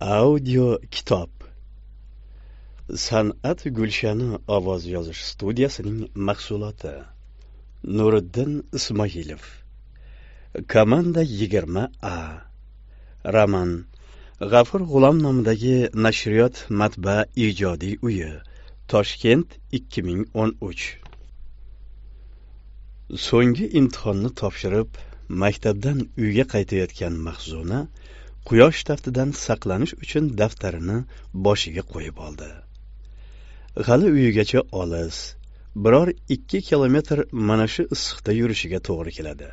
audio kitob san'at gulshani ovoz yozish studiyasining mahsuloti nuriddin ismoilov komanda 20 a roman g'afur g'ulom nomidagi nashriyot matba ijodiy uyi toshkent 2013 so'nggi imtihonni topshirib maktabdan uyga qaytayotgan mahzuna quyosh taftidan saqlanish uchun daftarini boshiga qo'yib oldi hali uyigacha olis biror ikki kilometr mana shu issiqda yurishiga to'g'ri keladi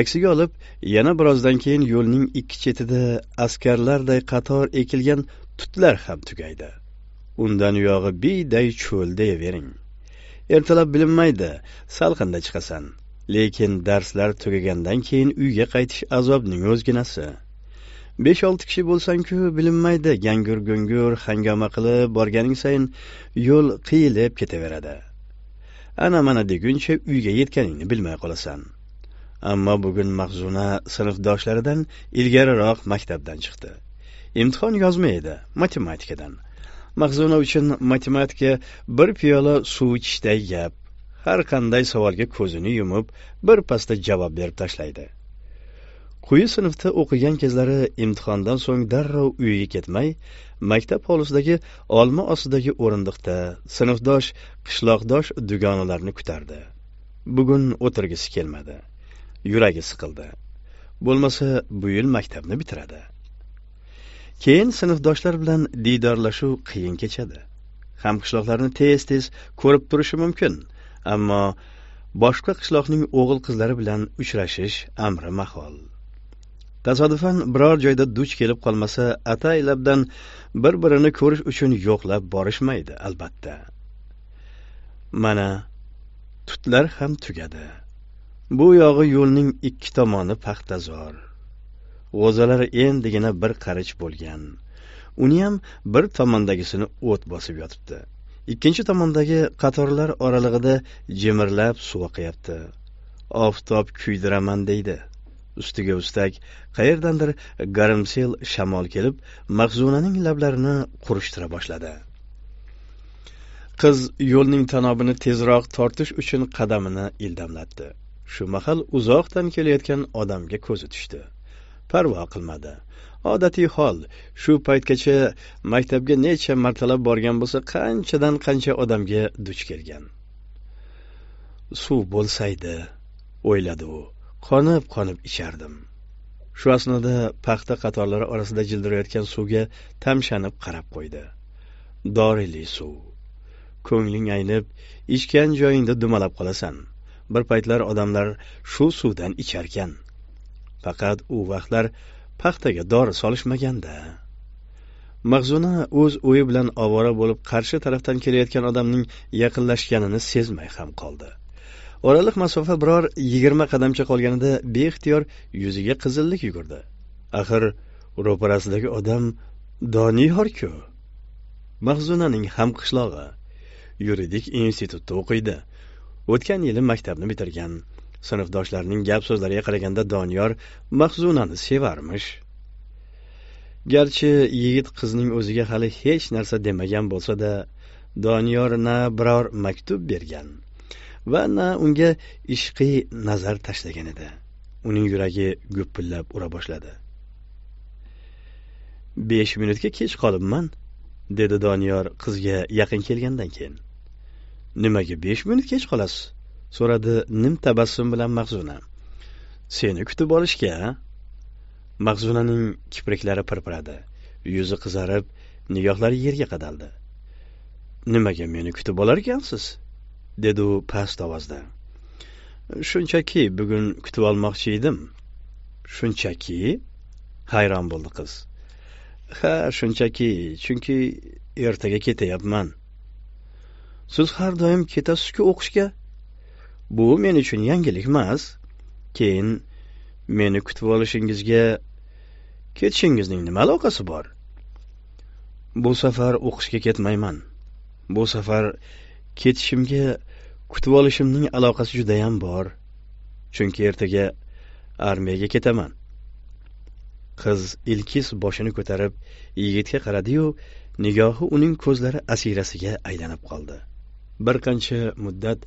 aksiga olib yana birozdan keyin yo'lning ikki chetida askarlarday qator ekilgan tutlar ham tugaydi undan uyog'i biyday cho'l deyavering ertalab bilinmaydi salqinda chiqasan lekin darslar tugagandan keyin uyga qaytish azobning o'zginasi besh olti kishi bo'lsang-ku bilinmaydi gangur gungur hangoma qilib borganing sayin yo'l qiyilib ketaveradi ana mana deguncha uyga yetganingni bilmay qolasan ammo bugun mahzuna sinfdoshlaridan ilgariroq maktabdan chiqdi imtihon yozma edi matematikadan mahzuna uchun matematika bir piyola suv ichishday gap har qanday savolga ko'zini yumib birpasda javob berib tashlaydi quyi sinfda o'qigan kezlari imtihondan so'ng darrov uyiga ketmay maktab hovlisidagi olma ostidagi o'rindiqda sinfdosh qishloqdosh dugonalarni kutardi bugun o'tirgisi kelmadi yuragi siqildi bo'lmasa bu yil maktabni bitiradi keyin sinfdoshlar bilan diydorlashuv qiyin kechadi hamqishloqlarni tez tez ko'rib turishi mumkin ammo boshqa qishloqning o'g'il qizlari bilan uchrashish amri mahol tasodifan biror joyda duch kelib qolmasa ataylabdan bir birini ko'rish uchun yo'qlab borishmaydi albatta mana tutlar ham tugadi bu yog'i yo'lning ikki tomoni paxtazor g'o'zalar endigina bir qarich bo'lgan uni ham bir tomondagisini o't bosib yotibdi ikkinchi tomondagi qatorlar oralig'ida jimirlab suv oqyapti oftob kuydiraman deydi ustiga ustak qayerdandir garmsel shamol kelib mahzunaning lablarini qurishtira boshladi qiz yo'lning tanobini tezroq tortish uchun qadamini ildamlatdi shu mahal uzoqdan kelayotgan odamga ko'zi tushdi parvo qilmadi odatiy hol shu paytgacha maktabga necha martalab borgan bo'lsa qanchadan qancha odamga duch kelgan suv bo'lsaydi o'yladi u qonib qonib ichardim shu asnoda paxta qatorlari orasida jildirayotgan suvga tamshanib qarab qo'ydi dorili suv ko'ngling aynib ichgan joyingda dumalab qolasan bir paytlar odamlar shu suvdan icharkan faqat u vaqtlar paxtaga dori solishmaganda mahzuna o'z o'yi bilan ovora bo'lib qarshi tarafdan kelayotgan odamning yaqinlashganini sezmay ham qoldi oraliq masofa biror yigirma qadamcha qolganida beixtiyor yuziga qizillik yugurdi axir ro'parasidagi odam doniyorku mahzunaning ham qishlog'i yuridik institutda o'qiydi o'tgan yili maktabni bitirgan sinfdoshlarining gap so'zlariga qaraganda doniyor mahzunani sevarmish garchi yigit qizning o'ziga hali hech narsa demagan bo'lsa da doniyor na biror maktub bergan va na unga ishqiy nazar tashlagan edi uning yuragi gupillab ura boshladi besh minutga kech qolibman dedi doniyor qizga yaqin kelgandan keyin nimaga besh minut kech qolasiz so'radi nim tabassum bilan mahzuna seni kutib olishga mahzunaning kipriklari pirpiradi yuzi qizarib nigohlari yerga qadaldi nimaga meni kutib olarkansiz dedi u past ovozda shunchaki bugun kutib olmoqchi edim shunchaki hayron bo'ldi qiz ha shunchaki chunki ertaga ketayapman siz har doim ketasizku o'qishga bu men uchun yangilik emas keyin meni kutib olishingizga ketishingizning nima aloqasi bor bu safar o'qishga ketmayman bu safar ketishimga kutib olishimning aloqasi judayam bor chunki ertaga armiyaga ketaman qiz ilkis boshini ko'tarib yigitga qaradiyu nigohi uning ko'zlari asirasiga aylanib qoldi bir qancha muddat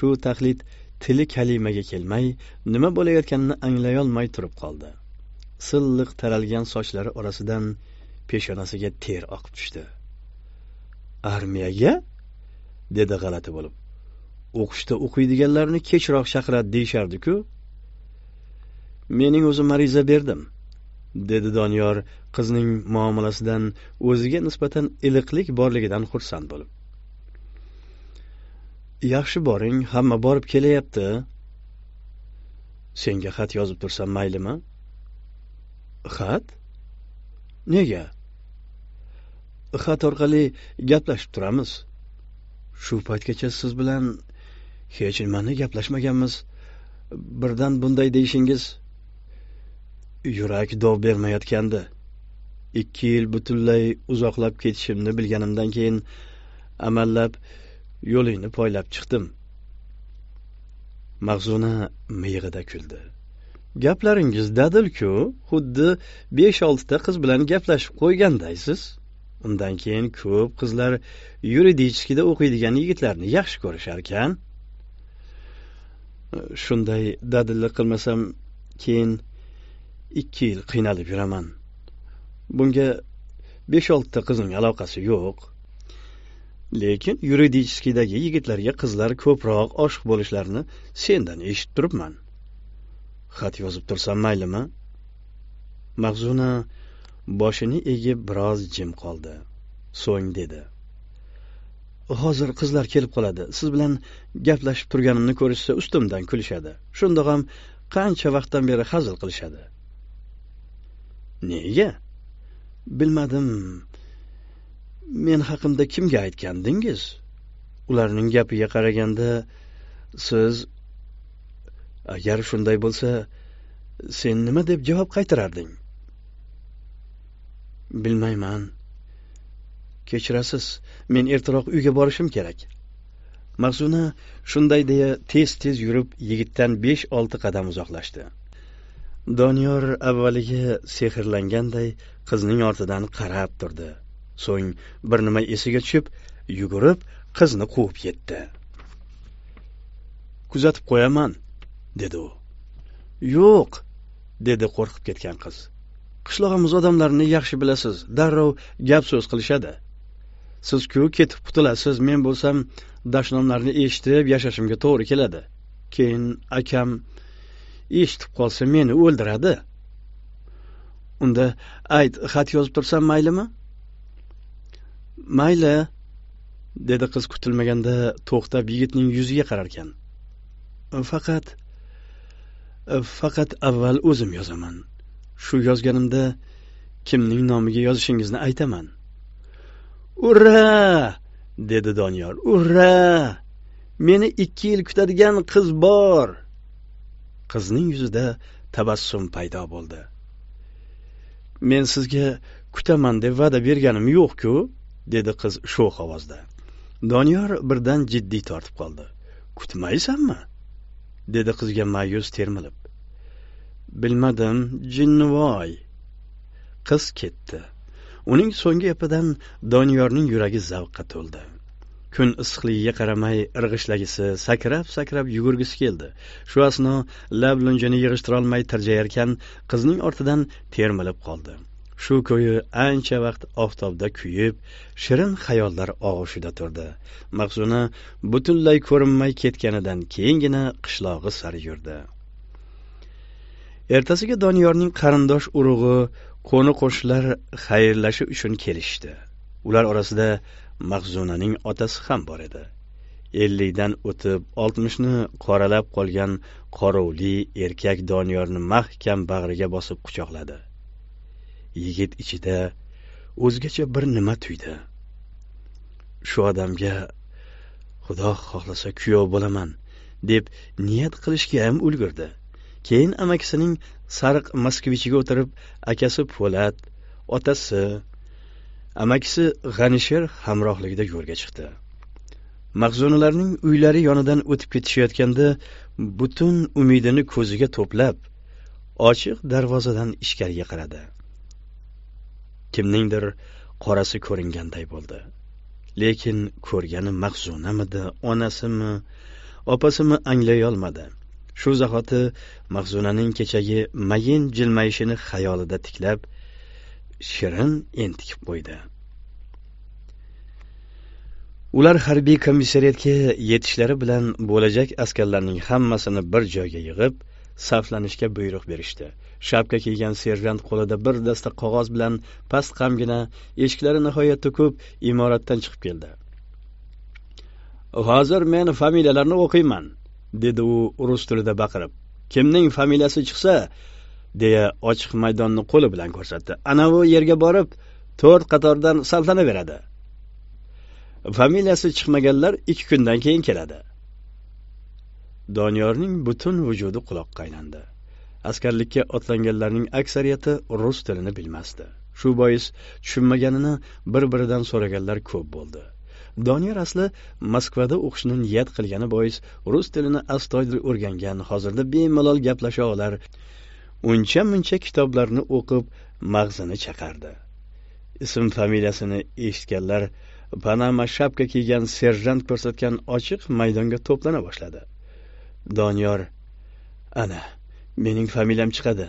shu taqlid tili kalimaga kelmay nima bo'layotganini anglayolmay turib qoldi silliq taralgan sochlari orasidan peshonasiga ter oqib tushdi armiyaga dedi g'alati bo'lib o'qishda o'qiydiganlarni kechroq chaqiradi deyishardiku mening o'zim ariza berdim dedi doniyor qizning muomalasidan o'ziga nisbatan iliqlik borligidan xursand bo'lib yaxshi boring hamma borib kelyapti senga xat yozib tursam maylimi xat nega xat orqali gaplashib turamiz shu paytgacha siz bilan hech nimani gaplashmaganmiz birdan bunday deyishingiz yurak dov bermayotgandi ikki yil butunlay uzoqlab ketishimni bilganimdan keyin amallab yo'lingni poylab chiqdim mahzuna miyig'ida kuldi gaplaringiz dadil ku xuddi besh oltita qiz bilan gaplashib qo'ygandaysiz undan keyin ko'p qizlar yuridichkida o'qiydigan yigitlarni yaxshi ko'rishar ekan shunday dadillik qilmasam keyin ikki yil qiynalib yuraman bunga besh oltita qizning aloqasi yo'q lekin yuridichskidagi yigitlarga qizlar ko'proq oshiq bo'lishlarini sendan eshitib turibman xat yozib tursam maylimi mag'zuna boshini egib biroz jim qoldi so'ng dedi hozir qizlar kelib qoladi siz bilan gaplashib turganimni ko'rishsa ustimdan kulishadi shundoq ham qancha vaqtdan beri hazil qilishadi nega bilmadim men haqimda kimga aytgandingiz ularning gapiga qaraganda siz agar shunday bo'lsa sen nima deb javob qaytararding bilmayman kechirasiz men ertaroq uyga borishim kerak mahzuna shunday deya tez tez yurib yigitdan besh olti qadam uzoqlashdi doniyor avvaliga sehrlanganday qizning ortidan qarab turdi so'ng bir nima esiga tushib yugurib qizni quvib yetdi kuzatib qo'yaman dedi u yo'q dedi qo'rqib ketgan qiz qishlog'imiz odamlarini yaxshi bilasiz darrov gap so'z qilishadi siz ku ketib qutulasiz men bo'lsam dashnomlarni eshitib yashashimga to'g'ri keladi keyin akam eshitib qolsa meni o'ldiradi unda ayt xat yozib tursam maylimi mayli dedi qiz kutilmaganda to'xtab yigitning yuziga qararkan faqat faqat avval o'zim yozaman shu yozganimda kimning nomiga yozishingizni aytaman ura dedi doniyor ura meni ikki yil kutadigan qiz bor qizning yuzida tabassum paydo bo'ldi men sizga kutaman deb va'da berganim yo'q-ku, dedi qiz sho'x ovozda. Doniyor birdan jiddiy tortib qoldi. Kutmaysanmi? dedi qizga ma'yus termilib. bilmadim jinnivoy qiz ketdi uning so'nggi gapidan doniyorning yuragi zavqqa to'ldi kun issiqligiga qaramay irg'ishlagisi sakrab sakrab yugurgisi keldi shu asno lab lunjini yig'ishtirolmay tirjayarkan qizning ortidan termilib qoldi shu ko'yi ancha vaqt oftobda kuyib shirin xayollar og'ushida turdi mahzuna butunlay ko'rinmay ketganidan keyingina qishlog'i sari yurdi ertasiga doniyorning qarindosh urug'i qo'ni qo'shnilar xayrlashu uchun kelishdi ular orasida mahzunaning otasi ham bor edi ellikdan o'tib oltmishni qoralab qolgan qorovli erkak doniyorni mahkam bag'riga bosib quchoqladi yigit ichida o'zgacha bir nima tuydi shu odamga xudo xohlasa kuyov bo'laman deb niyat qilishga ham ulgurdi keyin amakisining sariq moskvichiga o'tirib akasi po'lat otasi amakisi g'anisher hamrohligida yo'lga chiqdi mahzunalarning uylari yonidan o'tib ketishayotganda butun umidini ko'ziga to'plab ochiq darvozadan ichkariga qaradi kimningdir qorasi ko'ringanday bo'ldi lekin ko'rgani mahzunamidi onasimi opasimi anglay olmadi shu zahoti mahzunaning kechagi mayin jilmayishini xayolida tiklab shirin entikib qo'ydi ular harbiy komissariatga yetishlari bilan bo'lajak askarlarning hammasini bir joyga yig'ib saflanishga buyruq berishdi shapka kiygan serjant qo'lida bir dasta qog'oz bilan past qamgina eshiklari nihoyatda ko'p imoratdan chiqib keldi hozir men familiyalarni o'qiyman dedi u rus tilida baqirib kimning familiyasi chiqsa deya ochiq maydonni qo'li bilan ko'rsatdi anavi yerga borib to'rt qatordan saltanaveradi familiyasi chiqmaganlar ikki kundan keyin keladi doniyorning butun vujudi quloqqa aylandi askarlikka otlanganlarning aksariyati rus tilini bilmasdi shu bois tushunmaganini bir biridan so'raganlar ko'p bo'ldi doniyor asli moskvada o'qishni niyat qilgani bois rus tilini astoydil o'rgangan hozirda bemalol gaplasha olar uncha muncha kitoblarni o'qib mag'zini chaqardi ism familiyasini eshitganlar panama shapka kiygan serjant ko'rsatgan ochiq maydonga to'plana boshladi doniyor ana mening familiyam chiqadi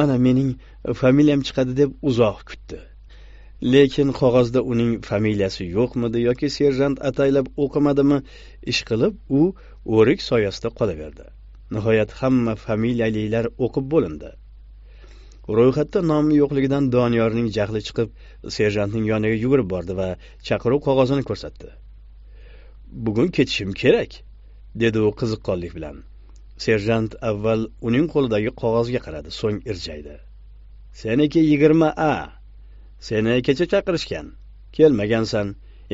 mana mening familiyam chiqadi deb uzoq kutdi lekin qog'ozda uning familiyasi yo'qmidi yoki serjant ataylab o'qimadimi ishqilib u o'rik soyasida qolaverdi nihoyat hamma familiyalilar o'qib bo'lindi ro'yxatda nomi yo'qligidan doniyorning jahli chiqib serjantning yoniga yugurib bordi va chaqiruv qog'ozini ko'rsatdi bugun ketishim kerak dedi u qiziqqonlik bilan serjant avval uning qo'lidagi qog'ozga qaradi so'ng irjaydi seniki yigirma a seni kecha chaqirishgan kelmagansan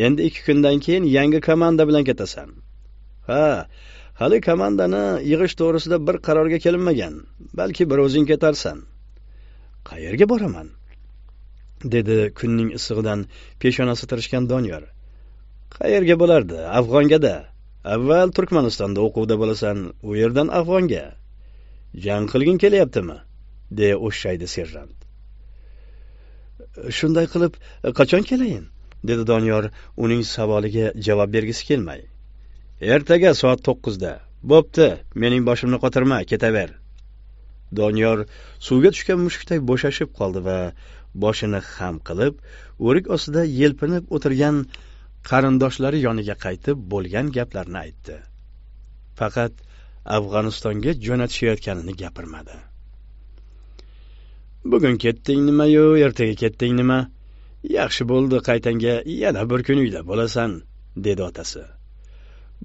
endi ikki kundan keyin yangi komanda bilan ketasan ha hali komandani yig'ish to'g'risida bir qarorga kelinmagan balki bir o'zing ketarsan qayerga boraman dedi kunning issig'idan peshonasi tirishgan doniyor qayerga bo'lardi afg'ongada avval turkmanistonda o'quvda bo'lasan u yerdan afg'onga jang qilgin kelyaptimi deya o'shshaydi serjant shunday qilib e, qachon kelayin dedi doniyor uning savoliga javob bergisi kelmay ertaga soat to'qqizda bo'pti mening boshimni qotirma ketaver doniyor suvga tushgan mushukday bo'shashib qoldi va boshini xam qilib o'rik ostida yelpinib o'tirgan qarindoshlari yoniga qaytib bo'lgan gaplarni aytdi faqat afg'onistonga jo'natishayotganini gapirmadi bugun ketding nimayu ertaga ketding nima yaxshi bo'ldi qaytanga yana bir kun uyda bo'lasan dedi otasi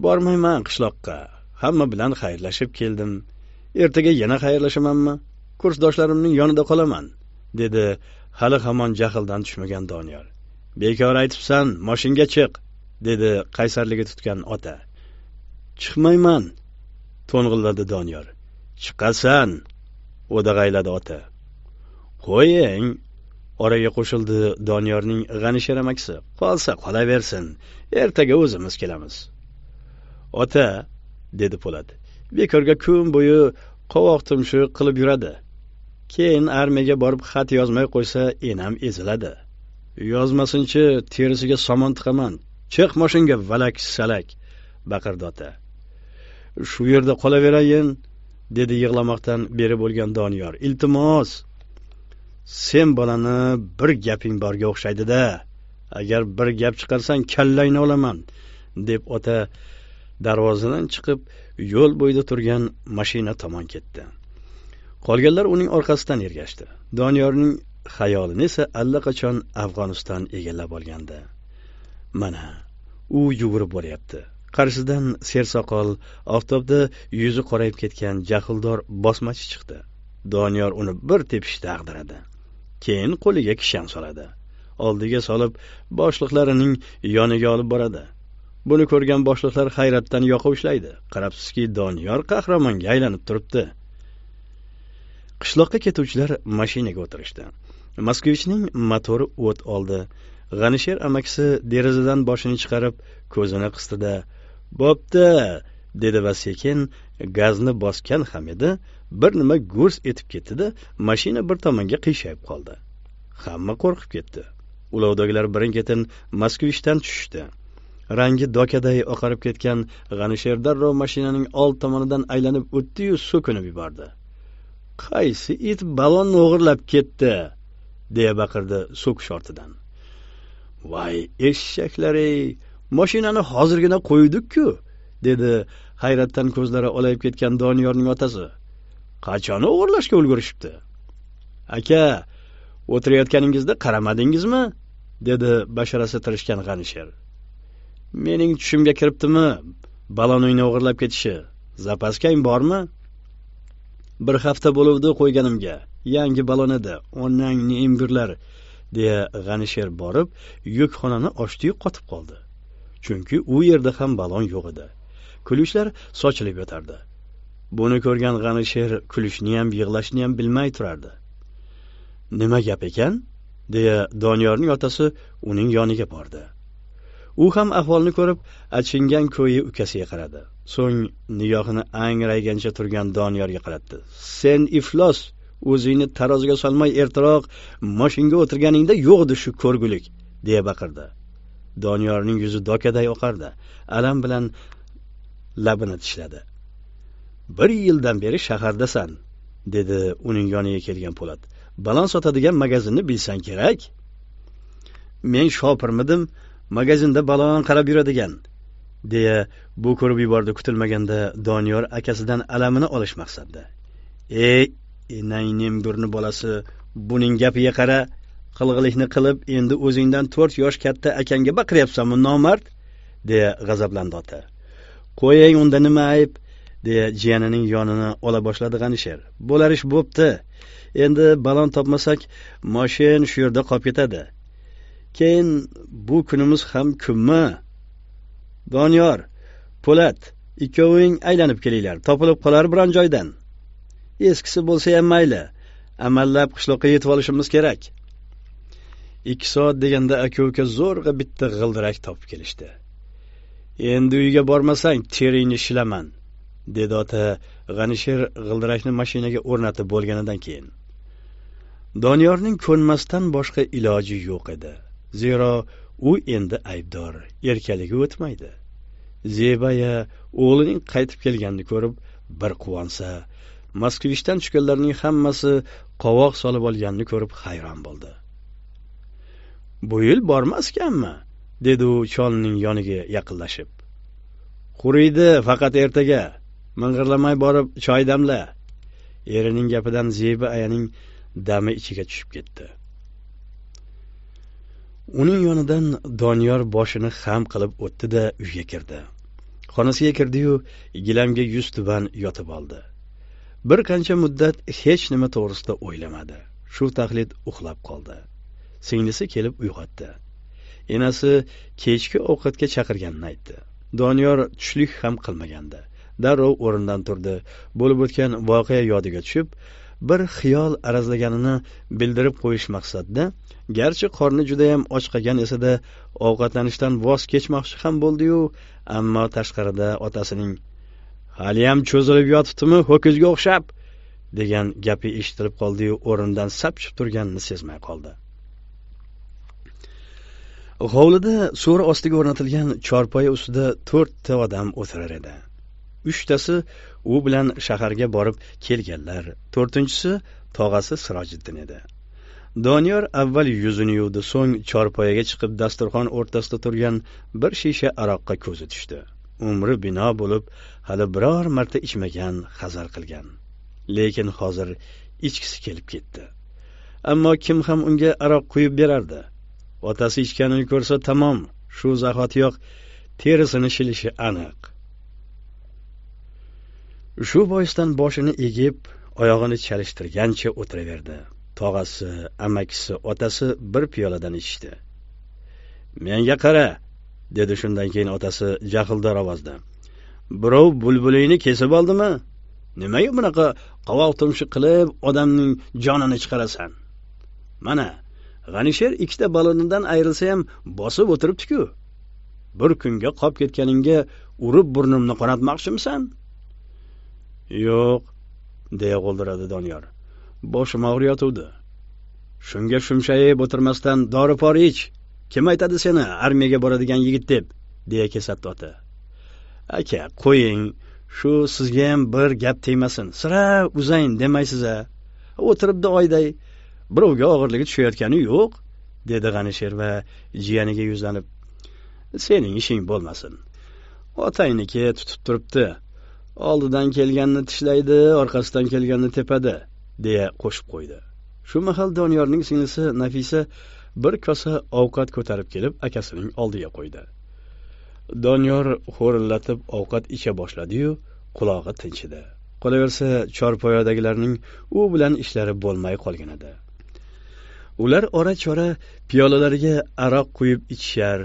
bormayman qishloqqa hamma bilan xayrlashib keldim ertaga yana xayrlashamanmi kursdoshlarimning yonida qolaman dedi hali hamon jahldan tushmagan doniyor bekor aytibsan moshinga chiq dedi qaysarligi tutgan ota chiqmayman to'ng'illadi doniyor chiqasan o'dag'ayladi ota qo'ying oraga qo'shildi doniyorning g'anish amakisi qolsa qolaversin ertaga o'zimiz kelamiz ota dedi po'lat bekorga kun bo'yi qovoq tumshuq qilib yuradi keyin armiyaga borib xat yozmay qo'ysa enam eziladi yozmasinchi terisiga somon tiqaman chiq moshinga valak salak baqirdi ota shu yerda qolaverayin dedi yig'lamoqdan beri bo'lgan doniyor iltimos sen bolani bir gaping borga o'xshaydida agar bir gap chiqarsang kallangni olaman deb ota darvozadan chiqib yo'l bo'yida turgan mashina tomon ketdi qolganlar uning orqasidan ergashdi doniyorning xayolini esa allaqachon afg'oniston egallab olgandi mana u yugurib boryapti qarshisidan sersoqol oftobda yuzi qorayib ketgan jahldor bosmachi chiqdi doniyor uni bir tepishda ag'daradi keyin qo'liga kishan soladi oldiga solib boshliqlarining yoniga olib boradi buni ko'rgan boshliqlar hayratdan ushlaydi qarabsizki doniyor qahramonga aylanib turibdi qishloqqa ketuvchilar mashinaga o'tirishdi moskvichning motori o't oldi g'anisher amakisi derazadan boshini chiqarib ko'zini qisdida bo'pti dedi va sekin gazni bosgan ham edi bir nima gurs etib ketdida mashina bir tomonga qiyshayib qoldi hamma qo'rqib ketdi ulovdagilar birin ketin mazkur ishdan tushishdi rangi dokaday oqarib ketgan g'anisher darrov mashinaning old tomonidan aylanib o'tdiyu so'kinib yubordi qaysi it balonni o'g'irlab ketdi deya baqirdi so'kish ortidan voy eshaklar ey moshinani hozirgina qo'ydik ku dedi hayratdan ko'zlari olayib ketgan doniyorning otasi qachon o'g'irlashga ulgurishibdi aka o'tirayotganingizda qaramadingizmi dedi basharasi tirishgan g'anisher mening tushimga kiribdimi balon uyni o'g'irlab ketishi zapaskang bormi bir hafta bo'luvdi qo'yganimga yangi balon edi onang neimgurlar deya g'anisher borib yukxonani ochdiyu qotib qoldi chunki u yerda ham balon yo'q edi kulishlar sochilib yotardi buni ko'rgan g'anisher yig'lashni ham bilmay turardi nima gap ekan deya doniyorning otasi uning yoniga bordi u ham ahvolni ko'rib achingan ko'yi ukasiga qaradi so'ng nigohini angraygancha turgan doniyorga qaratdi sen iflos o'zingni taroziga solmay ertaroq moshinga o'tirganingda yo'qdi shu ko'rgulik deya baqirdi doniyorning yuzi dokaday oqardi alam bilan labini tishladi bir yildan beri shahardasan dedi uning yoniga kelgan po'lat balon sotadigan magazinni bilsang kerak men shopirmidim magazinda balon qarab yuradigan deya bu ko'rib yubordi kutilmaganda doniyor akasidan alamini olish maqsadida ey enangning burni bolasi buning gapiga qara qilg'ilikni qilib endi o'zingdan to'rt yosh katta akangga baqiryapsanmi nomard deya g'azablandi ota qo'yang unda nima ayb deya jiyanining yonini ola boshladi g'anisher bo'lar ish bo'pti endi balon topmasak moshin shu yerda qolib ketadi keyin bu kunimiz ham kunmi doniyor po'lat ikkoving aylanib kelinglar topilib qolar biron joydan eskisi bo'lsa ham mayli amallab qishloqqa yetib olishimiz kerak ikki soat deganda aka uka zo'rg'a bitta g'ildirak topib kelishdi endi uyga bormasang teringni shilaman dedi ota g'anishir g'ildirakni mashinaga o'rnatib bo'lganidan keyin doniyorning ko'nmasdan boshqa iloji yo'q edi zero u endi aybdor erkaligi o'tmaydi zebaya o'g'lining qaytib kelganini ko'rib bir quvonsa moskvichdan tushganlarning hammasi qovoq solib olganini ko'rib hayron bo'ldi bu yil bormaskanmi dedi u cholning yoniga yaqinlashib quriydi faqat ertaga ming'irlamay borib choy damla erining gapidan zebi ayaning dami ichiga tushib ketdi uning yonidan doniyor boshini xam qilib o'tdi da uyga kirdi xonasiga kirdiyu gilamga yuz tuban yotib oldi bir qancha muddat hech nima to'g'risida o'ylamadi shu taxlit uxlab qoldi singlisi kelib uyg'otdi enasi kechki ovqatga chaqirganini aytdi doniyor tushlik ham qilmagandi darrov o'rnidan turdi bo'lib o'tgan voqea yodiga tushib bir xiyol arazlaganini bildirib qo'yish maqsadida garchi qorni judayam och esa esida ovqatlanishdan voz kechmoqchi ham bo'ldiyu ammo tashqarida otasining haliyam cho'zilib yotibdimi ho'kizga o'xshab degan gapi eshitilib qoldiyu o'rnidan sapchib turganini sezmay qoldi hovlida so'ri ostiga o'rnatilgan chorpoya ustida to'rtta odam o'tirar edi uchtasi u bilan shaharga borib kelganlar to'rtinchisi tog'asi sirojiddin edi doniyor avval yuzini yuvdi so'ng chorpoyaga chiqib dasturxon o'rtasida turgan bir shisha aroqqa ko'zi tushdi umri bino bo'lib hali biror marta ichmagan hazar qilgan lekin hozir ichgisi kelib ketdi ammo kim ham unga aroq quyib berardi otasi ichganini ko'rsa tamom shu zahotiyoq terisini shilishi aniq shu boisdan boshini egib oyog'ini chalishtirgancha o'tiraverdi tog'asi amakisi otasi bir piyoladan ichishdi menga qara dedi shundan keyin otasi jahldor ovozda birov bulbulingni kesib oldimi nimaga bunaqa qovoq tumshi qilib odamning jonini chiqarasan mana g'anisher ikkita balonidan ayrilsa ham bosib o'tiribdiku bir kunga qolib ketganingga urib burnimni qonatmoqchimisan yo'q deya g'o'ldiradi doniyor boshim og'riyotuvdi shunga shumshayib o'tirmasdan dori por ich kim aytadi seni armiyaga boradigan yigit deb deya kesatdi ota aka qo'ying shu sizga ham bir gap tegmasin sira uzayn demaysiz a o'tiribdi oyday birovga og'irligi tushayotgani yo'q dedi g'anisher va jiyaniga yuzlanib sening ishing bo'lmasin otangniki tutib turibdi oldidan kelganni tishlaydi orqasidan kelganni tepadi deya qo'shib qo'ydi shu mahal doniyorning singlisi nafisa bir kosa ovqat ko'tarib kelib akasining oldiga qo'ydi doniyor xo'rillatib ovqat icha boshladiyu qulog'i tinchidi qolaversa chorpoyadagilarning u bilan ishlari bo'lmay qolgan edi ular ora chora piyolalarga aroq quyib ichishar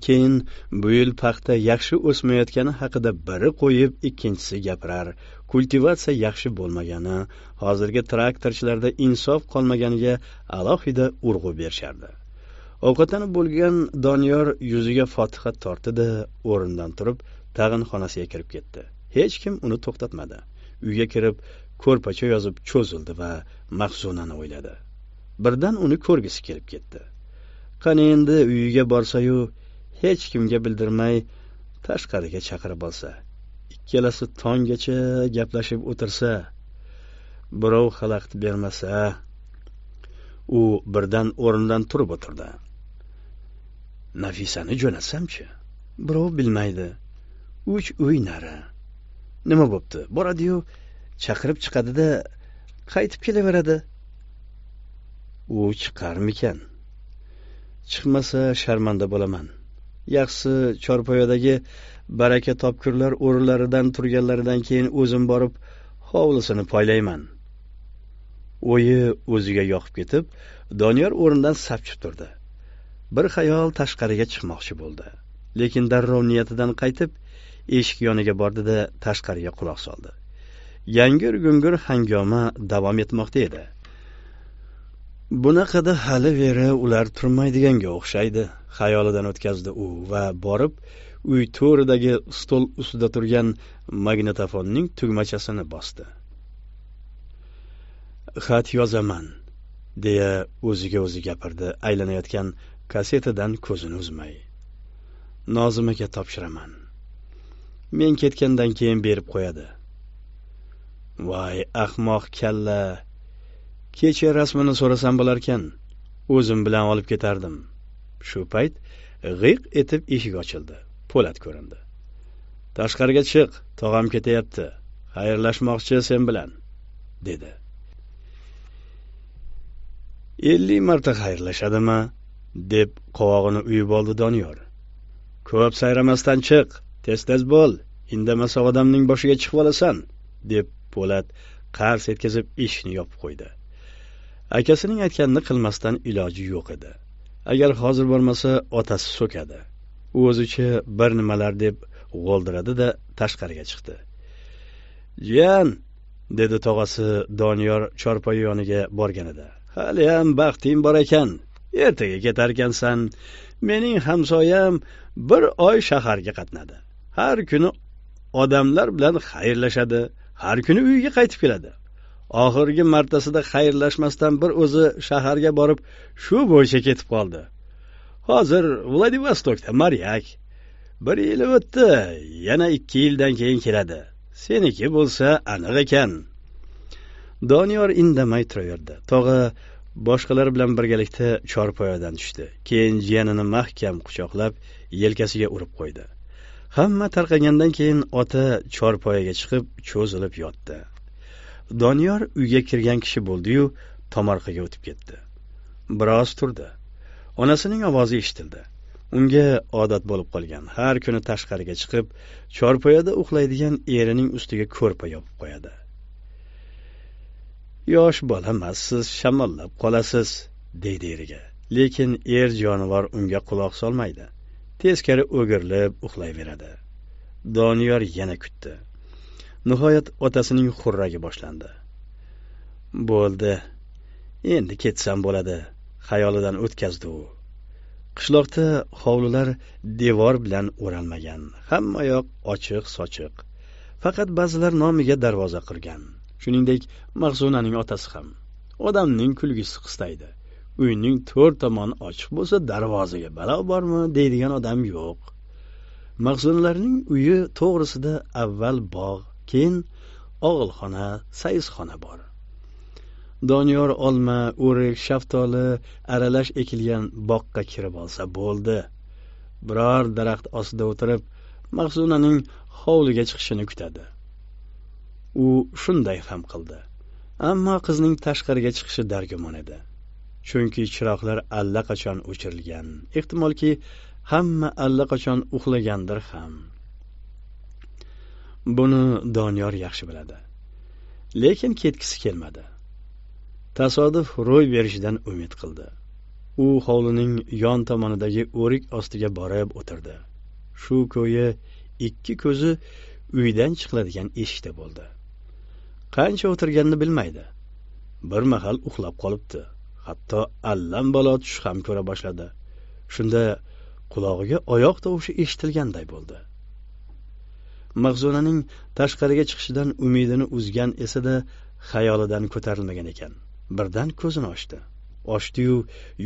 keyin bu yil paxta yaxshi o'smayotgani haqida biri qo'yib ikkinchisi gapirar kultivatsiya yaxshi bo'lmagani hozirgi traktorchilarda insof qolmaganiga alohida urg'u berishardi ovqatlanib bo'lgan doniyor yuziga fotiha tortdi o'rnidan turib tag'in xonasiga kirib ketdi hech kim uni to'xtatmadi uyga kirib ko'rpacha yozib cho'zildi va mahzunani o'yladi birdan uni ko'rgisi kelib ketdi qani endi uyiga borsayu hech kimga bildirmay tashqariga chaqirib olsa ikkalasi tonggacha gaplashib o'tirsa birov xalaqit bermasa u birdan o'rnidan turib o'tirdi nafisani jo'natsamchi birov bilmaydi uch uy nari nima bo'pti boradiyu chaqirib chiqadida qaytib kelaveradi u chiqarmikan chiqmasa sharmanda bo'laman yaxshi chorpoyadagi baraka topkurlar o'rinlaridan turganlaridan keyin o'zim borib hovlisini poylayman o'yi o'ziga yoqib ketib doniyor o'rnidan sapchib turdi bir xayol tashqariga chiqmoqchi bo'ldi lekin darrov niyatidan qaytib eshik yoniga bordida tashqariga quloq soldi yangur gungur hangoma davom etmoqda edi bunaqada hali veri ular turmaydiganga o'xshaydi xayolidan o'tkazdi u va borib uy to'ridagi stol ustida turgan magnitofonning tugmachasini bosdi xat yozaman deya o'ziga o'zi gapirdi aylanayotgan kassetadan ko'zini uzmay nozimaga topshiraman men ketgandan keyin berib qo'yadi voy ahmoq kalla kecha rasmini so'rasam bo'larkan o'zim bilan olib ketardim shu payt g'iyq etib eshik ochildi po'lat ko'rindi tashqariga chiq tog'am ketyapti xayrlashmoqchi sen bilan dedi ellik marta xayrlashadimi deb qovog'ini uyib oldi doniyor ko'p sayramasdan chiq tez tez bo'l indamasa odamning boshiga chiqib olasan deb po'lat qars etkazib eshikni yopib qo'ydi akasining aytganini qilmasdan iloji yo'q edi agar hozir bormasa otasi so'kadi u o'zicha bir nimalar deb g'o'ldiradi da tashqariga chiqdi jiyan dedi tog'asi doniyor chorpoy yoniga borganida haliyam baxting bor ekan ertaga ketarkansan mening hamsoyam bir oy shaharga qatnadi har kuni odamlar bilan xayrlashadi har kuni uyiga qaytib keladi oxirgi martasida xayrlashmasdan bir o'zi shaharga borib shu bo'yicha ketib qoldi hozir vladivostokda maryak bir yil o'tdi yana ikki yildan keyin keladi seniki bo'lsa aniq ekan doniyor indamay turaverdi tog'a boshqalar bilan birgalikda chorpoyadan tushdi keyin jiyanini mahkam quchoqlab yelkasiga urib qo'ydi hamma tarqagandan keyin ota chorpoyaga chiqib cho'zilib yotdi doniyor uyga kirgan kishi bo'ldi-yu, tomorqaga o'tib ketdi. Biroz turdi. Onasining ovozi eshitildi. Unga odat bo'lib qolgan, har kuni tashqariga chiqib, chorpoyada uxlaydigan erining ustiga ko'rpa yopib qo'yadi. Yosh bolamassiz shamollab qolasiz, deydi eriga. Lekin er jonivor unga quloq solmaydi. Teskari o'girilib uxlayveradi. Doniyor yana kutdi. nihoyat otasining xurragi boshlandi bo'ldi endi ketsam bo'ladi xayolidan o'tkazdi u qishloqda hovlilar devor bilan o'ralmagan hamma yoq ochiq sochiq faqat ba'zilar nomiga darvoza qurgan shuningdek mahsunaning otasi ham odamning kulgisi qistaydi uyning to'rt tomoni ochiq bo'lsa darvozaga balo bormi deydigan odam yo'q mahsunalarning uyi to'g'risida avval bog' keyin og'ilxona sayizxona bor doniyor olma o'rik shaftoli aralash ekilgan boqqa kirib olsa bo'ldi biror daraxt ostida o'tirib mahzunaning hovliga chiqishini kutadi u shunday ham qildi ammo qizning tashqariga chiqishi dargumon edi chunki chiroqlar allaqachon o'chirilgan ehtimolki hamma allaqachon uxlagandir ham buni doniyor yaxshi biladi lekin ketgisi kelmadi tasodif ro'y berishidan umid qildi u hovlining yon tomonidagi o'rik ostiga borib o'tirdi shu ko'yi ikki ko'zi uydan chiqiladigan eshikda bo'ldi qancha o'tirganini bilmaydi bir mahal uxlab qolibdi hatto allambalo tush ham ko'ra boshladi shunda qulog'iga oyoq tovushi eshitilganday bo'ldi mahzunaning tashqariga chiqishidan umidini uzgan esida xayolidan ko'tarilmagan ekan birdan ko'zini ochdi ochdiyu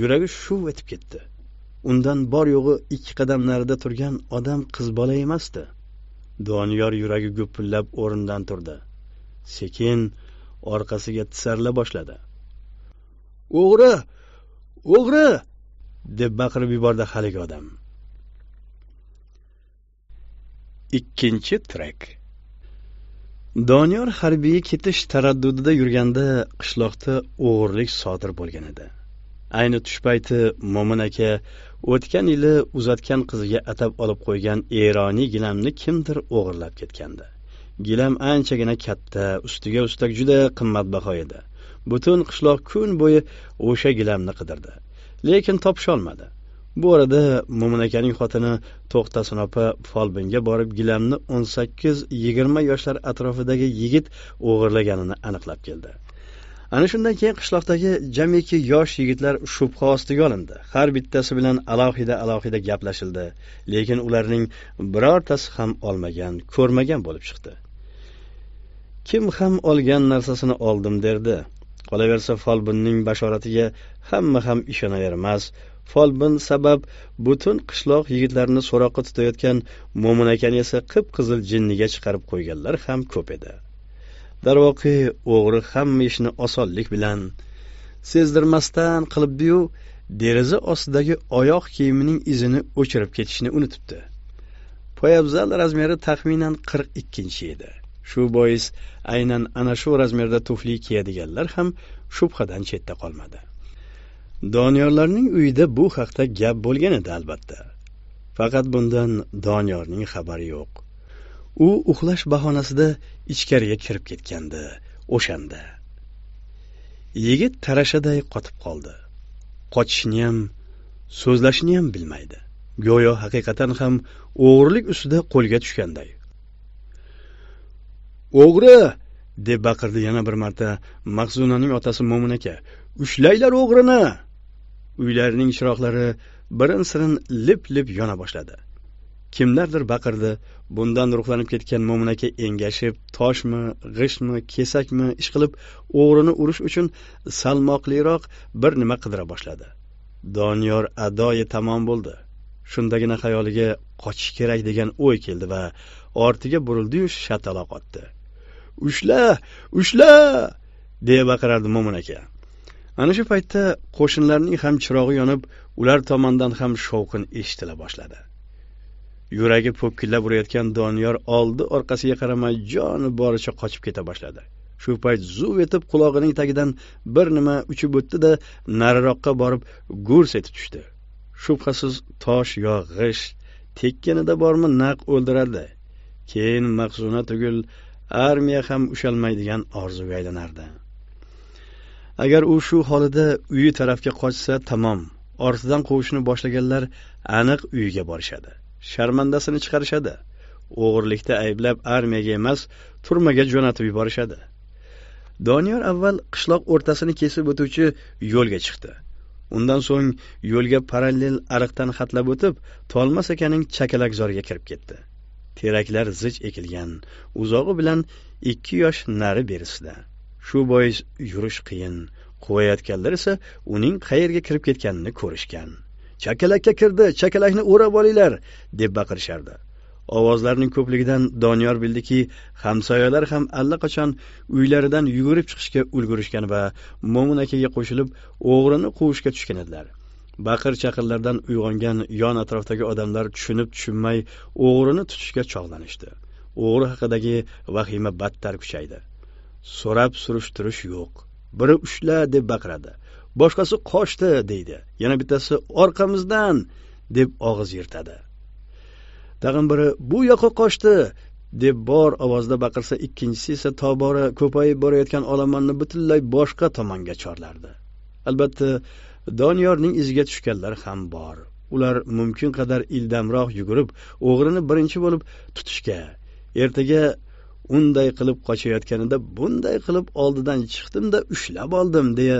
yuragi shuv etib ketdi undan bor yo'g'i ikki qadam narida turgan odam qiz bola emasdi doniyor yuragi gupillab o'rnidan turdi sekin orqasiga tisarila boshladi o'g'ri o'g'ri deb baqirib yubordi haligi odam Ikkinchi trek. Doniyor harbiyga ketish taraddudida yurganda qishloqda o'g'irlik sodir bo'lgan edi. Ayni tush payti Mo'min aka o'tgan yili uzatgan qiziga atab olib qo'ygan Eroniy gilamni kimdir o'g'irlab ketgandi. Gilam anchagina katta, ustiga ustak juda qimmatbaho edi. Butun qishloq kun bo'yi o'sha gilamni qidirdi, lekin topisholmadi. bu orada mo'min akaning xotini to'xtasin opa folbinga borib gilamni o'n sakkiz yigirma yoshlar atrofidagi yigit o'g'irlaganini aniqlab keldi ana shundan keyin qishloqdagi jamiki yosh yigitlar shubha ostiga olindi har bittasi bilan alohida alohida gaplashildi lekin ularning birortasi ham olmagan ko'rmagan bo'lib chiqdi kim ham olgan narsasini oldim derdi qolaversa folbinning bashoratiga hamma ham ishonavermas folbin sabab butun qishloq yigitlarini so'roqqa tutayotgan mo'min akani esa qip qizil jinniga chiqarib qo'yganlar ham ko'p edi darvoqe o'g'ri hamma ishni osonlik bilan sezdirmasdan qilibdiyu deraza ostidagi oyoq kiyimining izini o'chirib ketishni unutibdi poyabzal razmeri taxminan qirq ikkinchi edi shu bois aynan ana shu razmerda tufli kiyadiganlar ham shubhadan chetda qolmadi doniyorlarning uyida bu haqda gap bo'lgan edi albatta faqat bundan doniyorning xabari yo'q u uxlash bahonasida ichkariga kirib ketgandi o'shanda yigit tarashaday qotib qoldi qochishniyam so'zlashniyam bilmaydi go'yo haqiqatan ham o'g'rilik ustida qo'lga tushganday o'g'ri deb baqirdi yana bir marta mahzunaning otasi mo'min aka ushlanglar o'g'rini uylarning chiroqlari birin sirin lip lip yona boshladi kimlardir baqirdi bundan ruhlanib ketgan mo'min aka engashib toshmi g'ishtmi kesakmi ishqilib o'g'rini urish uchun salmoqliroq bir nima qidira boshladi doniyor adoyi tamom bo'ldi shundagina xayoliga qochish kerak degan o'y keldi va ortiga burildiyu shataloq otdi ushla ushla deya baqirardi mo'min aka ana shu paytda qo'shnilarning ham chirog'i yonib ular tomondan ham shovqin eshitila boshladi yuragi po'killab urayotgan doniyor oldi orqasiga qaramay joni boricha qochib keta boshladi shu payt zuv etib qulog'ining tagidan bir nima uchib o'tdi da nariroqqa borib gurs etib tushdi shubhasiz tosh yo tekkanida bormi naq o'ldiradi keyin mahzuna tugul armiya ham ushalmaydigan orzuga aylanardi agar u shu holida uyi tarafga qochsa tamom ortidan quvishni boshlaganlar aniq uyiga borishadi sharmandasini chiqarishadi o'g'irlikda ayblab armiyaga emas turmaga jo'natib yuborishadi doniyor avval qishloq o'rtasini kesib o'tuvchi yo'lga chiqdi undan so'ng yo'lga parallel ariqdan hatlab o'tib tolmas akaning chakalakzoriga kirib ketdi teraklar zich ekilgan uzog'i bilan ikki yosh nari berisida shu bois yurish qiyin quvayotganlar esa uning qayerga kirib ketganini ko'rishgan chakalakka kirdi chakalakni o'rab olinglar deb baqirishardi ovozlarning ko'pligidan doniyor bildiki hamsoyalar ham allaqachon uylaridan yugurib chiqishga ulgurishgan va mo'min akaga qo'shilib o'g'rini quvishga tushgan edilar baqir chaqirlardan uyg'ongan yon atrofdagi odamlar tushunib tushunmay o'g'rini tutishga chog'lanishdi o'g'ri haqidagi vahima battar kuchaydi so'rab surishtirish yo'q biri ushla deb baqiradi boshqasi qochdi deydi yana bittasi orqamizdan deb og'iz yirtadi tag'in biri bu yoqqa qochdi deb bor ovozda baqirsa ikkinchisi esa tobora ko'payib borayotgan olomonni butunlay boshqa tomonga chorlardi albatta doniyorning iziga tushganlar ham bor ular mumkin qadar ildamroq yugurib o'g'rini birinchi bo'lib tutishga ertaga unday qilib qochayotganida bunday qilib oldidan chiqdimda ushlab oldim deya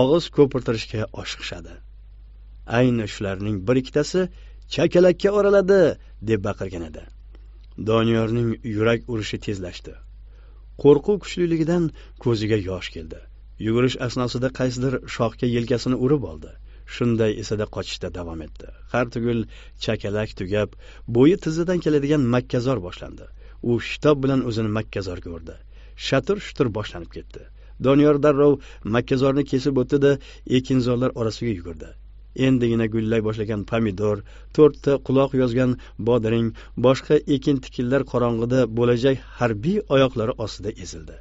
og'iz ko'pirtirishga oshiqishadi ayni shularning bir ikkitasi chakalakka oraladi deb baqirgan edi doniyorning yurak urishi tezlashdi qo'rquv kuchliligidan ko'ziga yosh keldi yugurish asnosida qaysidir shoxga yelkasini urib oldi shunday esada qochishda davom etdi har tugul chakalak tugab bo'yi tizzadan keladigan makkazor boshlandi u shitob bilan o'zini makkazorga urdi shatur shutur boshlanib ketdi doniyor darrov makkazorni kesib o'tdida ekinzorlar orasiga yugurdi endigina gullay boshlagan pomidor to'rtta quloq yozgan bodring boshqa ekin tikillar qorong'ida bo'lajak harbiy oyoqlari ostida ezildi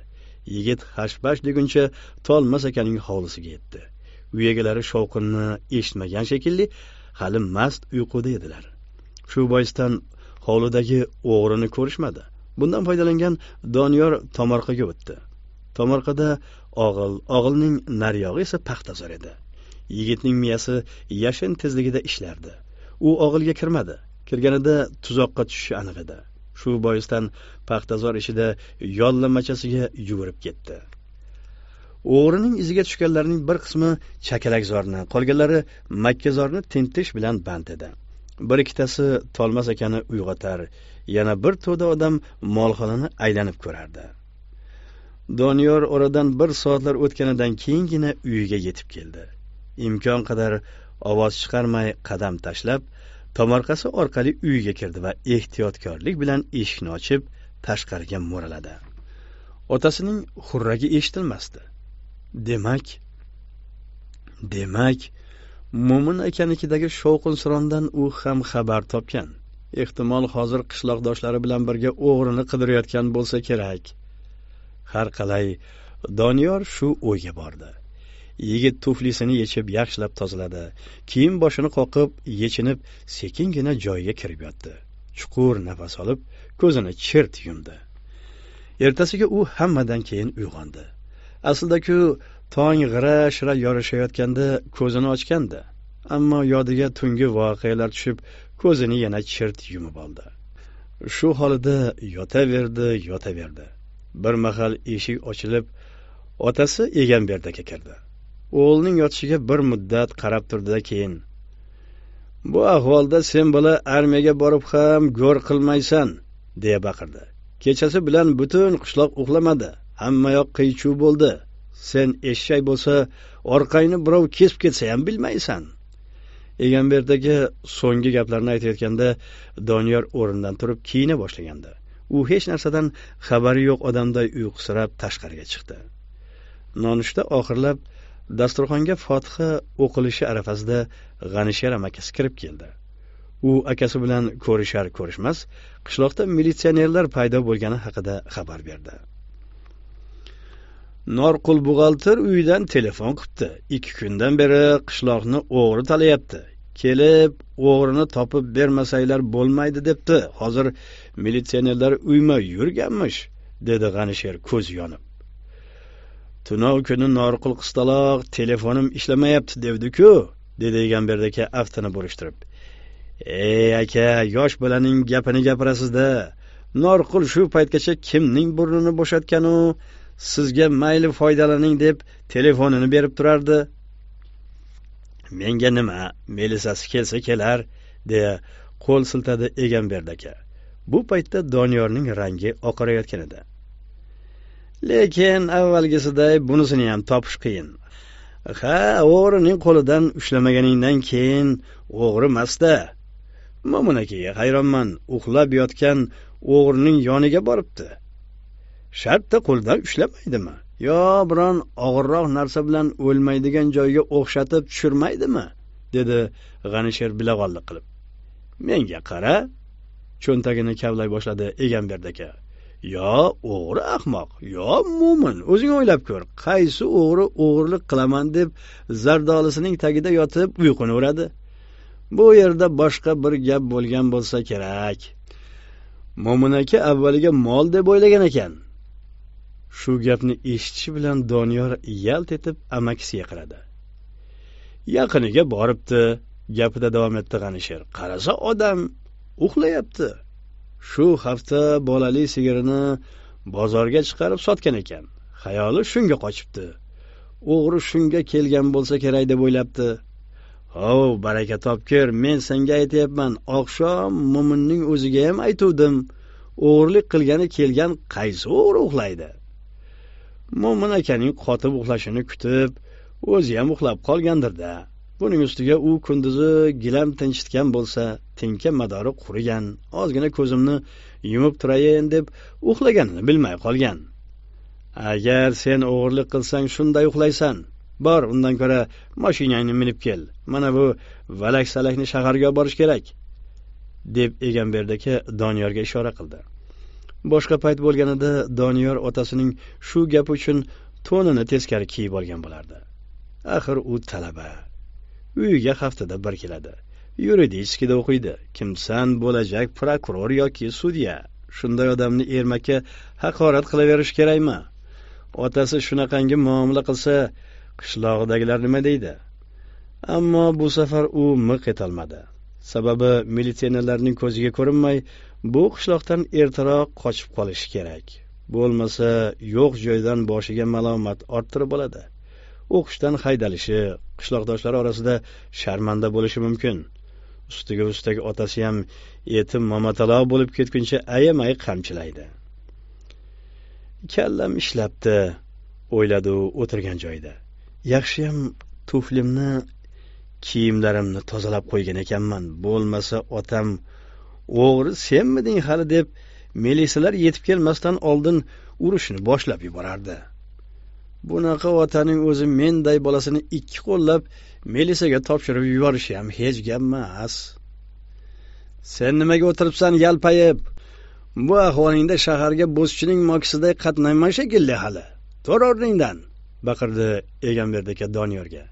yigit hashpash deguncha tolmas akaning hovlisiga yetdi uy egalari shovqinni eshitmagan shekilli hali mast uyquda edilar shu boisdan hovlidagi o'g'rini ko'rishmadi bundan foydalangan doniyor tomorqaga o'tdi tomorqada og'il og'ilning naryog'i esa paxtazor edi yigitning miyasi yashin tezligida ishlardi u og'ilga kirmadi kirganida tuzoqqa tushishi aniq edi shu boisdan paxtazor ishida yollamachasiga yugurib ketdi o'g'rining iziga tushganlarning bir qismi chakalakzorni qolganlari makkazorni tintish bilan band edi bir ikkitasi tolmas akani uyg'otar yana bir to'da odam molxonani aylanib ko'rardi doniyor oradan bir soatlar o'tganidan keyingina uyiga yetib keldi imkon qadar ovoz chiqarmay qadam tashlab tomorqasi orqali uyiga kirdi va ehtiyotkorlik bilan eshikni ochib tashqariga mo'raladi otasining xurragi eshitilmasdi demak demak mo'min akanikidagi shovqin surondan u ham xabar topgan ehtimol hozir qishloqdoshlari bilan birga o'g'rini qidirayotgan bo'lsa kerak har qalay doniyor shu o'yga bordi yigit tuflisini yechib yaxshilab tozaladi keyin boshini qoqib yechinib sekingina joyiga kirib yotdi chuqur nafas olib ko'zini chirt yumdi ertasiga u hammadan keyin uyg'ondi aslida ku tong g'ira shira yorishayotganda ko'zini ochgandi ammo yodiga tungi voqealar tushib ko'zini yana chirt yumib oldi shu holida yotaverdi yotaverdi bir mahal eshik ochilib otasi egamberdi aka kirdi o'g'lining yotishiga bir muddat qarab turdida keyin bu ahvolda sen bola armiyaga borib ham go'r qilmaysan deya baqirdi kechasi bilan butun qishloq uxlamadi hammayoq qiy chuv bo'ldi sen eshak bo'lsa orqangni birov kesib ketsa ham bilmaysan egamberdagi so'nggi gaplarni aytayotganda doniyor o'rnidan turib kiyina boshlagandi u hech narsadan xabari yo'q odamday uyqusirab tashqariga chiqdi nonushta oxirlab dasturxonga fotiha o'qilishi arafasida g'anishar akasi kirib keldi u akasi bilan ko'rishar ko'rishmas qishloqda militsionerlar paydo bo'lgani haqida xabar berdi norqul buxgalter uyidan telefon qilibdi ikki kundan beri qishloqni o'g'ri talayapti kelib o'g'rini topib bermasanglar bo'lmaydi debdi hozir militsionerlar uyma yurganmish dedi g'anisher ko'z yonib tunov kuni norqul qistaloq telefonim ishlamayapti devdiku dedi egamberdi aka aftini burishtirib ey aka yosh bolaning gapini gapirasizda norqul shu paytgacha kimning burnini bo'shatganu sizga mayli foydalaning deb telefonini berib turardi menga nima melisasi kelsa kelar deya qo'l siltadi egamberdi aka bu paytda doniyorning rangi oqarayotgan edi lekin avvalgisiday bunisini ham topish qiyin ha o'g'rining qo'lidan ushlamaganingdan keyin o'g'ri masda mo'min akaga hayronman uxlab yotgan o'g'rining yoniga boribdi shartta qo'ldan ushlamaydimi yo biron og'irroq narsa bilan o'lmaydigan joyga o'xshatib tushirmaydimi dedi g'anisher bilag'onlik qilib menga qara cho'ntagini kavlay boshladi egamberdi aka yo o'g'ri ahmoq yo mo'min o'zing o'ylab ko'r qaysi o'g'ri o'g'irlik qilaman deb zardolisining tagida yotib uyquni uradi bu yerda boshqa bir gap bo'lgan bo'lsa kerak mo'min aka avvaliga mol deb o'ylagan ekan shu gapni eshitishi bilan doniyor yalt etib amakisiga qaradi yaqiniga boribdi gapida davom etdi g'anisher qarasa odam uxlayapti shu hafta bolali sigirini bozorga chiqarib sotgan ekan xayoli shunga qochibdi o'g'ri shunga kelgan bo'lsa kerak deb o'ylabdi hov baraka topkir men senga aytyapman oqshom mo'minning o'ziga ham aytuvdim o'g'irlik qilgani kelgan qaysi o'g'ri uxlaydi mo'min akaning qotib uxlashini kutib o'zi ham uxlab qolgandirda buning ustiga u kunduzi gilam tinchitgan bo'lsa tinka madori qurigan ozgina ko'zimni yumib turayin deb uxlaganini bilmay qolgan agar sen o'g'irlik qilsang shunday uxlaysan bor undan ko'ra mashinangni minib kel mana bu valak salakni shaharga olib borish kerak deb egamberdi aka doniyorga ishora qildi boshqa payt bo'lganida doniyor otasining shu gapi uchun to'nini teskari kiyib olgan bo'lardi axir u talaba uyiga haftada bir keladi yuridическийda o'qiydi kimsan bo'lajak prokuror yoki sudya shunday odamni ermakka haqorat qilaverish kerakmi otasi shunaqangi muomala qilsa qishlog'idagilar nima deydi ammo bu safar u miq etolmadi sababi militsionerlarning ko'ziga ko'rinmay bu qishloqdan ertaroq qochib qolishi kerak bo'lmasa yo'q joydan boshiga malomat orttirib oladi o'qishdan haydalishi qishloqdoshlari orasida sharmanda bo'lishi mumkin ustiga ustak otasi ham yetim momataloq bo'lib ketguncha ayamay qamchilaydi kallam ishlabdi o'yladi u o'tirgan joyida yaxshiyam tuflimni kiyimlarimni tozalab qo'ygan ekanman bo'lmasa otam o'g'ri senmiding hali deb melisalar yetib kelmasdan oldin urushni boshlab yuborardi bunaqa otaning o'zi menday bolasini ikki qo'llab melisaga topshirib yuborishi ham hech gap emas sen nimaga o'tiribsan yalpayib bu ahvolingda shaharga bo'zchining mokisiday qatnaymay shekilli hali tur o'rningdan baqirdi egamberdi aka doniyorga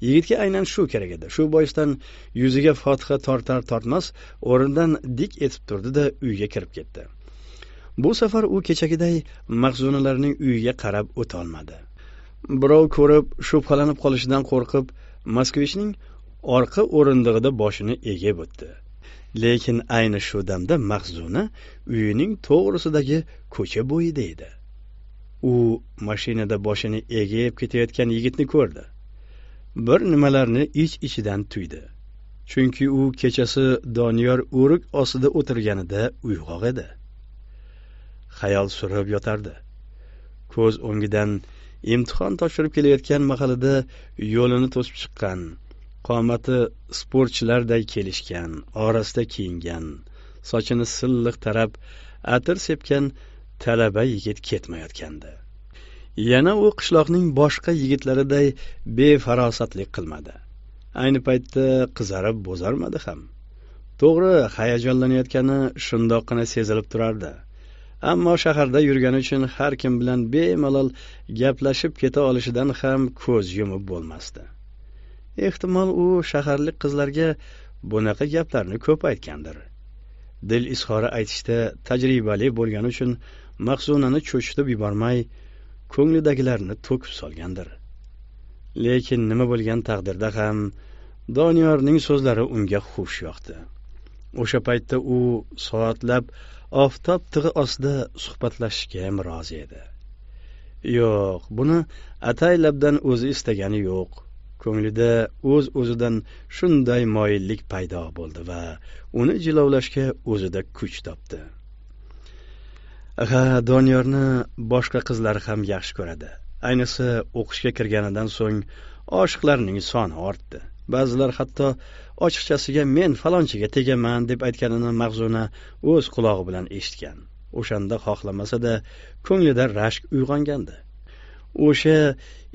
yigitga aynan shu kerak edi shu boisdan yuziga fotiha tortar tortmas o'rnidan dik etib turdi da uyga kirib ketdi bu safar u kechagiday mahzunalarning uyiga qarab o'tolmadi birov ko'rib shubhalanib qolishidan qo'rqib moskvichning orqa o'rindig'ida boshini egib o'tdi lekin ayni shu damda mahzuna uyining to'g'risidagi ko'cha bo'yida edi u mashinada boshini egib ketayotgan yigitni ko'rdi bir nimalarni ich iç ichidan tuydi chunki u kechasi doniyor o'rik ostida o'tirganida uyg'oq edi xayol surib yotardi ko'z o'ngidan imtihon topshirib kelayotgan mahalida yo'lini to'sib chiqqan qomati sportchilarday kelishgan orasida kiyingan sochini silliq tarab atir sepgan talaba yigit ketmayotgandi yana u qishloqning boshqa yigitlariday befarosatlik qilmadi ayni paytda qizarib bo'zarmadi ham to'g'ri hayajonlanayotgani shundoqqina sezilib turardi ammo shaharda yurgani uchun har kim bilan bemalol gaplashib keta olishidan ham ko'z yumib bo'lmasdi ehtimol u shaharlik qizlarga bunaqa gaplarni ko'p aytgandir dil izhori aytishda tajribali bo'lgani uchun mahzunani cho'chitib yubormay ko'nglidagilarni to'kib solgandir lekin nima bo'lgan taqdirda ham doniyorning so'zlari unga xush yoqdi o'sha paytda u soatlab oftob tig'i ostida suhbatlashishga ham rozi edi yo'q buni ataylabdan o'zi istagani yo'q ko'nglida o'z uz o'zidan shunday moyillik paydo bo'ldi va uni jilovlashga o'zida kuch topdi ha doniyorni boshqa qizlar ham yaxshi ko'radi ayniqsa o'qishga kirganidan so'ng oshiqlarning soni ortdi ba'zilar hatto ochiqchasiga men falonchiga tegaman deb aytganini mahzuna o'z qulog'i bilan eshitgan o'shanda xohlamasada ko'nglida rashk uyg'ongandi o'sha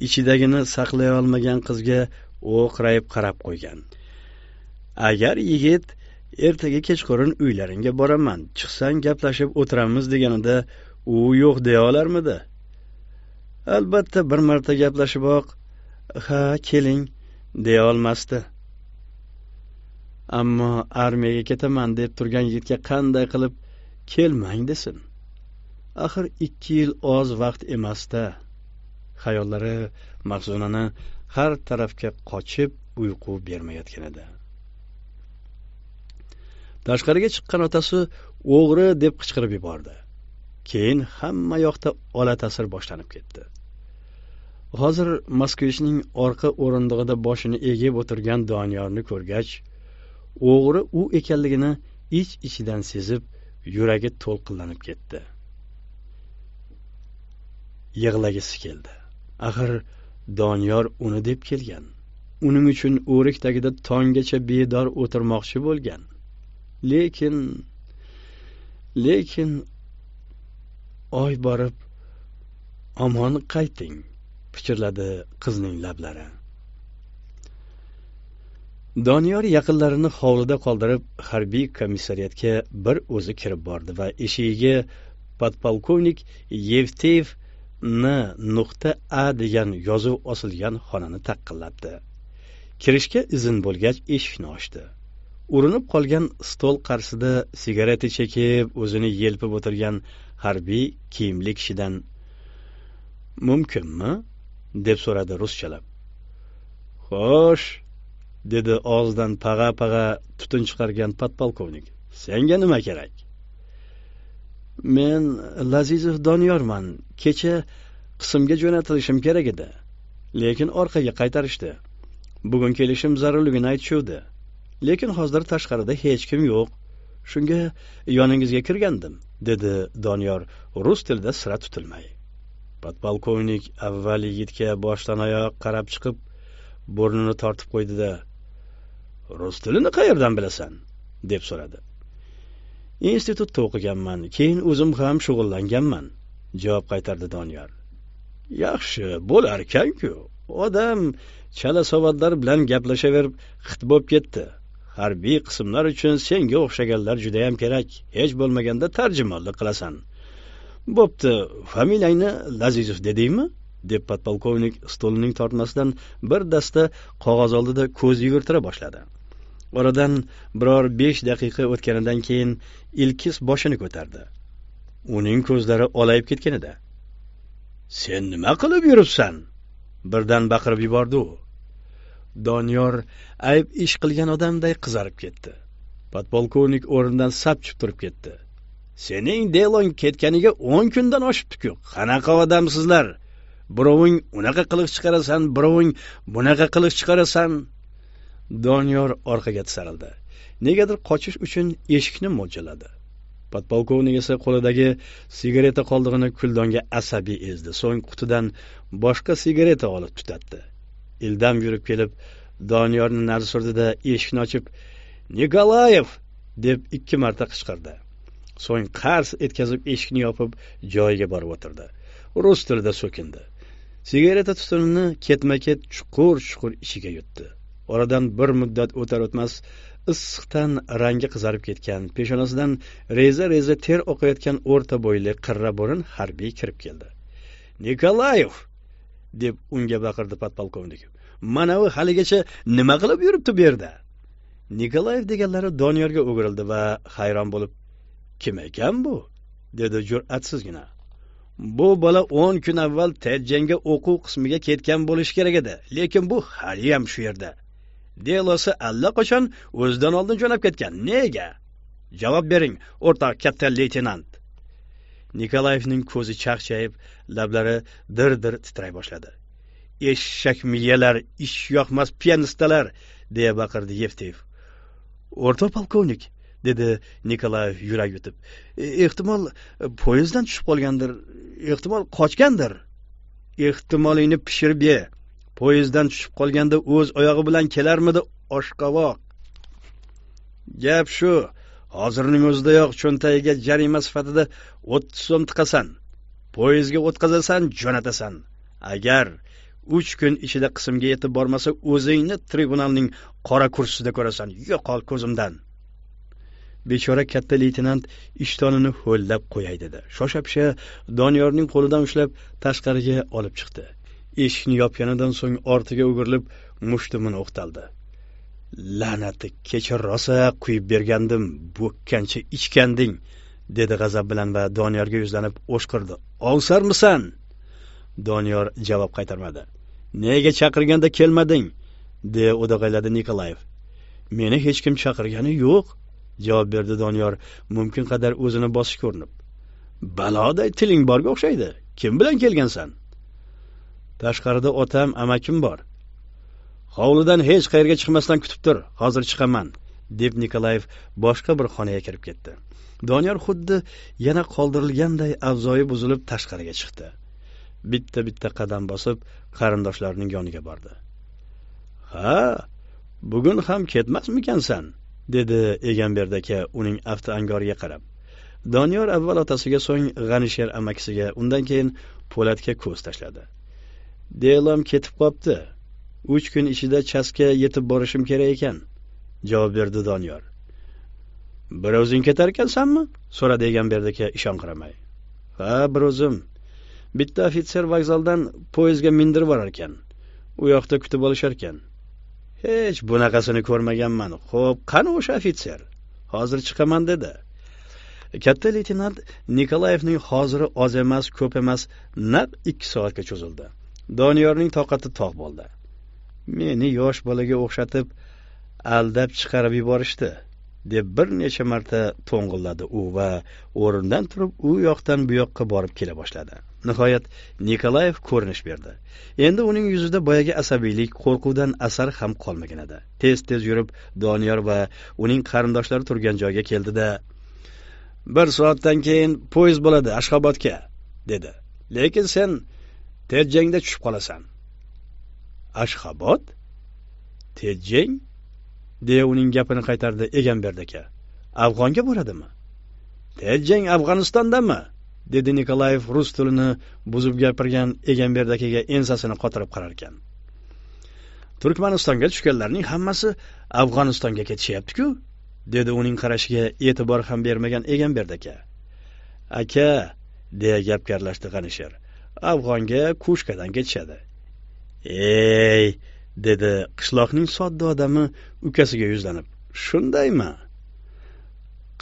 ichidagini saqlay olmagan qizga o'qrayib qarab qo'ygan agar yigit ertaga kechqurun uylaringga boraman chiqsang gaplashib o'tiramiz deganida u yo'q deya olarmidi albatta bir marta gaplashiboq ha keling deya olmasdi ammo armiyaga ketaman deb turgan yigitga qanday qilib kelmang desin axir ikki yil oz vaqt emasda xayollari mahzunani har tarafga qochib uyqu bermayotgan edi tashqariga chiqqan otasi o'g'ri deb qichqirib yubordi keyin hamma yoqda ola tasir boshlanib ketdi hozir moskvichning orqa o'rindig'ida boshini egib o'tirgan doniyorni ko'rgach o'g'ri u ekanligini ich iç ichidan sezib yuragi to'lqinlanib ketdi yig'lagisi keldi axir doniyor uni deb kelgan uning uchun o'rik tagida tonggacha bedor o'tirmoqchi bo'lgan lekin lekin oy borib omon qayting pichirladi qizning lablari doniyor yaqinlarini hovlida qoldirib harbiy komissariyatga bir o'zi kirib bordi va eshigiga podpolkovnik yevteyev n nuqta a degan yozuv osilgan xonani taqillatdi kirishga izn bo'lgach eshikni ochdi urinib qolgan stol qarshisida sigareta chekib o'zini yelpib o'tirgan harbiy kiyimli kishidan mumkinmi deb so'radi ruschalab xo'sh dedi og'zidan pag'a pag'a tutun chiqargan podpolkovnik senga nima kerak men lazizov doniyorman kecha qismga jo'natilishim kerak edi lekin orqaga qaytarishdi bugun kelishim zarurligini aytishuvdi lekin hozir tashqarida hech kim yo'q shunga yoningizga kirgandim dedi doniyor rus tilida sira tutilmay podpolkovnik avval yigitga oyoq qarab chiqib burnini tortib qo'ydida rus tilini qayerdan bilasan deb so'radi institutda o'qiganman keyin o'zim ham shug'ullanganman javob qaytardi doniyor yaxshi bo'larkanku odam chala savodlar bilan gaplashaverib xit bo'lib ketdi harbiy qismlar uchun senga o'xshaganlar juda ham kerak hech bo'lmaganda tarjimonlik qilasan bo'pti familiyangni lazizov dedingmi deb podpolkovnik stolining tortmasidan bir dasta qog'oz oldida ko'z yugurtira boshladi oradan biror besh daqiqa o'tganidan keyin ilkis boshini ko'tardi uning ko'zlari olayib ketgan edi sen nima qilib yuribsan birdan baqirib yubordi u doniyor ayb ish qilgan odamday qizarib ketdi podpolkovnik o'rnidan sapchib turib ketdi sening delong ketganiga o'n kundan oshibdiku qanaqa odamsizlar biroving unaqa qiliq chiqarasan biroving bunaqa qiliq chiqarasan doniyor orqaga tisarildi negadir qochish uchun eshikni mo'ljalladi podpolkovnik esa qo'lidagi sigareta qoldig'ini kuldonga asabiy ezdi so'ng qutidan boshqa sigareta olib tutatdi ildam yurib kelib doniyorni nari surdida eshikni ochib nikolayev deb ikki marta qichqirdi so'ng qars etkazib eshikni yopib joyiga borib o'tirdi rus tilida so'kindi sigareta tutunini ketma ket chuqur chuqur ichiga yutdi oradan bir muddat o'tar o'tmas issiqdan rangi qizarib ketgan peshonasidan reza reza ter oqayotgan o'rta bo'yli qirra burun harbiy kirib keldi nikolayev deb unga baqirdi podpolkovnik manavi haligacha nima qilib yuribdi bu yerda nikolayev deganlari doniyorga o'girildi va hayron bo'lib kim ekan bu dedi jur'atsizgina bu bola o'n kun avval tejanga o'quv qismiga ketgan bo'lishi kerak edi lekin bu haliyam shu yerda delosi allaqachon o'zidan oldin jo'nab ketgan nega javob bering o'rtoq katta leytenant nikolayevning ko'zi chaqchayib lablari dir dir titray boshladi eshak miyalar ish yoqmas piyanistalar deya baqirdi yevteyev o'rta polkovnik dedi nikolayev yurak yutib e, ehtimol poyezddan tushib qolgandir ehtimol qochgandir ehtimolingni pishirib ye poyezddan tushib qolganda o'z oyog'i bilan kelarmidi oshqovoq gap shu hozirning o'zidayoq cho'ntagiga jarima sifatida o'ttiz so'm tiqasan poyezdga o'tkazasan jo'natasan agar uch kun ichida qismga yetib bormasa o'zingni tribunalning qora kursisida ko'rasan yo'qol ko'zimdan bechora katta leytenant ishtonini ho'llab qo'yay dedi shosha pisha doniyorning qo'lidan ushlab tashqariga olib chiqdi eshikni yopganidan so'ng ortiga o'girilib mushtumini o'qtaldi la'nati kecha rosa quyib bergandim bo'kkancha ichganding dedi g'azab bilan va doniyorga yuzlanib o'shqirdi ovsarmisan doniyor javob qaytarmadi nega chaqirganda kelmading deya o'dag'ayladi nikolayev meni hech kim chaqirgani yo'q javob berdi doniyor mumkin qadar o'zini bosish ko'rinib baloday tiling borga o'xshaydi kim bilan kelgansan tashqarida otam amakim bor hovlidan hech qayerga chiqmasdan kutib tur hozir chiqaman deb nikolayev boshqa bir xonaga kirib ketdi doniyor xuddi yana qoldirilganday avzoyi buzilib tashqariga chiqdi bitta bitta qadam bosib qarindoshlarining yoniga bordi ha bugun ham ketmasmikansan dedi egamberdi aka uning afti angoriga qarab doniyor avval otasiga so'ng g'anisher amakisiga undan keyin po'latga ko'z tashladi delom ketib qolibdi uch kun ichida chastga yetib borishim kerak ekan javob berdi doniyor bir o'zing ketar ekansanmi so'radi egamberdi aka ishonqiramay ha bir o'zim bitta ofitser vokzaldan poyezdga mindirib ekan u yoqda kutib olisharkan hech bunaqasini ko'rmaganman xo'p qani o'sha ofitser hozir chiqaman dedi katta leytenant nikolayevning hoziri oz emas ko'p emas naq ikki soatga cho'zildi doniyorning toqati tog' bo'ldi meni yosh bolaga o'xshatib aldab chiqarib yuborishdi deb bir necha marta to'ng'illadi u va o'rnidan turib u yoqdan bu yoqqa borib kela boshladi nihoyat nikolayev ko'rinish berdi endi uning yuzida boyagi asabiylik qo'rquvdan asar ham qolmagan edi tez tez yurib doniyor va uning qarindoshlari turgan joyga keldida bir soatdan keyin poyezd bo'ladi ashxobodga dedi lekin sen terjangda tushib qolasan ashxobod tejang deya uning gapini qaytardi egamberdi aka afg'onga boradimi tejang afg'onistondami dedi nikolayev rus tilini buzib gapirgan egamberdi akaga ensasini qotirib qararkan turkmanistonga tushganlarning hammasi afg'onistonga ketishyaptiku dedi uning qarashiga e'tibor ham bermagan egamberdi aka aka deya gapkarlashdi g'anisher afg'onga kushkadan ketishadi ey dedi qishloqning sodda odami ukasiga yuzlanib shundaymi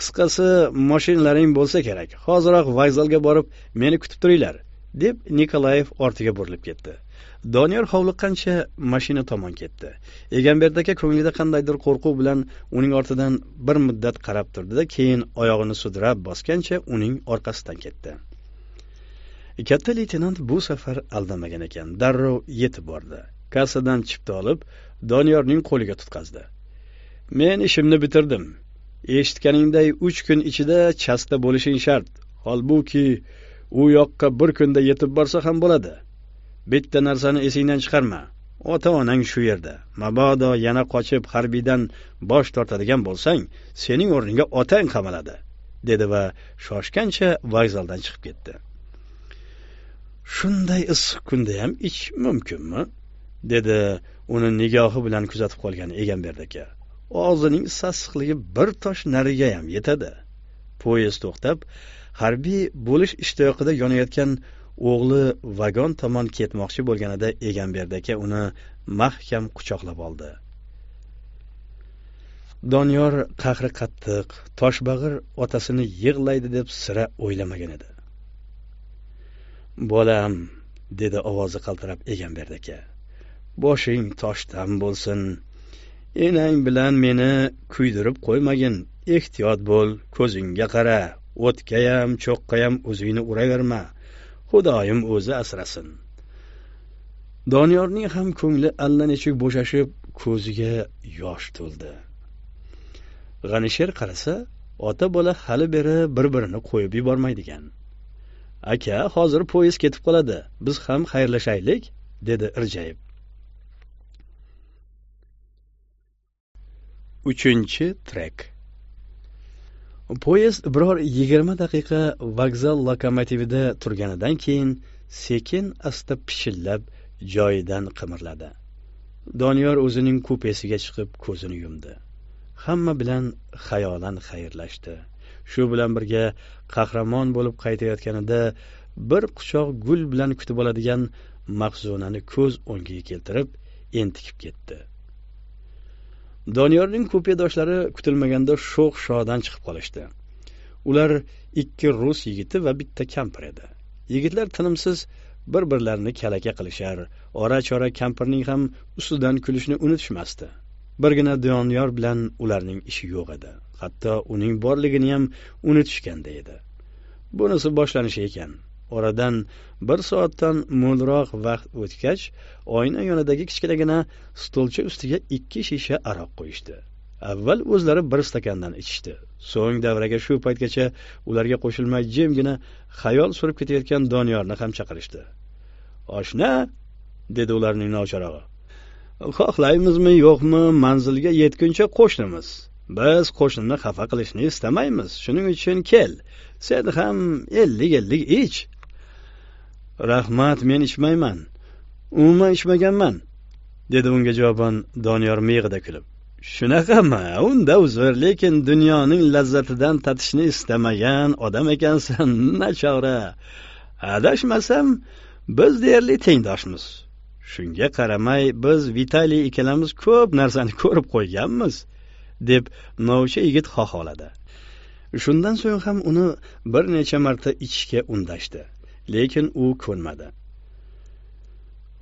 qisqasi moshinalaring bo'lsa kerak hoziroq vokzalga borib meni kutib turinglar deb nikolayev ortiga burilib ketdi doniyor hovliqqancha mashina tomon ketdi egamberd aka ko'nglida qandaydir qo'rquv bilan uning ortidan bir muddat qarab turdida keyin oyog'ini sudrab bosgancha uning orqasidan ketdi katta leytenant bu safar aldamagan ekan darrov yetib bordi kassadan chipta olib doniyorning qo'liga tutqazdi men ishimni bitirdim eshitganingday uch kun ichida chasta bo'lishing shart holbuki u yoqqa bir kunda yetib borsa ham bo'ladi bitta narsani esingdan chiqarma ota onang shu yerda mabodo yana qochib harbiydan bosh tortadigan bo'lsang sening o'rningga otang qamaladi dedi va shoshgancha vokzaldan chiqib ketdi shunday issiq kunda ham ichish mumkinmi dedi uni nigohi bilan kuzatib qolgan egamberd aka og'zining sassiqligi bir tosh nariga ham yetadi poyezd to'xtab harbiy bo'lish ishtiyoqida yonayotgan o'g'li vagon tomon ketmoqchi bo'lganida egamberd aka uni mahkam quchoqlab oldi doniyor qahri qattiq toshbag'ir otasini yig'laydi deb sira o'ylamagan edi bolam dedi ovozi qaltirab egamberdi aka boshing toshdan bo'lsin enang bilan meni kuydirib qo'ymagin ehtiyot bo'l ko'zingga qara o'tgayam cho'qqayam o'zingni uraverma xudoyim o'zi asrasin doniyorning ham ko'ngli allanechuk bo'shashib ko'ziga yosh to'ldi g'anisher qarasa ota bola hali beri bir birini qo'yib yubormaydigan aka hozir poyezd ketib qoladi biz ham xayrlashaylik dedi irjayib uchinchi trek poyezd biror yigirma daqiqa vokzal lokomotivida turganidan keyin sekin asta pishillab joyidan qimirladi doniyor o'zining kupesiga chiqib ko'zini yumdi hamma bilan xayolan xayrlashdi shu bilan birga qahramon bo'lib qaytayotganida bir quchoq gul bilan kutib oladigan mahzunani ko'z o'ngiga keltirib entikib ketdi doniyorning kupedoshlari kutilmaganda sho'x shodon chiqib qolishdi ular ikki rus yigiti va bitta kampir edi yigitlar tinimsiz bir birlarini kalaka qilishar ora chora kampirning ham ustidan kulishni unutishmasdi birgina doniyor bilan ularning ishi yo'q edi hatto uning borligini ham unutishganda edi bunisi boshlanishi ekan oradan bir soatdan mo'lroq vaqt o'tgach oyna yonidagi kichkinagina stolcha ustiga ikki shisha aroq qo'yishdi avval o'zlari bir stakandan ichishdi so'ng davraga shu paytgacha ularga qo'shilmay jimgina xayol surib ketayotgan doniyorni ham chaqirishdi oshna dedi ularning novcharog'i xohlaymizmi yo'qmi manzilga yetguncha qo'shnimiz biz qo'shnini xafa qilishni istamaymiz shuning uchun kel sen ham ellik ellik ich rahmat men ichmayman umuman ichmaganman dedi unga javoban doniyor miyig'ida kulib shunaqami unda uzr lekin dunyoning lazzatidan tatishni istamagan odam ekansan nachora adashmasam biz deyarli tengdoshmiz shunga qaramay biz vitaliy ikkalamiz ko'p narsani ko'rib qo'yganmiz deb novcha yigit xoholadi shundan so'ng ham uni bir necha marta ichishga undashdi lekin u ko'nmadi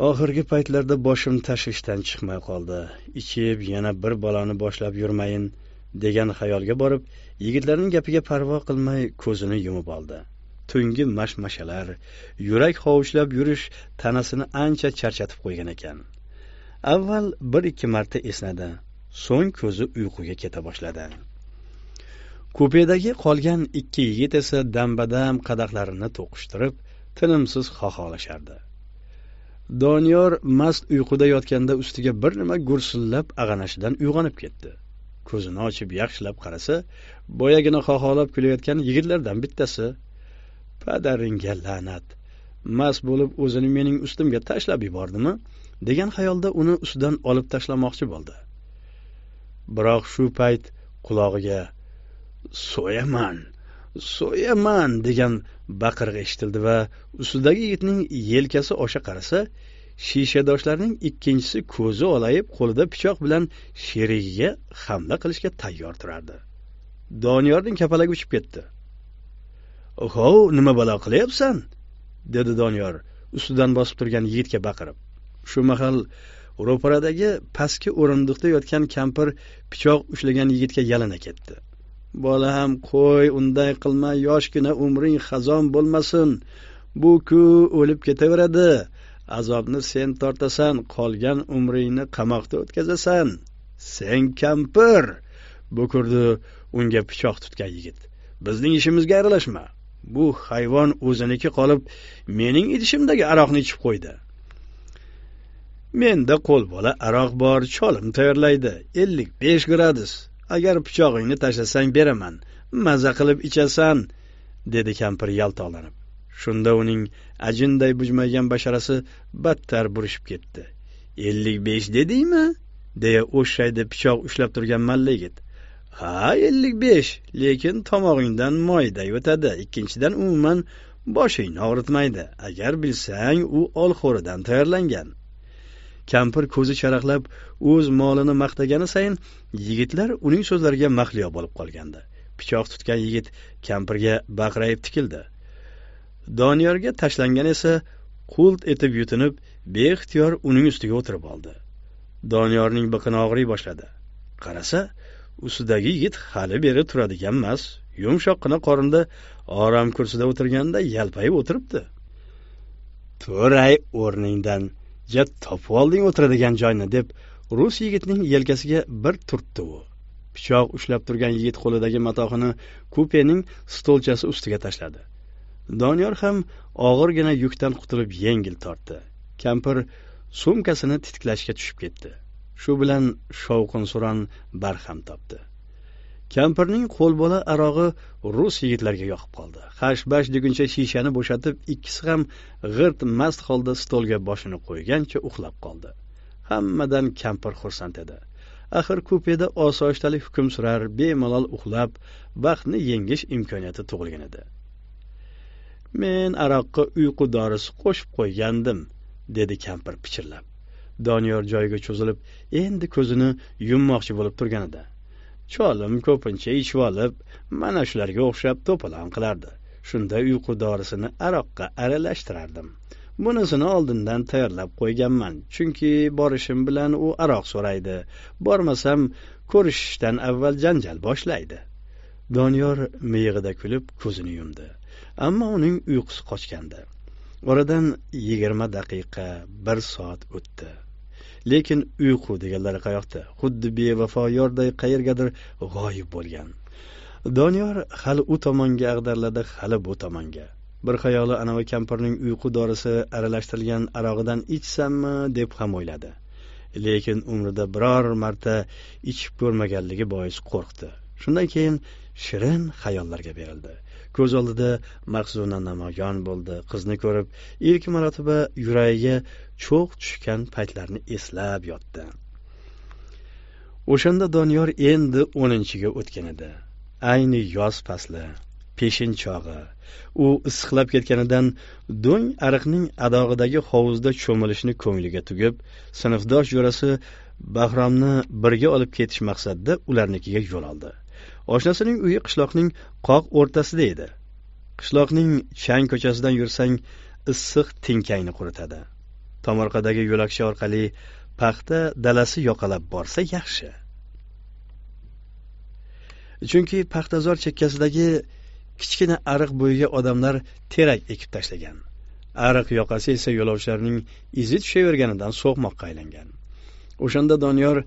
oxirgi paytlarda boshim tashvishdan chiqmay qoldi ichib yana bir baloni boshlab yurmayin degan xayolga borib yigitlarning gapiga parvo qilmay ko'zini yumib oldi tungi mashmashalar yurak hovuchlab yurish tanasini ancha charchatib qo'ygan ekan avval bir ikki marta esnadi so'ng ko'zi uyquga keta boshladi kupedagi qolgan ikki yigit esa dambadam qadahlarini to'qishtirib tinimsiz xoholashardi doniyor mast uyquda yotganda ustiga bir nima gursillab ag'anashidan uyg'onib ketdi ko'zini ochib yaxshilab qarasa boyagina xoholab kulayotgan yigitlardan bittasi padaringga la'nat mast bo'lib o'zini mening ustimga tashlab yubordimi degan xayolda uni ustidan olib tashlamoqchi bo'ldi biroq shu payt qulog'iga so'yaman so'yaman degan baqiriq eshitildi va ustidagi yigitning yelkasi osha qarasa shishadoshlarning ikkinchisi ko'zi olayib qo'lida pichoq bilan sherigiga hamla qilishga tayyor turardi doniyorning kapalagi uchib ketdi hov nima balo qilyapsan dedi doniyor ustidan bosib turgan yigitga baqirib shu mahal ro'paradagi pastki o'rindiqda yotgan kampir pichoq ushlagan yigitga yalina ketdi bolam qo'y unday qilma yoshgina umring xazon bo'lmasin bu ku o'lib ketaveradi azobni sen tortasan qolgan umringni qamoqda o'tkazasan sen kampir bukurdi unga pichoq tutgan yigit bizning ishimizga aralashma bu hayvon o'ziniki qolib mening idishimdagi aroqni ichib qo'ydi menda qo'lbola aroq bor cholim tayyorlaydi ellik besh gradus agar pichog'ingni tashlasang beraman maza qilib ichasan dedi kampir yaltoqlanib shunda uning ajinday bujmaygan basharasi battar burishib ketdi ellik besh dedingmi deya o'shshaydi pichoq ushlab turgan malla yigit ha ellik besh lekin tomog'ingdan moyday o'tadi ikkinchidan umuman boshingni og'ritmaydi agar bilsang u olxo'ridan tayyorlangan kampir ko'zi charaqlab o'z molini maqtagani sayin yigitlar uning so'zlariga mahliyo bo'lib qolgandi pichoq tutgan yigit kampirga baqrayib tikildi doniyorga tashlangan esa qult etib yutinib beixtiyor uning ustiga o'tirib oldi doniyorning biqini og'riy boshladi qarasa ustidagi yigit hali beri emas yumshoqqina qorinda orom kursida o'tirganda yalpayib o'tiribdi to'ray o'rningdan ja topib olding o'tiradigan joyni deb rus yigitning yelkasiga bir turtdi u pichoq ushlab turgan yigit qo'lidagi matohini kupening stolchasi ustiga tashladi doniyor ham og'irgina yukdan qutulib yengil tortdi kampir sumkasini titklashga tushib ketdi shu bilan shovqin suron barham topdi kampirning qo'lbola arog'i rus yigitlariga yoqib qoldi hash bash deguncha shishani bo'shatib ikkisi ham g'irt mast holda stolga boshini qo'ygancha uxlab qoldi hammadan kampir xursand edi axir kupeda osoyishtalik hukm surar bemalol uxlab vaqtni yengish imkoniyati tug'ilgan edi men aroqqa uyqu dorisi qo'shib qo'ygandim dedi kampir pichirlab doniyor joyiga cho'zilib endi ko'zini yummoqchi bo'lib turganida cholim ko'pincha ichib olib mana shularga o'xshab to'polon qilardi shunda uyqu dorisini aroqqa aralashtirardim bunisini oldindan tayyorlab qo'yganman chunki borishim bilan u aroq so'raydi bormasam ko'rishishdan avval janjal boshlaydi doniyor miyig'ida kulib ko'zini yumdi ammo uning uyqusi qochgandi oradan yigirma daqiqa bir soat o'tdi lekin uyqu deganlari qayoqda xuddi bevafo yorday qayergadir g'oyib bo'lgan doniyor hali u tomonga ag'dariladi hali bu tomonga bir xayoli anavi kampirning uyqu dorisi aralashtirilgan arog'idan ichsammi deb ham o'yladi lekin umrida biror marta ichib ko'rmaganligi bois qo'rqdi shundan keyin shirin xayollarga berildi ko'z oldida mahzuna namoyon bo'ldi qizni ko'rib ilk marotaba yuragiga cho'g' tushgan paytlarni eslab yotdi o'shanda doniyor endi o'ninchiga o'tgan edi ayni yoz fasli peshin chog'i u issiqlab ketganidan do'ng ariqning adog'idagi hovuzda cho'milishni ko'ngliga tugib sinfdosh jo'rasi bahromni birga olib ketish maqsadida ularnikiga yo'l oldi oshnasining uyi qishloqning qoq o'rtasida edi qishloqning chang ko'chasidan yursang issiq tinkangni quritadi tomorqadagi yo'lakcha orqali paxta dalasi yoqalab borsa yaxshi chunki paxtazor chekkasidagi kichkina ariq bo'yiga odamlar terak ekib tashlagan ariq yoqasi esa yo'lovchilarning izi tushaverganidan so'qmoqqa aylangan o'shanda doniyor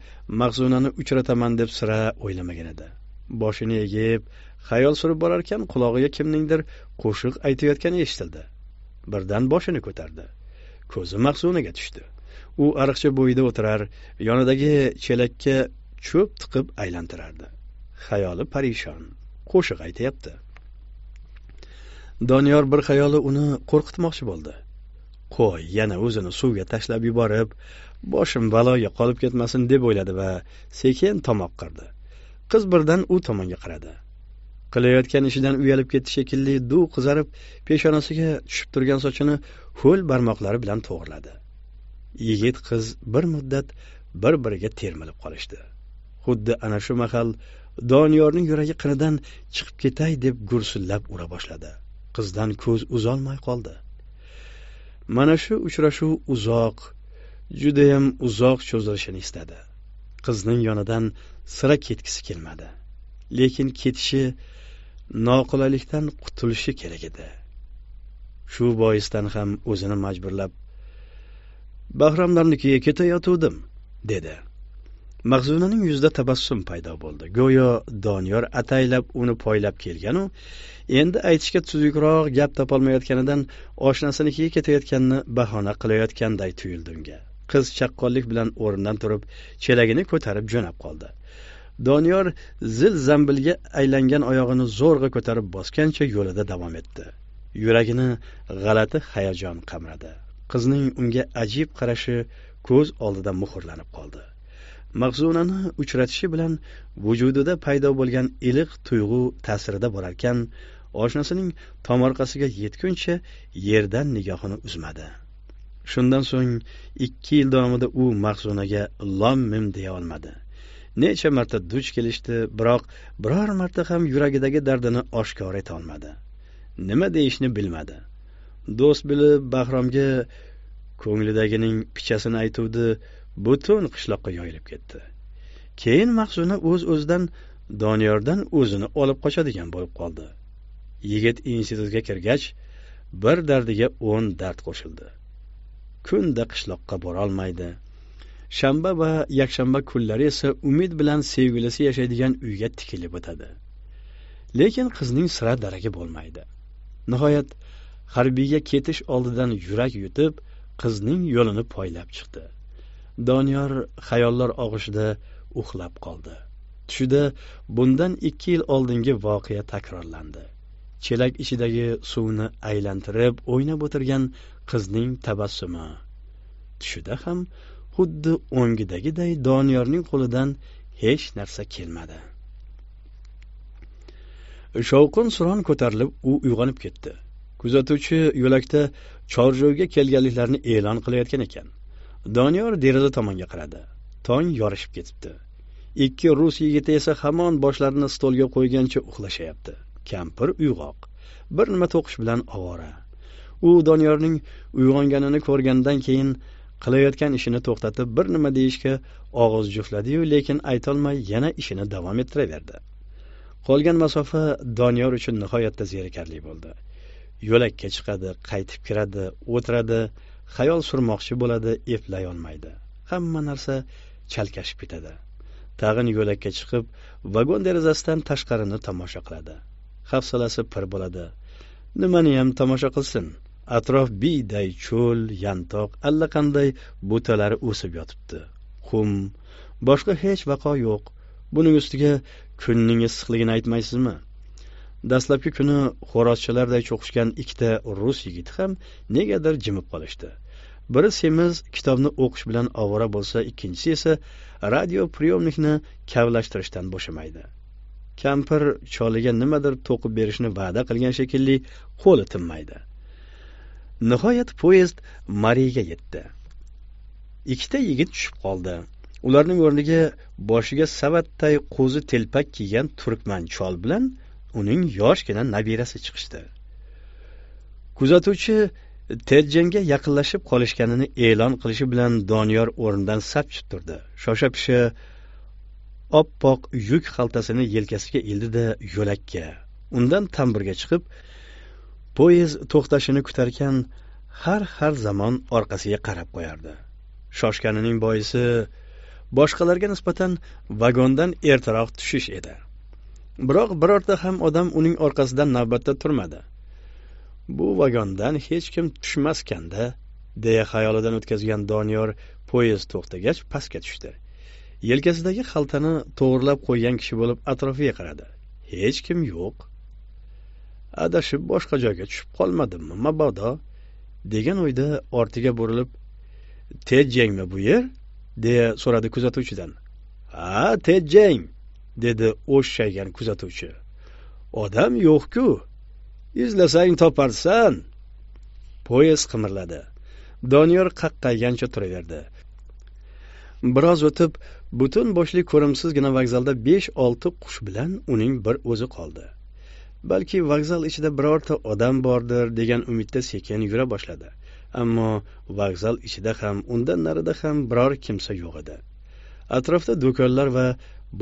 mahzunani uchrataman deb sira o'ylamagan edi boshini egib xayol surib borarkan qulog'iga kimningdir qo'shiq aytayotgani eshitildi birdan boshini ko'tardi ko'zi mahsunaga tushdi u ariqcha bo'yida o'tirar yonidagi chelakka cho'p tiqib aylantirardi xayoli parishon qo'shiq aytyapti doniyor bir xayoli uni qo'rqitmoqchi bo'ldi qo'y yana o'zini suvga tashlab yuborib boshim baloga qolib ketmasin deb o'yladi va sekin tomoq qirdi qiz birdan u tomonga qaradi qilayotgan ishidan uyalib ketdi shekilli duv qizarib peshonasiga tushib turgan sochini ho'l barmoqlari bilan to'g'riladi yigit qiz bir muddat bir biriga termilib qolishdi xuddi ana shu mahal doniyorning yuragi qinidan chiqib ketay deb gursillab ura boshladi qizdan ko'z uzolmay qoldi mana shu uchrashuv uzoq judayam uzoq cho'zilishini istadi qizning yonidan sira ketgisi kelmadi lekin ketishi noqulaylikdan qutulishi kerak edi shu boisdan ham o'zini majburlab bahromlarnikiga ketayotuvdim dedi mahzunaning yuzida tabassum paydo bo'ldi go'yo doniyor ataylab uni poylab kelganu endi aytishga tuzukroq gap topolmayotganidan oshnasinikiga ketayotganini bahona qilayotganday tuyuldi unga qiz chaqqonlik bilan o'rnidan turib chelagini ko'tarib jo'nab qoldi doniyor zil zambilga aylangan oyog'ini zo'rg'a ko'tarib bosgancha yo'lida davom etdi yuragini g'alati hayajon qamradi qizning unga ajib qarashi ko'z oldida muhrlanib qoldi mahzunani uchratishi bilan vujudida paydo bo'lgan iliq tuyg'u ta'sirida borarkan oshnasining tomorqasiga yetguncha yerdan nigohini uzmadi shundan so'ng ikki yil davomida u mahzunaga lom mim deya olmadi necha marta duch kelishdi biroq biror marta ham yuragidagi dardini oshkor eta olmadi nima deyishni bilmadi do'st bilib bahromga ko'nglidagining pichasini aytuvdi butun qishloqqa yoyilib ketdi keyin mahzuna o'z o'zidan doniyordan o'zini olib qochadigan bo'lib qoldi yigit institutga kirgach bir dardiga o'n dard qo'shildi kunda qishloqqa borolmaydi shanba va yakshanba kunlari esa umid bilan sevgilisi yashaydigan uyga tikilib o'tadi lekin qizning sira daragi bo'lmaydi nihoyat harbiyga ketish oldidan yurak yutib qizning yo'lini poylab chiqdi doniyor xayollar og'ushida uxlab qoldi tushida bundan ikki yil oldingi voqea takrorlandi chelak ichidagi suvni aylantirib o'ynab o'tirgan qizning tabassumi tushida ham xuddi o'ngidagiday doniyorning qo'lidan hech narsa kelmadi shovqin suron ko'tarilib u uyg'onib ketdi kuzatuvchi yo'lakda chorjovga kelganliklarini e'lon qilayotgan ekan doniyor deraza tomonga qaradi tong yorishib ketibdi ikki rus yigiti esa hamon boshlarini stolga qo'ygancha uxlashayapti kampir uyg'oq bir nima to'qish bilan ovora u doniyorning uyg'onganini ko'rgandan keyin qilayotgan ishini to'xtatib bir nima deyishga og'iz juftladiyu lekin aytolmay yana ishini davom ettiraverdi qolgan masofa doniyor uchun nihoyatda zerikarli bo'ldi yo'lakka chiqadi qaytib kiradi o'tiradi xayol surmoqchi bo'ladi eplay olmaydi hamma narsa chalkashib ketadi tag'in yo'lakka chiqib vagon derazasidan tashqarini tomosha qiladi hafsalasi pir bo'ladi nimaniyam tomosha qilsin atrof biyday cho'l yantoq allaqanday butalari o'sib yotibdi qum boshqa hech vaqo yo'q buning ustiga kunning issiqligini aytmaysizmi dastlabki kuni xo'rozchalarday cho'qishgan ikkita rus yigiti ham negadir jimib qolishdi biri semiz kitobni o'qish bilan ovora bo'lsa ikkinchisi esa radio priyomnikni kavlashtirishdan bo'shamaydi kampir choliga nimadir to'qib berishni va'da qilgan shekilli qo'li tinmaydi nihoyat poyezd mariyaga yetdi ikkita yigit tushib qoldi ularning o'rniga boshiga savatday qo'zi telpak kiygan turkman chol bilan uning yoshgina nabirasi chiqishdi kuzatuvchi tejjanga yaqinlashib qolishganini e'lon qilishi bilan doniyor o'rnidan sapchib turdi shosha pisha oppoq yuk xaltasini yelkasiga ildida yo'lakka undan tamburga chiqib poyezd to'xtashini kutarkan har har zamon orqasiga qarab qo'yardi shoshganining boisi boshqalarga nisbatan vagondan ertaroq tushish edi biroq birorta ham odam uning orqasidan navbatda turmadi bu vagondan hech kim tushmaskanda deya xayolidan o'tkazgan doniyor poyezd to'xtagach pastga tushdi yelkasidagi xaltani to'g'irlab qo'ygan kishi bo'lib atrofiga qaradi hech kim yo'q adashib boshqa joyga tushib qolmadimmi mabodo degan o'yda ortiga burilib jangmi bu yer deya so'radi kuzatuvchidan ha jang dedi o'shshaygan kuzatuvchi odam yo'qku izlasang toparsan poyezd qimirladi doniyor qaqqaygancha turaverdi biroz o'tib butun boshli ko'rimsizgina vokzalda besh olti qush bilan uning bir o'zi qoldi balki vokzal ichida birorta odam bordir degan umidda sekin yura boshladi ammo vokzal ichida ham undan narida ham biror kimsa yo'q edi atrofda do'konlar va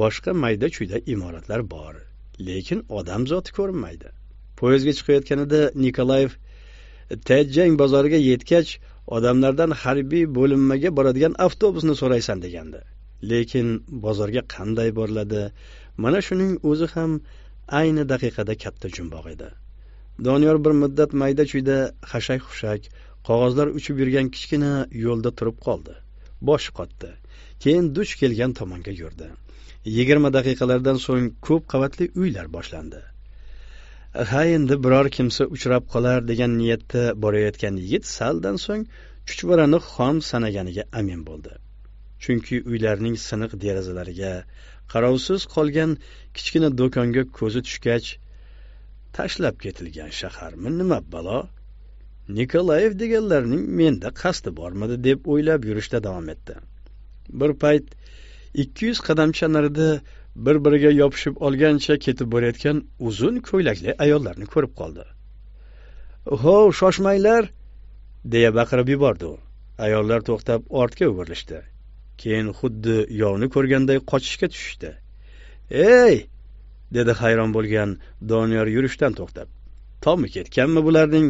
boshqa mayda chuyda imoratlar bor lekin odam zoti ko'rinmaydi poyezdga chiqayotganida nikolayev tajjang bozoriga yetgach odamlardan harbiy bo'linmaga boradigan avtobusni so'raysan degandi lekin bozorga qanday boriladi mana shuning o'zi ham ayni daqiqada katta jumboq edi doniyor bir muddat mayda chuyda xashak xushak qog'ozlar uchib yurgan kichkina yo'lda turib qoldi bosh qotdi keyin duch kelgan tomonga yurdi yigirma daqiqalardan so'ng ko'p qavatli uylar boshlandi ha endi biror kimsa uchrab qolar degan niyatda borayotgan yigit saldan so'ng chuchvarani xom sanaganiga amin bo'ldi chunki uylarning siniq derazalariga qarovsiz qolgan kichkina do'konga ko'zi tushgach tashlab ketilgan shaharmi nima balo nikolayev deganlarning menda qasdi bormidi deb o'ylab yurishda davom etdi bir payt ikki yuz qadamcha narida bir biriga yopishib olgancha ketib borayotgan uzun ko'ylakli ayollarni ko'rib qoldi hov shoshmanglar deya baqirib yubordi u ayollar to'xtab ortga o'girilishdi keyin xuddi yovni ko'rganday qochishga tushishdi ey dedi hayron bo'lgan doniyor yurishdan to'xtab tomi ketganmi bularning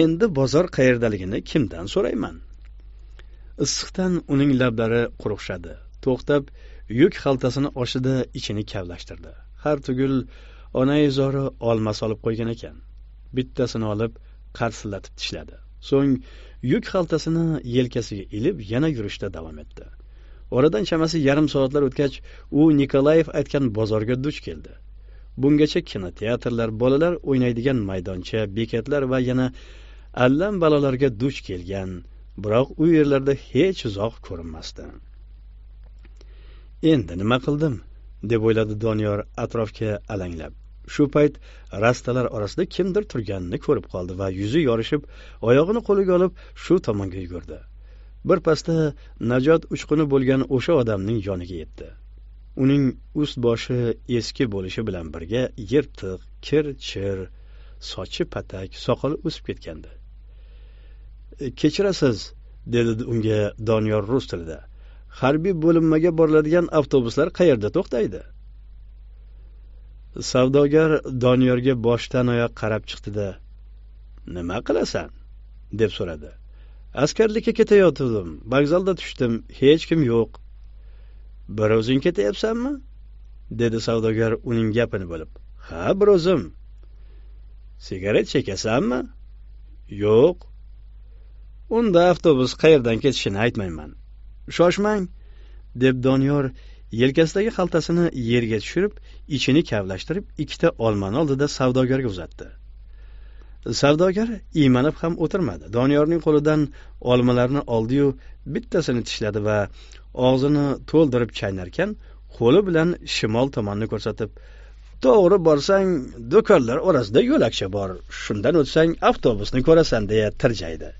endi bozor qayerdaligini kimdan so'rayman issiqdan uning lablari quruqshadi to'xtab yuk xaltasini oshida ichini kavlashtirdi har tugul onaizori olma solib qo'ygan ekan bittasini olib qarsillatib tishladi so'ng yuk xaltasini yelkasiga ilib yana yurishda davom etdi oradan chamasi yarim soatlar o'tgach u nikolayev aytgan bozorga duch keldi bungacha kinoteatrlar bolalar o'ynaydigan maydoncha bekatlar va yana allam balolarga duch kelgan biroq u yerlarda hech uzoq ko'rinmasdi endi nima qildim deb o'yladi doniyor atrofga alanglab shu payt rastalar orasida kimdir turganini ko'rib qoldi va yuzi yorishib oyog'ini qo'liga olib shu tomonga yugurdi birpasda najot uchquni bo'lgan o'sha odamning yoniga yetdi uning ust boshi eski bo'lishi bilan birga yirtiq kir chir sochi patak soqoli o'sib ketgandi kechirasiz dedi unga doniyor rus tilida harbiy bo'linmaga boriladigan avtobuslar qayerda to'xtaydi savdogar doniyorga boshdan oyoq qarab chiqdida nima qilasan deb so'radi askarlikka ketayotgandim vokzalda tushdim hech kim yo'q bir o'zing ketyapsanmi dedi savdogar uning gapini bo'lib ha bir o'zim sigaret chekasanmi yo'q unda avtobus qayerdan ketishini aytmayman shoshmang deb doniyor yelkasidagi xaltasini yerga tushirib ichini kavlashtirib ikkita olmani oldida savdogarga uzatdi savdogar iymanib ham o'tirmadi doniyorning qo'lidan olmalarni oldiyu bittasini tishladi va og'zini to'ldirib chaynarkan qo'li bilan shimol tomonni ko'rsatib to'g'ri borsang do'konlar orasida yo'lakcha bor shundan o'tsang avtobusni ko'rasan deya tirjaydi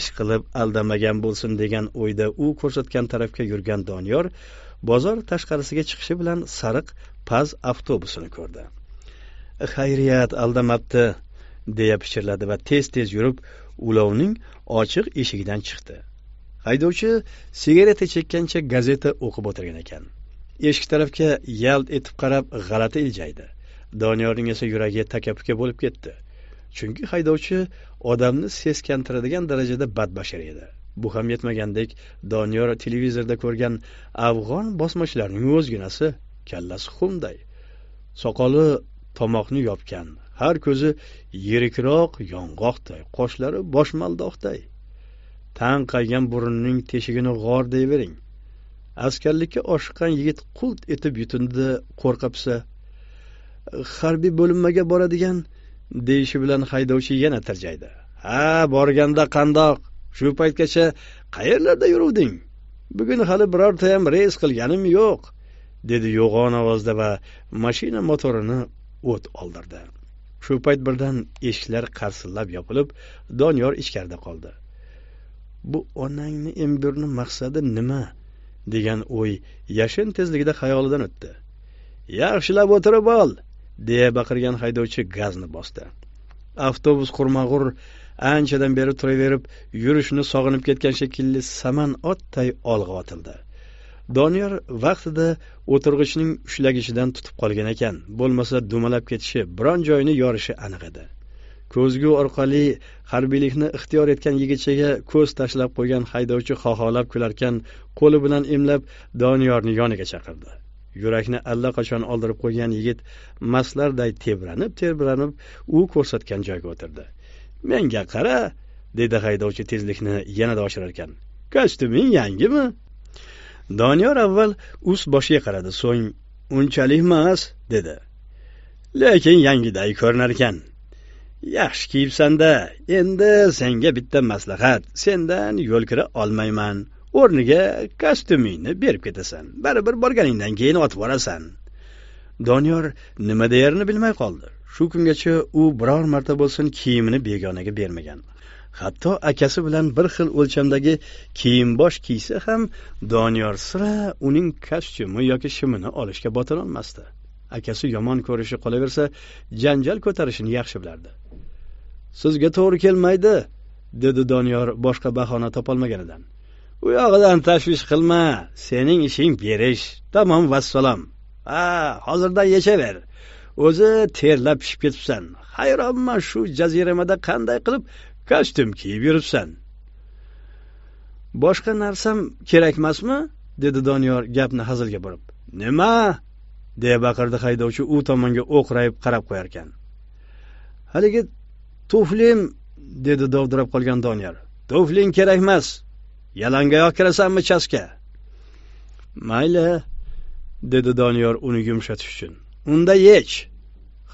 ishqilib aldamagan bo'lsin degan o'yda u ko'rsatgan tarafga yurgan doniyor bozor tashqarisiga chiqishi bilan sariq paz avtobusini ko'rdi xayriyat aldamabdi deya pichirladi va tez tez yurib ulovning ochiq eshigidan chiqdi haydovchi sigareta chekkancha gazeta o'qib o'tirgan ekan eshik tarafga yalt etib qarab g'alati iljaydi doniyorning esa yuragi taka puka bo'lib ketdi chunki haydovchi odamni seskantiradigan darajada badbashar edi bu ham yetmagandek doniyor televizorda ko'rgan afg'on bosmachilarining o'zginasi kallasi xumday soqoli tomoqni yopgan har ko'zi yirikroq yong'oqday qoshlari boshmaldoqday tanqaygan burunning teshigini g'or deyvering askarlikka oshiqqan yigit qult etib yutindi qo'rqapsa harbiy bo'linmaga boradigan deyishi bilan haydovchi yana tirjaydi ha borganda qandoq shu paytgacha qayerlarda yuruvding bugun hali birortayam reys qilganim yo'q dedi yo'g'on ovozda va mashina motorini o't oldirdi shu payt birdan eshiklar qarsillab yopilib doniyor ichkarida qoldi bu onangni embirni maqsadi nima degan o'y yashin tezligida xayolidan o'tdi yaxshilab o'tirib ol deya baqirgan haydovchi gazni bosdi avtobus qurmag'ur anchadan beri turaverib yurishni sog'inib ketgan shekilli saman otday olg'a otildi doniyor vaqtida o'tirg'ichning ushlagichidan tutib qolgan ekan bo'lmasa dumalab ketishi biron joyini yorishi aniq edi ko'zgu orqali harbiylikni ixtiyor etgan yigitchaga ko'z tashlab qo'ygan haydovchi xoholab kularkan qo'li bilan imlab doniyorni yoniga chaqirdi yurakni allaqachon oldirib qo'ygan yigit mastlarday tebranib tebranib u ko'rsatgan joyga o'tirdi menga qara dedi haydovchi tezlikni yanada oshirarkan kostyuming yangimi doniyor avval ust boshiga qaradi so'ng unchalik emas dedi lekin yangiday ekan yaxshi kiyibsanda endi senga bitta maslahat sendan yo'l kira olmayman o'rniga kostyumingni berib ketasan baribir borganingdan keyin otib yuborasan doniyor nima deyarini bilmay qoldi shu kungacha u biror marta bo'lsin kiyimini begonaga bermagan hatto akasi bilan bir xil o'lchamdagi kiyimbosh kiysa ham doniyor sira uning kostyumi yoki shimini olishga botinolmasdi akasi yomon ko'rishi qolaversa janjal ko'tarishini yaxshi bilardi sizga to'g'ri kelmaydi dedi doniyor boshqa bahona topolmaganidan u yog'idan tashvish qilma sening ishing berish tamom vassalom ha hozirdan yechaver o'zi terlab pishib ketibsan hayronman shu jaziramada qanday qilib kostyum kiyib yuribsan boshqa narsam kerakmasmi dedi doniyor gapni hazilga burib nima deya baqirdi haydovchi u tomonga o'qrayib qarab qo'yarkan haligi tuflim dedi dovdirab qolgan doniyor tufling kerakmas yalangoyoq kirasanmi chastga mayli dedi doniyor uni yumshatish uchun unda yech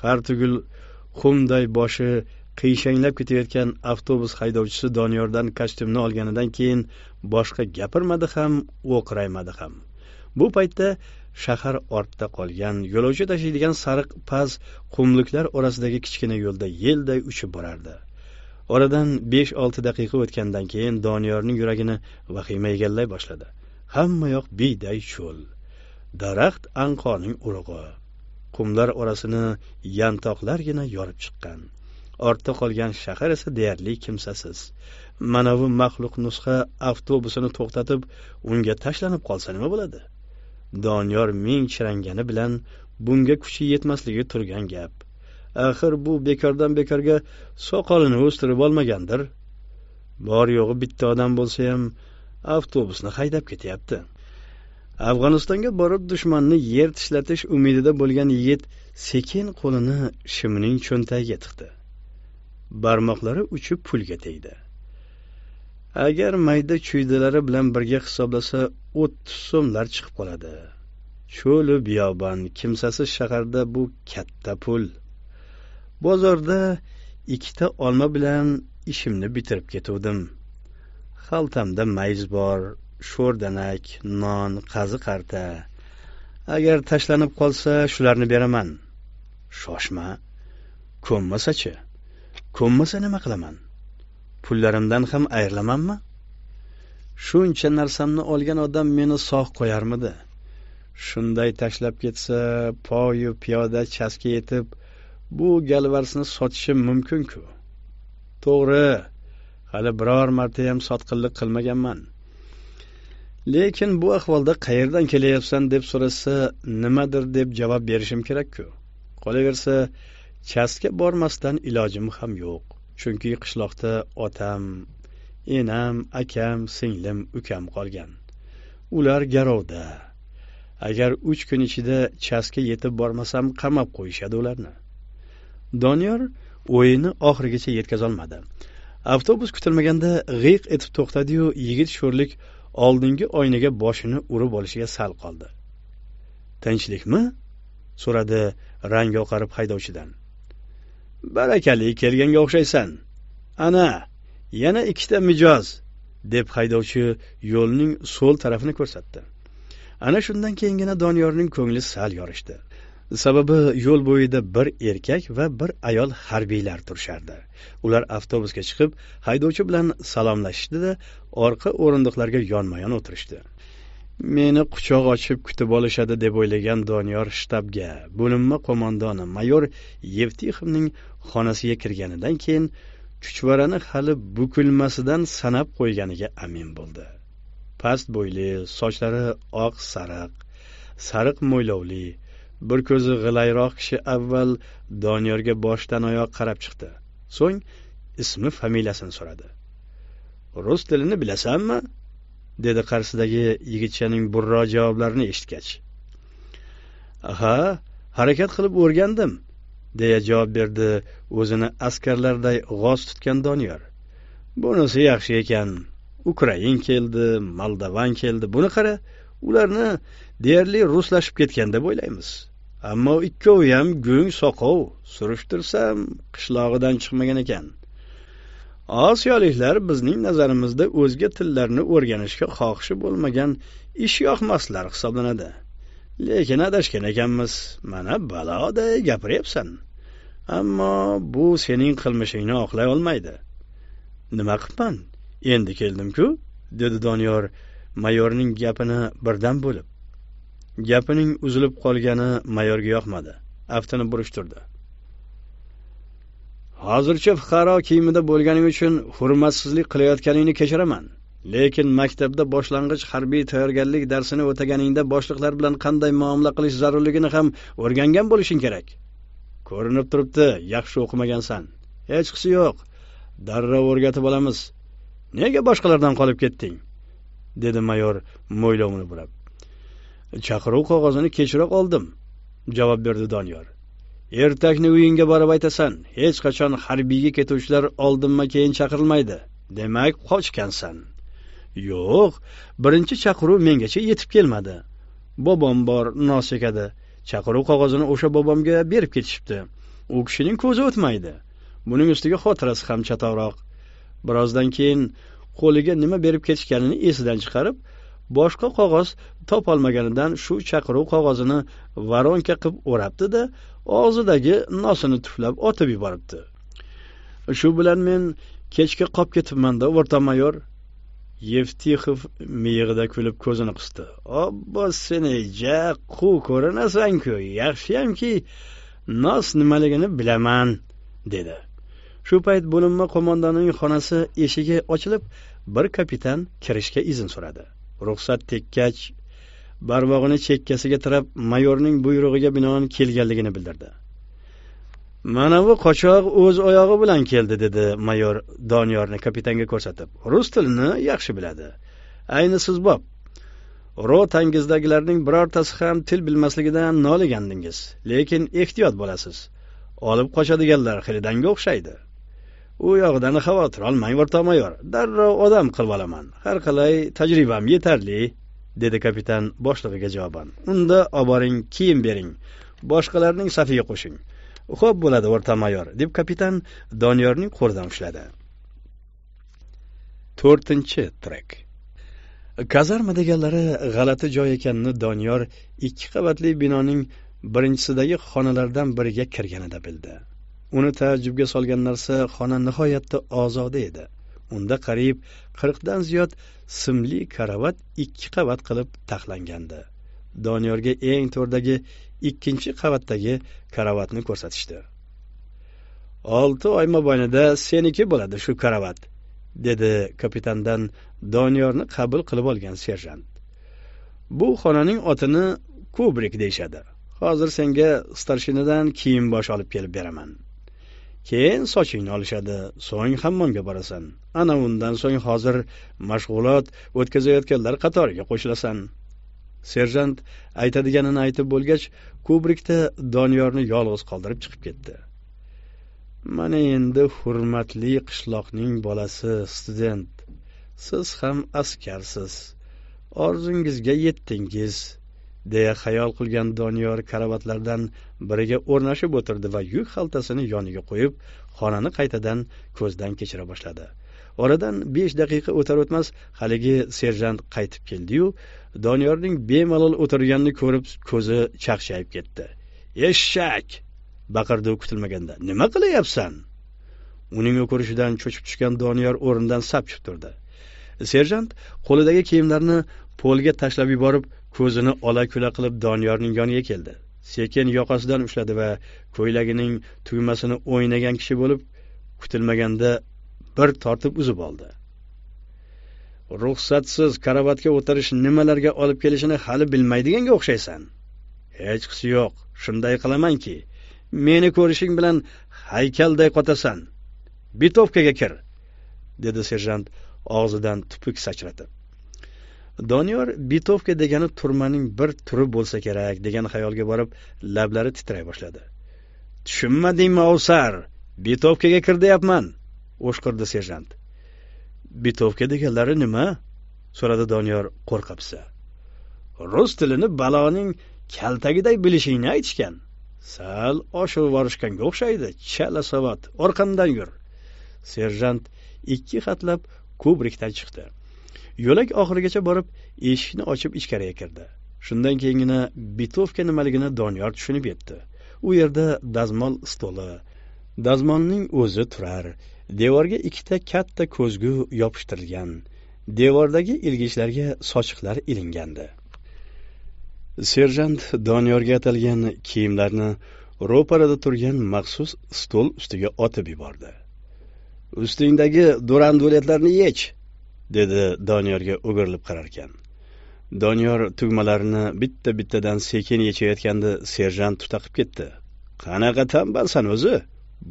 har tugul xumday boshi qiyshanglab ketayotgan avtobus haydovchisi doniyordan kostyumni olganidan keyin boshqa gapirmadi ham o'qraymadi ham bu paytda shahar ortda qolgan yo'lovchi tashiydigan sariq past qumliklar orasidagi kichkina yo'lda yelday uchib borardi oradan besh olti daqiqa o'tgandan keyin doniyorning yuragini vahima egallay boshladi hammayoq biyday cho'l daraxt anqoning urug'i qumlar orasini yantoqlargina yorib chiqqan ortda qolgan shahar esa deyarli kimsasiz manavi maxluq nusxa avtobusini to'xtatib unga tashlanib qolsa nima bo'ladi doniyor ming chirangani bilan bunga kuchi yetmasligi turgan gap axir bu bekordan bekorga soqolini o'stirib olmagandir bor yo'g'i bitta odam bo'lsa ham avtobusni haydab ketyapti afg'onistonga borib dushmanni yer tishlatish umidida bo'lgan yigit sekin qo'lini shimining cho'ntagiga tiqdi barmoqlari uchib pulga tegdi agar mayda chuydalari bilan birga hisoblasa o'ttiz so'mlar chiqib qoladi cho'li biyoban kimsasiz shaharda bu katta pul bozorda ikkita olma bilan ishimni bitirib ketuvdim xaltamda mayiz bor sho'rdanak non qazi qarta agar tashlanib qolsa shularni beraman shoshma ko'nmasachi ko'nmasa nima qilaman pullarimdan ham ayrilamanmi shuncha narsamni olgan odam meni sog' qo'yarmidi shunday tashlab ketsa poyu piyoda chastga yetib bu galvarsni sotishim mumkinku to'g'ri hali biror martayam sotqinlik qilmaganman lekin bu ahvolda qayerdan kelyapsan deb so'rasa nimadir deb javob berishim kerak-ku qolaversa chastga bormasdan ilojim ham yo'q chunki qishloqda otam enam akam singlim ukam qolgan ular garovda agar uch kun ichida chastga yetib bormasam qamab qo'yishadi ularni doniyor o'yini oxirigacha yetkazolmadi avtobus kutilmaganda g'iyq etib to'xtadiyu yigit sho'rlik oldingi oynaga boshini urib olishiga sal qoldi tinchlikmi so'radi rangi oqarib haydovchidan barakali kelganga o'xshaysan ana yana ikkita mijoz deb haydovchi yo'lning so'l tarafini ko'rsatdi ana shundan keyingina doniyorning ko'ngli sal yorishdi sababi yo'l bo'yida bir erkak va bir ayol harbiylar turishardi ular avtobusga chiqib haydovchi bilan salomlashishdida orqa o'rindiqlarga yonma yon o'tirishdi meni quchoq ochib kutib olishadi deb o'ylagan doniyor shtabga bo'linma qo'mondoni mayor yevtixovning xonasiga kirganidan keyin chuchvarani hali bukilmasidan sanab qo'yganiga amin bo'ldi past bo'yli sochlari oq sariq sariq mo'ylovli bir ko'zi g'ilayroq kishi avval doniyorga boshdan oyoq qarab chiqdi so'ng ismi familiyasini so'radi rus tilini bilasanmi dedi qarshisidagi yigitchaning burro javoblarini eshitgach ha harakat qilib o'rgandim deya javob berdi o'zini askarlarday g'oz tutgan doniyor bunisi yaxshi ekan ukrain keldi moldovan keldi buni qara ularni deyarli ruslashib ketgan deb o'ylaymiz ammo ikkovi ham go'ng soqov surishtirsam qishlog'idan chiqmagan ekan osiyoliklar bizning nazarimizda o'zga tillarni o'rganishga xohishi bo'lmagan ish yoqmaslar hisoblanadi lekin adashgan ekanmiz mana baloday gapiryapsan ammo bu sening qilmishingni oqlay olmaydi nima qilibman endi keldim-ku, dedi doniyor mayorning gapini birdan bo'lib gapining uzilib qolgani mayorga yoqmadi aftini burishtirdi hozircha fuqaro kiyimida bo'lganing uchun hurmatsizlik qilayotganingni kechiraman lekin maktabda boshlang'ich harbiy tayyorgarlik darsini o'taganingda boshliqlar bilan qanday muomala qilish zarurligini ham o'rgangan bo'lishing kerak ko'rinib turibdi yaxshi o'qimagansan hech qisi yo'q darrov o'rgatib olamiz nega boshqalardan qolib ketding dedi mayor mo'ylovini burab chaqiruv qog'ozini kechroq oldim javob berdi doniyor ertakni uyingga borib aytasan hech qachon harbiyga ketuvchilar oldinma keyin chaqirilmaydi demak qochgansan yo'q birinchi chaqiruv mengacha yetib kelmadi bobom bor nos ekadi chaqiruv qog'ozini o'sha bobomga berib ketishibdi u kishining ko'zi o'tmaydi buning ustiga xotirasi ham chatoqroq birozdan keyin qo'liga nima berib ketishganini esidan chiqarib boshqa qog'oz topolmaganidan shu chaqiruv qog'ozini varonka qilib o'rabdi-da, og'zidagi nosini tuflab otib yuboribdi. Shu bilan men kechga qolib ketibmanda o'rta mayor Yeftixov miyig'ida kulib ko'zini qisdi. "Obbo seni ja qu ko'rinasan-ku, yaxshiyamki nos nimaligini bilaman." dedi. Shu payt bo'linma qo'mondonining xonasi eshigi ochilib, bir kapitan kirishga izn so'radi. ruxsat tekkach barmog'ini chekkasiga tirab mayorning buyrug'iga binoan kelganligini bildirdi mana bu qochoq o'z oyog'i bilan keldi dedi mayor doniyorni kapitanga ko'rsatib rus tilini yaxshi biladi ayni ro rotangizdagilarning birortasi ham til bilmasligidan noligandingiz lekin ehtiyot bo'lasiz olib qochadiganlar xiridanga o'xshaydi u yog'idan xavotir olmang o'rtoq mayor darrov odam qilib olaman har qalay tajribam yetarli dedi kapitan boshlig'iga javoban unda olib boring kiyim bering boshqalarning safiga qo'shing xo'p bo'ladi o'rta mayor deb kapitan doniyorning qo'lidan ushladi to'rtinchi trek kazarma deganlari g'alati joy ekanini doniyor ikki qavatli binoning birinchisidagi xonalardan biriga kirganida bildi uni taajjubga solgan narsa xona nihoyatda ozoda edi unda qariyb qirqdan ziyod simli karavat ikki qavat qilib taxlangandi doniyorga eng to'rdagi ikkinchi qavatdagi karavatni ko'rsatishdi olti oy mobaynida seniki bo'ladi shu karavat dedi kapitandan doniyorni qabul qilib olgan serjant bu xonaning otini kubrik deyishadi hozir senga starshinadan kiyim bosh olib kelib beraman keyin sochingni olishadi so'ng hammomga borasan ana undan so'ng hozir mashg'ulot o'tkazayotganlar qatoriga qo'shilasan serjant aytadiganini aytib bo'lgach kubrikda doniyorni yolg'iz qoldirib chiqib ketdi mana endi hurmatli qishloqning bolasi student siz ham askarsiz orzungizga yetdingiz deya xayol qilgan doniyor karavotlardan biriga o'rnashib o'tirdi va yuk xaltasini yoniga qo'yib xonani qaytadan ko'zdan kechira boshladi oradan besh daqiqa o'tar o'tmas haligi serjant qaytib keldiyu doniyorning bemalol o'tirganini ko'rib ko'zi chaqchayib ketdi eshak baqirdi kutilmaganda nima qilyapsan uning o'kirishidan cho'chib tushgan doniyor o'rnidan sapchib turdi serjant qo'lidagi kiyimlarni polga tashlab yuborib ko'zini ola kula qilib doniyorning yoniga keldi sekin yoqasidan ushladi va ko'ylagining tugmasini o'ynagan kishi bo'lib kutilmaganda bir tortib uzib oldi ruxsatsiz karavatga o'tirish nimalarga olib kelishini hali bilmaydiganga o'xshaysan hech qisi yo'q shunday qilamanki meni ko'rishing bilan haykalday qotasan bitovkaga kir dedi serjant og'zidan tupuk sachratib doniyor bitovka degani turmaning bir turi bo'lsa kerak degan xayolga borib lablari titray boshladi tushunmadingmi ovsar bitovkaga kir deyapman o'shqirdi serjant bitovka deganlari nima so'radi doniyor qo'rqabsa rus tilini baloning kaltagiday bilishingni aytishgan sal oshib yuborishganga o'xshaydi chala savod orqamdan yur serjant ikki hatlab kubrikdan chiqdi yo'lak oxirigacha borib eshikni ochib ichkariga kirdi shundan keyingina bitovka nimaligini doniyor tushunib yetdi u yerda dazmol stoli dazmolning o'zi turar devorga ikkita katta ko'zgu yopishtirilgan devordagi ilgichlarga sochiqlar ilingandi serjant doniyorga atalgan kiyimlarni ro'parada turgan maxsus stol ustiga otib yubordi ustingdagi duranduletlarni yech dedi doniyorga o'girilib qararkan doniyor tugmalarni bitta bittadan sekin yechayotganda serjant tutaqib ketdi qanaqa tanbalsan o'zi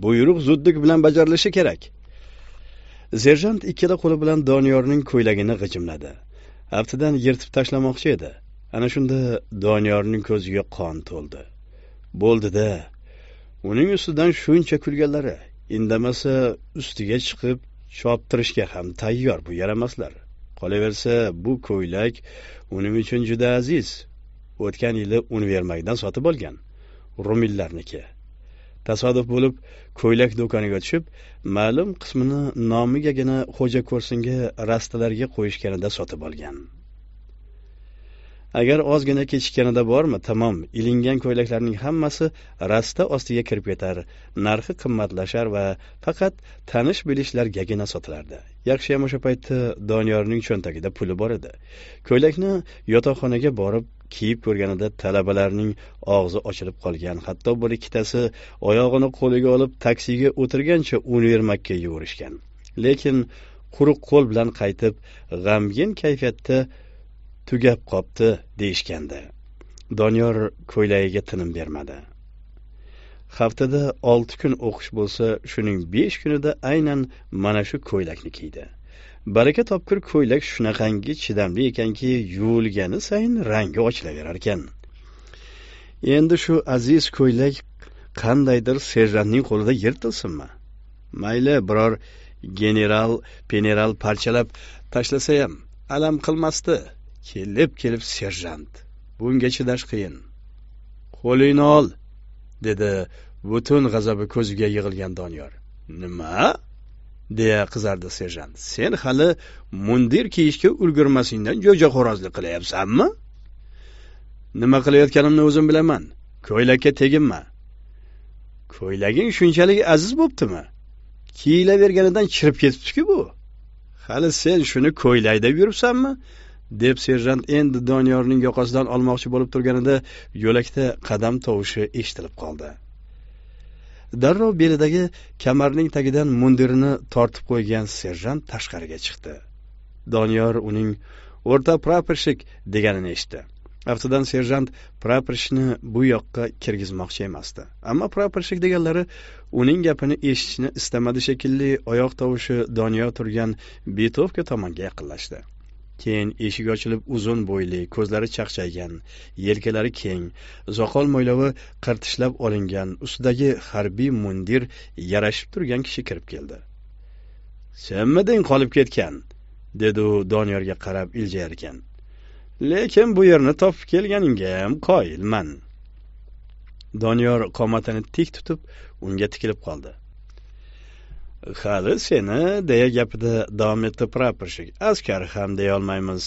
buyruq zudlik bilan bajarilishi kerak serjant ikkala qo'li bilan doniyorning ko'ylagini g'ijimladi aftidan yirtib tashlamoqchi edi ana shunda doniyorning ko'ziga qon to'ldi bo'ldida uning ustidan shuncha kulganlari indamasa ustiga chiqib shoptirishga ham tayyor bu yaramaslar qolaversa bu ko'ylak uning uchun juda aziz o'tgan yili univermakdan sotib olgan rumillarniki tasodif bo'lib ko'ylak do'koniga tushib ma'lum qismini nomigagina xo'ja ko'rsinga rastalarga qo'yishganida sotib olgan agar ozgina kechikkanida bormi tamom ilingan ko'ylaklarning hammasi rasta ostiga kirib ketar narxi qimmatlashar va faqat tanish bilishlargagina sotilardi yaxshiyam o'sha paytda doniyorning cho'ntagida puli bor edi ko'ylakni yotoqxonaga borib kiyib ko'rganida talabalarning og'zi ochilib qolgan hatto bir ikkitasi oyog'ini qo'liga olib taksiga o'tirgancha univermakka yugurishgan lekin quruq qo'l bilan qaytib g'amgin kayfiyatda tugab qopti deyishgandi doniyor ko'ylagiga tinim bermadi haftada olti kun o'qish bo'lsa shuning besh kunida aynan mana shu ko'ylakni kiydi baraka topkur ko'ylak shunaqangi chidamli ekanki yuvilgani sayin rangi ochilaverarkan ekan endi shu aziz ko'ylak qandaydir serjantning qo'lida yirtilsinmi mayli biror general peneral parchalab tashlasa ham alam qilmasdi kelib kelib serjant bunga chidash qiyin qo'lingni ol dedi butun g'azabi ko'ziga yig'ilgan doniyor nima deya qizardi serjant sen hali mundir kiyishga ulgurmasingdan jo'jaxo'rozlik qilyapsanmi nima qilayotganimni o'zim bilaman ko'ylakka teginma ko'ylaging shunchalik aziz bo'ptimi kiyilaverganidan chirib ketibdiku bu hali sen shuni ko'ylak deb yuribsanmi deb serjant endi doniyorning yoqasidan olmoqchi bo'lib turganida yo'lakda qadam tovushi eshitilib qoldi darrov belidagi kamarning tagidan mundirini tortib qo'ygan serjant tashqariga chiqdi doniyor uning o'rta praporshik deganini eshitdi aftidan serjant praporshni bu yoqqa kirgizmoqchi emasdi ammo praporshik deganlari uning gapini eshitishni istamadi shekilli oyoq tovushi doniyor turgan betovka tomonga yaqinlashdi keyin eshik ochilib uzun bo'yli ko'zlari chaqchaygan yelkalari keng soqol mo'ylovi qirtishlab olingan ustidagi harbiy mundir yarashib turgan kishi kirib keldi senmiding qolib ketgan dedi u doniyorga qarab iljayarkan lekin bu yerni topib kelganingga ham qoyilman doniyor qomatini tik tutib unga tikilib qoldi hali seni deya gapida davom etdi praporshik askar ham deyolmaymiz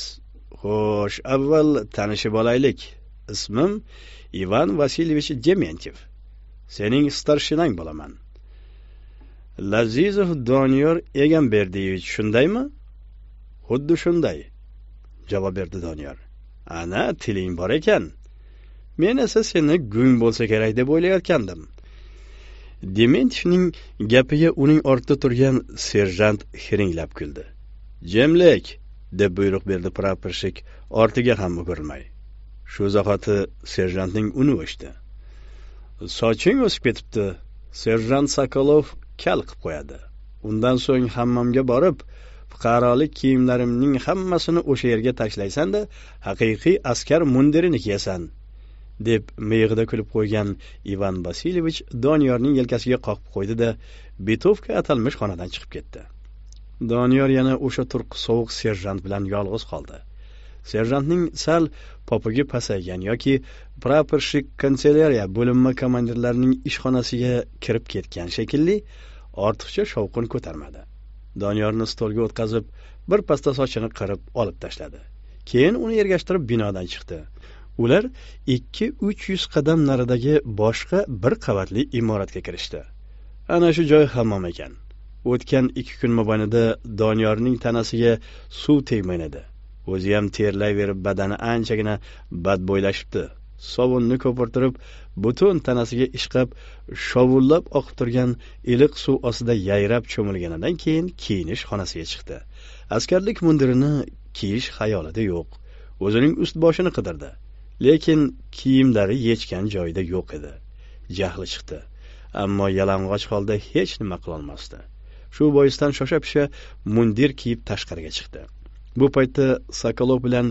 xo'sh avval tanishib olaylik ismim ivan vasilyevich dementyev sening starshinang bo'laman lazizov doniyor egamberdiyevich shundaymi xuddi shunday javob berdi doniyor ana tiling bor ekan men esa seni gung bo'lsa kerak deb o'ylayotgandim dementyevning gapiga uning ortida turgan serjant hiringlab kuldi jimlik deb buyruq berdi praporshik ortiga ham o'girilmay shu zahoti serjantning uni o'chdi soching o'sib ketibdi serjant sokolov kal qilib qo'yadi undan so'ng hammomga borib fuqarolik kiyimlarimning hammasini o'sha yerga tashlaysan da haqiqiy askar mundirini kiyasan deb miyig'ida kulib qo'ygan ivan vasilyevich doniyorning yelkasiga qoqib qo'ydi da betovka atalmish xonadan chiqib ketdi doniyor yana o'sha turq sovuq serjant bilan yolg'iz qoldi serjantning sal popugi pasaygan yoki praporshik kanselariya bo'linma komandirlarining ishxonasiga kirib ketgan shekilli ortiqcha shovqin ko'tarmadi doniyorni stolga o'tkazib birpasda sochini qirib olib tashladi keyin uni ergashtirib binodan chiqdi ular ikki uch yuz qadam naridagi boshqa bir qavatli imoratga kirishdi ana shu joy hammom ekan o'tgan ikki kun mobaynida doniyorning tanasiga suv tegmagan edi o'ziyam terlayverib badani anchagina badbo'ylashibdi sovunni ko'pirtirib butun tanasiga ishqab shovullab oqib turgan iliq suv ostida yayrab cho'milganidan keyin kiyinish xonasiga chiqdi askarlik mundirini kiyish xayolida yo'q o'zining ust boshini qidirdi lekin kiyimlari yechgan joyida yo'q edi jahli chiqdi ammo yalang'och holda hech nima qilolmasdi shu boisdan shosha pisha mundir kiyib tashqariga chiqdi bu paytda sokolov bilan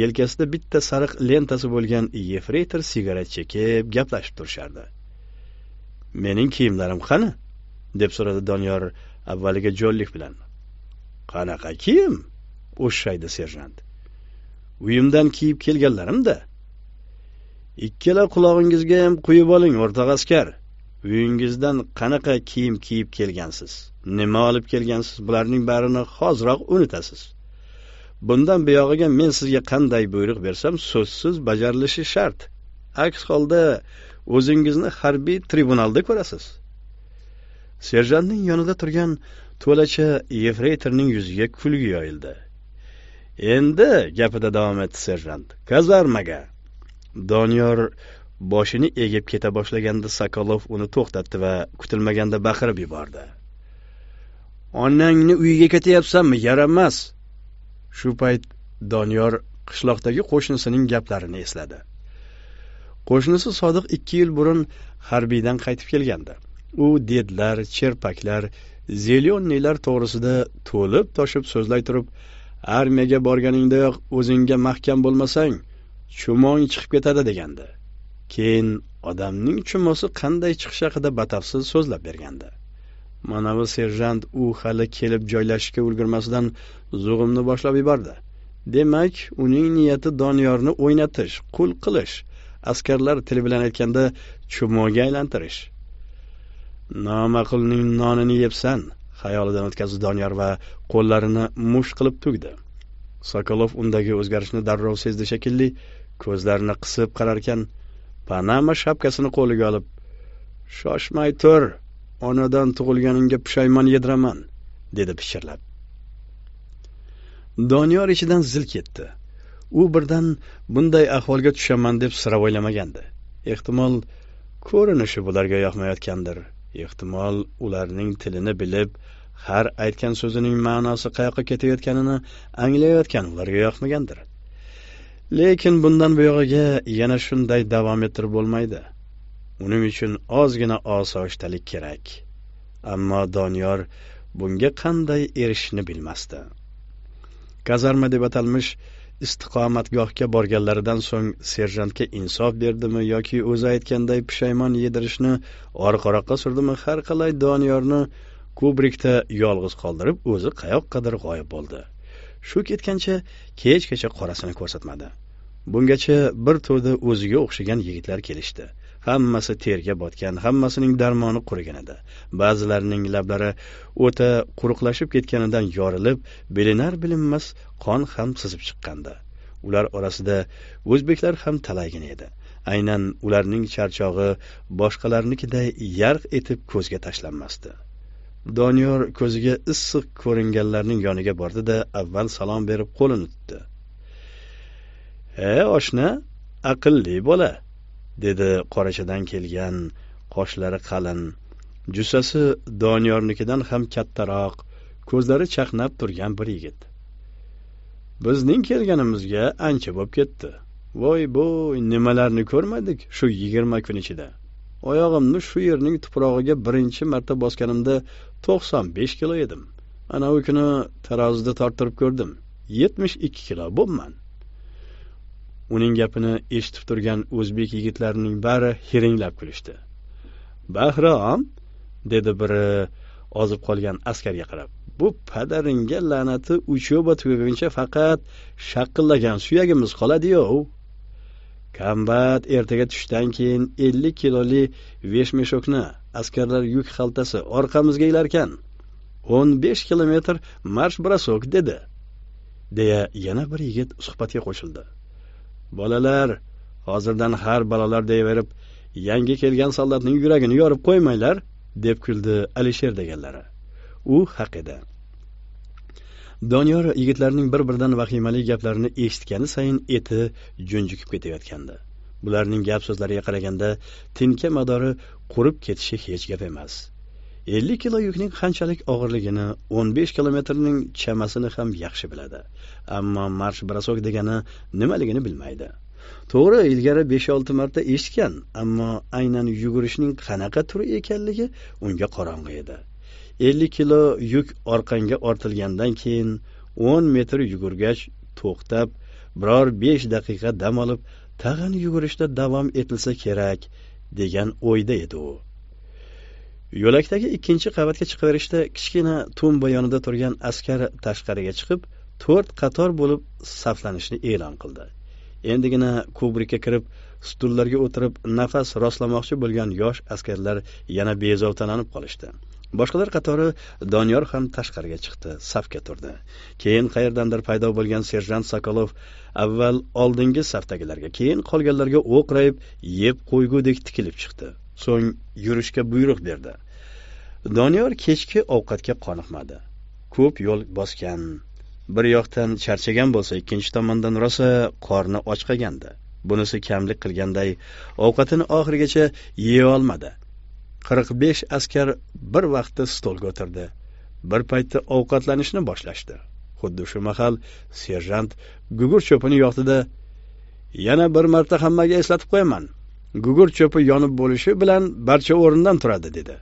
yelkasida bitta sariq lentasi bo'lgan yefreytor sigaret chekib gaplashib turishardi mening kiyimlarim qani deb so'radi doniyor avvaliga jo'llik bilan qanaqa kiyim o'shshaydi serjant uyimdan kiyib kelganlarimda ikkala qulog'ingizgayam quyib oling o'rtoq askar uyingizdan qanaqa kiyim kiyib kelgansiz nima olib kelgansiz bularning barini hoziroq unutasiz bundan buyog'iga men sizga qanday buyruq bersam so'zsiz bajarilishi shart aks holda o'zingizni harbiy tribunalda ko'rasiz serjantning yonida turgan to'lacha yefreytorning yuziga kulgi yoyildi endi gapida davom etdi serjant kazarmaga doniyor boshini egib keta boshlaganda sokolov uni to'xtatdi va kutilmaganda baqirib yubordi onangni uyiga ketyapsanmi yaramas shu payt doniyor qishloqdagi qo'shnisining gaplarini esladi qo'shnisi sodiq ikki yil burun harbiydan qaytib kelgandi u dedlar cherpaklar zelyonniylar to'g'risida to'lib toshib so'zlay turib armiyaga borganingdayoq o'zingga mahkam bo'lmasang chumong chiqib ketadi degandi keyin odamning chumosi qanday chiqishi haqida batafsil so'zlab bergandi manavi serjant u hali kelib joylashishga ulgurmasdan zug'imni boshlab yubordi demak uning niyati doniyorni o'ynatish qul qilish askarlar tili bilan aytganda chumoga aylantirish nomaqulning nonini yebsan xayolidan o'tkazdi doniyor va qo'llarini musht qilib tugdi sokolov undagi o'zgarishni darrov sezdi shekilli ko'zlarini qisib qararkan panama shapkasini qo'liga olib shoshmay tur onadan tug'ilganingga pushaymon yediraman dedi pichirlab doniyor ichidan zil ketdi u birdan bunday ahvolga tushaman deb sira o'ylamagandi ehtimol ko'rinishi bularga yoqmayotgandir ehtimol ularning tilini bilib har aytgan so'zining ma'nosi qayoqqa ketayotganini anglayotgan ularga yoqmagandir lekin bundan buyog'iga yana shunday davom ettirib bo'lmaydi uning uchun ozgina osoyishtalik kerak ammo doniyor bunga qanday erishishni bilmasdi kazarma deb atalmish istiqomatgohga borganlaridan so'ng serjantga insof berdimi yoki o'zi aytganday pushaymon yedirishni orqaroqqa surdimi har qalay doniyorni kubrikda yolg'iz qoldirib o'zi qayoqqadir g'oyib bo'ldi shu ketgancha kechgacha qorasini ko'rsatmadi bungacha bir to'da o'ziga o'xshagan yigitlar kelishdi hammasi terga botgan hammasining darmoni qurigan edi ba'zilarining lablari o'ta quruqlashib ketganidan yorilib bilinar bilinmas qon ham sizib chiqqandi ular orasida o'zbeklar ham talaygina edi aynan ularning charchog'i boshqalarnikiday yarq etib ko'zga tashlanmasdi doniyor ko'ziga issiq ko'ringanlarning yoniga bordi da avval salom berib qo'lini tutdi e oshna aqlli bola dedi qorachadan kelgan qoshlari qalin jussasi doniyornikidan ham kattaroq ko'zlari chaqnab turgan bir yigit bizning kelganimizga ancha bo'lib ketdi voy bo'y nimalarni ko'rmadik shu yigirma kun ichida oyog'imni shu yerning tuprog'iga birinchi marta bosganimda 95 kilo edim anavi kuni tarozida torttirib ko'rdim 72 kilo bo'pman uning gapini eshitib turgan o'zbek yigitlarining bari hiringlab kulishdi bahrom dedi biri ozib qolgan askarga qarab bu padaringga la'nati uchoba tugaguncha faqat shaqillagan suyagimiz qoladi-yu. kombat ertaga tushdan keyin 50 kiloli vesh meshokni askarlar yuk xaltasi orqamizga ilarkan 15 kilometr marsh brasok dedi deya yana bir yigit suhbatga qo'shildi bolalar hozirdan har balolar deyaverib yangi kelgan soldatning yuragini yorib qo'ymanglar deb kuldi alisher deganlari u haq edi doniyor yigitlarning bir biridan vahimali gaplarini eshitgani sayin eti junjikib ketayotgandi bularning gap so'zlariga qaraganda tinka madori qurib ketishi hech gap emas ellik kilo yukning qanchalik og'irligini o'n besh kilometrning chamasini ham yaxshi biladi ammo marsh brasok degani nimaligini bilmaydi to'g'ri ilgari besh olti marta eshitgan ammo aynan yugurishning qanaqa turi ekanligi unga qorong'i edi 50 kilo yuk orqangga ortilgandan keyin 10 metr yugurgach to'xtab biror 5 daqiqa dam olib tag'in yugurishda davom etilsa kerak degan o'yda edi u yo'lakdagi ikkinchi qavatga chiqaverishda kichkina tumba yonida turgan askar tashqariga chiqib to'rt qator bo'lib saflanishni e'lon qildi endigina kubrikka kirib stullarga o'tirib nafas rostlamoqchi bo'lgan yosh askarlar yana bezovtalanib qolishdi boshqalar qatori doniyor ham tashqariga chiqdi safga turdi keyin qayerdandir paydo bo'lgan serjant sokolov avval oldingi safdagilarga keyin qolganlarga o'qrayib yeb qo'ygudek tikilib chiqdi so'ng yurishga buyruq berdi doniyor kechki ovqatga qoniqmadi ko'p yo'l bosgan bir yoqdan charchagan bo'lsa ikkinchi tomondan rosa qorni ochqagandi bunisi kamlik qilganday ovqatini oxirigacha yeyolmadi olmadi qirq besh askar bir vaqtda stolga o'tirdi bir paytda ovqatlanishni boshlashdi xuddi shu mahal serjant gugur cho'pini yoqdida yana bir marta hammaga eslatib qo'yaman gugur cho'pi yonib bo'lishi bilan barcha o'rnidan turadi dedi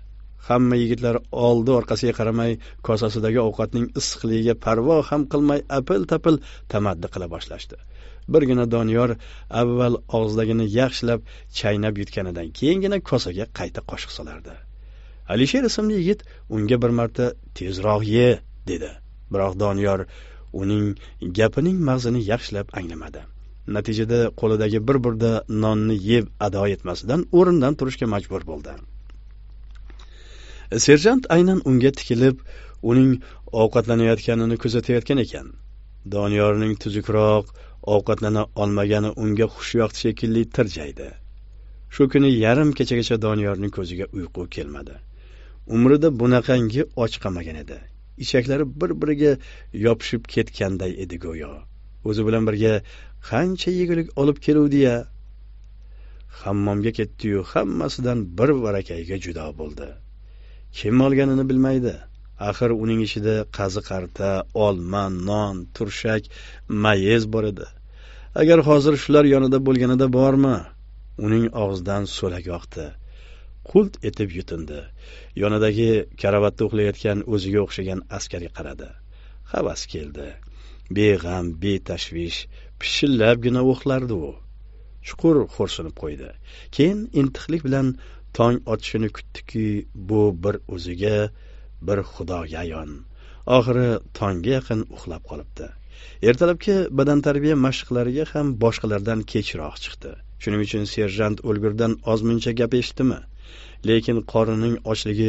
hamma yigitlar oldi orqasiga qaramay kosasidagi ovqatning issiqligiga parvo ham qilmay apil tapil tamaddi qila boshlashdi birgina doniyor avval og'zidagini yaxshilab chaynab yutganidan keyingina kosaga qayta qoshiq solardi alisher ismli yigit unga bir marta tezroq ye dedi biroq doniyor uning gapining mag'zini yaxshilab anglamadi natijada qo'lidagi bir burda nonni yeb ado etmasidan o'rnidan turishga majbur bo'ldi serjant aynan unga tikilib uning ovqatlanayotganini kuzatayotgan ekan doniyorning tuzukroq ovqatlana olmagani unga xushyoqt shekilli tirjaydi shu kuni yarim kechagacha doniyorning ko'ziga uyqu kelmadi umrida bunaqangi och qamagan edi ichaklari bir biriga yopishib ketganday edi go'yo o'zi bilan birga qancha yegulik olib keluvdi ya hammomga ketdiyu hammasidan bir varakayga judo bo'ldi kim olganini bilmaydi axir uning ichida qazi qarta olma non turshak mayiz bor edi agar hozir shular yonida bo'lganida bormi uning og'zidan so'lak oqdi qult etib yutindi yonidagi karavatda uxlayotgan o'ziga o'xshagan askarga qaradi havas keldi beg'am betashvish pishillabgina o'xlardi u chuqur xo'rsinib qo'ydi keyin intiqlik bilan tong otishini kutdiki bu bir o'ziga bir xudoga ayon oxiri tongga yaqin uxlab qolibdi ertalabki tarbiya mashqlariga ham boshqalardan kechroq chiqdi shuning uchun serjant o'lgurdan ozmuncha gap eshitdimi lekin qorinning ochligi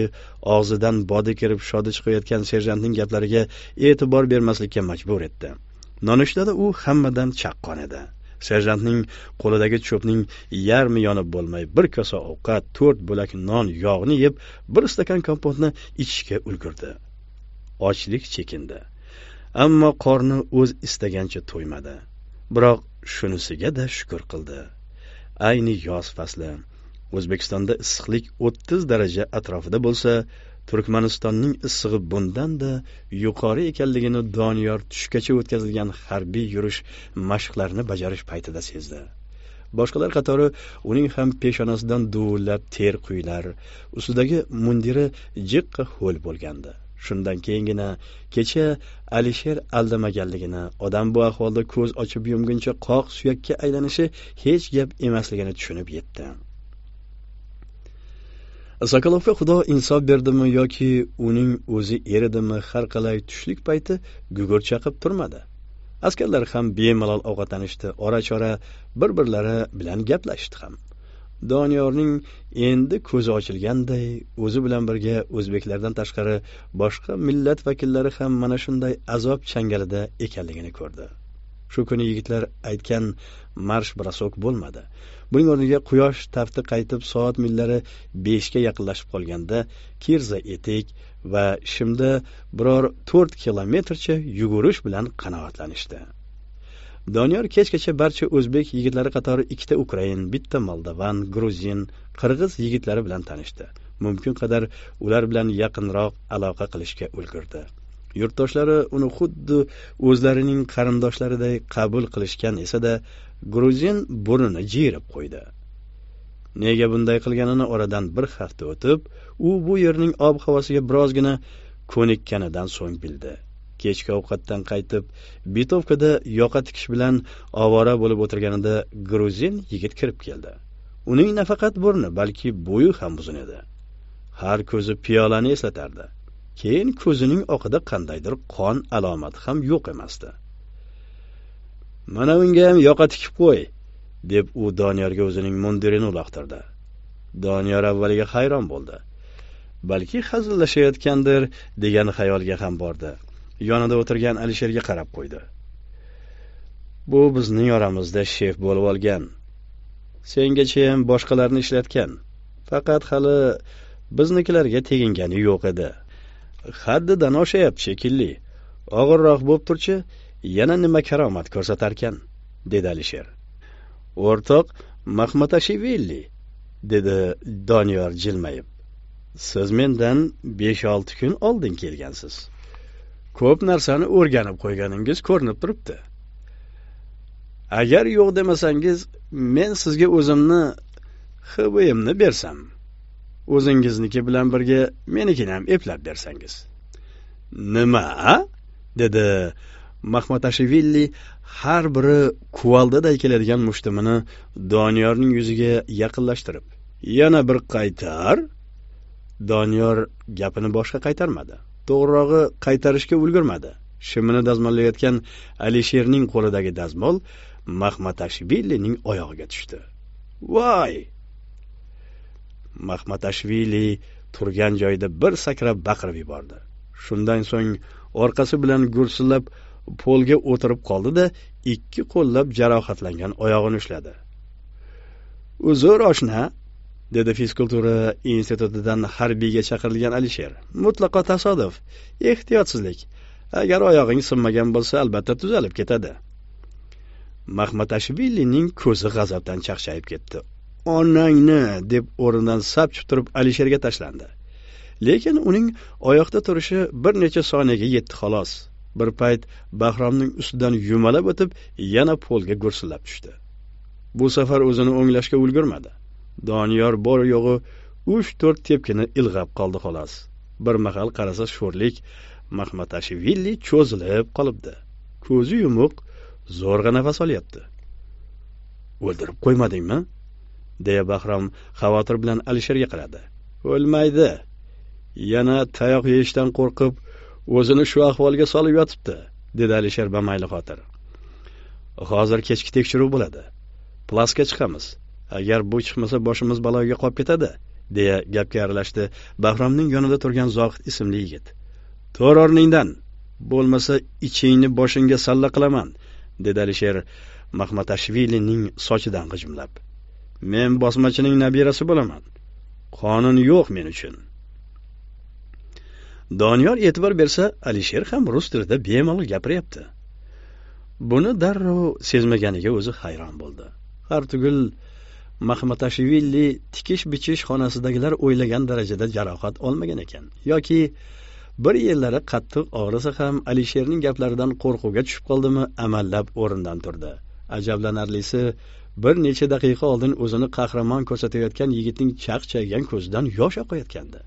og'zidan bodi kirib shodi chiqayotgan serjantning gaplariga e'tibor bermaslikka majbur etdi nonushtada u hammadan chaqqon edi serjantning qo'lidagi cho'pning yarmi yonib bo'lmay bir kosa ovqat to'rt bo'lak non yog'ni yeb bir stakan kompotni ichishga ulgurdi ochlik chekindi ammo qorni o'z istagancha to'ymadi biroq shunisiga da shukur qildi ayni yoz fasli o'zbekistonda issiqlik o'ttiz daraja atrofida bo'lsa turkmanistonning issig'i bundanda yuqori ekanligini doniyor tushgacha o'tkazilgan harbiy yurish mashqlarini bajarish paytida sezdi boshqalar qatori uning ham peshonasidan duvillab ter quyilar ustidagi mundiri jiqqa ho'l bo'lgandi shundan keyingina kecha alisher aldamaganligini odam bu ahvolda ko'z ochib yumguncha qoq suyakka aylanishi hech gap emasligini tushunib yetdi sokolovga xudo insof berdimi yoki uning o'zi eridimi har qalay tushlik payti gugur chaqib turmadi askarlar ham bemalol ovqatlanishdi ora chora bir birlari bilan gaplashishdi ham doniyorning endi ko'zi ochilganday o'zi bilan birga o'zbeklardan tashqari boshqa millat vakillari ham mana shunday azob changalida ekanligini ko'rdi shu kuni yigitlar aytgan marsh brasok bo'lmadi buning o'rniga quyosh tafti qaytib soat millari beshga yaqinlashib qolganda kirza etik va shimda biror to'rt kilometrcha yugurish bilan qanoatlanishdi doniyor kechgacha barcha o'zbek yigitlari qatori ikkita ukrain bitta moldovan gruzin qirg'iz yigitlari bilan tanishdi mumkin qadar ular bilan yaqinroq aloqa qilishga ulgurdi yurtdoshlari uni xuddi o'zlarining qarindoshlariday qabul qilishgan esa da gruzin burnini jiyirib qo'ydi nega bunday qilganini oradan bir hafta o'tib u bu yerning ob havosiga birozgina ko'nikkanidan so'ng bildi kechki ovqatdan qaytib bitovkada yoqa tikish bilan ovora bo'lib o'tirganida gruzin yigit kirib keldi uning nafaqat burni balki bo'yi ham uzun edi har ko'zi piyolani eslatardi keyin ko'zining oqida qandaydir qon alomati ham yo'q emasdi mana unga ham yoqa tikib qo'y deb u doniyorga o'zining mundirini uloqtirdi doniyor avvaliga hayron bo'ldi balki hazillashayotgandir degan xayolga ham bordi yonida o'tirgan alisherga qarab qo'ydi bu bizning oramizda shef bo'lib olgan sengachayam boshqalarni ishlatgan faqat hali biznikilarga tegingani yo'q edi haddidan oshayapti shekilli og'irroq bo'lib turchi yana nima karomat ko'rsatarkan dedi alisher o'rtoq mahmatashivilli dedi doniyor jilmayib siz mendan besh olti kun oldin kelgansiz ko'p narsani o'rganib qo'yganingiz ko'rinib turibdi agar yo'q demasangiz men sizga o'zimni hbimni bersam o'zingizniki bilan birga menikini ham eplab bersangiz nima dedi mahmatashevilli har biri kuvaldaday keladigan mushtumini doniyorning yuziga yaqinlashtirib yana bir qaytar doniyor gapini boshqa qaytarmadi to'g'rirog'i qaytarishga ulgurmadi shimini dazmollayotgan alisherning qo'lidagi dazmol mahmatashvillining oyog'iga tushdi voy mahmatashvili turgan joyida bir sakrab baqirib yubordi shundan so'ng orqasi bilan gursillab polga o'tirib qoldi da ikki qo'llab jarohatlangan oyog'ini ushladi uzr oshna dedi fizkultura institutidan harbiyga chaqirilgan alisher mutlaqo tasodif ehtiyotsizlik agar oyog'ing sinmagan bo'lsa albatta tuzalib ketadi mahmatashvilining ko'zi g'azabdan chaqchayib ketdi onangni deb o'rnidan sapchib turib alisherga tashlandi lekin uning oyoqda turishi bir necha soniyaga yetdi xolos bir payt bahromning ustidan yumalab o'tib yana polga gursillab tushdi bu safar o'zini o'nglashga ulgurmadi doniyor bor yo'g'i uch to'rt tepkini ilg'ab qoldi xolos bir mahal qarasa sho'rlik mahmatashvili cho'zilib qolibdi ko'zi yumuq zo'rg'a nafas olyapti o'ldirib qo'ymadingmi deya bahrom xavotir bilan alisherga qaradi o'lmaydi yana tayoq yeyishdan qo'rqib o'zini shu ahvolga solib yotibdi dedi alisher bamayli xotir hozir kechki tekshiruv bo'ladi plaska chiqamiz agar bu chiqmasa boshimiz baloga qolib ketadi deya gapga aralashdi bahromning yonida turgan zohid ismli yigit to'r o'rningdan bo'lmasa ichingni boshingga salla qilaman dedi alisher mahmatashvilining sochidan g'ijimlab Men bosmachining nabirasi bo'laman. Qonun yo'q men uchun. Doniyor e'tibor bersa, Alisher ham rus tilida bemalol gapiryapti. Buni darrov sezmaganiga o'zi hayron bo'ldi. Har tugul Mahmatashvili tikish bichish xonasidagilar o'ylagan darajada jarohat olmagan ekan yoki bir yillari qattiq og'risa ham alisherning gaplaridan qo'rquvga tushib qoldimi amallab o'rnidan turdi ajablanarlisi bir necha daqiqa oldin o'zini qahramon ko'rsatayotgan yigitning chaqchaygan ko'zidan yosh oqayotgandi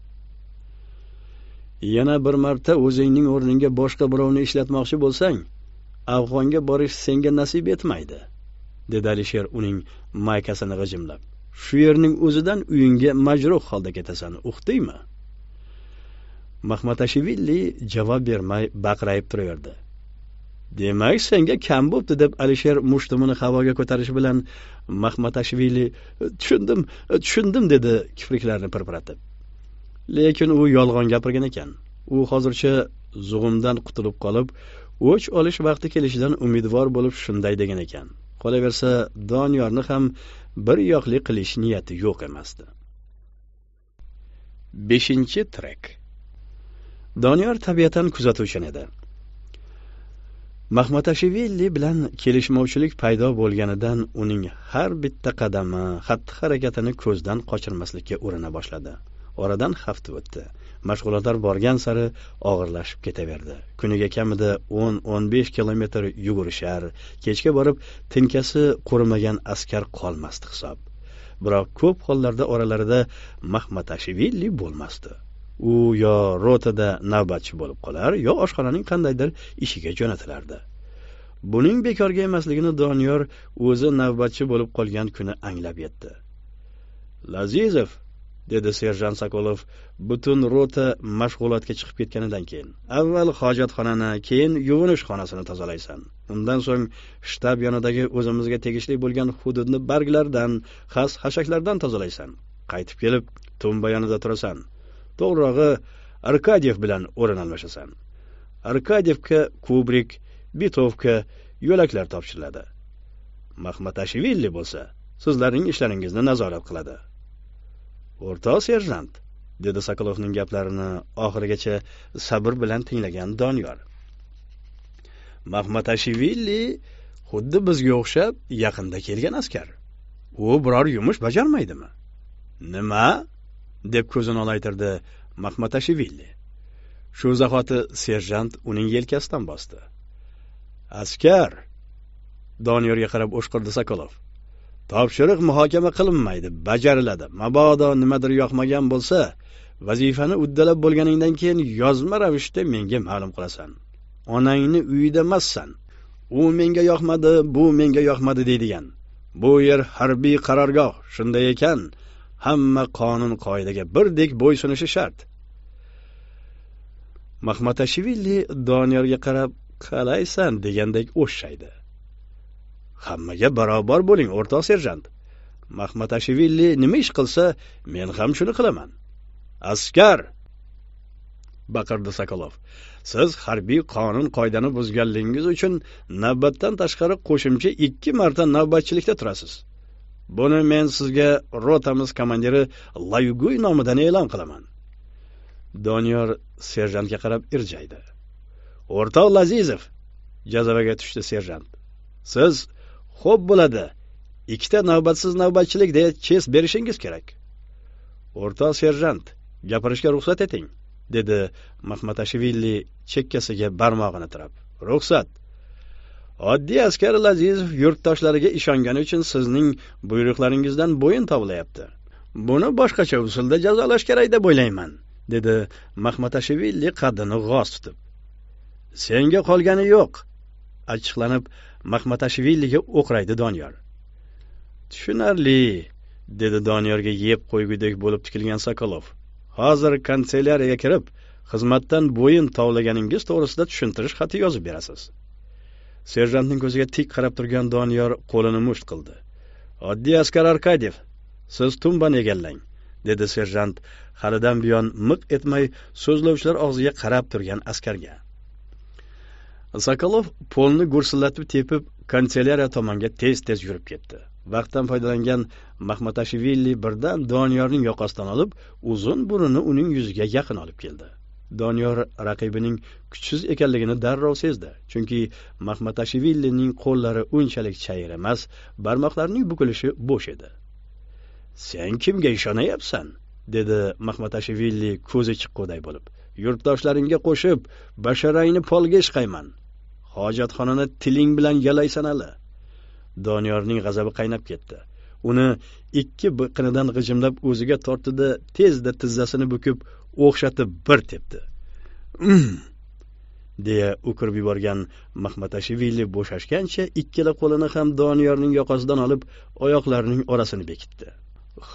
yana bir marta o'zingning o'rningga boshqa birovni ishlatmoqchi bo'lsang afg'onga borish senga nasib etmaydi dedi alisher uning maykasini g'ijimlab shu yerning o'zidan uyingga majruh holda ketasan uqdingmi mahmatashvili javob bermay baqrayib turaverdi demak senga kam bo'pti deb alisher mushtumini havoga ko'tarishi bilan mahmatashvili e, tushundim e, tushundim dedi kipriklarini pirpiratib lekin u yolg'on gapirgan ekan u hozircha zug'umdan qutulib qolib o'ch olish vaqti kelishidan umidvor bo'lib shunday degan ekan qolaversa doniyorni ham bir yoqli qilish niyati yo'q emasdi beshinchi trek doniyor tabiatan kuzatuvchan edi mahmatashvili bilan kelishmovchilik paydo bo'lganidan uning har bitta qadami xatti harakatini ko'zdan qochirmaslikka urina boshladi oradan hafta o'tdi mashg'ulotlar borgan sari og'irlashib ketaverdi kuniga kamida o'n o'n besh kilometr yugurishar kechga borib tinkasi qurimagan askar qolmasdi hisob biroq ko'p hollarda oralarida mahmatashvili bo'lmasdi u yo rotada navbatchi bo'lib qolar yo oshxonaning qandaydir ishiga jo'natilardi buning bekorga emasligini doniyor o'zi navbatchi bo'lib qolgan kuni anglab yetdi lazizov dedi serjant sokolov butun rota mashg'ulotga chiqib ketganidan keyin avval hojatxonani keyin yuvinish xonasini tozalaysan undan so'ng shtab yonidagi o'zimizga tegishli bo'lgan hududni barglardan xas xashaklardan tozalaysan qaytib kelib tumba yonida turasan to'g'rirog'i arkadiyev bilan o'rin almashasan arkadiyevga kubrik bitovka yo'laklar topshiriladi mahmatashvili bo'lsa sizlarning ishlaringizni nazorat qiladi o'rtoq serjant dedi sokolovning gaplarini oxirigacha sabr bilan tinglagan doniyor mahmatashvili xuddi bizga o'xshab yaqinda kelgan askar u biror yumush bajarmaydimi nima deb ko'zini olaytirdi mahmatashivilli shu zahoti serjant uning yelkasidan bosdi askar doniyorga qarab o'shqirdi sokolov topshiriq muhokama qilinmaydi bajariladi mabodo nimadir yoqmagan bo'lsa vazifani uddalab bo'lganingdan keyin yozma ravishda menga ma'lum qilasan onangni uyida emassan u menga yoqmadi bu menga yoqmadi deydigan bu yer harbiy qarorgoh shunday ekan hamma qonun qoidaga birdek bo'ysunishi shart mahmatashvili doniyorga qarab qalaysan degandek o'shshaydi hammaga barobar bo'ling o'rtoq serjant mahmatashvili nima ish qilsa men ham shuni qilaman askar baqirdi sokolov siz harbiy qonun qoidani buzganligingiz uchun navbatdan tashqari qo'shimcha ikki marta navbatchilikda turasiz buni men sizga rotamiz komandiri layuguy nomidan e'lon qilaman doniyor serjantga qarab irjaydi o'rtoq lazizov jazavaga tushdi serjant siz xo'p bo'ladi ikkita navbatsiz navbatchilik deya chest berishingiz kerak o'rtoq serjant gapirishga ruxsat eting dedi mahmatashvili chekkasiga barmog'ini tirab ruxsat Oddiy askar Lazizov yurtdoshlariga ishongani uchun sizning buyruqlaringizdan bo'yin tovlayapti. Buni boshqacha usulda jazolash kerak deb o'ylayman, dedi mahmatashvili qadini g'oz tutib. Senga qolgani yo'q, achchiqlanib mahmatashviliga o'qraydi Doniyor. Tushunarli, dedi Doniyorga yeb qo'ygudek bo'lib tikilgan Sokolov. Hozir kanselyariyaga kirib, xizmatdan bo'yin tovlaganingiz to'g'risida tushuntirish xati yozib berasiz. serjantning ko'ziga tik qarab turgan doniyor qo'lini musht qildi oddiy askar arkadyev siz tumbani egallang dedi serjant halidan buyon miq etmay so'zlovchilar og'ziga qarab turgan askarga sokolov polni gursillatib tepib kanselyariya tomonga tez tez yurib ketdi vaqtdan foydalangan mahmatashvili birdan doniyorning yoqasidan olib uzun burunni uning yuziga yaqin olib keldi doniyor raqibining kuchsiz ekanligini darrov sezdi chunki mahmatashvilining qo'llari unchalik chayir emas barmoqlarining bukilishi bo'sh edi sen kimga ishonayapsan dedi mahmatashvili ko'zi chiqquday bo'lib yurtdoshlaringga qo'shib basharangni polga ishqayman hojatxonani tiling bilan yalaysan hali doniyorning g'azabi qaynab ketdi uni ikki biqinidan g'ijimlab o'ziga tortdi tezda tizzasini bukib o'xshatib bir tepdi hmm, deya o'kirib yuborgan mahmatashvili bo'shashgancha ikkala qo'lini ham doniyorning yoqasidan olib oyoqlarining orasini bekitdi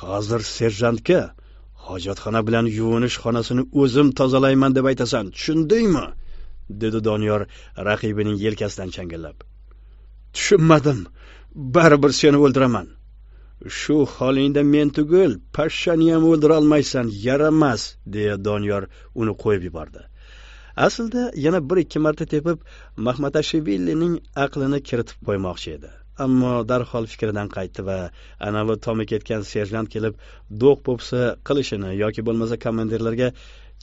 hozir serjantga hojatxona bilan yuvinish xonasini o'zim tozalayman deb aytasan tushundingmi dedi doniyor raqibining yelkasidan changallab tushunmadim baribir seni o'ldiraman shu holingda men tugul pashshani ham o'ldirolmaysan yaramas deya doniyor uni qo'yib yubordi aslida yana bir ikki marta tepib mahmatashevillining aqlini kiritib qo'ymoqchi edi ammo darhol fikridan qaytdi va anavi tomi ketgan serjant kelib do'q po'pisa qilishini yoki bo'lmasa komandirlarga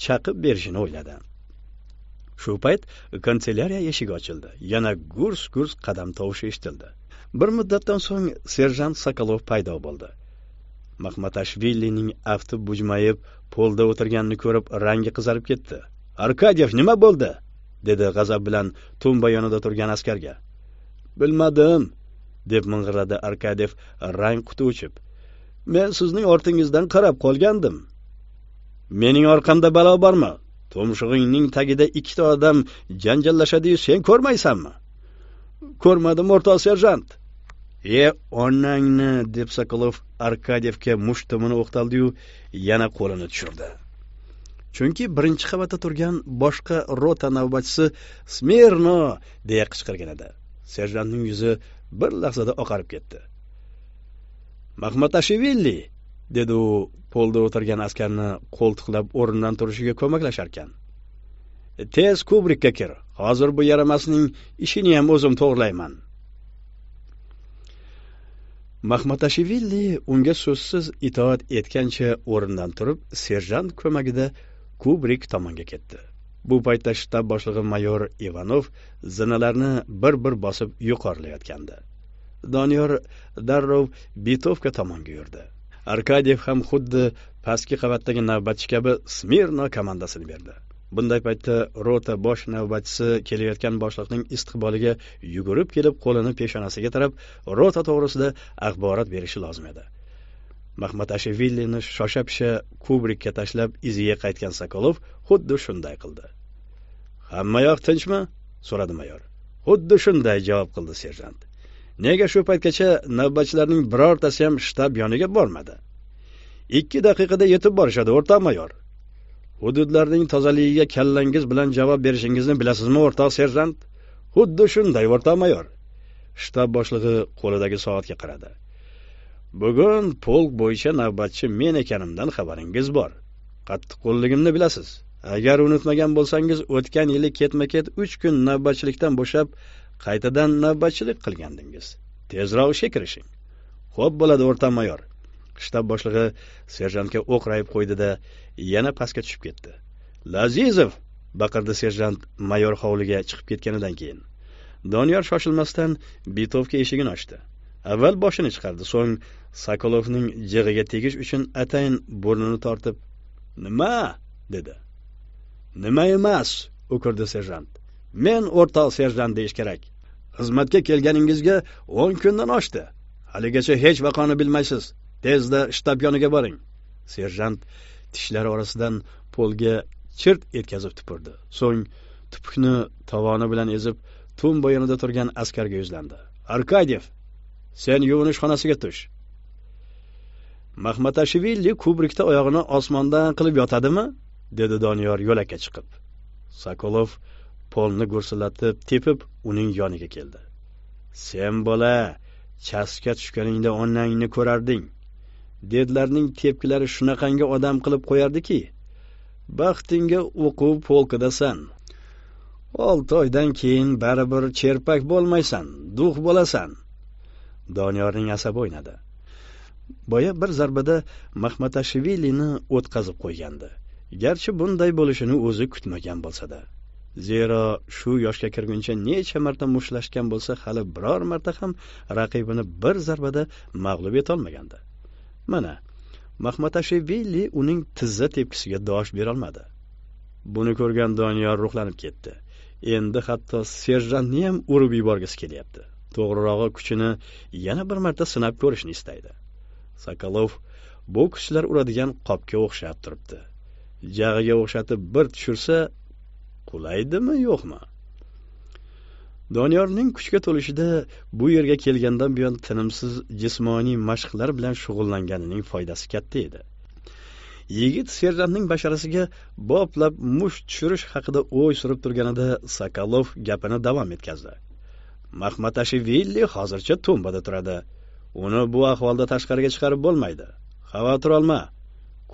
chaqib berishini o'yladi shu payt kanselyariya eshigi ochildi yana gurs gurs qadam tovushi eshitildi bir muddatdan so'ng serjant sokolov paydo bo'ldi mahmatashvilining afti bujmayib polda o'tirganini ko'rib rangi qizarib ketdi arkadiyev nima bo'ldi dedi g'azab bilan tumba yonida turgan askarga bilmadim deb ming'irladi arkadiyev rang quti uchib men sizning ortingizdan qarab qolgandim mening orqamda balo bormi tumshug'ingning tagida ikkita odam janjallashadiyu sen ko'rmaysanmi ko'rmadim o'rtoq serjant e onangni deb sokolov arkadiyevga mushtumini o'qtaldiyu yana qo'lini tushirdi chunki birinchi qavatda turgan boshqa rota navbatchisi smirno deya qichqirgan edi serjantning yuzi bir lahzada oqarib ketdi mahmatashivilli dedi u polda o'tirgan askarni qo'ltiqlab o'rnidan turishiga ko'maklasharkan tez kubrikka kir hozir bu yaramasning ishiniyam o'zim to'g'irlayman mahmatashvili unga so'zsiz itoat etgancha o'rnidan turib serjant ko'magida kubrik tomonga ketdi bu paytda shtab boshlig'i mayor ivanov zinalarni bir bir bosib yuqorilayotgandi doniyor darrov bitovka tomonga yurdi arkadiyev ham xuddi pastki qavatdagi navbatchi kabi smirno komandasini berdi bunday paytda rota bosh navbatchisi kelayotgan boshliqning istiqboliga yugurib kelib qo'lini peshonasiga tirab rota to'g'risida axborot berishi lozim edi mahmatashvilining shosha pisha kubrikka tashlab iziga qaytgan sokolov xuddi shunday qildi hammayoq tinchmi so'radi mayor xuddi shunday javob qildi serjant nega shu paytgacha navbatchilarning birortasi ham shtab yoniga bormadi ikki daqiqada yetib borishadi o'rtoq mayor hududlarning tozaligiga kallangiz bilan javob berishingizni bilasizmi o'rtoq serjant xuddi shunday o'rtoq mayor shtab boshlig'i qo'lidagi soatga qaradi bugun polk bo'yicha navbatchi men ekanimdan xabaringiz bor qattiqqo'lligimni bilasiz agar unutmagan bo'lsangiz o'tgan yili ketma ket uch kun navbatchilikdan bo'shab qaytadan navbatchilik qilgandingiz tezroq ishga kirishing xo'p bo'ladi o'rta mayor shtab boshlig'i serjantga o'q rayib qo'ydida yana pastga tushib ketdi lazizov baqirdi serjant mayor hovliga chiqib ketganidan keyin doniyor shoshilmasdan bitovka eshigini ochdi avval boshini chiqardi so'ng sokolovning jig'iga tegish uchun atayin burnini tortib nima dedi nima emas o'kirdi serjant men o'rtoq serjant deyish kerak xizmatga kelganingizga o'n kundan oshdi haligacha hech vaqoni bilmaysiz tezda shtab yoniga boring serjant tishlari orasidan polga chirt etkazib tupurdi so'ng tupukni tovoni bilan ezib tun bo'yinida turgan askarga yuzlandi arkadyev sen yuvinish xonasiga tush mahmatashvili kubrikda oyog'ini osmondan qilib yotadimi dedi doniyor yo'lakka chiqib sokolov polni gursillatib tepib uning yoniga keldi sen bola chastga tushganingda onangni ko'rarding dedlarning tepkilari shunaqangi odam qilib qo'yardiki baxtingga o'quv polkidasan olti oydan keyin baribir cherpak bo'lmaysan duh bo'lasan doniyorning asabi o'ynadi boya bir zarbada mahmatashvilini o'tkazib qo'ygandi garchi bunday bo'lishini o'zi kutmagan bo'lsa-da. zero shu yoshga kirguncha necha marta mushtlashgan bo'lsa hali biror marta ham raqibini bir zarbada mag'lub etolmagandi mana mahmatashvili uning tizza tepkisiga dosh berolmadi buni ko'rgan doniyor ruhlanib ketdi endi hatto serjantni ham urib yuborgisi kelyapti to'g'rirog'i kuchini yana bir marta sinab ko'rishni istaydi sokolov bokschilar uradigan qopga o'xshab turibdi jag'iga o'xshatib bir tushirsa qulaydimi yo'qmi doniyorning kuchga to'lishida bu yerga kelgandan buyon tinimsiz jismoniy mashqlar bilan shug'ullanganining foydasi katta edi yigit serjantning basharasiga boplab musht tushirish haqida o'y surib turganida sokolov gapini davom etkazdi mahmatashivilli hozircha tumbada turadi uni bu ahvolda tashqariga chiqarib bo'lmaydi xavotir olma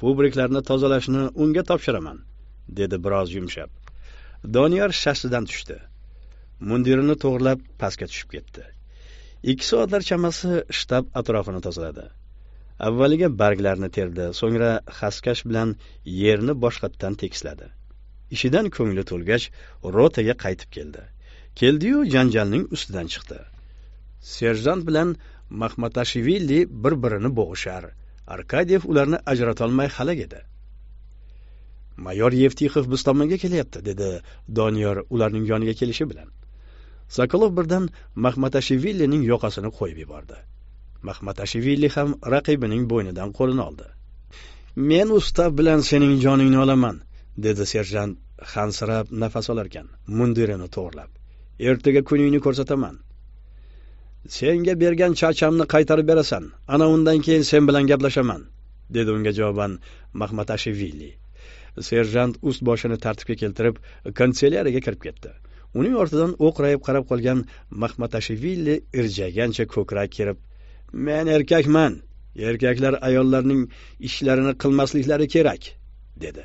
kubriklarni tozalashni unga topshiraman dedi biroz yumshab doniyor shashtidan tushdi mundirini to'g'irlab pastga tushib ketdi ikki soatlar chamasi shtab atrofini tozaladi avvaliga barglarni terdi so'ngra xaskash bilan yerni boshqatdan tekisladi ishidan ko'ngli to'lgach rotaga qaytib keldi keldiyu janjalning ustidan chiqdi serjant bilan mahmatashvili bir birini bo'g'ishar arkadiyev ularni ajratolmay halak edi mayor yevtixov biz tomonga kelyapti dedi doniyor ularning yoniga kelishi bilan sokolov birdan mahmatashevillining yoqasini qo'yib yubordi Mahmatashvili ham raqibining bo'ynidan qo'lini oldi men ustav bilan sening joningni olaman dedi serjant hansirab nafas olarkan mundirini to'g'irlab ertaga kuningni ko'rsataman senga bergan chachamni qaytarib berasan ana undan keyin sen bilan gaplashaman dedi unga javoban Mahmatashvili. serjant ust boshini tartibga keltirib kanselyariyaga kirib ketdi uning ortidan o'qrayib qarab qolgan mahmatashvili irjagancha ko'krak kerib men erkakman erkaklar ayollarning ishlarini qilmasliklari kerak dedi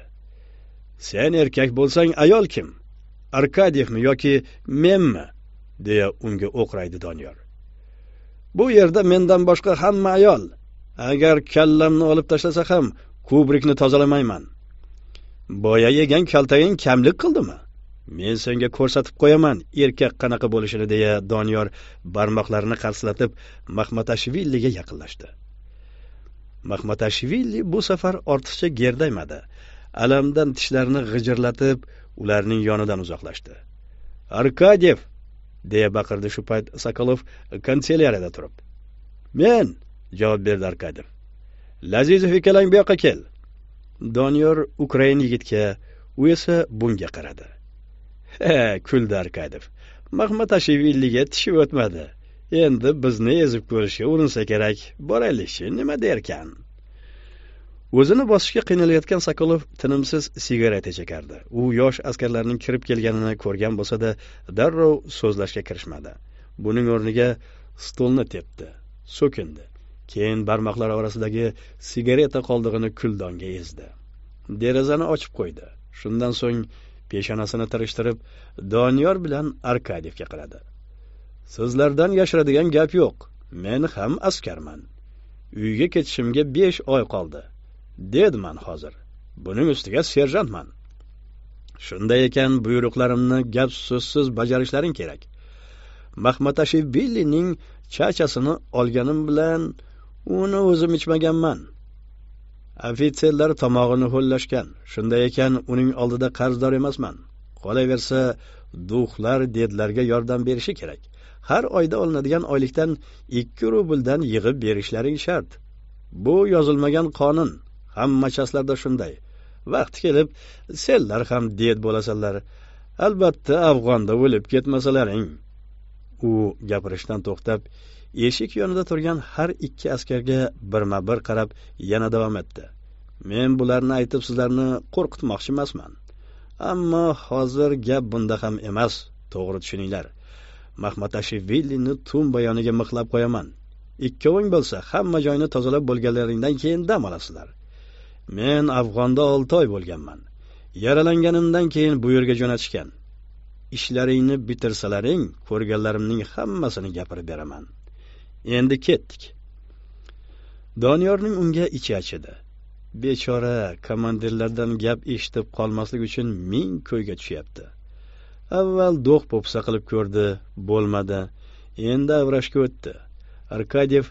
sen erkak bo'lsang ayol kim arkadyevmi yoki menmi deya unga o'qraydi doniyor bu yerda mendan boshqa hamma ayol agar kallamni olib tashlasa ham kubrikni tozalamayman boya yegan kaltaging kamlik qildimi men senga ko'rsatib qo'yaman erkak qanaqa bo'lishini deya doniyor barmoqlarini qarslatib mahmatashviliga yaqinlashdi mahmatashvili bu safar ortiqcha gerdaymadi alamdan tishlarini g'ijirlatib ularning yonidan uzoqlashdi arkadyev deya baqirdi shu payt sokolov kanselyariyada turib men javob berdi arkadyev lazizov ikkalang bu yoqqa kel doniyor ukrain yigitga u esa bunga qaradi ha kuldi arkadov mahmatashviliga tishib o'tmadi endi bizni ezib ko'rishga urinsa kerak boraylikchi nima derkan o'zini bosishga qiynalayotgan sokolov tinimsiz sigareta chekardi u yosh askarlarning kirib kelganini ko'rgan bo'lsa-da, darrov so'zlashga kirishmadi buning o'rniga stolni tepdi so'kindi keyin barmoqlari orasidagi sigareta qoldig'ini kuldonga ezdi derazani ochib qo'ydi shundan so'ng peshonasini tirishtirib doniyor bilan arkadiyevga qaradi sizlardan yashiradigan gap yo'q men ham askarman uyga ketishimga besh oy qoldi dedi man hozir buning ustiga serjantman shunday ekan buyruqlarimni gap so'zsiz bajarishlaring kerak mahmatashvilining chachasini olganim bilan uni o'zim ichmaganman Ofitserlar tomog'ini ho'llashgan. Shunday ekan, uning oldida qarzdor emasman. Qolaversa, duxlar dedlarga yordam berishi kerak. Har oyda olinadigan oylikdan 2 rubldan yig'ib berishlaring shart. Bu yozilmagan qonun. Hamma chaslarda shunday. Vaqti kelib, senlar ham ded bo'lasanlar. Albatta, afg'onda o'lib ketmasalaring. U gapirishdan to'xtab, eshik yonida turgan har ikki askarga birma bir qarab yana davom etdi men bularni aytib sizlarni qo'rqitmoqchi emasman ammo hozir gap bunda ham emas to'g'ri tushuninglar mahmatashivillini tun bayoniga mixlab qo'yaman ikkoving bo'lsa hamma joyni tozalab bo'lganlaringdan keyin dam olasizlar men afg'onda olti oy bo'lganman yaralanganimdan keyin bu yerga jo'natishgan ishlaringni bitirsalaring ko'rganlarimning hammasini gapirib beraman endi ketdik doniyorning unga ichi achidi bechora komandirlardan gap eshitib qolmaslik uchun ming ko'yga tushyapti avval do'q po'pisa qilib ko'rdi bo'lmadi endi avrashga o'tdi arkadiyev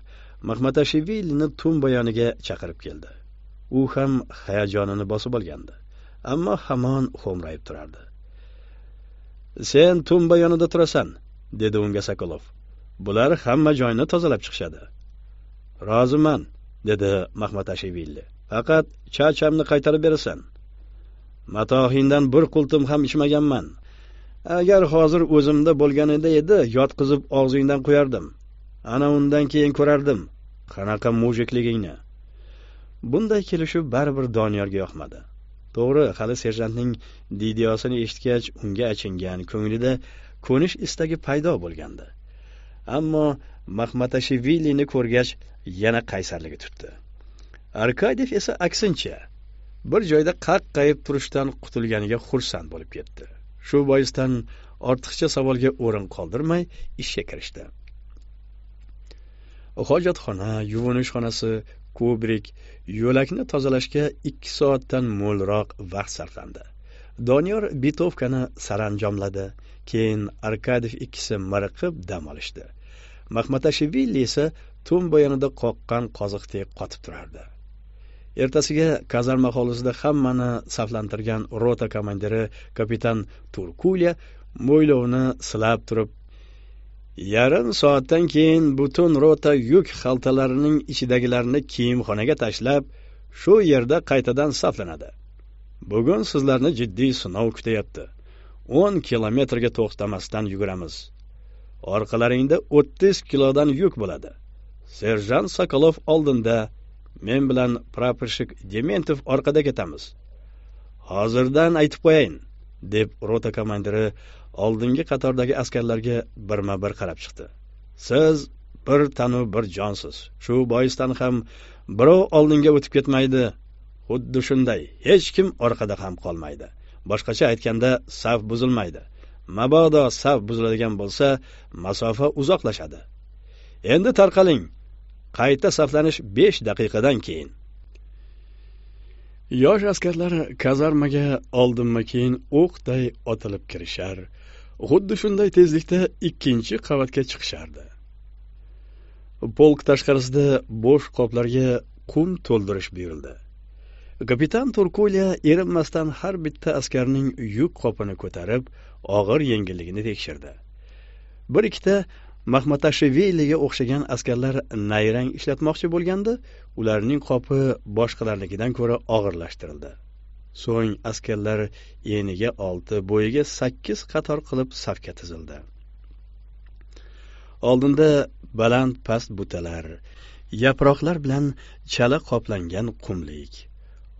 mahmatashvilini tun bayoniga chaqirib keldi u ham hayajonini bosib olgandi ammo hamon xo'mrayib turardi sen tun bayonida turasan dedi unga sokolov bular hamma joyni tozalab chiqishadi roziman dedi mahmad ashivili faqat chachamni qaytarib berasan matohingdan bir qultum ham ichmaganman agar hozir o'zimda bo'lganida edi yotqizib og'zingdan qo'yardim ana undan keyin ko'rardim qanaqa mujikligingni bunday kelishuv baribir doniyorga yoqmadi to'g'ri hali serjantning diydiyosini eshitgach unga achingan ko'nglida ko'nish istagi paydo bo'lgandi ammo mahmatashevilini ko'rgach yana qaysarligi tutdi arkadiyev esa aksincha bir joyda qaqqayib turishdan qutulganiga xursand bo'lib ketdi shu boisdan ortiqcha savolga o'rin qoldirmay ishga kirishdi hojatxona yuvinish xonasi kubrik yo'lakni tozalashga ikki soatdan mo'lroq vaqt sarflandi doniyor bitovkani saranjomladi keyin arkadov ikkisi miriqib dam olishdi mahmatashvili esa tun bo'yinida qoqqan qoziqdek qotib turardi ertasiga kazarma hovlisida hammani saflantirgan rota komandiri kapitan turkulya mo'ylovni silab turib yarim soatdan keyin butun rota yuk xaltalarining ichidagilarni kiyimxonaga tashlab shu yerda qaytadan saflanadi bugun sizlarni jiddiy sinov kutayapti o'n kilometrga to'xtamasdan yuguramiz orqalaringda o'ttiz kilodan yuk bo'ladi serjant sokolov oldinda men bilan praporshik dementov orqada ketamiz hozirdan aytib qo'yayin deb rota komandiri oldingi qatordagi askarlarga birma bir qarab chiqdi siz bir tanu bir jonsiz shu boisdan ham birov oldinga o'tib ketmaydi xuddi shunday hech kim orqada ham qolmaydi boshqacha aytganda saf buzilmaydi mabodo saf buziladigan bo'lsa masofa uzoqlashadi endi tarqaling qayta saflanish 5 daqiqadan keyin yosh askarlar kazarmaga oldinma keyin o'qday otilib kirishar xuddi shunday tezlikda ikkinchi qavatga chiqishardi polk tashqarisida bo'sh qoplarga qum to'ldirish buyurildi kapitan turkulya erinmasdan har bitta askarning yuk qopini ko'tarib og'ir yengilligini tekshirdi bir ikkita mahmatashiviliga o'xshagan askarlar nayrang ishlatmoqchi bo'lgandi ularning qopi boshqalarnikidan ko'ra og'irlashtirildi so'ng askarlar eniga olti bo'yiga sakkiz qator qilib safga tizildi oldinda baland past butalar yaproqlar bilan chala qoplangan qumlik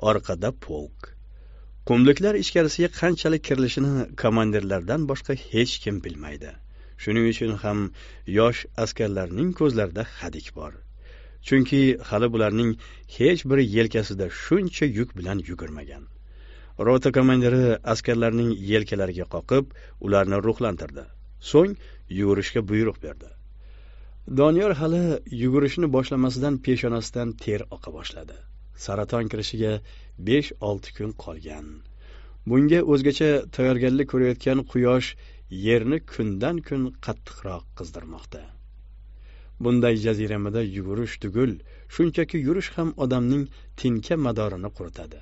orqada polk qumliklar ichkarisiga qanchalik kirilishini komandirlardan boshqa hech kim bilmaydi shuning uchun ham yosh askarlarning ko'zlarida hadik bor chunki hali bularning hech biri yelkasida shuncha yuk bilan yugurmagan rota komandiri askarlarning yelkalariga qoqib ularni ruhlantirdi so'ng yugurishga buyruq berdi doniyor hali yugurishni boshlamasidan peshonasidan ter oqa boshladi saraton kirishiga besh olti kun qolgan bunga o'zgacha tayyorgarlik ko'rayotgan quyosh yerni kundan kun qattiqroq qizdirmoqda bunday jaziramada yugurish tugul shunchaki yurish ham odamning tinka madorini quritadi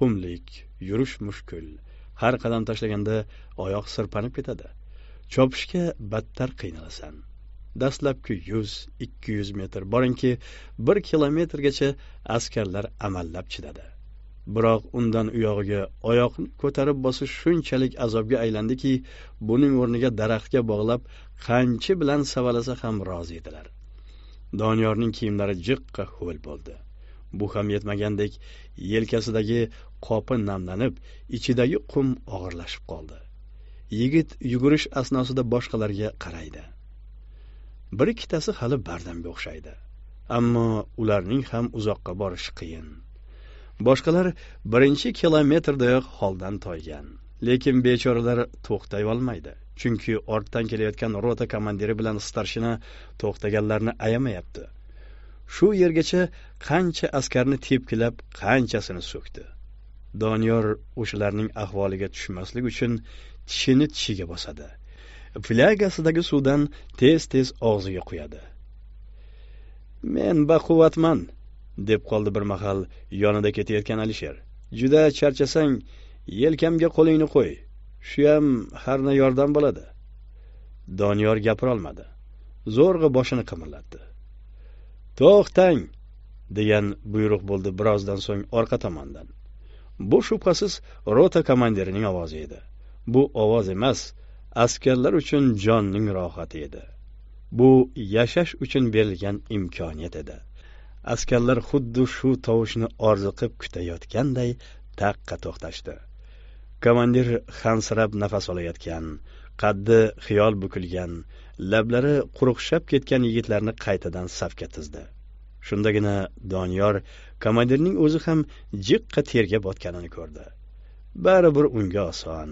qumlik yurish mushkul har qadam tashlaganda oyoq sirpanib ketadi chopishga battar qiynalasan dastlabki yuz ikki yuz metr borinki bir kilometrgacha askarlar amallab chidadi biroq undan uyog'iga oyoqni ko'tarib bosish shunchalik azobga aylandiki buning o'rniga daraxtga bog'lab qanchi bilan savalasa ham rozi edilar doniyorning kiyimlari jiqqa ho'l bo'ldi bu ham yetmagandek yelkasidagi qopi namlanib ichidagi qum og'irlashib qoldi yigit yugurish asnosida boshqalarga qaraydi bir ikkitasi hali bardamga o'xshaydi ammo ularning ham uzoqqa borishi qiyin boshqalar birinchi kilometrdayoq holdan toygan lekin bechoralar to'xtay olmaydi chunki ortdan kelayotgan rota komandiri bilan starshina to'xtaganlarni ayamayapti shu yergacha qancha askarni tepkilab qanchasini so'kdi doniyor o'shalarning ahvoliga tushmaslik uchun tishini tishiga bosadi flyagasidagi suvdan tez tez og'ziga quyadi men baquvvatman deb qoldi bir mahal yonida ketayotgan alisher juda charchasang yelkamga qo'lingni qo'y shuyam harna yordam bo'ladi doniyor gapirolmadi zo'rg'a boshini qimirlatdi to'xtang degan buyruq bo'ldi birozdan so'ng orqa tomondan bu shubhasiz rota komandirining ovozi edi bu ovoz emas askarlar uchun jonning rohati edi bu yashash uchun berilgan imkoniyat edi askarlar xuddi shu tovushni orzu qilib kutayotganday taqqa to'xtashdi komandir hansirab nafas olayotgan qaddi xiyol bukilgan lablari quruqshab ketgan yigitlarni qaytadan safga tizdi shundagina doniyor komandirning o'zi ham jiqqa terga botganini ko'rdi baribir unga oson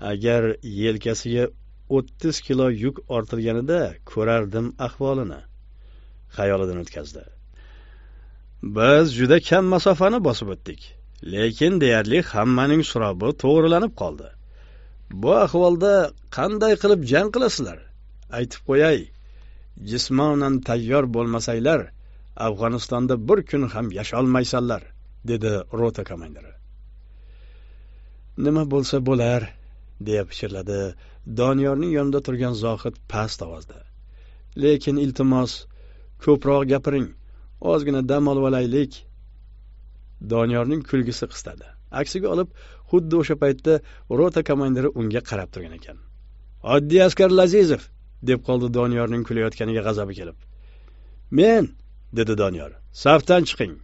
agar yelkasiga o'ttiz kilo yuk ortilganida ko'rardim ahvolini xayolidan o'tkazdi biz juda kam masofani bosib o'tdik lekin deyarli hammaning surobi to'g'rilanib qoldi bu ahvolda qanday qilib jang qilasizlar aytib qo'yay jismonan tayyor bo'lmasanglar afg'onistonda bir kun ham yasholmaysanlar dedi rota komandiri nima bo'lsa bo'lar deya pichirladi doniyorning yonida turgan zohid past ovozda lekin iltimos ko'proq gapiring ozgina dam olaylik doniyorning kulgisi qistadi aksiga olib xuddi o'sha paytda rota komandiri unga qarab turgan ekan oddiy askar lazizov deb qoldi doniyorning kulayotganiga g'azabi kelib men dedi doniyor safdan chiqing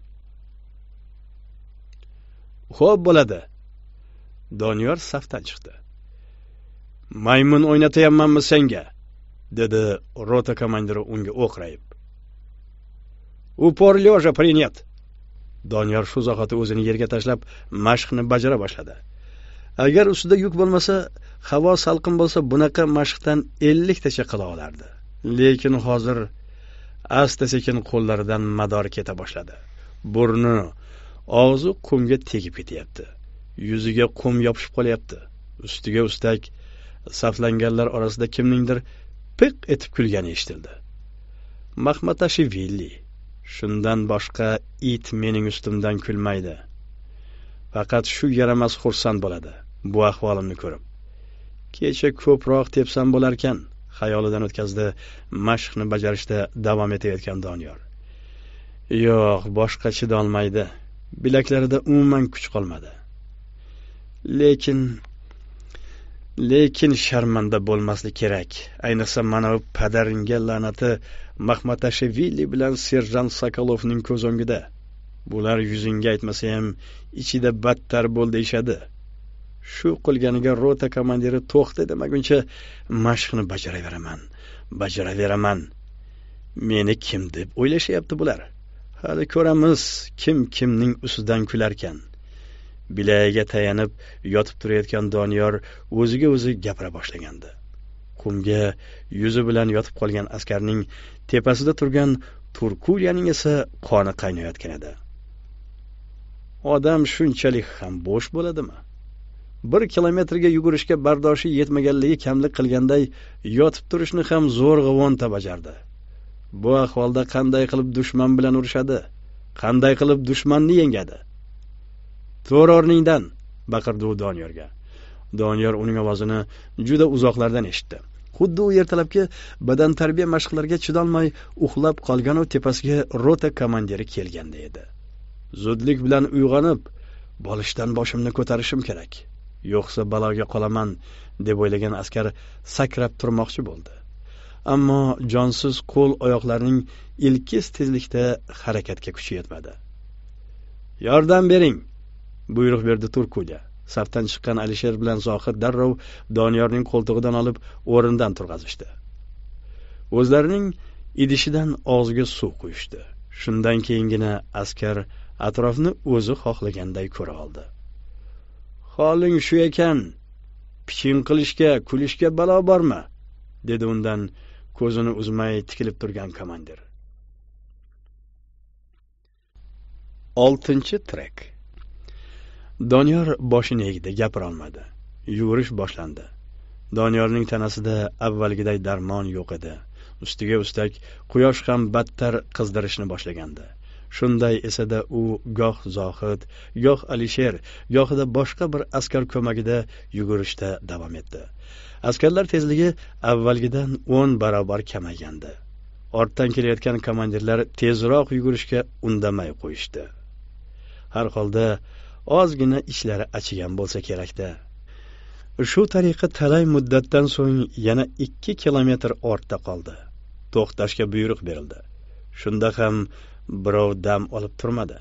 xo'p bo'ladi doniyor safdan chiqdi maymun o'ynatayapmanmi senga dedi rota komandiri unga o'qrayib upor lyoja принят doniyor shu zahoti o'zini yerga tashlab mashqni bajara boshladi agar ustida yuk bo'lmasa havo salqin bo'lsa bunaqa mashqdan elliktacha qila olardi lekin hozir asta sekin qo'llaridan mador keta boshladi burni og'zi qumga tegib ketyapti yuziga qum yopishib qolyapti ustiga ustak saflanganlar orasida kimningdir piq etib kulgani eshitildi mahmatashivilli shundan boshqa it mening ustimdan kulmaydi faqat shu yaramas xursand bo'ladi bu ahvolimni ko'rib kecha ko'proq tepsam bo'larkan xayolidan o'tkazdi mashqni bajarishda davom etayotgan doniyor yo'q boshqa chidolmaydi bilaklarida umuman kuch qolmadi lekin lekin sharmanda bo'lmaslik kerak ayniqsa mana bu padaringga la'nati mahmatashvili bilan serjant sokolovning ko'z o'ngida bular yuzingga aytmasa ham ichida battar bo'l deyishadi shu qilganiga rota komandiri to'xta demaguncha mashqni bajaraveraman bajaraveraman meni kim deb o'ylashyapti bular hali ko'ramiz kim kimning ustidan kularkan bilagiga tayanib yotib turayotgan doniyor o'ziga o'zi gapira boshlagandi qumga yuzi bilan yotib qolgan askarning tepasida turgan turkuliyaning esa qoni qaynayotgan edi odam shunchalik ham bo'sh bo'ladimi bir kilometrga yugurishga bardoshi yetmaganligi kamlik qilganday yotib turishni ham zo'rg'ivonta bajardi bu ahvolda qanday qilib dushman bilan urushadi qanday qilib dushmanni yengadi to'r o'rningdan baqirdi u doniyorga doniyor uning ovozini juda uzoqlardan eshitdi xuddi u ertalabki badantarbiya mashqlariga chidolmay uxlab qolganu tepasiga rota komandiri kelganda edi zudlik bilan uyg'onib bolishdan boshimni ko'tarishim kerak yo'qsa baloga qolaman deb o'ylagan askar sakrab turmoqchi bo'ldi ammo jonsiz qo'l oyoqlarning ilkis tezlikda harakatga kuchi yetmadi yordam bering buyruq berdi turkuga safdan chiqqan alisher bilan zohid darrov doniyorning qo'ltig'idan olib o'rnidan turg'azishdi o'zlarining idishidan og'ziga suv quyishdi shundan keyingina askar atrofni o'zi xohlaganday ko'ra oldi holing shu ekan piching qilishga kulishga balo bormi dedi undan ko'zini uzmay tikilib turgan komandir oltinchi trek doniyor boshini egdi gapirolmadi yugurish boshlandi doniyorning tanasida avvalgiday darmon yo'q edi ustiga ustak quyosh ham battar qizdirishni boshlagandi shunday esada u goh zohid goh alisher gohida boshqa bir askar ko'magida yugurishda davom etdi askarlar tezligi avvalgidan o'n barobar kamaygandi ortdan kelayotgan komandirlar tezroq yugurishga undamay qo'yishdi har holda ozgina ishlari achigan bo'lsa kerakda shu tariqa talay muddatdan so'ng yana ikki kilometr ortda qoldi to'xtashga buyruq berildi shunda ham birov dam olib turmadi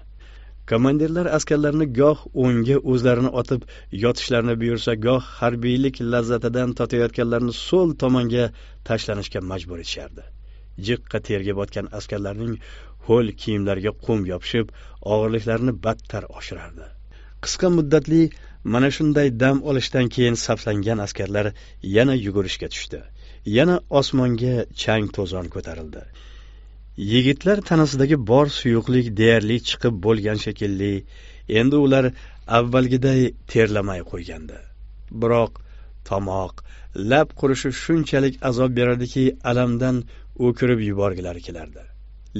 komandirlar askarlarni goh o'ngga o'zlarini otib yotishlarini buyursa goh harbiylik lazzatidan totayotganlarni so'l tomonga tashlanishga majbur etishardi jiqqa terga botgan askarlarning ho'l kiyimlariga qum yopishib og'irliklarini battar oshirardi qisqa muddatli mana shunday dam olishdan keyin saflangan askarlar yana yugurishga tushdi yana osmonga chang to'zon ko'tarildi yigitlar tanasidagi bor suyuqlik deyarli chiqib bo'lgan shekilli endi ular avvalgiday terlamay qo'ygandi biroq tomoq lab qurishi shunchalik azob berardiki alamdan o'kirib yuborgilari kelardi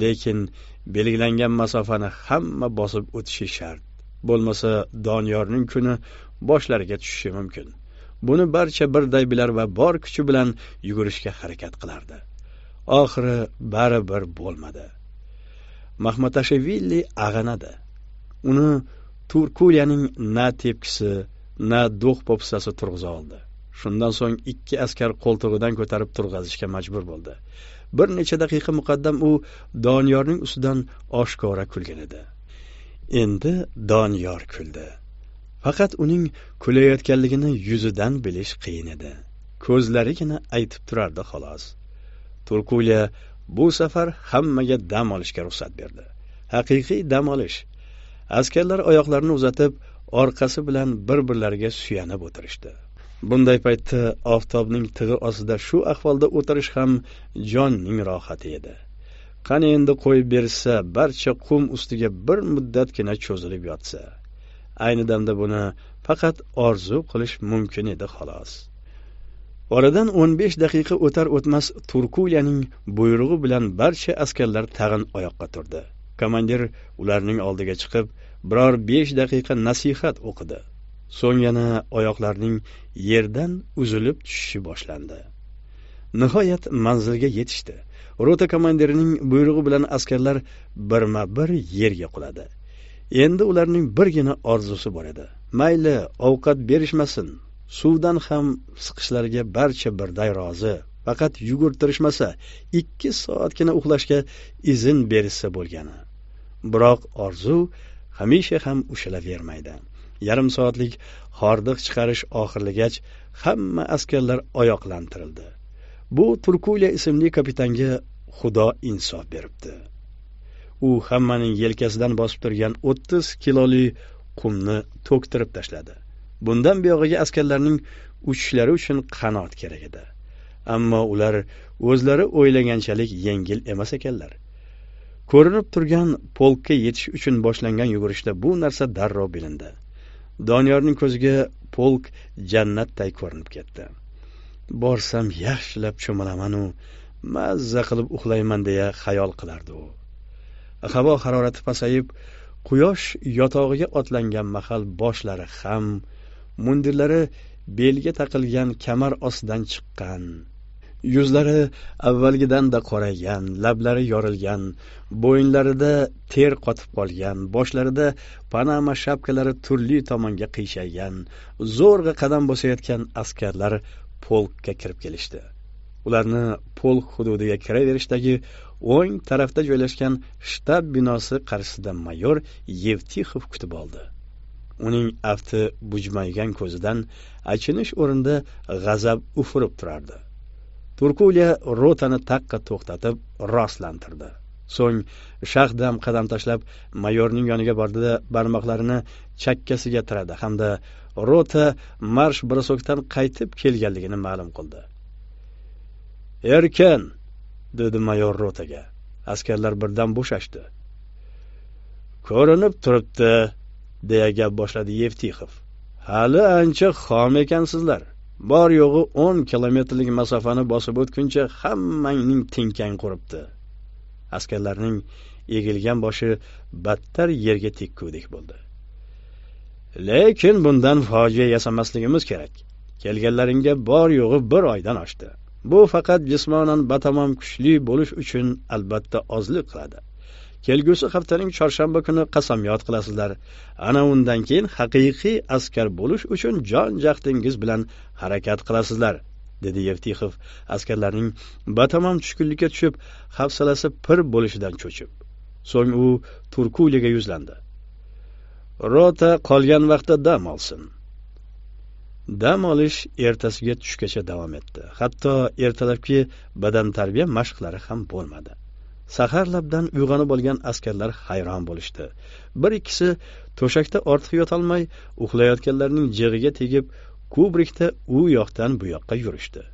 lekin belgilangan masofani hamma bosib o'tishi shart bo'lmasa doniyorning kuni boshlariga tushishi mumkin buni barcha birday bilar va bor kuchi bilan yugurishga harakat qilardi oxiri baribir bo'lmadi mahmatashevilli ag'anadi uni turkuliyaning na tepkisi na do'q po'pisasi turg'iza oldi shundan so'ng ikki askar qo'ltig'idan ko'tarib turg'azishga majbur bo'ldi bir necha daqiqa muqaddam u doniyorning ustidan oshkora kulgan edi endi doniyor kuldi faqat uning kulayotganligini yuzidan bilish qiyin edi ko'zlarigina aytib turardi xolos turkuya bu safar hammaga dam olishga ruxsat berdi haqiqiy dam olish askarlar oyoqlarini uzatib orqasi bilan bir birlariga suyanib o'tirishdi bunday paytda oftobning tig'i ostida shu ahvolda o'tirish ham jonning rohati edi qani endi qo'yib berishsa barcha qum ustiga bir muddatgina cho'zilib yotsa ayni damda buni faqat orzu qilish mumkin edi xolos oradan o'n besh daqiqa o'tar o'tmas turkuliyaning buyrug'i bilan barcha askarlar tag'in oyoqqa turdi komandir ularning oldiga chiqib biror besh daqiqa nasihat o'qidi so'ng yana oyoqlarning yerdan uzilib tushishi boshlandi nihoyat manzilga yetishdi rota komandirining buyrug'i bilan askarlar birma bir yerga quladi endi ularning birgina orzusi bor edi mayli ovqat berishmasin suvdan ham siqishlariga barcha birday rozi faqat yugurtirishmasa ikki soatgina uxlashga izn berishsa bo'lgani biroq orzu hamisha ham ushalavermaydi yarim soatlik hordiq chiqarish oxirlagach hamma askarlar oyoqlantirildi bu turkuliya ismli kapitanga xudo insof beribdi u hammaning yelkasidan bosib turgan o'ttiz kiloli qumni to'ktirib tashladi bundan buyog'iga askarlarning uchishlari uchun qanot kerak edi ammo ular o'zlari o'ylaganchalik yengil emas ekanlar ko'rinib turgan polkka yetish uchun boshlangan yugurishda bu narsa darrov bilindi doniyorning ko'ziga polk jannatday ko'rinib ketdi borsam yaxshilab cho'milamanu mazza qilib uxlayman deya xayol qilardi u havo harorati pasayib quyosh yotog'iga otlangan mahal boshlari ham mundirlari belga taqilgan kamar ostidan chiqqan yuzlari avvalgidanda qoraygan lablari yorilgan bo'yinlarida ter qotib qolgan boshlarida panama shapkalari turli tomonga qiyshaygan zo'rg'a qadam bosayotgan askarlar polkka kirib kelishdi ularni polk hududiga kiraverishdagi o'ng tarafda joylashgan shtab binosi qarshisida mayor yevtixov kutib oldi uning afti bujmaygan ko'zidan achinish o'rinda g'azab ufurib turardi turkuliya rotani taqqa to'xtatib rostlantirdi so'ng shahdam qadam tashlab mayorning yoniga bordida barmoqlarini chakkasiga tiradi hamda rota marsh brosokdan qaytib kelganligini ma'lum qildi erkin dedi mayor rotaga askarlar birdan bo'shashdi ko'rinib turibdi deya gap boshladi yevtixov hali ancha xom ekansizlar bor yo'g'i o'n kilometrlik masofani bosib o'tguncha hammangning tinkang quribdi askarlarning egilgan boshi battar yerga tekkudek bo'ldi lekin bundan fojia yasamasligimiz kerak kelganlaringga bor yo'g'i bir oydan oshdi bu faqat jismonan batamom kuchli bo'lish uchun albatta ozlik qiladi kelgusi haftaning chorshanba kuni qasamyod qilasizlar ana undan keyin haqiqiy askar bo'lish uchun jon jahdingiz bilan harakat qilasizlar dedi yevtixov askarlarning batamom tushkunlikka tushib hafsalasi pir bo'lishidan cho'chib so'ng u turkuliga yuzlandi rota qolgan vaqtda dam olsin dam olish ertasiga tushgacha davom etdi hatto ertalabki badantarbiya mashqlari ham bo'lmadi sahar labdan uyg'onib olgan askarlar hayron bo'lishdi bir ikkisi to'shakda ortiq yotolmay uxlayotganlarning jig'iga tegib kubrikda u yoqdan bu yoqqa yurishdi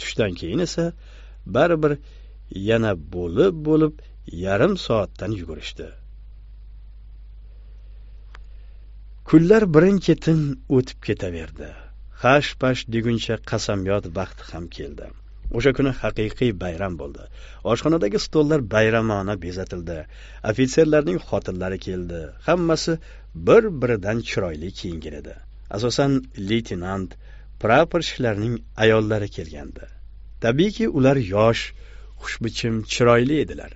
tushdan keyin esa baribir yana bo'lib bo'lib yarim soatdan yugurishdi kunlar birin ketin o'tib ketaverdi hash pash deguncha qasamyod vaqti ham keldi o'sha kuni haqiqiy bayram bo'ldi oshxonadagi stollar bayramona bezatildi ofitserlarning xotinlari keldi hammasi bir biridan chiroyli kiyingan edi asosan leytenant praporshiklarning ayollari kelgandi tabiiyki ular yosh xushbichim chiroyli edilar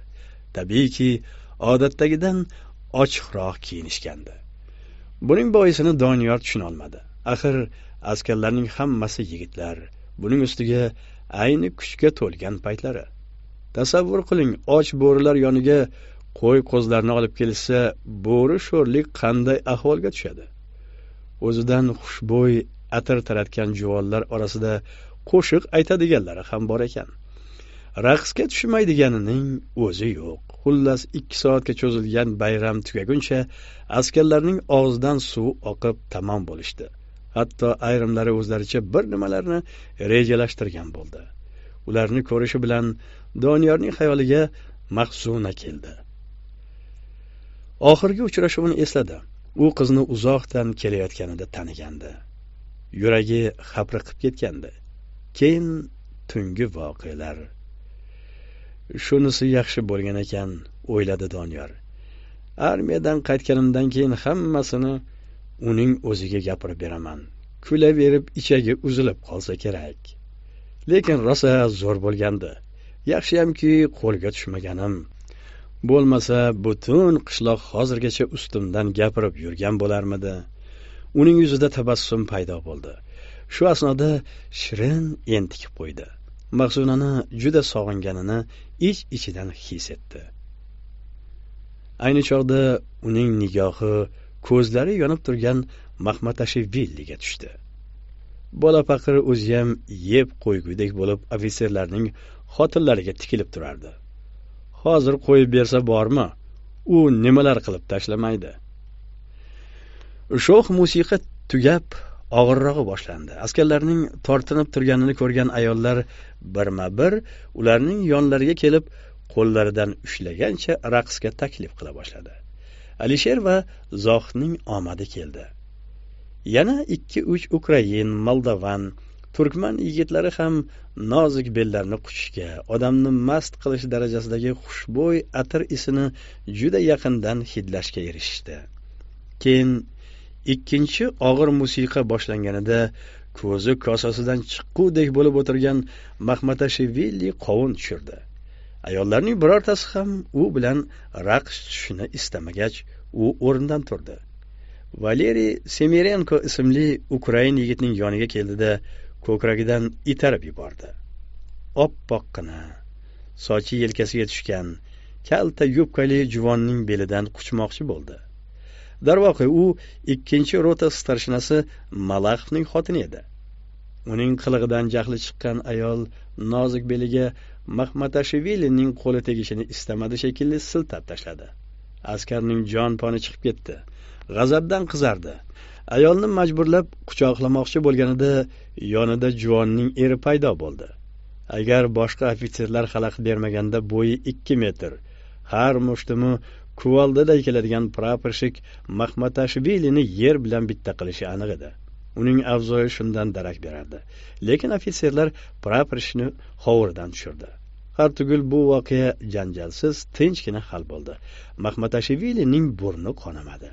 tabiiyki odatdagidan ochiqroq kiyinishgandi buning boisini doniyor tushunolmadi axir askarlarning hammasi yigitlar buning ustiga ayni kuchga to'lgan paytlari tasavvur qiling och bo'rilar yoniga qo'y qo'zlarni olib kelishsa bo'ri sho'rlik qanday ahvolga tushadi o'zidan xushbo'y atir taratgan juvonlar orasida qo'shiq aytadiganlari ham bor ekan raqsga tushmaydiganining o'zi yo'q xullas ikki soatga cho'zilgan bayram tugaguncha askarlarning og'zidan suv oqib tamom bo'lishdi hatto ayrimlari o'zlaricha bir nimalarni rejalashtirgan bo'ldi ularni ko'rishi bilan doniyorning xayoliga mahzuna keldi oxirgi uchrashuvini esladi u qizni uzoqdan kelayotganida tanigandi yuragi xapriqib ketgandi keyin tungi voqealar shunisi yaxshi bo'lgan ekan o'yladi doniyor armiyadan qaytganimdan keyin hammasini uning o'ziga gapirib beraman kulaverib ichagi uzilib qolsa kerak lekin rosa zo'r bo'lgandi yaxshiyamki qo'lga tushmaganim bo'lmasa butun qishloq hozirgacha ustimdan gapirib yurgan bo'larmidi uning yuzida tabassum paydo bo'ldi shu asnoda shirin entikib qo'ydi mahzunani juda sog'inganini ich ichidan his etdi ayni chog'da uning nigohi ko'zlari yonib turgan villiga tushdi bola paqir o'ziyam yeb qo'ygudek bo'lib ofitserlarning xotinlariga tikilib turardi hozir qo'yib bersa bormi u nimalar qilib tashlamaydi sho'x musiqa tugab og'irrog'i boshlandi askarlarning tortinib turganini ko'rgan ayollar birma bir ularning yonlariga kelib qo'llaridan ushlagancha raqsga taklif qila boshladi alisher va zohidning omadi keldi yana ikki uch ukrain moldovan turkman yigitlari ham nozik bellarni quchishga odamni mast qilish darajasidagi xushbo'y atir isini juda yaqindan hidlashga erishishdi keyin ikkinchi og'ir musiqa boshlanganida ko'zi kosasidan chiqqudek bo'lib o'tirgan mahmatashevilli qovun tushirdi ayollarning birortasi ham u bilan raqs tushishni istamagach u o'rnidan turdi valeriy semirenko ismli ukrain yigitning yoniga keldida ko'kragidan itarib yubordi oppoqqina sochi yelkasiga tushgan kalta yubkali juvonning belidan quchmoqchi bo'ldi darvoqe u ikkinchi rota starshinasi malaxovning xotini edi uning qilig'idan jahli chiqqan ayol nozik beliga mahmatashvilining qo'li tegishini istamadi shekilli siltab tashladi askarning jon poni chiqib ketdi g'azabdan qizardi ayolni majburlab quchoqlamoqchi bo'lganida yonida juvonning eri paydo bo'ldi agar boshqa ofitserlar xalaqit bermaganda bo'yi ikki metr har mushtimi kuvaldaday keladigan praporshik mahmatashvilini yer bilan bitta qilishi aniq edi uning avzoyi shundan darak berardi lekin ofitserlar praporishni hovuridan tushirdi hartugul bu voqea janjalsiz tinchgina hal bo'ldi mahmatashvilining burni qonamadi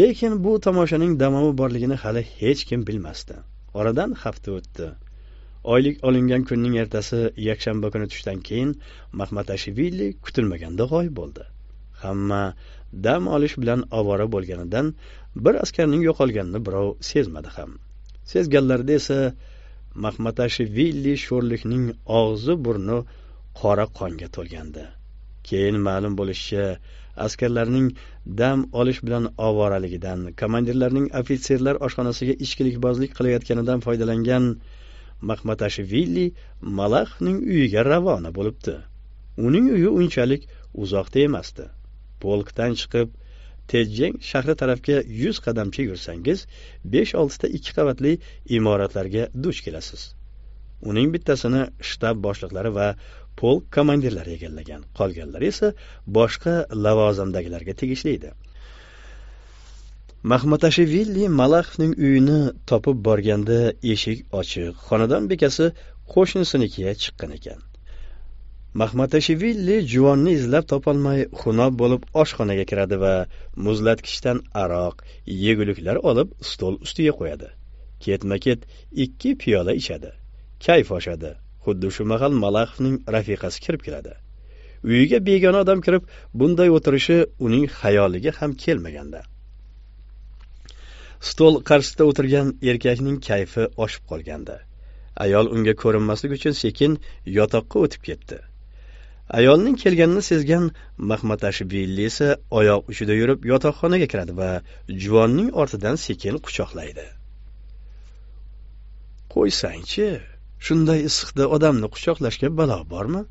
lekin bu tomoshaning davomi borligini hali hech kim bilmasdi oradan hafta o'tdi oylik olingan kunning ertasi yakshanba kuni tushdan keyin mahmatashvili kutilmaganda g'oyib bo'ldi hamma dam olish bilan ovora bo'lganidan bir askarning yo'qolganini birov sezmadi ham sezganlarida esa mahmatashvilli sho'rlikning og'zi burni qora qonga to'lgandi keyin ma'lum bo'lishicha askarlarning dam olish bilan ovoraligidan komandirlarning ofitserlar oshxonasiga ichkilikbozlik qilayotganidan foydalangan mahmatashvilli malaxning uyiga ravona bo'libdi uning uyi unchalik uzoqda emasdi polkdan chiqib tejjeng shahri tarafga yuz qadamcha yursangiz besh oltita ikki qavatli imoratlarga duch kelasiz uning bittasini shtab boshliqlari va polk komandirlari egallagan qolganlari esa boshqa lavozimdagilarga tegishli edi mahmatashivilli malaxovning uyini topib borganda eshik ochiq xonadon bekasi qo'shnisinikiga chiqqan ekan mahmatashvili juvonni izlab topolmay xunob bo'lib oshxonaga kiradi va muzlatgichdan aroq yeguliklar olib stol ustiga qo'yadi ketma ket ikki piyola ichadi kayf oshadi xuddi shu mahal malaxovning rafiqasi kirib keladi uyiga begona odam kirib bunday o'tirishi uning xayoliga ham kelmaganda stol qarshisida o'tirgan erkakning kayfi oshib qolgandi ayol unga ko'rinmaslik uchun sekin yotoqqa o'tib ketdi ayolning kelganini sezgan mahmatashvili esa oyoq uchida yurib yotoqxonaga kiradi va juvonning ortidan sekin quchoqlaydi qo'ysangchi shunday issiqda odamni quchoqlashga balo bormi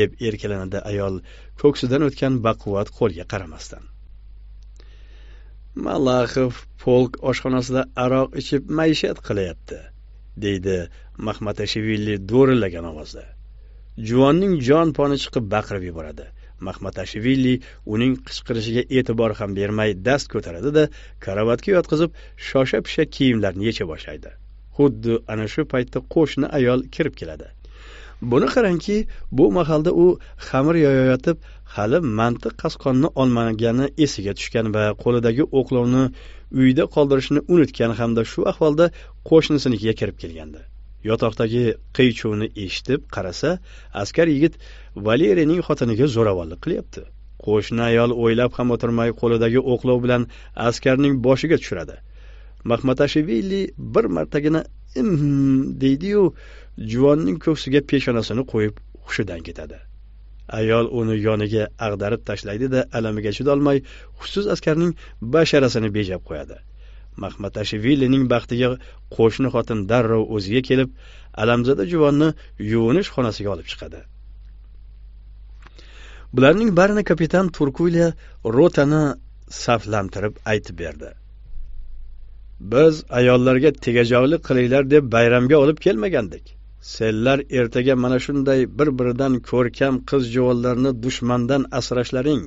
deb erkalanadi ayol ko'ksidan o'tgan baquvvat qo'lga qaramasdan malaxov polk oshxonasida aroq ichib maishat qilyapti deydi mahmatashvili do'rillagan ovozda juvonning jon poni chiqib baqirib yuboradi mahmatashvili uning qichqirishiga e'tibor ham bermay dast ko'taradi da karavotga yotqizib shosha pisha kiyimlarni yecha boshlaydi xuddi ana shu paytda qo'shni ayol kirib keladi buni qarangki bu mahalda u xamir yoyayotib hali mantiq qasqonni olmagani esiga tushgan va qo'lidagi o'qlovni uyda qoldirishni unutgan hamda shu ahvolda qo'shnisinikiga kirib kelgandi yotoqdagi qiy eshitib qarasa askar yigit valeriyaning xotiniga zo'ravonlik qilyapti qo'shni ayol o'ylab ham o'tirmay qo'lidagi o'qlov bilan askarning boshiga tushiradi mahmatashevilli bir martagina im deydiyu juvonning ko'ksiga peshonasini qo'yib hushidan ketadi ayol uni yoniga ag'darib tashlaydida alamiga chidolmay hushsiz askarning basharasini bejab qo'yadi mahmatashevillining baxtiga qo'shni xotin darrov o'ziga kelib alamzada juvonni yuvinish xonasiga olib chiqadi bularning barini kapitan turkulya rotani saflantirib aytib berdi biz ayollarga tegajog'lik qilinglar deb bayramga olib kelmagandik senlar ertaga mana shunday bir biridan ko'rkam qiz juvonlarni dushmandan asrashlaring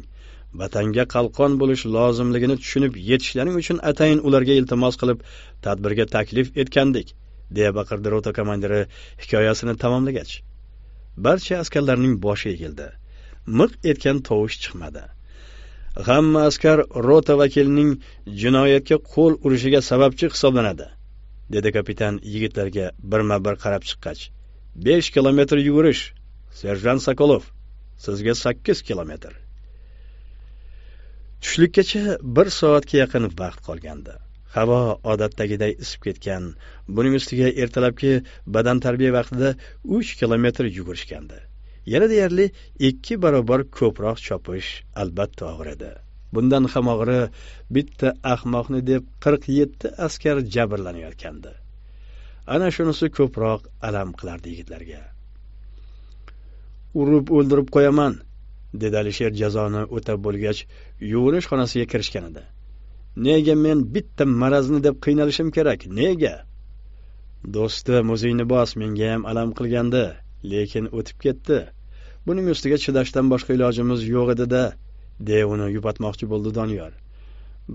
vatanga qalqon bo'lish lozimligini tushunib yetishlaring uchun atayin ularga iltimos qilib tadbirga taklif etgandik deya baqirdi rota komandiri hikoyasini tamomlagach barcha askarlarning boshi egildi miq etgan tovush chiqmadi hamma askar rota vakilining jinoyatga qo'l urishiga sababchi hisoblanadi dedi kapitan yigitlarga birma bir qarab chiqqach besh kilometr yugurish serjant sokolov sizga sakkiz kilometr tushlikkacha bir soatga yaqin vaqt qolgandi havo odatdagiday isib ketgan buning ustiga ertalabki tarbiya vaqtida uch kilometr yugurishgandi yana deyarli ikki barobar ko'proq chopish albatta og'ir edi bundan ham og'iri bitta ahmoqni deb qirq yetti askar jabrlanayotgandi ana shunisi ko'proq alam qilardi yigitlarga urib o'ldirib qo'yaman dedi alisher jazoni o'tab bo'lgach yuvinish xonasiga kirishgan edi nega men bitta marazni deb qiynalishim kerak nega do'stim o'zingni bos menga ham alam qilgandi lekin o'tib ketdi buning ustiga chidashdan boshqa ilojimiz yo'q edida deya uni yupatmoqchi bo'ldi doniyor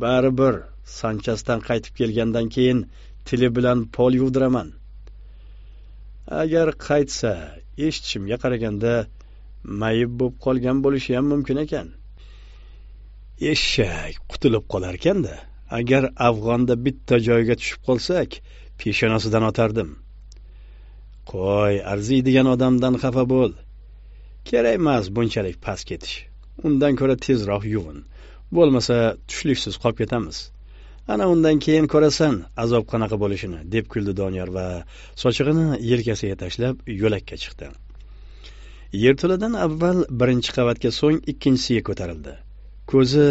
baribir sanchasdan qaytib kelgandan keyin tili bilan pol yuvdiraman agar qaytsa eshitishimga qaraganda mayib bo'lib qolgan bo'lishi ham mumkin ekan eshak qutulib qolarkanda agar afg'onda bitta joyga tushib qolsak peshonasidan otardim qo'y arziydigan odamdan xafa bo'l kerakmas bunchalik past ketish undan ko'ra tezroq yuvin bo'lmasa tushliksiz qolib ketamiz ana undan keyin ko'rasan azob qanaqa bo'lishini deb kuldi doniyor va sochig'ini yelkasiga tashlab yo'lakka chiqdi yerto'ladan avval birinchi qavatga so'ng ikkinchisiga ko'tarildi ko'zi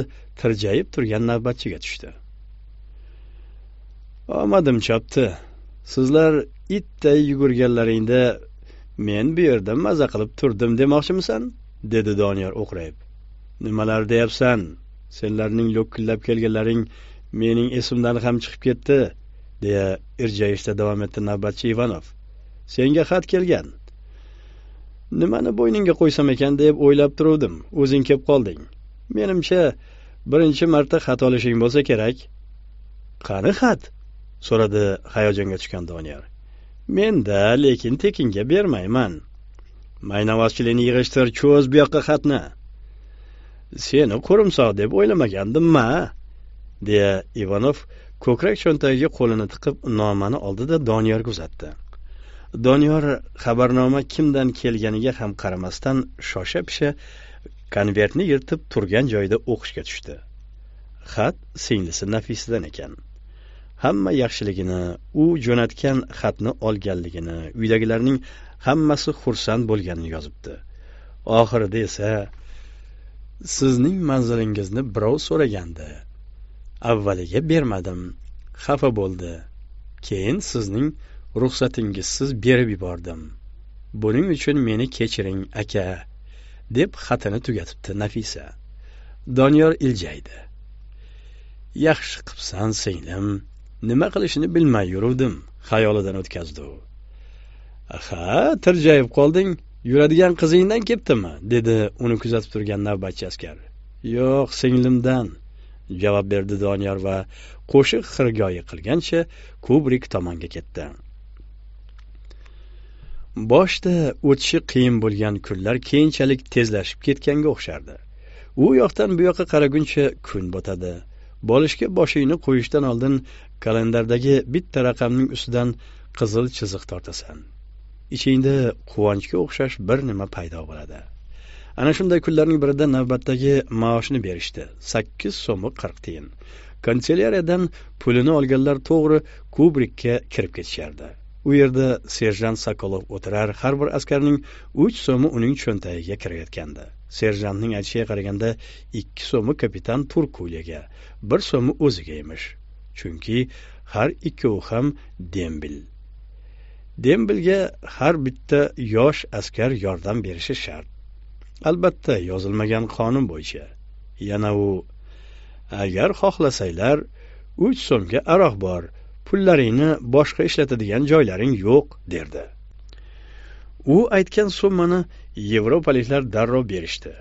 tirjayib turgan navbatchiga tushdi omadim chopdi sizlar itday yugurganlaringda men bu yerda maza qilib turdim demoqchimisan dedi doniyor o'qrayib nimalar deyapsan senlarning lo'killab kelganlaring mening esimdan ham chiqib ketdi deya irjayishda davom etdi navbatchi ivanov senga xat kelgan nimani bo'yningga qo'ysam ekan deb o'ylab turuvdim o'zing kelib qolding menimcha birinchi marta xatolashing bo'lsa kerak qani xat so'radi hayajonga tushgan doniyor menda lekin tekinga bermayman maynavozchilikni yig'ishtir cho'z bu yoqqa xatni seni qo'rimsoq deb o'ylamagandim ma deya ivanov ko'krak cho'ntagiga qo'lini tiqib nomani oldida doniyorga uzatdi doniyor xabarnoma kimdan kelganiga ham qaramasdan shosha pisha konvertni yirtib turgan joyida o'qishga tushdi xat singlisi nafisadan ekan hamma yaxshiligini u jo'natgan xatni olganligini uydagilarning hammasi xursand bo'lganini yozibdi oxirida esa sizning manzilingizni birov so'ragandi avvaliga bermadim xafa bo'ldi keyin sizning ruxsatingizsiz berib yubordim buning uchun meni kechiring aka deb xatini tugatibdi nafisa doniyor iljaydi yaxshi qipsan singlim nima qilishini bilmay yuruvdim xayolidan o'tkazdi u ha tirjayib qolding yuradigan qizingdan kepdimi dedi uni kuzatib turgan navbatchi askar yo'q singlimdan javob berdi doniyor va qo'shiq xirgoyi qilgancha kubrik tomonga ketdi boshda o'tishi qiyin bo'lgan kunlar keyinchalik tezlashib ketganga o'xshardi u yoqdan bu yoqqa qaraguncha kun botadi bolishga boshingni qo'yishdan oldin kalendardagi bitta raqamning ustidan qizil chiziq tortasan ichingda quvonchga o'xshash bir nima paydo bo'ladi ana shunday kunlarning birida navbatdagi maoshni berishdi sakkiz so'mi qirq tiyin kanselyariyadan pulini olganlar to'g'ri kubrikka kirib ketishardi u yerda serjant sokolov o'tirar har bir askarning uch so'mi uning cho'ntagiga kirayotgandi serjantning aytishiga qaraganda ikki so'mi kapitan turkuliyaga bir so'mi o'ziga emish chunki har ikkovi ham dembil dembilga har bitta yosh askar yordam berishi shart albatta yozilmagan qonun bo'yicha yana u agar xohlasanglar uch so'mga aroq bor pullaringni boshqa ishlatadigan joylaring yo'q derdi u aytgan summani yevropaliklar darrov berishdi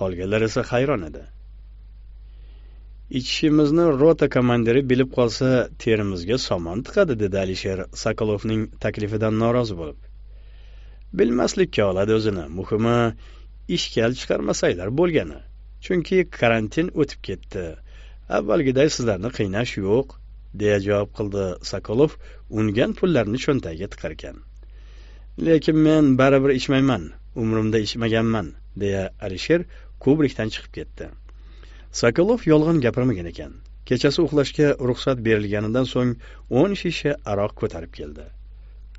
qolganlar esa hayron edi ichishimizni rota komandiri bilib qolsa terimizga somon tiqadi dedi alisher sokolovning taklifidan norozi bo'lib bilmaslikka oladi o'zini muhimi ishkal chiqarmasanglar bo'lgani chunki karantin o'tib ketdi avvalgiday sizlarni qiynash yo'q deya javob qildi sokolov ungan pullarni cho'ntagiga tiqarkan lekin men baribir ichmayman umrimda ichmaganman deya alisher kubrikdan chiqib ketdi sokolov yolg'on gapirmagan ekan kechasi uxlashga ruxsat berilganidan so'ng o'n shisha aroq ko'tarib keldi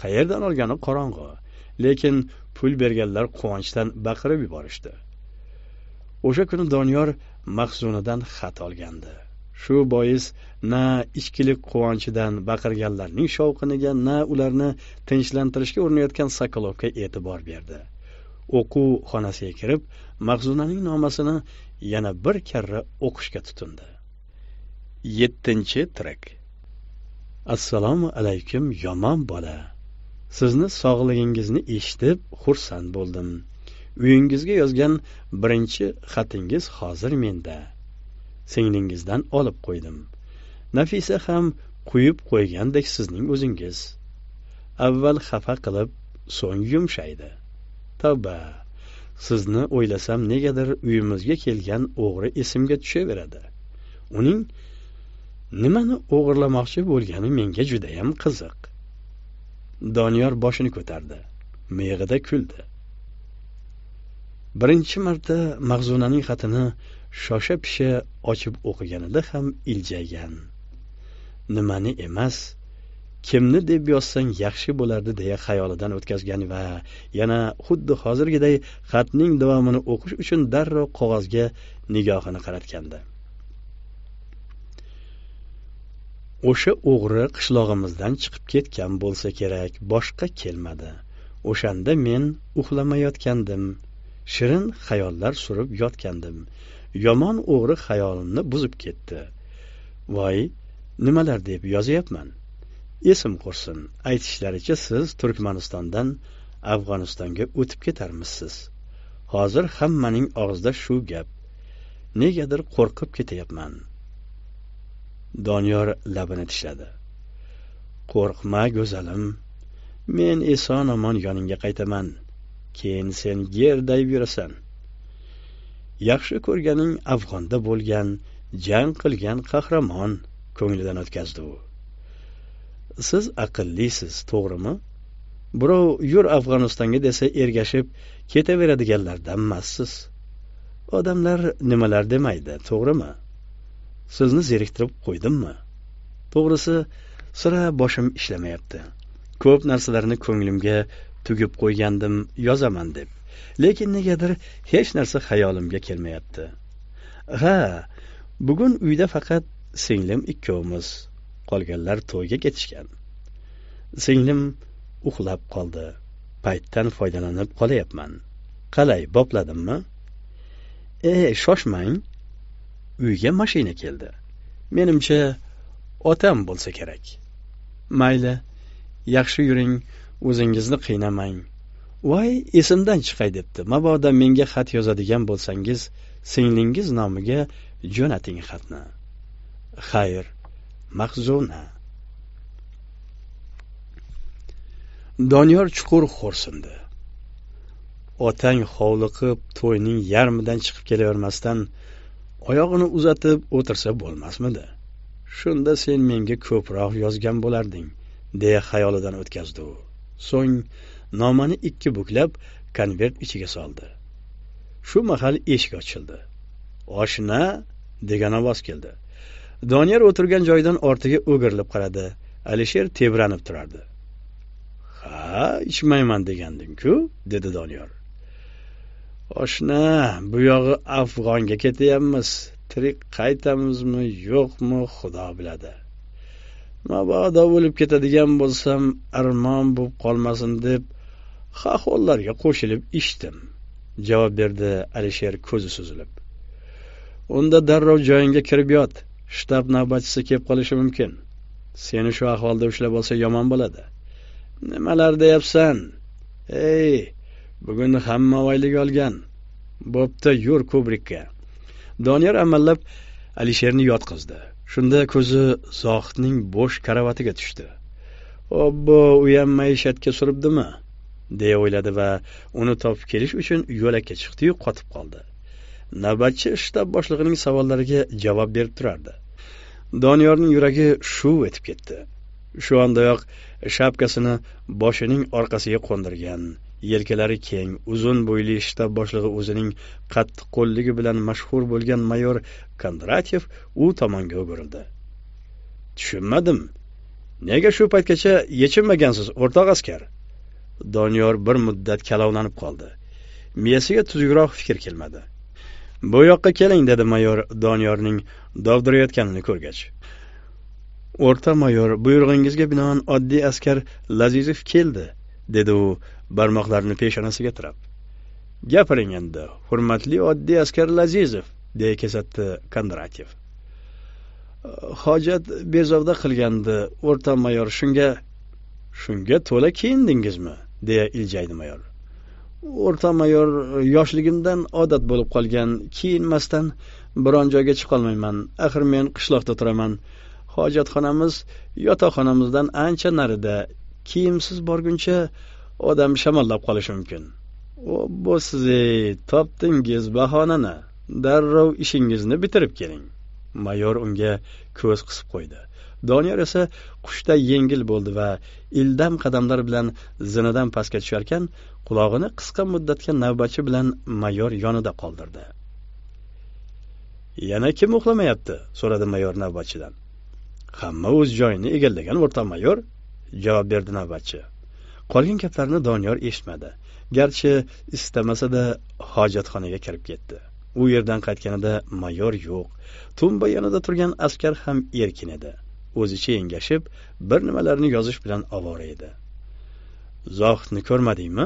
qayerdan olgani qorong'u lekin pul berganlar quvonchdan baqirib yuborishdi o'sha kuni doniyor mahzunidan xat olgandi shu bois na ichkilik quvonchidan baqirganlarning shovqiniga na ularni tinchlantirishga urinayotgan sokolovga e'tibor berdi o'quv xonasiga kirib mahzunaning nomasini yana bir karra o'qishga tutindi yettinchi tirik assalomu alaykum yomon bola sizni sog'ligingizni eshitib xursand bo'ldim uyingizga yozgan birinchi xatingiz hozir menda singlingizdan olib qo'ydim nafisa ham quyib qo'ygandek sizning o'zingiz avval xafa qilib so'ng yumshaydi tavba sizni o'ylasam negadir uyimizga kelgan o'g'ri esimga tushaveradi uning nimani o'g'irlamoqchi bo'lgani menga judayam qiziq doniyor boshini ko'tardi miyig'ida kuldi birinchi marta mag'zunaning xatini shosha pisha ochib o'qiganida ham iljaygan nimani emas kimni deb yozsang yaxshi bo'lardi deya xayolidan o'tkazgan va yana xuddi hozirgiday xatning davomini o'qish uchun darrov qog'ozga nigohini qaratgandi o'sha o'g'ri qishlog'imizdan chiqib ketgan bo'lsa kerak boshqa kelmadi o'shanda men uxlamayotgandim shirin xayollar surib yotgandim yomon o'g'ri xayolimni buzib ketdi voy nimalar deb yozyapman esim qursin aytishlaricha siz turkmanistondan afg'onistonga o'tib ketarmisiz hozir hammaning og'zida shu gap negadir qo'rqib ketyapman doniyor labini tishladi qo'rqma go'zalim men eson omon yoningga qaytaman keyin sen gerdayib yurasan yaxshi ko'rganing afg'onda bo'lgan jang qilgan qahramon ko'nglidan o'tkazdi u siz aqllisiz to'g'rimi birov yur afg'onistonga desa ergashib ketaveradiganlardan emassiz odamlar nimalar demaydi to'g'rimi sizni zeriktirib qo'ydimmi to'g'risi sira boshim ishlamayapti ko'p narsalarni ko'nglimga tugib qo'ygandim yozaman deb lekin negadir hech narsa xayolimga kelmayapti ha bugun uyda faqat singlim ikkovimiz qolganlar to'yga ketishgan singlim uxlab qoldi paytdan foydalanib qolyapman qalay bopladimmi e shoshmang uyga mashina keldi menimcha otam bo'lsa kerak mayli yaxshi yuring o'zingizni qiynamang voy esimdan chiqay debdi mabodo menga xat yozadigan bo'lsangiz singlingiz nomiga jo'nating xatni xayr mahzuna doniyor chuqur xo'rsindi otang hovliqib to'yning yarmidan chiqib kelavermasdan oyog'ini uzatib o'tirsa bo'lmasmidi shunda sen menga ko'proq yozgan bo'larding deya xayolidan o'tkazdi u so'ng nomani ikki buklab konvert ichiga soldi shu mahal eshik ochildi oshna degan ovoz keldi doniyor o'tirgan joyidan ortiga o'girilib qaradi alisher tebranib turardi ha ichmayman deganding-ku, dedi doniyor oshna bu yog'i afg'onga ketyapmiz tirik qaytamizmi yo'qmi xudo biladi mabodo o'lib ketadigan bo'lsam armon bo'lib qolmasin deb xaxollarga qo'shilib ichdim javob berdi alisher ko'zi suzilib unda darrov joyingga kirib yot shtab navbatchisi kelib qolishi mumkin seni shu ahvolda ushlab olsa yomon bo'ladi nimalar deyapsan ey bugun hamma oylik olgan bo'pti yur kubrikka doniyor amallab alisherni yotqizdi shunda ko'zi zohidning bo'sh karavatiga tushdi obbo uyam maishatga suribdimi deya o'yladi va uni topib kelish uchun yo'lakka chiqdiyu qotib qoldi navbatchi shtab boshlig'ining savollariga javob berib turardi doniyorning yuragi shuv etib ketdi shu ondayoq shapkasini boshining orqasiga qo'ndirgan yelkalari keng uzun bo'yli shtab boshlig'i o'zining qattiq qo'lligi bilan mashhur bo'lgan mayor kondratyev u tomonga o'girildi tushunmadim nega shu paytgacha yechinmagansiz o'rtoq askar doniyor bir muddat kalovlanib qoldi miyasiga tuzukroq fikr kelmadi bu yoqqa keling dedi mayor doniyorning dovdirayotganini ko'rgach o'rta mayor buyrug'ingizga binoan oddiy askar lazizov keldi dedi u barmoqlarini peshonasiga tirab gapiring endi hurmatli oddiy askar lazizov deya kesatdi kondratyev hojat bezovda qilgandi o'rta mayor shunga shunga to'la kiyindingizmi deya iljaydi mayor o'rta mayor e, yoshligimdan odat bo'lib qolgan kiyinmasdan biron joyga chiqolmayman axir men qishloqda turaman hojatxonamiz yotoqxonamizdan ancha narida kiyimsiz borguncha odam shamollab qolishi mumkin obbo siz ey topdingiz bahonani darrov ishingizni bitirib keling mayor unga ko'z qisib qo'ydi doniyor esa qushday yengil bo'ldi va ildam qadamlar bilan zinadan pastga tusharkan qulog'ini qisqa muddatga navbatchi bilan mayor yonida qoldirdi yana kim uxlamayapti so'radi mayor navbatchidan hamma o'z joyini egallagan o'rtoq mayor javob berdi navbatchi qolgan gaplarni doniyor eshitmadi garchi istamasada hojatxonaga kirib ketdi u yerdan qaytganida mayor yo'q tumba yonida turgan askar ham erkin edi o'zicha engashib bir nimalarni yozish bilan ovora edi zohidni ko'rmadingmi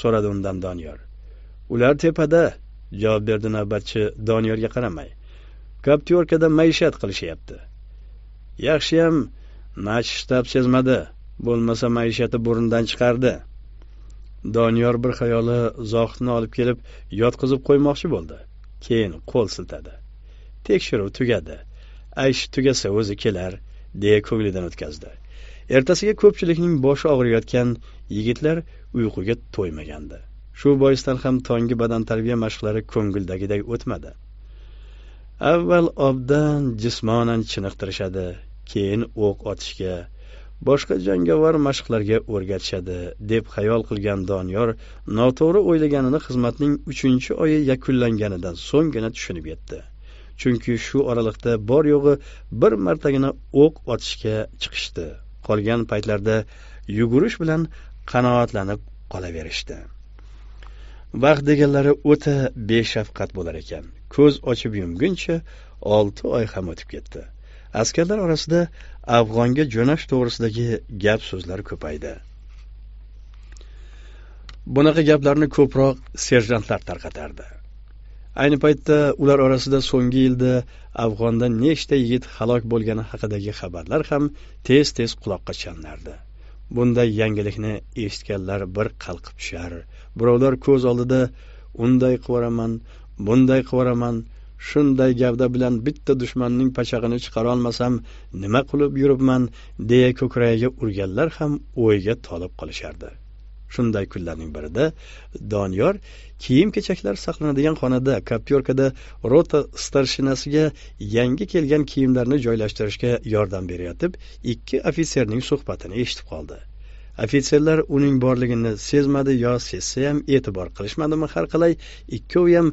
so'radi undan doniyor ular tepada javob berdi navbatchi doniyorga qaramay kaptyorkada maishat qilishyapti yaxshiyam nachshtab sezmadi bo'lmasa maishati burundan chiqardi doniyor bir xayoli zohidni olib kelib yotqizib qo'ymoqchi bo'ldi keyin qo'l siltadi tekshiruv tugadi aysh tugasa o'zi kelar deya ko'nglidan o'tkazdi ertasiga ko'pchilikning boshi og'riyotgan yigitlar uyquga to'ymagandi shu boisdan ham tonggi badan tarbiya mashqlari ko'ngildagiday o'tmadi avval obdan jismonan chiniqtirishadi keyin o'q otishga boshqa jangovar mashqlarga o'rgatishadi deb xayol qilgan doniyor noto'g'ri o'ylaganini xizmatning uchinchi oyi yakunlanganidan so'nggina tushunib yetdi chunki shu oraliqda bor yo'g'i bir martagina o'q otishga chiqishdi qolgan paytlarda yugurish bilan qanoatlanib qolaverishdi vaqt deganlari o'ta beshafqat bo'lar ekan ko'z ochib yumguncha olti oy ham o'tib ketdi askarlar orasida afg'onga jo'nash to'g'risidagi gap so'zlar ko'paydi bunaqa gaplarni ko'proq serjantlar tarqatardi ayni paytda ular orasida so'nggi yilda afg'onda nechta yigit halok bo'lgani haqidagi xabarlar ham tez tez quloqqa chalinardi bunday yangilikni eshitganlar bir qalqib tushar birovlar ko'z oldida unday qivoraman bunday qivoraman shunday gavda bilan bitta dushmanning pachag'ini chiqarolmasam nima qilib yuribman deya ko'kragiga urganlar ham o'yga tolib qolishardi shunday kunlarning birida doniyor kiyim kechaklar saqlanadigan xonada kopterkada rota starshinasiga yangi kelgan kiyimlarni joylashtirishga yordam berayotib ikki ofitserning suhbatini eshitib qoldi ofitserlar uning borligini sezmadi yo sezsa ham e'tibor qilishmadimi har qalay ikkovi ham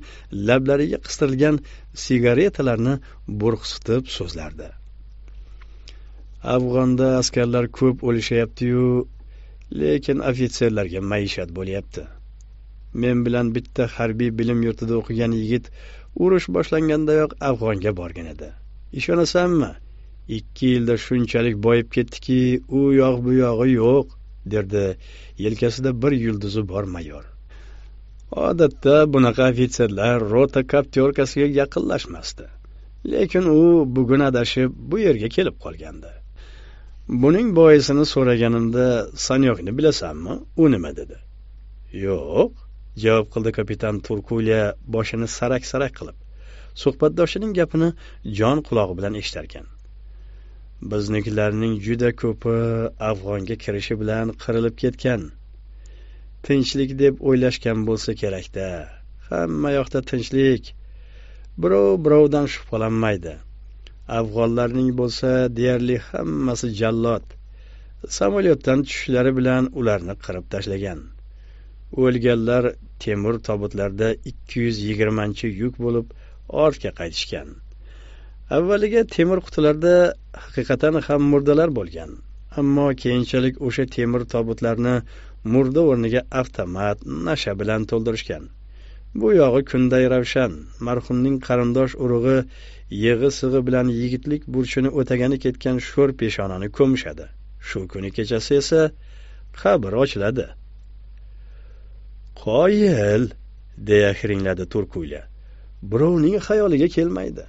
lablariga qistirilgan sigaretalarni burqsitib so'zlardi afg'onda askarlar ko'p o'lishyaptiyu lekin ofitserlarga maishat bo'lyapti men bilan bitta harbiy bilim yurtida o'qigan yigit urush boshlangandayoq afg'onga borgan edi ishonasanmi ikki yilda shunchalik boyib ketdiki u yoq bu yog'i yo'q derdi yelkasida bir yulduzi bor mayor odatda bunaqa ofitserlar rota kaptyorkasiga yaqinlashmasdi lekin u bugun adashib bu yerga kelib qolgandi buning boisini so'raganimda sanyokni bilasanmi u nima dedi yo'q javob qildi kapitan turkulya boshini sarak sarak qilib suhbatdoshining gapini jon qulog'i bilan eshitarkan biznikilarning juda ko'pi afg'onga kirishi bilan qirilib ketgan tinchlik deb o'ylashgan bo'lsa kerakda hamma yoqda tinchlik birov birovdan shubhalanmaydi afg'onlarning bo'lsa deyarli hammasi jallod samolyotdan tushishlari bilan ularni qirib tashlagan o'lganlar temur tobutlarda ikki yuz yigirmanchi yuk bo'lib ortga qaytishgan avvaliga temir qutilarda haqiqatan ham murdalar bo'lgan ammo keyinchalik o'sha temir tobutlarni murda o'rniga avtomat nasha bilan to'ldirishgan bu yog'i kunday ravshan marhumning qarindosh urug'i yig'i sig'i bilan yigitlik burchini o'tagani ketgan sho'r peshonani ko'mishadi shu kuni kechasi esa qabr ochiladi qoyil deya hiringladi turkuyla birovning xayoliga kelmaydi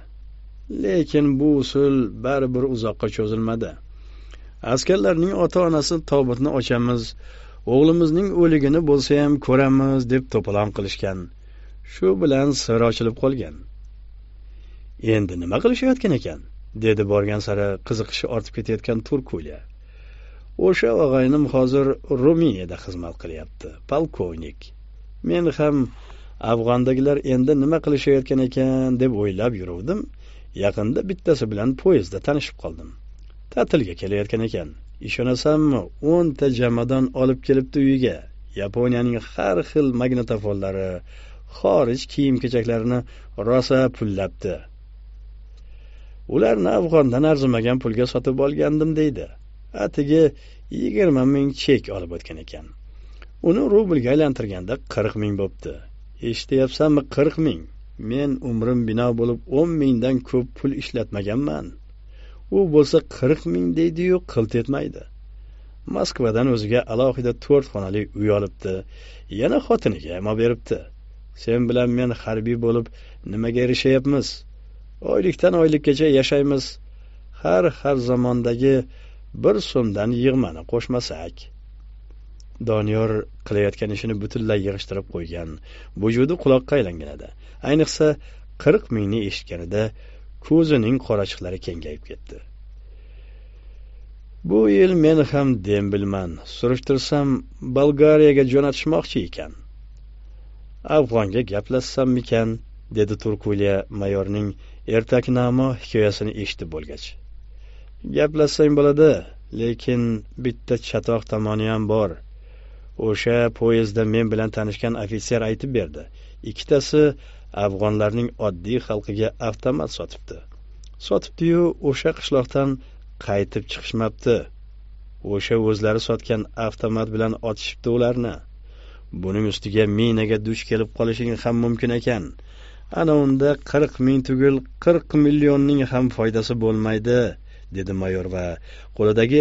lekin bu usul baribir uzoqqa cho'zilmadi askarlarning ota onasi tobutni ochamiz o'g'limizning o'ligini bo'lsayam ko'ramiz deb to'polon qilishgan shu bilan sir ochilib qolgan endi nima qilishayotgan ekan dedi borgan sari qiziqishi ortib ketayotgan turkulya o'sha og'aynim hozir ruminiyada xizmat qilyapti polkovnik men ham afg'ondagilar endi nima qilishayotgan ekan deb o'ylab yuruvdim yaqinda bittasi bilan poyezdda tanishib qoldim ta'tilga kelayotgan ekan ishonasanmi o'nta jamadon olib kelibdi uyiga yaponiyaning har xil magnitofonlari xorij kiyim kechaklarini rosa pullabdi ularni afg'ondan arzimagan pulga sotib olgandim deydi atigi yigirma ming chek olib o'tgan ekan uni rublga aylantirganda qirq ming bo'pti eshityapsanmi qirq ming men umrim bino bo'lib o'n mingdan ko'p pul ishlatmaganman u bo'lsa qirq ming deydiyu qilt etmaydi moskvadan o'ziga alohida to'rt xonali uy olibdi yana xotiniga ham olib beribdi sen bilan men harbiy bo'lib nimaga erishayapmiz oylikdan oylikgacha yashaymiz har har zamondagi bir so'mdan yig'mani qo'shmasak doniyor qilayotgan ishini butunlay yig'ishtirib qo'ygan vujudi quloqqa aylangan edi ayniqsa qirq mingni eshitganida ko'zining qorachiqlari kengayib ketdi bu yil men ham dem bilman surishtirsam bolgariyaga jo'natishmoqchi ekan afg'onga gaplashsammikan dedi turkuliya mayorning ertaknamo hikoyasini eshitib bo'lgach gaplashsang bo'ladi lekin bitta chatoq tomoniyam bor o'sha poyezdda men bilan tanishgan ofitser aytib berdi ikkitasi afg'onlarning oddiy xalqiga avtomat sotibdi sotibdiyu o'sha qishloqdan qaytib chiqishmabdi o'sha o'zlari sotgan avtomat bilan otishibdi ularni buning ustiga minaga duch kelib qolishing ham mumkin ekan ana unda qirq ming tugul qirq millionning ham foydasi bo'lmaydi dedi mayor va qo'lidagi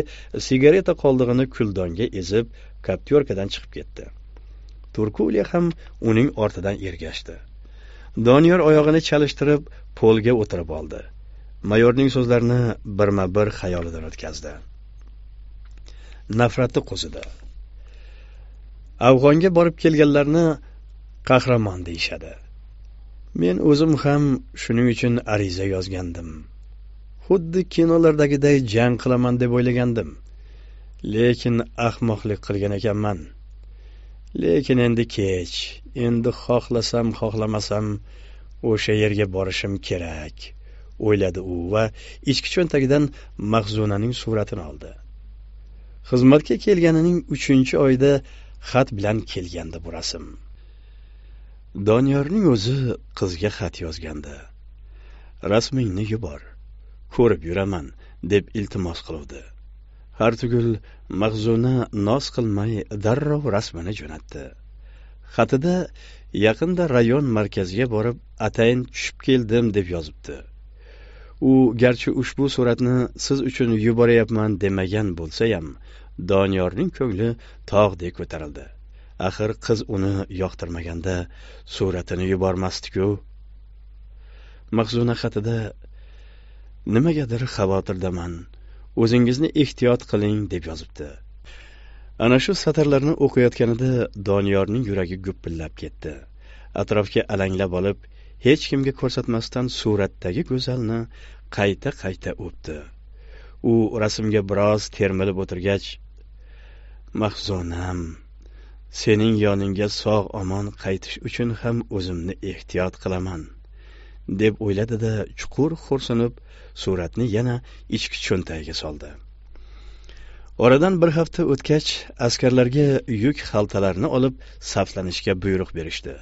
sigareta qoldig'ini kuldonga ezib kaptyorkadan chiqib ketdi turkuliya ham uning ortidan ergashdi doniyor oyog'ini chalishtirib polga o'tirib oldi mayorning so'zlarini birma bir xayolidan o'tkazdi nafrati qo'zidi afg'onga borib kelganlarni qahramon deyishadi men o'zim ham shuning uchun ariza yozgandim xuddi kinolardagiday jang qilaman deb o'ylagandim lekin ahmoqlik qilgan ekanman lekin endi kech endi xohlasam xohlamasam o'sha yerga borishim kerak o'yladi u va ichki cho'ntagidan mahzunaning suratini oldi xizmatga kelganining uchinchi oyida xat bilan kelgandi bu rasm doniyorning o'zi qizga xat yozgandi rasmingni yubor ko'rib yuraman deb iltimos qiluvdi hartugul mahzuna noz qilmay darrov rasmini jo'natdi xatida yaqinda rayon markaziga borib atayin tushib keldim deb yozibdi u garchi ushbu suratni siz uchun yuboryapman demagan bo'lsayam doniyorning ko'ngli tog'dek ko'tarildi axir qiz uni yoqtirmaganda suratini yubormasdiku mahzuna xatida nimagadir xavotirdaman o'zingizni ehtiyot qiling deb yozibdi ana shu satrlarni o'qiyotganida doniyorning yuragi gupillab ketdi atrofga alanglab olib hech kimga ko'rsatmasdan suratdagi go'zalni qayta qayta o'pdi u rasmga biroz termilib o'tirgach mahzunam sening yoningga sog' omon qaytish uchun ham o'zimni ehtiyot qilaman deb o'yladi da chuqur xo'rsinib suratni yana ichki cho'ntagiga soldi oradan bir hafta o'tgach askarlarga yuk xaltalarni olib saflanishga buyruq berishdi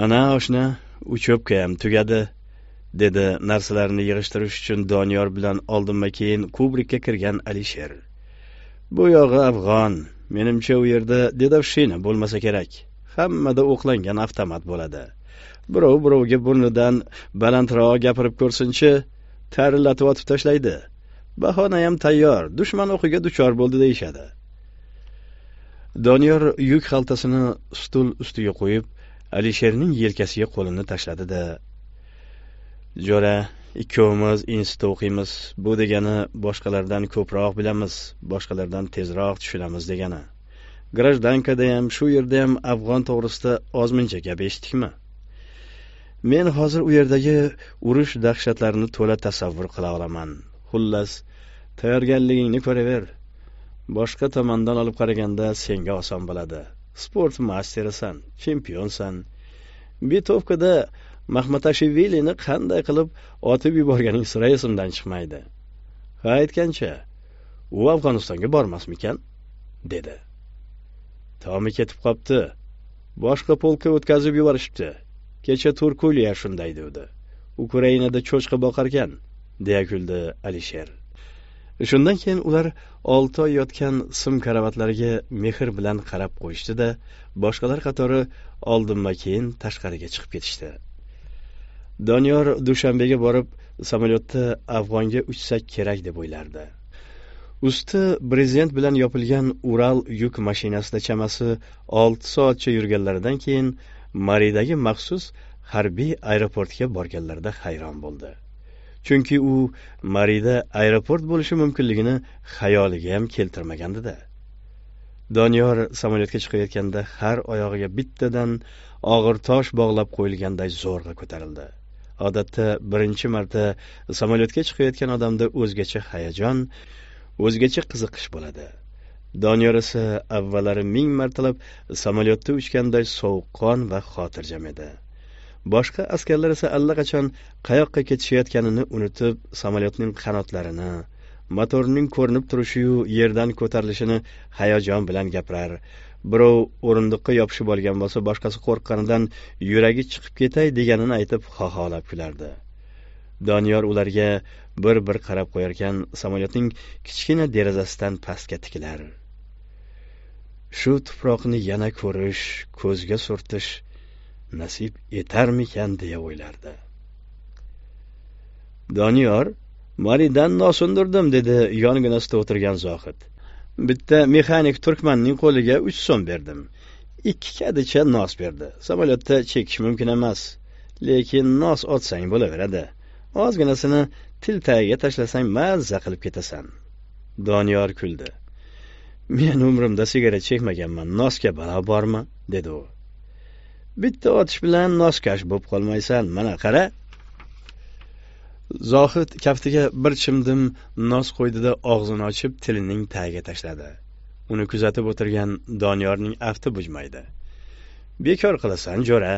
mana oshna u cho'pkayam tugadi dedi narsalarni yig'ishtirish uchun doniyor bilan oldinma keyin kubrikka kirgan alisher bu yog'i afg'on menimcha u yerda dedovshina bo'lmasa kerak hammada o'qlangan avtomat bo'ladi birov birovga burnidan balandroq gapirib ko'rsinchi tarillatib otib tashlaydi bahonayam tayyor dushman o'qiga duchor bo'ldi deyishadi doniyor yuk xaltasini stul ustiga qo'yib alisherning yelkasiga qo'lini tashladi da jo'ra ikkovimiz institutda o'qiymiz bu degani boshqalardan ko'proq bilamiz boshqalardan tezroq tushunamiz degani grajdankada ham shu yerda ham afg'on to'g'risida ozmuncha gap eshitdikmi men hozir u yerdagi urush dahshatlarini to'la tasavvur qila olaman xullas tayyorgarligingni ko'raver boshqa tomondan olib qaraganda senga oson bo'ladi sport masterisan chempionsan bitovkada mahmatashevilini qanday qilib otib yuborganing sira esimdan chiqmaydi ha aytgancha u afg'onistonga bormasmikan dedi tomi ketib qopti boshqa polkka o'tkazib yuborishibdi kecha turkuliya shunday devdi ukrainada cho'chqa boqarkan deya kuldi alisher shundan keyin ular olti oy yotgan sim karavatlariga mehr bilan qarab qo'yishdi da boshqalar qatori oldinma keyin tashqariga chiqib ketishdi doniyor dushanbega borib samolyotda afg'onga uchsak kerak deb o'ylardi usti prezident bilan yopilgan ural yuk mashinasida chamasi olti soatcha yurganlaridan keyin maridagi maxsus harbiy aeroportga borganlarida hayron bo'ldi chunki u marida aeroport bo'lishi mumkinligini xayoliga ham keltirmagandida doniyor samolyotga chiqayotganda har oyog'iga bittadan og'ir tosh bog'lab qo'yilganday zo'rg'a ko'tarildi odatda birinchi marta samolyotga chiqayotgan odamda o'zgacha hayajon o'zgacha qiziqish bo'ladi doniyor esa avvallari ming martalab samolyotda uchganday sovuqqon va xotirjam edi boshqa askarlar esa allaqachon qayoqqa ketishayotganini unutib samolyotning qanotlarini motorning ko'rinib turishiyu yerdan ko'tarilishini hayajon bilan gapirar birov o'rindiqqa yopishib olgan bo'lsa boshqasi qo'rqqanidan yuragi chiqib ketay deganini aytib xoholab kulardi doniyor ularga bir bir qarab qo'yarkan samolyotning kichkina derazasidan pastga tikilar shu tuproqni yana ko'rish ko'zga surtish nasib etarmikan deya o'ylardi doniyor maridan nos dedi yonginasida o'tirgan zohid bitta mexanik turkmanning qo'liga uch so'm berdim ikki kadicha nos berdi samolyotda chekish mumkin emas lekin nos otsang bo'laveradi ozginasini til tagiga tashlasang mazza qilib ketasan doniyor kuldi men umrimda sigaret chekmaganman nosga balo bormi dedi u bitta otish bilan noskash bo'lib qolmaysan mana qara zohid kaftiga bir chimdim nos qo'ydida og'zini ochib tilining tagiga tashladi uni kuzatib o'tirgan doniyorning afti bujmaydi bekor qilasan jo'ra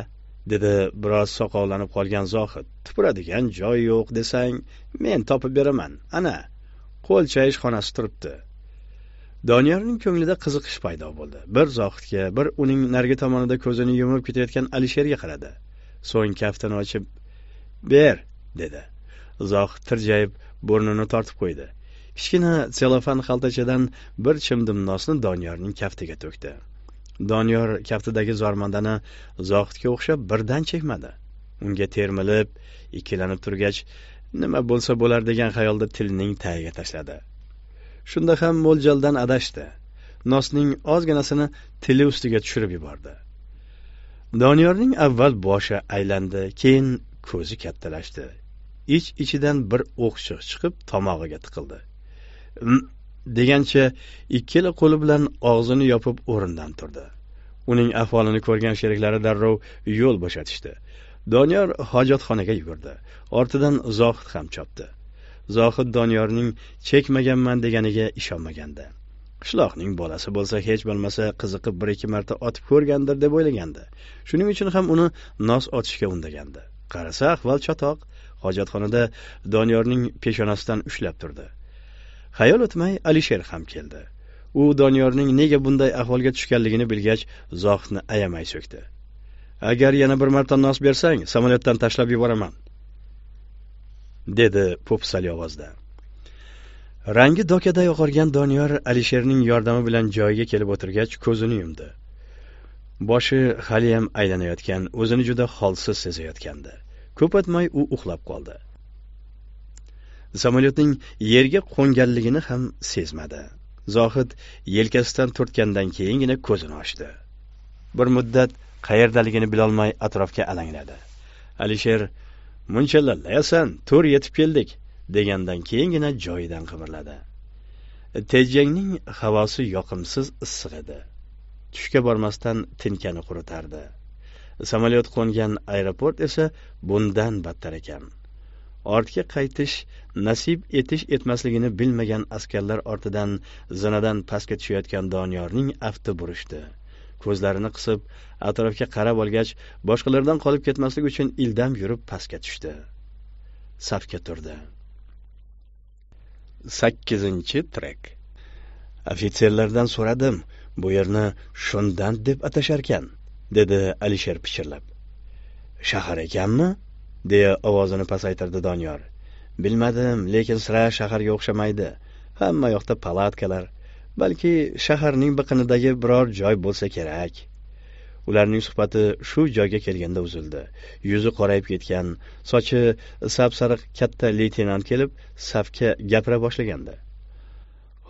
dedi biroz soqovlanib qolgan zohid tupuradigan joy yo'q desang men topib beraman ana qo'l chayish xonasi turibdi doniyorning ko'nglida qiziqish paydo bo'ldi bir zohidga bir uning narigi tomonida ko'zini yumib ketayotgan alisherga qaradi so'ng kaftini ochib ber dedi uzoq tirjayib burnini tortib qo'ydi kichkina selofan xaltachadan bir chimdim nosni doniyorning kaftiga to'kdi doniyor kaftidagi zormandani zohidga o'xshab birdan chekmadi unga termilib ikkilanib turgach nima bo'lsa bo'lar degan xayolda tilining tagiga tashladi shunda ham mo'ljaldan adashdi nosning ozginasini tili ustiga tushirib yubordi doniyorning avval boshi aylandi keyin ko'zi kattalashdi ich iç ichidan bir o'qshiq chiqib tomog'iga tiqildi degancha ikkala qo'li bilan og'zini yopib o'rnidan turdi uning ahvolini ko'rgan sheriklari darrov yo'l bo'shatishdi doniyor hojatxonaga yugurdi ortidan zohid ham chopdi zohid doniyorning chekmaganman deganiga ishonmagandi qishloqning bolasi bo'lsa hech bo'lmasa qiziqib bir ikki marta otib ko'rgandir deb o'ylagandi shuning uchun ham uni nos otishga undagandi qarasa ahvol chatoq hojatxonada doniyorning peshonasidan ushlab turdi xayol o'tmay alisher ham keldi u doniyorning nega bunday ahvolga tushganligini bilgach zohidni ayamay so'kdi agar yana bir marta nos bersang samolyotdan tashlab yuboraman dedi po'pisali ovozda rangi dokaday oqargan doniyor alisherning yordami bilan joyiga kelib o'tirgach ko'zini yumdi boshi haliyam aylanayotgan o'zini juda holsiz sezayotgandi ko'p o'tmay u uxlab qoldi samolyotning yerga qo'nganligini ham sezmadi zohid yelkasidan turtgandan keyingina ko'zini ochdi bir muddat qayerdaligini bilolmay atrofga alangladi alisher muncha lallayasan to'r yetib keldik degandan keyingina joyidan qimirladi tejangning havosi yoqimsiz issiq edi tushga bormasdan tinkani quritardi samolyot qo'ngan aeroport esa bundan battar ekan ortga qaytish nasib etish etmasligini bilmagan askarlar ortidan zinadan pastga tushayotgan doniyorning afti burishdi ko'zlarini qisib atrofga qarab olgach boshqalardan qolib ketmaslik uchun ildam yurib pastga tushdi safga turdi sakkizinchi trek ofitserlardan so'radim bu yerni shundan deb atasharkan dedi alisher pichirlab shahar ekanmi deya ovozini pasaytirdi doniyor bilmadim lekin sira shaharga o'xshamaydi hamma yoqda palatkalar balki shaharning biqinidagi biror joy bo'lsa kerak ularning suhbati shu joyga kelganda uzildi yuzi qorayib ketgan sochi sariq katta leytenant kelib safga gapira boshlagandi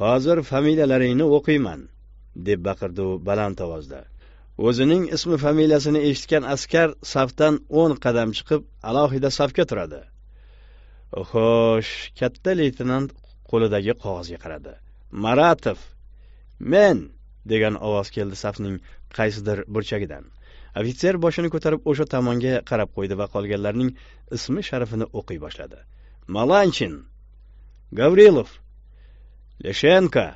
hozir familiyalaringni o'qiyman deb baqirdi u baland ovozda o'zining ismi familiyasini eshitgan askar safdan o'n qadam chiqib alohida safga turadi xo'sh katta leytenant qo'lidagi qog'ozga qaradi maratov men degan ovoz keldi safning qaysidir burchagidan ofitser boshini ko'tarib o'sha tomonga qarab qo'ydi va qolganlarning ismi sharifini o'qiy boshladi malanchin gavrilov leshenko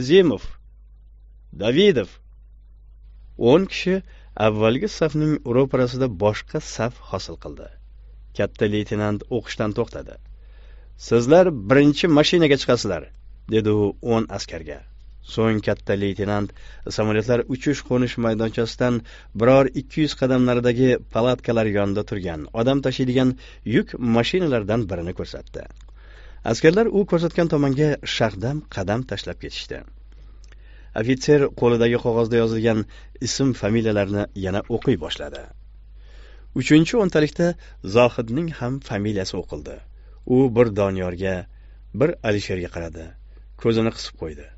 azimov davidov o'n kishi avvalgi safning ro'parasida boshqa saf hosil qildi katta leytenant o'qishdan to'xtadi sizlar birinchi mashinaga chiqasizlar dedi u o'n askarga so'ng katta leytenant samolyotlar uchish qo'nish maydonchasidan biror ikki yuz qadam naridagi palatkalar yonida turgan odam tashiydigan yuk mashinalaridan birini ko'rsatdi askarlar u ko'rsatgan tomonga shahdam qadam tashlab ketishdi ofitser qo'lidagi qog'ozda yozilgan ism familiyalarni yana o'qiy boshladi uchinchi o'ntalikda zohidning ham familiyasi o'qildi u bir doniyorga bir alisherga qaradi ko'zini qisib qo'ydi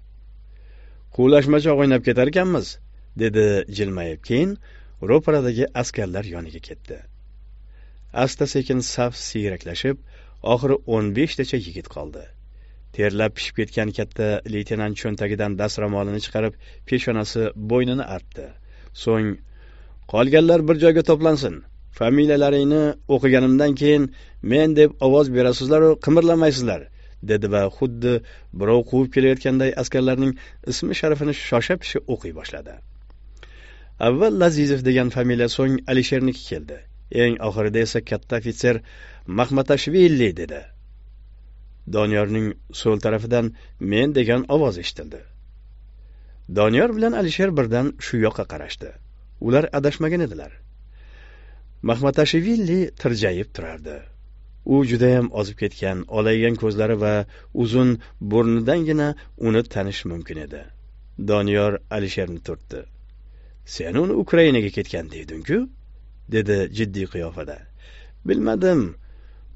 quvlashmachoq o'ynab ketar ekanmiz dedi jilmayib keyin ro'paradagi askarlar yoniga ketdi asta sekin saf siyraklashib oxiri o'n beshtacha yigit qoldi terlab pishib ketgan katta leytenant cho'ntagidan dast ro'molini chiqarib peshonasi bo'ynini artdi so'ng qolganlar bir joyga to'plansin familiyalaringni o'qiganimdan keyin men deb ovoz berasizlaru qimirlamaysizlar dedi va xuddi birov quvib kelayotganday askarlarning ismi sharifini shosha pisha o'qiy boshladi avval lazizov degan familiya so'ng alisherniki keldi eng oxirida esa katta ofitser mahmatashvili dedi doniyorning so'l tarafidan men degan ovoz eshitildi doniyor bilan alisher birdan shu yoqqa qarashdi ular adashmagan edilar mahmatashevilli tirjayib turardi u judayam ozib ketgan olaygan ko'zlari va uzun burnidangina uni tanish mumkin edi doniyor alisherni turtdi sen uni ukrainaga ketgan deydingku dedi jiddiy qiyofada bilmadim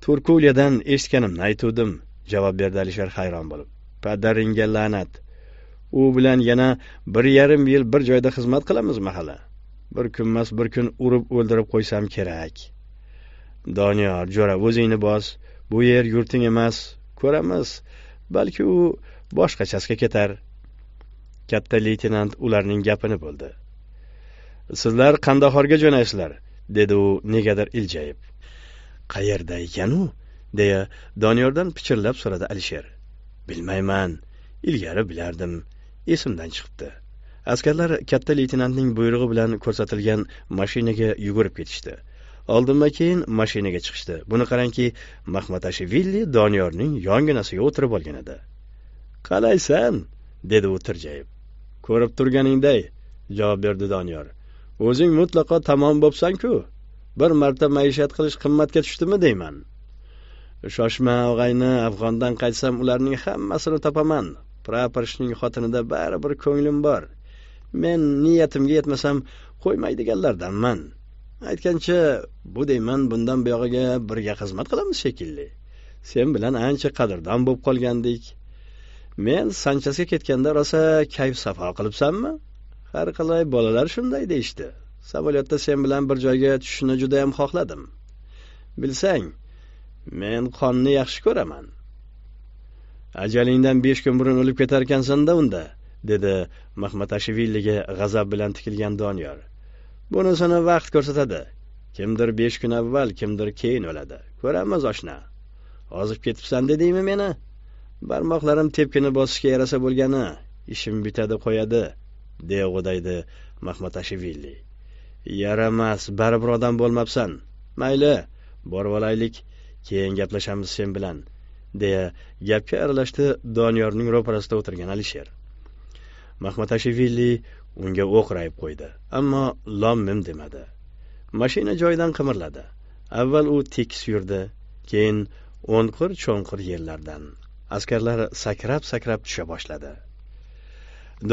turkuliyadan eshitganimni aytuvdim javob berdi alisher hayron bo'lib padaringga la'nat u bilan yana bir yarim yil bir joyda xizmat qilamiz mahali bir kunmas bir kun urib o'ldirib qo'ysam kerak doniyor jo'ra o'zingni bos bu yer yurting emas ko'ramiz balki u boshqachasiga ketar katta leytenant ularning gapini bo'ldi sizlar qandahorga jo'naysizlar dedi u negadir iljayib qayerda ekan u deya doniyordan pichirlab so'radi alisher bilmayman ilgari bilardim esimdan chiqibdi askarlar katta leytenantning buyrug'i bilan ko'rsatilgan mashinaga yugurib ketishdi oldinma keyin mashinaga chiqishdi buni qarangki mahmatashivilli doniyorning yonginasiga o'tirib olgan edi qalaysan dedi u tirjayib ko'rib turganingday javob berdi doniyor o'zing mutlaqo tamom ku bir marta maishat qilish qimmatga tushdimi deyman shoshma og'ayni afg'ondan qaytsam ularning hammasini topaman praporishning xotinida baribir ko'nglim bor men niyatimga yetmasam qo'ymaydiganlardanman aytgancha bu deyman bundan buyog'iga birga xizmat qilamiz shekilli sen bilan ancha qadrdon bo'lib qolgandik men sanchasga ketganda rosa kayf safo qilibsanmi har qalay bolalar shunday deyishdi samolyotda sen bilan bir joyga tushishni judayam xohladim bilsang men qonni yaxshi ko'raman ajalingdan besh kun burun o'lib ketarkansanda unda dedi mahmatashviliga g'azab bilan tikilgan doniyor bunisini vaqt ko'rsatadi kimdir besh kun avval kimdir keyin o'ladi ko'ramiz oshna ozib ketibsan dedingmi meni barmoqlarim tepkini bosishga yarasa bo'lgani ishim bitadi qo'yadi deya g'o'daydi mahmatashvili yaramas baribir odam bo'lmabsan mayli borvolaylik keyin gaplashamiz sen bilan deya gapga aralashdi doniyorning ro'parasida o'tirgan alisher mahmatashvili unga o'qrayib qo'ydi ammo lom mim demadi mashina joyidan qimirladi avval u tekis yurdi keyin o'nqir cho'nqir yerlardan askarlar sakrab sakrab tusha boshladi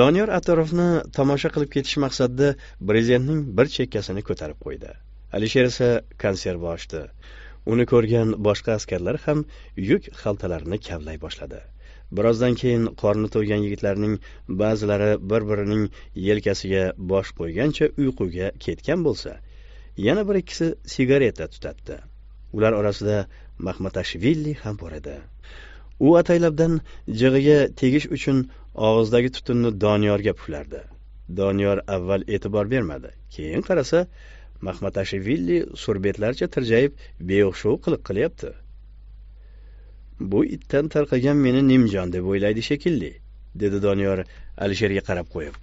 doniyor atrofni tomosha qilib ketish maqsadida brezentning bir chekkasini ko'tarib qo'ydi alisher esa konserva ochdi uni ko'rgan boshqa askarlar ham yuk xaltalarini kavlay boshladi birozdan keyin qorni to'ygan yigitlarning ba'zilari bir birining yelkasiga bosh qo'ygancha uyquga ketgan bo'lsa yana bir ikkisi sigareta tutatdi ular orasida mahmatashvilli ham bor edi u ataylabdan jig'iga tegish uchun og'izdagi tutunni doniyorga puflardi doniyor avval e'tibor bermadi keyin qarasa mahmatashevilli surbetlarcha tirjayib beo'xshov qiliq qilyapti bu itdan tarqagan meni nimjon deb o'ylaydi shekilli dedi doniyor alisherga qarab qo'yib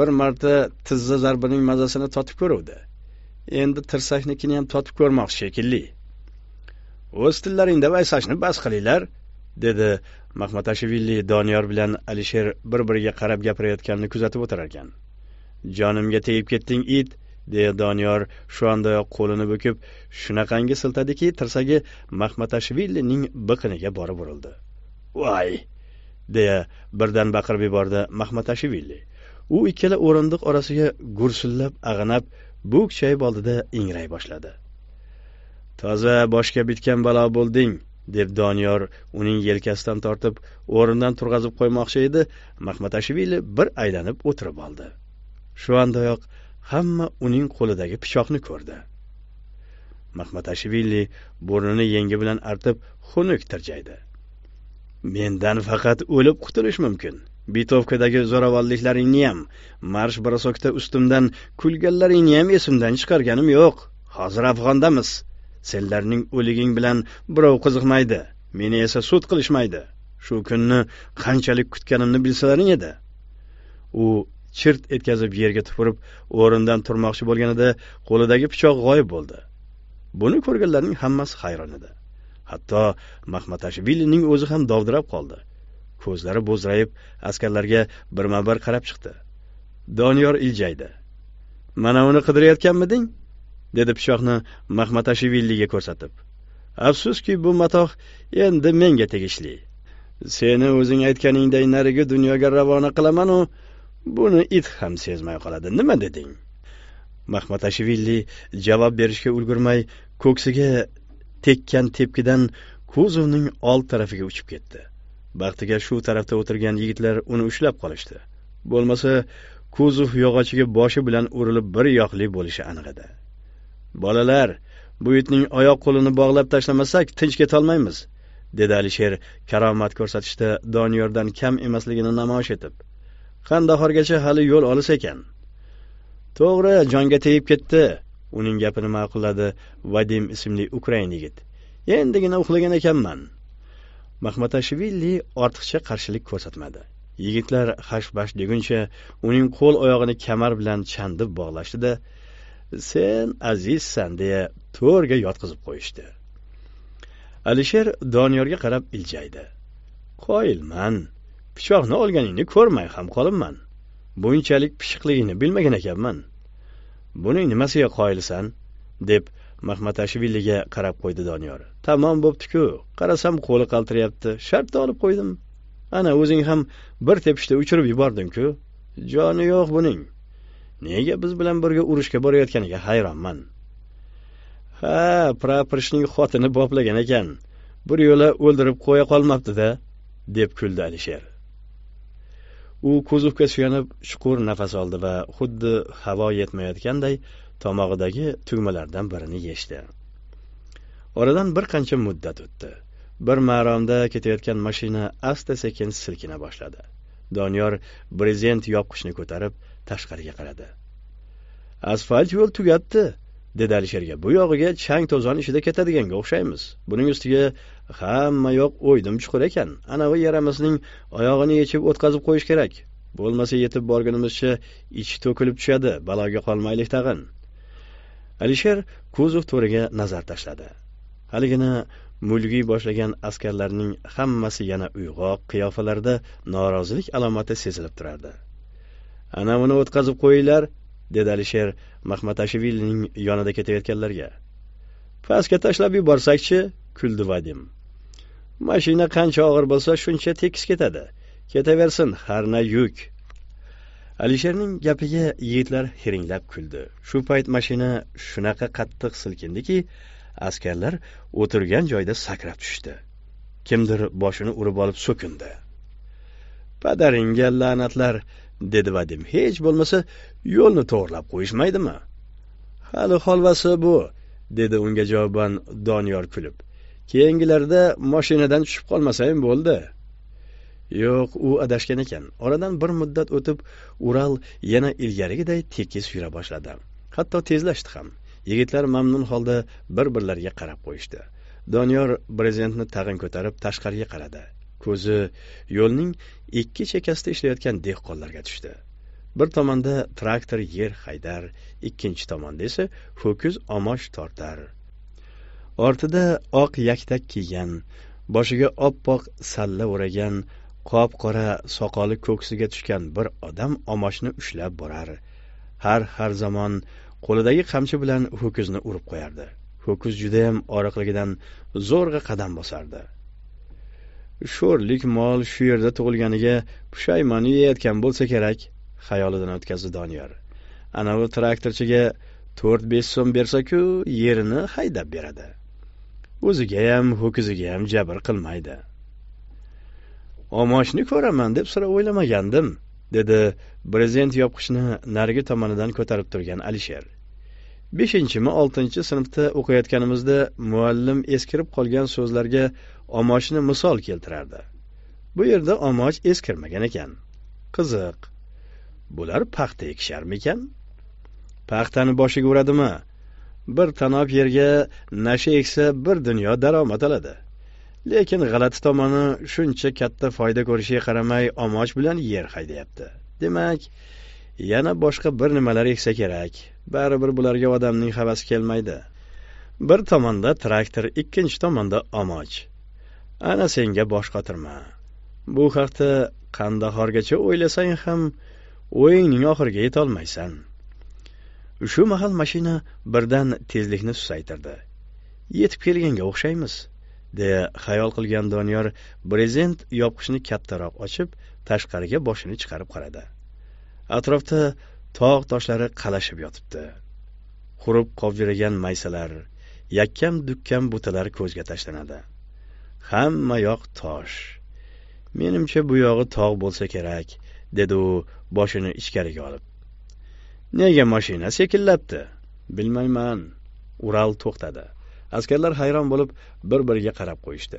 bir marta tizza zarbining mazasini totib ko'ruvdi endi tirsaknikini ham totib ko'rmoqchi shekilli o'z tillaringda vaysashni bas qilinglar dedi mahmatashvili doniyor bilan alisher bir biriga qarab gapirayotganini kuzatib o'tirar ekan jonimga tegib ketding it deya doniyor shondayoq qo'lini bukib shunaqangi siltadiki tirsagi mahmatashvilining biqiniga borib urildi voy deya birdan baqirib yubordi mahmatashvili u ikkala o'rindiq orasiga gursillab ag'anab bukchayib oldida ingray boshladi toza boshga bitgan balo bo'lding deb doniyor uning yelkasidan tortib o'rnidan turg'azib qo'ymoqchi edi mahmatashvili bir aylanib o'tirib oldi shu andayoq hamma uning qo'lidagi pichoqni ko'rdi mahmatashvili burnini yengi bilan artib xunuk tirjaydi mendan faqat o'lib qutulish mumkin bitovkadagi zo'ravonliklaringni ham marsh brasokda ustimdan kulganlaringni ham esimdan chiqarganim yo'q hozir afg'ondamiz senlarning o'liging bilan birov qiziqmaydi meni esa sud qilishmaydi shu kunni qanchalik kutganimni bilsalaring edi u chirt etkazib yerga tupurib o'rnidan turmoqchi bo'lganida qo'lidagi pichoq g'oyib bo'ldi buni ko'rganlarning hammasi hayron edi hatto mahmatashvilining o'zi ham dovdirab qoldi ko'zlari bo'zrayib askarlarga birma bir qarab chiqdi doniyor iljaydi mana uni qidirayotganmiding dedi pichoqni mahmatashviliga ko'rsatib afsuski bu matoh endi menga tegishli seni o'zing aytganingday narigi dunyoga ravona qilamanu buni it ham sezmay qoladi nima deding mahmatashvili javob berishga ulgurmay ko'ksiga tekkan tepkidan kuzovning old tarafiga uchib ketdi baxtiga shu tarafda o'tirgan yigitlar uni ushlab qolishdi bo'lmasa kuzov yog'ochiga boshi bilan urilib bir yoqli bo'lishi aniq edi bolalar bu itning oyoq qo'lini bog'lab tashlamasak tinch ketolmaymiz dedi alisher karomat ko'rsatishda doniyordan kam emasligini namoyish etib qandahorgacha hali yo'l olis ekan to'g'ri jonga tegib ketdi uning gapini ma'qulladi vadim ismli ukrain yigit endigina uxlagan ekanman mahmatashvili ortiqcha qarshilik ko'rsatmadi yigitlar hash bash deguncha uning qo'l oyog'ini kamar bilan chandib bog'lashdida sen azizsan deya to'rga yotqizib qo'yishdi alisher doniyorga qarab iljaydi qoyilman pichoqni olganingni ko'rmay ham qolibman bunchalik pishiqligini bilmagan ekanman buning nimasiga qoyilsan deb mahmatashviliga qarab qo'ydi doniyor tamom bo'ptiku qarasam qo'li qaltirayapti shartta olib qo'ydim ana o'zing ham bir tepishda uchirib yubording ku joni yo'q buning nega biz bilan birga urushga borayotganiga hayronman ha praporishning xotini boplagan ekan bir yo'la o'ldirib qo'ya qolmabdida da deb kuldi alisher u kuzovga suyanib chuqur nafas oldi va xuddi havo yetmayotganday tomog'idagi tugmalardan birini yechdi oradan bir qancha muddat o'tdi bir maromda ketayotgan mashina asta sekin silkina boshladi doniyor brezent yopqichni ko'tarib tashqariga qaradi asfalt yo'l tugatdi dedi alisherga bu yog'iga chang to'zon ichida ketadiganga o'xshaymiz buning ustiga hamma yoq o'ydim chuqur ekan anavi yaramizning oyog'ini yechib o'tkazib qo'yish kerak bo'lmasa yetib borgunimizcha ichi to'kilib tushadi baloga qolmaylik tag'in alisher kuzov to'riga nazar tashladi haligina mulgiy boshlagan askarlarning hammasi yana uyg'oq qiyofalarda norozilik alomati sezilib turardi anavini o'tkazib qo'yinglar dedi alisher mahmatashvilining yonida ketayotganlarga pastga tashlab yuborsakchi kuldi vadim mashina qancha og'ir bo'lsa shuncha tekis ketadi ketaversin harna yuk alisherning gapiga yigitlar hiringlab kuldi shu payt mashina shunaqa qattiq silkindiki askarlar o'tirgan joyda sakrab tushdi kimdir boshini urib olib so'kindi padaringga la'natlar dedi vadim hech bo'lmasa yo'lni to'g'irlab qo'yishmaydimi hali holvasi bu dedi unga javoban doniyor kulib keyingilarda mashinadan tushib qolmasa bo'ldi yo'q u adashgan ekan oradan bir muddat o'tib ural yana ilgarigiday tekis yura boshladi hatto tezlashdi ham yigitlar mamnun holda bir birlariga qarab qo'yishdi doniyor brezentni tag'in ko'tarib tashqariga qaradi ko'zi yo'lning ikki chekasida ishlayotgan dehqonlarga tushdi bir tomonda traktor yer haydar ikkinchi tomonda esa ho'kiz omoch tortar ortida oq yaktak kiygan boshiga oppoq salla o'ragan qop qora soqoli ko'ksiga tushgan bir odam omochni ushlab borar har har zamon qo'lidagi qamchi bilan ho'kizni urib qo'yardi ho'kiz judayam oriqligidan zo'rg'a qadam bosardi sho'rlik mol shu yerda tug'ilganiga pushaymon yeyayotgan bo'lsa kerak xayolidan o'tkazdi doniyor anavi traktorchiga to'rt besh so'm bersaku yerini haydab beradi o'zigayam ho'kizigayam jabr qilmaydi omoshni ko'raman deb sira o'ylamagandim dedi brezent yopqichni narigi tomonidan ko'tarib turgan alisher beshinchimi oltinchi sinfda o'qiyotganimizda muallim eskirib qolgan so'zlarga omochni misol keltirardi bu yerda omoch eskirmagan ekan qiziq bular paxta ekisharmikan paxtani boshiga uradimi bir tanob yerga nasha eksa bir dunyo daromad oladi lekin g'alati tomoni shuncha katta foyda ko'rishiga qaramay omoch bilan yer haydayapti demak yana boshqa bir nimalar eksa kerak baribir bularga odamning havasi kelmaydi bir tomonda traktor ikkinchi tomonda omoch ana senga bosh qotirma bu haqda qandahorgacha o'ylasang ham o'yingning oxiriga yetolmaysan shu mahal mashina birdan tezlikni susaytirdi yetib kelganga o'xshaymiz deya xayol qilgan doniyor brezent yopqichni kattaroq ochib tashqariga boshini chiqarib qaradi atrofda tog' toshlari qalashib yotibdi qurib qovjiragan maysalar yakkam dukkam butalar ko'zga tashlanadi hamma yoq tosh menimcha bu yog'i tog' bo'lsa kerak dedi u boshini ichkariga olib nega mashina sekinlabdi bilmayman ural to'xtadi askarlar hayron bo'lib bir biriga qarab qo'yishdi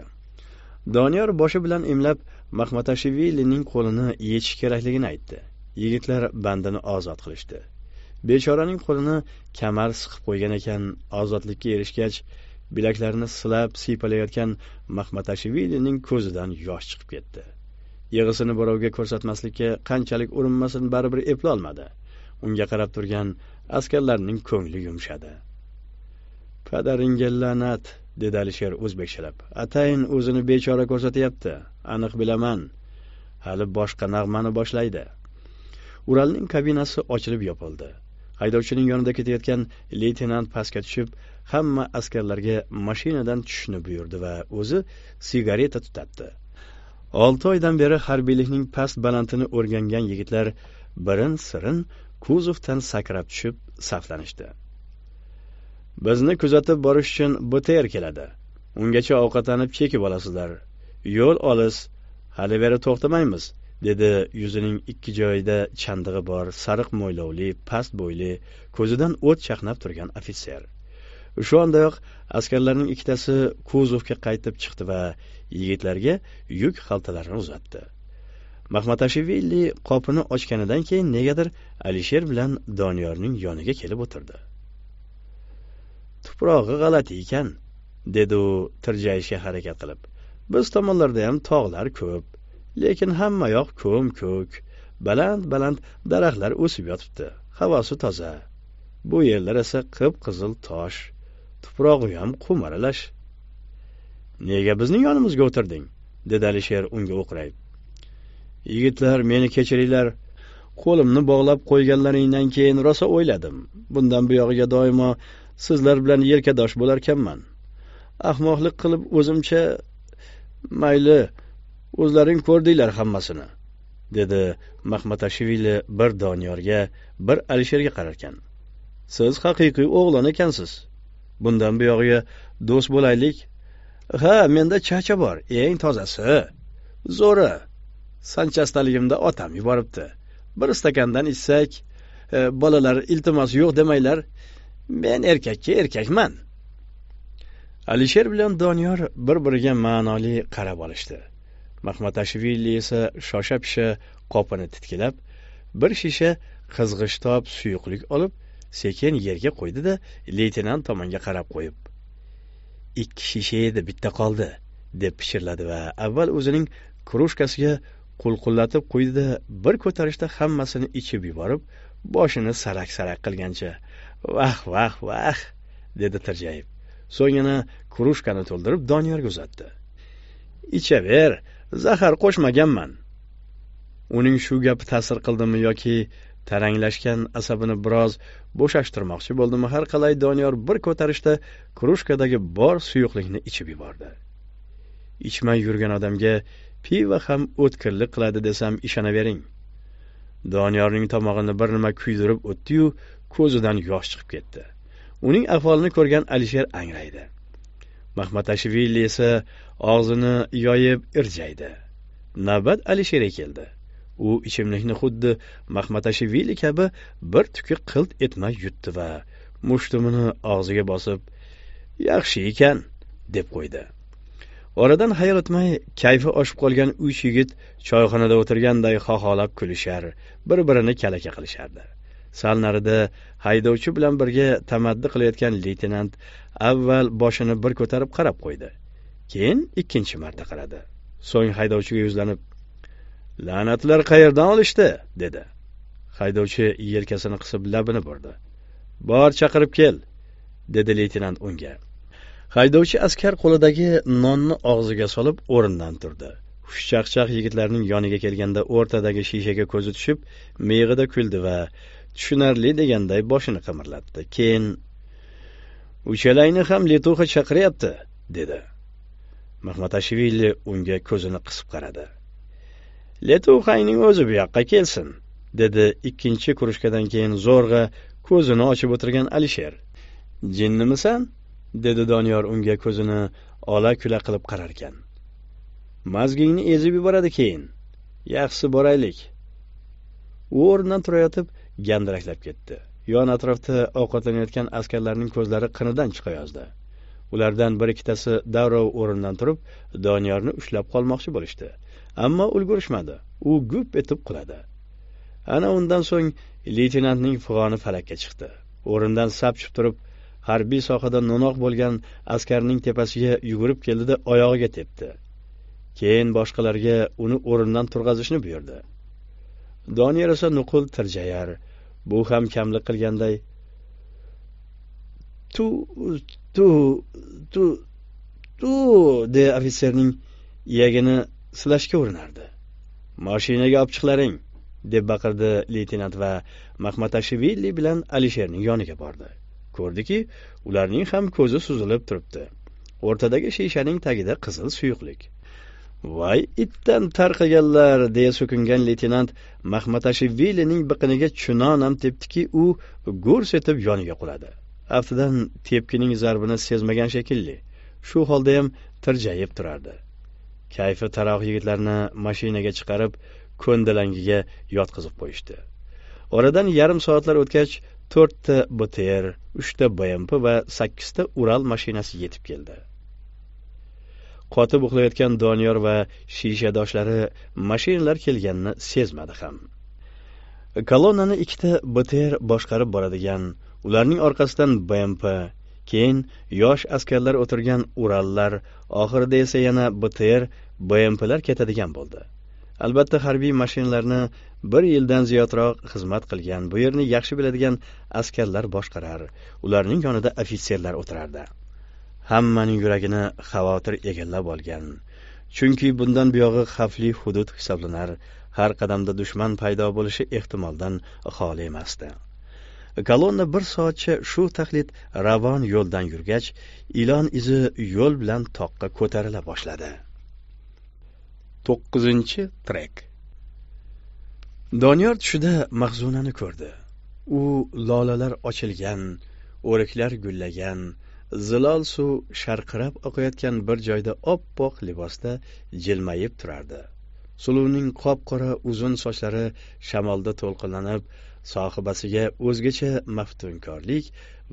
doniyor boshi bilan imlab mahmatashivilining qo'lini yechish kerakligini aytdi yigitlar bandini ozod qilishdi bechoraning qo'lini kamar siqib qo'ygan ekan ozodlikka erishgach bilaklarini silab siypalayotgan mahmatashivilining ko'zidan yosh chiqib ketdi yig'isini birovga ko'rsatmaslikka qanchalik urinmasin baribir eplolmadi unga qarab turgan askarlarning ko'ngli yumshadi padaringga la'nat dedi alisher o'zbekchalab atayin o'zini bechora ko'rsatyapti aniq bilaman hali boshqa nag'mani boshlaydi uralning kabinasi ochilib yopildi haydovchining yonida ketayotgan leytenant pastga tushib hamma askarlarga mashinadan tushishni buyurdi va o'zi sigareta tutatdi olti oydan beri harbiylikning past balandini o'rgangan yigitlar birin sirin kuzovdan sakrab tushib saflanishdi bizni kuzatib borish uchun btr keladi ungacha ovqatlanib chekib olasizlar yo'l olis hali beri to'xtamaymiz dedi yuzining ikki joyida chandig'i bor sariq mo'ylovli past bo'yli ko'zidan o't chaqnab turgan ofitser shu ondayoq askarlarning ikkitasi kuzovga qaytib chiqdi va yigitlarga yuk xaltalarini uzatdi mahmatashvili qopini ochganidan keyin negadir alisher bilan doniyorning yoniga kelib o'tirdi tuprog'i g'alati ekan dedi u tirjayishga harakat qilib biz tomonlarda ham tog'lar ko'p lekin hammayoq ko'm ko'k baland baland daraxtlar o'sib yotibdi havosi toza bu yerlar esa qip qizil tosh tuprog'i ham qumaralash nega bizning yonimizga o'tirding dedi alisher unga o'qrayib yigitlar meni kechiringlar qo'limni bog'lab qo'yganlaringdan keyin rosa o'yladim bundan buyog'iga doimo sizlar bilan yelkadosh bo'larkanman ahmoqlik qilib o'zimcha mayli o'zlaring ko'rdinglar hammasini dedi mahmatashvili bir doniyorga bir alisherga qararkan siz haqiqiy o'g'lon ekansiz bundan buyog'iga do'st bo'laylik ha menda chacha bor eng tozasi zo'ri sanchastaligimda otam yuboribdi bir stakandan ichsak e, bolalar iltimos yo'q demanglar men erkakka erkakman alisher bilan doniyor bir biriga ma'noli qarab olishdi mahmatashvili esa shosha pisha qopini titkilab bir shisha qizg'ishtob suyuqlik olib sekin yerga qo'ydi da leytenant tomonga qarab qo'yib ikki shisha edi bitta qoldi deb pichirladi va avval o'zining krujkasiga qo'lqullatib qo'ydi bir ko'tarishda hammasini ichib yuborib boshini sarak sarak qilgancha vah vah vah dedi tirjayib so'ng yana krujkani to'ldirib doniyorga uzatdi ichaver zahar qo'shmaganman uning shu gapi ta'sir qildimi yoki taranglashgan asabini biroz bo'shashtirmoqchi bo'ldimi har qalay doniyor bir ko'tarishda krujkadagi bor suyuqlikni ichib yubordi ichmay yurgan odamga piva ham o'tkirlik qiladi desam ishonavering doniyorning tomog'ini bir nima kuydirib o'tdiyu ko'zidan yosh chiqib ketdi uning ahvolini ko'rgan alisher angraydi mahmatashvili esa og'zini yoyib irjaydi navbat alisherga keldi u ichimlikni xuddi mahmatashvili kabi bir tuki qilt etmay yutdi va mushtumini og'ziga bosib yaxshi ekan deb qo'ydi oradan hayal o'tmay kayfi oshib qolgan uch yigit choyxonada o'tirganday xoholab kulishar bir birini kalaka qilishardi sal narida haydovchi bilan birga tamaddi qilayotgan leytenant avval boshini bir ko'tarib qarab qo'ydi keyin ikkinchi marta qaradi so'ng haydovchiga yuzlanib la'natlar qayerdan olishdi dedi haydovchi yelkasini qisib labini burdi bor chaqirib kel dedi leytenant unga haydovchi askar qo'lidagi nonni og'ziga solib o'rnidan turdi xushchaqchaq yigitlarning yoniga kelganda o'rtadagi shishaga ko'zi tushib miyig'ida kuldi va tushunarli deganday boshini qimirlatdi keyin uchalayni ham letuxa chaqiryapti dedi mahmatashvili unga ko'zini qisib qaradi letuxangning o'zi bu yoqqa kelsin dedi ikkinchi kurushkadan keyin zo'rg'a ko'zini ochib o'tirgan alisher jinnimisan dedi doniyor unga ko'zini ola kula qilib qararkan mazgingni ezib yuboradi keyin yaxshisi boraylik u o'rnidan turayotib gandiraklab ketdi yon atrofda ovqatlanayotgan askarlarning ko'zlari qinidan chiqayozdi ulardan bir ikkitasi darrov o'rnidan turib doniyorni ushlab qolmoqchi bo'lishdi ammo ulgurishmadi u gup etib quladi ana undan so'ng leytenantning fig'oni falakka chiqdi o'rnidan sapchib turib harbiy sohada no'noq bo'lgan askarning tepasiga yugurib keldida oyog'iga tepdi keyin boshqalarga uni o'rnidan turg'azishni buyurdi doniyor esa nuqul tirjayar bu ham kamlik qilganday tu tu tu tu de ofitserning iyagini silashga urinardi mashinaga olib chiqlaring deb baqirdi leytenant va mahmatashvili bilan alisherning yoniga bordi ko'rdiki ularning ham ko'zi suzilib turibdi o'rtadagi shishaning tagida qizil suyuqlik voy itdan tarqaganlar deya so'kingan leytenant mahmatashivilining biqiniga chunonam tepdiki u gurs etib yoniga quladi aftidan tepkining zarbini sezmagan shekilli shu holda ham tirjayib turardi kayfi taroq yigitlarni mashinaga chiqarib ko'ndalangiga yotqizib qo'yishdi oradan yarim soatlar o'tgach to'rtta btr uchta bmp va sakkizta ural mashinasi yetib keldi qotib uxlayotgan doniyor va shishadoshlari mashinalar kelganini sezmadi ham kolonnani ikkita btr boshqarib boradigan ularning orqasidan bmp keyin yosh askarlar o'tirgan urallar oxirida esa yana btr bmplar ketadigan bo'ldi albatta harbiy mashinalarni bir yildan ziyodroq xizmat qilgan bu yerni yaxshi biladigan askarlar boshqarar ularning yonida ofitserlar o'tirardi hammaning yuragini xavotir egallab olgan chunki bundan buyog'i xavfli hudud hisoblanar har qadamda dushman paydo bo'lishi ehtimoldan xoli emasdi kolonna bir soatcha shu taxlit ravon yo'ldan yurgach ilon izi yo'l bilan toqqa ko'tarila boshladi to'qqizinchi trek doniyor tushida mahzunani ko'rdi u lolalar ochilgan o'riklar gullagan zilol suv sharqirab oqayotgan bir joyda oppoq libosda jilmayib turardi suluvning qop qora uzun sochlari shamolda to'lqinlanib sohibasiga o'zgacha maftunkorlik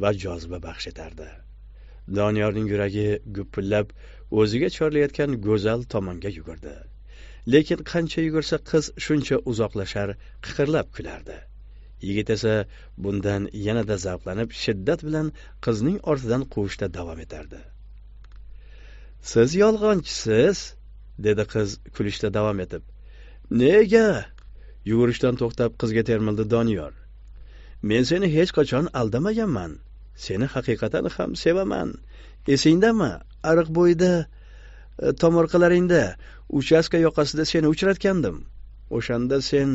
va joziba baxsh etardi doniyorning yuragi gupillab o'ziga chorlayotgan go'zal tomonga yugurdi lekin qancha yugursa qiz shuncha uzoqlashar qiqirlab kulardi yigit esa bundan yanada zavqlanib shiddat bilan qizning ortidan quvishda davom etardi siz yolg'onchisiz dedi qiz kulishda davom etib nega yugurishdan to'xtab qizga termildi doniyor men seni hech qachon aldamaganman seni haqiqatan ham sevaman esingdami ariq bo'yida E, tomorqalaringda uchastka yoqasida seni uchratgandim o'shanda sen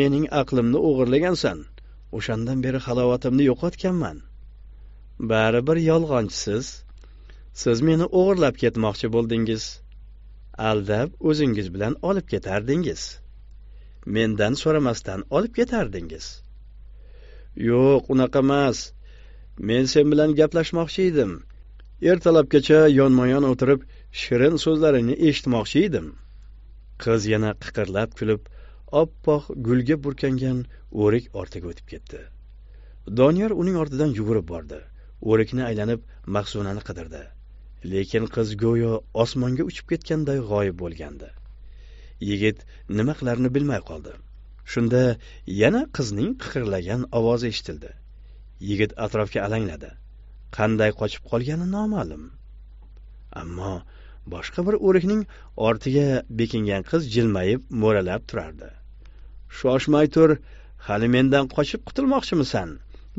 mening aqlimni o'g'irlagansan o'shandan beri halovatimni yo'qotganman baribir yolg'onchisiz siz meni o'g'irlab ketmoqchi bo'ldingiz aldab o'zingiz bilan olib ketardingiz mendan so'ramasdan olib ketardingiz yo'q unaqa emas men sen bilan gaplashmoqchi edim ertalabgacha yonma yon o'tirib shirin so'zlarini eshitmoqchi edim qiz yana qiqirlab kulib oppoq gulga burkangan o'rik ortiga o'tib ketdi doniyor uning ortidan yugurib bordi o'rikni aylanib mahsunani qidirdi lekin qiz go'yo osmonga uchib ketganday g'oyib bo'lgandi yigit nima qilarini bilmay qoldi shunda yana qizning qiqirlagan ovozi eshitildi yigit atrofga alangladi qanday qochib qolgani noma'lum ammo boshqa bir o'rikning ortiga bekingan qiz jilmayib mo'ralab turardi shoshmay tur hali mendan qochib qutulmoqchimisan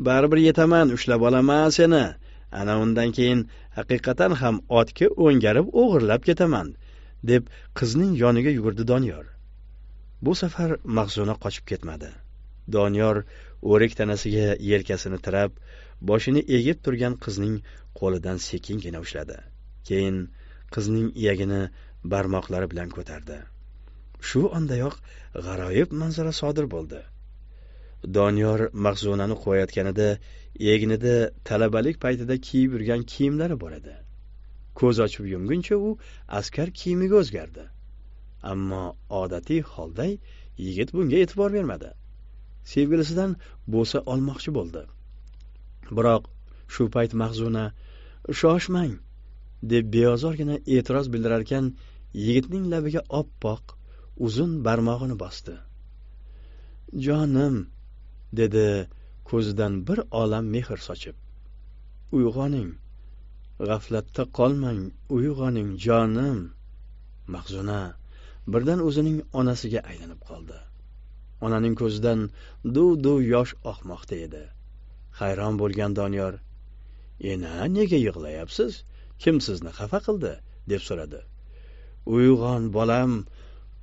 baribir yetaman ushlab olaman seni ana undan keyin haqiqatan ham otga o'ngarib o'g'irlab ketaman deb qizning yoniga yugurdi doniyor bu safar mahzuna qochib ketmadi doniyor o'rik tanasiga yelkasini tirab boshini egib turgan qizning qo'lidan sekingina ushladi keyin qizning iyagini barmoqlari bilan ko'tardi shu ondayoq g'aroyib manzara sodir bo'ldi doniyor mahzunani quvayotganida egnida talabalik paytida kiyib yurgan kiyimlari bor edi ko'z ochib yumguncha u askar kiyimiga o'zgardi ammo odatiy holday yigit bunga e'tibor bermadi sevgilisidan bo'sa olmoqchi bo'ldi biroq shu payt mahzuna shoshmang deb beozorgina e'tiroz bildirarkan yigitning labiga oppoq uzun barmog'ini bosdi jonim dedi ko'zidan bir olam mehr sochib uyg'oning g'aflatda qolmang uyg'oning jonim mahzuna birdan o'zining onasiga aylanib qoldi onaning ko'zidan duv duv yosh oqmoqda edi hayron bo'lgan doniyor ena nega yig'layapsiz kim sizni xafa qildi deb so'radi uyg'on bolam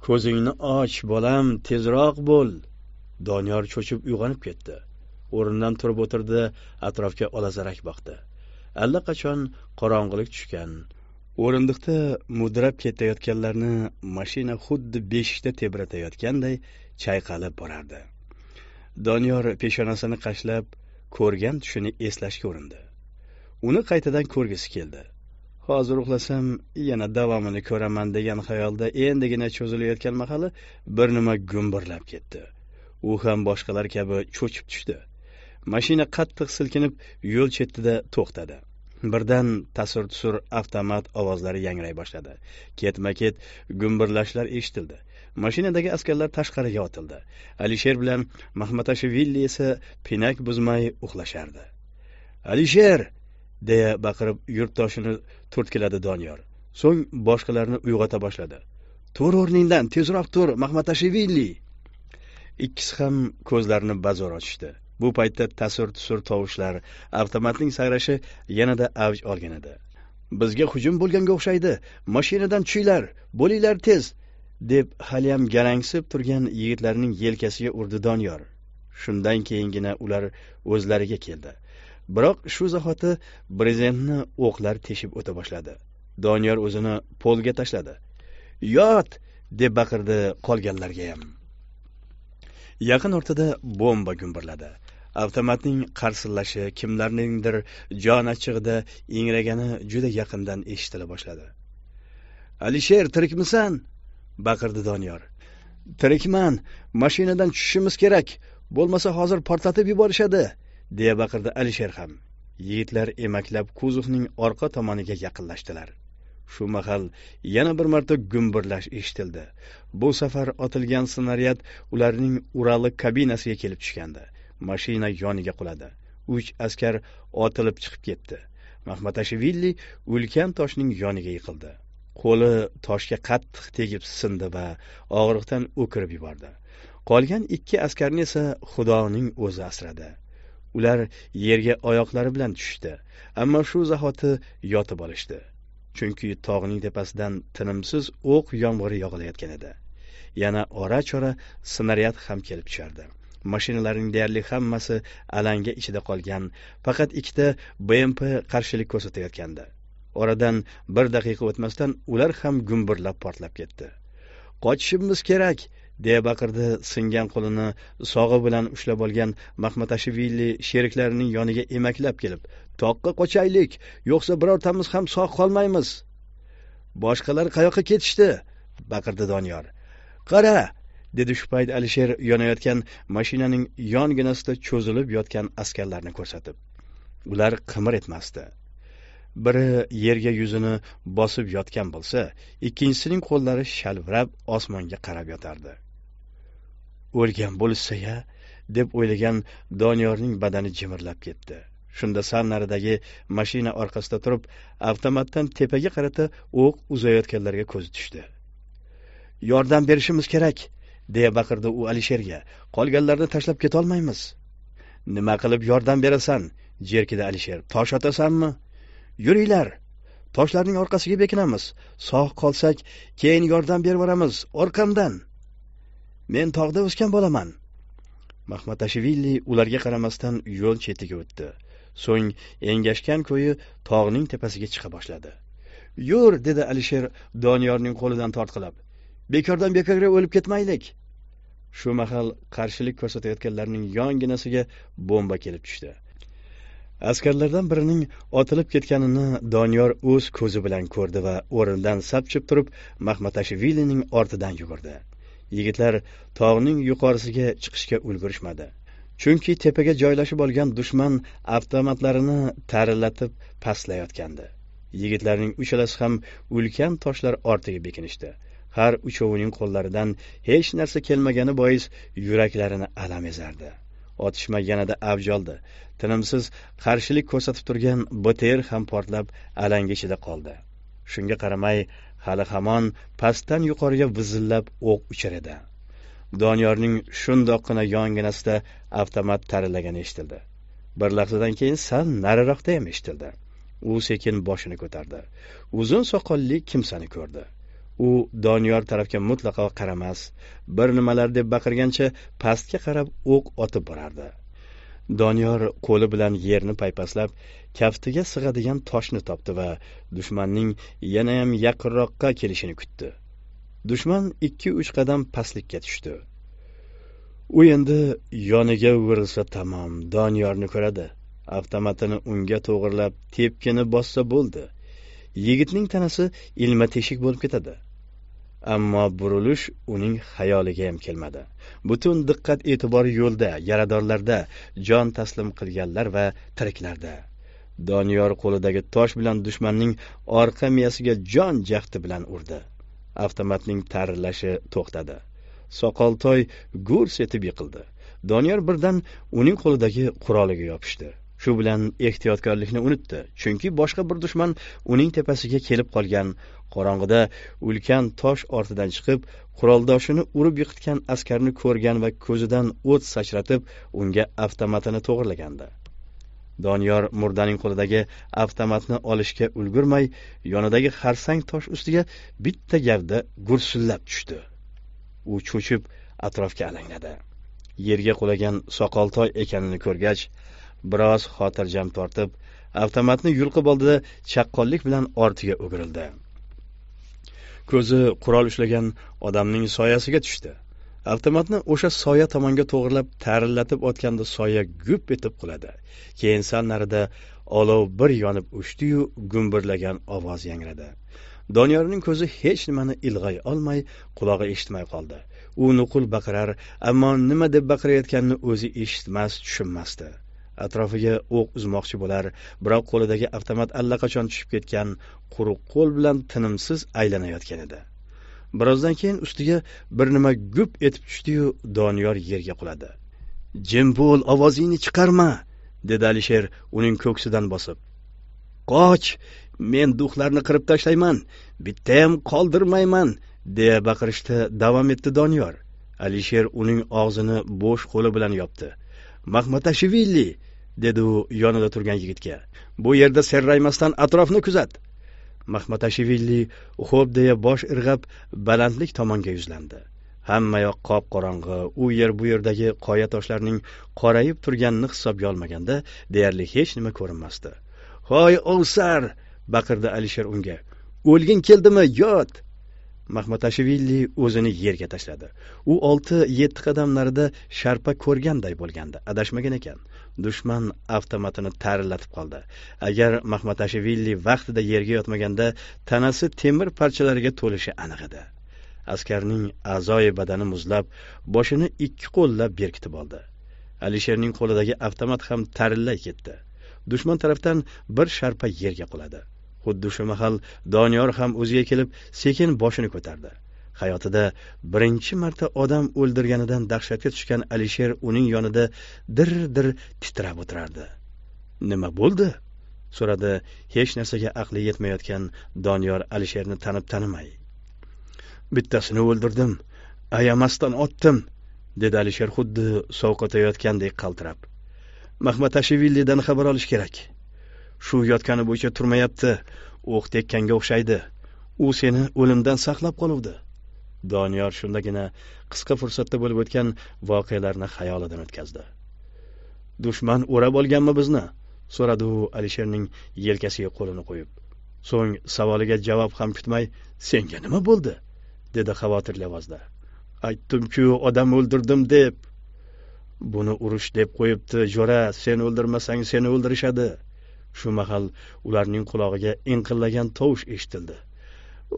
ko'zingni och bolam tezroq bo'l doniyor cho'chib uyg'onib ketdi o'rnidan turib o'tirdi atrofga olazarak boqdi allaqachon qorong'ilik tushgan o'rindiqda mudrab ketayotganlarni mashina xuddi beshikda tebratayotganday chayqalib borardi doniyor peshonasini qashlab ko'rgan tushini eslashga urindi uni qaytadan ko'rgisi keldi hozir uxlasam yana davomini ko'raman degan xayolda endigina cho'zilayotgan mahali bir nima gumburlab ketdi u ham boshqalar kabi cho'chib tushdi mashina qattiq silkinib yo'l chetida to'xtadi birdan tasir tusur avtomat ovozlari yangray boshladi ketma ket gumburlashlar eshitildi mashinadagi askarlar tashqariga otildi alisher bilan mahmatashvili esa pinak buzmay uxlashardi alisher deya baqirib yurtdoshini turtkiladi doniyor so'ng boshqalarni uyg'ota boshladi tur o'rningdan tezroq tur mahmatashivilli ikkisi ham ko'zlarini bazo'r ochishdi bu paytda tasir tusur tovushlar avtomatning sayrashi yanada avj olgan edi bizga hujum bo'lganga o'xshaydi mashinadan tushinglar bo'linglar tez deb haliyam garangsib turgan yigitlarning yelkasiga urdi doniyor shundan keyingina ular o'zlariga keldi biroq shu zahoti brezentni o'qlar teshib o'ta boshladi doniyor o'zini polga tashladi yot deb baqirdi qolganlarga ham yaqin ortada bomba gumburladi avtomatning qarsillashi kimlarningdir jon achchig'ida ingragani juda yaqindan eshitila boshladi alisher tirikmisan baqirdi doniyor tirikman mashinadan tushishimiz kerak bo'lmasa hozir portlatib yuborishadi deya baqirdi alisher ham yigitlar emaklab kuzovning orqa tomoniga yaqinlashdilar shu mahal yana bir marta gumburlash eshitildi bu safar otilgan snaryad ularning urali kabinasiga kelib tushgandi mashina yoniga quladi uch askar otilib chiqib ketdi mahmatashvili ulkan toshning yoniga yiqildi qo'li toshga qattiq tegib sindi va og'riqdan o'kirib yubordi qolgan ikki askarni esa xudoning o'zi asradi ular yerga oyoqlari bilan tushishdi ammo shu zahoti yotib olishdi chunki tog'ning tepasidan tinimsiz o'q yomg'iri yog'ilayotgan edi yana ora chora snaryad ham kelib tushardi mashinalarning deyarli hammasi alanga ichida qolgan faqat ikkita bmp qarshilik ko'rsatayotgandi oradan bir daqiqa o'tmasdan ular ham gumburlab portlab ketdi qochishimiz kerak deya baqirdi singan qo'lini sog'i bilan ushlab olgan mahmatashvili sheriklarining yoniga emaklab kelib toqqa qochaylik yo'qsa birortamiz ham sog' qolmaymiz boshqalar qayoqqa ketishdi baqirdi doniyor qara dedi shu payt alisher yonayotgan mashinaning yonginasida cho'zilib yotgan askarlarni ko'rsatib ular qimir etmasdi biri yerga yuzini bosib yotgan bo'lsa ikkinchisining qo'llari shalvirab osmonga qarab yotardi o'lgan bo'lishsa ya deb o'ylagan doniyorning badani jimirlab ketdi shunda sal naridagi mashina orqasida turib avtomatdan tepaga qarata o'q uzayotganlarga ko'zi tushdi yordam berishimiz kerak deya baqirdi u alisherga qolganlarni tashlab ketolmaymiz nima qilib yordam berasan jerkidi alisher tosh otasanmi yuringlar toshlarning orqasiga bekinamiz sog' qolsak keyin yordam bervoramiz orqamdan men tog'da o'sgan bolaman mahmatashvili ularga qaramasdan yo'l chetiga o'tdi so'ng engashgan ko'yi tog'ning tepasiga chiqa boshladi yur dedi alisher doniyorning qo'lidan tortqilab bekordan bekorga o'lib ketmaylik shu mahal qarshilik ko'rsatayotganlarning yonginasiga bomba kelib tushdi askarlardan birining otilib ketganini doniyor o'z ko'zi bilan ko'rdi va o'rnidan sapchib turib mahmatashvilining ortidan yugurdi yigitlar tog'ning yuqorisiga chiqishga ulgurishmadi chunki tepaga joylashib olgan dushman avtomatlarini tarillatib pastlayotgandi yigitlarning uchalasi ham ulkan toshlar ortiga bekinishdi har uchovining qo'llaridan hech narsa kelmagani bois yuraklarini alam ezardi otishma yanada avj oldi tinimsiz qarshilik ko'rsatib turgan btr ham portlab alanga ichida qoldi shunga qaramay hali hamon pastdan yuqoriga vizillab o'q uchar edi doniyorning shundoqqina yonginasida avtomat tarillagani eshitildi bir lahzadan keyin sal nariroqda ham eshitildi u sekin boshini ko'tardi uzun soqolli kimsani ko'rdi u doniyor tarafga mutlaqo qaramas bir nimalar deb baqirgancha pastga qarab o'q otib borardi doniyor qo'li bilan yerni paypaslab kaftiga sig'adigan toshni topdi va dushmanning yanayam yaqinroqqa kelishini kutdi dushman ikki uch qadam pastlikka tushdi u endi yoniga o'girilsa tamom doniyorni ko'radi avtomatini unga to'g'irlab tepkini bossa bo'ldi yigitning tanasi ilma teshik bo'lib ketadi ammo burilish uning xayoliga ham kelmadi butun diqqat e'tibor yo'lda yaradorlarda jon taslim qilganlar va tiriklarda doniyor qo'lidagi tosh bilan dushmanning orqa miyasiga jon jahdi bilan urdi avtomatning tarillashi to'xtadi soqoltoy gurs etib yiqildi doniyor birdan uning qo'lidagi quroliga yopishdi shu bilan ehtiyotkorlikni unutdi chunki boshqa bir dushman uning tepasiga kelib qolgan qorong'ida ulkan tosh ortidan chiqib quroldoshini urib yiqitgan askarni ko'rgan va ko'zidan o't sachratib unga avtomatini to'g'irlagandi doniyor murdaning qo'lidagi avtomatni olishga ulgurmay yonidagi xarsang tosh ustiga bitta gavda gursillab tushdi u cho'chib atrofga alangladi yerga qulagan soqoltoy ekanini ko'rgach biroz xotirjam tortib avtomatni yulqib oldida chaqqonlik bilan ortiga o'girildi ko'zi qurol ushlagan odamning soyasiga tushdi avtomatni o'sha soya tomonga to'g'irlab tarillatib otganda soya gup etib quladi keyin sal narida olov bir yonib o'chdiyu gumburlagan ovoz yangradi doniyorning ko'zi hech nimani ilg'ay olmay qulog'i eshitmay qoldi u nuqul baqirar ammo nima deb baqirayotganini o'zi eshitmas tushunmasdi atrofiga o'q uzmoqchi bo'lar biroq qo'lidagi avtomat allaqachon tushib ketgan quruq qo'l bilan tinimsiz aylanayotgan edi birozdan keyin ustiga bir nima gup etib tushdiyu doniyor yerga quladi jim bo'l ovozingni chiqarma dedi alisher uning ko'ksidan bosib qoch men duxlarni qirib tashlayman bittayam qoldirmayman deya baqirishda davom etdi doniyor alisher uning og'zini bo'sh qo'li bilan yopdi mahmatashvili dedi u yonida turgan yigitga bu yerda serraymasdan atrofni kuzat ashivilli xo'p deya bosh irg'ab balandlik tomonga yuzlandi hammayoq qop qorong'i u yer bu yerdagi qoya toshlarning qorayib turganini hisobga olmaganda deyarli hech nima ko'rinmasdi hoy ovsar baqirdi alisher unga o'lgin keldimi yot mahmatashvili o'zini yerga tashladi u olti yetti qadam narida sharpa ko'rganday bo'lgandi adashmagan ekan dushman avtomatini tarillatib qoldi agar mahmatashvili vaqtida yerga yotmaganda tanasi temir parchalariga to'lishi aniq edi askarning a'zoyi badani muzlab boshini ikki qo'llab berkitib oldi alisherning qo'lidagi avtomat ham tarillay ketdi dushman tarafdan bir sharpa yerga quladi xuddi shu mahal doniyor ham o'ziga kelib sekin boshini ko'tardi hayotida birinchi marta odam o'ldirganidan dahshatga tushgan alisher uning yonida dir dir titrab o'tirardi nima bo'ldi so'radi hech narsaga aqli yetmayotgan doniyor alisherni tanib tanimay bittasini o'ldirdim ayamasdan otdim dedi alisher xuddi sovqotayotgandek qaltirab mahmatashvilidan xabar olish kerak shu yotgani bo'yicha turmayapti o'q tekkanga o'xshaydi u seni o'limdan saqlab qoluvdi doniyor shundagina qisqa fursatda bo'lib o'tgan voqealarni xayolidan o'tkazdi dushman o'rab olganmi bizni so'radi u alisherning yelkasiga qo'lini qo'yib so'ng savoliga javob ham kutmay senga nima bo'ldi dedi xavotirli ovozda aytdimku odam o'ldirdim deb buni urush deb qo'yibdi jo'ra sen o'ldirmasang seni o'ldirishadi shu mahal ularning qulog'iga inqillagan tovush eshitildi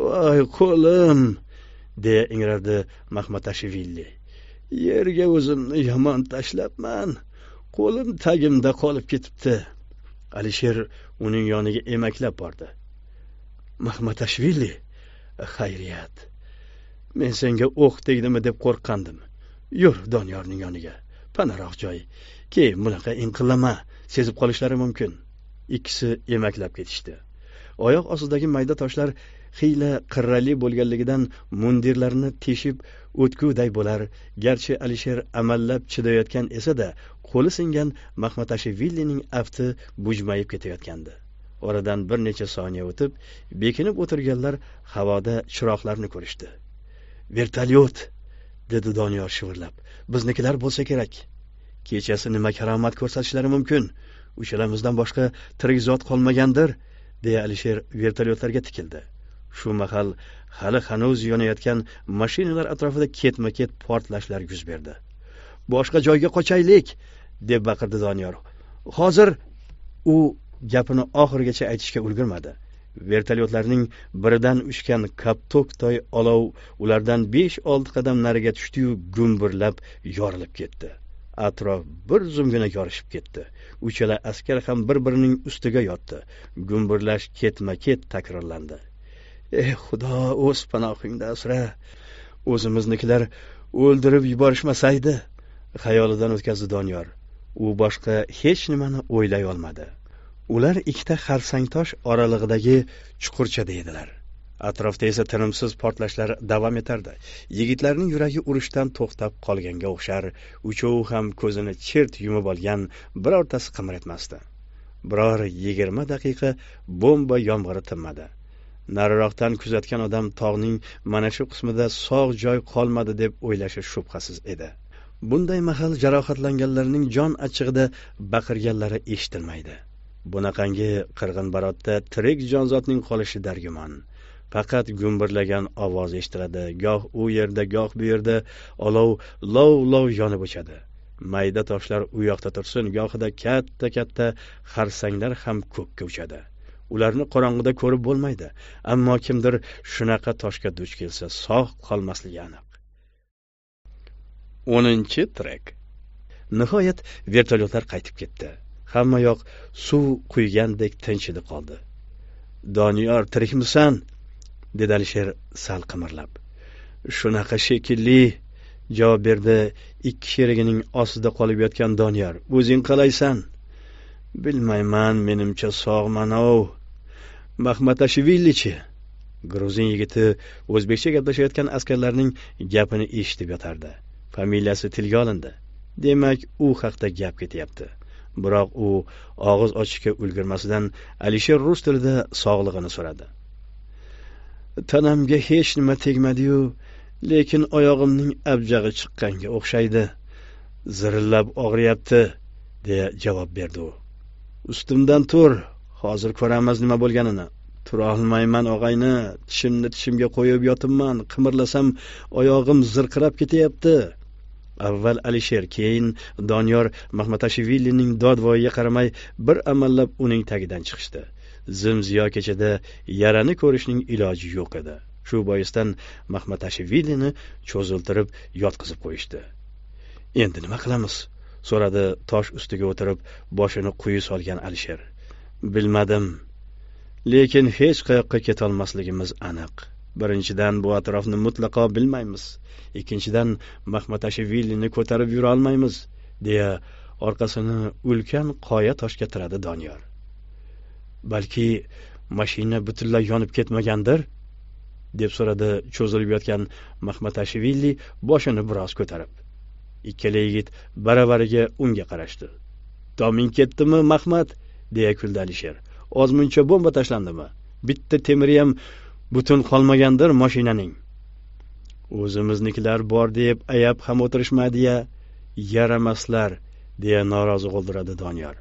voy qo'lim deya ingradi mahmatashvili yerga o'zimni yomon tashlabman qo'lim tagimda qolib ketibdi alisher uning yoniga emaklab bordi mahmatashvili xayriyat men senga o'q tegdimi deb qo'rqqandim yur doniyorning yoniga panaroq joy keyin bunaqa inqillama sezib qolishlari mumkin ikkisi emaklab ketishdi oyoq ostidagi mayda toshlar xiyla qirrali bo'lganligidan mundirlarini teshib o'tguday bo'lar garchi alisher amallab chidayotgan esa da qo'li singan villining afti bujmayib ketayotgandi oradan bir necha soniya o'tib bekinib o'tirganlar havoda chiroqlarni ko'rishdi vertolyot dedi doniyor shivirlab biznikilar bo'lsa kerak kechasi nima karomat ko'rsatishlari mumkin uchalamizdan boshqa tirik zot qolmagandir deya alisher vertolyotlarga tikildi shu mahal hali hanuz yonayotgan mashinalar atrofida ketma ket portlashlar yuz berdi boshqa joyga qochaylik deb baqirdi doniyor hozir u gapini oxirigacha aytishga ulgurmadi vertolyotlarning biridan uchgan koptokday olov ulardan besh olti qadam nariga tushdiyu gumburlab yorilib ketdi atrof bir zumgina yorishib ketdi uchala askar ham bir birining ustiga yotdi gumburlash ketma ket takrorlandi ey eh, xudo o'z panohingda asra o'zimiznikilar o'ldirib yuborishmasaydi xayolidan o'tkazdi doniyor u boshqa hech nimani o'ylay olmadi ular ikkita xarsangtosh oralig'idagi chuqurchada edilar atrofda esa tinimsiz portlashlar davom etardi yigitlarning yuragi urushdan to'xtab qolganga o'xshar uchovi ham ko'zini chert yumib olgan birortasi qimir biror yigirma daqiqa bomba yomg'iri tinmadi nariroqdan kuzatgan odam tog'ning mana shu qismida sog' joy qolmadi deb o'ylashi shubhasiz edi bunday mahal jarohatlanganlarning jon achchig'ida baqirganlari eshitilmaydi bunaqangi qirg'inbarotda tirik jonzotning qolishi dargumon faqat gumburlagan ovoz eshitiladi goh u yerda goh bu yerda olov lov lov yonib o'chadi mayda toshlar u yoqda tursin gohida katta katta xarsanglar ham ko'kka uchadi ularni qorong'ida ko'rib bo'lmaydi ammo kimdir shunaqa toshga duch kelsa sog' qolmasligi aniq o'ninchi trek nihoyat vertolyotlar qaytib ketdi hamma yoq suv quygandek tinchidi qoldi doniyor tirikmisan dedi alisher sal qimirlab shunaqa shekilli javob berdi ikki sherigining ostida qolib yotgan doniyor o'zing qalaysan bilmayman menimcha sog'manov mahmatashvilichi gruzin yigiti o'zbekcha gaplashayotgan askarlarning gapini eshitib yotardi familiyasi tilga olindi demak u haqda gap ketyapti biroq u og'iz ochishga ulgurmasidan alisher rus tilida sog'lig'ini so'radi tanamga hech nima tegmadiyu lekin oyog'imning abjag'i chiqqanga o'xshaydi zirillab og'riyapti deya javob berdi u ustimdan tur hozir ko'ramiz nima bo'lganini tura olmayman og'ayni tishimni tishimga qo'yib yotibman qimirlasam oyog'im zirqirab ketyapti avval alisher keyin doniyor mahmatashvilining dodvoyiga qaramay bir amallab uning tagidan chiqishdi zimziyo kechada yarani ko'rishning iloji yo'q edi shu boisdan mahmatashvilini cho'ziltirib yotqizib qo'yishdi endi nima qilamiz so'radi tosh ustiga o'tirib boshini quyi solgan alisher bilmadim lekin hech qayoqqa ketolmasligimiz aniq birinchidan bu atrofni mutlaqo bilmaymiz ikkinchidan mahmatashvilini ko'tarib yurolmaymiz deya orqasini ulkan qoya toshga tiradi doniyor balki mashina butunlay yonib ketmagandir deb so'radi cho'zilib yotgan mahmatashvili boshini biroz ko'tarib ikkala yigit baravariga unga qarashdi toming ketdimi mahmat deya kuldi alisher ozmuncha bomba tashlandimi bitta ham butun qolmagandir moshinaning o'zimiznikilar bor deb ayab ham o'tirishmadiya ya yaramaslar deya norozi g'o'ldiradi doniyor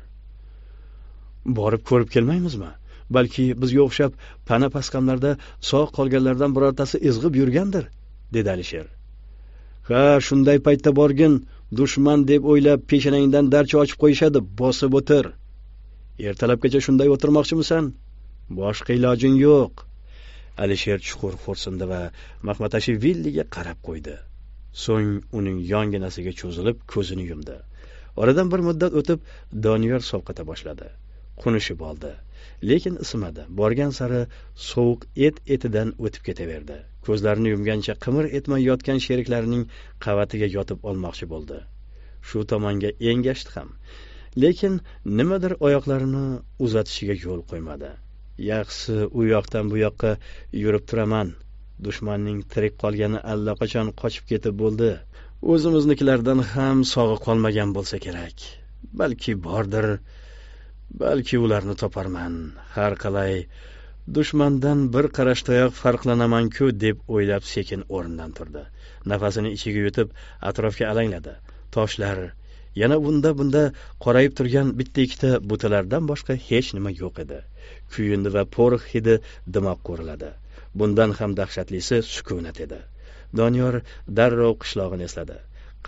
borib ko'rib kelmaymizmi balki bizga o'xshab pana pasqamlarda sog' qolganlardan birortasi ezg'ib yurgandir dedi alisher ha shunday paytda borgin dushman deb o'ylab peshanangdan darcha ochib qo'yishadi bosib o'tir ertalabgacha shunday o'tirmoqchimisan boshqa ilojing yo'q alisher chuqur xo'rsindi va mahmatashivilliga qarab qo'ydi so'ng uning yonginasiga cho'zilib ko'zini yumdi oradan bir muddat o'tib doniyor sovqata boshladi qunishib oldi lekin isimadi borgan sari sovuq et etidan o'tib ketaverdi ko'zlarini yumgancha qimir etmay yotgan sheriklarining qavatiga yotib olmoqchi bo'ldi shu tomonga engashdi ham lekin nimadir oyoqlarini uzatishiga yo'l qo'ymadi yaxshisi u yoqdan bu yoqqa yurib turaman dushmanning tirik qolgani allaqachon qochib ketib bo'ldi o'zimiznikilardan ham sog'i qolmagan bo'lsa kerak balki bordir balki ularni toparman har qalay dushmandan bir qarashdayoq farqlanaman ku deb o'ylab sekin o'rnidan turdi nafasini ichiga yutib atrofga alangladi toshlar yana unda bunda qorayib turgan bitta ikkita butalardan boshqa hech nima yo'q edi kuyundi va porox hidi dimoq ko'riladi bundan ham dahshatlisi sukunat edi doniyor darrov qishlog'ini esladi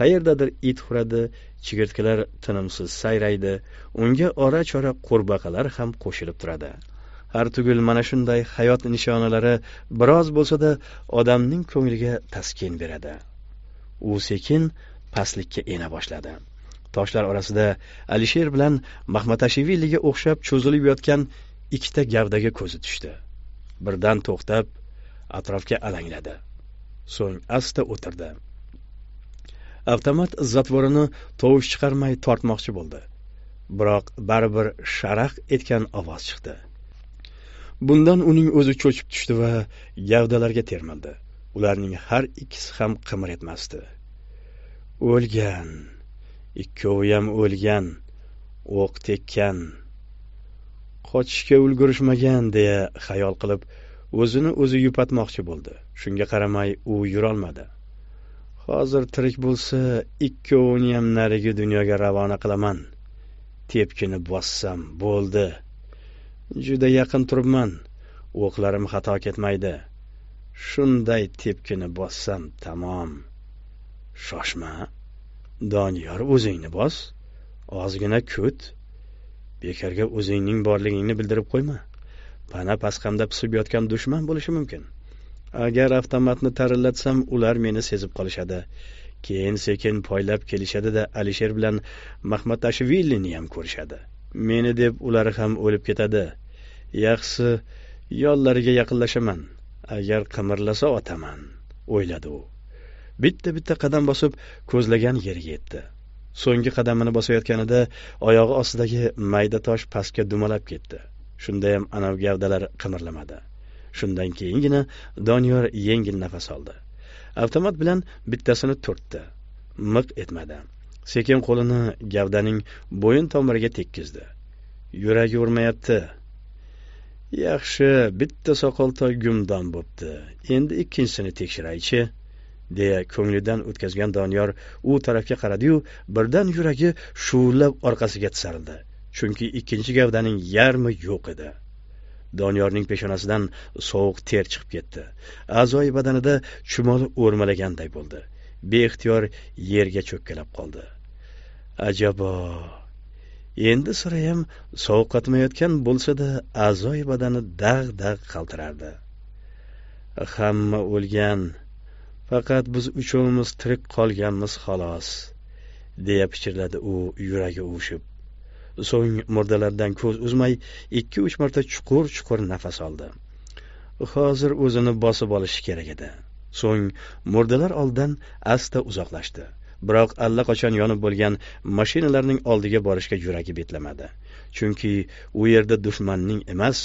qayerdadir it huradi chigirtkalar tinimsiz sayraydi unga ora chora qurbaqalar ham qo'shilib turadi har tugul mana shunday hayot nishonalari biroz bo'lsada odamning ko'ngliga taskin beradi u sekin pastlikka ena boshladi toshlar orasida alisher bilan mahmatashiviliga o'xshab cho'zilib yotgan ikkita gavdaga ko'zi tushdi birdan to'xtab atrofga alangladi so'ng asta o'tirdi avtomat zatvorini tovush chiqarmay tortmoqchi bo'ldi biroq baribir sharaq etgan ovoz chiqdi bundan uning o'zi cho'chib tushdi va gavdalarga termildi ularning har ikkisi ham qimir etmasdi o'lgan ikkoviyam o'lgan o'q tekkan qochishga ulgurishmagan deya xayol qilib o'zini o'zi yupatmoqchi bo'ldi shunga qaramay u yurolmadi hozir tirik bo'lsa ikkoviniyam narigi dunyoga ravona qilaman tepkini bossam bo'ldi juda yaqin turibman o'qlarim xato ketmaydi shunday tepkini bossam tamom shoshma doniyor o'zingni bos ozgina kut bekorga o'zingning borligingni bildirib qo'yma pana pasqamda pisib yotgan dushman bo'lishi mumkin agar avtomatni tarillatsam ular meni sezib qolishadi keyin sekin poylab kelishadi da alisher bilan mahmatashvilini ham ko'rishadi meni deb ular ham o'lib ketadi yaxshisi yollariga yaqinlashaman agar qimirlasa otaman o'yladi u bitta bitta qadam bosib ko'zlagan yerga yetdi so'nggi qadamini bosayotganida oyog'i ostidagi mayda tosh pastga dumalab ketdi shundayam anavi gavdalar qimirlamadi shundan keyingina doniyor yengil nafas oldi avtomat bilan bittasini turtdi miq etmadi sekin qo'lini gavdaning bo'yin tomiriga tekkizdi yuragi urmayapti yaxshi bitta soqoltoy gumdon bo'pti endi ikkinchisini tekshiraychi deya ko'nglidan o'tkazgan doniyor u tarafga qaradiyu birdan yuragi shuvullab orqasiga tisarildi chunki ikkinchi gavdaning yarmi yo'q edi doniyorning peshonasidan sovuq ter chiqib ketdi a'zoyi badanida chumoli o'rmalaganday bo'ldi beixtiyor yerga cho'kkalab qoldi ajabo endi sirayam sovuq bo'lsa-da, a'zoyi badani dag'-dag' qaltirardi hamma o'lgan faqat biz uchovimiz tirik qolganmiz xolos deya pichirladi u yuragi uvushib so'ng murdalardan ko'z uzmay ikki uch marta chuqur chuqur nafas oldi hozir o'zini bosib olishi kerak edi so'ng murdalar oldidan asta uzoqlashdi biroq allaqachon yonib bo'lgan mashinalarning oldiga borishga yuragi betlamadi chunki u yerda dushmanning emas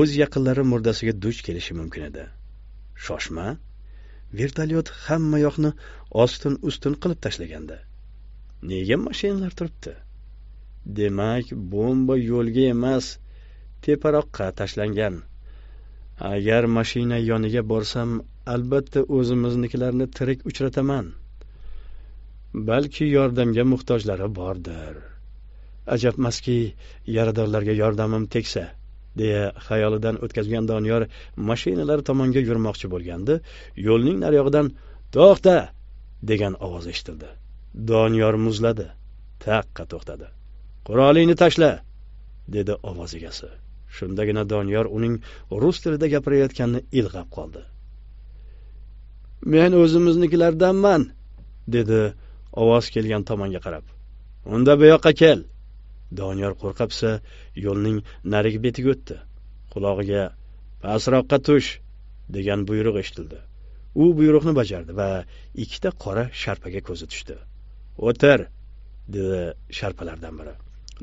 o'z yaqinlari murdasiga duch kelishi mumkin edi shoshma vertolyot hamma ostin ustin qilib tashlagandi nega mashinalar turibdi demak bomba yo'lga emas teparoqqa tashlangan agar mashina yoniga borsam albatta o'zimiznikilarni tirik uchrataman balki yordamga muhtojlari bordir ajabmaski yaradorlarga yordamim tegsa deya xayolidan o'tkazgan doniyor mashinalar tomonga yurmoqchi bo'lganda yo'lning nariyog'idan to'xta degan ovoz eshitildi doniyor muzladi taqqa to'xtadi qurolingni tashla dedi ovoz egasi shundagina doniyor uning rus tilida gapirayotganini ilg'ab qoldi men o'zimiznikilardanman dedi ovoz kelgan tomonga qarab unda bu yoqqa kel doniyor qo'rqa pisa yo'lning narigi betiga o'tdi qulog'iga pastroqqa tush degan buyruq eshitildi u buyruqni bajardi va ikkita qora sharpaga ko'zi tushdi o'tir dedi sharpalardan biri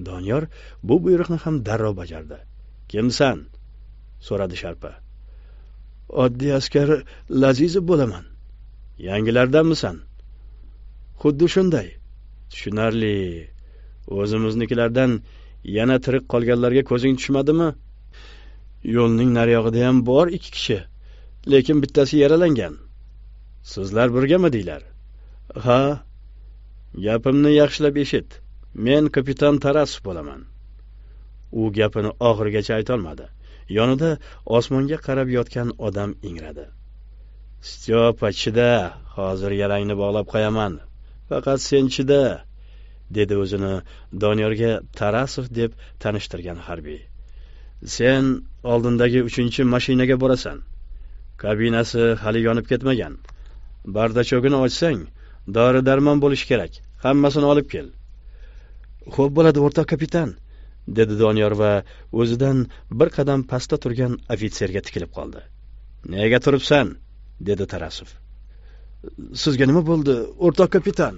doniyor bu buyruqni ham darrov bajardi kimsan so'radi sharpa oddiy askar lazizov bo'laman yangilardanmisan xuddi shunday tushunarli o'zimiznikilardan yana tirik qolganlarga ko'zing tushmadimi yo'lning nariyog'ida ham bor ikki kishi lekin bittasi yaralangan sizlar birgamidinglar ha gapimni yaxshilab eshit men kapitan tarasov bo'laman u gapini oxirigacha aytolmadi yonida osmonga qarab yotgan odam ingradi styopa chida hozir yalangni bog'lab qo'yaman faqat sen chida dedi o'zini doniyorga tarasov deb tanishtirgan harbiy sen oldindagi uchinchi mashinaga borasan kabinasi hali yonib ketmagan bardachogini ochsang dori darmon bo'lishi kerak hammasini olib kel xo'p bo'ladi o'rtoq kapitan dedi doniyor va o'zidan bir qadam pastda turgan ofitserga tikilib qoldi nega turibsan dedi tarasov sizga nima bo'ldi o'rtoq kapitan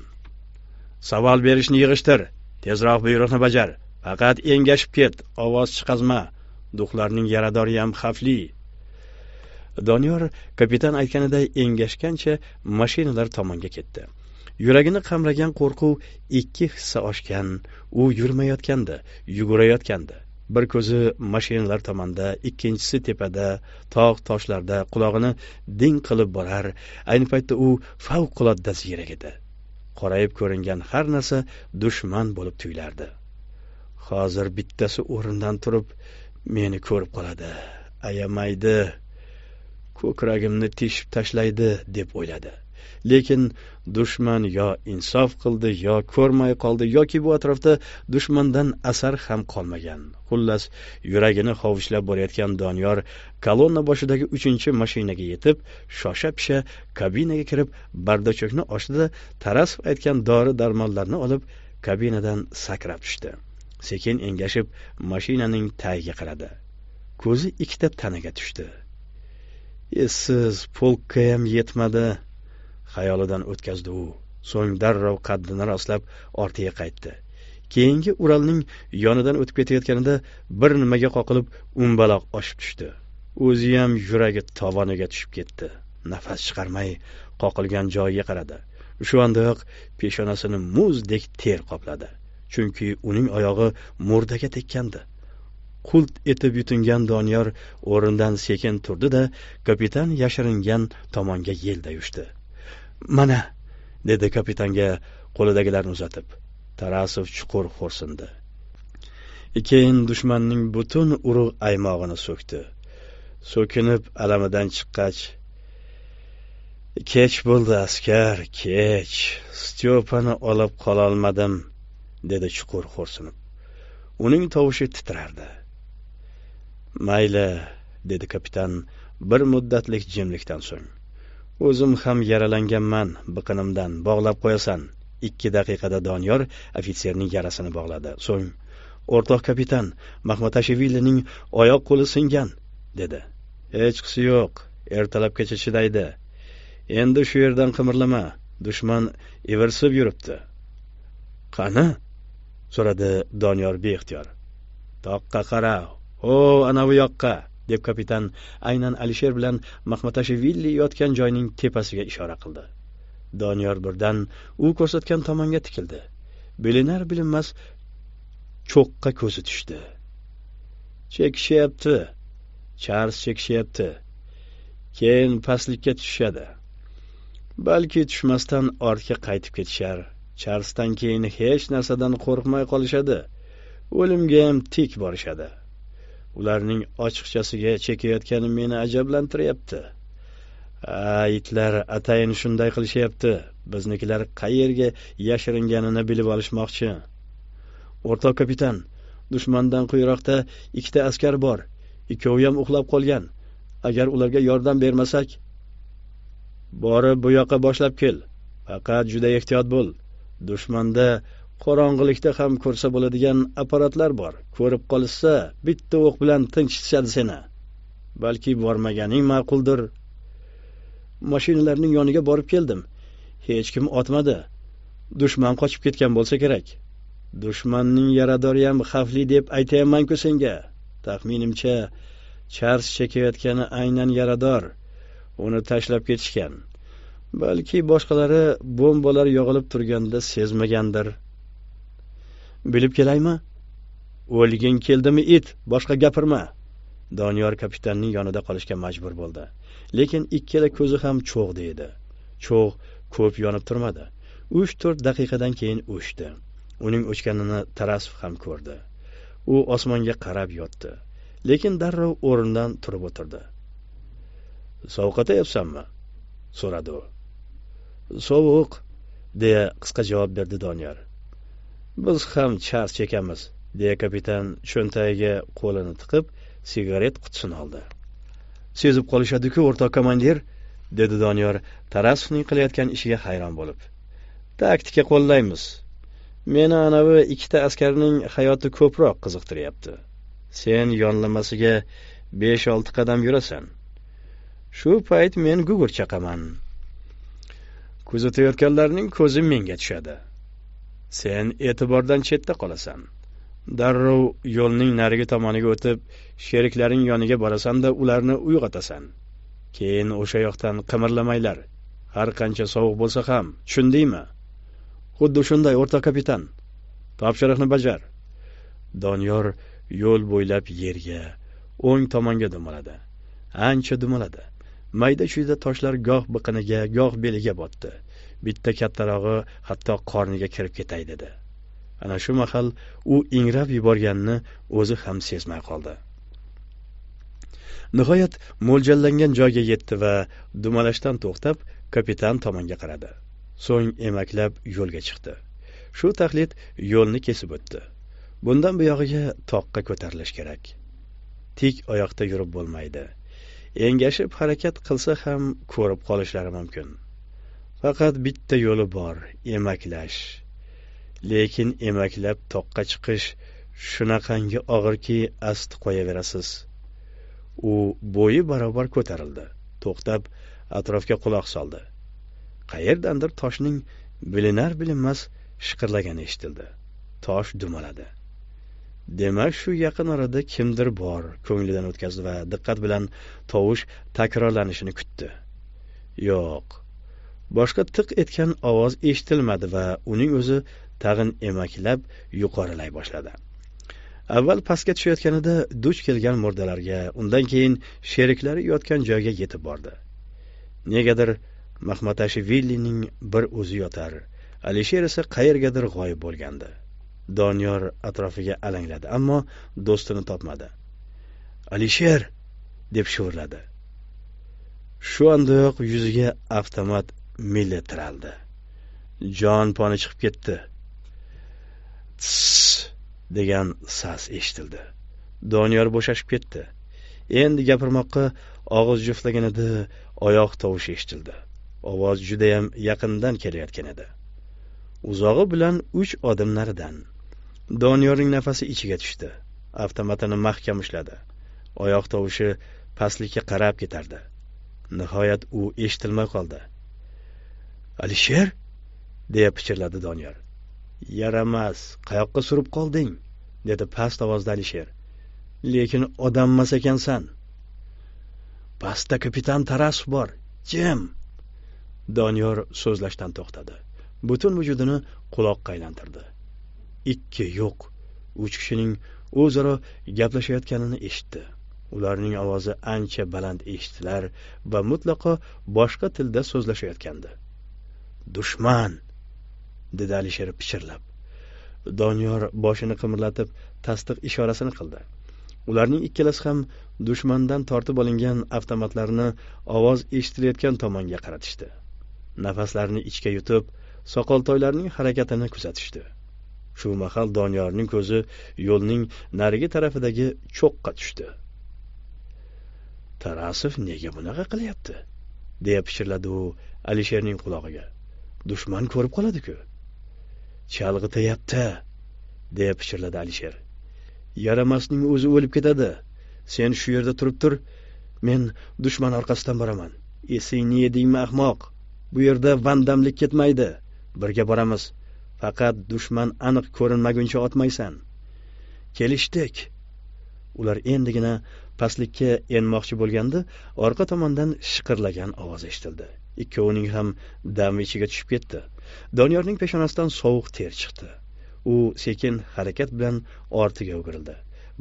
savol berishni yig'ishtir tezroq buyruqni bajar faqat engashib ket ovoz chiqazma duxlarning yaradori ham xavfli doniyor kapitan aytganiday engashgancha mashinalar tomonga ketdi yuragini qamragan qo'rquv ikki hissa oshgan u yurmayotgandi yugurayotgandi bir ko'zi mashinalar tomonda ikkinchisi tepada tog' toshlarda qulog'ini ding qilib borar ayni paytda u favqulodda ziyrak edi qorayib ko'ringan har narsa dushman bo'lib tuyulardi hozir bittasi o'rnidan turib meni ko'rib qoladi ayamaydi ko'kragimni teshib tashlaydi deb o'yladi lekin dushman yo insof qildi yo ko'rmay qoldi yoki bu atrofda dushmandan asar ham qolmagan xullas yuragini hovuchlab borayotgan doniyor kolonna boshidagi uchinchi mashinaga yetib shosha pisha kabinaga kirib ochdi da tarasov aytgan dori darmonlarni olib kabinadan sakrab tushdi sekin engashib mashinaning tagiga qaradi ko'zi ikkita tanaga tushdi esiz polkkayam yetmadi xayolidan o'tkazdi u so'ng darrov qaddini rostlab ortiga qaytdi keyingi uralning yonidan o'tib ketayotganida bir nimaga qoqilib umbaloq oshib tushdi o'ziyam yuragi tovoniga tushib ketdi nafas chiqarmay qoqilgan joyiga qaradi shu andayoq peshonasini muzdek ter qopladi chunki uning oyog'i murdaga tekkandi qult etib yutingan doniyor o'rnidan sekin turdi da kapitan yashiringan tomonga yelda yushdi mana dedi kapitanga qo'lidagilarni uzatib tarasov chuqur xo'rsindi keyin dushmanning butun urug' aymog'ini so'kdi so'kinib alamidan chiqqach kech bo'ldi askar kech stepani olib qololmadim dedi chuqur xo'rsinib uning tovushi titrardi mayli dedi kapitan bir muddatlik jimlikdan so'ng o'zim ham yaralanganman biqinimdan bog'lab qo'yasan ikki daqiqada doniyor ofitserning yarasini bog'ladi so'ng o'rtoq kapitan mahmatashvilining oyoq qo'li singan dedi hech qisi yo'q ertalabgacha chidaydi endi shu yerdan qimirlama dushman ivirsib yuribdi qani so'radi doniyor beixtiyor toqqa qara o anavi yoqqa deb kapitan aynan alisher bilan mahmatashevilli yotgan joyning tepasiga ishora qildi doniyor birdan u ko'rsatgan tomonga tikildi bilinar bilinmas cho'qqa ko'zi tushdi chekishyapti charx chekishyapti keyin pastlikka tushishadi balki tushmasdan ortga qaytib ketishar charxdan keyin hech narsadan qo'rqmay qolishadi o'limga ham tik borishadi ularning ochiqchasiga chekayotgani meni ajablantiryapti a itlar atayin shunday qilishyapti biznikilar qayerga yashiringanini bilib olishmoqchi o'rtoq kapitan dushmandan quyiroqda ikkita askar bor ikkoviyam uxlab qolgan agar ularga yordam bermasak borib bu yoqqa boshlab kel faqat juda ehtiyot bo'l dushmanda qorong'ilikda ham ko'rsa bo'ladigan apparatlar bor ko'rib qolishsa bitta o'q bilan tinchitishadi seni balki bormaganing ma'quldir mashinalarning yoniga borib keldim hech kim otmadi dushman qochib ketgan bo'lsa kerak dushmanning yaradoriyam xavfli deb aytayapmanku senga taxminimcha chars chekayotgani aynan yarador uni tashlab ketishgan balki boshqalari bombalar yog'ilib turganda sezmagandir bilib kelaymi o'lging keldimi it boshqa gapirma doniyor kapitanning yonida qolishga majbur bo'ldi lekin ikkala ko'zi ham cho'g'da edi cho'g' ko'p yonib turmadi uch to'rt daqiqadan keyin o'chdi uning o'chganini tarasov ham ko'rdi u osmonga qarab yotdi lekin darrov o'rnidan turib o'tirdi sovqotayapsanmi so'radi u sovuq deya qisqa javob berdi doniyor biz ham chas chekamiz deya kapitan cho'ntagiga qo'lini tiqib sigaret qutisini oldi sezib qolishadiku o'rtoq komandir dedi doniyor tarasovning qilayotgan ishiga hayron bo'lib taktika qo'llaymiz meni anavi ikkita askarning hayoti ko'proq qiziqtiryapti sen yonlamasiga besh olti qadam yurasan shu payt men gugurt chaqaman kuzatayotganlarning ko'zi menga tushadi sen e'tibordan chetda qolasan darrov yo'lning narigi tomoniga o'tib sheriklaring yoniga borasan da ularni uyg'otasan keyin o'sha yoqdan qimirlamaylar har qancha sovuq bo'lsa ham tushundingmi xuddi shunday o'rta kapitan topshiriqni bajar doniyor yo'l bo'ylab yerga o'ng tomonga dumaladi ancha dumaladi mayda chuyda toshlar goh biqiniga goh beliga botdi bitta kattarog'i hatto qorniga kirib ketay dedi ana shu mahal u ingrab yuborganini o'zi ham sezmay qoldi nihoyat mo'ljallangan joyga yetdi va dumalashdan to'xtab kapitan tomonga qaradi so'ng emaklab yo'lga chiqdi shu taxlit yo'lni kesib o'tdi bundan buyog'iga toqqa ko'tarilish kerak tik oyoqda yurib bo'lmaydi engashib harakat qilsa ham ko'rib qolishlari mumkin faqat bitta yo'li bor emaklash lekin emaklab toqqa chiqish shunaqangi og'irki ast qo'yaverasiz u bo'yi barobar ko'tarildi to'xtab atrofga quloq soldi qayerdandir toshning bilinar bilinmas shiqirlagani eshitildi tosh dumaladi demak shu yaqin orada kimdir bor ko'nglidan o'tkazdi va diqqat bilan tovush takrorlanishini kutdi yo'q boshqa tiq etgan ovoz eshitilmadi va uning o'zi tag'in emaklab yuqorilay boshladi avval pastga tushayotganida duch kelgan murdalarga undan keyin sheriklari yotgan joyga yetib bordi negadir villining bir o'zi yotar alisher esa qayergadir g'oyib bo'lgandi doniyor atrofiga alangladi ammo do'stini topmadi alisher deb shivirladi shu andayoq yuziga avtomat milla tiraldi jon poni chiqib ketdi ts degan sas eshitildi doniyor bo'shashib ketdi endi gapirmoqqa og'iz juftlaganida oyoq tovushi eshitildi ovoz judayam yaqindan kelayotgan edi uzog'i bilan uch odim naridan doniyorning nafasi ichiga tushdi avtomatini mahkam ushladi oyoq tovushi pastlikka qarab ketardi nihoyat u eshitilmay qoldi alisher deya pichirladi doniyor yaramas qayoqqa surib qolding dedi past ovozda alisher lekin odammas ekansan pastda kapitan tarasov bor jim doniyor so'zlashdan to'xtadi butun vujudini quloqqa aylantirdi ikki yo'q uch kishining o'zaro gaplashayotganini eshitdi ularning ovozi ancha baland eshitilar va mutlaqo boshqa tilda so'zlashayotgandi dushman dedi alisher pichirlab doniyor boshini qimirlatib tasdiq ishorasini qildi ularning ikkalasi ham dushmandan tortib olingan avtomatlarni ovoz eshitilayotgan tomonga qaratishdi nafaslarini ichga yutib soqoltoylarning harakatini kuzatishdi shu mahal doniyorning ko'zi yo'lning narigi tarafidagi cho'qqa tushdi tarasov nega bunaqa qilyapti deya pichirladi u alisherning qulog'iga dushman ko'rib qoladi-ku. Chalg'itayapti, deb pichirladi Alisher. Yaramasning o'zi o'lib ketadi. Sen shu yerda turib tur, men dushman orqasidan boraman. Esingni yedingmi ahmoq? Bu yerda vandamlik ketmaydi. Birga boramiz. Faqat dushman aniq ko'rinmaguncha otmaysan. Kelishdik. Ular endigina pastlikka enmoqchi bo'lganda, orqa tomondan shiqirlagan ovoz eshitildi. ikkovining ham dami ichiga tushib ketdi doniyorning peshonasidan sovuq ter chiqdi u sekin harakat bilan ortiga o'girildi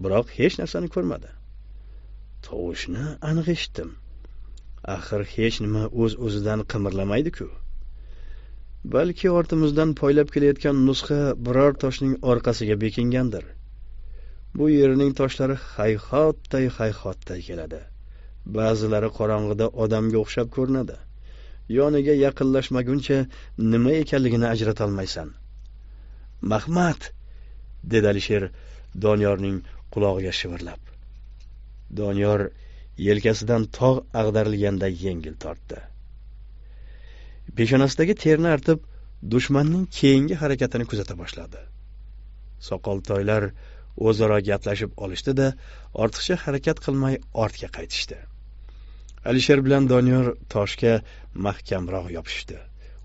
biroq hech narsani ko'rmadi tovushni aniq eshitdim axir hech nima o'z uz o'zidan qimirlamaydi-ku. balki ortimizdan poylab kelayotgan nusxa biror toshning orqasiga bekingandir bu yerning toshlari hayhotday hayhotday keladi ba'zilari qorong'ida odamga o'xshab ko'rinadi yoniga yaqinlashmaguncha nima ekanligini ajratolmaysan mahmad dedi alisher doniyorning qulog'iga shivirlab doniyor yelkasidan tog' ag'darilganday yengil tortdi peshonasidagi terni artib dushmanning keyingi harakatini kuzata boshladi soqoltoylar o'zaro gaplashib olishdi da ortiqcha harakat qilmay ortga qaytishdi alisher bilan doniyor toshga mahkamroq yopishdi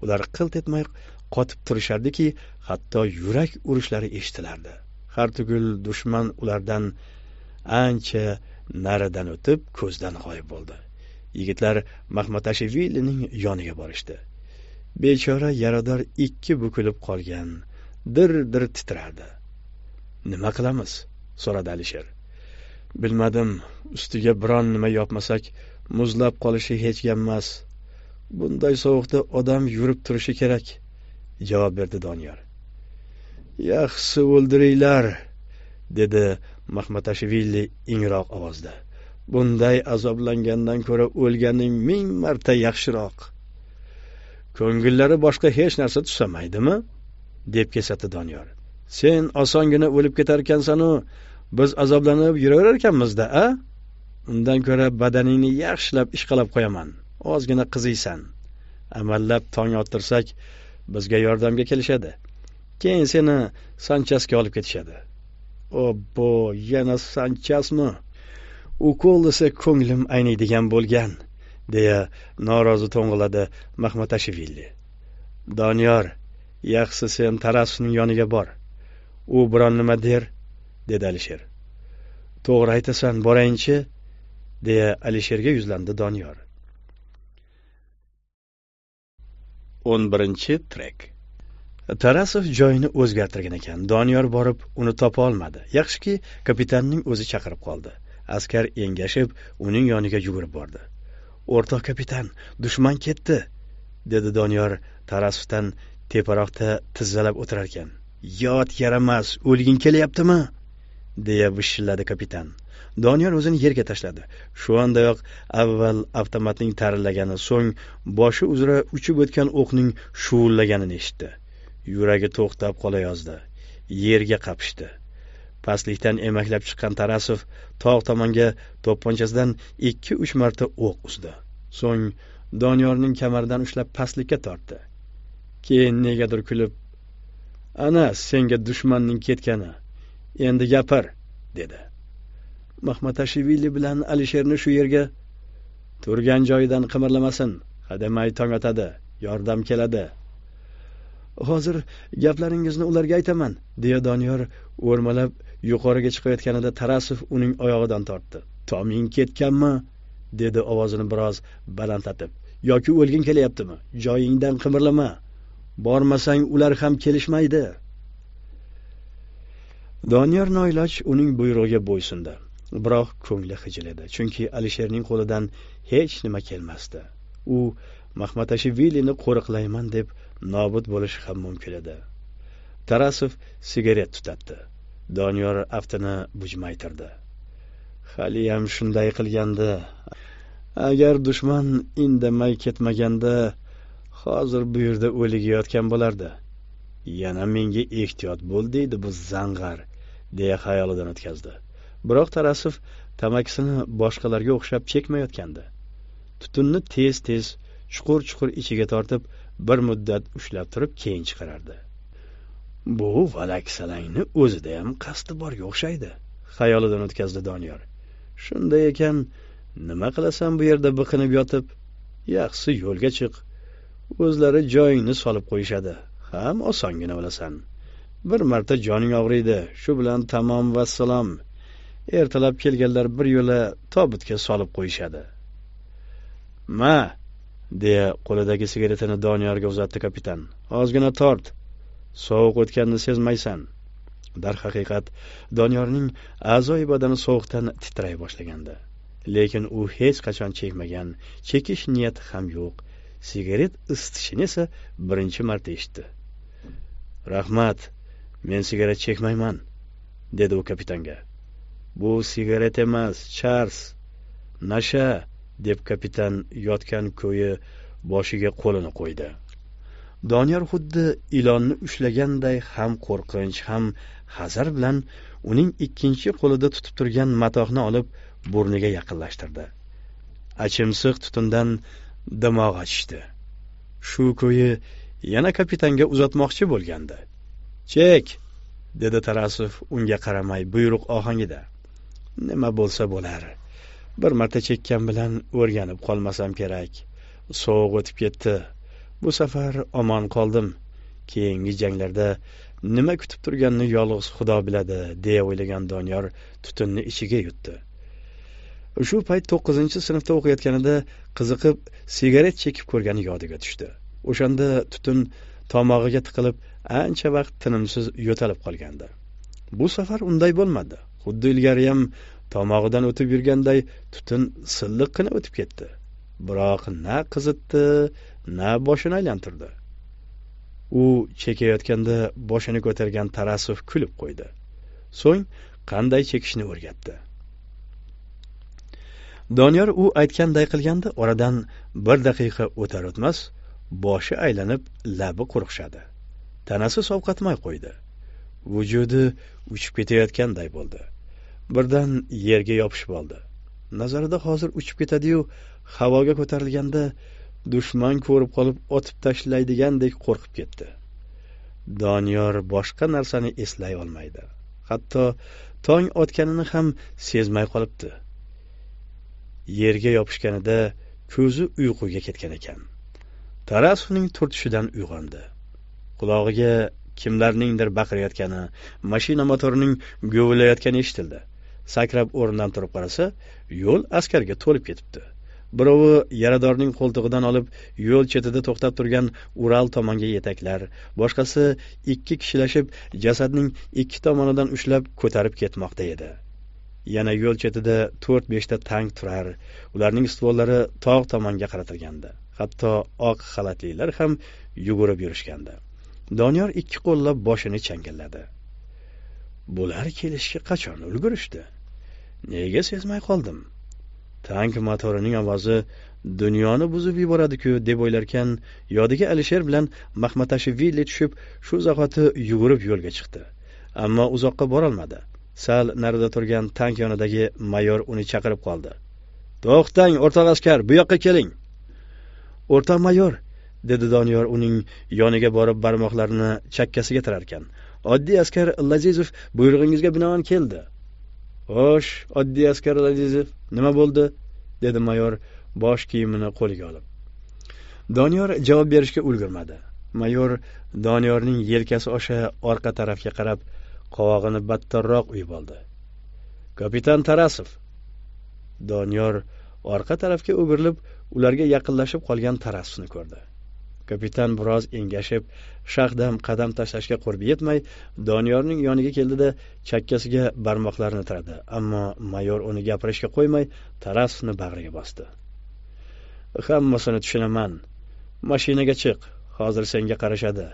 ular qilt etmay qotib turishardiki hatto yurak urishlari eshitilardi har tugul dushman ulardan ancha naridan o'tib ko'zdan g'oyib bo'ldi yigitlar mahmatashvilining yoniga borishdi bechora yarador ikki bukilib qolgan dir dir titrardi nima qilamiz so'radi alisher bilmadim ustiga biron nima yopmasak muzlab qolishi hech gap emas bunday sovuqda odam yurib turishi kerak javob berdi doniyor yaxshisi o'ldiringlar dedi mahmatashvili ingroq ovozda bunday azoblangandan ko'ra o'lganing ming marta yaxshiroq ko'ngillari boshqa hech narsa tushamaydimi deb kesatdi doniyor sen osongina o'lib ketarkansanu biz azoblanib yuraverarkanmizda a a undan ko'ra badaningni yaxshilab ishqalab qo'yaman ozgina qiziysan amallab tong ottirsak bizga yordamga kelishadi keyin seni sanchasga olib ketishadi obbo yana sanchasmi ukol desa ko'nglim ayniydigan bo'lgan deya norozi to'ng'iladi mahmatashvili doniyor yaxshisi sen tarasovning yoniga bor u biron nima der dedi alisher to'g'ri aytasan borayinchi deya alisherga yuzlandi doniyor o'n birinchi trek tarasov joyini o'zgartirgan ekan doniyor borib uni topa olmadi yaxshiki kapitanning o'zi chaqirib qoldi askar engashib uning yoniga yugurib bordi o'rtoq kapitan dushman ketdi dedi doniyor tarasovdan teparoqda tizzalab o'tirarkan yot yaramas o'lging kelyaptimi deya vishilladi kapitan doniyor o'zini yerga tashladi shu ondayoq avval avtomatning tarillagani so'ng boshi uzra uchib o'tgan o'qning shuvillaganini eshitdi yuragi to'xtab qolayozdi yerga qapishdi pastlikdan emaklab chiqqan tarasov tog' tomonga to'pponchasidan ikki uch marta o'q uzdi so'ng doniyorning kamaridan ushlab pastlikka tortdi keyin negadir kulib ana senga dushmanning ketgani endi gapir dedi mahmatashvili bilan alisherni shu yerga turgan joyidan qimirlamasin hademay tong otadi yordam keladi hozir gaplaringizni ularga aytaman deya doniyor o'rmalab yuqoriga chiqayotganida tarasov uning oyog'idan tortdi toming ketganmi dedi ovozini biroz balandlatib yoki o'lging kelyaptimi joyingdan qimirlama bormasang ular ham kelishmaydi doniyor noiloj uning buyrug'iga bo'ysundi biroq ko'ngli xijil edi chunki alisherning qo'lidan hech nima kelmasdi u mahmatashvilini qo'riqlayman deb nobud bo'lishi ham mumkin edi tarasov sigaret tutatdi doniyor aftini bujmaytirdi haliyam shunday qilgandi agar dushman indamay ketmaganda hozir bu yerda o'ligi yotgan bo'lardi yana menga ehtiyot bo'l deydi bu zang'ar deya xayolidan o'tkazdi biroq tarasov tamakisini boshqalarga o'xshab chekmayotgandi tutunni tez tez chuqur chuqur ichiga tortib bir muddat ushlab turib keyin chiqarardi bu valaksalangni o'zidayam qasdi borga o'xshaydi xayolidan o'tkazdi doniyor shunday ekan nima qilasan bu yerda biqinib yotib yaxshi yo'lga chiq o'zlari joyingni solib qo'yishadi ham osongina bo'lasan bir marta joning og'riydi shu bilan tamom vassalom ertalab kelganlar bir yo'la tobutga solib qo'yishadi ma deya qo'lidagi sigaretini doniyorga uzatdi kapitan ozgina tort sovuq o'tganini sezmaysan darhaqiqat doniyorning a'zoyi badani sovuqdan titray boshlagandi lekin u hech qachon chekmagan chekish niyati ham yo'q sigaret isitishini esa birinchi marta eshitdi rahmat men sigaret chekmayman dedi u kapitanga bu sigaret emas chars nasha deb kapitan yotgan ko'yi boshiga qo'lini qo'ydi doniyor xuddi ilonni ushlaganday ham qo'rqinch ham hazar bilan uning ikkinchi qo'lida tutib turgan matohni olib burniga yaqinlashtirdi achimsiq tutundan dimog' achishdi shu ko'yi yana kapitanga uzatmoqchi bo'lgandi chek dedi tarasov unga qaramay buyruq ohangida nima bo'lsa bo'lar bir marta chekkan bilan o'rganib qolmasam kerak sovuq o'tib ketdi bu safar omon qoldim keyingi janglarda nima kutib turganini yolg'iz xudo biladi deya o'ylagan doniyor tutunni ichiga yutdi shu payt to'qqizinchi sinfda o'qiyotganida qiziqib sigaret chekib ko'rgani yodiga tushdi o'shanda tutun tomog'iga tiqilib ancha vaqt tinimsiz yo'talib qolgandi bu safar unday bo'lmadi xuddi ilgariyam tomog'idan o'tib yurganday tutun silliqqina o'tib ketdi biroq na qizitdi na boshini aylantirdi u chekayotganda boshini ko'targan tarasov kulib qo'ydi so'ng qanday chekishni o'rgatdi doniyor u aytganday qilganda oradan bir daqiqa o'tar o'tmas boshi aylanib labi quruqshadi tanasi sovqatmay qo'ydi vujudi uchib ketayotganday bo'ldi birdan yerga yopishib oldi nazarida hozir uchib ketadiyu havoga ko'tarilganda dushman ko'rib qolib otib tashlaydigandek qo'rqib ketdi doniyor boshqa narsani eslay olmaydi hatto tong otganini ham sezmay qolibdi yerga yopishganida ko'zi uyquga ketgan ekan tarasovning turtishidan uyg'ondi qulog'iga kimlarningdir baqirayotgani mashina motorining guvillayotgani eshitildi sakrab o'rnidan turib qarasa yo'l askarga to'lib ketibdi birovi yaradorning qo'ltig'idan olib yo'l chetida to'xtab turgan ural tomonga yetaklar boshqasi ikki kishilashib jasadning ikki tomonidan ushlab ko'tarib ketmoqda edi yana yo'l chetida to'rt beshta tank turar ularning stvollari tog' tomonga qaratilgandi hatto oq xalatlilar ham yugurib yurishgandi doniyor ikki qo'llab boshini changalladi bular kelishga qachon ulgurishdi nega sezmay qoldim tank motorining ovozi dunyoni buzib yuboradiku deb o'ylarkan yodiga alisher bilan mahmatashivili tushib shu zahoti yugurib yo'lga chiqdi ammo uzoqqa borolmadi sal narida turgan tank yonidagi mayor uni chaqirib qoldi to'xtang o'rtoq askar bu yoqqa keling o'rtoq mayor dedi doniyor uning yoniga borib barmoqlarini chakkasiga tirarkan oddiy askar lazizov buyrug'ingizga binoan keldi xo'sh oddiy askar azizov nima bo'ldi dedi mayor bosh kiyimini qo'liga olib doniyor javob berishga ulgurmadi mayor doniyorning yelkasi osha orqa tarafga qarab qovog'ini battarroq uyib oldi kapitan tarasov doniyor orqa tarafga o'girilib ularga yaqinlashib qolgan tarasovni ko'rdi kapitan biroz engashib shahdam qadam tashlashga qurbi yetmay doniyorning yoniga keldida chakkasiga barmoqlarini tiradi ammo mayor uni gapirishga qo'ymay tarasovni bag'riga bosdi hammasini tushunaman mashinaga chiq hozir senga qarashadi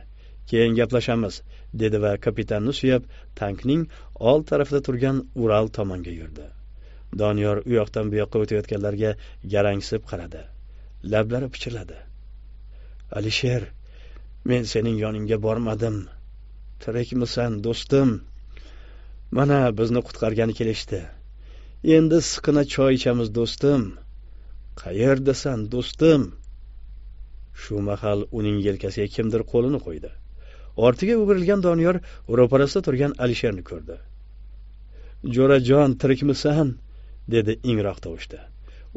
keyin gaplashamiz dedi va kapitanni suyab tankning old tarafida turgan ural tomonga yurdi doniyor u yoqdan bu yoqqa o'tayotganlarga garangsib qaradi lablari pichirladi alisher men sening yoningga bormadim tirikmisan do'stim mana bizni qutqargani kelishdi endi siqina choy ichamiz do'stim qayerdasan do'stim shu mahal uning yelkasiga kimdir qo'lini qo'ydi ortiga o'girilgan doniyor ro'parasida turgan alisherni ko'rdi jo'rajon tirikmisan dedi ingroq tovushda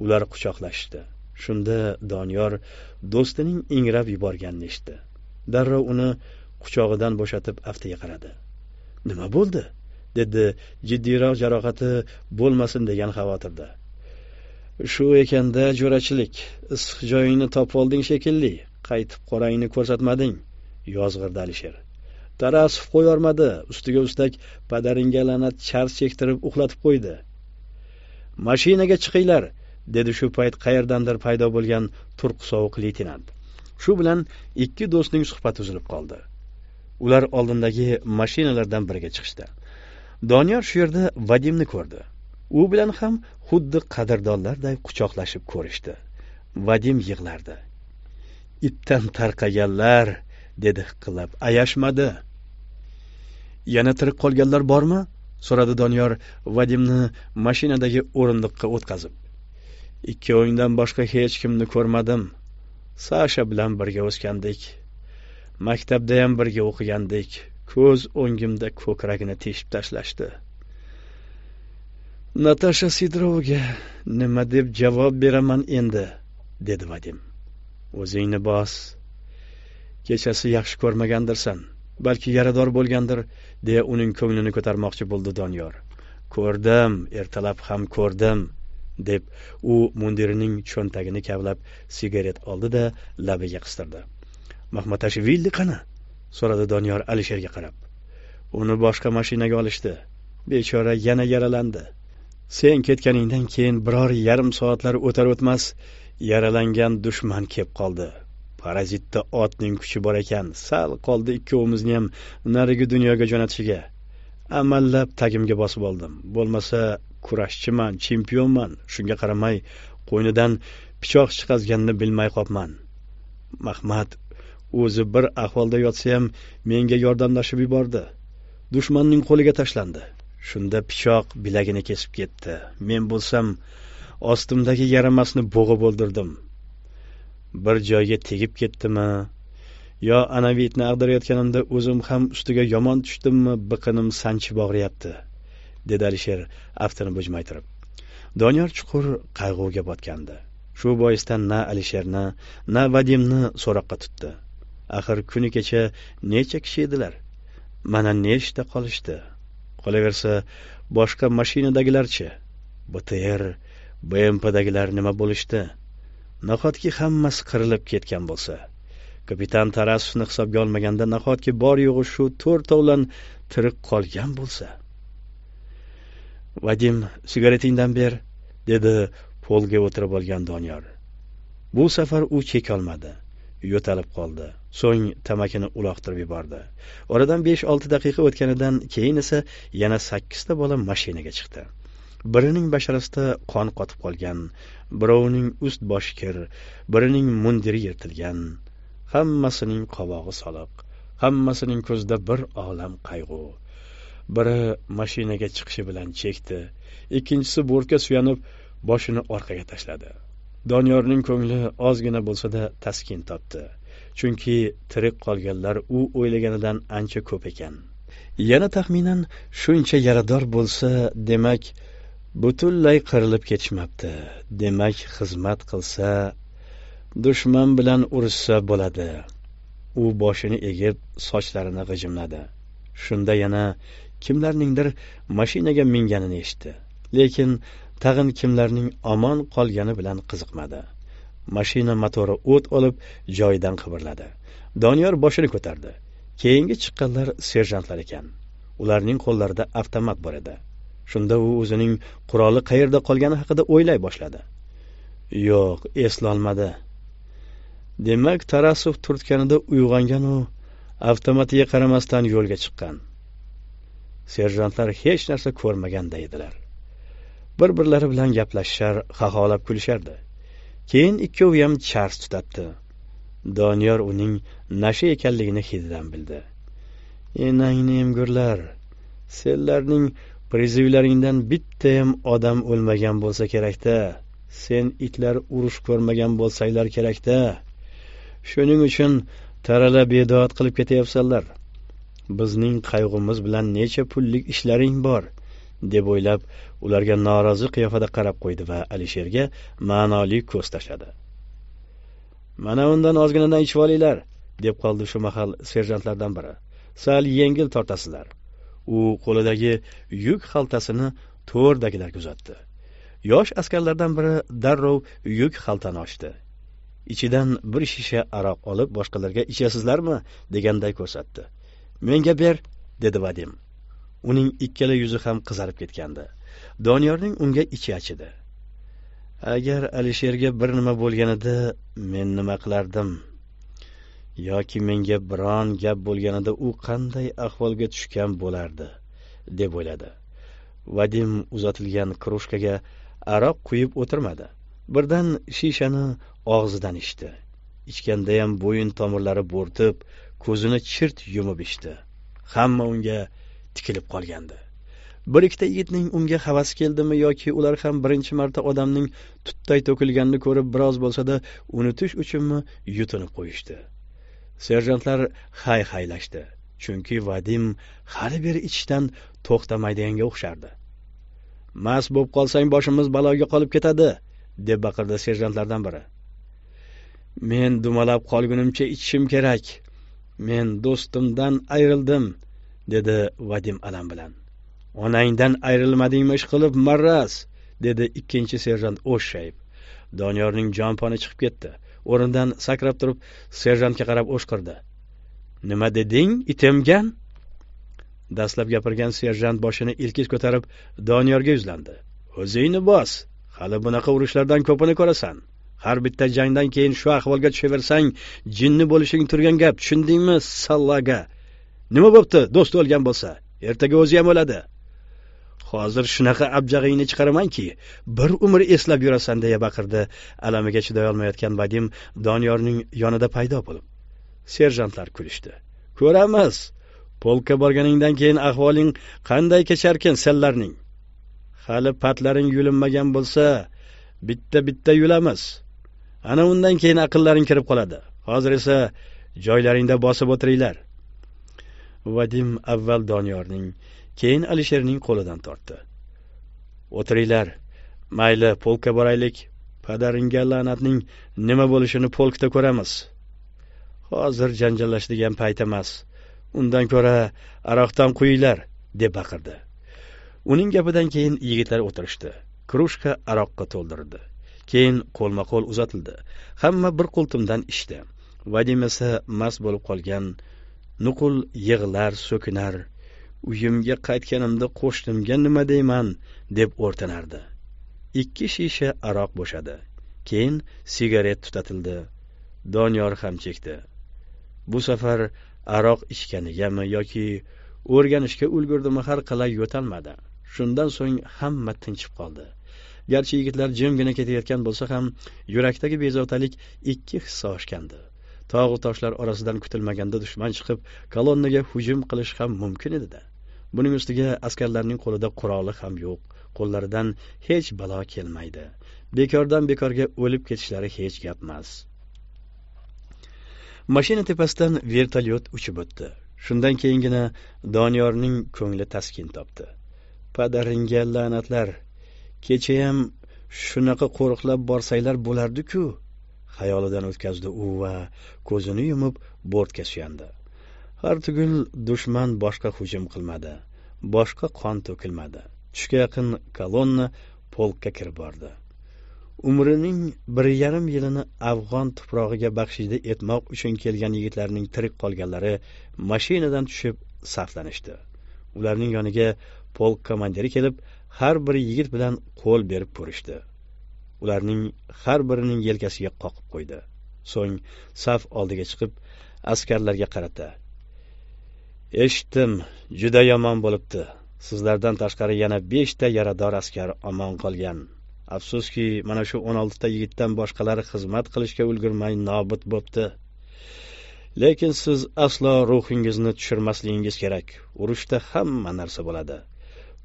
ular quchoqlashishdi shunda doniyor do'stining ingrab yuborganini eshitdi darrov uni quchog'idan bo'shatib aftiga qaradi nima bo'ldi dedi jiddiyroq jarohati bo'lmasin degan xavotirda shu ekanda jo'rachilik issiq joyingni topib olding shekilli qaytib qorangni ko'rsatmading yozg'irdi alisher tarasov qo'yormadi ustiga ustak padaringga la'nat charz chektirib uxlatib qo'ydi mashinaga chiqinglar dedi shu payt qayerdandir paydo bo'lgan turq sovuq leytenant shu bilan ikki do'stning suhbati uzilib qoldi ular oldindagi mashinalardan biriga chiqishdi doniyor shu yerda vadimni ko'rdi u bilan ham xuddi qadrdonlarday quchoqlashib ko'rishdi vadim yig'lardi ipdan tarqaganlar dedi hiqillab ayashmadi yana tirik qolganlar bormi so'radi doniyor vadimni mashinadagi o'rindiqqa o'tkazib Ikki o'yindan boshqa hech kimni ko'rmadim. Sasha bilan birga o'sgandik. Maktabda ham birga o'qigandik. Ko'z o'ngimda ko'kragini teshib tashlashdi. Natasha sidrovga nima deb javob beraman endi, dedi Vadim. O'zingni bos. Kechasi yaxshi ko'rmagandirsan, balki yarador bo'lgandir, deya uning ko'nglini ko'tarmoqchi bo'ldi Doniyor. Ko'rdim, ertalab ham ko'rdim. deb u mundirining cho'ntagini kavlab sigaret oldi da labiga qistirdi mahmatashvilli qani so'radi doniyor alisherga qarab uni boshqa mashinaga olishdi bechora yana yaralandi sen ketganingdan keyin biror yarim soatlar o'tar o'tmas yaralangan dushman kelib qoldi parazitda otning kuchi bor ekan sal qoldi ikkovimizni ham narigi dunyoga jo'natishiga amallab tagimga bosib oldim bo'lmasa kurashchiman chempionman shunga qaramay qo'ynidan pichoq chiqazganini bilmay qolibman mahmad o'zi bir ahvolda yotsa ham menga yordamlashib yubordi dushmanning qo'liga tashlandi shunda pichoq bilagini kesib ketdi men bo'lsam ostimdagi yaramasni bo'g'ib o'ldirdim bir joyga tegib ketdimi yo anavi itni ag'darayotganimda o'zim ham ustiga yomon tushdimmi biqinim sanchib og'riyapti dedi alisher aftini bujmay turib doniyor chuqur qayg'uga botgandi shu boisdan na alisherni na vadimni so'roqqa tutdi axir kuni kecha necha kishi edilar mana nechta qolishdi qolaversa boshqa mashinadagilarchi btr bmpdagilar nima bo'lishdi nahotki hammasi qirilib ketgan bo'lsa kapitan tarasovni hisobga olmaganda nahotki bor yo'g'i shu to'rtovlon tirik qolgan bo'lsa vadim sigaretingdan ber dedi polga o'tirib olgan doniyor bu safar u chekolmadi yo'talib qoldi so'ng tamakini uloqtirib yubordi oradan besh olti daqiqa o'tganidan keyin esa yana sakkizta bola mashinaga chiqdi birining basharasida qon qotib qolgan birovining ust boshi kir birining mundiri yirtilgan hammasining qovog'i soliq hammasining ko'zida bir olam qayg'u biri mashinaga chiqishi bilan chekdi ikkinchisi bortga suyanib boshini orqaga tashladi doniyorning ko'ngli ozgina bo'lsa-da taskin topdi chunki tirik qolganlar u o'ylaganidan ancha ko'p ekan yana taxminan shuncha yarador bo'lsa demak butunlay qirilib ketishmabdi demak xizmat qilsa dushman bilan urushsa bo'ladi u boshini egib sochlarini g'ijimladi shunda yana kimlarningdir mashinaga minganini eshitdi lekin tag'in kimlarning omon qolgani bilan qiziqmadi mashina motori o't olib joyidan qimirladi doniyor boshini ko'tardi keyingi chiqqanlar serjantlar ekan ularning qo'llarida avtomat bor edi shunda u o'zining quroli qayerda qolgani haqida o'ylay boshladi yo'q eslolmadi demak tarasov turtganida uyg'onganu avtomatiga qaramasdan yo'lga chiqqan serjantlar hech narsa ko'rmaganday edilar bir birlari bilan gaplashishar xaholab kulishardi keyin ikkoviyam chars tutatdi doniyor uning nasha ekanligini hididan bildi enangni emgurlar senlarning prizivlaringdan bittayam odam o'lmagan bo'lsa kerakda sen itlar urush ko'rmagan bo'lsanglar kerakda shuning uchun tarala bedoat qilib ketyapsanlar bizning qayg'umiz bilan necha pullik ishlaring bor deb o'ylab ularga norozi qiyofada qarab qo'ydi va alisherga ma'noli ko'z tashladi mana undan ozginadan ichib olinglar deb qoldi shu mahal serjantlardan biri sal yengil tortasizlar u qo'lidagi yuk xaltasini to'rdagilarga uzatdi yosh askarlardan biri darrov yuk xaltani ochdi ichidan bir shisha aroq olib boshqalarga ichasizlarmi deganday ko'rsatdi menga ber dedi vadim uning ikkala yuzi ham qizarib ketgandi doniyorning unga ichi achidi agar alisherga bir nima bo'lganida men nima qilardim yoki menga biron gap bo'lganida u qanday ahvolga tushgan bo'lardi deb o'yladi vadim uzatilgan krujkaga aroq quyib o'tirmadi birdan shishani og'zidan ichdi ichgandayam bo'yin tomirlari bo'rtib ko'zini chirt yumib ichdi hamma unga tikilib qolgandi bir ikkita yigitning unga havasi keldimi yoki ular ham birinchi marta odamning tutday to'kilganini ko'rib biroz bo'lsada unutish uchunmi yutinib qo'yishdi serjantlar hay haylashdi chunki vadim hali beri ichishdan to'xtamaydiganga o'xshardi mast bo'lib qolsang boshimiz baloga qolib ketadi deb baqirdi serjantlardan biri men dumalab qolgunimcha ichishim kerak men do'stimdan ayrildim dedi vadim alam bilan onangdan ayrilmadingmi ishqilib marras dedi ikkinchi serjant o'shshayib doniyorning jonponi chiqib ketdi o'rnidan sakrab turib serjantga qarab o'shqirdi nima deding itemgan dastlab gapirgan serjant boshini ilkis ko'tarib doniyorga yuzlandi o'zingni bos hali bunaqa urushlardan ko'pini ko'rasan har bitta jangdan keyin shu ahvolga tushaversang jinni bo'lishing turgan gap tushundingmi sallaga nima bo'pti do'st o'lgan bo'lsa ertaga o'zi ham o'ladi hozir shunaqa abjag'ingni chiqaramanki bir umr eslab yurasan deya baqirdi alamiga chiday olmayotgan vadim doniyorning yonida paydo bo'lib serjantlar kulishdi ko'ramiz polkka borganingdan keyin ahvoling qanday kecharkin senlarning hali patlaring yulinmagan bo'lsa bitta bitta yulamiz ana undan keyin aqllaring kirib qoladi hozir esa joylaringda bosib o'tiringlar vadim avval doniyorning keyin alisherning qo'lidan tortdi o'tiringlar mayli polkka boraylik padaringga la'natning nima bo'lishini polkda ko'ramiz hozir janjallashadigan payt emas undan ko'ra aroqdan quyinglar deb baqirdi uning gapidan keyin yigitlar o'tirishdi krushka aroqqa to'ldirdi keyin qo'lma qo'l uzatildi hamma bir qultumdan ichdi vadim esa mast bo'lib qolgan nuqul yig'lar so'kinar uyimga qaytganimda qo'shnimga nima deyman deb o'rtanardi ikki shisha aroq bo'shadi keyin sigaret tutatildi doniyor ham chekdi bu safar aroq ichganigami yoki o'rganishga ulgurdimi har qalay yo'talmadi shundan so'ng hamma tinchib qoldi garchi yigitlar jimgina ketayotgan bo'lsa ham yurakdagi bezovtalik ikki hissa oshgandi tog'u toshlar orasidan kutilmaganda dushman chiqib kolonnaga hujum qilish ham mumkin edida buning ustiga askarlarning qo'lida quroli ham yo'q qo'llaridan hech balo kelmaydi bekordan bekorga o'lib ketishlari hech gap emas mashina tepasidan vertolyot uchib o'tdi shundan keyingina doniyorning ko'ngli taskin topdi padaringga la'natlar kechayam shunaqa qo'riqlab borsanglar bo'lardi-ku xayolidan o'tkazdi u va ko'zini yumib bortga suyandi har tugul dushman boshqa hujum qilmadi boshqa qon to'kilmadi tushga yaqin kolonna polkka kirib bordi umrining bir yarim yilini afg'on tuprog'iga baxshida etmoq uchun kelgan yigitlarning tirik qolganlari mashinadan tushib saflanishdi ularning yoniga polk komandiri kelib har bir yigit bilan qo'l berib ko'rishdi ularning har birining yelkasiga qoqib qo'ydi so'ng saf oldiga chiqib askarlarga qarata eshitdim juda yomon bo'libdi sizlardan tashqari yana beshta yarador askar omon qolgan afsuski mana shu o'n oltita yigitdan boshqalari xizmat qilishga ulgurmay nobud bo'pti lekin siz aslo ruhingizni tushirmasligingiz kerak urushda hamma narsa bo'ladi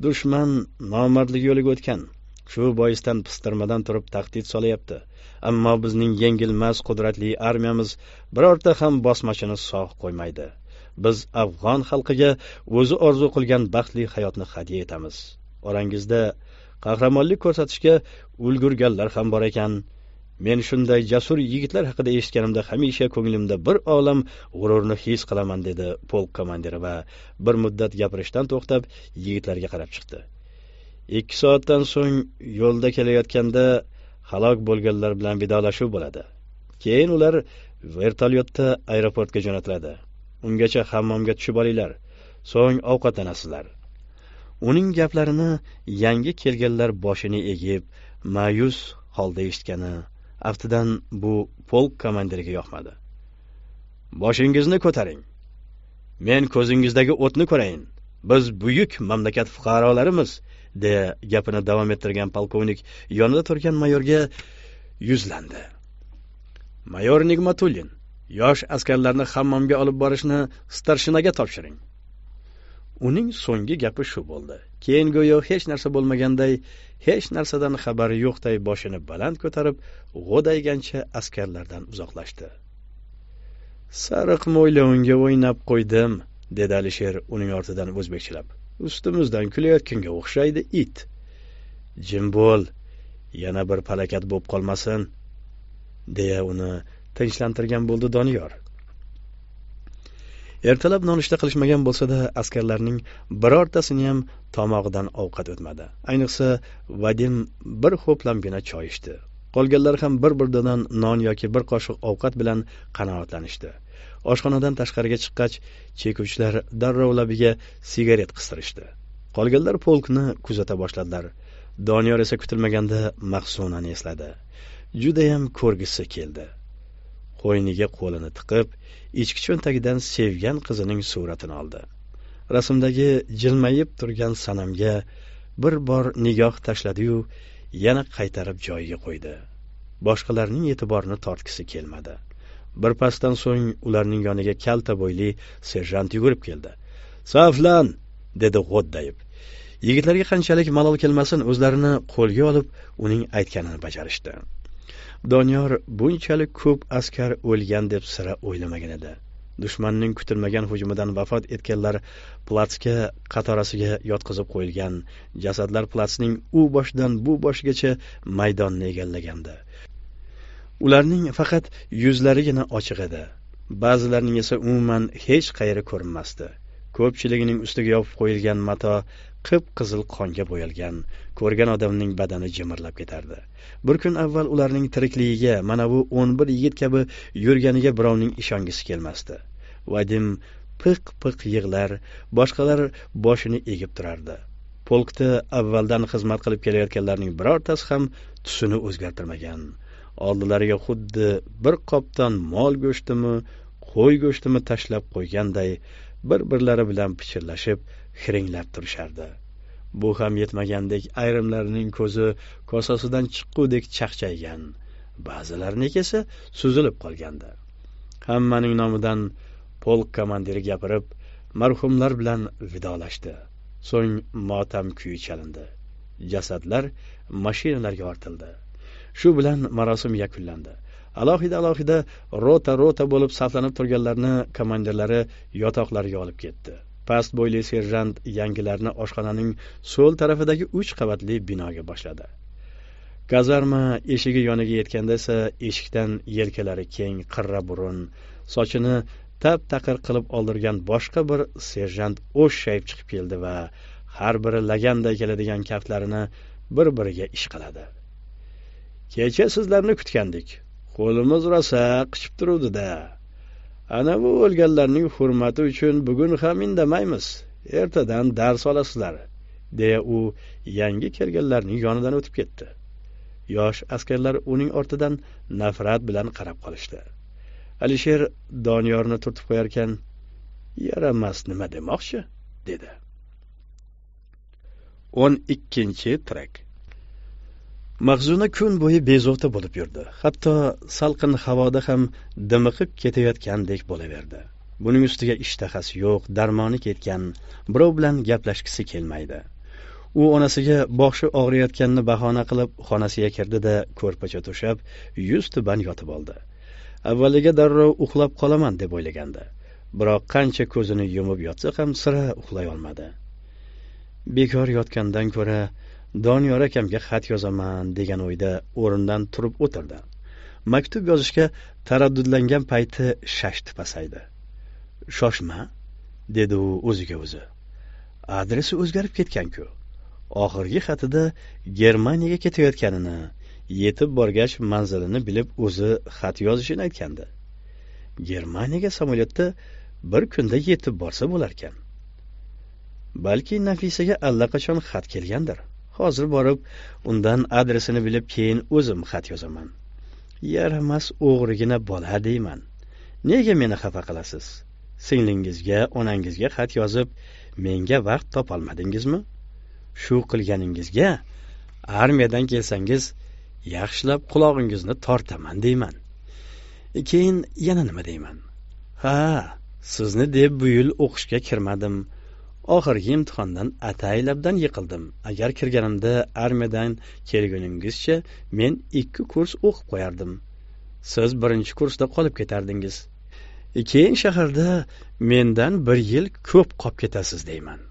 dushman nomardlik yo'liga o'tgan shu boisdan pistirmadan turib tahdid solyapti ammo bizning yengilmas qudratli armiyamiz birorta ham bosmachini sog' qo'ymaydi biz afg'on xalqiga o'zi orzu qilgan baxtli hayotni hadya etamiz orangizda qahramonlik ko'rsatishga ulgurganlar ham bor ekan men shunday jasur yigitlar haqida eshitganimda hamisha ko'nglimda bir olam g'ururni his qilaman dedi polk komandiri va bir muddat gapirishdan to'xtab yigitlarga qarab chiqdi ikki soatdan so'ng yo'lda kelayotganda halok bo'lganlar bilan vidolashuv bo'ladi keyin ular vertolyotda aeroportga jo'natiladi ungacha hammomga tushib olinglar so'ng ovqatlanasizlar uning gaplarini yangi kelganlar boshini egib ma'yus holda eshitgani aftidan bu polk komandiriga yoqmadi boshingizni ko'taring men ko'zingizdagi o'tni ko'rayin biz buyuk mamlakat fuqarolarimiz deya gapini davom ettirgan polkovnik yonida turgan mayorga yuzlandi mayor nigmatullin yosh askarlarni hammomga olib borishni starshinaga topshiring uning so'nggi gapi shu bo'ldi keyin go'yo hech narsa bo'lmaganday hech narsadan xabari yo'qday boshini baland ko'tarib g'o'daygancha askarlardan uzoqlashdi sariq mo'ylovingga o'ynab qo'ydim dedi alisher uning ortidan o'zbekchilab ustimizdan kulayotganga o'xshaydi it jim bo'l yana bir palakat bo'lib qolmasin deya uni tinchlantirgan bo'ldi doniyor ertalab nonushta qilishmagan bo'lsada askarlarning birortasini ham tomog'idan ovqat o'tmadi ayniqsa vadim bir ho'plamgina choy ichdi qolganlar ham bir biridan non yoki bir qoshiq ovqat bilan qanoatlanishdi oshxonadan tashqariga chiqqach chekuvchilar darrov labiga sigaret qistirishdi qolganlar polkni kuzata boshladilar doniyor esa kutilmaganda mahsunani esladi judayam ko'rgisi keldi qo'yniga qo'lini tiqib ichki cho'ntagidan sevgan qizining suratini oldi rasmdagi jilmayib turgan sanamga bir bor nigoh tashladiyu yana qaytarib joyiga qo'ydi boshqalarning e'tiborini tortgisi kelmadi birpasdan so'ng ularning yoniga kalta bo'yli serjant yugurib keldi saflan dedi g'o'ddayib yigitlarga qanchalik malol kelmasin o'zlarini qo'lga olib uning aytganini bajarishdi doniyor bunchalik ko'p askar o'lgan deb sira o'ylamagan edi dushmanning kutilmagan hujumidan vafot etganlar platsga qatorasiga yotqizib qo'yilgan jasadlar platsning u boshidan bu boshigacha maydonni egallagandi ularning faqat yuzlarigina ochiq edi ba'zilarning esa umuman hech qayeri ko'rinmasdi ko'pchiligining ustiga yopib qo'yilgan mato qip qizil qonga bo'yalgan ko'rgan odamning badani jimirlab ketardi bir kun avval ularning tirikligiga mana bu o'n bir yigit kabi yurganiga birovning ishongisi kelmasdi vadim piq piq yig'lar boshqalar boshini egib turardi polkda avvaldan xizmat qilib kelayotganlarning birortasi ham tusini o'zgartirmagan oldilariga xuddi bir qopdan mol go'shtimi qo'y go'shtimi tashlab qo'yganday bir birlari bilan pichirlashib hiringlab turishardi bu ham yetmagandek ayrimlarining ko'zi kosasidan chiqqudek chaqchaygan ba'zilariniki esa suzilib qolgandi hammaning nomidan polk komandiri gapirib marhumlar bilan vidolashdi so'ng motam kuyi chalindi jasadlar mashinalarga ortildi shu bilan marosim yakunlandi alohida alohida rota rota bo'lib saflanib turganlarni komandirlari yotoqlariga olib ketdi past bo'yli serjant yangilarni oshxonaning so'l tarafidagi uch qavatli binoga boshladi kazarma eshigi yoniga yetganda esa eshikdan yelkalari keng qirra burun sochini tap taqir qilib oldirgan boshqa bir serjant o'shshayib chiqib keldi va har biri laganday keladigan kaftlarini bir biriga qiladi kecha sizlarni kutgandik qo'limiz rosa qichib turuvdida ana bu o'lganlarning hurmati uchun bugun ham indamaymiz ertadan dars olasizlar deya u yangi kelganlarning yonidan o'tib ketdi yosh askarlar uning ortidan nafrat bilan qarab qolishdi alisher doniyorni turtib qo'yarkan yaramas nima demoqchi dedi o'n ikkinchi trek mahzuna kun bo'yi bezovta bo'lib yurdi hatto salqin havoda ham dimiqib ketayotgandek bo'laverdi buning ustiga ishtahasi yo'q darmoni ketgan birov bilan gaplashgisi kelmaydi u onasiga boshi og'riyotganini bahona qilib xonasiga kirdi da ko'rpacha to'shab yuz tuban yotib oldi avvaliga darrov uxlab qolaman deb o'ylagandi biroq qancha ko'zini yumib yotsa ham sira uxlay olmadi bekor yotgandan ko'ra doniyor akamga xat yozaman degan o'yda o'rnidan turib o'tirdi maktub yozishga taraddudlangan payti shashti pasaydi shoshma dedi u o'ziga o'zi adresi o'zgarib ketganku oxirgi xatida germaniyaga ketayotganini yetib borgach manzilini bilib o'zi xat yozishini aytgandi germaniyaga samolyotda bir kunda yetib borsa bo'larkan balki nafisaga allaqachon xat kelgandir hozir borib undan adresini bilib keyin o'zim xat yozaman yaramas o'g'rigina bola deyman nega meni xafa qilasiz singlingizga onangizga xat yozib menga vaqt topolmadingizmi shu qilganingizga armiyadan kelsangiz yaxshilab qulog'ingizni tortaman deyman keyin yana nima deyman ha sizni deb bu yil o'qishga kirmadim oxirgi imtihondan ataylabdan yiqildim agar kirganimda armiyadan kelguningizcha men ikki kurs o'qib qo'yardim siz birinchi kursda qolib ketardingiz keyin shaharda mendan bir yil ko'p qolib ketasiz deyman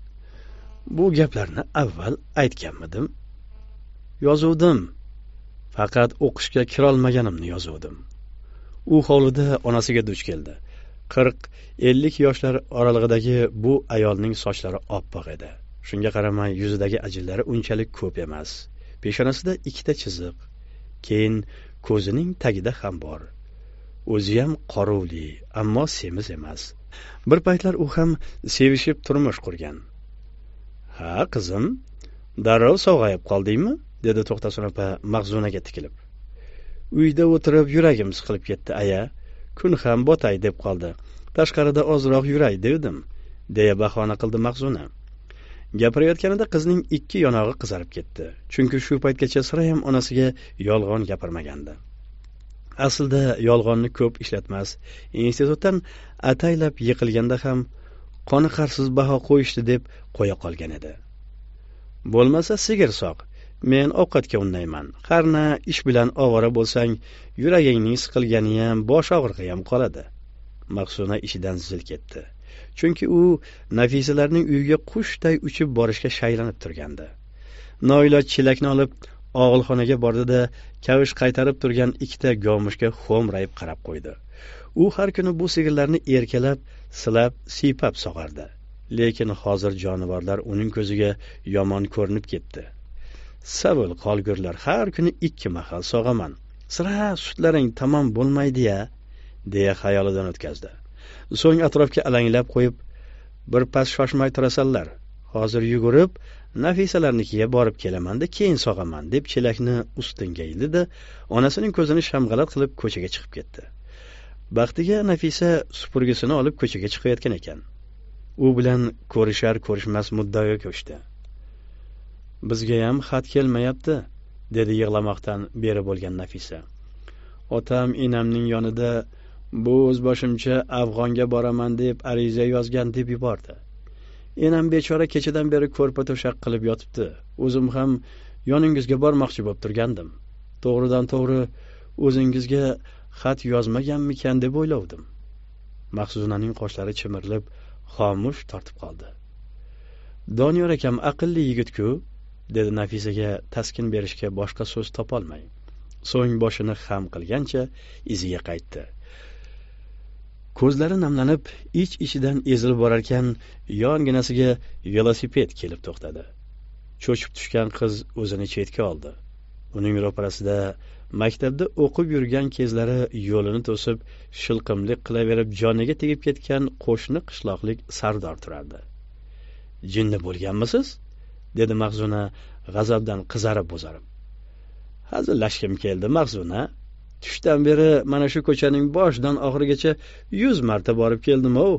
bu gaplarni avval aytganmidim yozuvdim faqat o'qishga kirolmaganimni yozuvdim u hovlida onasiga duch keldi qirq ellik yoshlar oralig'idagi bu ayolning sochlari oppoq edi shunga qaramay yuzidagi ajinlari unchalik ko'p emas peshonasida ikkita chiziq keyin ko'zining tagida ham bor o'ziyam qoruvli ammo semiz emas bir paytlar u ham sevishib turmush qurgan ha qizim darrov sog'ayib qoldingmi dedi to'xtasun opa mahzunaga tikilib uyda o'tirib yuragim siqilib ketdi aya kun ham botay deb qoldi tashqarida ozroq yuray devdim deya bahona qildi mahzuna gapirayotganida qizning ikki yonog'i qizarib ketdi chunki shu paytgacha sirayam onasiga yolg'on gapirmagandi aslida yolg'onni ko'p ishlatmas institutdan ataylab yiqilganda ham qoniqarsiz baho qo'yishdi deb qo'ya qolgan edi bo'lmasa sigir soq men ovqatga unnayman qarni ish bilan ovora bo'lsang yuragingning siqilganiyam bosh og'rig'i ham qoladi maqsuna ishidan zil ketdi chunki u nafisalarning uyiga qushday uchib borishga shaylanib turgandi noiloj chelakni olib og'ilxonaga bordida kavish qaytarib turgan ikkita gomushga xo'mrayib qarab qo'ydi u har kuni bu sigirlarni erkalab silab siypab sog'ardi lekin hozir jonivorlar uning ko'ziga yomon ko'rinib ketdi savol qolgurlar har kuni ikki mahal sog'aman sira sutlaring tamom bo'lmaydi ya deya xayolidan o'tkazdi so'ng atrofga alanglab qo'yib birpas shoshmay turasanlar hozir yugurib nafisalarnikiga borib kelamanda keyin sog'aman deb chelakni ustunga ildida onasining ko'zini shamg'alat qilib ko'chaga chiqib ketdi baxtiga nafisa supurgisini olib ko'chaga chiqayotgan ekan u bilan ko'rishar ko'rishmas muddaoga ko'chdi bizgayam xat kelmayapti dedi yig'lamoqdan beri bo'lgan nafisa otam enamning yonida bu o'zboshimcha afg'onga boraman deb ariza yozgan deb yubordi enam bechora kechadan beri ko'rpa to'shak qilib yotibdi o'zim ham yoningizga bormoqchi bo'lib turgandim to'g'ridan to'g'ri o'zingizga xat yozmaganmikan deb o'ylovdim mahsunaning qoshlari chimirilib xomush tortib qoldi doniyor akam aqlli yigitku dedi nafisaga taskin berishga boshqa so'z topolmay so'ng boshini xam qilgancha iziga qaytdi ko'zlari namlanib ich ichidan ezilib borarkan yonginasiga velosiped kelib to'xtadi cho'chib tushgan qiz o'zini chetga oldi uning ro'parasida maktabda o'qib yurgan kezlari yo'lini to'sib shilqimlik qilaverib joniga tegib ketgan qo'shni qishloqlik sardor turardi jinni bo'lganmisiz dedi mahzuna g'azabdan qizarib bo'zarib hazillashgim keldi mahzuna tushdan beri mana shu ko'chaning boshidan oxirigacha yuz marta borib keldim ov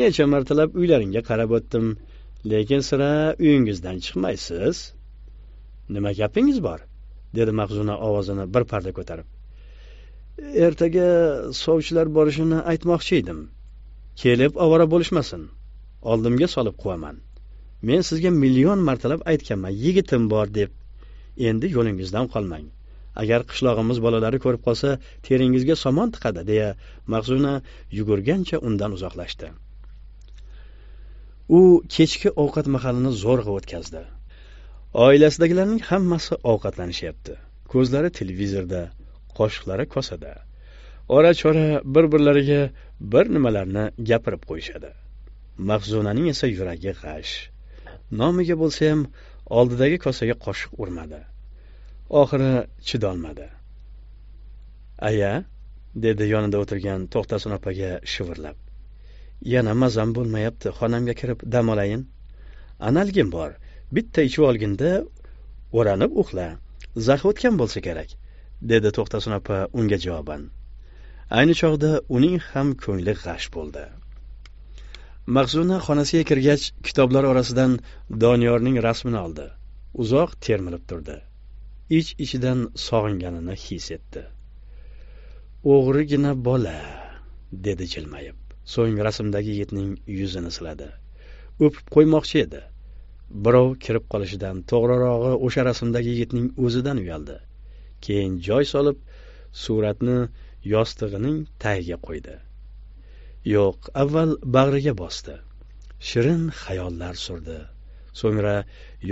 necha martalab uylaringga qarab o'tdim lekin sira uyingizdan chiqmaysiz nima gapingiz bor dedi mahzuna ovozini bir parda ko'tarib ertaga sovchilar borishini aytmoqchi edim kelib ovora bo'lishmasin oldimga solib quvaman men sizga million martalab aytganman yigitim bor deb endi yo'lingizdan qolmang agar qishlog'imiz bolalari ko'rib qolsa teringizga somon tiqadi deya mahzuna yugurgancha undan uzoqlashdi u kechki ovqat mahalini zo'rg'a o'tkazdi oilasidagilarning hammasi ovqatlanishyapti ko'zlari televizorda qoshiqlari kosada ora chora bir birlariga bir nimalarni gapirib qo'yishadi mahzunaning esa yuragi g'ash nomiga bo'lsa ham oldidagi kosaga qoshiq urmadi oxiri chidolmadi aya dedi yonida o'tirgan to'xtasin opaga shivirlab yana mazam bo'lmayapti xonamga kirib dam olayin analgim bor bitta ichib olginda o'ranib uxla zax o'tgan bo'lsa kerak dedi to'xtasin opa unga javoban ayni chog'da uning ham ko'ngli g'ash bo'ldi mahzuna xonasiga kirgach kitoblar orasidan doniyorning rasmini oldi uzoq termilib turdi ich ichidan sog'inganini his etdi o'g'rigina bola dedi jilmayib so'ng rasmdagi yigitning yuzini siladi o'pib qo'ymoqchi edi birov kirib qolishidan to'g'rirog'i o'sha rasmdagi yigitning o'zidan uyaldi keyin joy solib suratni yostig'ining tagiga qo'ydi yo'q avval bag'riga bosdi shirin xayollar surdi so'ngra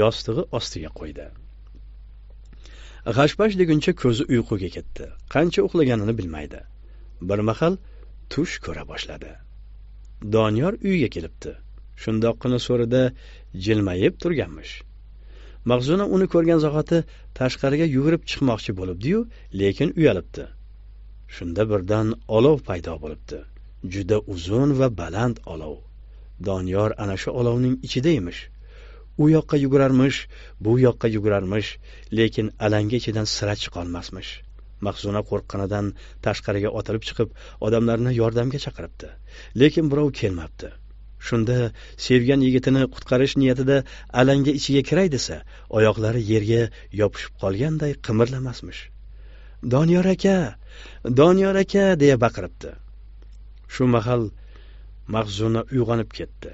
yostig'i ostiga qo'ydi g'ashpash deguncha ko'zi uyquga ketdi qancha uxlaganini bilmaydi bir mahal tush ko'ra boshladi doniyor uyga kelibdi shundoqqina so'rida jilmayib turganmish mahzuna uni ko'rgan zahoti tashqariga yugurib chiqmoqchi bo'libdiyu lekin uyalibdi shunda birdan olov paydo bo'libdi juda uzun va baland olov doniyor ana shu olovning ichida emish u yoqqa yugurarmish bu yoqqa yugurarmish lekin alanga ichidan sira chiqolmasmish mahzuna qo'rqqanidan tashqariga otilib chiqib odamlarni yordamga chaqiribdi lekin birov kelmabdi shunda sevgan yigitini qutqarish niyatida alanga ichiga kiray desa oyoqlari yerga yopishib qolganday qimirlamasmish doniyor aka doniyor aka deya baqiribdi shu mahal mahzuna uyg'onib ketdi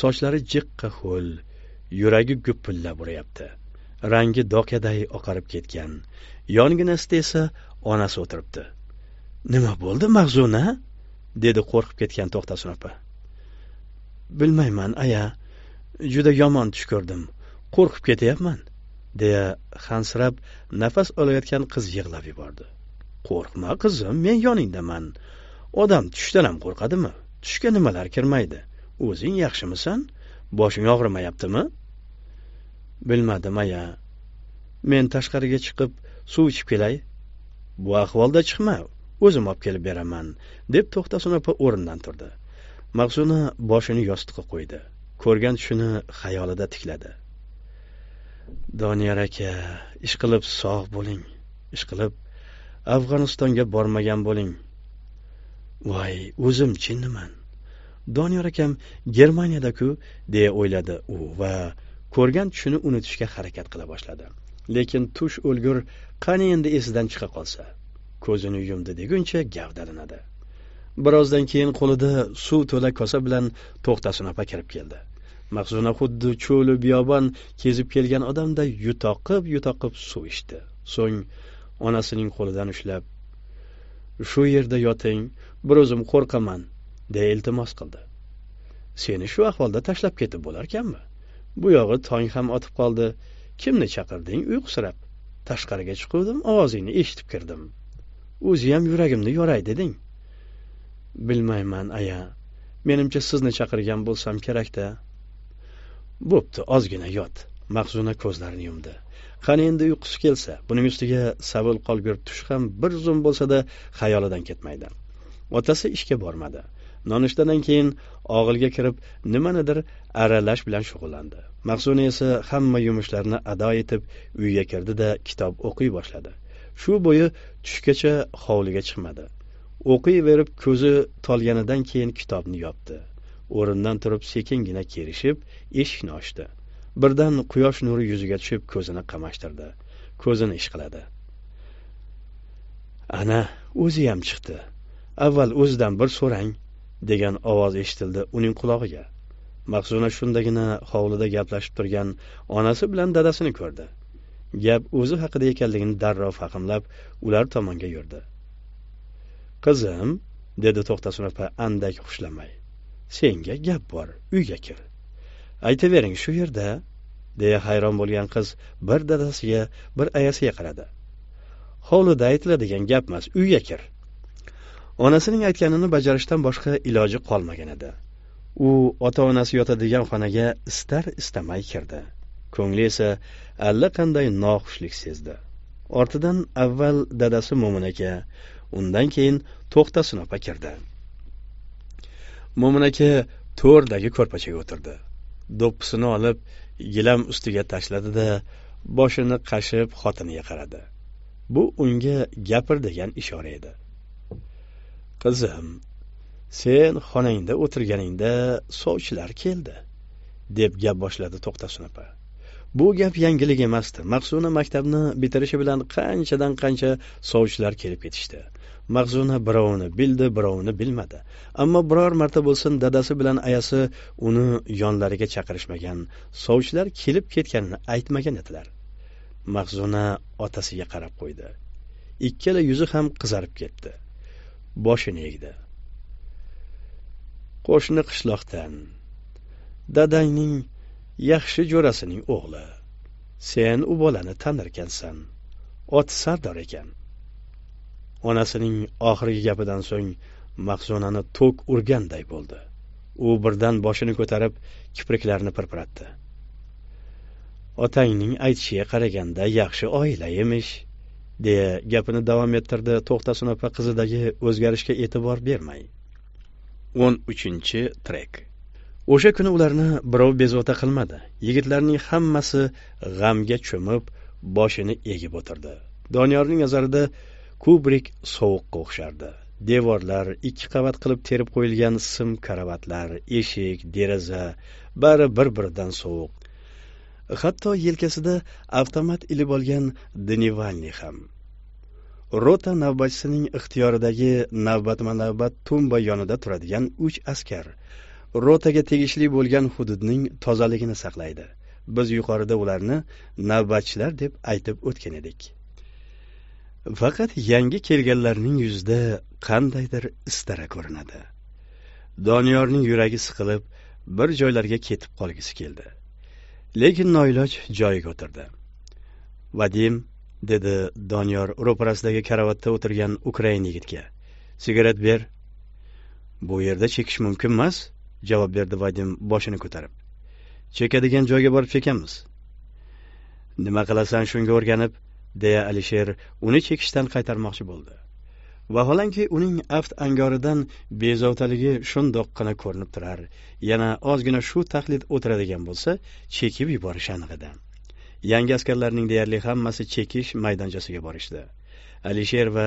sochlari jiqqa ho'l yuragi gupillab urayapti rangi dokaday oqarib ketgan yonginasida esa onasi o'tiribdi nima bo'ldi mahzuna dedi qo'rqib ketgan to'xtasun opa bilmayman aya juda yomon tush ko'rdim qo'rqib ketyapman deya hansirab nafas olayotgan qiz yig'lab yubordi qo'rqma qizim men yoningdaman odam tushdan ham qo'rqadimi tushga nimalar kirmaydi o'zing yaxshimisan boshing og'rimayaptimi bilmadim aya men tashqariga chiqib suv ichib kelay bu ahvolda chiqma o'zim olib kelib beraman deb to'xtasin opa o'rnidan turdi maqsuna boshini yostiqqa qo'ydi ko'rgan tushini xayolida tikladi doniyor aka ishqilib sog' bo'ling ishqilib afg'onistonga bormagan bo'ling voy o'zim chinniman doniyor akam germaniyadaku deya o'yladi u va ko'rgan tushini unutishga harakat qila boshladi lekin tush o'lgur qani endi esidan chiqa qolsa ko'zini yumdi deguncha gavdalanadi birozdan keyin qo'lida suv to'la kosa bilan to'xtasin opa kirib keldi mahzuna xuddi cho'lu biyobon kezib kelgan odamday yutoqib yutoqib suv ichdi so'ng onasining qo'lidan ushlab shu yerda yoting bir o'zim qo'rqaman deya iltimos qildi seni shu ahvolda tashlab ketib bo'larkanmi bu yog'i tong ham otib qoldi kimni chaqirding uyqusirab tashqariga chiquvdim ovozingni eshitib kirdim o'ziyam yuragimni yoray deding bilmayman aya menimcha sizni chaqirgan bo'lsam kerakda bo'pti ozgina yot mahzuna ko'zlarini yumdi qani endi uyqusi kelsa buning ustiga savil qolgur tush ham bir zum bo'lsada xayolidan ketmaydi otasi ishga bormadi nonushtadan keyin og'ilga kirib nimanidir aralash bilan shug'ullandi mahsuna esa hamma yumushlarni ado etib uyga kirdi da kitob o'qiy boshladi shu bo'yi tushgacha hovliga chiqmadi o'qiyverib ko'zi tolganidan keyin kitobni yopdi o'rnidan turib sekingina kerishib eshikni ochdi birdan quyosh nuri yuziga tushib ko'zini qamashtirdi ko'zini ishqiladi ana o'ziyam chiqdi avval o'zidan bir so'rang degan ovoz eshitildi uning qulog'iga mahzuna shundagina hovlida gaplashib turgan onasi bilan dadasini ko'rdi gap o'zi haqida ekanligini darrov fahmlab ular tomonga yurdi qizim dedi to'xtasun opa andak xushlamay senga gap bor uyga kir aytavering shu yerda deya hayron bo'lgan qiz bir dadasiga bir ayasiga qaradi hovlida aytiladigan gapmas uyga kir onasining aytganini bajarishdan boshqa iloji qolmagan edi u ota onasi yotadigan xonaga istar istamay kirdi ko'ngli esa allaqanday noxushlik sezdi ortidan avval dadasi mo'min aka undan keyin to'xtasin opa kirdi mo'min aka to'rdagi ko'rpachaga o'tirdi do'ppisini olib gilam ustiga tashladi da boshini qashib xotiniga qaradi bu unga gapir degan ishora edi qizim sen xonangda o'tirganingda sovchilar keldi deb gap boshladi to'xtasin opa bu gap yangilik emasdi maqsuna maktabni bitirishi bilan qanchadan qancha sovchilar kelib ketishdi mahzuna birovini bildi birovini bilmadi ammo biror marta bo'lsin dadasi bilan ayasi uni yonlariga chaqirishmagan sovchilar kelib ketganini aytmagan edilar mahzuna otasiga qarab qo'ydi ikkala yuzi ham qizarib ketdi boshini egdi qo'shni qishloqdan dadangning yaxshi jo'rasining o'g'li sen u bolani tanirkansan oti sardor ekan onasining oxirgi gapidan so'ng mahzunani tok urganday bo'ldi u birdan boshini ko'tarib kipriklarini pirpiratdi otangning aytishiga qaraganda yaxshi oila emish deya gapini davom ettirdi to'xtasin opa qizidagi o'zgarishga e'tibor bermay o'n uchinchi trek o'sha kuni ularni birov bezovta qilmadi yigitlarning hammasi g'amga cho'mib boshini egib o'tirdi doniyorning nazarida kubrik sovuqqa o'xshardi devorlar ikki qavat qilib terib qo'yilgan sim karavatlar eshik deraza bari bir biridan sovuq hatto yelkasida avtomat ilib olgan dnivalniy ham rota navbatchisining ixtiyoridagi navbatma navbat tumba yonida turadigan uch askar rotaga tegishli bo'lgan hududning tozaligini saqlaydi biz yuqorida ularni navbatchilar deb aytib o'tgan edik faqat yangi kelganlarning yuzida qandaydir istara ko'rinadi doniyorning yuragi siqilib bir joylarga ketib qolgisi keldi lekin noiloj joyiga o'tirdi vadim dedi doniyor ro'parasidagi karavotda o'tirgan ukrain yigitga sigaret ber bu yerda chekish mumkin emas javob berdi vadim boshini ko'tarib chekadigan joyga borib chekamiz nima qilasan shunga o'rganib deya alisher uni chekishdan qaytarmoqchi bo'ldi vaholanki uning aft angoridan bezovtaligi shundoqqina ko'rinib turar yana ozgina shu taqlid o'tiradigan bo'lsa chekib yuborish aniq edi yangi askarlarning deyarli hammasi chekish maydonchasiga borishdi alisher va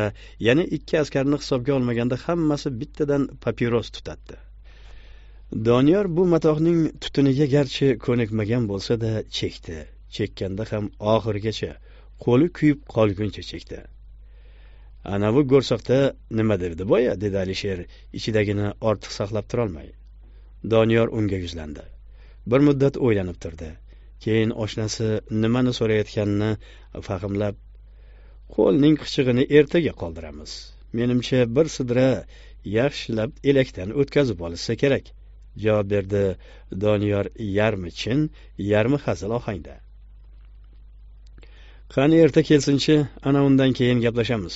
yana ikki askarni hisobga olmaganda hammasi bittadan papiros tutatdi doniyor bu matohning tutuniga garchi ko'nikmagan bo'lsa da chekdi chekkanda ham oxirigacha qo'li kuyib qolguncha chekdi anavi go'rsoqda nima derdi boya dedi alisher ichidagini ortiq saqlab turolmay doniyor unga yuzlandi bir muddat o'ylanib turdi keyin oshnasi nimani so'rayotganini fahmlab qo'lning qichig'ini ertaga qoldiramiz menimcha bir sidra yaxshilab elakdan o'tkazib olishsa kerak javob berdi doniyor yarmi chin yarmi hazil ohangda qani erta kelsinchi ana undan keyin gaplashamiz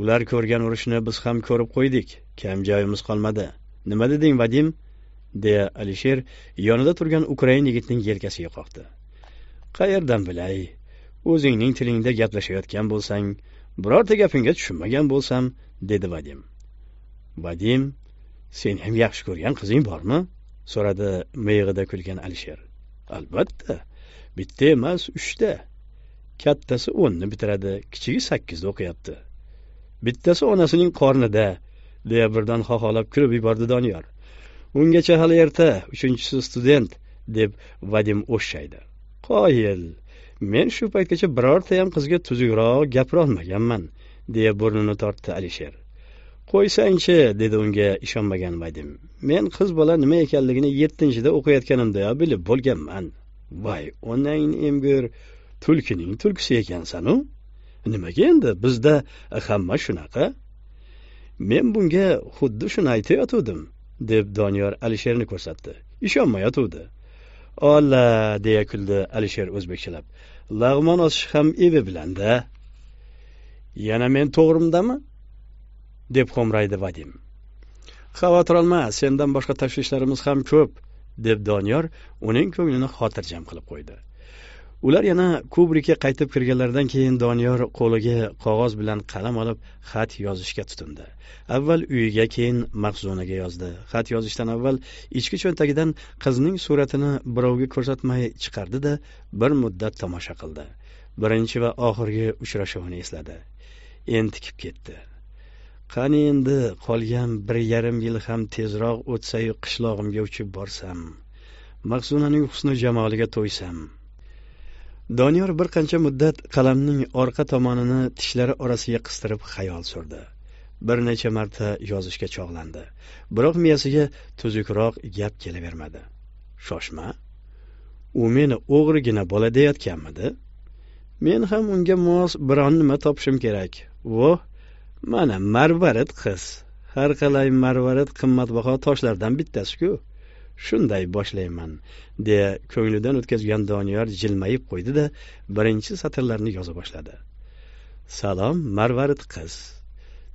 ular ko'rgan urushni biz ham ko'rib qo'ydik kam joyimiz qolmadi nima deding vadim deya alisher yonida turgan ukrain yigitning yelkasiga qoqdi qayerdan bilay o'zingning tilingda gaplashayotgan bo'lsang birorta gapingga tushunmagan bo'lsam dedi vadim vadim sen ham yaxshi ko'rgan qizing bormi so'radi miyig'ida kulgan alisher albatta bitta emas uchta kattasi o'nni bitiradi kichigi sakkizda o'qiyapti bittasi onasining qornida deya birdan xoholab kulib yubordi doniyor ungacha hali erta uchinchisi student deb vadim o'shshaydi qoyil men shu paytgacha birortayam qizga tuzukroq gapirolmaganman deya burnini tortdi alisher qo'ysangchi dedi unga ishonmagan vadim men qiz bola nima ekanligini yettinchida o'qiyotganimda bilib bo'lganman voy onangni emgur tulkining tulkisi ekansanu nimaga endi bizda hamma shunaqa men bunga xuddi shuni aytayotuvdim deb doniyor alisherni ko'rsatdi ishonmayotuvdi olla deya kuldi alisher o'zbekchalab lag'mon osish ham evi bilanda yana men to'g'rimdami deb xo'mraydi vadim xavotir olma sendan boshqa tashvishlarimiz ham ko'p deb doniyor uning ko'nglini xotirjam qilib qo'ydi ular yana kubrikka qaytib kirganlaridan keyin doniyor qo'liga qog'oz bilan qalam olib xat yozishga tutindi avval uyiga keyin mahzunaga yozdi xat yozishdan avval ichki cho'ntagidan qizning suratini birovga ko'rsatmay chiqardi da bir muddat tomosha qildi birinchi va oxirgi uchrashuvini esladi entikib ketdi qani endi qolgan bir yarim yil ham tezroq o'tsayu qishlog'imga uchib borsam mahzunaning husni jamoliga to'ysam doniyor bir qancha muddat qalamning orqa tomonini tishlari orasiga qistirib xayol surdi bir necha marta yozishga chog'landi biroq miyasiga tuzukroq gap kelavermadi shoshma u meni o'g'rigina bola deyotganmidi men ham unga mos biron nima topishim kerak voh mana marvarid qiz har qalay marvarid qimmatbaho toshlardan bittasiku shunday boshlayman deya ko'nglidan o'tkazgan doniyor jilmayib qo'ydi da birinchi satrlarni yoza boshladi salom marvarid qiz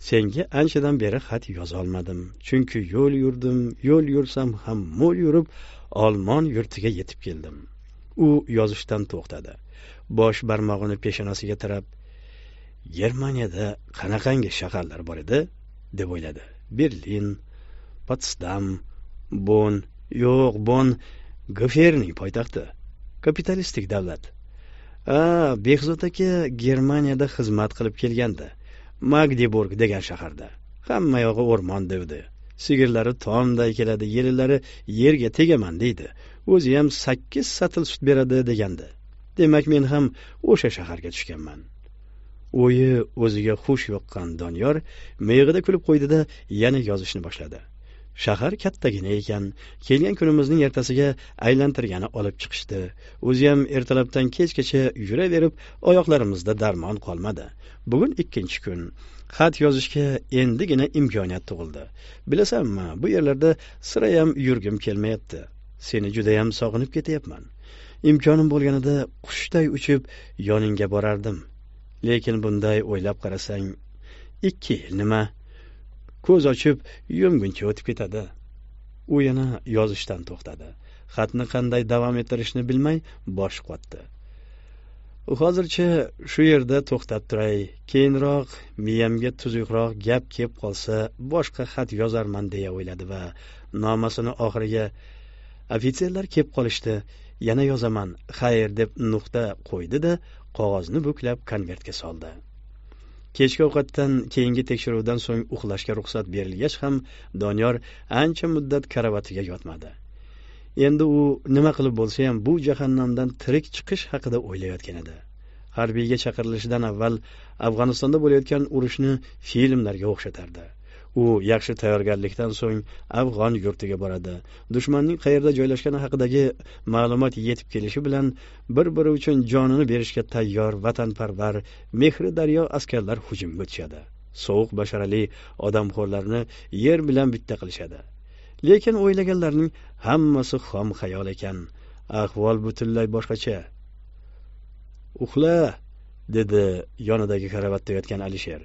senga anchadan beri xat yozolmadim chunki yo'l yurdim yo'l yursam ham mo'l yurib olmon yurtiga yetib keldim u yozishdan to'xtadi bosh barmog'ini peshonasiga tirab germaniyada qanaqangi shaharlar bor edi deb o'yladi berlin potsdam bon yo'q bon gferning poytaxti kapitalistik davlat a behzod aka germaniyada xizmat qilib kelgandi magdeburg degan shaharda hamma yog'i o'rmon devdi sigirlari tomday keladi yelinlari yerga tegaman deydi o'zi ham sakkiz satl sut beradi degandi demak men ham o'sha shaharga tushganman o'yi o'ziga xush yoqqan doniyor miyig'ida kulib qo'ydida yana yozishni boshladi shahar kattagina ekan kelgan kunimizning ertasiga aylantirgani olib chiqishdi o'ziyam ertalabdan kechgacha yuraverib oyoqlarimizda darmon qolmadi bugun ikkinchi kun xat yozishga endigina imkoniyat tug'ildi bilasanmi bu yerlarda sirayam yurgim kelmayapti seni judayam sog'inib ketyapman imkonim bo'lganida qushday uchib yoningga borardim lekin bunday o'ylab qarasang ikki yil nima ko'z ochib yumguncha o'tib ketadi u yana yozishdan to'xtadi xatni qanday davom ettirishni bilmay bosh qotdi hozircha shu yerda to'xtab turay keyinroq miyamga tuzukroq gap kelib qolsa boshqa xat yozarman deya o'yladi va nomasini oxiriga ofitserlar kelib qolishdi yana yozaman xayr deb nuqta qo'ydi da qog'ozni buklab konvertga soldi kechki ovqatdan keyingi tekshiruvdan so'ng uxlashga ruxsat berilgach ham doniyor ancha muddat karavatiga yotmadi endi u nima qilib bo'lsa ham bu jahannamdan tirik chiqish haqida o'ylayotgan edi harbiyga chaqirilishidan avval afg'onistonda bo'layotgan urushni filmlarga o'xshatardi u yaxshi tayyorgarlikdan so'ng afg'on yurtiga boradi dushmanning qayerda joylashgani haqidagi ma'lumot yetib kelishi bilan bir biri uchun jonini berishga tayyor vatanparvar mehri daryo askarlar hujumga tushadi sovuq basharali odamxo'rlarni yer bilan bitta qilishadi lekin o'ylaganlarning hammasi xom xayol ekan ahvol butunlay boshqacha uxla dedi yonidagi karavatda yotgan alisher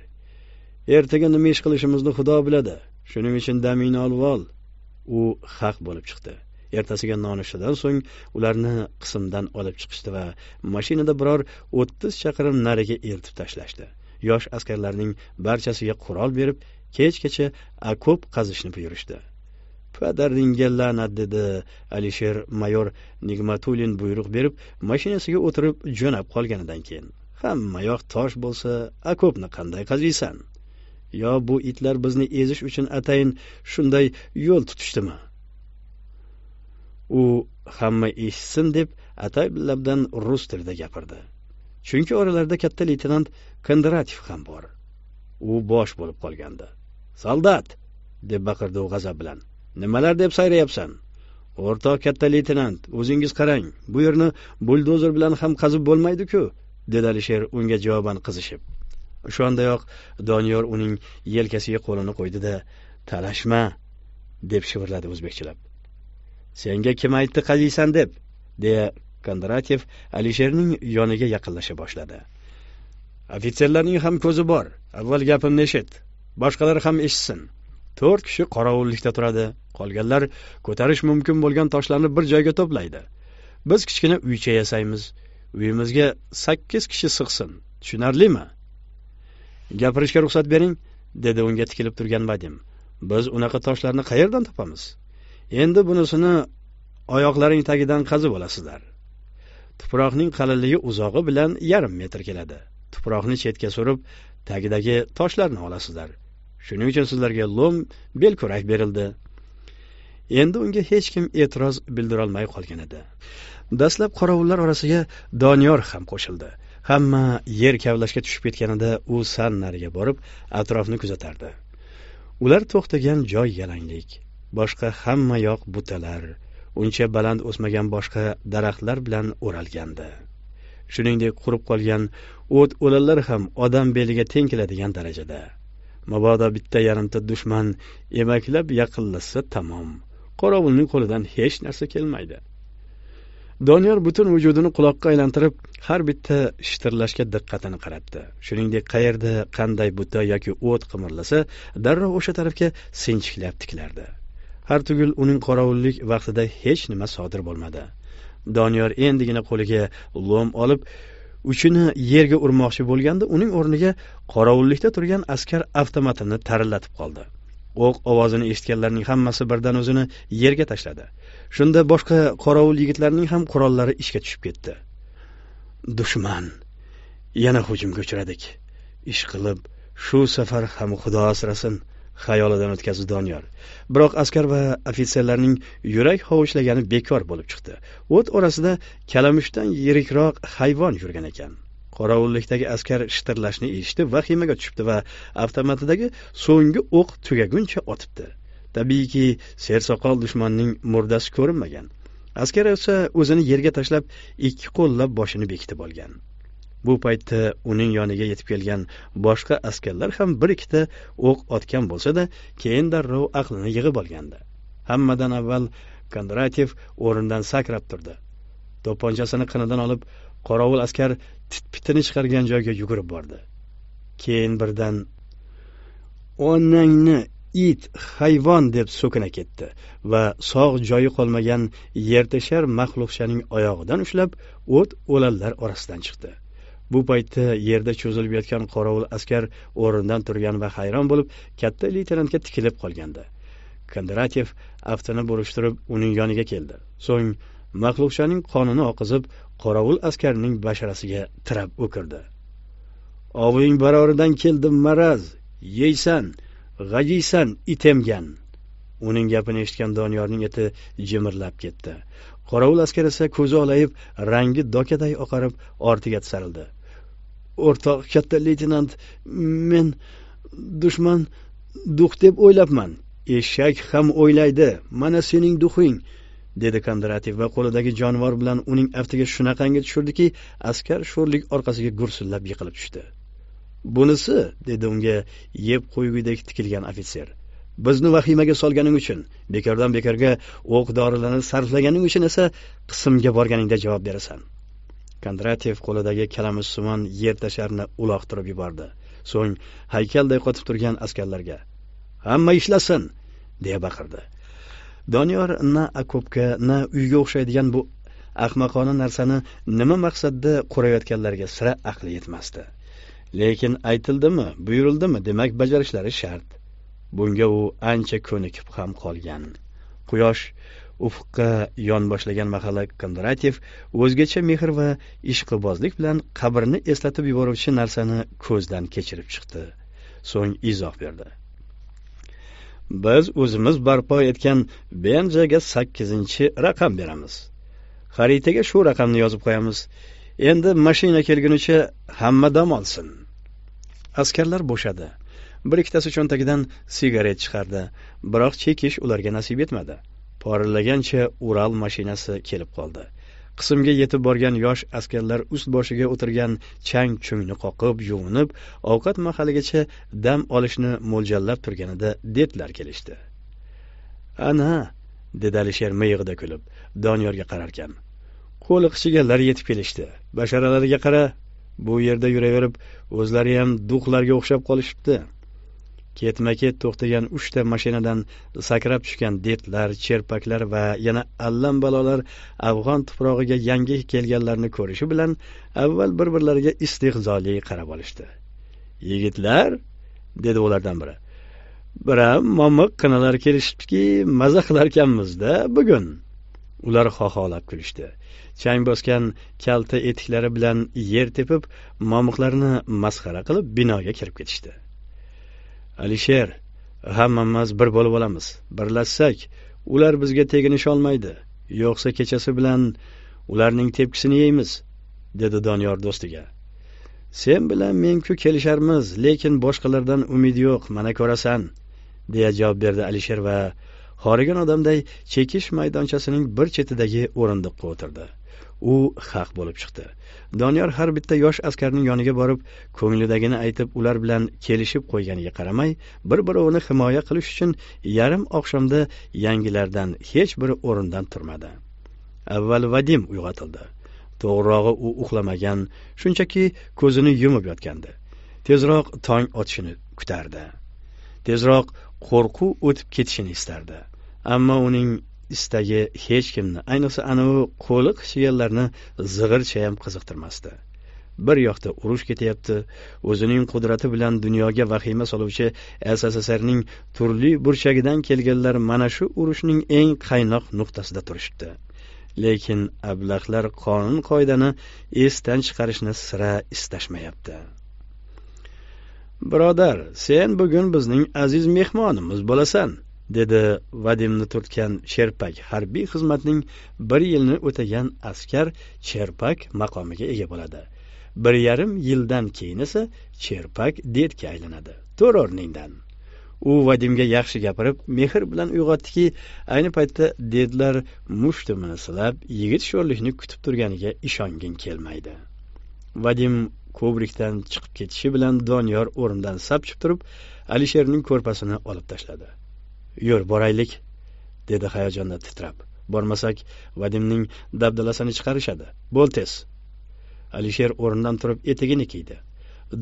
ertaga nima ish qilishimizni xudo biladi shuning uchun damingni olib ol u haq bo'lib chiqdi ertasiga nonushtadan so'ng ularni qismdan olib chiqishdi va mashinada biror o'ttiz chaqirim nariga eltib tashlashdi yosh askarlarning barchasiga qurol berib kechgacha okop qazishni buyurishdi padaringga la'nat dedi alisher mayor nigmatulin buyruq berib mashinasiga o'tirib jo'nab qolganidan keyin hammayoq tosh bo'lsa okopni qanday qaziysan yo bu itlar bizni ezish uchun atayin shunday yo'l tutishdimi u hamma eshitsin deb atay labdan rus tilida gapirdi chunki oralarida katta leytenant kondratyev ham bor u bosh bo'lib qolgandi soldat deb baqirdi u g'azab bilan nimalar deb sayrayapsan o'rtoq katta leytenant o'zingiz qarang bu yerni buldozer bilan ham qazib bo'lmaydi-ku dedi alisher unga javoban qizishib o'shandayoq doniyor uning yelkasiga qo'lini qo'ydida talashma deb shivirladi o'zbekchilab senga kim aytdi qaziysan deb deya kondratyev alisherning yoniga yaqinlasha boshladi ofitserlarning ham ko'zi bor avval gapimni eshit boshqalar ham eshitsin to'rt kishi qorovullikda turadi qolganlar ko'tarish mumkin bo'lgan toshlarni bir joyga to'playdi biz kichkina uycha yasaymiz uyimizga sakkiz kishi sig'sin tushunarlimi gapirishga ruxsat bering dedi unga tikilib turgan vadim biz unaqa toshlarni qayerdan topamiz endi bunisini oyoqlaring tagidan qazib olasizlar tuproqning qalinligi uzog'i bilan yarim metr keladi tuproqni chetga surib tagidagi toshlarni olasizlar shuning uchun sizlarga lo'm belkurak berildi endi unga hech kim e'tiroz bildirolmay qolgan edi dastlab qorovullar orasiga doniyor ham qo'shildi hamma yer kavlashga tushib ketganida u sal nariga borib atrofni kuzatardi ular to'xtagan joy yalanglik boshqa hamma yoq butalar uncha baland o'smagan boshqa daraxtlar bilan o'ralgandi shuningdek qurib qolgan o't o'lanlar ham odam beliga teng keladigan darajada mabodo bitta yarimta dushman emaklab yaqinlashsa tamom qorovulning qo'lidan hech narsa kelmaydi doniyor butun vujudini quloqqa aylantirib har bitta shitirlashga diqqatini qaratdi shuningdek qayerda qanday buta yoki o't qimirlasa darrov o'sha tarafga sinchiklab tikilardi har tugul uning qorovullik vaqtida hech nima sodir bo'lmadi doniyor endigina qo'liga lom olib uchini yerga urmoqchi bo'lganda uning o'rniga qorovullikda turgan askar avtomatini tarillatib qoldi o'q ovozini eshitganlarning hammasi birdan o'zini yerga tashladi shunda boshqa qorovul yigitlarning ham qurollari ishga tushib ketdi dushman yana hujumga uchradik ishqilib shu safar ham xudo asrasin xayolidan o'tkazdi doniyor biroq askar va ofitserlarning yurak hovuchlagani bekor bo'lib chiqdi o't orasida kalamushdan yirikroq hayvon yurgan ekan qorovullikdagi askar shitirlashni eshitib vahimaga tushibdi va avtomatidagi so'nggi o'q tugaguncha otibdi tabiiyki sersoqol dushmanning murdasi ko'rinmagan askar esa o'zini yerga tashlab ikki qo'llab boshini bekitib olgan bu paytda uning yoniga yetib kelgan boshqa askarlar ham bir ikkita o'q otgan bo'lsa da keyin darrov aqlini yig'ib olgandi hammadan avval kondratyev o'rnidan sakrab turdi to'pponchasini qinidan olib qorovul askar titpitini chiqargan joyga yugurib bordi keyin birdan onangni it hayvon deb so'kina ketdi va sog' joyi qolmagan yertashar maxluqchaning oyog'idan ushlab o't o'lanlar orasidan chiqdi bu paytda yerda cho'zilib yotgan qorovul askar o'rnidan turgan va hayron bo'lib katta leytenantga tikilib qolgandi kondratyev aftini burishtirib uning yoniga keldi so'ng maxluqchaning qonini oqizib qorovul askarning basharasiga tirab o'kirdi oving baroridan keldim maraz yeysan g'ajiysan itemgan uning gapini eshitgan doniyorning eti jimirlab ketdi qorovul askar esa ko'zi olayib rangi dokaday oqarib ortiga tisarildi o'rtoq katta leytenant men dushman duh deb o'ylabman eshak ham o'ylaydi mana sening duhing dedi kondratyev va qo'lidagi jonivor bilan uning aftiga shunaqangi tushirdiki askar sho'rlik orqasiga gursillab yiqilib tushdi bunisi dedi unga yeb qo'ygudek tikilgan ofitser bizni vahimaga solganing uchun bekordan bekorga o'q dorilarni sarflaganing uchun esa qismga borganingda javob berasan kondratyev qo'lidagi kalamussimon yer tasharni uloqtirib yubordi so'ng haykalday qotib turgan askarlarga hamma ishlasin deya baqirdi doniyor na okopga na uyga o'xshaydigan bu ahmoqona narsani nima maqsadda qurayotganlariga sira aqli yetmasdi lekin aytildimi buyurildimi demak bajarishlari shart bunga u ancha ko'nikib ham qolgan quyosh ufqqa yon boshlagan mahalla kondratyev o'zgacha mehr va ishqibozlik bilan qabrni eslatib yuboruvchi narsani ko'zdan kechirib chiqdi so'ng izoh berdi biz o'zimiz barpo etgan benjaga sakkizinchi raqam beramiz xaritaga shu raqamni yozib qo'yamiz endi mashina kelgunicha hamma dam olsin askarlar bo'shadi bir ikkitasi cho'ntagidan sigaret chiqardi biroq chekish ularga nasib etmadi porillagancha ural mashinasi kelib qoldi qismga yetib borgan yosh askarlar ust boshiga o'tirgan chang chungni qoqib yuvinib ovqat mahaligacha dam olishni mo'ljallab turganida detlar kelishdi ana dedi alisher miyig'ida kulib doniyorga qararkan qo'li qichiganlar yetib kelishdi basharalariga qara bu yerda yuraverib o'zlariyam duxlarga o'xshab qolishibdi ketma ket to'xtagan uchta mashinadan sakrab tushgan detlar cherpaklar va yana allam balolar afg'on tuprog'iga yangi kelganlarni ko'rishi bilan avval bir birlariga istehzoli qarab olishdi yigitlar dedi ulardan biri biram momiq qinalar kelishibdiki maza qilarkanmizda bugun ular xoxolab kulishdi chang bosgan kalta etiklari bilan yer tepib momiqlarni masxara qilib binoga kirib ketishdi alisher hammamiz bir bo'lib olamiz birlashsak ular bizga teginisholmaydi yo'qsa kechasi bilan ularning tepkisini yeymiz dedi doniyor do'stiga sen bilan men-ku kelisharmiz lekin boshqalardan umid yo'q mana ko'rasan deya javob berdi alisher va horigan odamday chekish maydonchasining bir chetidagi o'rindiqqa o'tirdi u haq bo'lib chiqdi doniyor har bitta yosh askarning yoniga borib ko'nglidagini aytib ular bilan kelishib qo'yganiga qaramay bir birovini himoya qilish uchun yarim oqshomda yangilardan hech biri o'rnidan turmadi avval vadim uyg'otildi to'g'rirog'i u uxlamagan shunchaki ko'zini yumib yotgandi tezroq tong otishini kutardi tezroq qo'rquv o'tib ketishini istardi ammo uning istagi hech kimni ayniqsa anavi qo'li qichiganlarni zig'ircha ham qiziqtirmasdi bir yoqda urush ketyapti o'zining qudrati bilan dunyoga vahima soluvchi sssrning turli burchagidan kelganlar mana shu urushning eng qaynoq nuqtasida turishibdi lekin ablahlar qonun qoidani esdan chiqarishni sira istashmayapti birodar sen bugun bizning aziz mehmonimiz bo'lasan dedi vadimni turtgan sherpak harbiy xizmatning bir yilni o'tagan askar sherpak maqomiga ega bo'ladi bir yarim yildan keyin esa sherpak detga aylanadi o'rningdan u vadimga yaxshi gapirib mehr bilan uyg'otdiki ayni paytda dedlar mushtumini silab yigit sho'rlikni kutib turganiga ishonging kelmaydi vadim kobrikdan chiqib ketishi bilan doniyor o'rnidan sapchib turib alisherning ko'rpasini olib tashladi yur boraylik dedi hayajonda titrab bormasak vadimning dabdalasini chiqarishadi bo'l tez alisher o'rnidan turib etigini kiydi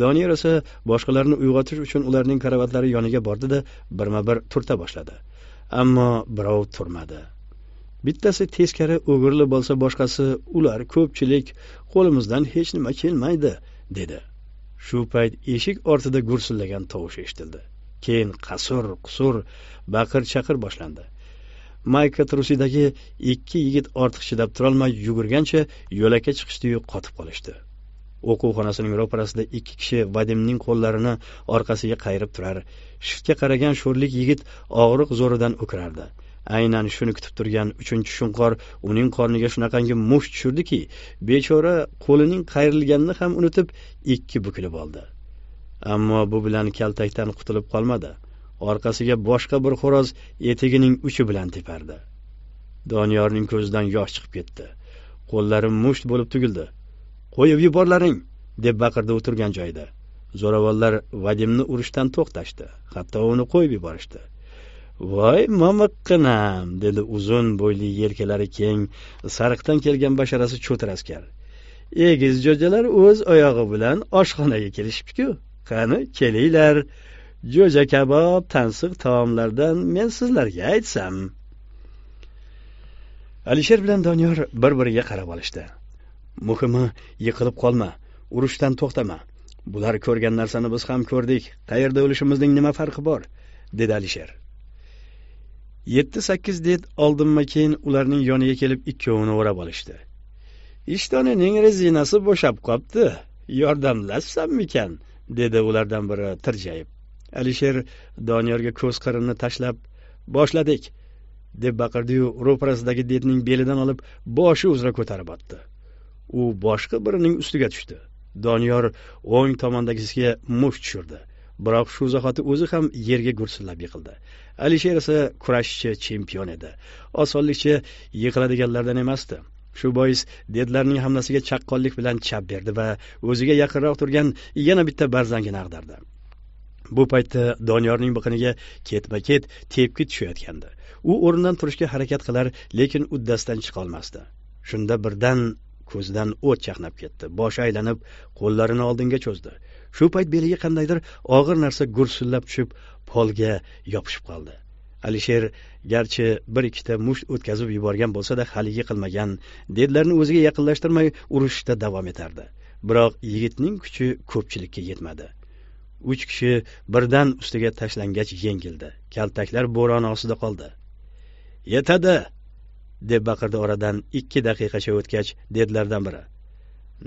doniyor esa boshqalarni uyg'otish uchun ularning karavatlari yoniga bordi da birma bir turta boshladi ammo birov turmadi bittasi teskari o'girli bo'lsa boshqasi ular ko'pchilik qo'limizdan hech nima kelmaydi dedi shu payt eshik ortida gursillagan tovush eshitildi keyin qasur qusur baqir chaqir boshlandi mayka trusidagi ikki yigit ortiq chidab turolmay yugurgancha yo'lakka chiqishdiyu qotib qolishdi o'quv xonasining ro'parasida ikki kishi vadimning qo'llarini orqasiga qayirib turar shiftga qaragan sho'rlik yigit og'riq zo'ridan o'kirardi aynan shuni kutib turgan uchinchi shunqor uning qorniga shunaqangi musht tushirdiki bechora qo'lining qayrilganini ham unutib ikki bukilib oldi ammo bu bilan kaltakdan qutulib qolmadi orqasiga boshqa bir xo'roz etigining uchi bilan tepardi doniyorning ko'zidan yosh chiqib ketdi qo'llari musht bo'lib tugildi qo'yib yuborlaring deb baqirdi o'tirgan joyida zo'ravonlar vadimni urishdan to'xtashdi hatto uni qo'yib yuborishdi voy momiqqinam dedi uzun bo'yli yelkalari keng sariqdan kelgan basharasi cho'tir askar egiz jo'jalar o'z oyog'i bilan oshxonaga kelishibdi ku qani kelinglar jo'ja kabob tansiq taomlardan men sizlarga aytsam alisher bilan doniyor bir biriga qarab olishdi muhimi yiqilib qolma urushdan to'xtama bular ko'rgan narsani biz ham ko'rdik qayerda o'lishimizning nima farqi bor dedi alisher yetti sakkiz det oldinma keyin ularning yoniga kelib ikkovini o'rab olishdi ishtonining rezinasi bo'shab qopti yordamlashsammikan dedi ulardan biri tirjayib alisher doniyorga ko'z qirini tashlab boshladik deb baqirdiyu ro'parasidagi didning belidan olib boshi uzra ko'tarib otdi u boshqa birining ustiga tushdi doniyor o'ng tomondagisiga musht tushirdi biroq shu zahoti o'zi ham yerga gursillab yiqildi alisher esa kurashchi chempion edi osonlikcha yiqiladiganlardan emasdi shu bois dedlarning hammasiga chaqqonlik bilan chap berdi va o'ziga yaqinroq turgan yana bitta barzangini ag'dardi bu paytda doniyorning biqiniga ketma ket tepki tushayotgandi u o'rnidan turishga harakat qilar lekin uddasidan chiqolmasdi shunda birdan ko'zidan o't chaqnab ketdi boshi aylanib qo'llarini oldinga cho'zdi shu payt beliga qandaydir og'ir narsa gursillab tushib polga yopishib qoldi alisher garchi bir ikkita musht o'tkazib yuborgan bo'lsa-da haligi qilmagan dedlarni o'ziga yaqinlashtirmay urushishda davom etardi biroq yigitning kuchi ko'pchilikka yetmadi uch kishi birdan ustiga tashlangach yengildi kaltaklar bo'roni ostida qoldi yetadi deb baqirdi oradan ikki daqiqacha o'tgach dedlardan biri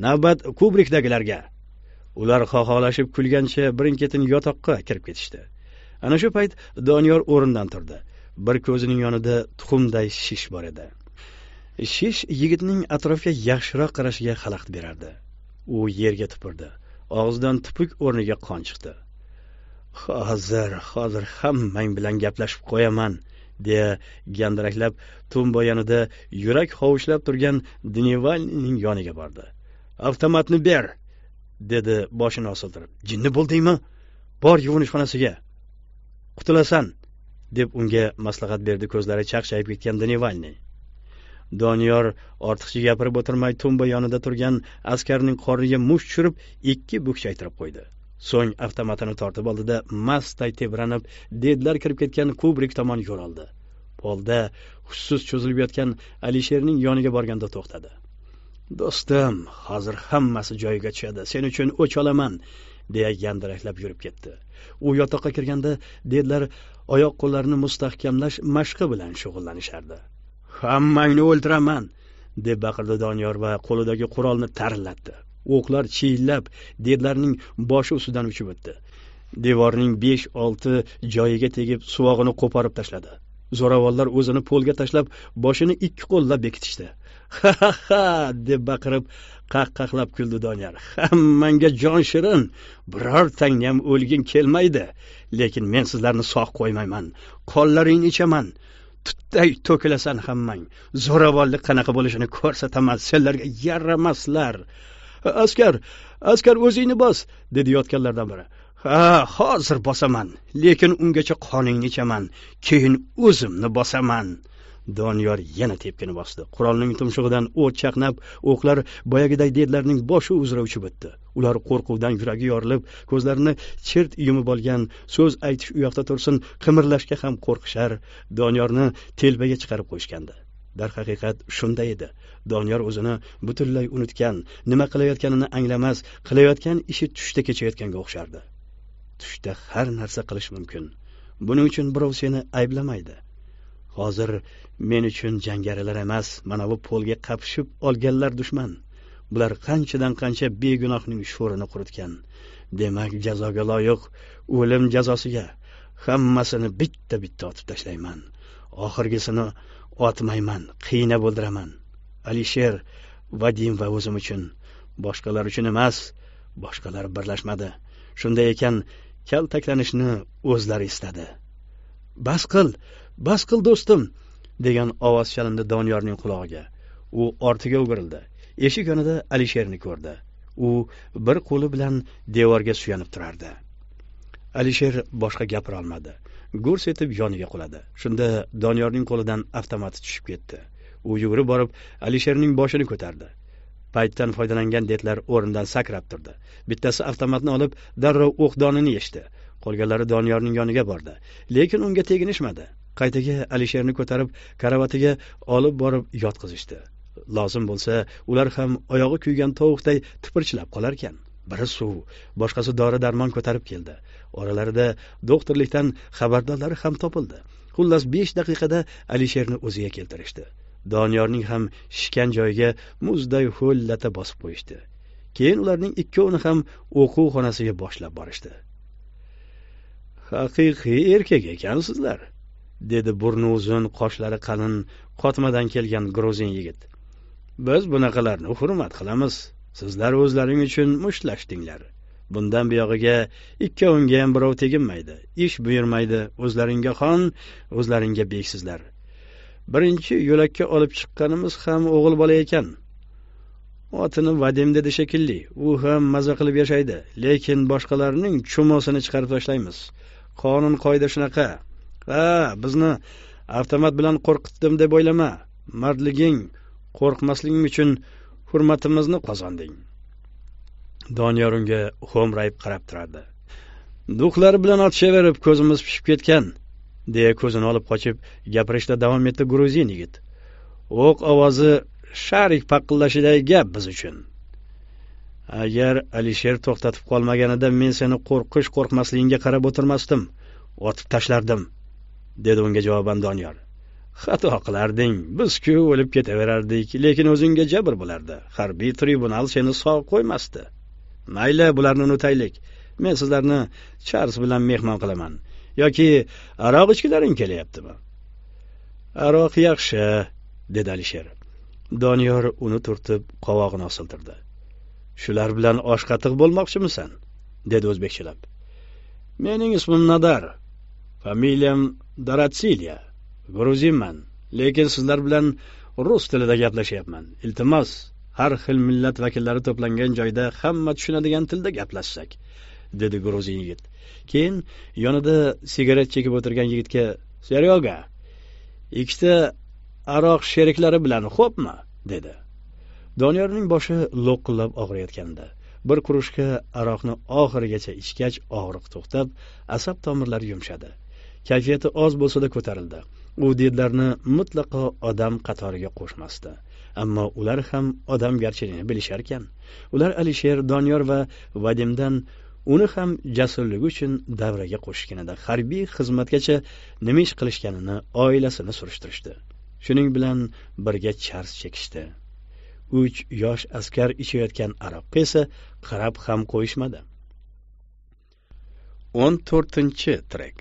navbat kubrikdagilarga ular xoxolashib kulgancha birin ketin yotoqqa kirib ketishdi ana shu payt doniyor o'rnidan turdi bir ko'zining yonida tuxumday shish bor edi shish yigitning atrofga yaxshiroq qarashiga xalaqit berardi u yerga tupurdi og'zidan tupuk o'rniga qon chiqdi hozir hozir hammang bilan gaplashib qo'yaman deya gandiraklab tumba yonida yurak hovuchlab turgan dnevalniyning yoniga bordi avtomatni ber dedi boshini osiltirib jinni bo'ldingmi bor yuvinish xonasiga qutulasan deb unga maslahat berdi ko'zlari chaqchayib ketgan donivalniy doniyor ortiqcha gapirib o'tirmay tumba yonida turgan askarning qorniga musht tushirib ikki bukchaytirib qo'ydi so'ng avtomatini tortib oldi da mastday tebranib dedlar kirib ketgan kubrik tomon yo'l oldi polda hushsiz cho'zilib yotgan alisherning yoniga borganda to'xtadi do'stim hozir hammasi joyiga tushadi sen uchun o'ch olaman deya yandiraklab yurib ketdi u yotoqqa kirganda dedlar oyoq qo'llarini mustahkamlash mashqi bilan shug'ullanishardi hammangni o'ldiraman deb baqirdi doniyor va qo'lidagi qurolni tarillatdi o'qlar chiyillab dedlarning boshi ustidan uchib o'tdi devorning besh olti joyiga tegib suvog'ini qo'porib tashladi zo'ravonlar o'zini polga tashlab boshini ikki qo'llab bekitishdi ha ha ha deb baqirib qaqqaqlab kuldi doniyor hammangga jon shirin birortangniyam o'lging kelmaydi lekin men sizlarni sog' qo'ymayman qonlaringni ichaman tutday to'kilasan hammang zo'ravonlik qanaqa bo'lishini ko'rsataman senlarga yaramaslar askar askar o'zingni bos dedi yotganlardan biri ha hozir bosaman lekin ungacha qoningni ichaman keyin o'zimni bosaman doniyor yana tepkini bosdi qurolning tumshug'idan o't chaqnab o'qlar boyagiday dedlarning boshi uzra uchib o'tdi ular qo'rquvdan yuragi yorilib ko'zlarini chirt yumib olgan so'z aytish u yoqda tursin qimirlashga ham qo'rqishar doniyorni telbaga chiqarib qo'yishgandi darhaqiqat shunday edi doniyor o'zini butunlay unutgan nima qilayotganini anglamas qilayotgan ishi tushda kechayotganga o'xshardi tushda har narsa qilish mumkin buning uchun birov seni ayblamaydi hozir men uchun jangarilar emas mana bu polga qapishib olganlar dushman bular qanchadan qancha begunohning sho'rini quritgan demak jazoga loyiq o'lim jazosiga hammasini bitta bitta otib tashlayman oxirgisini otmayman qiynab o'ldiraman alisher vadim va o'zim uchun boshqalar uchun emas boshqalar birlashmadi shunday ekan kaltaklanishni o'zlari istadi bas qil bas qil do'stim degan ovoz chalindi doniyorning qulog'iga u ortiga o'girildi eshik yonida alisherni ko'rdi u bir qo'li bilan devorga suyanib turardi alisher boshqa gapira olmadi gurs etib yoniga quladi shunda doniyorning qo'lidan avtomati tushib ketdi u yugurib borib alisherning boshini ko'tardi paytdan foydalangan detlar o'rnidan sakrab turdi bittasi avtomatni olib darrov o'q donini yechdi qolganlari doniyorning yoniga bordi lekin unga teginishmadi qaytaga alisherni ko'tarib karavatiga olib borib yotqizishdi lozim bo'lsa ular ham oyog'i kuygan tovuqday tipirchilab qolarkan biri suv boshqasi dori darmon ko'tarib keldi oralarida doktorlikdan xabardorlari ham topildi xullas besh daqiqada alisherni o'ziga keltirishdi doniyorning ham shishgan joyiga muzday ho'llata bosib qo'yishdi keyin ularning ikkovini ham o'quv xonasiga boshlab borishdi haqiqiy erkak ekansizlar dedi burni uzun qoshlari qalin qotmadan kelgan gruzin yigit biz bunaqalarni hurmat qilamiz sizlar o'zlaring uchun mushtlashdinglar bundan buyog'iga ikkovingga ham birov teginmaydi ish buyurmaydi o'zlaringga xon o'zlaringga beksizlar birinchi yo'lakka olib chiqqanimiz ham o'g'il bola ekan otini vadim dedi shekilli u ham maza qilib yashaydi lekin boshqalarning chumosini chiqarib tashlaymiz qonun qoida shunaqa ha bizni avtomat bilan qo'rqitdim deb o'ylama mardliging qo'rqmasliging uchun hurmatimizni qozonding doniyor unga ho'mrayib qarab turardi duxlari bilan otishaverib ko'zimiz pishib ketgan deya ko'zini olib qochib gapirishda davom etdi gruzin yigit o'q ovozi sharik paqillashidagi gap biz uchun agar alisher to'xtatib qolmaganida men seni qo'rqish qo'rqmasligingga qarab o'tirmasdim otib tashlardim dedi unga javoban doniyor xato qilarding biz-ku o'lib ketaverardik lekin o'zingga jabr bo'lardi harbiy tribunal seni sog' qo'ymasdi mayli bularni unutaylik men sizlarni charls bilan mehmon qilaman yoki aroq ichgilaring kelyaptimi aroq yaxshi dedi alisher doniyor uni turtib qovog'ini osiltirdi shular bilan osh qatiq bo'lmoqchimisan dedi o'zbekchilab mening ismim nadar familiyam doratsiliya Gruzinman, lekin sizlar bilan rus tilida gaplashyapman. Iltimos, har xil millat vakillari to'plangan joyda hamma tushunadigan tilda gaplashsak, dedi gruzin yigit. Keyin yonida sigaret chekib o'tirgan yigitga, "Seryoga, ikkita aroq sheriklari bilan xo'pmi?" dedi. Doniyorning boshi lo'qillab og'riyotganda bir kurushka aroqni oxirigacha ichgach og'riq to'xtab asab tomirlari yumshadi kayfiyati oz bo'lsada ko'tarildi u dedlarni mutlaqo odam qatoriga qo'shmasdi ammo ular ham odamgarchilikni bilisharkan ular alisher doniyor va vadimdan uni ham jasurligi uchun davraga qo'shishganida harbiy xizmatgacha nima ish qilishganini oilasini surishtirishdi shuning bilan birga charz chekishdi uch yosh askar ichayotgan aroqqa esa qarab ham qo'yishmadi o'n to'rtinchi trek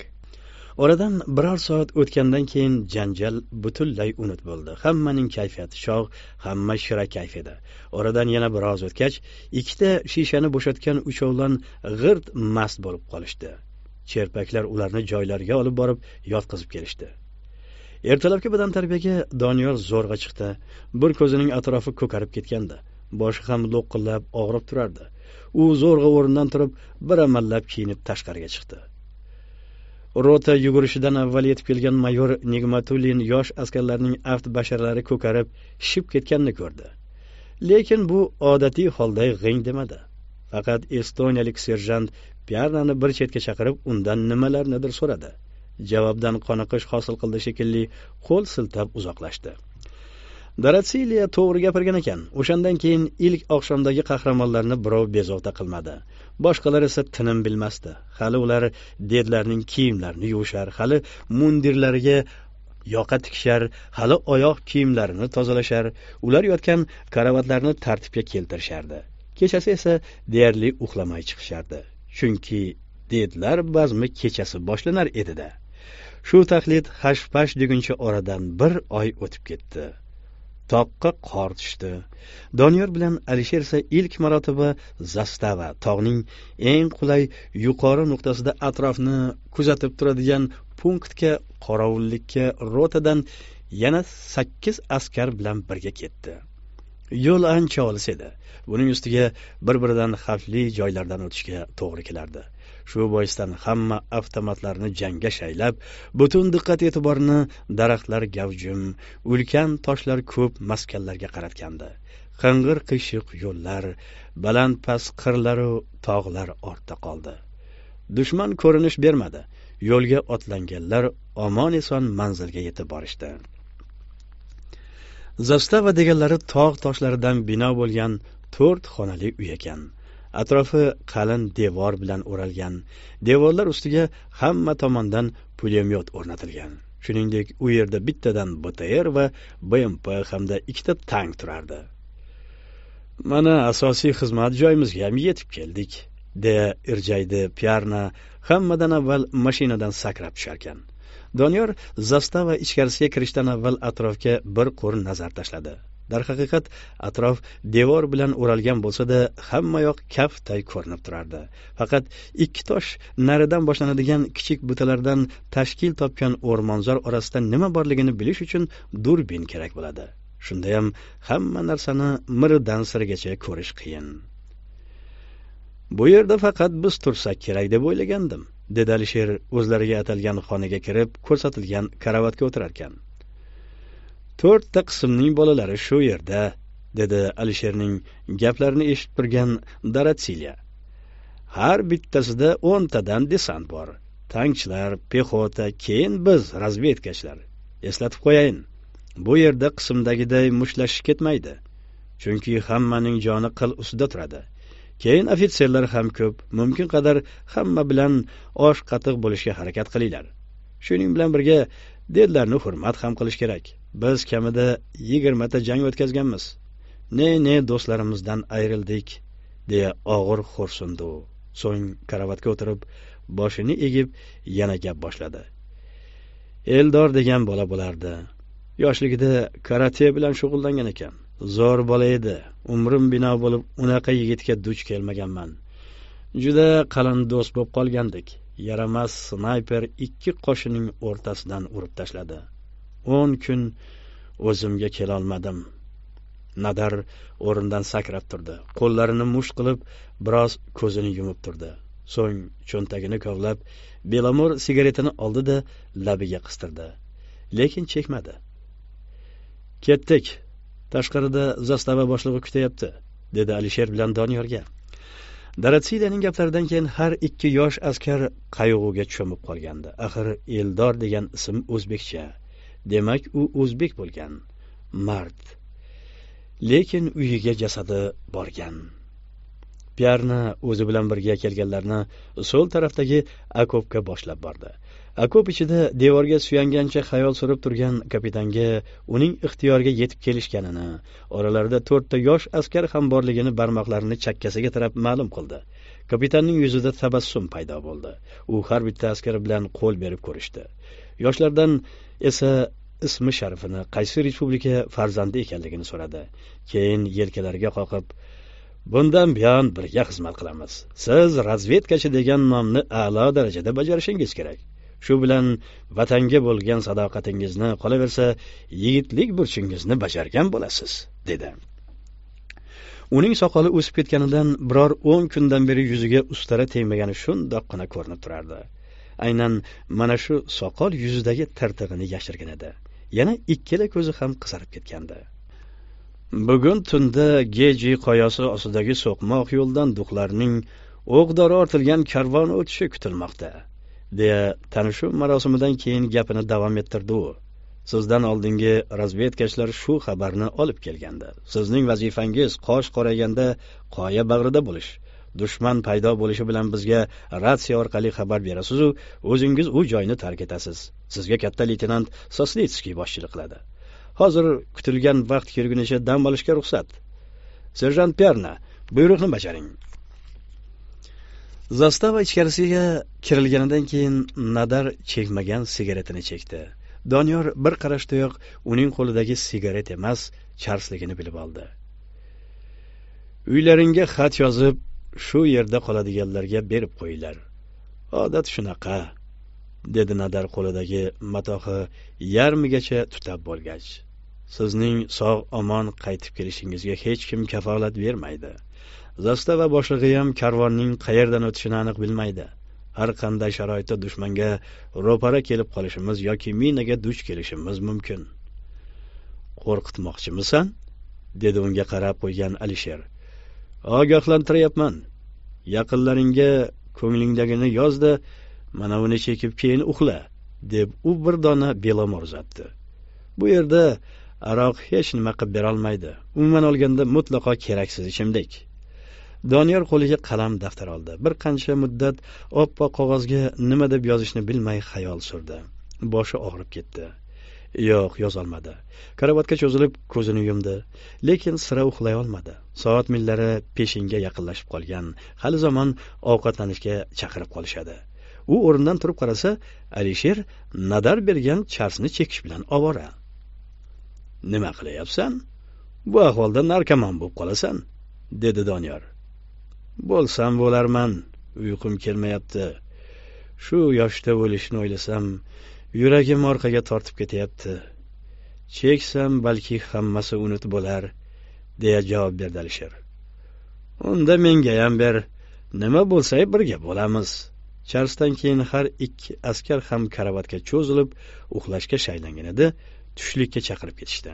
oradan biror soat o'tgandan keyin janjal butunlay unut bo'ldi hammaning kayfiyati shog' hamma shira kayf edi oradan yana biroz o'tgach ikkita shishani bo'shatgan uchovlon g'irt mast bo'lib qolishdi cherpaklar ularni joylariga olib borib yotqizib kelishdi ertalabki badantarbiyaga doniyor zo'rg'a chiqdi bir ko'zining atrofi ko'karib ketgandi boshi ham lo'qillab og'rib turardi u zo'rg'a o'rnidan turib bir amallab kiyinib tashqariga chiqdi rota yugurishidan avval yetib kelgan mayor nigmatulin yosh askarlarning aft basharalari ko'karib shib ketganini ko'rdi lekin bu odatiy holda g'ing demadi faqat estoniyalik serjant piarnani bir chetga chaqirib undan nimalarnidir so'radi javobdan qoniqish hosil qildi shekilli qo'l siltab uzoqlashdi Daratsiliya to'g'ri gapirgan ekan. O'shandan keyin ilk oqshomdagi qahramonlarni birov bezovta qilmadi. boshqalari esa tinim bilmasdi hali ular dedlarning kiyimlarini yuvishar hali mundirlariga yoqa tikishar hali oyoq kiyimlarini tozalashar ular yotgan karavatlarni tartibga keltirishardi kechasi esa deyarli uxlamay chiqishardi chunki dedlar bazmi kechasi boshlanar edida shu taqlid hashpash deguncha oradan bir oy o'tib ketdi toqqa qor tushdi doniyor bilan alisher esa ilk marotaba zastava tog'ning eng qulay yuqori nuqtasida atrofni kuzatib turadigan punktga qorovullikka rotadan yana sakkiz askar bilan birga ketdi yo'l ancha olis edi buning ustiga bir biridan xavfli joylardan o'tishga to'g'ri kelardi shu boisdan hamma avtomatlarni jangga shaylab butun diqqat e'tiborini daraxtlar gavjum ulkan toshlar ko'p maskanlarga qaratgandi qing'ir qiyshiq yo'llar baland past qirlaru tog'lar ortda qoldi dushman ko'rinish bermadi yo'lga otlanganlar omon eson manzilga yetib borishdi zastava deganlari tog' toshlaridan bino bo'lgan to'rt xonali uy ekan atrofi qalin devor bilan o'ralgan devorlar ustiga hamma tomondan pulemyot o'rnatilgan shuningdek u yerda bittadan btr va bmp hamda ikkita tank turardi mana asosiy xizmat joyimizga ham yetib keldik deya irjaydi pyarna hammadan avval mashinadan sakrab tusharkan doniyor zastava ichkarisiga kirishdan avval atrofga bir qo'r nazar tashladi darhaqiqat atrof devor bilan o'ralgan bo'lsa da hammayoq kaftday ko'rinib turardi faqat ikki tosh naridan boshlanadigan kichik butalardan tashkil topgan o'rmonzor orasida nima borligini bilish uchun durbin kerak bo'ladi shundayam hamma narsani miridan sirigacha ko'rish qiyin bu yerda faqat biz tursak kerak deb o'ylagandim dedi alisher o'zlariga atalgan xonaga kirib ko'rsatilgan karavotga o'tirarkan to'rtta qismning bolalari shu yerda dedi alisherning gaplarini eshitib turgan daratsilya har bittasida o'ntadan desant bor tankchilar pexota keyin biz razvedkachilar eslatib qo'yayin bu yerda qismdagiday mushtlashish ketmaydi chunki hammaning joni qil ustida turadi keyin ofitserlar ham ko'p mumkin qadar hamma bilan osh qatiq bo'lishga harakat qilinglar shuning bilan birga dedlarni hurmat ham qilish kerak biz kamida yigirmata jang o'tkazganmiz ne ne do'stlarimizdan ayrildik deya og'ir xo'rsindi u so'ng karavatga o'tirib boshini egib yana gap boshladi eldor degan bola bo'lardi yoshligida karate bilan shug'ullangan ekan zo'r bola edi umrim bino bo'lib unaqa yigitga duch kelmaganman juda qalin do'st bo'lib qolgandik yaramas snayper ikki qoshining o'rtasidan urib tashladi o'n kun o'zimga kelolmadim nadar o'rnidan sakrab turdi qo'llarini musht qilib biroz ko'zini yumib turdi so'ng cho'ntagini kovlab belamor sigaretini oldi da labiga qistirdi lekin chekmadi ketdik tashqarida zastava boshlig'i kutyapti dedi alisher bilan doniyorga daratsidaning gaplaridan keyin har ikki yosh askar qayg'uga cho'mib qolgandi axir eldor degan ism o'zbekcha demak u o'zbek bo'lgan mard lekin uyiga jasadi borgan piarni o'zi bilan birga kelganlarni so'l tarafdagi akopga boshlab bordi akop ichida devorga suyangancha xayol surib turgan kapitanga uning ixtiyoriga yetib kelishganini oralarida to'rtta yosh askar ham borligini barmoqlarini chakkasiga tirab ma'lum qildi kapitanning yuzida tabassum paydo bo'ldi u har bitta askar bilan qo'l berib ko'rishdi yoshlardan esa ismi sharifini qaysi respublika farzandi ekanligini so'radi keyin yelkalariga qoqib bundan buyon birga xizmat qilamiz siz razvedkachi degan nomni a'lo darajada bajarishingiz kerak shu bilan vatanga bo'lgan sadoqatingizni qolaversa yigitlik burchingizni bajargan bo'lasiz dedi uning soqoli o'sib ketganidan biror o'n kundan beri yuziga ustara tegmagani shundoqqina ko'rinib turardi aynan mana shu soqol yuzidagi tirtig'ini yashirgan edi yana ikkala ko'zi ham qizarib ketgandi bugun tunda geji qoyasi ostidagi so'qmoq yo'ldan duqlarning o'qdori ortilgan karvon o'tishi kutilmoqda deya tanishuv marosimidan keyin gapini davom ettirdi u sizdan oldingi razvedkachilar shu xabarni olib kelgandi sizning vazifangiz qosh qorayganda qoya bag'rida bo'lish dushman paydo bo'lishi bilan bizga ratsiya orqali xabar berasizu o'zingiz u joyni tark etasiz sizga katta leytenant soslitskiy boshchilik qiladi hozir kutilgan vaqt kelgunicha dam olishga ruxsat serjant perna buyruqni bajaring zastava ichkarisiga kirilganidan keyin nadar chekmagan sigaretini chekdi doniyor bir qarashdayoq uning qo'lidagi sigaret emas charsligini bilib oldi uylaringga xat yozib shu yerda qoladiganlarga berib qo'yinglar odat shunaqa dedi nadar qo'lidagi matohi yarmigacha tutab bo'lgach sizning sog' omon qaytib kelishingizga hech kim kafolat bermaydi zastava ham karvonning qayerdan o'tishini aniq bilmaydi har qanday sharoitda dushmanga ro'para kelib qolishimiz yoki minaga duch kelishimiz mumkin qo'rqitmoqchimisan dedi unga qarab qo'ygan alisher ogohlantiryapman yaqinlaringga ko'nglingdagini yozda mana buni chekib keyin uxla deb u bir dona belamor uzatdi bu yerda aroq hech nima qilib berolmaydi umuman olganda mutlaqo keraksiz ichimlik doniyor qo'liga qalam daftar oldi bir qancha muddat oppoq qog'ozga nima deb yozishni bilmay xayol surdi boshi og'rib ketdi yo'q yozolmadi karavotga cho'zilib ko'zini yumdi lekin sira uxlay olmadi soat millari peshinga yaqinlashib qolgan hali zamon ovqatlanishga chaqirib qolishadi u o'rnidan turib qarasa alisher nadar bergan charsni chekish bilan ovora nima qilyapsan bu ahvolda narkoman bo'lib qolasan dedi doniyor bo'lsam bo'larman uyqum kelmayapti shu yoshda o'lishni o'ylasam yuragim orqaga tortib ketyapti cheksam balki hammasi unut bo'lar deya javob berdi alisher unda mengayam ber nima bo'lsa birga bo'lamiz charsdan keyin har ikki askar ham karavatga cho'zilib uxlashga shaylangan edi tushlikka chaqirib ketishdi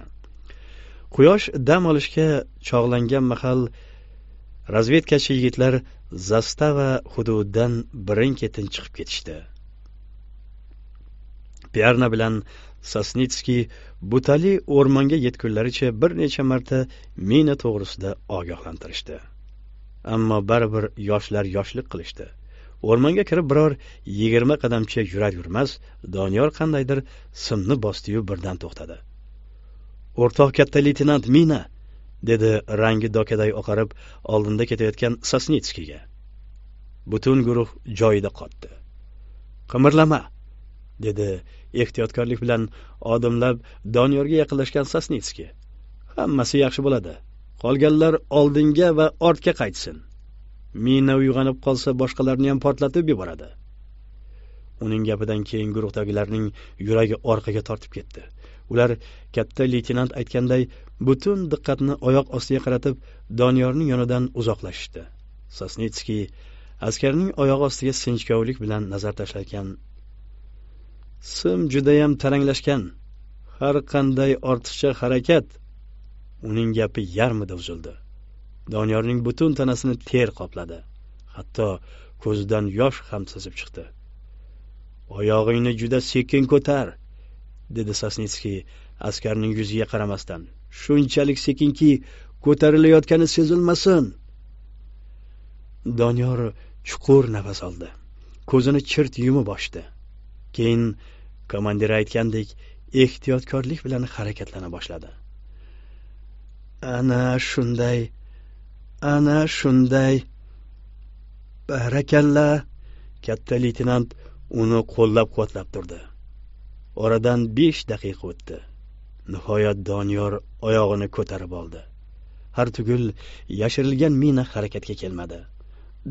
quyosh dam olishga chog'langan mahal razvedkachi yigitlar zastava hududidan birin ketin chiqib ketishdi Piarna bilan Sasnitskiy butali o'rmonga yetgunlaricha bir necha marta mina to'g'risida ogohlantirishdi. Ammo baribir yoshlar yoshlik qilishdi. O'rmonga kirib biror 20 qadamcha yurar yurmas, Doniyor qandaydir simni bosdi-yu birdan to'xtadi. "O'rtoq katta leytenant Mina", dedi rangi dokaday oqarib, oldinda ketayotgan Sasnitskiyga. Butun guruh joyida qotdi. "Qimirlama!" dedi ehtiyotkorlik bilan odimlab doniyorga yaqinlashgan sosnitskiy hammasi yaxshi bo'ladi qolganlar oldinga va ortga qaytsin mina uyg'onib qolsa boshqalarni ham portlatib yuboradi uning gapidan keyin guruhdagilarning yuragi orqaga tortib ketdi ular katta leytenant aytganday butun diqqatni oyoq ostiga qaratib doniyorning yonidan uzoqlashishdi sosnitskiy askarning oyoq ostiga sinchkovlik bilan nazar tashlayotgan sim judayam taranglashgan har qanday ortiqcha harakat uning gapi yarmida uzildi doniyorning butun tanasini ter qopladi hatto ko'zidan yosh ham sizib chiqdi oyog'ingni juda sekin ko'tar dedi sasnitskiy askarning yuziga qaramasdan shunchalik sekinki ko'tarilayotgani sezilmasin doniyor chuqur nafas oldi ko'zini chirt yumib ochdi keyin komandir aytgandek ehtiyotkorlik bilan harakatlana boshladi ana shunday ana shunday barakalla katta leytenant uni qo'llab quvvatlab turdi oradan besh daqiqa o'tdi nihoyat doniyor oyog'ini ko'tarib oldi har tugul yashirilgan mina harakatga kelmadi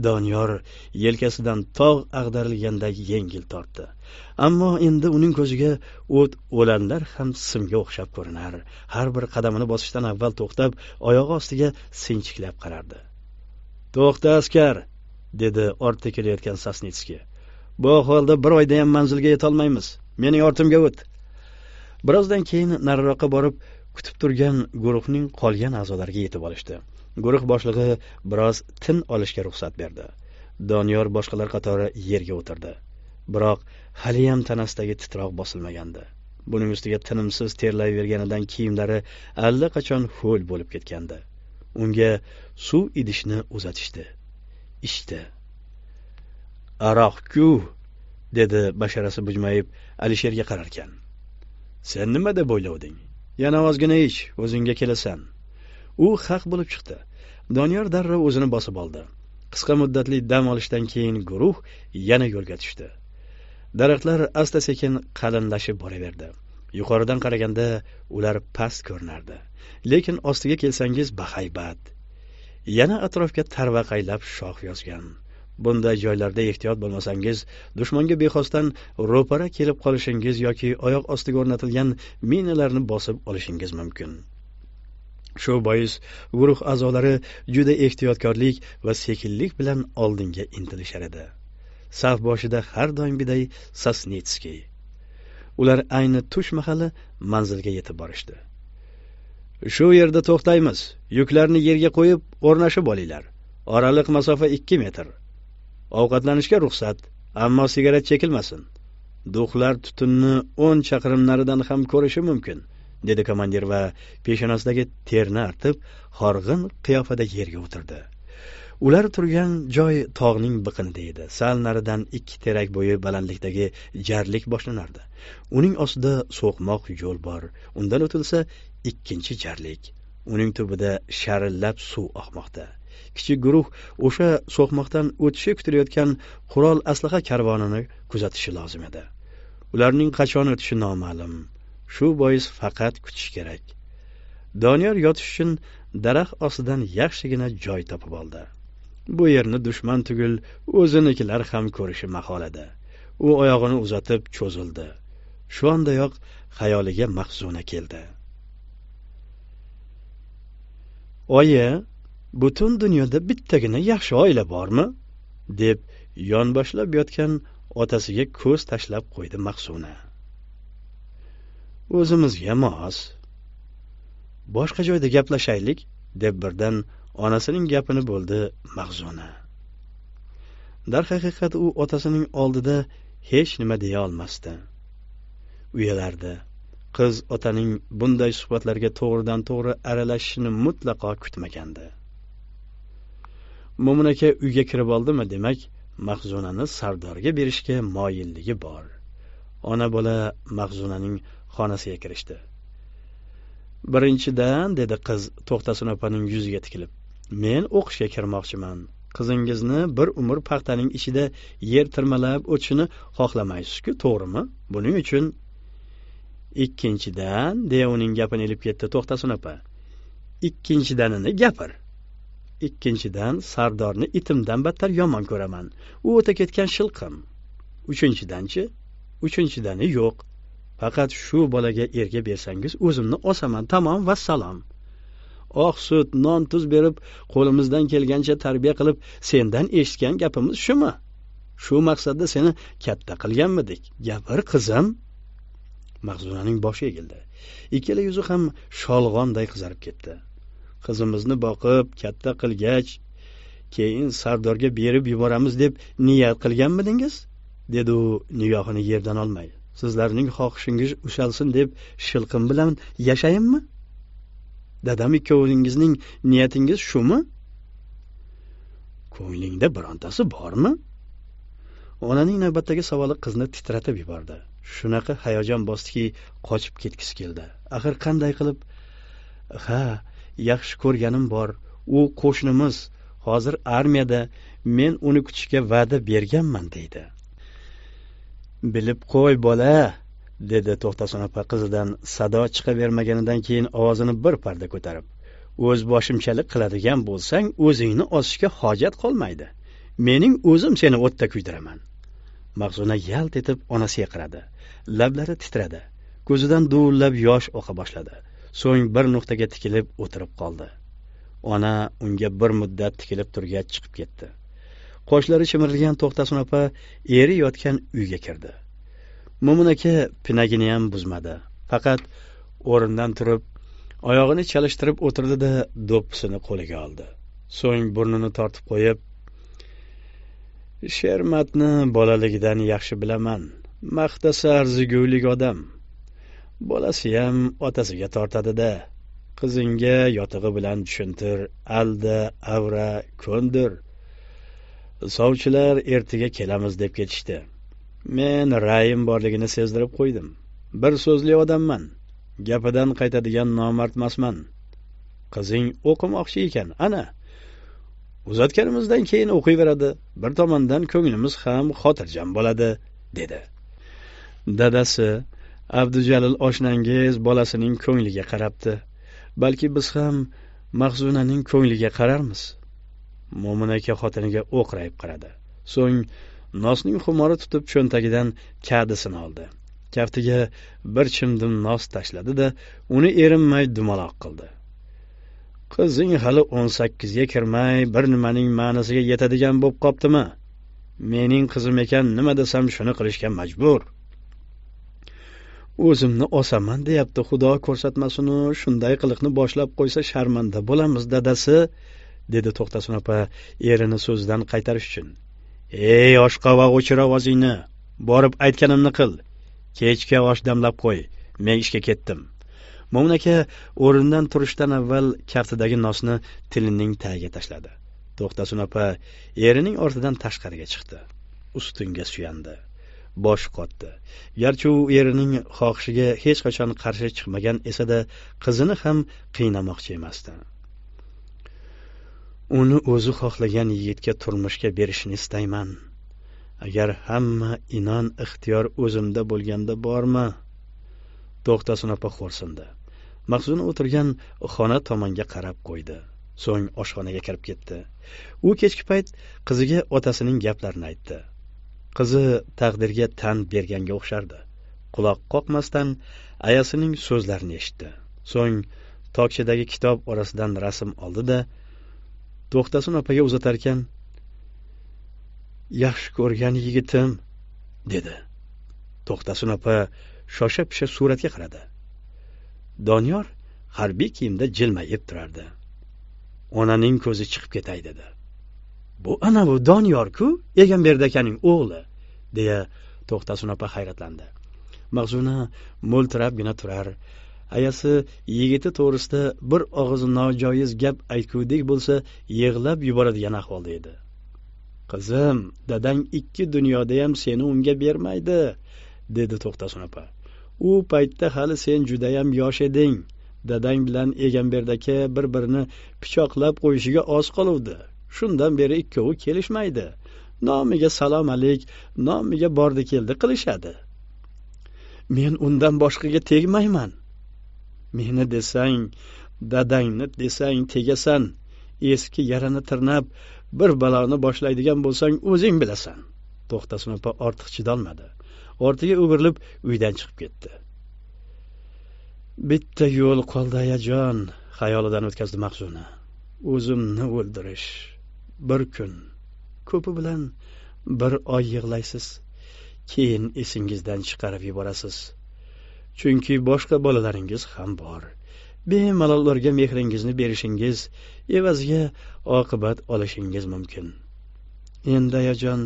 doniyor yelkasidan tog' ag'darilganday yengil tortdi ammo endi uning ko'ziga o't o'lanlar ham simga o'xshab ko'rinar har bir qadamini bosishdan avval to'xtab oyog'i ostiga sinchiklab qarardi to'xta askar dedi ortda kelayotgan sasnitskiy bu ahvolda bir oyda ham manzilga yetolmaymiz mening ortimga o't birozdan keyin nariroqqa borib kutib turgan guruhning qolgan a'zolariga yetib olishdi guruh boshlig'i biroz tin olishga ruxsat berdi doniyor boshqalar qatori yerga o'tirdi biroq haliyam tanasidagi titroq bosilmagandi buning ustiga tinimsiz terlayverganidan kiyimlari allaqachon ho'l bo'lib ketgandi unga suv idishni uzatishdi ichdi aroqku dedi basharasi bujmayib alisherga qararkan sen nima deb o'ylovding yana ozgina ich o'zingga kelasan u haq bo'lib chiqdi doniyor darrov o'zini bosib oldi qisqa muddatli dam olishdan keyin guruh yana yo'lga tushdi daraxtlar asta sekin qalinlashib boraverdi yuqoridan qaraganda ular past ko'rinardi lekin ostiga kelsangiz bahaybat yana atrofga tarvaqaylab shox yozgan bunday joylarda ehtiyot bo'lmasangiz dushmanga bexosdan ro'para kelib qolishingiz yoki oyoq ostiga o'rnatilgan minalarni bosib olishingiz mumkin shu bois guruh a'zolari juda ehtiyotkorlik va sekinlik bilan oldinga intilishar edi saf boshida har doimgiday sasnitskiy ular ayni tush mahali manzilga yetib borishdi shu yerda to'xtaymiz yuklarni yerga qo'yib o'rnashib olinglar oraliq masofa ikki metr ovqatlanishga ruxsat ammo sigaret chekilmasin duxlar tutunni o'n chaqirim naridan ham ko'rishi mumkin dedi komandir va peshonasidagi terni artib horg'in qiyofada yerga o'tirdi ular turgan joy tog'ning biqinida edi sal naridan ikki terak bo'yi balandlikdagi jarlik boshlanardi uning ostida so'qmoq yo'l bor undan o'tilsa ikkinchi jarlik uning tubida sharillab suv oqmoqda kichik guruh o'sha so'qmoqdan o'tishi kutilayotgan qurol aslaha karvonini kuzatishi lozim edi ularning qachon o'tishi noma'lum shu bois faqat kutish kerak doniyor yotish uchun daraxt ostidan yaxshigina joy topib oldi bu yerni dushman tugul o'zinikilar ham ko'rishi mahol edi u oyog'ini uzatib cho'zildi shu ondayoq xayoliga mahzuna keldi oyi butun dunyoda bittagina yaxshi oila bormi deb yonboshlab yotgan otasiga ko'z tashlab qo'ydi mahsuna o'zimizga mos boshqa joyda gaplashaylik deb birdan onasining gapini bo'ldi mahzuna darhaqiqat u otasining oldida hech nima deya olmasdi uyalardi qiz otaning bunday suhbatlarga to'g'ridan to'g'ri aralashishini mutlaqo kutmagandi mo'min aka uyga kirib oldimi demak mahzunani sardorga berishga moyilligi bor ona bola mahzunaning xonasiga kirishdi birinchidan dedi qiz to'xtasin opaning yuziga tikilib men o'qishga kirmoqchiman qizingizni bir umr paxtaning ichida yer tirmalab o'tishini xohlamaysizku to'g'rimi buning uchun ikkinchidan deya uning gapini ilib ketdi to'xtasin opa ikkinchidanini gapir ikkinchidan sardorni itimdan battar yomon ko'raman u o'ta ketgan shilqim uchinchidanchi uchinchidani yo'q faqat shu bolaga erga bersangiz o'zimni osaman tamom vassalom oq oh, sut non tuz berib qo'limizdan kelgancha tarbiya qilib sendan eshitgan gapimiz shumi shu maqsadda seni katta qilganmidik gapir qizim mahzunaning boshi egildi ikkala yuzi ham sholg'onday qizarib ketdi qizimizni boqib katta qilgach keyin sardorga berib yuboramiz deb niyat qilganmidingiz dedi u nigohini yerdan olmay sizlarning xohishingiz ushalsin deb shilqim bilan yashayinmi dadam ikkovingizning niyatingiz shumi ko'nglingda birontasi bormi onaning navbatdagi savoli qizni titratib yubordi shunaqa hayajon bosdiki qochib ketgisi keldi axir qanday qilib ha yaxshi ko'rganim bor u qo'shnimiz hozir armiyada men uni kutishga va'da berganman deydi bilib qo'y bola dedi to'xtason opa qizidan sado chiqavermaganidan keyin ovozini bir parda ko'tarib o'z boshimchalik qiladigan bo'lsang o'zingni osishga hojat qolmaydi mening o'zim seni o'tda kuydiraman mahzuna yalt etib onasiga qaradi lablari titradi ko'zidan duvullab yosh oqa boshladi so'ng bir nuqtaga tikilib o'tirib qoldi ona unga bir muddat tikilib turgach chiqib ketdi qoshlari chimirilgan to'xtasin opa eri yotgan uyga kirdi mo'min aka ham buzmadi faqat o'rnidan turib oyog'ini chalishtirib o'tirdi da do'ppisini qo'liga oldi so'ng burnini tortib qo'yib shermatni bolaligidan yaxshi bilaman maqtasa arzigulik odam bolasiyam otasiga tortadida qizingga yotig'i bilan tushuntir alda avra ko'ndir sovchilar ertaga kelamiz deb ketishdi men rayim borligini sezdirib qo'ydim bir so'zli odamman gapidan qaytadigan nomard emasman qizing o'qimoqchi ekan ana uzatganimizdan keyin o'qiyveradi bir tomondan ko'nglimiz ham xotirjam bo'ladi dedi dadasi abdujalil oshnangiz bolasining ko'ngliga qarabdi balki biz ham mahzunaning ko'ngliga qararmiz mo'min aka xotiniga o'qrayib qaradi so'ng nosning xumori tutib cho'ntagidan kadisini oldi kaftiga bir chimdim nos tashladi da uni erinmay dumaloq qildi qizing hali o'n sakkizga kirmay bir nimaning ma'nisiga yetadigan bo'lib qoptimi mening qizim ekan nima desam shuni qilishga majbur o'zimni osaman deyapti xudo ko'rsatmasinu shunday qiliqni boshlab qo'ysa sharmanda bo'lamiz dadasi dedi to'xtasin opa erini so'zidan qaytarish uchun ey oshqovoq o'chir ovozingni borib aytganimni qil kechga osh damlab qo'y men ishga ketdim mo'min aka o'rnidan turishdan avval kaftidagi nosni tilining tagiga tashladi to'xtasin opa erining ortidan tashqariga chiqdi ustinga suyandi bosh qotdi garchi u erining xohishiga hech qachon qarshi chiqmagan esa da qizini ham qiynamoqchi emasdi uni o'zi xohlagan yigitga turmushga berishni istayman agar hamma inon ixtiyor o'zimda bo'lganda bormi to'xtasin opa xo'rsindi mahzun o'tirgan xona tomonga qarab qo'ydi so'ng oshxonaga kirib ketdi u kechki payt qiziga otasining gaplarini aytdi qizi taqdirga tan berganga o'xshardi quloq qoqmasdan ayasining so'zlarini eshitdi so'ng tokchadagi kitob orasidan rasm oldi da to'xtasin opaga uzatarkan yaxshi ko'rgan yigitim dedi to'xtasin opa shosha pisha suratga qaradi doniyor harbiy kiyimda jilmayib turardi onaning ko'zi chiqib ketay dedi bu anavi doniyorku egamberdi akaning o'g'li deya to'xtasin opa hayratlandi mag'zuna mo'ltirabgina turar ayasi yigiti to'g'risida bir og'iz nojoiz gap aytgudek bo'lsa yig'lab yuboradigan ahvolda edi qizim dadang ikki dunyodayam seni unga bermaydi dedi to'xtasin opa u paytda hali sen judayam yosh eding dadang bilan egamberdaka bir birini pichoqlab qo'yishiga oz qoluvdi shundan beri ikkovi kelishmaydi nomiga salom alik nomiga bordi keldi qilishadi men undan boshqaga tegmayman meni desang dadangni desang tegasan eski yarani tirnab bir baloni boshlaydigan bo'lsang o'zing bilasan to'xtasin opa ortiq chidolmadi ortiga o'girilib uydan chiqib ketdi bitta yo'l qoldi ayajon xayolidan o'tkazdi mahzuna o'zimni o'ldirish bir kun ko'pi bilan bir oy yig'laysiz keyin esingizdan chiqarib yuborasiz chunki boshqa bolalaringiz ham bor bemalol ularga mehringizni berishingiz evaziga oqibat olishingiz mumkin endi ayajon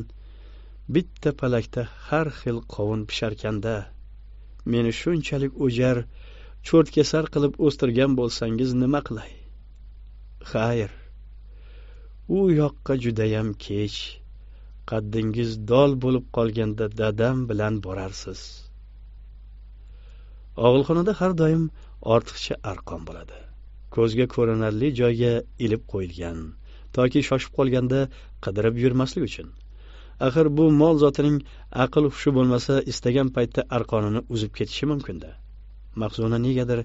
bitta palakda har xil qovun pisharkanda meni shunchalik o'jar cho'rtkesar qilib o'stirgan bo'lsangiz nima qilay xayr u yoqqa judayam kech qaddingiz dol bo'lib qolganda dadam bilan borarsiz og'ilxonada har doim ortiqcha arqon bo'ladi ko'zga ko'rinarli joyga ilib qo'yilgan toki shoshib qolganda qidirib yurmaslik uchun axir bu mol zotining aql hushi bo'lmasa istagan paytda arqonini uzib ketishi mumkinda mahzuna negadir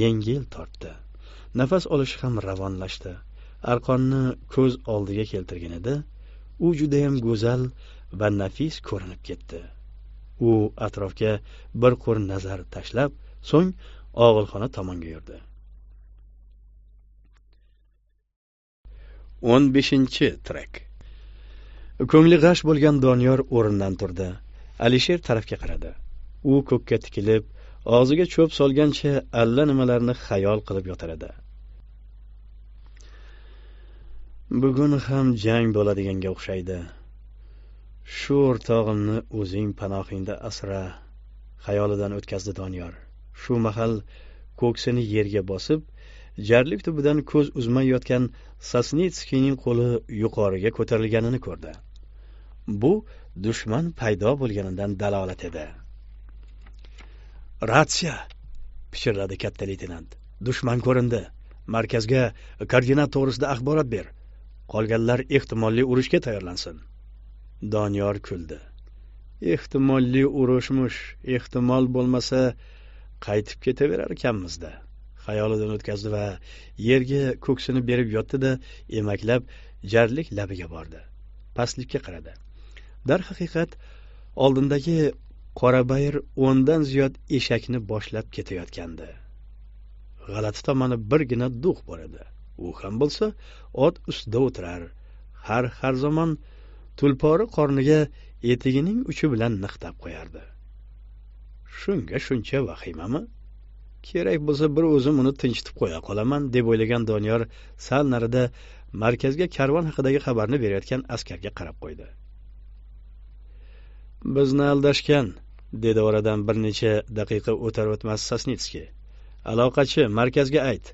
yengil tortdi nafas olishi ham ravonlashdi arqonni ko'z oldiga keltirgan edi u judayam go'zal va nafis ko'rinib ketdi u atrofga bir ko'r nazar tashlab so'ng og'ilxona tomonga yurdi o'n beshinchi trek ko'ngli g'ash bo'lgan doniyor o'rnidan turdi alisher tarafga qaradi u ko'kka tikilib og'ziga cho'p solgancha alla nimalarni xayol qilib yotar edi bugun ham jang bo'ladiganga o'xshaydi shu o'rtog'imni o'zing panohingda asra xayolidan o'tkazdi doniyor shu mahal ko'ksini yerga bosib jarlik tubidan ko'z uzmay yotgan sasnitskiyning qo'li yuqoriga ko'tarilganini ko'rdi bu dushman paydo bo'lganidan dalolat edi ratsiya pichirladi katta leytenant dushman ko'rindi markazga koordinat to'g'risida axborot ber qolganlar ehtimolli urushga tayyorlansin doniyor kuldi ehtimolli urushmush ehtimol bo'lmasa qaytib ketaverarkanmizda xayolidan o'tkazdi va yerga ko'ksini berib yotdi-da, emaklab jarlik labiga bordi pastlikka qaradi darhaqiqat oldindagi qorabayir o'ndan ziyod eshakni boshlab ketayotgandi g'alati tomoni birgina duh bor edi u ham bo'lsa ot ustida o'tirar har har zamon tulpori qorniga etigining uchi bilan niqtab qo'yardi shunga shuncha vahimami kerak bo'lsa bir o'zim uni tinchitib qo'ya qolaman deb o'ylagan doniyor sal narida markazga karvon haqidagi xabarni berayotgan askarga qarab qo'ydi bizni aldashgan dedi oradan bir necha daqiqa o'tar o'tmas sosnitskiy aloqachi markazga ayt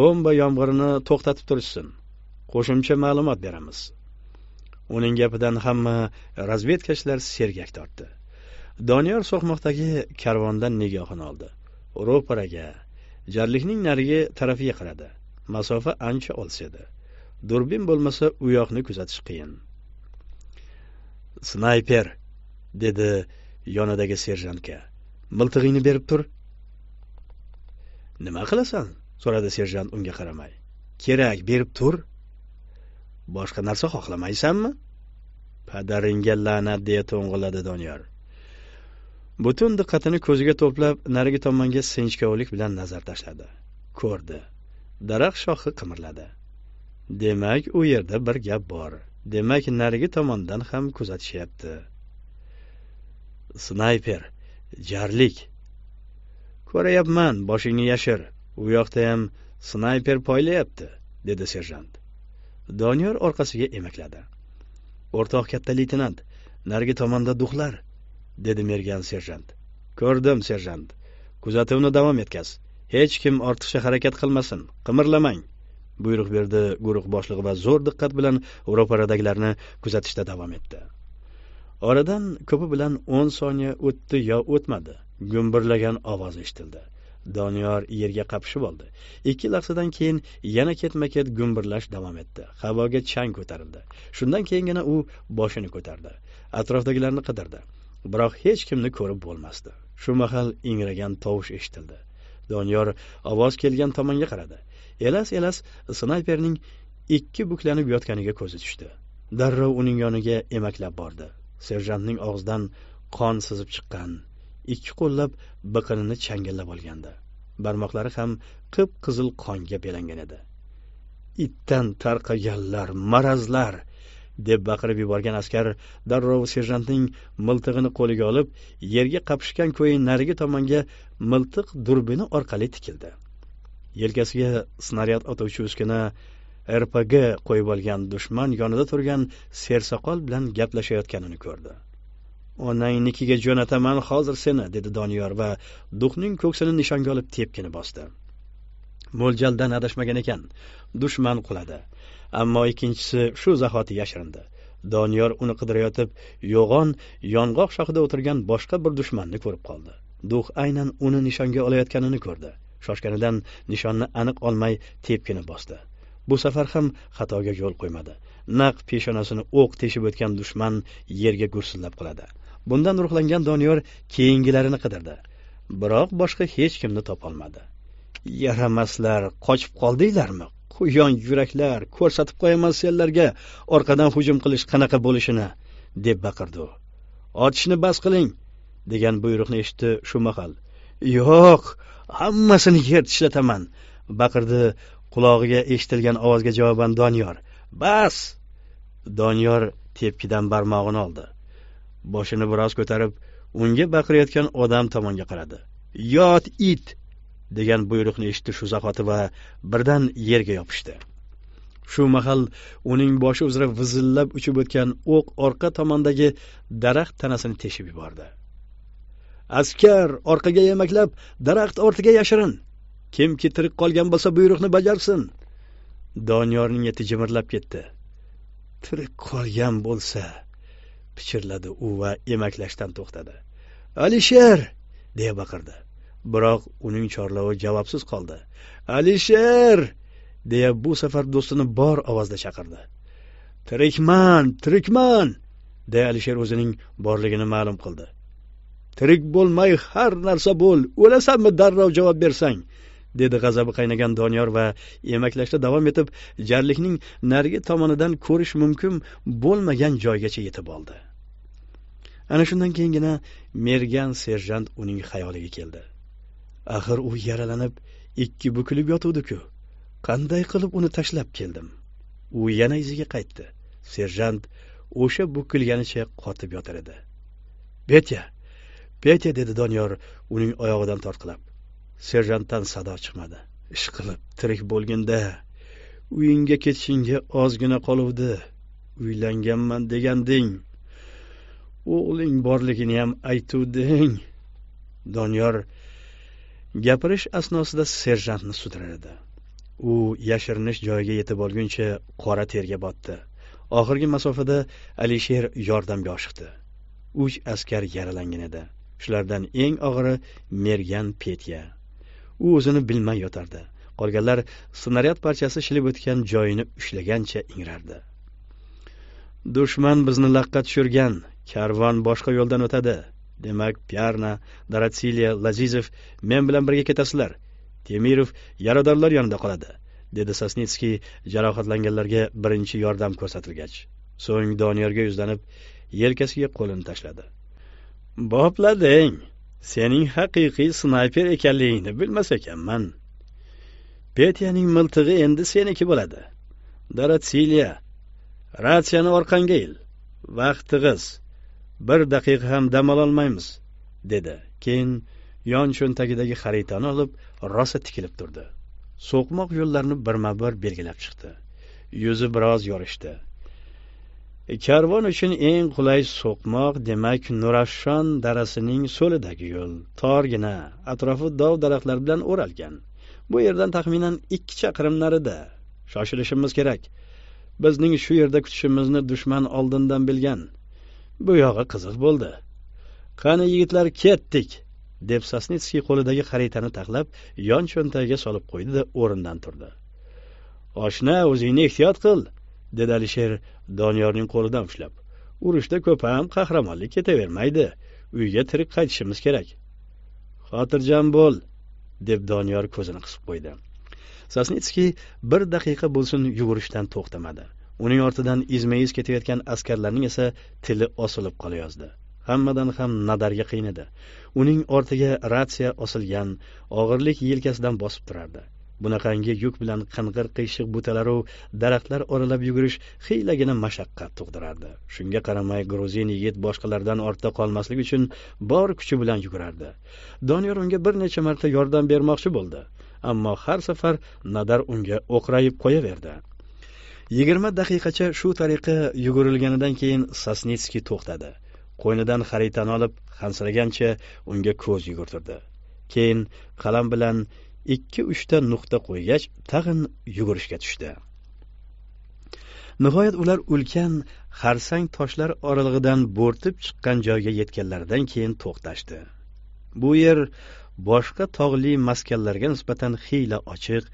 bomba yomg'irini to'xtatib turishsin qo'shimcha ma'lumot beramiz uning gapidan hamma razvedkachilar sergak tortdi doniyor so'qmoqdagi karvondan nigohini oldi ro'paraga jarlikning narigi tarafiga qaradi masofa ancha olis edi durbin bo'lmasa u yoqni kuzatish qiyin snayper dedi yonidagi serjantga miltig'ingni berib tur nima qilasan so'radi serjant unga qaramay kerak berib tur boshqa narsa xohlamaysanmi padaringga la'nat deya to'ng'illadi doniyor butun diqqatini ko'ziga to'plab narigi tomonga sinchkovlik bilan nazar tashladi ko'rdi daraxt shoxi qimirladi demak u yerda bir gap bor demak narigi tomondan ham kuzatishyapti snayper jarlik ko'rayapman boshingni yashir u yoqdayam snayper poylayapti dedi serjant doniyor orqasiga emakladi o'rtoq katta leytenant narigi tomonda duxlar dedi mergan serjant ko'rdim serjant kuzatuvni davom etkaz hech kim ortiqcha harakat qilmasin qimirlamang buyruq berdi guruh boshlig'i va zo'r diqqat bilan ro'paradagilarni kuzatishda davom etdi oradan ko'pi bilan o'n soniya o'tdi yo o'tmadi gumburlagan ovoz eshitildi doniyor yerga qapishib oldi ikki lahzadan keyin yana ketma ket gumburlash davom etdi havoga chang ko'tarildi shundan keyingina u boshini ko'tardi atrofdagilarni qidirdi biroq hech kimni ko'rib bo'lmasdi shu mahal ingragan tovush eshitildi doniyor ovoz kelgan tomonga qaradi elas elas snayperning ikki buklanib yotganiga ko'zi tushdi darrov uning yoniga emaklab bordi serjantning og'zidan qon sizib chiqqan ikki qo'llab biqinini changallab olgandi barmoqlari ham qip qizil qonga belangan edi itdan tarqaganlar marazlar deb baqirib yuborgan askar darrov serjantning miltig'ini qo'liga olib yerga qapishgan ko'yi narigi tomonga miltiq durbini orqali tikildi yelkasiga snaryad otuvchi uskuna rpg qo'yib olgan dushman yonida turgan sersoqol bilan gaplashayotganini ko'rdi onangnikiga jo'nataman hozir seni dedi doniyor va duxning ko'ksini nishonga olib tepkini bosdi mo'ljaldan adashmagan ekan dushman quladi ammo ikkinchisi shu zahoti yashirindi doniyor uni qidirayotib yo'g'on yong'oq shoxida o'tirgan boshqa bir dushmanni ko'rib qoldi duh aynan uni nishonga olayotganini ko'rdi shoshganidan nishonni aniq olmay tepkini bosdi bu safar ham xatoga yo'l qo'ymadi naq peshonasini o'q teshib o'tgan dushman yerga gursillab quladi bundan ruhlangan doniyor keyingilarini qidirdi biroq boshqa hech kimni topolmadi yaramaslar qochib qoldinglarmi quyon yuraklar ko'rsatib qo'yaman senlarga orqadan hujum qilish qanaqa bo'lishini deb baqirdi u otishni bas qiling degan buyruqni eshitdi shu mahal yo'q hammasini yer tishlataman baqirdi qulog'iga eshitilgan ovozga javoban doniyor bas doniyor tepkidan barmog'ini oldi boshini biroz ko'tarib unga baqirayotgan odam tomonga qaradi yot it degan buyruqni eshitdi shu zahoti va birdan yerga yopishdi shu mahal uning boshi uzra vizillab uchib o'tgan o'q orqa tomondagi daraxt tanasini teshib yubordi askar orqaga yemaklab daraxt ortiga yashirin kimki tirik qolgan bo'lsa buyruqni bajarsin doniyorning eti jimirlab ketdi tirik qolgan bo'lsa pichirladi u va emaklashdan to'xtadi alisher deya baqirdi biroq uning chorlovi javobsiz qoldi alisher deya bu safar do'stini bor ovozda chaqirdi tirikman tirikman deya alisher o'zining borligini ma'lum qildi tirik bo'lmay har narsa bo'l o'lasanmi darrov javob bersang dedi g'azabi qaynagan doniyor va emaklashda davom etib jarlikning narigi tomonidan ko'rish mumkin bo'lmagan joygacha yetib oldi ana shundan keyingina mergan serjant uning xayoliga keldi axir u yaralanib ikki bukilib yotuvdiku ku qanday qilib uni tashlab keldim u yana iziga qaytdi serjant o'sha bukilganicha qotib yotar edi petya petya dedi doniyor uning oyog'idan tortqilab serjantdan sado chiqmadi ishqilib tirik bo'lganda uyingga ketishingga ozgina qoluvdi uylanganman deganding o'g'ling borligini ham aytuvding doniyor gapirish asnosida serjantni sudradi u yashirinish joyiga yetib olguncha qora terga botdi oxirgi masofada alisher yordamga oshiqdi uch askar yaralangan edi shulardan eng og'iri mergan petya u o'zini bilmay yotardi qolganlar snaryad parchasi shilib o'tgan joyini ushlagancha ingrardi dushman bizni laqqa tushirgan karvon boshqa yo'ldan o'tadi demak pyarna daratsiliya lazizov men bilan birga ketasizlar temirov yaradorlar yonida qoladi dedi sosnitskiy jarohatlanganlarga birinchi yordam ko'rsatilgach so'ng doniyorga yuzlanib yelkasiga qo'lini tashladi boplading sening haqiqiy snayper ekanligingni bilmas ekanman petyaning miltig'i endi seniki bo'ladi daratsilia ratsiyani orqangga il vaqt tig'iz bir daqiqa ham dam ololmaymiz dedi keyin yon cho'ntagidagi xaritani olib rosa tikilib turdi so'qmoq yo'llarni birma bir belgilab chiqdi yuzi biroz yorishdi E, karvon uchun eng qulay so'qmoq demak nurafshon darasining so'lidagi yo'l torgina atrofi dov daraxtlar bilan o'ralgan bu yerdan taxminan ikki chaqirim narida shoshilishimiz kerak bizning shu yerda kutishimizni dushman oldindan bilgan bu yog'i qiziq bo'ldi qani yigitlar ketdik deb sasnitskiy qo'lidagi xaritani taxlab yon cho'ntagiga solib qo'ydi da o'rnidan turdi oshna o'zingni ehtiyot qil dedi alisher doniyorning qo'lidan ushlab urushda ko'p ham qahramonlik ketavermaydi uyga tirik qaytishimiz kerak xotirjam bo'l deb doniyor ko'zini qisib qo'ydi sosnitskiy bir daqiqa bo'lsin yugurishdan to'xtamadi uning ortidan izma iz ketayotgan askarlarning esa tili osilib qolayozdi hammadan ham nadarga edi uning ortiga ratsiya osilgan og'irlik yelkasidan bosib turardi bunaqangi yuk bilan qing'ir qiyshiq butalaru daraxtlar oralab yugurish xiylagina mashaqqat tug'dirardi shunga qaramay gruzin yigit boshqalardan ortda qolmaslik uchun bor kuchi bilan yugurardi doniyor unga bir necha marta yordam bermoqchi bo'ldi ammo har safar nadar unga o'qrayib qo'yaverdi yigirma daqiqacha shu tariqa yugurilganidan keyin sasnitskiy to'xtadi qo'ynidan xaritani olib hansiragancha unga ko'z yugurtirdi keyin qalam bilan ikki uchta nuqta qo'ygach tag'in yugurishga tushdi nihoyat ular ulkan xarsang toshlar oralig'idan bo'rtib chiqqan joyga yetganlaridan keyin to'xtashdi bu yer boshqa tog'li maskanlarga nisbatan xiyla ochiq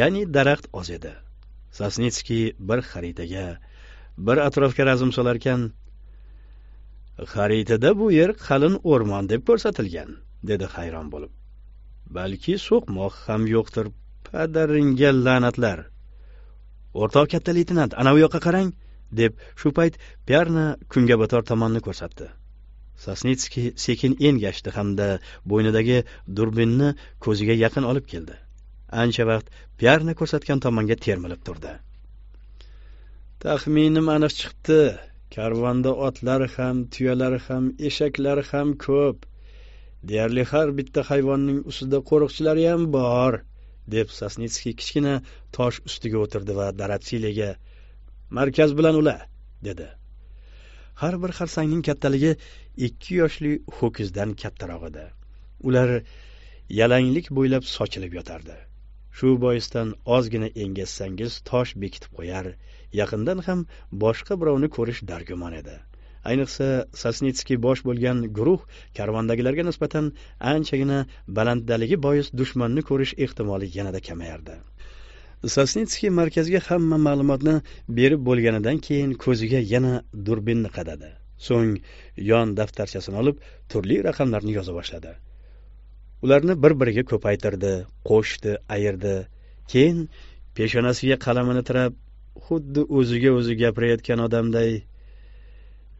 ya'ni daraxt oz edi sosnitskiy bir xaritaga bir atrofga razm solarkan xaritada bu yer qalin o'rmon deb ko'rsatilgan dedi hayron bo'lib balki so'qmoq ham yo'qdir padaringga la'natlar o'rtoq katta leytenant ana u yoqqa qarang deb shu payt pyarna kungabator tomonni ko'rsatdi sosnitskiy sekin engashdi hamda bo'ynidagi durbinni ko'ziga yaqin olib keldi ancha vaqt pyarna ko'rsatgan tomonga termilib turdi taxminim aniq chiqibdi karvonda otlar ham tuyalar ham eshaklar ham ko'p Deyarli har bitta hayvonning ustida qo'riqchilari ham bor, deb Sasnitskiy kichkina tosh ustiga o'tirdi va daratsiliyaga markaz bilan ula, dedi. Har bir xarsangning kattaligi 2 yoshli ho'kizdan kattaroq edi. Ular yalanglik bo'ylab sochilib yotardi. Shu boisdan ozgina engashsangiz tosh bekitib qo'yar, yaqindan ham boshqa birovni ko'rish dargumon edi. ayniqsa sosnitskiy bosh bo'lgan guruh karvondagilarga nisbatan anchagina balanddaligi bois dushmanni ko'rish ehtimoli yanada kamayardi sosnitskiy markazga hamma ma'lumotni berib bo'lganidan keyin ko'ziga yana durbinni qadadi so'ng yon daftarchasini olib turli raqamlarni yoza boshladi ularni bir biriga ko'paytirdi qo'shdi ayirdi keyin peshonasiga qalamini tirab xuddi o'ziga o'zi gapirayotgan odamday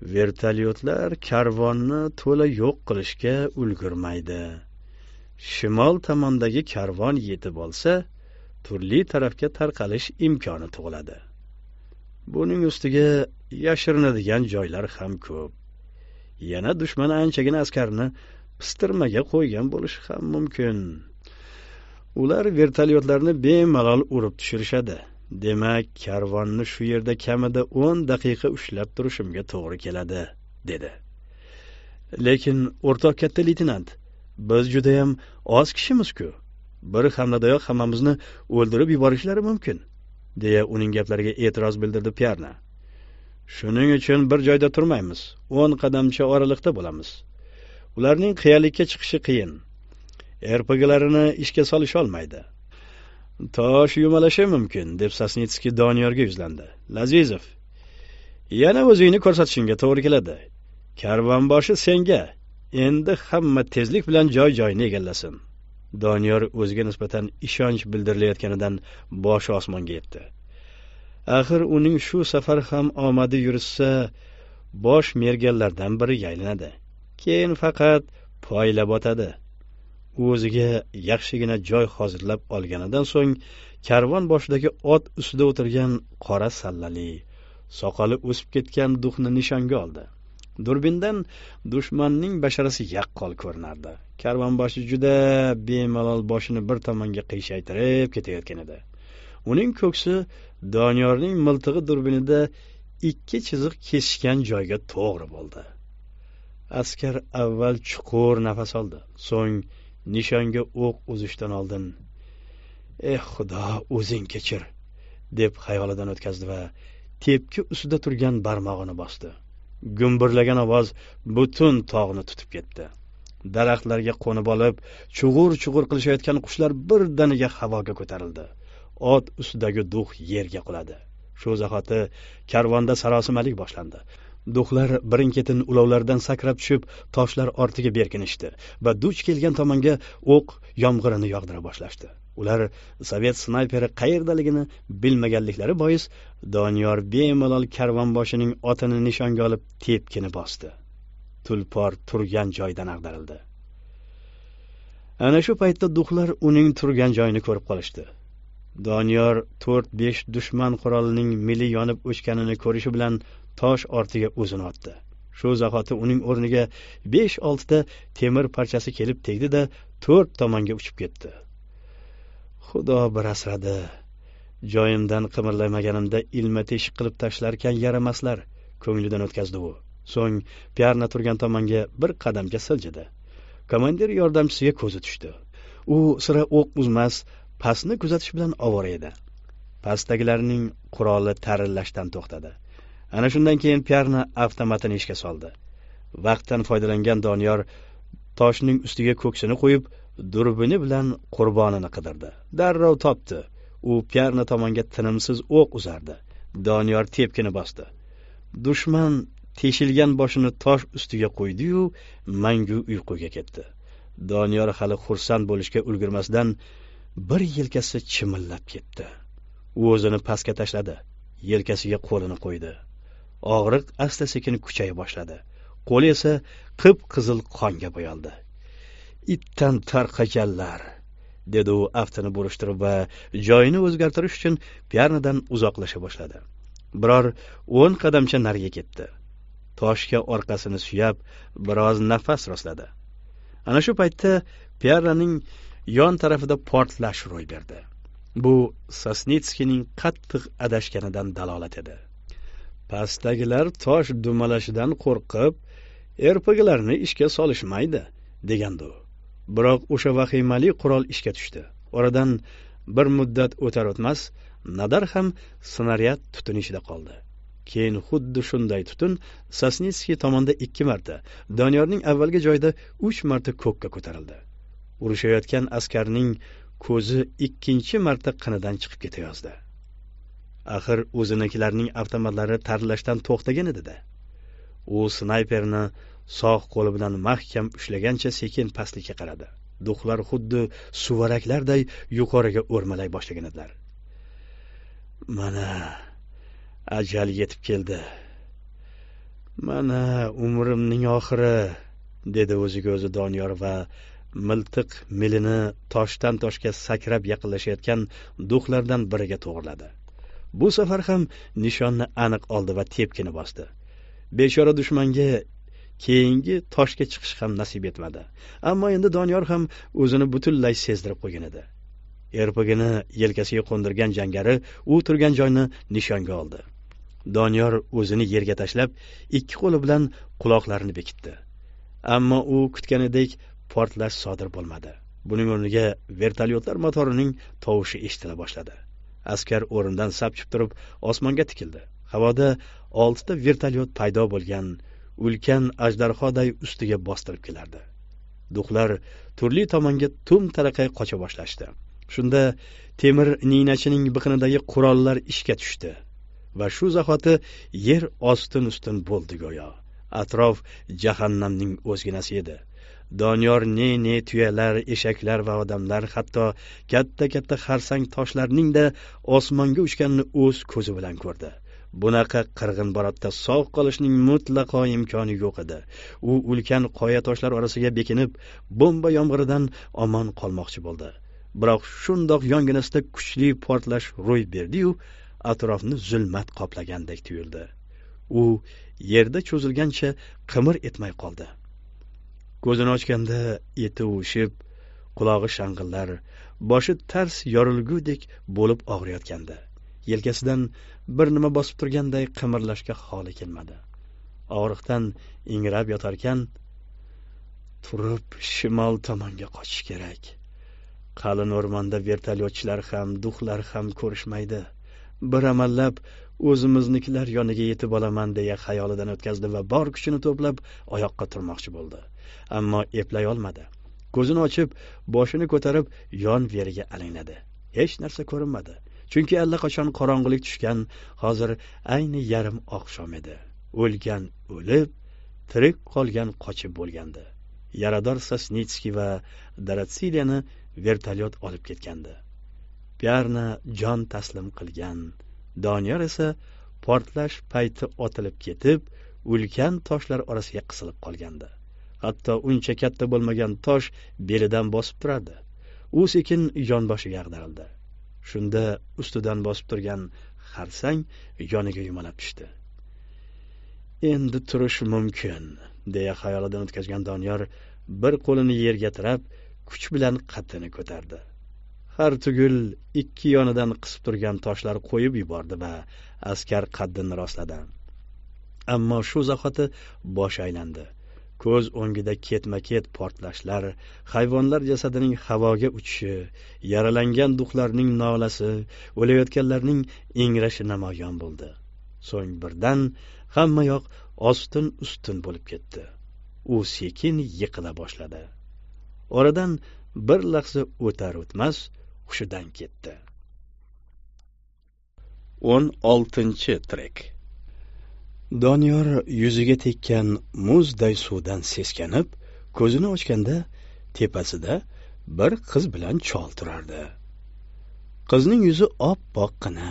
vertolyotlar karvonni to'la yo'q qilishga ulgurmaydi shimol tomondagi karvon yetib olsa turli tarafga tarqalish imkoni tug'iladi buning ustiga yashirinadigan joylar ham ko'p yana dushman anchagina askarni pistirmaga qo'ygan bo'lishi ham mumkin ular vertolyotlarni bemalol urib tushirishadi demak karvonni shu yerda kamida o'n daqiqa ushlab turishimga to'g'ri keladi dedi lekin o'rtoq katta leytenant biz judayam oz kishimizku bir hamladayoq hammamizni o'ldirib yuborishlari mumkin deya uning gaplariga e'tiroz bildirdi piarna shuning uchun bir joyda turmaymiz o'n qadamcha oraliqda bo'lamiz ularning qiyalikka chiqishi qiyin erpagalarini ishga solisholmaydi tosh yumalashi mumkin deb sasnitskiy doniyorga yuzlandi lazizov yana o'zingni ko'rsatishingga to'g'ri keladi karvonboshi senga endi hamma tezlik bilan joy joyini egallasin doniyor o'ziga nisbatan ishonch bildirilayotganidan boshi osmonga yetdi axir uning shu safar ham omadi yurishsa bosh merganlardan biri aylanadi keyin faqat poylab otadi u o'ziga yaxshigina joy hozirlab olganidan so'ng karvon boshidagi ot ustida o'tirgan qora sallali soqoli o'sib ketgan duxni nishonga oldi durbindan dushmanning basharasi yaqqol ko'rinardi karvonboshi juda bemalol boshini bir tomonga qiyshaytirib ketayotgan edi uning ko'ksi doniyorning miltig'i durbinida ikki chiziq kesishgan joyga to'g'ri bo'ldi askar avval chuqur nafas oldi so'ng nishonga o'q uzishdan oldin eh xudo o'zing kechir deb xayolidan o'tkazdi va tepki ustida turgan barmog'ini bosdi gumburlagan ovoz butun tog'ni tutib ketdi daraxtlarga qo'nib olib chug'ur chug'ur qilishayotgan qushlar birdaniga havoga ko'tarildi ot ustidagi dux yerga quladi shu zahoti karvonda sarosimalik boshlandi duxlar birin ketin ulovlaridan sakrab tushib toshlar ortiga berkinishdi va duch kelgan tomonga o'q yomg'irini yog'dira boshlashdi ular sovet snayperi qayerdaligini bilmaganliklari bois doniyor bemalol karvonboshining otini nishonga olib tepkini bosdi tulpor turgan joydan ag'darildi ana shu paytda duxlar uning turgan joyini ko'rib qolishdi doniyor to'rt besh dushman qurolining mili yonib o'chganini ko'rishi bilan tosh ortiga o'zini otdi shu zahoti uning o'rniga besh oltita temir parchasi kelib tegdi da to'rt tomonga uchib ketdi xudo bir asradi joyimdan qimirlamaganimda ilma teshik qilib tashlarkan yaramaslar ko'nglidan o'tkazdi u so'ng piarna turgan tomonga bir qadamga siljidi komandir yordamchisiga ko'zi tushdi u sira o'q uzmas pastni kuzatish bilan ovora edi pastdagilarning quroli tarillashdan to'xtadi ana shundan keyin piarni avtomatini ishga soldi vaqtdan foydalangan doniyor toshning ustiga ko'ksini qo'yib durbini bilan qurbonini qidirdi darrov topdi u piarni tomonga tinimsiz o'q uzardi doniyor tepkini bosdi dushman teshilgan boshini tosh ustiga qo'ydiyu mangu uyquga ketdi doniyor hali xursand bo'lishga ulgurmasdan bir yelkasi chimillab ketdi u o'zini pastga tashladi yelkasiga qo'lini qo'ydi og'riq asta sekin kuchaya boshladi qo'li esa qip qizil qonga bo'yaldi itdan tarqaganlar dedi u aftini burishtirib va joyini o'zgartirish uchun piarnidan uzoqlasha boshladi biror o'n qadamcha nariga ketdi toshga orqasini suyab biroz nafas rostladi ana shu paytda pyarraning yon tarafida portlash ro'y berdi bu sosnitskiyning qattiq adashganidan dalolat edi pastdagilar tosh dumalashidan qo'rqib erpaglarni ishga solishmaydi degandi u biroq o'sha vahimali qurol ishga tushdi oradan bir muddat o'tar o'tmas nadar ham snaryad tutuni ichida qoldi keyin xuddi shunday tutun sosnitskiy tomonda ikki marta doniyorning avvalgi joyida uch marta ko'kka ko'tarildi urushayotgan askarning ko'zi ikkinchi marta qinidan chiqib ketayozdi axir o'zinikilarning avtomatlari tarlashdan to'xtagan edida u snayperni sog' qo'li bilan mahkam ushlagancha sekin pastlikka qaradi duxlar xuddi suvaraklarday yuqoriga o'rmalay boshlagan edilar mana ajal yetib keldi mana umrimning oxiri dedi o'ziga o'zi doniyor va miltiq milini toshdan toshga sakrab yaqinlashayotgan duxlardan biriga to'g'riladi bu safar ham nishonni aniq oldi va tepkini bosdi bechora dushmanga keyingi toshga chiqish ham nasib etmadi ammo endi doniyor ham o'zini butunlay sezdirib qo'ygan edi erpigini yelkasiga qo'ndirgan jangari u turgan joyni nishonga oldi doniyor o'zini yerga tashlab ikki qo'li bilan quloqlarini bekitdi ammo u kutganidek portlash sodir bo'lmadi buning o'rniga vertolyotlar motorining tovushi eshitila boshladi askar o'rnidan sapchib turib osmonga tikildi havoda oltita vertolyot paydo bo'lgan ulkan ajdarhoday ustiga bostirib kelardi duxlar turli tomonga tum taraqay qocha boshlashdi shunda temir ninachining biqinidagi qurollar ishga tushdi va shu zahoti yer ostin ustin bo'ldi go'yo atrof jahannamning o'zginasi edi doniyor ne ne tuyalar eshaklar va odamlar hatto katta katta xarsang da osmonga uchganini o'z ko'zi bilan ko'rdi bunaqa qirg'in boratda sog' qolishning mutlaqo imkoni yo'q edi u ulkan qoya toshlar orasiga bekinib bomba yomg'iridan omon qolmoqchi bo'ldi biroq shundoq yonginasida kuchli portlash ro'y berdiyu atrofni zulmat qoplagandek tuyuldi u yerda cho'zilgancha qimir etmay qoldi ko'zini ochganda eti uvushib qulog'i shang'illar boshi tars yorilgudek bo'lib og'riyotgandi yelkasidan bir nima bosib turganday qimirlashga holi kelmadi og'riqdan ingrab yotarkan turib shimol tomonga qochish kerak qalin o'rmonda vertolyotchilar ham duxlar ham ko'rishmaydi bir amallab o'zimiznikilar yoniga yetib olaman deya xayolidan o'tkazdi va bor kuchini to'plab oyoqqa turmoqchi bo'ldi ammo eplay olmadi ko'zini ochib boshini ko'tarib yon veriga alangladi hech narsa ko'rinmadi chunki allaqachon qorong'ulik tushgan hozir ayni yarim oqshom edi o'lgan o'lib tirik qolgan qochib bo'lgandi yarador sosnitskiy va daratsilyani vertolyot olib ketgandi piarni jon taslim qilgan doniyor esa portlash payti otilib ketib ulkan toshlar orasiga qisilib qolgandi hatto uncha katta bo'lmagan tosh belidan bosib turardi u sekin yonboshiga ag'darildi shunda ustidan bosib turgan xarsang yoniga yumalab tushdi endi turish mumkin deya xayolidan o'tkazgan doniyor bir qo'lini yerga tirab kuch bilan qaddini ko'tardi har tugul ikki yonidan qisib turgan toshlar qo'yib yubordi va askar qaddini rostladi ammo shu zahoti bosh aylandi ko'z o'ngida ketma ket portlashlar hayvonlar jasadining havoga uchishi yaralangan duxlarning nolasi o'layotganlarning ingrashi namoyon bo'ldi so'ng birdan hammayoq ostin ustun bo'lib ketdi u sekin yiqila boshladi oradan bir lahza o'tar o'tmas hushidan ketdi o'n oltinchi trek doniyor yuziga tekkan muzday suvdan seskanib ko'zini ochganda tepasida bir qiz bilan chol turardi qizning yuzi oppoqqina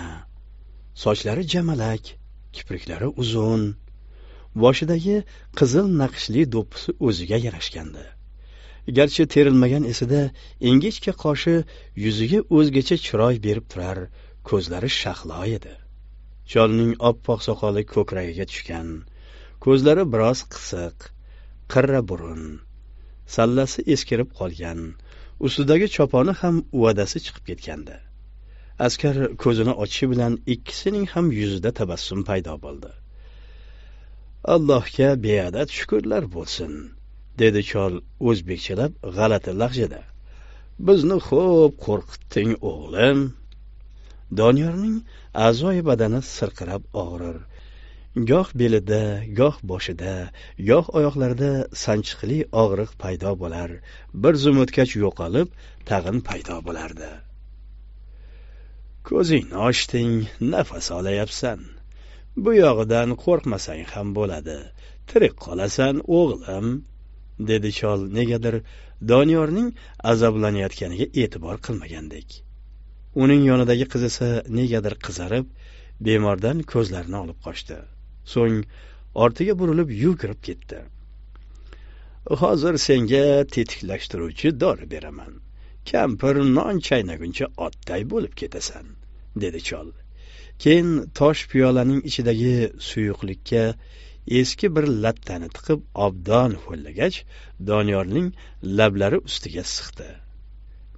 sochlari jamalak kipriklari uzun boshidagi qizil naqshli do'ppisi o'ziga yarashgandi garchi terilmagan esida ingichka qoshi yuziga o'zgacha chiroy berib turar ko'zlari shahlo edi cholning oppoq soqoli ko'kragiga tushgan ko'zlari biroz qisiq qirra burun sallasi eskirib qolgan ustidagi choponi ham uvadasi chiqib ketgandi askar ko'zini ochishi bilan ikkisining ham yuzida tabassum paydo bo'ldi allohga beadad shukurlar bo'lsin dedi chol o'zbekchalab g'alati lahjada bizni xo'p qo'rqitding o'g'lim doniyorning a'zoyi badani sirqirab og'rir goh belida goh boshida goh oyoqlarida sanchiqli og'riq paydo bo'lar bir zum o'tgach yo'qolib tag'in paydo bo'lardi ko'zingni ochding nafas olayapsan bu yog'idan qo'rqmasang ham bo'ladi tirik qolasan o'g'lim dedi chol negadir doniyorning azoblanayotganiga e'tibor qilmagandek uning yonidagi qiz esa negadir qizarib bemordan ko'zlarini olib qochdi so'ng ortiga burilib yugurib ketdi hozir senga tetiklashtiruvchi dori beraman kampir non chaynaguncha otday bo'lib ketasan dedi chol keyin tosh piyolaning ichidagi suyuqlikka eski bir lattani tiqib obdon ho'llagach doniyorning lablari ustiga siqdi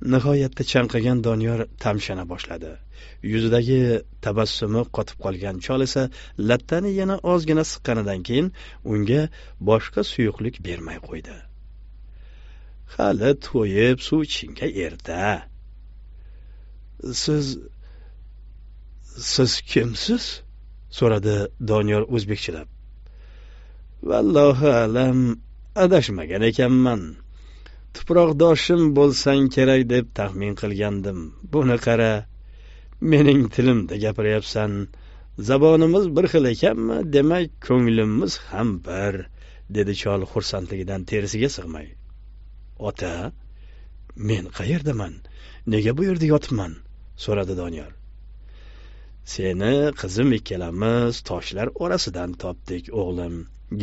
nihoyatda chanqagan doniyor tamshana boshladi yuzidagi tabassumi qotib qolgan chol esa lattani yana ozgina siqqanidan keyin unga boshqa suyuqlik bermay qo'ydi hali to'yib suv ichingga erta siz siz kimsiz so'radi doniyor o'zbekchilab vallohu alam adashmagan ekanman tuproqdoshim bo'lsang kerak deb taxmin qilgandim buni qara mening tilimda gapiryapsan zabonimiz bir xil ekanmi demak ko'nglimiz ham bir dedi chol xursandligidan terisiga sig'may ota men qayerdaman nega bu yerda yotibman so'radi doniyor seni qizim ikkalamiz toshlar orasidan topdik o'g'lim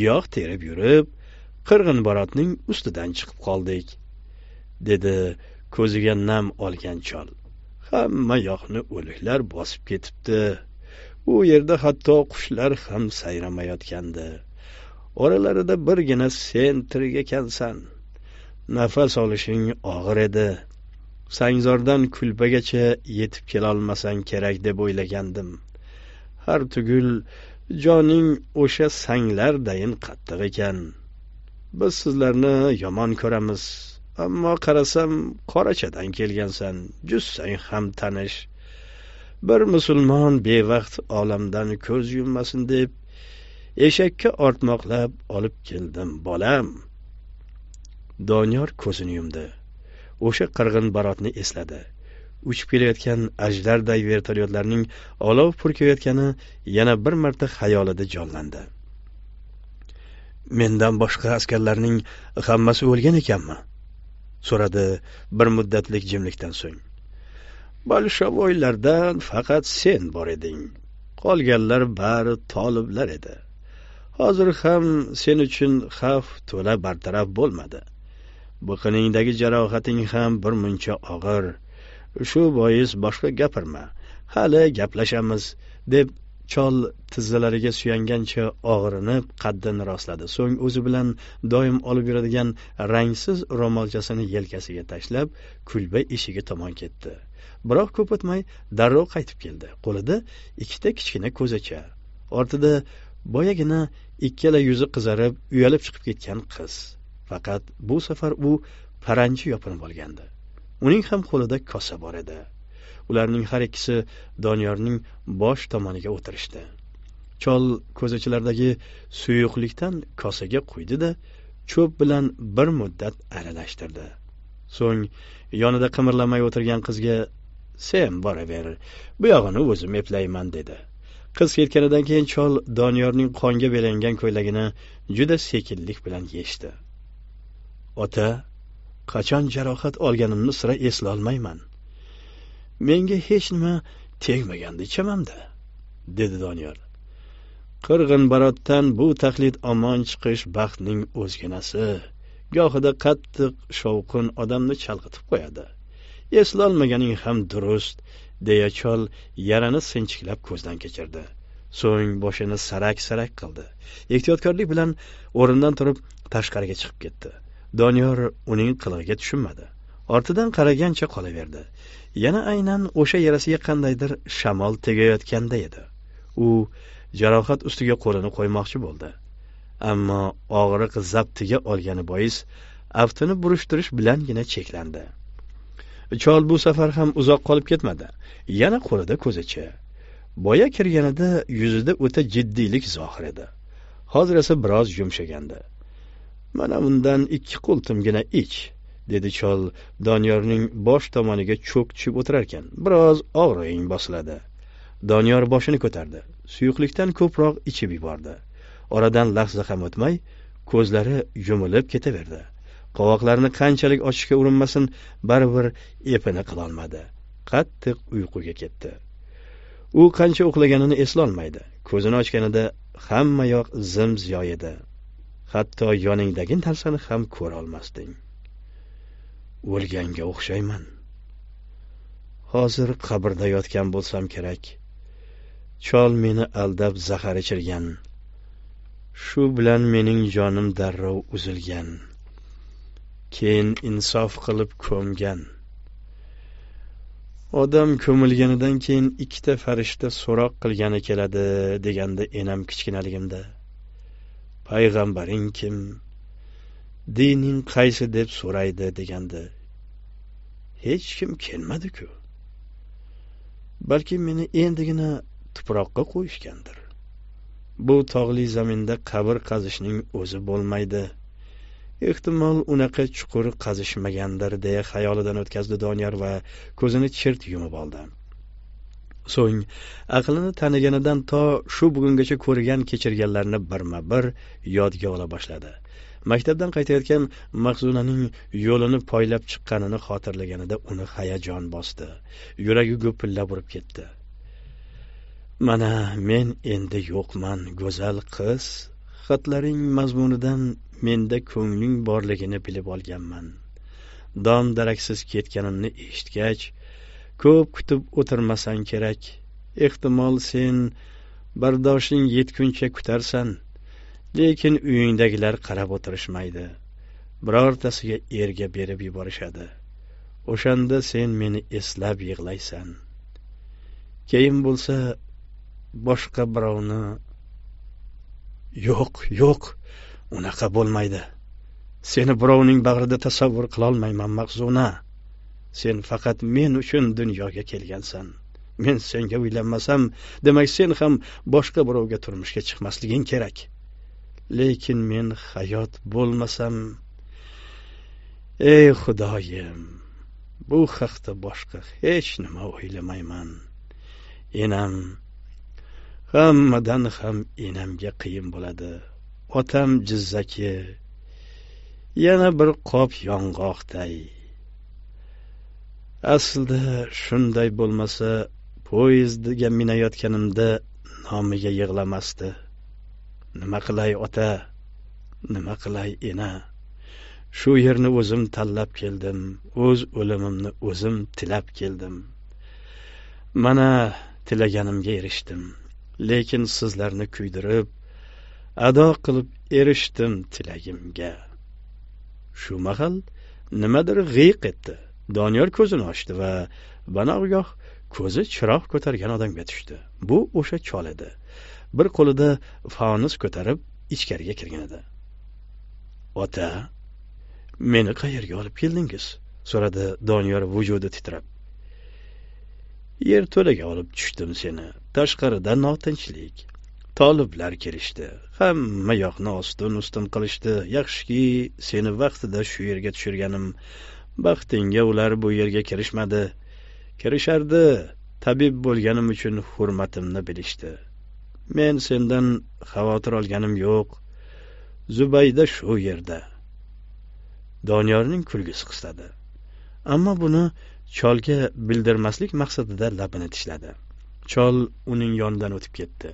giyoh terib yurib qirg'inbarotning ustidan chiqib qoldik dedi ko'ziga nam olgan chol hamma yoqni o'liklar bosib ketibdi u yerda hatto qushlar ham sayramayotgandi oralarida birgina sen tirik ekansan nafas olishing og'ir edi sangzordan kulbagacha yetib kelolmasang kerak deb o'ylagandim har tugul joning o'sha sanglardayin qattiq ekan biz sizlarni yomon ko'ramiz ammo qarasam qorachadan kelgansan jussang ham tanish bir musulmon bevaqt olamdan ko'z yummasin deb eshakka ortmoqlab olib keldim bolam doniyor ko'zini yumdi o'sha qirg'in barotni esladi uchib kelayotgan ajdarday vertolyotlarning olov purkayotgani yana bir marta xayolida jonlandi mendan boshqa askarlarning hammasi o'lgan ekanmi so'radi bir muddatlik jimlikdan so'ng bolshavoylardan faqat sen bor eding qolganlar bari toliblar edi hozir ham sen uchun xavf to'la bartaraf bo'lmadi biqiningdagi jarohating ham bir muncha og'ir shu bois boshqa gapirma hali gaplashamiz deb chol tizzalariga suyangancha og'rinib qaddini rostladi so'ng o'zi bilan doim olib yuradigan rangsiz ro'molchasini yelkasiga tashlab kulba eshigi tomon ketdi biroq ko'p o'tmay darrov qaytib keldi qo'lida ikkita kichkina ko'zacha ortida boyagina ikkala yuzi qizarib uyalib chiqib ketgan qiz faqat bu safar u paranji yopinib olgandi uning ham qo'lida kosa bor edi ularning har ikkisi doniyorning bosh tomoniga o'tirishdi chol ko'zachalardagi suyuqlikdan kosaga quydi da cho'p bilan bir muddat aralashtirdi so'ng yonida qimirlamay o'tirgan qizga sen boraver bu yog'ini o'zim eplayman dedi qiz ketganidan keyin chol doniyorning qonga belangan ko'ylagini juda sekinlik bilan yechdi ota qachon jarohat olganimni sira eslolmayman menga hech nima tegmaganda ichamanda dedi doniyor qirg'inbarotdan bu taqlid omon chiqish baxtning o'zginasi gohida qattiq shovqin odamni chalg'itib qo'yadi eslolmaganing ham durust deya chol yarani sinchiklab ko'zdan kechirdi so'ng boshini sarak sarak qildi ehtiyotkorlik bilan o'rnidan turib tashqariga chiqib ketdi doniyor uning qilig'iga tushunmadi ortidan qaragancha qolaverdi yana aynan o'sha yarasiga qandaydir shamol tegayotganda edi u jarohat ustiga qo'lini qo'ymoqchi bo'ldi ammo og'riq tiga olgani bois aftini burishtirish bilangina cheklandi chol bu safar ham uzoq qolib ketmadi yana qo'lida ko'zichi boya kirganida yuzida o'ta jiddiylik zohir edi hozir esa biroz yumshagandi mana undan ikki qultumgina ich dedi chol doniyorning bosh tomoniga cho'k tushib o'tirarkan biroz og'ring bosiladi doniyor boshini ko'tardi suyuqlikdan ko'proq ichib yubordi oradan lahza ham o'tmay ko'zlari yumilib ketaverdi qovoqlarini qanchalik ochishga urinmasin baribir epini qilolmadi qattiq uyquga ketdi u qancha uxlaganini eslolmaydi ko'zini ochganida hammayoq zim ziyo edi hatto yoningdagi narsani ham ko'rolmasding o'lganga o'xshayman hozir qabrda yotgan bo'lsam kerak chol meni aldab zahar ichirgan shu bilan mening jonim darrov uzilgan keyin insof qilib ko'mgan odam ko'milganidan keyin ikkita farishta so'roq qilgani keladi deganda enam kichkinaligimda payg'ambaring kim dining qaysi deb so'raydi deganda hech kim kelmadi-ku. Balki meni endigina tuproqqa qo'yishgandir. Bu tog'li zaminda qabr qazishning o'zi bo'lmaydi. Ehtimol unaqa chuqur qazishmagandir deya xayolidan o'tkazdi Doniyor va ko'zini chirt yumib oldi. So'ng aqlini taniganidan to shu bugungacha ko'rgan kechirganlarini birma-bir yodga ola boshladi. maktabdan qaytayotgan mahzunaning yo'lini poylab chiqqanini xotirlaganida uni hayajon bosdi yuragi gupillab urib ketdi mana men endi yo'qman go'zal qiz xatlaring mazmunidan menda ko'ngling borligini bilib olganman dom daraksiz ketganimni eshitgach ko'p kutib o'tirmasang kerak ehtimol sen bardoshing yetguncha kutarsan lekin uyingdagilar qarab o'tirishmaydi birortasiga erga berib yuborishadi o'shanda sen meni eslab yig'laysan keyin bo'lsa boshqa birovni yo'q yo'q unaqa bo'lmaydi seni birovning bag'rida tasavvur qilolmayman mahzuna sen faqat men uchun dunyoga kelgansan men senga uylanmasam demak sen ham boshqa birovga turmushga chiqmasliging kerak lekin men hayot bo'lmasam ey xudoyim bu haqda boshqa hech nima o'ylamayman enam hammadan ham enamga qiyin bo'ladi otam jizzaki yana bir qop yong'oqday aslida shunday bo'lmasa poyezdga minayotganimda nomiga yig'lamasdi nima qilay ota nima qilay ena shu yerni o'zim tanlab keldim o'z o'limimni o'zim tilab keldim mana tilaganimga erishdim lekin sizlarni kuydirib ado qilib erishdim tilagimga shu mahal nimadir g'iyq etdi doniyor ko'zini ochdi va banogoh ko'zi chiroq ko'targan odamga tushdi bu o'sha chol edi bir qo'lida fonus ko'tarib ichkariga kirgan edi ota meni qayerga olib keldingiz so'radi doniyor vujudi titrab to'laga olib tushdim seni tashqarida notinchlik toliblar kelishdi hamma yoqni ostin ustin qilishdi yaxshiki seni vaqtida shu yerga tushirganim baxtingga ular bu yerga kirishmadi kirishardi tabib bo'lganim uchun hurmatimni bilishdi men sendan xavotir olganim yo'q zubayda shu yerda doniyorning kulgisi qistadi ammo buni cholga bildirmaslik maqsadida labini tishladi chol uning yonidan o'tib ketdi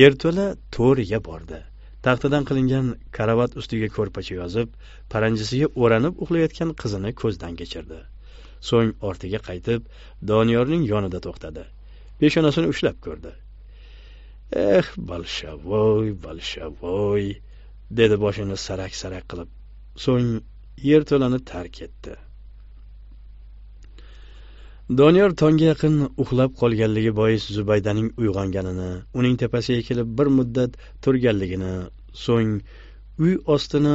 yerto'la to'riga bordi taxtadan qilingan karavat ustiga ko'rpacha yozib paranjisiga o'ranib uxlayotgan qizini ko'zdan kechirdi so'ng ortiga qaytib doniyorning yonida to'xtadi peshonasini ushlab ko'rdi eh bolshavoy bolshavoy dedi boshini sarak sarak qilib so'ng yerto'lani tark etdi doniyor tongga yaqin uxlab qolganligi bois zubaydaning uyg'onganini uning tepasiga kelib bir muddat turganligini so'ng uy ostini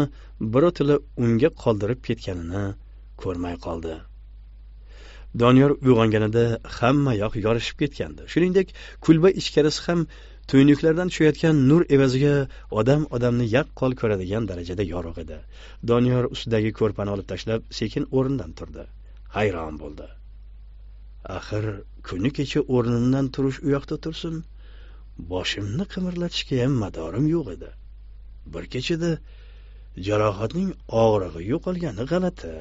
birotala unga qoldirib ketganini ko'rmay qoldi doniyor uyg'onganida hammayoq yorishib ketgandi shuningdek kulba ichkarisi ham tuynuklardan tushayotgan nur evaziga odam odamni yaqqol ko'radigan darajada yorug' edi doniyor ustidagi ko'rpani olib tashlab sekin o'rnidan turdi hayron bo'ldi axir kuni kecha o'rnimdan turish u yoqda tursin boshimni qimirlatishga ham madorim yo'q edi bir kechada jarohatning og'rig'i yo'qolgani g'alati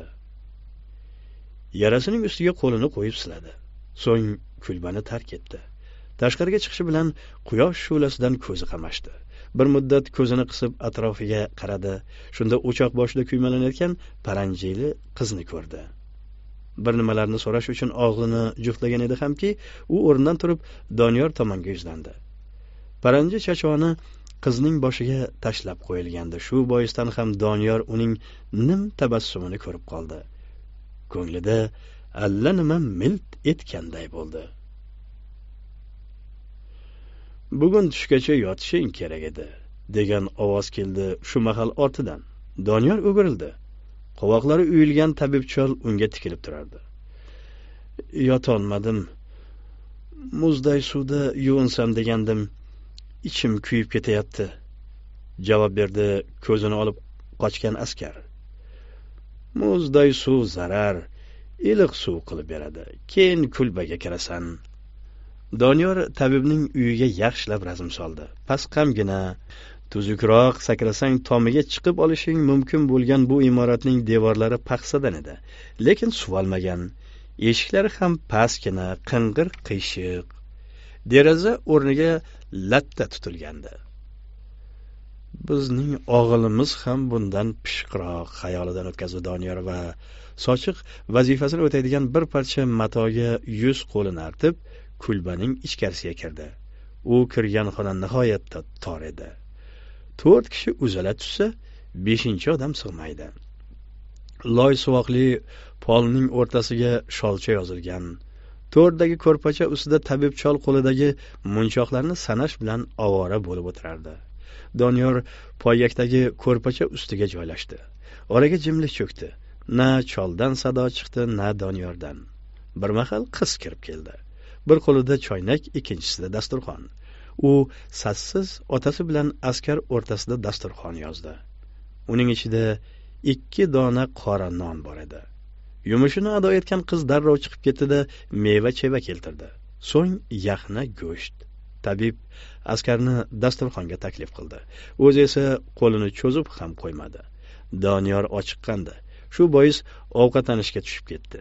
yarasining ustiga qo'lini qo'yib siladi so'ng kulbani tark etdi tashqariga chiqishi bilan quyosh shu'lasidan ko'zi qamashdi bir muddat ko'zini qisib atrofiga qaradi shunda o'choq boshida kuymalanayotgan paranjili qizni ko'rdi bir nimalarni so'rash uchun og'zini juftlagan edi hamki u o'rnidan turib doniyor tomonga yuzlandi paranji chachoni qizning boshiga tashlab qo'yilgandi shu boisdan ham doniyor uning nim tabassumini ko'rib qoldi ko'nglida alla nima milt etganday bo'ldi bugun tushgacha yotishing kerak edi degan ovoz keldi shu mahal ortidan doniyor o'girildi qovoqlari uyilgan tabib chol unga tikilib turardi yotolmadim muzday suvda yuvinsam degandim ichim kuyib ketayapti javob berdi ko'zini olib qochgan askar muzday suv zarar iliq suv qilib beradi keyin kulbaga kirasan doniyor tabibning uyiga yaxshilab razm soldi past qamgina tuzukroq sakrasang tomiga chiqib olishing mumkin bo'lgan bu imoratning devorlari paxsadan edi lekin suvolmagan eshiklari ham pastgina qing'ir qiyshiq deraza o'rniga latta tutilgandi bizning og'ilimiz ham bundan pishiqroq xayolidan o'tkazdi doniyor va sochiq vazifasini o'taydigan bir parcha matoga yuz qo'lini artib kulbaning ichkarisiga kirdi u kirgan xona nihoyatda tor edi to'rt kishi uzala tushsa beshinchi odam sig'maydi loy suvoqli polning o'rtasiga sholcha yozilgan dagi ko'rpacha ustida tabib chol qo'lidagi munchoqlarni sanash bilan ovora bo'lib o'tirardi doniyor poygakdagi ko'rpacha ustiga joylashdi oraga jimlik cho'kdi na choldan sado chiqdi na doniyordan bir mahal qiz kirib keldi bir qo'lida choynak ikkinchisida dasturxon u sassiz otasi bilan askar o'rtasida dasturxon yozdi uning ichida ikki dona qora non bor edi yumushini ado etgan qiz darrov chiqib ketdida meva cheva keltirdi so'ng yaxna go'sht tabib askarni dasturxonga taklif qildi o'zi esa qo'lini cho'zib ham qo'ymadi doniyor ochiqqandi shu bois ovqatlanishga tushib ketdi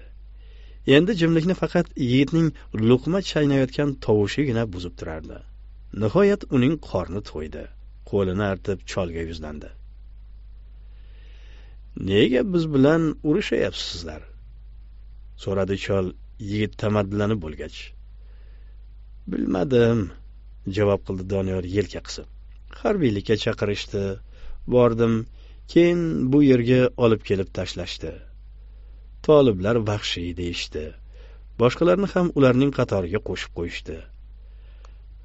endi jimlikni faqat yigitning luqma chaynayotgan tovushigina buzib turardi nihoyat uning qorni to'ydi qo'lini artib cholga yuzlandi nega biz bilan urishayapsizlar so'radi chol yigit tamaddilanib bo'lgach bilmadim javob qildi doniyor yelka qisib harbiylikka chaqirishdi bordim keyin bu yerga olib kelib tashlashdi toliblar vahshiy deyishdi boshqalarni ham ularning qatoriga qo'shib qo'yishdi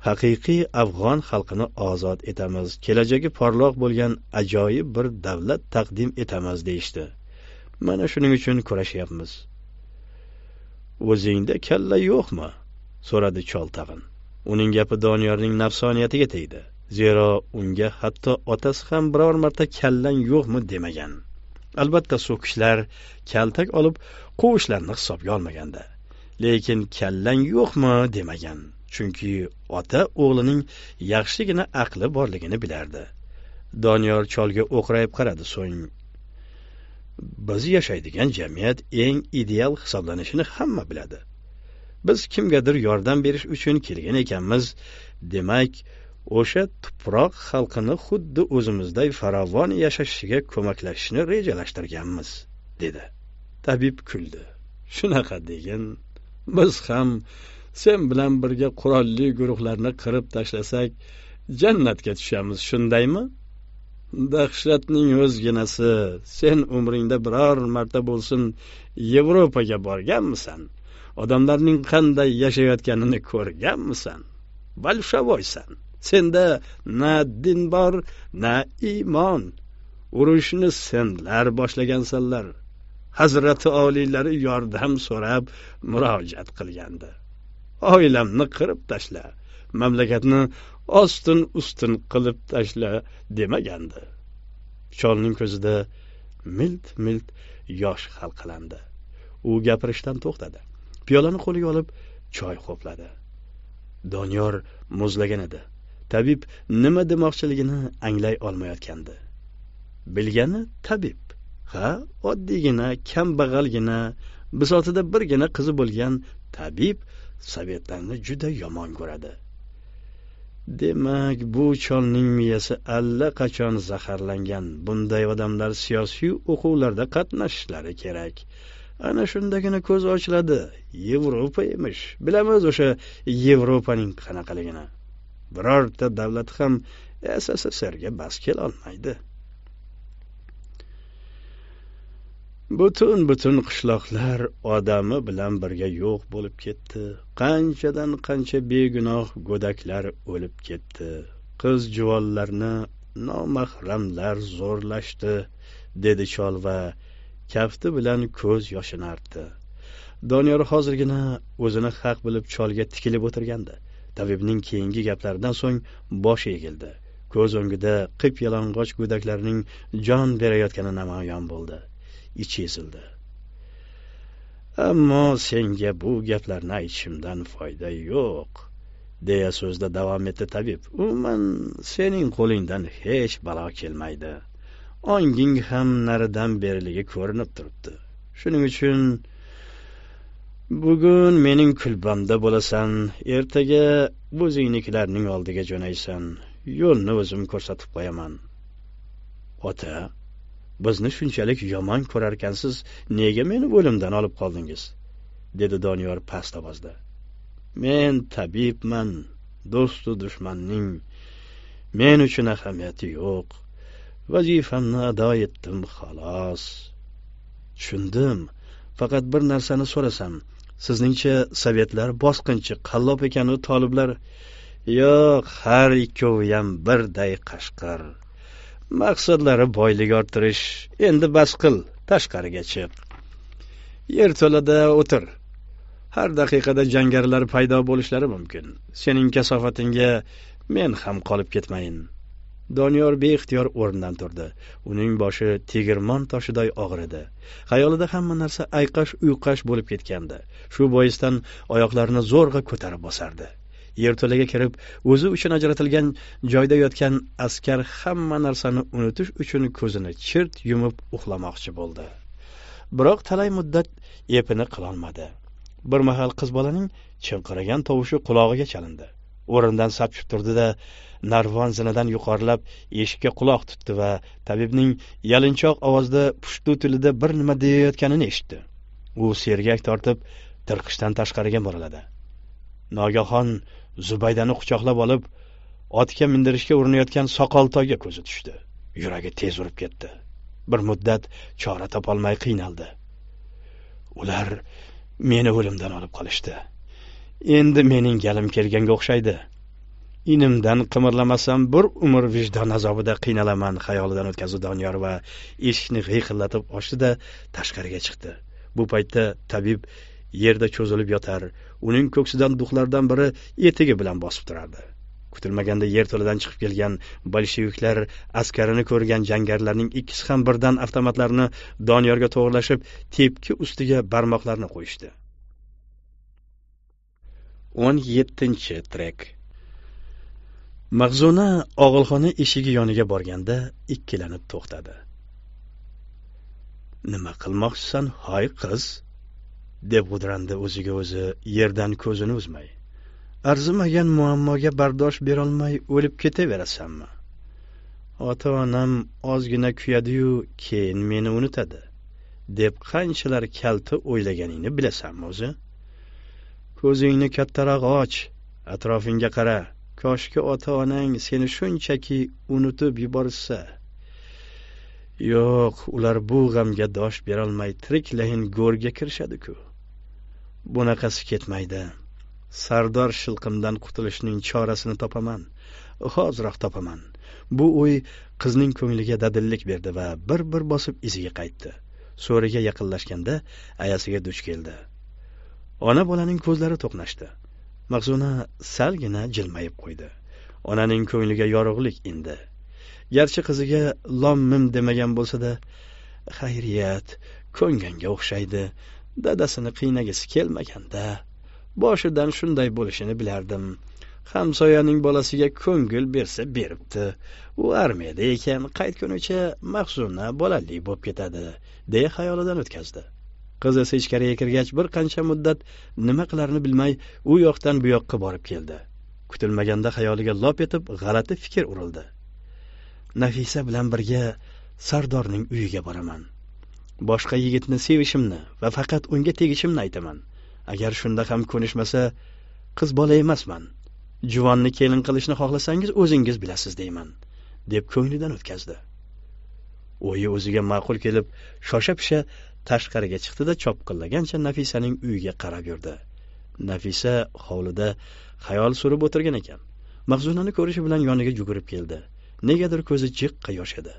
haqiqiy afg'on xalqini ozod etamiz kelajagi porloq bo'lgan ajoyib bir davlat taqdim etamiz deyishdi mana shuning uchun kurashyapmiz o'zingda kalla yo'qmi so'radi chol tag'in uning gapi doniyorning nafsoniyatiga tegdi zero unga hatto otasi ham biror marta kallang yo'qmi demagan albatta so'kishlar kaltak olib quvishlarni hisobga olmaganda lekin kallang yo'qmi demagan chunki ota o'g'lining yaxshigina aqli borligini bilardi doniyor cholga o'qrayib qaradi so'ng biz yashaydigan jamiyat eng ideal hisoblanishini hamma biladi biz kimgadir yordam berish uchun kelgan ekanmiz demak o'sha tuproq xalqini xuddi o'zimizday farovon yashashiga ko'maklashishni rejalashtirganmiz dedi tabib kuldi shunaqa degin biz ham sen bilan birga qurolli guruhlarni qirib tashlasak jannatga tushamiz shundaymi dahshatning o'zginasi sen umringda biror marta bo'lsin yevropaga borganmisan odamlarning qanday yashayotganini ko'rganmisan bolshavoysan senda na din bor na iymon urushni senlar boshlagansanlar hazrati oliylari yordam so'rab murojaat qilgandi oilamni qirib tashla mamlakatni ostin ustin qilib tashla demagandi cholning ko'zida milt milt yosh halqalandi u gapirishdan to'xtadi piyolani qo'liga olib choy ho'pladi doniyor muzlagan edi tabib nima demoqchiligini anglay olmayotgandi bilgani tabib ha oddiygina kambag'algina bisotida birgina qizi bo'lgan tabib sovetlarni juda yomon ko'radi demak bu cholning miyasi allaqachon zaharlangan bunday odamlar siyosiy o'quvlarda qatnashishlari kerak ana shundagina ko'z ochiladi yevropa emish bilamiz o'sha yevropaning qanaqaligini birorta davlat ham sssrga bas kelolmaydi butun butun qishloqlar odami bilan birga yo'q bo'lib ketdi qanchadan qancha begunoh go'daklar o'lib ketdi qiz juvonlarni nomahramlar zo'rlashdi dedi chol va kafti bilan ko'z yoshini artdi doniyor hozirgina o'zini haq bilib cholga tikilib o'tirgandi tabibning keyingi gaplaridan so'ng bosh egildi ko'z o'ngida qip yalang'och go'daklarning jon berayotgani namoyon bo'ldi ichi ezildi ammo senga bu gaplarni aytishimdan foyda yo'q deya so'zda davom etdi tabib umuman sening qo'lingdan hech balo kelmaydi onging ham naridan beriligi ko'rinib turibdi shuning uchun bugun mening kulbamda bo'lasan ertaga o'zingnikilarning oldiga jo'naysan yo'lni o'zim ko'rsatib qo'yaman ota bizni shunchalik yomon ko'rarkansiz nega meni o'limdan olib qoldingiz dedi doniyor past ovozda men tabibman do'stu dushmanning men uchun ahamiyati yo'q vazifamni ado etdim xolos tushundim faqat bir narsani so'rasam sizningcha sovetlar bosqinchi qallob ekanu toliblar yo'q har ikkovi ham birday qashqir maqsadlari boylik orttirish endi bas qil tashqariga chiq yerto'lada o'tir har daqiqada jangarilar paydo bo'lishlari mumkin sening kasofatingga men ham qolib ketmayin doniyor beixtiyor o'rnidan turdi uning boshi tegirmon toshiday og'ir edi xayolida hamma narsa ayqash uyqash bo'lib ketgandi shu boisdan oyoqlarini zo'rg'a ko'tarib bosardi yerto'laga kirib o'zi uchun ajratilgan joyda yotgan askar hamma narsani unutish uchun ko'zini chirt yumib uxlamoqchi bo'ldi biroq talay muddat epini qilolmadi bir mahal qiz bolaning chinqiragan tovushi qulog'iga chalindi o'rnidan sapchib turdi da narvon zinadan yuqorilab eshikka quloq tutdi va tabibning yalinchoq ovozda pushtu tilida bir nima deyayotganini eshitdi u sergak tortib tirqishdan tashqariga mo'raladi nogahon zubaydani quchoqlab olib otga mindirishga urinayotgan soqoltoyga ko'zi tushdi yuragi tez urib ketdi bir muddat chora topolmay qiynaldi ular meni o'limdan olib qolishdi endi mening galim kelganga o'xshaydi inimdan qimirlamasam bir umr vijdon azobida qiynalaman xayolidan o'tkazdi doniyor va eshikni g'iyqillatib ochdida tashqariga chiqdi bu paytda tabib yerda cho'zilib yotar uning ko'ksidan duxlardan biri etigi bilan bosib turardi kutilmaganda yer to'ladan chiqib kelgan bolsheviklar askarini ko'rgan jangarilarning ikkisi ham birdan avtomatlarini doniyorga to'g'irlashib tepki ustiga barmoqlarini qo'yishdi o'n yettinchi trek mahzuna og'ilxona eshigi yoniga borganda ikkilanib to'xtadi nima qilmoqchisan hoy qiz deb g'udrandi o'ziga o'zi yerdan ko'zini uzmay arzimagan muammoga bardosh berolmay o'lib ketaverasanmi ota onam ozgina kuyadiyu keyin meni unutadi deb qanchalar kalti o'ylaganingni bilasanmi o'zi ko'zingni kattaroq och atrofingga qara koshki ota onang seni shunchaki unutib yuborishsa yo'q ular bu g'amga dosh berolmay tiriklayin go'rga kirishadiku bunaqasi ketmaydi sardor shilqimdan qutulishning chorasini topaman hoziroq topaman bu o'y qizning ko'ngliga dadillik berdi va bir bir bosib iziga qaytdi so'riga yaqinlashganda ayasiga duch keldi ona bolaning ko'zlari to'qnashdi mahzuna salgina jilmayib qo'ydi onaning ko'ngliga yorug'lik indi garchi qiziga lom mim demagan bo'lsa-da, xayriyat ko'nganga o'xshaydi dadasini qiynagisi kelmaganda boshidan shunday bo'lishini bilardim hamsoyaning bolasiga ko'ngil bersa beribdi u armiyada ekan qaytgunicha mahzuna bolali bo'lib ketadi deya xayolidan o'tkazdi qiz esa ichkariga kirgach bir qancha muddat nima qilarini bilmay u yoqdan bu yoqqa borib keldi kutilmaganda xayoliga lop etib g'alati fikr urildi nafisa bilan birga sardorning uyiga boraman boshqa yigitni sevishimni va faqat unga tegishimni aytaman agar shunda ham ko'nishmasa qiz bola emasman juvonni kelin qilishni xohlasangiz o'zingiz bilasiz deyman deb ko'nglidan o'tkazdi o'yi o'ziga ma'qul kelib shosha pisha tashqariga chiqdida chopqillagancha nafisaning uyiga qarab yurdi nafisa hovlida xayol surib o'tirgan ekan mahzunani ko'rishi bilan yoniga yugurib keldi negadir ko'zi jiqqa yosh edi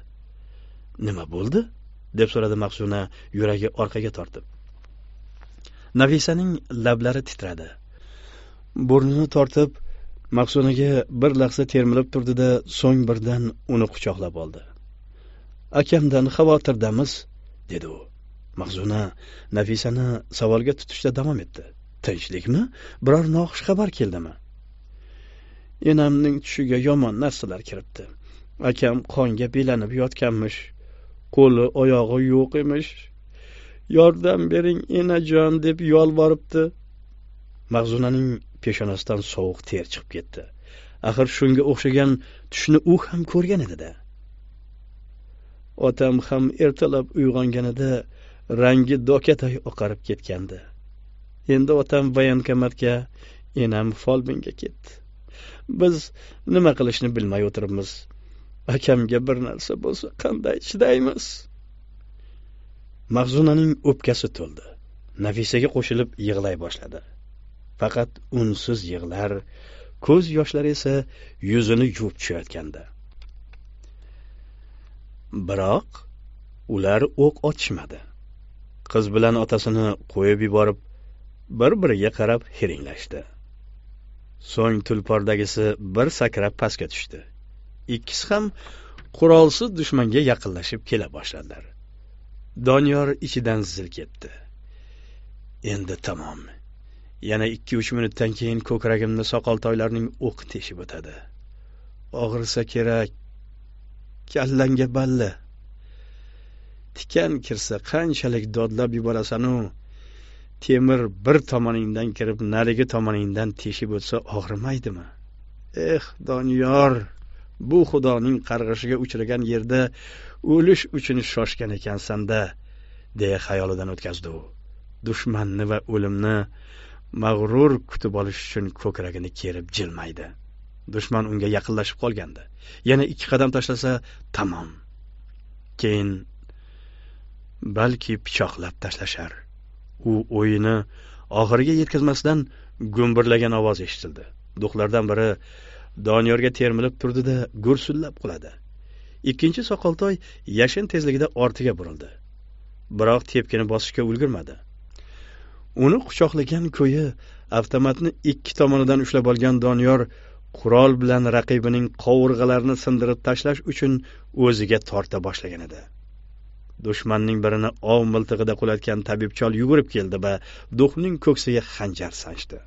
nima bo'ldi deb so'radi mahzuna yuragi orqaga tortib nafisaning lablari titradi burnini tortib mahzunaga bir lahza termilib turdida so'ng birdan uni quchoqlab oldi akamdan xavotirdamiz dedi u mahzuna nafisani savolga tutishda davom etdi tinchlikmi biror noxush xabar keldimi enamning tushiga yomon narsalar kiribdi akam qonga belanib yotganmish qo'li oyog'i yo'q emish yordam bering enajon deb yolvoribdi mahzunaning peshonasidan sovuq ter chiqib ketdi axir shunga o'xshagan tushni u ham ko'rgan edida otam ham ertalab uyg'onganida rangi dokaday oqarib ketgandi endi otam vayankomatga enam folbinga ketdi biz nima qilishni bilmay o'tiribmiz akamga bir narsa bo'lsa qanday chidaymiz mahzunaning o'pkasi to'ldi nafisaga qo'shilib yig'lay boshladi faqat unsiz yig'lar ko'z yoshlari esa yuzini yuvib tushayotgandi biroq ular o'q otishmadi qiz bilan otasini qo'yib yuborib bir biriga qarab hiringlashdi so'ng tulpordagisi bir sakrab pastga tushdi ikkisi ham qurolsiz dushmanga yaqinlashib kela boshladilar doniyor ichidan zil ketdi endi tamom yana ikki uch minutdan keyin ko'kragimni soqol toylarining o'qi teshib o'tadi og'risa kerak kallangga balla tikan kirsa qanchalik dodlab yuborasanu temir bir tomoningdan kirib narigi tomoningdan teshib o'tsa og'rimaydimi eh doniyor bu xudoning qarg'ishiga uchragan yerda o'lish uchun shoshgan ekansanda deya xayolidan o'tkazdi u dushmanni va o'limni mag'rur kutib olish uchun ko'kragini kerib jilmaydi dushman unga yaqinlashib qolgandi yana ikki qadam tashlasa tamom keyin balki pichoqlab tashlashar u o'yini oxiriga yetkazmasdan gumburlagan ovoz eshitildi do'qlardan biri doniyorga termilib turdi da gursillab quladi ikkinchi soqoltoy yashin tezligida ortiga burildi biroq tepkini bosishga ulgurmadi uni quchoqlagan ko'yi avtomatni ikki tomonidan ushlab olgan doniyor qurol bilan raqibining qovurg'alarini sindirib tashlash uchun o'ziga torta boshlagan edi dushmanning birini ov miltig'ida qulatgan tabib chol yugurib keldi va do'xning ko'ksiga xanjar sanchdi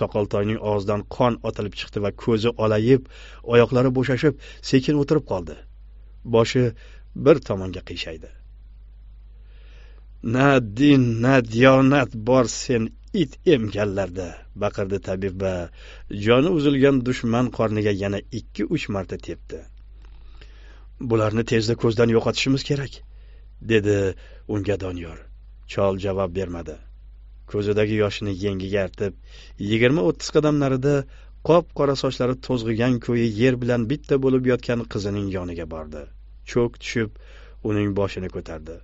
soqoltoyning og'zidan qon otilib chiqdi va ko'zi olayib oyoqlari bo'shashib sekin o'tirib qoldi boshi bir tomonga qiyshaydi na din na diyonat bor sen it emganlarda baqirdi tabib va joni uzilgan dushman qorniga yana ikki uch marta tepdi bularni tezda ko'zdan yo'qotishimiz kerak dedi unga doniyor chol javob bermadi ko'zidagi yoshini yengiga artib yigirma o'ttiz qadam narida qop qora sochlari to'zg'igan ko'yi yer bilan bitta bo'lib yotgan qizining yoniga bordi cho'k tushib uning boshini ko'tardi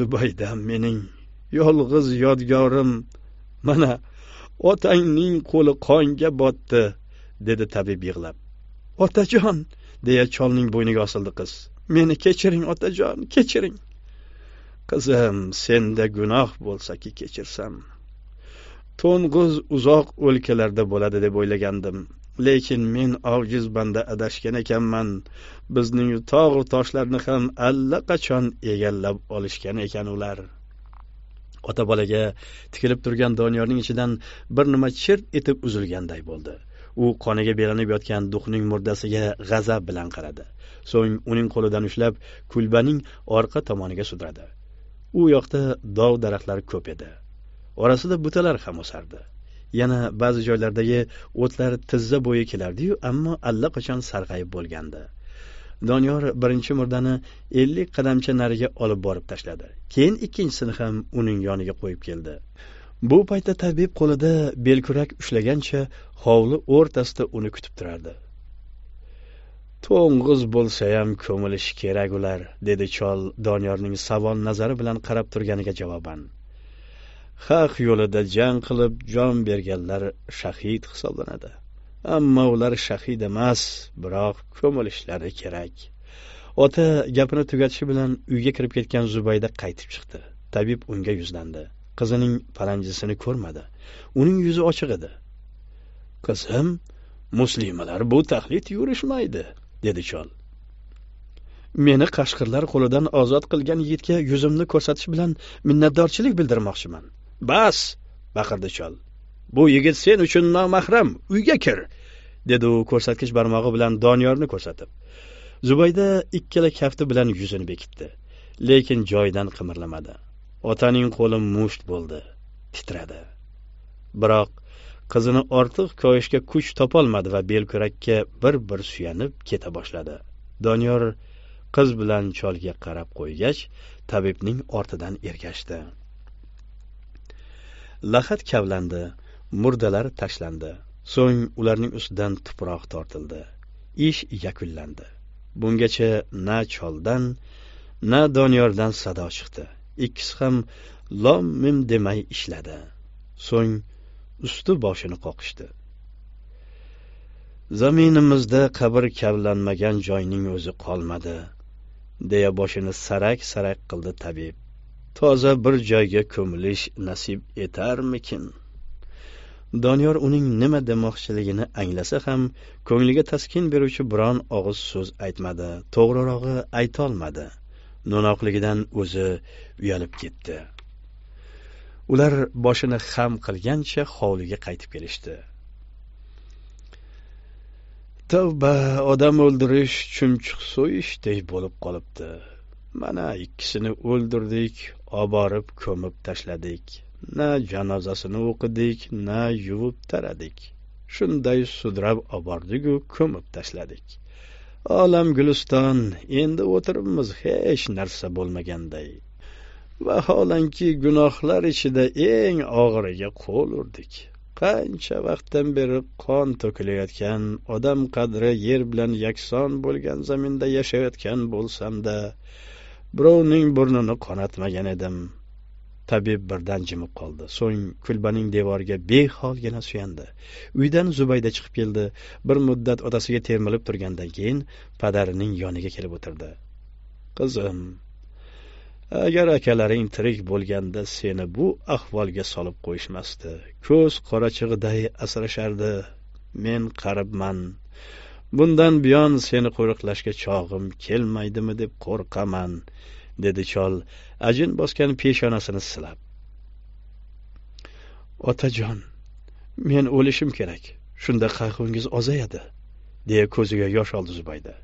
zubaydam mening yolg'iz yodgorim mana otangning qo'li qonga botdi dedi tabib yig'lab otajon deya cholning bo'yniga osildi qiz meni kechiring otajon kechiring qizim senda gunoh bo'lsaki kechirsam to'ng'iz uzoq o'lkalarda bo'ladi deb o'ylagandim lekin men ojiz banda adashgan ekanman bizning tog'u toshlarni ham allaqachon egallab olishgan ekan ular ota bolaga tikilib turgan doniyorning ichidan bir nima chirt etib uzilganday bo'ldi u qoniga belanib yotgan duxning murdasiga g'azab bilan qaradi so'ng uning qo'lidan ushlab kulbaning orqa tomoniga sudradi u yoqda dov daraxtlari ko'p edi orasida butalar ham o'sardi yana ba'zi joylardagi o'tlar tizza bo'yi kelardiyu ammo allaqachon sarg'ayib bo'lgandi doniyor birinchi murdani ellik qadamcha nariga olib borib tashladi keyin ikkinchisini ham uning yoniga qo'yib keldi bu paytda tabib qo'lida belkurak ushlagancha hovli o'rtasida uni kutib turardi to'ng'iz ham ko'milishi kerak ular dedi chol doniyorning savol nazari bilan qarab turganiga javoban haq yo'lida jang qilib jon berganlar shahid hisoblanadi ammo ular shahid emas biroq ko'milishlari kerak ota gapini tugatishi bilan uyga kirib ketgan zubayda qaytib chiqdi tabib unga yuzlandi qizining paranjisini ko'rmadi uning yuzi ochiq edi qizim muslimalar bu taxlit yurishmaydi dedi chol meni qashqirlar qo'lidan ozod qilgan yigitga yuzimni ko'rsatish bilan minnatdorchilik bildirmoqchiman bas baqirdi chol bu yigit sen uchun nomahram uyga kir dedi u ko'rsatkich barmog'i bilan doniyorni ko'rsatib zubayda ikkala kafti bilan yuzini bekitdi lekin joyidan qimirlamadi otaning qo'li musht bo'ldi titradi biroq qizini ortiq koyishga kuch topolmadi va belkurakka bir bir suyanib keta boshladi doniyor qiz bilan cholga qarab qo'ygach tabibning ortidan ergashdi lahat kavlandi murdalar tashlandi so'ng ularning ustidan tuproq tortildi ish yakunlandi bungacha na choldan na doniyordan sado chiqdi ikkisi ham lom mim demay ishladi so'ng usti boshini qoqishdi zaminimizda qabr kavlanmagan joyning o'zi qolmadi deya boshini sarak sarak qildi tabib toza bir joyga ko'milish nasib etarmikin doniyor uning nima demoqchiligini anglasa ham ko'ngliga taskin beruvchi biron og'iz so'z aytmadi to'g'rirog'i aytolmadi no'noqligidan o'zi uyalib ketdi ular boshini xam qilgancha hovliga qaytib kelishdi tavba odam o'ldirish chumchuq so'yishdek bo'lib qolibdi mana ikkisini o'ldirdik oborib ko'mib tashladik na janozasini o'qidik na yuvib taradik shunday sudrab obordiku ko'mib tashladik olam guliston endi o'tiribmiz hech narsa bo'lmaganday vaholanki gunohlar ichida eng og'iriga qo'l urdik qancha vaqtdan beri qon to'kilayotgan odam qadri yer bilan yakson bo'lgan zaminda yashayotgan bo'lsamda birovning burnini qonatmagan edim tabib birdan jimib qoldi so'ng kulbaning devoriga beholgina suyandi uydan zubayda chiqib keldi bir muddat otasiga termilib turgandan keyin padarining yoniga kelib o'tirdi qizim agar akalaring tirik bo'lganda seni bu ahvolga solib qo'yishmasdi ko'z qorachig'iday asrashardi men qaribman bundan buyon seni qo'riqlashga chog'im kelmaydimi deb qo'rqaman dedi chol ajin bosgan peshonasini silab otajon men o'lishim kerak shunda qayg'ungiz ozayadi deya ko'ziga yosh oldi zubayda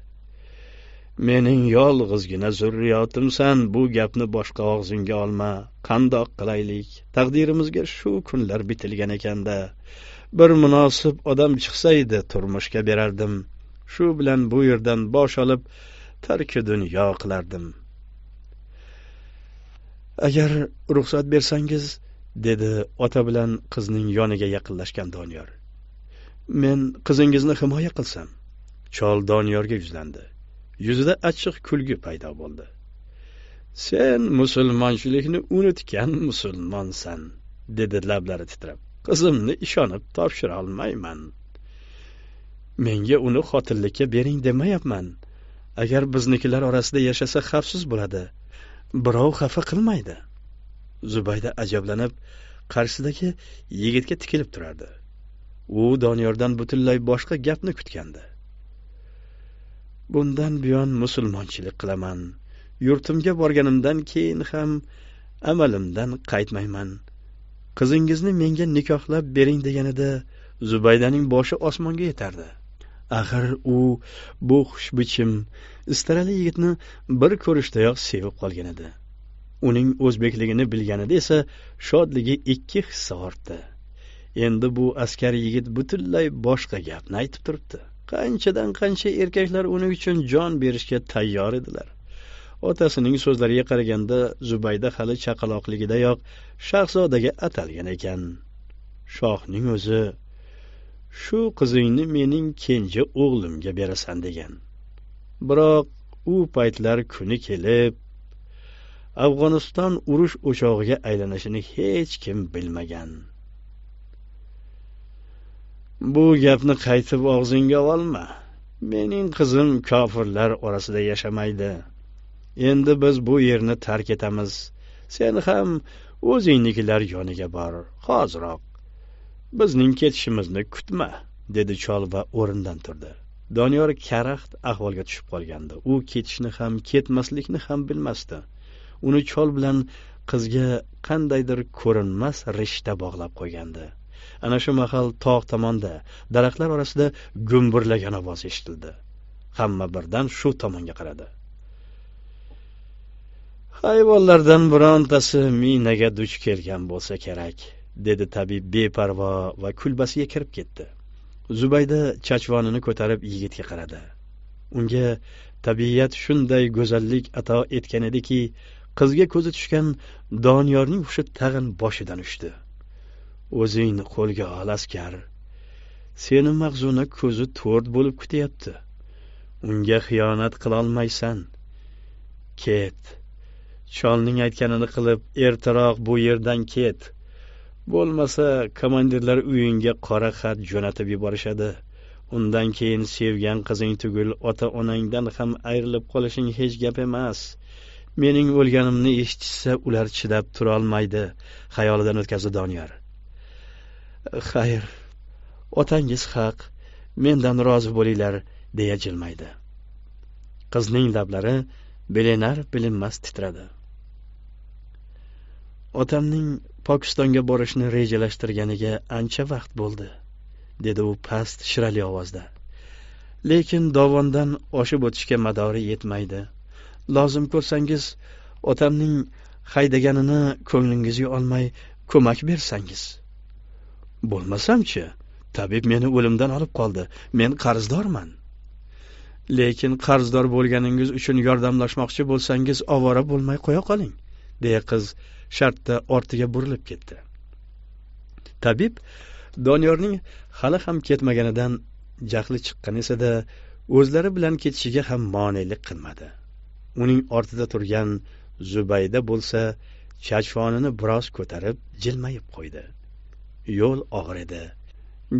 mening yolg'izgina zurriyotimsan bu gapni boshqa og'zingga olma qandoq qilaylik taqdirimizga shu kunlar bitilgan ekanda bir munosib odam chiqsa edi turmushga berardim shu bilan bu yerdan bosh olib tarki dunyo qilardim agar ruxsat bersangiz dedi ota bilan qizning yoniga yaqinlashgan doniyor men qizingizni himoya qilsam chol doniyorga yuzlandi yuzida achchiq kulgi paydo bo'ldi sen musulmonchilikni unutgan musulmonsan dedi lablari titrab qizimni ishonib topshira olmayman menga uni xotinlikka bering demayapman agar biznikilar orasida yashasa xavfsiz bo'ladi birov xafa qilmaydi zubayda ajablanib qarshisidagi yigitga tikilib turardi u doniyordan butunlay boshqa gapni kutgandi bundan buyon musulmonchilik qilaman yurtimga borganimdan keyin ham amalimdan qaytmayman qizingizni menga nikohlab bering deganida zubaydaning boshi osmonga yetardi axir u bu xushbichim istarali yigitni bir ko'rishdayoq sevib qolgan edi uning o'zbekligini bilganida esa shodligi ikki hissa ortdi endi bu askar yigit butunlay boshqa gapni aytib turibdi qanchadan qancha erkaklar uning uchun jon berishga tayyor edilar otasining so'zlariga qaraganda zubayda hali chaqaloqligidayoq shahzodaga atalgan ekan shohning o'zi shu qizingni mening kenja o'g'limga berasan degan biroq u paytlar kuni kelib afg'oniston urush o'chog'iga aylanishini hech kim bilmagan bu gapni qaytib og'zingga olma mening qizim kofirlar orasida yashamaydi endi biz bu yerni tark etamiz sen ham o'zingnikilar yoniga bor hoziroq bizning ketishimizni kutma dedi chol va o'rnidan turdi doniyor karaxt ahvolga tushib qolgandi u ketishni ham ketmaslikni ham bilmasdi uni chol bilan qizga qandaydir ko'rinmas rishta bog'lab qo'ygandi ana shu mahal tog' tomonda daraxtlar orasida gumburlagan ovoz eshitildi hamma birdan shu tomonga qaradi hayvonlardan birontasi minaga duch kelgan bo'lsa kerak dedi tabib beparvo va kulbasiga kirib ketdi zubayda chachvonini ko'tarib yigitga qaradi unga tabiat shunday go'zallik ato etgan ediki qizga ko'zi tushgan doniyorning hushi tag'in boshidan uchdi o'zingni qo'lga ol askar seni mag'zuna ko'zi to'rt bo'lib kutyapti unga xiyonat qilolmaysan ket cholning aytganini qilib ertaroq bu yerdan ket bo'lmasa komandirlar uyingga qora xat jo'natib yuborishadi undan keyin sevgan qizing tugul ota onangdan ham ayrilib qolishing hech gap emas mening o'lganimni eshitishsa ular chidab turolmaydi xayolidan o'tkazdi doniyor xayr otangiz haq mendan rozi bo'linglar deya jilmaydi qizning lablari bilinar bilinmas titradi otamning pokistonga borishni rejalashtirganiga ancha vaqt bo'ldi dedi u past shirali ovozda lekin dovondan oshib o'tishga madori yetmaydi lozim ko'rsangiz otamning haydaganini ko'nglingizga olmay ko'mak bersangiz bo'lmasamchi tabib meni o'limdan olib qoldi men qarzdorman lekin qarzdor bo'lganingiz uchun yordamlashmoqchi bo'lsangiz ovora bo'lmay qo'ya qoling deya qiz shartta ortiga burilib ketdi tabib doniyorning hali ham ketmaganidan jahli chiqqan esa da o'zlari bilan ketishiga ham monelik qilmadi uning ortida turgan zubayda bo'lsa chachfonini biroz ko'tarib jilmayib qo'ydi yo'l og'ir edi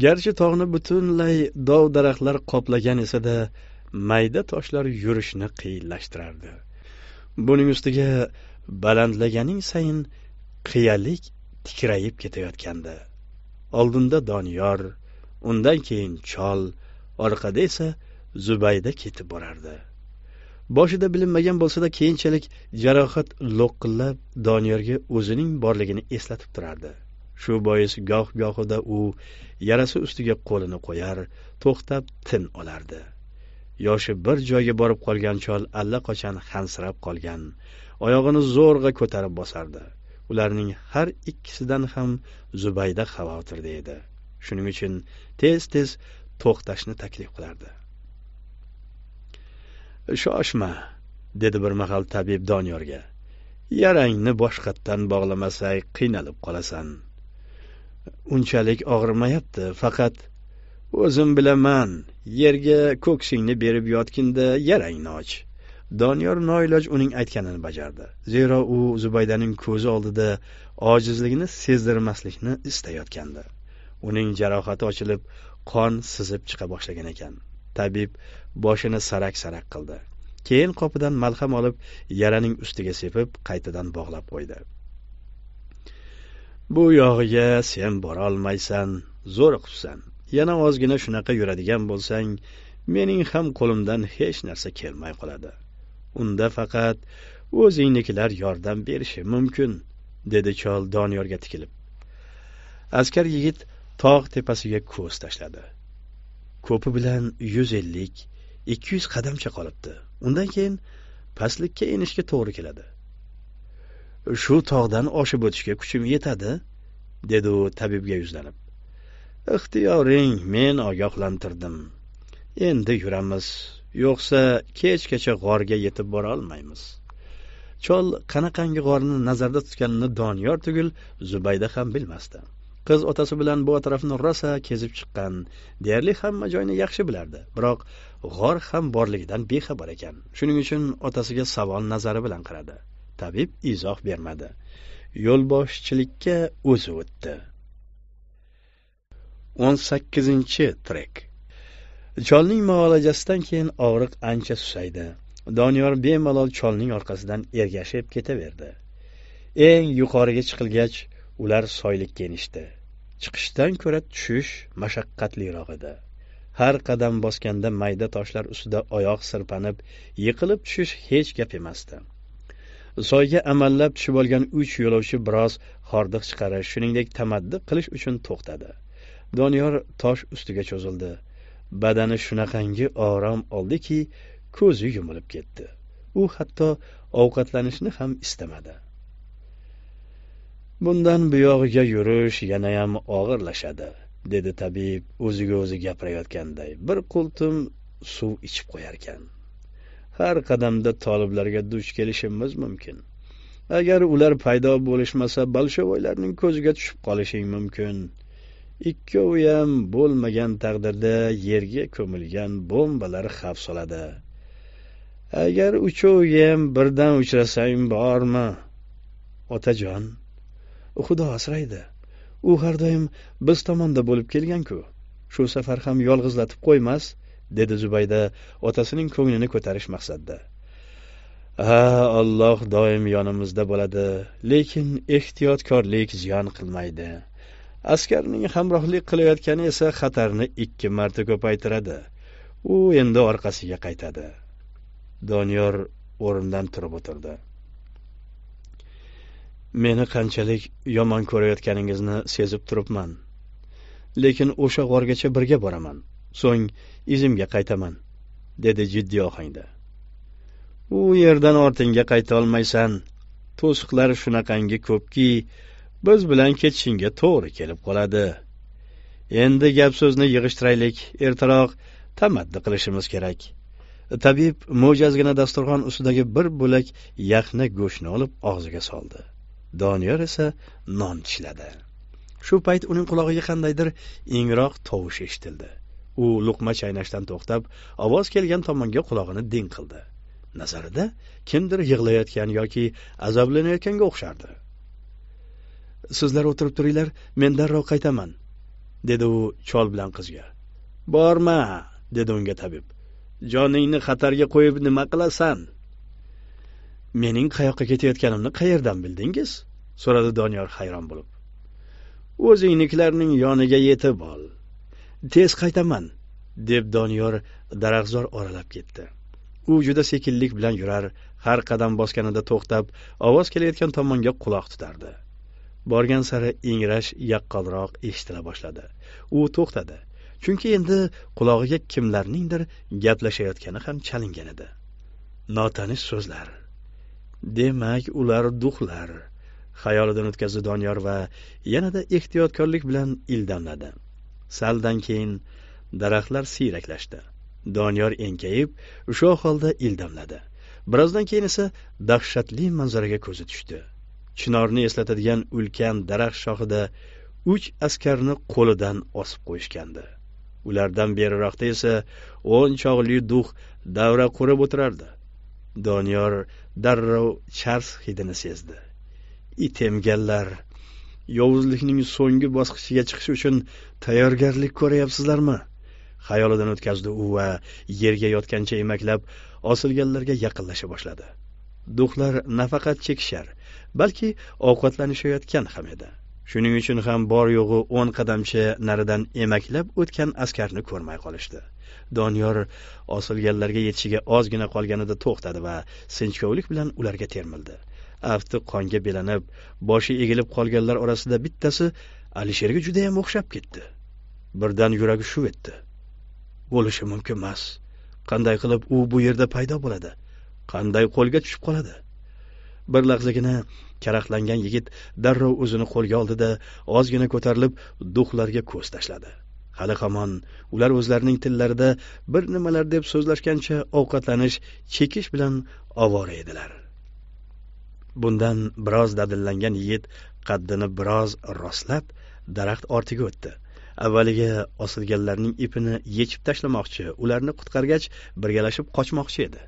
garchi tog'ni butunlay dov daraxtlar qoplagan esa da mayda toshlar yurishni qiyinlashtirardi buning ustiga balandlaganing sayin qiyalik tikrayib ketayotgandi oldinda doniyor undan keyin chol orqada esa zubayda ketib borardi boshida bilinmagan bo'lsada keyinchalik jarohat lo'qillab doniyorga o'zining borligini eslatib turardi shu bois goh gohida u yarasi ustiga qo'lini qo'yar to'xtab tin olardi yoshi bir joyga borib qolgan chol allaqachon hansirab qolgan oyog'ini zo'rg'a ko'tarib bosardi ularning har ikkisidan ham zubayda xavotirda edi shuning uchun tez tez to'xtashni taklif qilardi shoshma dedi bir mahal tabib doniyorga yarangni boshqatdan bog'lamasak qiynalib qolasan unchalik og'rimayapti faqat o'zim bilaman yerga ko'ksingni berib yotginda yarangni och doniyor noiloj uning aytganini bajardi zero u zubaydaning ko'zi oldida ojizligini sezdirmaslikni istayotgandi uning jarohati ochilib qon sizib chiqa boshlagan ekan tabib boshini sarak sarak qildi keyin qopidan malham olib yaraning ustiga sepib qaytadan bog'lab qo'ydi bu yog'iga sen borolmaysan zo'r yana ozgina shunaqa yuradigan bo'lsang mening ham qo'limdan hech narsa kelmay qoladi unda faqat o'zingnikilar yordam berishi mumkin dedi chol doniyorga tikilib askar yigit tog' tepasiga ko'z tashladi ko'pi bilan yuz ellik ikki yuz qadamcha qolibdi undan keyin pastlikka enishga to'g'ri keladi shu tog'dan oshib o'tishga kuchim yetadi dedi u tabibga yuzlanib ixtiyoring men ogohlantirdim endi yuramiz yo'qsa kechgacha g'orga yetib bora olmaymiz chol qanaqangi g'orni nazarda tutganini doniyor tugul zubayda ham bilmasdi qiz otasi bilan bu atrofni rosa kezib chiqqan deyarli hamma joyni yaxshi bilardi biroq g'or ham borligidan bexabar ekan shuning uchun otasiga savol nazari bilan qaradi tabib izoh bermadi yo'lboshchilikka o'zi o'tdi o'n sakkizinchi trek cholning muolajasidan keyin og'riq ancha susaydi doniyor bemalol cholning orqasidan ergashib ketaverdi eng yuqoriga chiqilgach ular soylikka enishdi chiqishdan ko'ra tushish mashaqqatliroq edi har qadam bosganda mayda toshlar ustida oyoq sirpanib yiqilib tushish hech gap emasdi soyga amallab tushib olgan uch yo'lovchi biroz hordiq chiqarish shuningdek tamaddi qilish uchun to'xtadi doniyor tosh ustiga cho'zildi badani shunaqangi orom oldiki ko'zi yumilib ketdi u hatto ovqatlanishni ham istamadi bundan buyog'iga yurish yanayam og'irlashadi dedi tabib o'ziga o'zi gapirayotganday bir qultum suv ichib qo'yarkan har qadamda toliblarga duch kelishimiz mumkin agar ular paydo bo'lishmasa bolshevoylarning ko'ziga tushib qolishing mumkin ikkoviyam bo'lmagan taqdirda yerga ko'milgan bombalar xavf soladi agar uchoviyam birdan uchrasang bormi otajon xudo asraydi u har doim biz tomonda bo'lib kelganku shu safar ham yolg'izlatib qo'ymas dedi zubayda otasining ko'nglini ko'tarish maqsadida ha alloh doim yonimizda bo'ladi lekin ehtiyotkorlik ziyon qilmaydi askarning hamrohlik qilayotgani esa xatarni ikki marta ko'paytiradi u endi orqasiga qaytadi doniyor o'rnidan turib o'tirdi meni qanchalik yomon ko'rayotganingizni sezib turibman lekin o'sha g'orgacha birga boraman so'ng izimga qaytaman dedi jiddiy ohangda u yerdan ortingga qayta olmaysan to'siqlar shunaqangi ko'pki biz bilan ketishingga to'g'ri kelib qoladi endi gap so'zni yig'ishtiraylik ertaroq tamaddi qilishimiz kerak tabib mo'jazgina dasturxon ustidagi bir bo'lak yaxna go'shtni olib og'ziga soldi doniyor esa non tishladi shu payt uning qulog'iga qandaydir ingroq tovush eshitildi u luqma chaynashdan to'xtab ovoz kelgan tomonga qulog'ini ding qildi nazarida kimdir yig'layotgan yoki azoblanayotganga o'xshardi sizlar o'tirib turinglar men darrov qaytaman dedi u chol bilan qizga borma dedi unga tabib joningni xatarga qo'yib nima qilasan mening qayoqqa ketayotganimni qayerdan bildingiz so'radi doniyor hayron bo'lib o'zingniklarning yoniga yetib ol tez qaytaman deb doniyor daraxtzor oralab ketdi u juda sekinlik bilan yurar har qadam bosganida to'xtab ovoz kelayotgan tomonga quloq tutardi borgan sari ingrash yaqqolroq eshitila boshladi u to'xtadi chunki endi qulog'iga kimlarningdir gaplashayotgani ham chalingan edi notanish so'zlar demak ular duxlar xayolidan o'tkazdi doniyor va yanada ehtiyotkorlik bilan ildamladi saldan keyin daraxtlar siyraklashdi doniyor enkayib o'sha holda ildamladi birozdan keyin esa dahshatli manzaraga ko'zi tushdi chinorni eslatadigan ulkan daraxt shoxida uch askarni qo'lidan osib qo'yishgandi ulardan beriroqda esa o'n chog'li duh davra qurib o'tirardi doniyor darrov chars hidini sezdi it emganlar yovuzlikning so'nggi bosqichiga chiqish uchun tayyorgarlik ko'ryapsizlarmi xayolidan o'tkazdi u va yerga yotgancha emaklab osilganlarga yaqinlasha boshladi duxlar nafaqat chekishar balki ovqatlanishayotgan ham edi shuning uchun ham bor yo'g'i o'n qadamcha naridan emaklab o'tgan askarni ko'rmay qolishdi doniyor osilganlarga yetishiga ozgina qolganida to'xtadi va sinchkovlik bilan ularga termildi afti qonga belanib boshi egilib qolganlar orasida bittasi alisherga judayam o'xshab ketdi birdan yuragi shuv etdi bo'lishi mumkin emas qanday qilib u bu yerda paydo bo'ladi qanday qo'lga tushib qoladi bir lahzagina karaxlangan yigit darrov o'zini qo'lga oldida ozgina ko'tarilib duxlarga ko'z tashladi hali hamon ular o'zlarining tillarida bir nimalar deb so'zlashgancha ovqatlanish chekish bilan ovora edilar bundan biroz dadillangan yigit qaddini biroz rostlab daraxt ortiga o'tdi avvaliga osilganlarning ipini yechib tashlamoqchi ularni qutqargach birgalashib qochmoqchi edi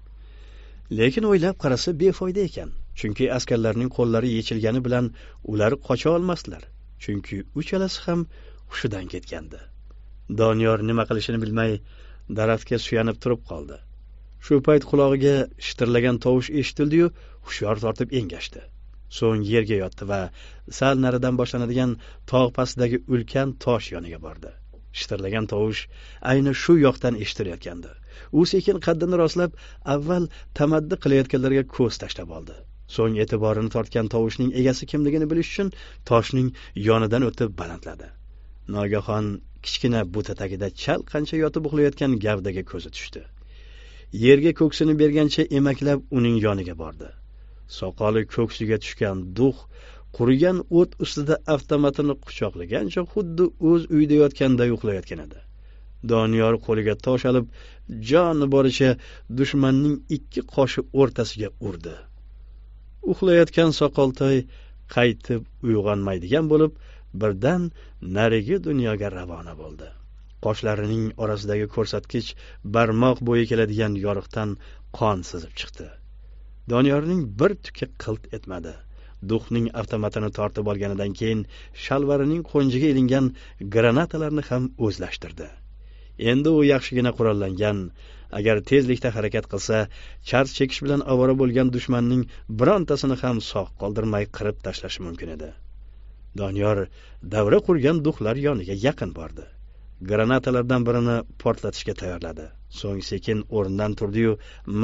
lekin o'ylab qarasa befoyda ekan chunki askarlarning qo'llari yechilgani bilan ular qocha olmasdilar chunki uchalasi ham hushidan ketgandi doniyor nima qilishini bilmay daraxtga suyanib turib qoldi shu payt qulog'iga shitirlagan tovush eshitildiyu hushyor tortib engashdi so'ng yerga yotdi va sal naridan boshlanadigan tog' pastidagi ulkan tosh yoniga bordi shitirlagan tovush ayni shu yoqdan eshitilayotgandi u sekin qaddini rostlab avval tamaddi qilayotganlarga ko'z tashlab oldi so'ng e'tiborini tortgan tovushning egasi kimligini bilish uchun toshning yonidan o'tib balandladi nogahon kichkina buta tagida chal qancha yotib uxlayotgan gavdaga ko'zi tushdi yerga ko'ksini bergancha emaklab uning yoniga bordi soqoli ko'ksiga tushgan duh qurigan o't ustida avtomatini quchoqlagancha xuddi o'z uyida yotganday uxlayotgan edi doniyor qo'liga tosh olib joni boricha dushmanning ikki qoshi o'rtasiga urdi uxlayotgan soqoltoy qaytib uyg'onmaydigan bo'lib birdan narigi dunyoga ravona bo'ldi qoshlarining orasidagi ko'rsatkich barmoq bo'yi keladigan yoriqdan qon sizib chiqdi doniyorning bir tuki qilt etmadi duxning avtomatini tortib olganidan keyin shalvarining qo'njiga ilingan granatalarni ham o'zlashtirdi endi u yaxshigina qurollangan agar tezlikda harakat qilsa charz chekish bilan ovora bo'lgan dushmanning birontasini ham sog' qoldirmay qirib tashlashi mumkin edi doniyor davra qurgan duxlar yoniga yaqin bordi granatalardan birini portlatishga tayyorladi so'ng sekin o'rnidan turdiyu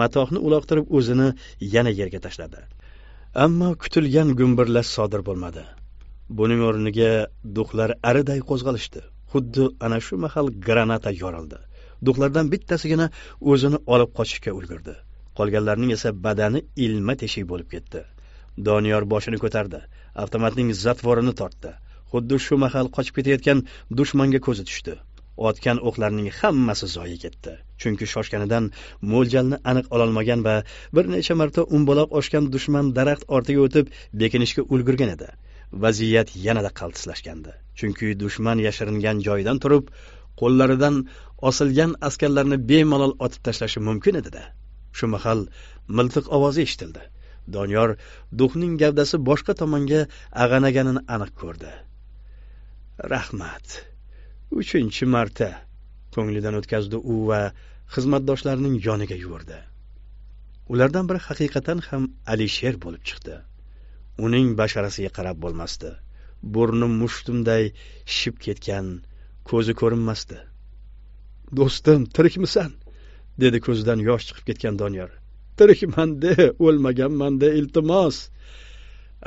matohni uloqtirib o'zini yana yerga tashladi ammo kutilgan gumburlash sodir bo'lmadi buning o'rniga duxlar ariday qo'zg'alishdi xuddi ana shu mahal granata yorildi duxlardan bittasigina o'zini olib qochishga ulgurdi qolganlarning esa badani ilma teshik bo'lib ketdi doniyor boshini ko'tardi avtomatning zatvorini tortdi xuddi shu mahal qochib ketayotgan dushmanga ko'zi tushdi otgan o'qlarning hammasi zoyi ketdi chunki shoshganidan mo'ljalni aniq ololmagan va bir necha marta umbaloq oshgan dushman daraxt ortiga o'tib bekinishga ulgurgan edi vaziyat yanada qaltislashgandi chunki dushman yashiringan joyidan turib qo'llaridan osilgan askarlarni bemalol otib tashlashi mumkin edida shu mahal miltiq ovozi eshitildi doniyor duhning gavdasi boshqa tomonga ag'anaganini aniq ko'rdi rahmat uchinchi marta ko'nglidan o'tkazdi u va xizmatdoshlarining yoniga yugurdi ulardan biri haqiqatan ham alisher bo'lib chiqdi uning basharasiga qarab bo'lmasdi burni mushtumday shib ketgan ko'zi ko'rinmasdi do'stim tirikmisan dedi ko'zidan yosh chiqib ketgan doniyor tirikman de o'lmaganman de iltimos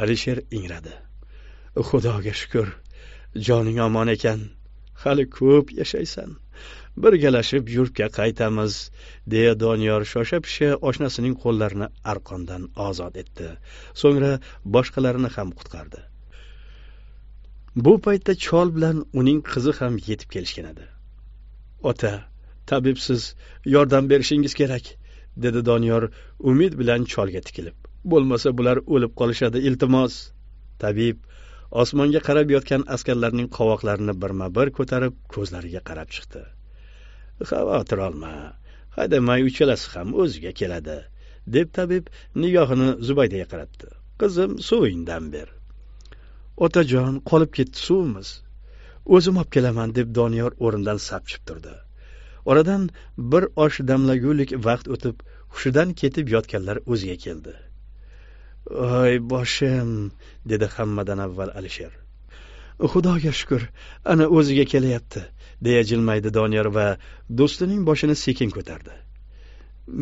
alisher ingradi xudoga shukur joning omon ekan hali ko'p yashaysan birgalashib yurtga qaytamiz deya doniyor shosha pisha oshnasining qo'llarini arqondan ozod etdi so'ngra boshqalarini ham qutqardi bu paytda chol bilan uning qizi ham yetib kelishgan edi ota tabibsiz yordam berishingiz kerak dedi doniyor umid bilan cholga tikilib bo'lmasa bular o'lib qolishadi iltimos tabib osmonga qarab yotgan askarlarning qovoqlarini birma bir ko'tarib ko'zlariga qarab chiqdi xavotir olma haydamay uchalasi ham o'ziga keladi deb tabib nigohini zubaydaga qaratdi qizim suvingdan ber otajon qolib ketdi suvimiz o'zim olib kelaman deb doniyor o'rnidan sapchib turdi oradan bir osh damlagulik vaqt o'tib hushidan ketib yotganlar o'ziga keldi voy boshim dedi hammadan avval alisher xudoga shukur ana o'ziga kelyapti deya jilmaydi doniyor va do'stining boshini sekin ko'tardi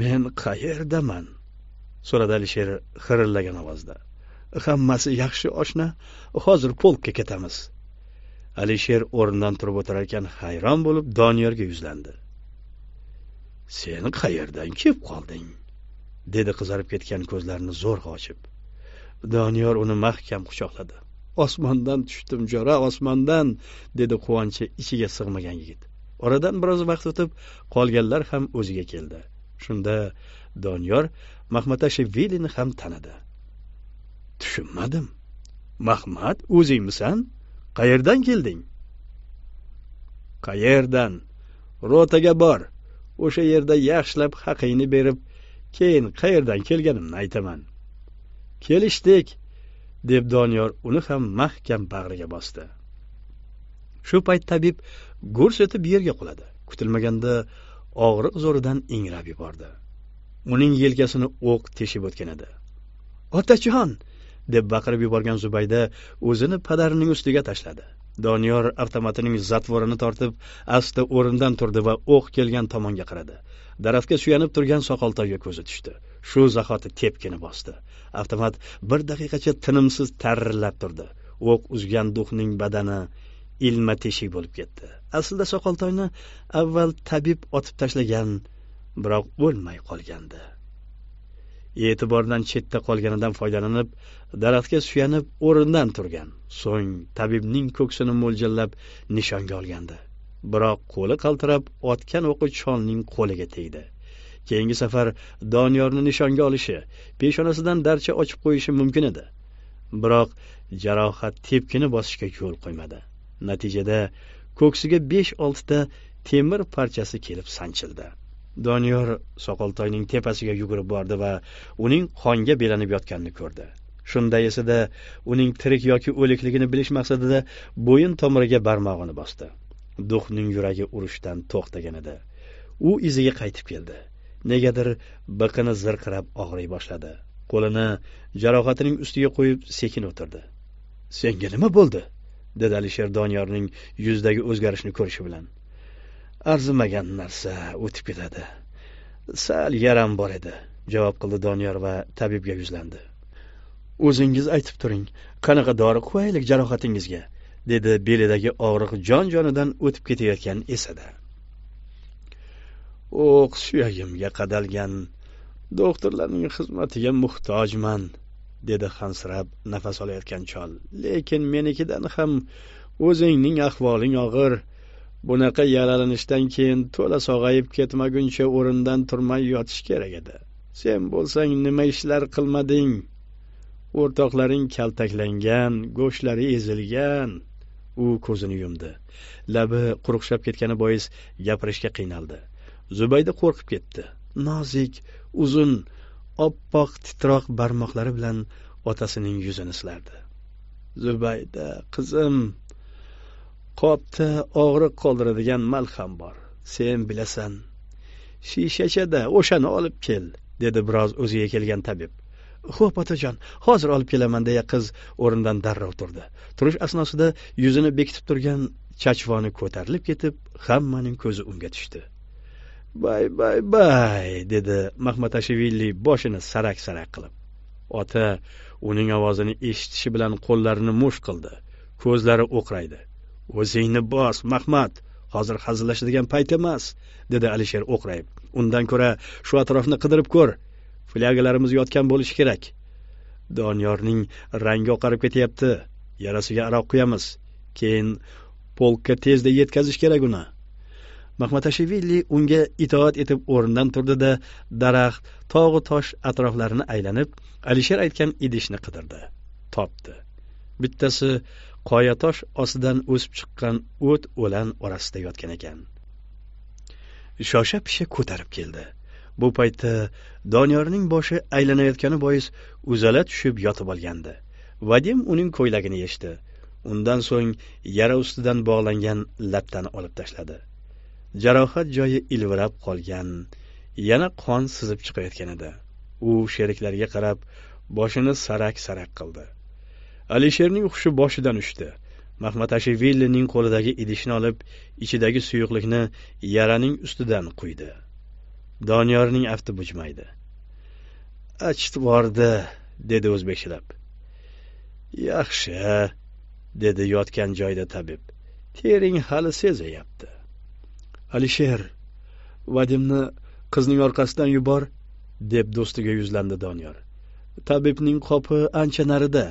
men qayerdaman so'radi alisher xirillagan ovozda hammasi yaxshi oshna hozir polkka ketamiz alisher o'rnidan turib o'tirar ekan hayron bo'lib doniyorga yuzlandi sen qayerdan kelib qolding dedi qizarib ketgan ko'zlarini zo'rg'a ochib doniyor uni mahkam quchoqladi osmondan tushdim jo'ra osmondan dedi quvonchi ichiga sig'magan yigit oradan biroz vaqt o'tib qolganlar ham o'ziga keldi shunda doniyor mahmatashvilini ham tanidi tushunmadim mahmat o'zingmisan qayerdan kelding qayerdan rotaga bor o'sha yerda yaxshilab haqingni berib keyin qayerdan kelganimni aytaman kelishdik deb doniyor uni ham mahkam bag'riga bosdi shu payt tabib gurs etib yerga quladi kutilmaganda og'riq zo'ridan ingrab yubordi uning yelkasini o'q teshib o'tgan edi otajon deb baqirib yuborgan zubayda o'zini padarining ustiga tashladi doniyor avtomatining zatvorini tortib asta o'rnidan turdi va o'q kelgan tomonga qaradi daraxtga suyanib turgan soqoltoyga ko'zi tushdi shu zahoti tepkini bosdi avtomat bir daqiqacha tinimsiz tarillab turdi o'q uzgan duxning badani ilma teshik bo'lib ketdi aslida soqoltoyni avval tabib otib tashlagan biroq o'lmay qolgandi e'tibordan chetda qolganidan foydalanib daraxtga suyanib o'rnidan turgan so'ng tabibning ko'ksini mo'ljallab nishonga olgandi biroq qo'li qaltirab otgan o'qi cholning qo'liga tegdi keyingi safar doniyorni nishonga olishi peshonasidan darcha ochib qo'yishi mumkin edi biroq jarohat tepkini bosishga yo'l qo'ymadi natijada ko'ksiga besh oltita temir parchasi kelib sanchildi doniyor soqoltoyning tepasiga yugurib bordi va uning qonga belanib yotganini ko'rdi shunday esida uning tirik yoki o'likligini bilish maqsadida bo'yin tomiriga barmog'ini bosdi duxning yuragi urishdan to'xtagan edi u iziga qaytib keldi negadir biqini zirqirab og'riy boshladi qo'lini jarohatining ustiga qo'yib sekin o'tirdi senga nima bo'ldi dedi alisher doniyorning yuzidagi o'zgarishni ko'rishi bilan arzimagan narsa o'tib ketadi sal yaram bor edi javob qildi doniyor va tabibga yuzlandi o'zingiz aytib turing qanaqa dori qo'yaylik jarohatingizga dedi belidagi og'riq jon jonidan o'tib ketayotgan esada o'q suyagimga qadalgan doktorlarning xizmatiga muhtojman dedi hansirab nafas olayotgan chol lekin menikidan ham o'zingning ahvoling og'ir bunaqa yaralanishdan keyin to'la sog'ayib ketmaguncha o'rindan turmay yotish kerak edi sen bo'lsang nima ishlar qilmading o'rtoqlaring kaltaklangan go'shtlari ezilgan u ko'zini yumdi labi quruqshab ketgani bois gapirishga qiynaldi zubayda qo'rqib ketdi nozik uzun oppoq titroq barmoqlari bilan otasining yuzini silardi zubayda qizim qopda og'riq qoldiradigan mal ham bor sen bilasan shishachada o'shani olib kel dedi biroz o'ziga kelgan tabib xo'p otajon hozir olib kelaman deya qiz o'rnidan darrov turdi turish asnosida yuzini bekitib turgan chachvoni ko'tarilib ketib hammaning ko'zi unga tushdi bay bay bay dedi mahmatashvili boshini sarak sarak qilib ota uning ovozini eshitishi bilan qo'llarini mush qildi ko'zlari o'qraydi o'zingni bos mahmat hozir hazillashadigan payt emas dedi alisher o'qrayib undan ko'ra shu atrofni qidirib ko'r flyagalarimiz yotgan bo'lishi kerak doniyorning rangi oqarib ketyapti yarasiga aroq quyamiz keyin polkka tezda yetkazish kerak uni mahmatashvili unga itoat etib o'rnidan turdida daraxt tog'u tosh atroflarini aylanib alisher aytgan idishni qidirdi topdi bittasi qoyatosh ostidan o'sib chiqqan o't o'lan orasida yotgan ekan shosha pisha ko'tarib keldi bu paytda doniyorning boshi aylanayotgani bois uzala tushib yotib olgandi vadim uning ko'ylagini yechdi undan so'ng yara ustidan bog'langan lattani olib tashladi jarohat joyi ilvirab qolgan yana qon sizib chiqayotgan edi u sheriklarga qarab boshini sarak sarak qildi alisherning hushi boshidan uchdi mahmatashivillining qo'lidagi idishni olib ichidagi suyuqlikni yaraning ustidan quydi doniyorning afti bujmaydi achitvordi dedi o'zbekchilab yaxshi dedi yotgan joyida tabib tering hali sezayapti alisher vadimni qizning orqasidan yubor deb do'stiga yuzlandi doniyor tabibning qopi ancha narida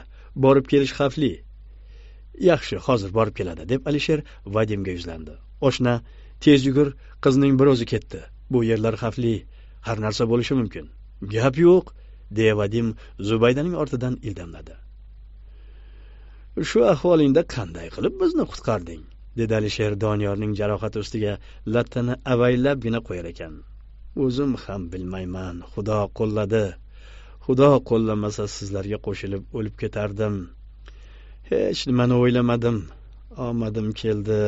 borib kelish xavfli yaxshi hozir borib keladi deb alisher vadimga yuzlandi oshna tez yugur qizning bir o'zi ketdi bu yerlar xavfli har narsa bo'lishi mumkin gap yo'q deya vadim zubaydaning ortidan ildamladi shu ahvolingda qanday qilib bizni qutqarding dedi alisher doniyorning jarohati ustiga lattani avaylabgina qo'yar ekan o'zim ham bilmayman xudo qo'lladi xudo qo'llamasa sizlarga qo'shilib o'lib ketardim hech nimani o'ylamadim omadim keldi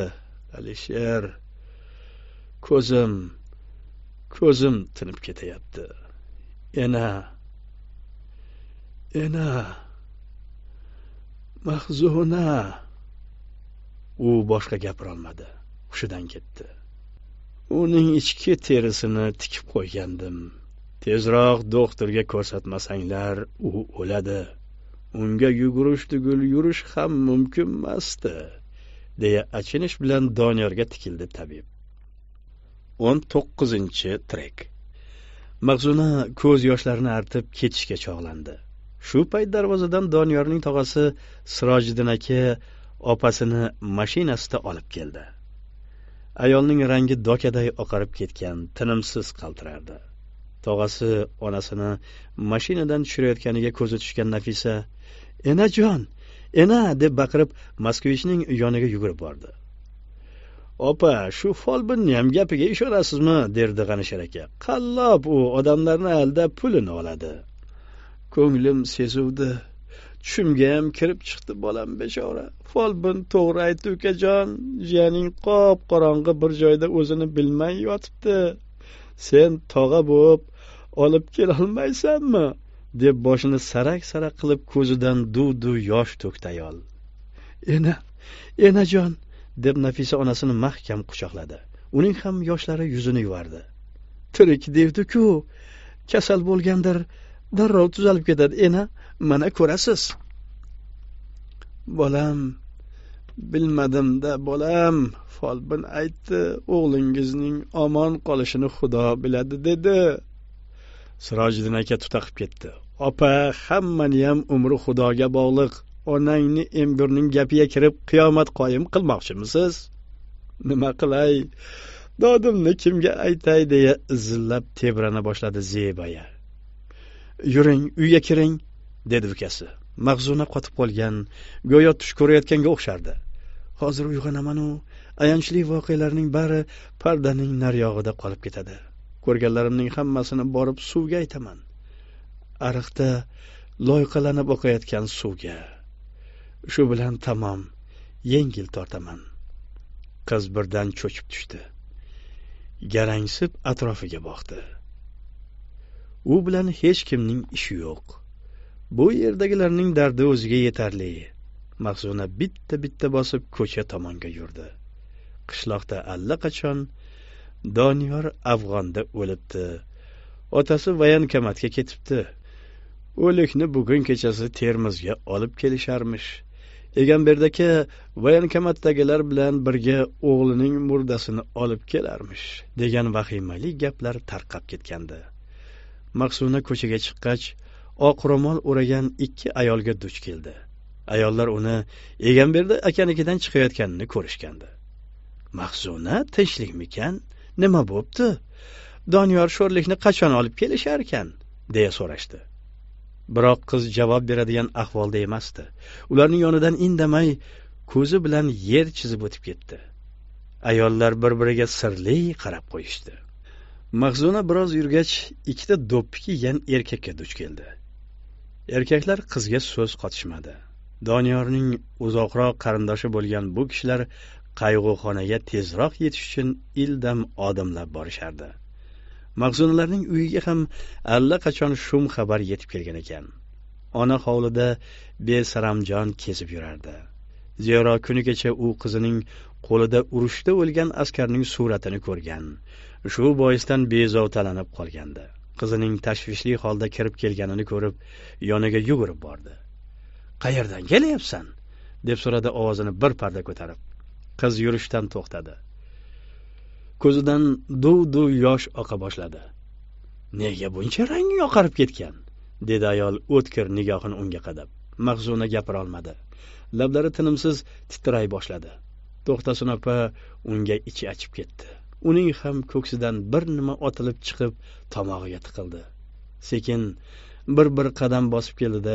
alisher ko'zim ko'zim tinib ketayapti ena ena mahzuna u boshqa gapirolmadi hushidan ketdi uning ichki terisini tikib qo'ygandim tezroq doktorga ko'rsatmasanglar u o'ladi unga yugurish tugul yurish ham mumkinmasdi deya achinish bilan doniyorga tikildi tabib o'n to'qqizinchi trek mahzuna ko'z yoshlarini artib ketishga chog'landi shu payt darvozadan doniyorning tog'asi sirojiddin aka opasini mashinasida olib keldi ayolning rangi dokaday oqarib ketgan tinimsiz qaltirardi tog'asi onasini mashinadan tushirayotganiga ko'zi tushgan nafisa enajon ena deb baqirib moskvichning yoniga yugurib bordi opa shu ham gapiga ishonasizmi derdi g'anishar aka qallob u odamlarni aldab pulini oladi ko'nglim sezuvdi tushimga ham kirib chiqdi bolam bechora folbin to'g'ri aytdi ukajon jiyaning qop qorong'i bir joyda o'zini bilmay yotibdi sen tog'a bo'lib olib kelolmaysanmi deb boshini sarak sarak qilib ko'zidan duv duv yosh to'kdi ayol ena enajon deb nafisa onasini mahkam quchoqladi uning ham yoshlari yuzini yuvardi tirik devdiku kasal bo'lgandir darrov tuzalib ketadi ena mana ko'rasiz bolam bilmadimda bolam folbin aytdi o'g'lingizning omon qolishini xudo biladi dedi sirojiddin aka tutaqib ketdi opa hammaniyam umri xudoga bog'liq onangni emgurning gapiga kirib qiyomat qoyim qilmoqchimisiz nima qilay dodimni kimga aytay deya izillab tebrana boshladi zebaya yuring uyga kiring dedi ukasi mag'zuna qotib qolgan go'yo tush ko'rayotganga o'xshardi hozir uyg'onamanu ayanchli voqealarning bari pardaning naryog'ida qolib ketadi ko'rganlarimning hammasini borib suvga aytaman ariqda loyqalanib oqayotgan suvga shu bilan tamom yengil tortaman qiz birdan cho'chib tushdi garangsib atrofiga boqdi u bilan hech kimning ishi yo'q bu yerdagilarning dardi o'ziga yetarli mahzuna bitta bitta bosib ko'cha tomonga yurdi qishloqda allaqachon doniyor afg'onda o'libdi otasi vayankamatga ketibdi o'likni bugun kechasi termizga olib kelisharmish egamberdi aka vayankamatdagilar bilan birga o'g'lining murdasini olib kelarmish degan vahimali gaplar tarqab ketgandi maqsuna ko'chaga chiqqach oq ro'mol o'ragan ikki ayolga duch keldi ayollar uni egamberdi akanikidan chiqayotganini ko'rishgandi mahzuna tinchlikmikan nima bo'pti doniyor sho'rlikni qachon olib kelisharkan deya so'rashdi biroq qiz javob beradigan ahvolda emasdi ularning yonidan indamay ko'zi bilan yer chizib o'tib ketdi ayollar bir biriga sirli qarab qo'yishdi mahzuna biroz yurgach ikkita do'ppi kiygan erkakka duch keldi erkaklar qizga so'z qotishmadi doniyorning uzoqroq qarindoshi bo'lgan bu kishilar qayg'uxonaga tezroq yetish uchun ildam odimlab borishardi mahzunalarning uyiga ham allaqachon shum xabar yetib kelgan ekan ona hovlida besaramjon kezib yurardi zero kuni kecha u qizining qo'lida urushda o'lgan askarning suratini ko'rgan shu boisdan bezovtalanib qolgandi qizining tashvishli holda kirib kelganini ko'rib yoniga yugurib bordi qayerdan kelyapsan deb so'radi ovozini bir parda ko'tarib qiz yurishdan to'xtadi ko'zidan duv duv yosh oqa boshladi nega buncha rangi oqarib ketgan dedi ayol o'tkir nigohini unga qadab mahzuna gapirolmadi lablari tinimsiz titray boshladi to'xtasin opa unga ichi achib ketdi uning ham ko'ksidan bir nima otilib chiqib tomog'iga tiqildi sekin bir bir qadam bosib keldida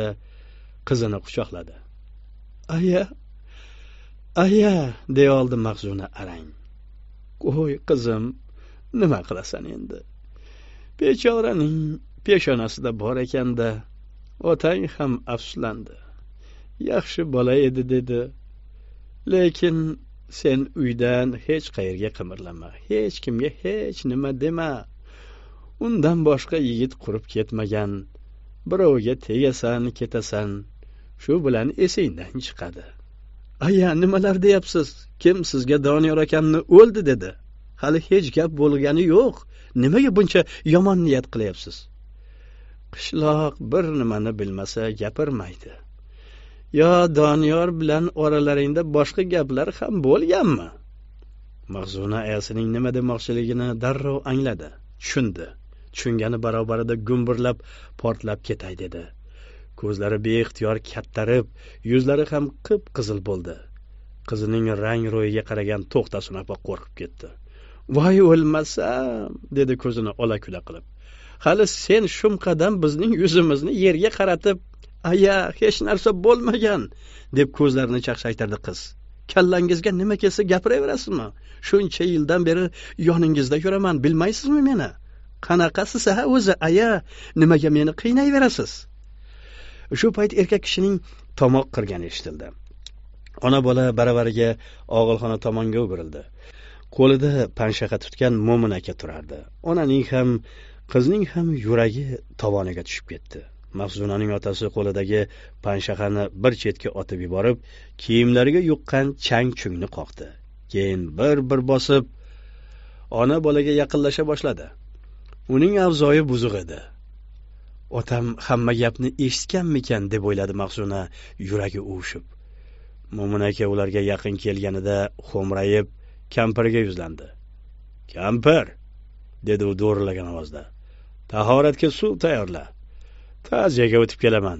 qizini quchoqladi aya aya oldi mahzuna arang qo'y qizim nima qilasan endi bechoraning peshonasida bor ekanda otang ham afsuslandi yaxshi bola edi dedi lekin sen uydan hech qayerga qimirlama hech kimga hech nima dema undan boshqa yigit qurib ketmagan birovga tegasan ketasan shu bilan esingdan chiqadi aya nimalar deyapsiz kim sizga doniyor akamni o'ldi dedi hali hech gap bo'lgani yo'q nimaga buncha yomon niyat qilyapsiz qishloq bir nimani bilmasa gapirmaydi yo doniyor bilan oralaringda boshqa gaplar ham bo'lganmi mahzuna ayasining nima demoqchiligini darrov angladi tushundi tushungani barobarida gumburlab portlab ketay dedi ko'zlari beixtiyor kattarib yuzlari ham qip qizil bo'ldi qizining rang ro'yiga qaragan to'xtasin opa qo'rqib ketdi voy o'lmasam dedi ko'zini ola kula qilib hali sen shum qadam bizning yuzimizni yerga qaratib aya hech narsa bo'lmagan deb ko'zlarini chaqchaytirdi qiz kallangizga nima kelsa gapiraverasizmi shuncha yildan beri yoningizda yuraman bilmaysizmi meni qanaqasiz a o'zi aya nimaga meni qiynayverasiz shu payt erkak kishining tomoq qirgani eshitildi ona bola baravariga og'ilxona tomonga o'girildi qo'lida panshaqa tutgan mo'min aka turardi onaning ham qizning ham yuragi tovoniga tushib ketdi mahzunaning otasi qo'lidagi panshaxani bir chetga otib yuborib kiyimlariga yuqqan chang chungni qoqdi keyin bir bir bosib ona bolaga yaqinlasha boshladi uning avzoyi buzuq edi otam hamma gapni eshitganmikan deb o'yladi mahzuna yuragi uvushib mo'min aka ularga yaqin kelganida xo'mrayib kampirga yuzlandi kampir dedi u do'rillagan ovozda tahoratga suv tayyorla ta'ziyaga o'tib kelaman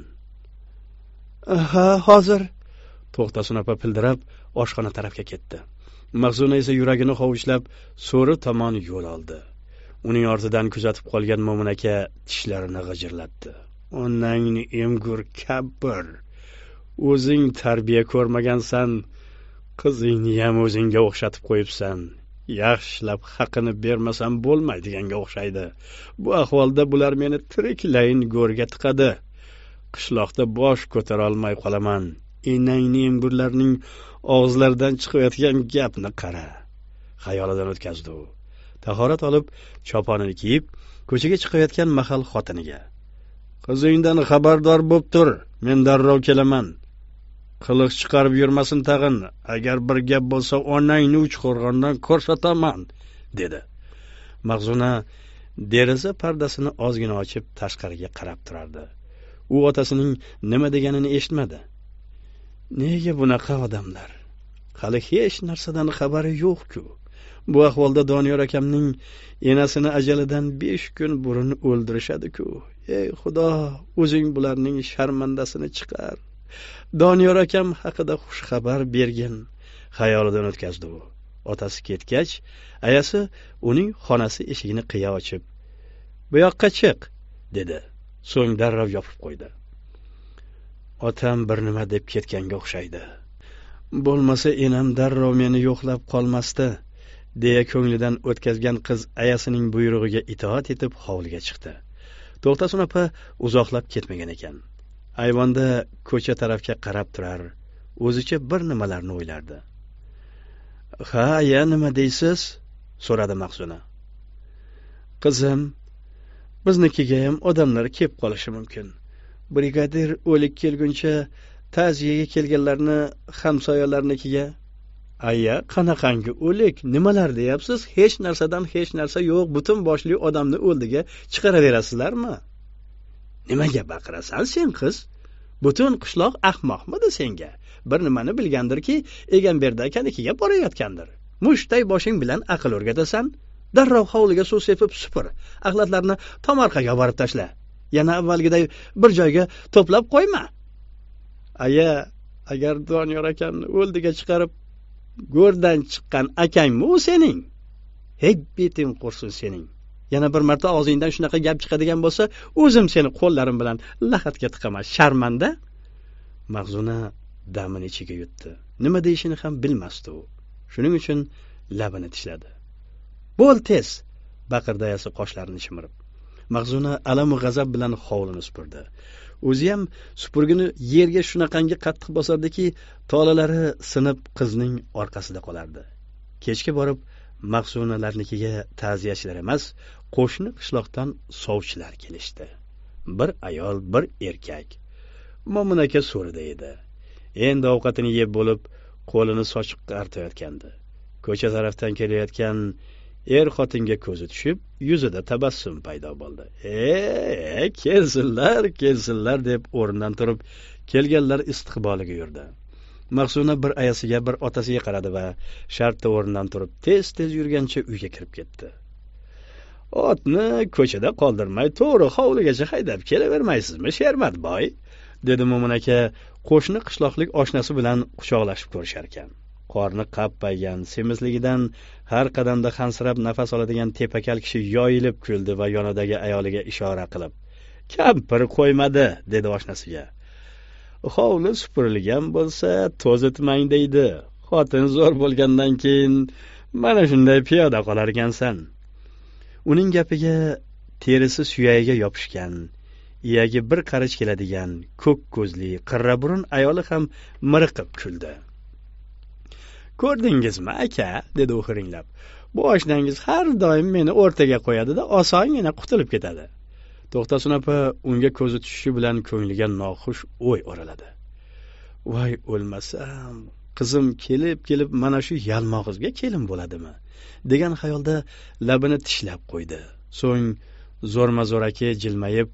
ha hozir to'xtasin opa pildirab oshxona tarafga ketdi mahzuna esa yuragini hovuchlab so'ri tomon yo'l oldi uning ortidan kuzatib qolgan mo'min aka tishlarini g'ijirlatdi onangni emgur kabbir o'zing tarbiya ko'rmagansan qizingni ham o'zingga o'xshatib qo'yibsan yaxshilab haqini bermasam bo'lmaydiganga o'xshaydi bu ahvolda bular meni tiriklayin go'rga tiqadi qishloqda bosh ko'tarolmay qolaman enangni emgurlarning og'izlaridan chiqayotgan gapni qara xayolidan o'tkazdi u tahorat olib choponini kiyib ko'chaga chiqayotgan mahal xotiniga qizingdan xabardor bo'lib tur men darrov kelaman qiliq chiqarib yurmasin tag'in agar bir gap bo'lsa onangni uchqo'rg'ondan ko'rsataman dedi mahzuna deraza pardasini ozgina ochib tashqariga qarab turardi u otasining nima deganini eshitmadi nega bunaqa odamlar hali hech narsadan xabari yo'q-ku bu ahvolda doniyor akamning enasini ajalidan besh kun burun o'ldirishadi-ku ey xudo o'zing bularning sharmandasini chiqar doniyor akam haqida xushxabar bergin xayolidan o'tkazdi u otasi ketgach ayasi uning xonasi eshigini qiya ochib bu yoqqa chiq dedi so'ng darrov yopib qo'ydi otam bir nima deb ketganga o'xshaydi bo'lmasa enam darrov meni yo'qlab qolmasdi deya ko'nglidan o'tkazgan qiz ayasining buyrug'iga itoat etib hovliga chiqdi to'xtasin opa uzoqlab ketmagan ekan ayvonda ko'cha tarafga qarab turar o'zicha bir nimalarni o'ylardi ha ya nima deysiz so'radi mahsuna qizim biznikiga ham odamlar kelib qolishi mumkin brigadir o'lik kelguncha ta'ziyaga kelganlarni hamsoyalarnikiga aya qanaqangi o'lik nimalar deyapsiz hech narsadan hech narsa yo'q butun boshli odamni o'ldiga chiqaraverasizlarmi nimaga baqirasan sen qiz butun qishloq ahmoqmidi senga bir nimani bilgandirki egamberdi akanikiga borayotgandir mushtday boshing bilan aql o'rgatasan darrov hovliga suv sepib supur axlatlarni tomorqaga borib tashla yana avvalgiday bir joyga to'plab qo'yma aya agar doniyor akani o'ldiga chiqarib go'rdan chiqqan akangmi u sening hey beting qursin sening yana bir marta og'zingdan shunaqa gap chiqadigan bo'lsa o'zim seni qo'llarim bilan lahatga tiqaman sharmanda mag'zuna damini ichiga yutdi nima deyishini ham bilmasdi u shuning uchun labini tishladi bo'l tez baqirdi ayasi qoshlarini chimirib mag'zuna alamu g'azab bilan hovlini supurdi o'zi ham supurgini yerga shunaqangi qattiq bosardiki tolalari sinib qizning orqasida qolardi kechga borib maqsunalarnikiga ta'ziyachilar emas qo'shni qishloqdan sovchilar kelishdi bir ayol bir erkak mo'min aka so'rida edi endi ovqatini yeb bo'lib qo'lini sochiqqa artayotgandi ko'cha tarafdan kelayotgan er xotinga ko'zi tushib yuzida tabassum paydo bo'ldi e kelsinlar kelsinlar deb o'rnidan turib kelganlar istiqboliga yurdi mahsuna bir ayasiga bir otasiga qaradi va shartta o'rnidan turib tez tez yurgancha uyga kirib ketdi otni ko'chada qoldirmay to'g'ri hovligacha haydab kelavermaysizmi shermatboy dedi mo'min aka qo'shni qishloqlik oshnasi bilan quchoqlashib ko'risharkan qorni qappaygan semizligidan har qadamda hansirab nafas oladigan tepakal kishi yoyilib kuldi va yonidagi ayoliga ishora qilib kampir qo'ymadi dedi oshnasiga hovli supurilgan bo'lsa to'zitmang deydi xotin zo'r bo'lgandan keyin mana shunday piyoda qolarkansan uning gapiga terisi suyagiga yopishgan iyagi bir qarich keladigan ko'k ko'zli qirraburun ayoli ham miriqib kuldi ko'rdingizmi aka dedi u hiringlab bu oshnangiz har doim meni o'rtaga qo'yadida osongina qutulib ketadi to'xtasin opa unga ko'zi tushishi bilan ko'ngliga noxush o'y o'raladi voy o'lmasam qizim kelib kelib mana shu yalmog'izga kelin bo'ladimi degan xayolda labini tishlab qo'ydi so'ng zo'rma zo'raki jilmayib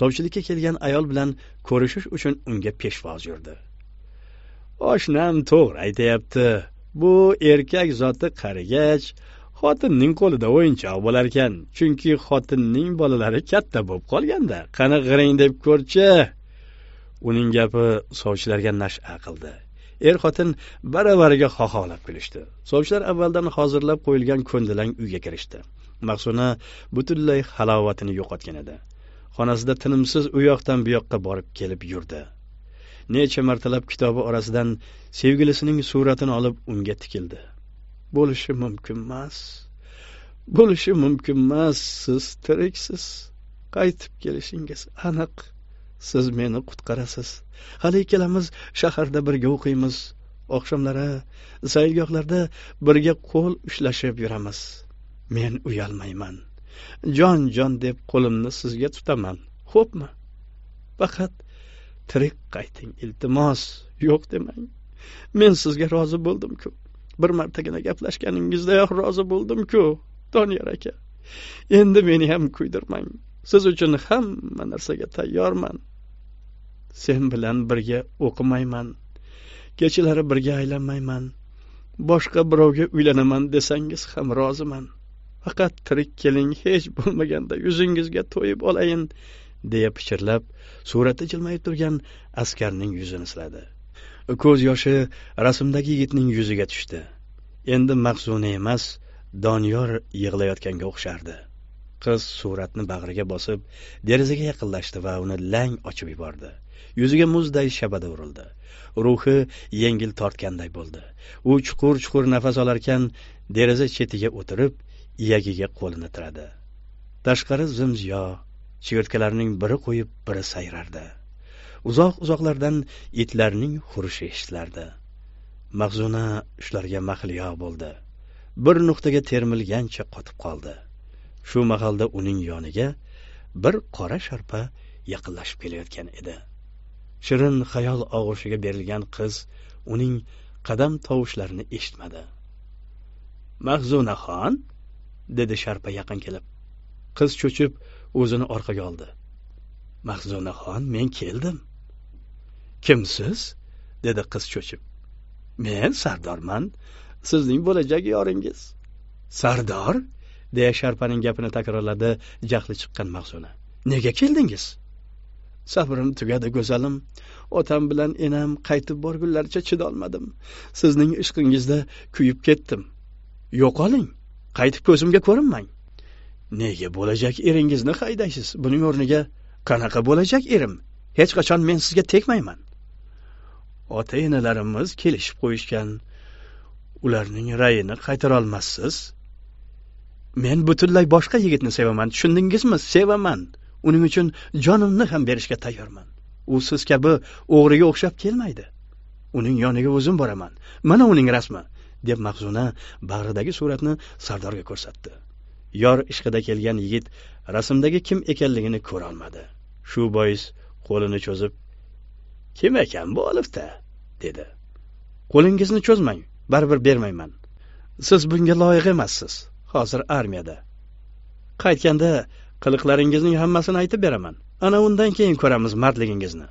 sovchilikka kelgan ayol bilan ko'rishish uchun unga peshvoz yurdi oshnam to'g'ri aytyapti bu erkak zoti qarigach xotinning qo'lida o'yinchoq bo'larkan chunki xotinning bolalari katta bo'lib qolganda qani g'iring deb ko'rchi uning gapi sovchilarga nasha qildi er xotin baravariga xoholab kulishdi sovchilar avvaldan hozirlab qo'yilgan ko'ndalang uyga kirishdi mahsuna butunlay halovatini yo'qotgan edi xonasida tinimsiz u yoqdan bu yoqqa borib kelib yurdi necha martalab kitobi orasidan sevgilisining suratini olib unga tikildi bo'lishi mumkinemas bo'lishi mumkinemas siz tiriksiz qaytib kelishingiz aniq siz meni qutqarasiz hali ikkalamiz shaharda birga o'qiymiz oqshomlari saylgohlarda birga qo'l ushlashib yuramiz men uyalmayman jon jon deb qo'limni sizga tutaman xo'pmi faqat tirik qayting iltimos yo'q demang men sizga rozi bo'ldim ku bir martagina gaplashganingizdayoq rozi bo'ldim-ku, Doniyor aka. Endi meni ham kuydirmang. Siz uchun hamma narsaga tayyorman. Sen bilan birga o'qimayman. Kechalari birga aylanmayman. Boshqa birovga uylanaman desangiz ham roziman. Faqat tirik keling, hech bo'lmaganda yuzingizga to'yib olayin, deya pichirlab, surati jilmayib turgan askarning yuzini siladi. ko'z yoshi rasmdagi yigitning yuziga tushdi endi mahzuna emas doniyor yig'layotganga o'xshardi qiz suratni bag'riga bosib derazaga yaqinlashdi va uni lang ochib yubordi yuziga muzday shabada urildi ruhi yengil tortganday bo'ldi u chuqur chuqur nafas olarkan deraza chetiga o'tirib iyagiga qo'lini tiradi tashqari zimziyo chigirtkalarning biri qo'yib biri sayrardi uzoq uzoqlardan itlarning hurishi eshitilardi mahzuna shularga mahliyo bo'ldi bir nuqtaga termilgancha qotib qoldi shu mahalda uning yoniga bir qora sharpa yaqinlashib kelayotgan edi shirin xayol og'ushiga berilgan qiz uning qadam tovushlarini eshitmadi mahzunaxon dedi sharpa yaqin kelib qiz cho'chib o'zini orqaga oldi mahzunaxon men keldim kimsiz dedi qiz cho'chib men sardorman sizning bo'lajak yoringiz sardor deya sharpaning gapini takrorladi jahli chiqqan mahzuna nega keldingiz sabrim tugadi go'zalim otam bilan enam qaytib borgunlaricha chidolmadim sizning ishqingizda kuyib ketdim yo'qoling qaytib ko'zimga ko'rinmang nega bo'lajak eringizni haydaysiz buning o'rniga qanaqa bo'lajak erim hech qachon men sizga tegmayman ota enalarimiz kelishib qo'yishgan ularning rayini qaytarolmassiz men butunlay boshqa yigitni sevaman tushundingizmi sevaman uning uchun jonimni ham berishga tayyorman u siz kabi o'g'riga o'xshab kelmaydi uning yoniga o'zim boraman mana uning rasmi deb mahzuna bag'ridagi suratni sardorga ko'rsatdi yor ishqida kelgan yigit rasmdagi kim ekanligini ko'rolmadi shu bois qo'lini cho'zib kim ekan bu olifta dedi qo'lingizni cho'zmang baribir bermayman siz bunga loyiq emassiz hozir armiyada qaytganda qiliqlaringizning hammasini aytib beraman ana undan keyin ko'ramiz mardligingizni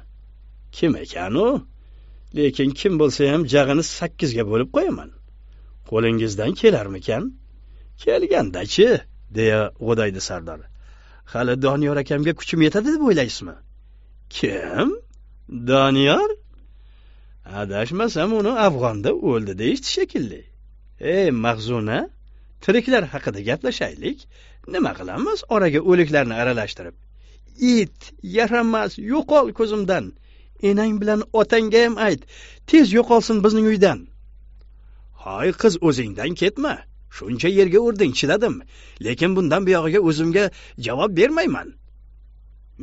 kim ekan u lekin kim bo'lsa ham jag'ini sakkizga bo'lib qo'yaman qo'lingizdan kelarmikan kelgandachi deya g'o'daydi sardor hali doniyor akamga kuchim yetadi deb o'ylaysizmi kim doniyor adashmasam uni afg'onda o'ldi deyishdi shekilli ey mahzuna tiriklar haqida gaplashaylik nima qilamiz oraga o'liklarni aralashtirib it yaramas yo'qol ko'zimdan enang bilan ham ayt tez yo'qolsin bizning uydan hoy qiz o'zingdan ketma shuncha yerga urding chidadim lekin bundan buyog'iga o'zimga javob bermayman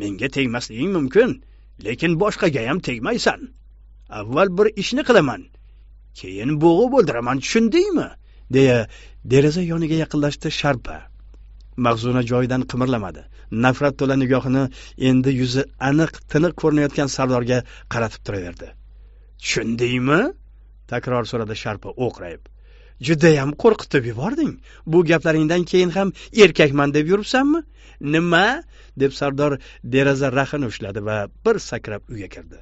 menga tegmasliging mumkin lekin boshqaga ham tegmaysan avval bir ishni qilaman keyin bo'g'ib o'ldiraman tushundingmi deya deraza yoniga yaqinlashdi sharpa mag'zuna joyidan qimirlamadi nafrat to'la nigohini endi yuzi aniq tiniq ko'rinayotgan sardorga qaratib turaverdi tushundingmi takror so'radi sharpa o'qrayib judayam qo'rqitib yubording bu gaplaringdan keyin ham erkakman deb yuribsanmi nima deb sardor deraza raxini ushladi va bir sakrab uyga kirdi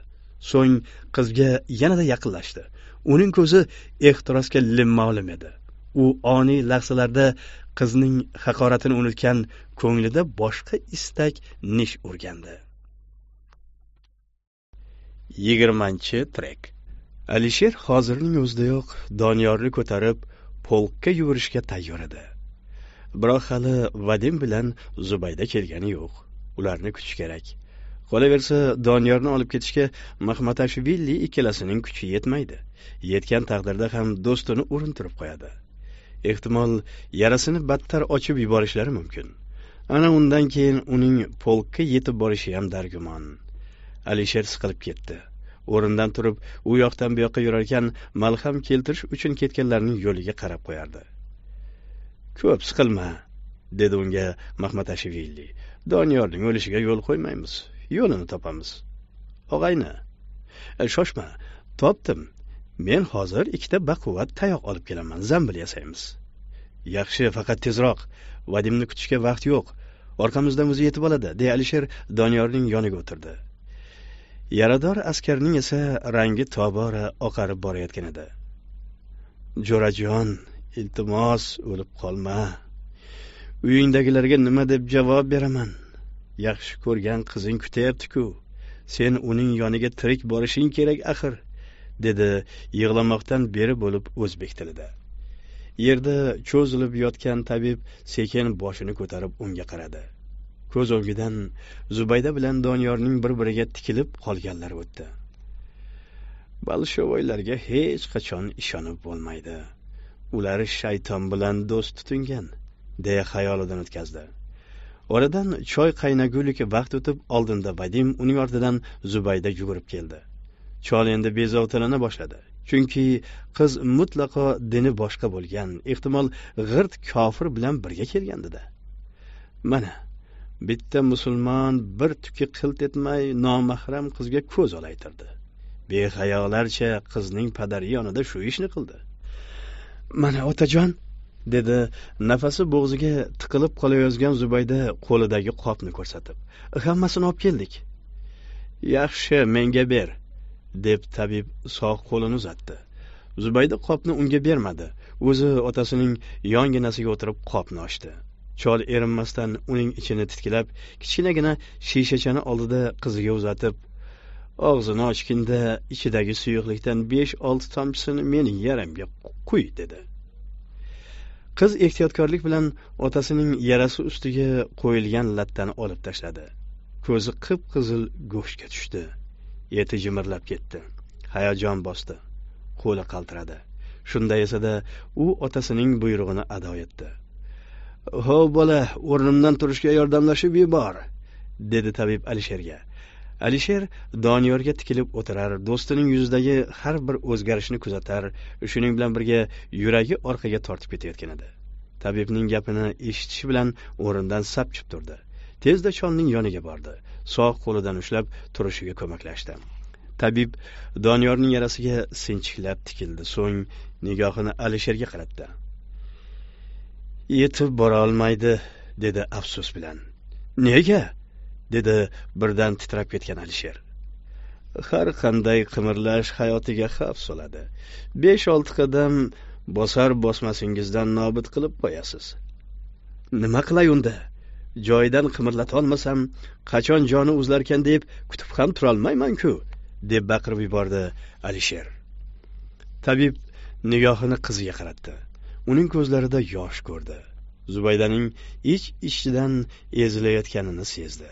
so'ng qizga yanada yaqinlashdi uning ko'zi ehtirosga limmolim edi u oniy lahzalarda qizning haqoratini unutgan ko'nglida boshqa istak nish urgandi yigirmanchi trek alisher hozirning o'zidayoq doniyorni ko'tarib polkka yugurishga tayyor edi biroq hali vadim bilan zubayda kelgani yo'q ularni kutish kerak qolaversa doniyorni olib ketishga mahmatashvili ikkalasining kuchi yetmaydi yetgan taqdirda ham do'stini urintirib qo'yadi ehtimol yarasini battar ochib yuborishlari mumkin ana undan keyin uning polkka yetib borishi ham dargumon alisher siqilib ketdi o'rnidan turib u yoqdan bu yoqqa yurarkan malham keltirish uchun ketganlarning yo'liga qarab qo'yardi ko'p siqilma dedi unga mahmatashvili doniyorning o'lishiga yo'l qo'ymaymiz yo'lini topamiz og'ayni e, shoshma topdim men hozir ikkita baquvvat tayoq olib kelaman zambil yasaymiz yaxshi faqat tezroq vadimni kutishga vaqt yo'q orqamizdan o'zi yetib oladi deya alisher doniyorning yoniga o'tirdi yarador askarning esa rangi tobora oqarib borayotgan edi jo'rajon iltimos o'lib qolma uyingdagilarga nima deb javob beraman yaxshi ko'rgan qizing kutyaptiku ku Sen uning yoniga tirik borishing kerak axir, dedi yig'lamoqdan beri bo'lib o'zbek tilida. Yerda cho'zilib yotgan tabib sekin boshini ko'tarib unga qaradi. ko'z o'ngidan zubayda bilan doniyorning bir biriga tikilib qolganlari o'tdi bolshevoylarga hech qachon ishonib bo'lmaydi ular shayton bilan do'st tutingan deya xayolidan o'tkazdi oradan choy qaynagulik vaqt o'tib oldinda vadim uning ortidan zubayda yugurib keldi chol endi bezovtalana boshladi chunki qiz mutlaqo dini boshqa bo'lgan ehtimol g'irt kofir bilan birga kelgandida mana bitta musulmon bir tuki qilt etmay nomahram qizga ko'z olaytirdi behayolarcha qizning padari yonida shu ishni qildi mana otajon dedi nafasi bo'g'ziga tiqilib qolayozgan zubayda qo'lidagi qopni ko'rsatib hammasini olib keldik yaxshi menga ber deb tabib sog' qo'lini uzatdi zubayda qopni unga bermadi o'zi otasining yonginasiga o'tirib qopni ochdi chol erinmasdan uning ichini titkilab kichkinagina shishachani oldida qiziga uzatib og'zini ochganda ichidagi suyuqlikdan besh olti tomchisini mening yaramga quy dedi qiz ehtiyotkorlik bilan otasining yarasi ustiga qo'yilgan lattani olib tashladi ko'zi qip qizil go'shtga tushdi eti jimirlab ketdi hayajon bosdi qo'li qaltiradi shunday esada u otasining buyrug'ini ado etdi hov bola o'rnimdan turishga yordamlashib yubor dedi tabib alisherga alisher doniyorga tikilib o'tirar do'stining yuzidagi har bir o'zgarishni kuzatar shuning bilan birga yuragi orqaga tortib ketayotgan edi tabibning gapini eshitishi bilan o'rnidan sapchib turdi tezda cholning yoniga bordi sog' qo'lidan ushlab turishiga ko'maklashdi tabib doniyorning yarasiga sinchiklab tikildi so'ng nigohini alisherga qaratdi yetib bora olmaydi dedi afsus bilan nega dedi birdan titrab ketgan alisher har qanday qimirlash hayotiga xavf soladi besh olti qadam bosar bosmasingizdan nobud qilib qo'yasiz nima qilay unda joyidan qimirlatolmasam qachon joni o'zlarkan deb kutib ham turolmaymanku deb baqirib yubordi alisher tabib nigohini qiziga qaratdi uning ko'zlarida yosh ko'rdi zubaydaning ich ichidan ezilayotganini sezdi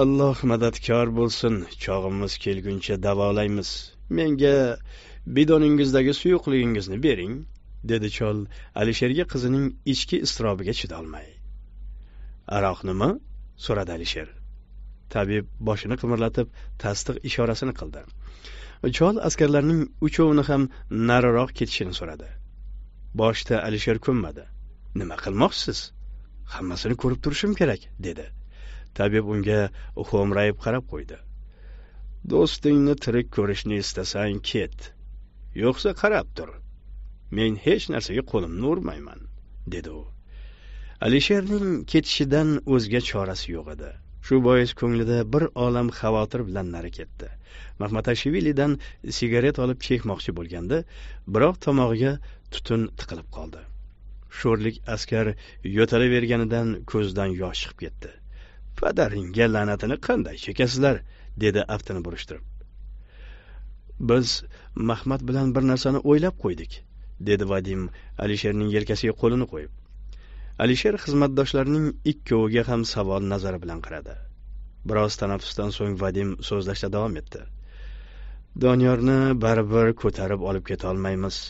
alloh madadkor bo'lsin chog'imiz kelguncha davolaymiz menga bidoningizdagi suyuqligingizni bering dedi chol alisherga qizining ichki iztirobiga chidolmay aroq nima so'radi alisher tabib boshini qimirlatib tasdiq ishorasini qildi chol askarlarning uchovini ham nariroq ketishini so'radi boshda alisher ko'nmadi nima qilmoqchisiz hammasini ko'rib turishim kerak dedi tabib unga xo'mrayib qarab qo'ydi do'stingni tirik ko'rishni istasang ket yo'qsa qarab tur men hech narsaga qo'limni urmayman dedi u alisherning ketishidan o'zga chorasi yo'q edi shu bois ko'nglida bir olam xavotir bilan nari ketdi mahmatashvilidan sigaret olib chekmoqchi bo'lganda biroq tomog'iga tutun tiqilib qoldi sho'rlik askar yo'talaverganidan ko'zidan yosh chiqib ketdi padaringga la'natini qanday chekasizlar dedi aftini burishtirib biz mahmad bilan bir narsani o'ylab qo'ydik dedi vadim alisherning yelkasiga qo'lini qo'yib alisher xizmatdoshlarining ikkoviga ham savol nazari bilan qaradi biroz tanaffusdan so'ng vadim so'zlashda davom etdi doniyorni baribir ko'tarib olib ketolmaymiz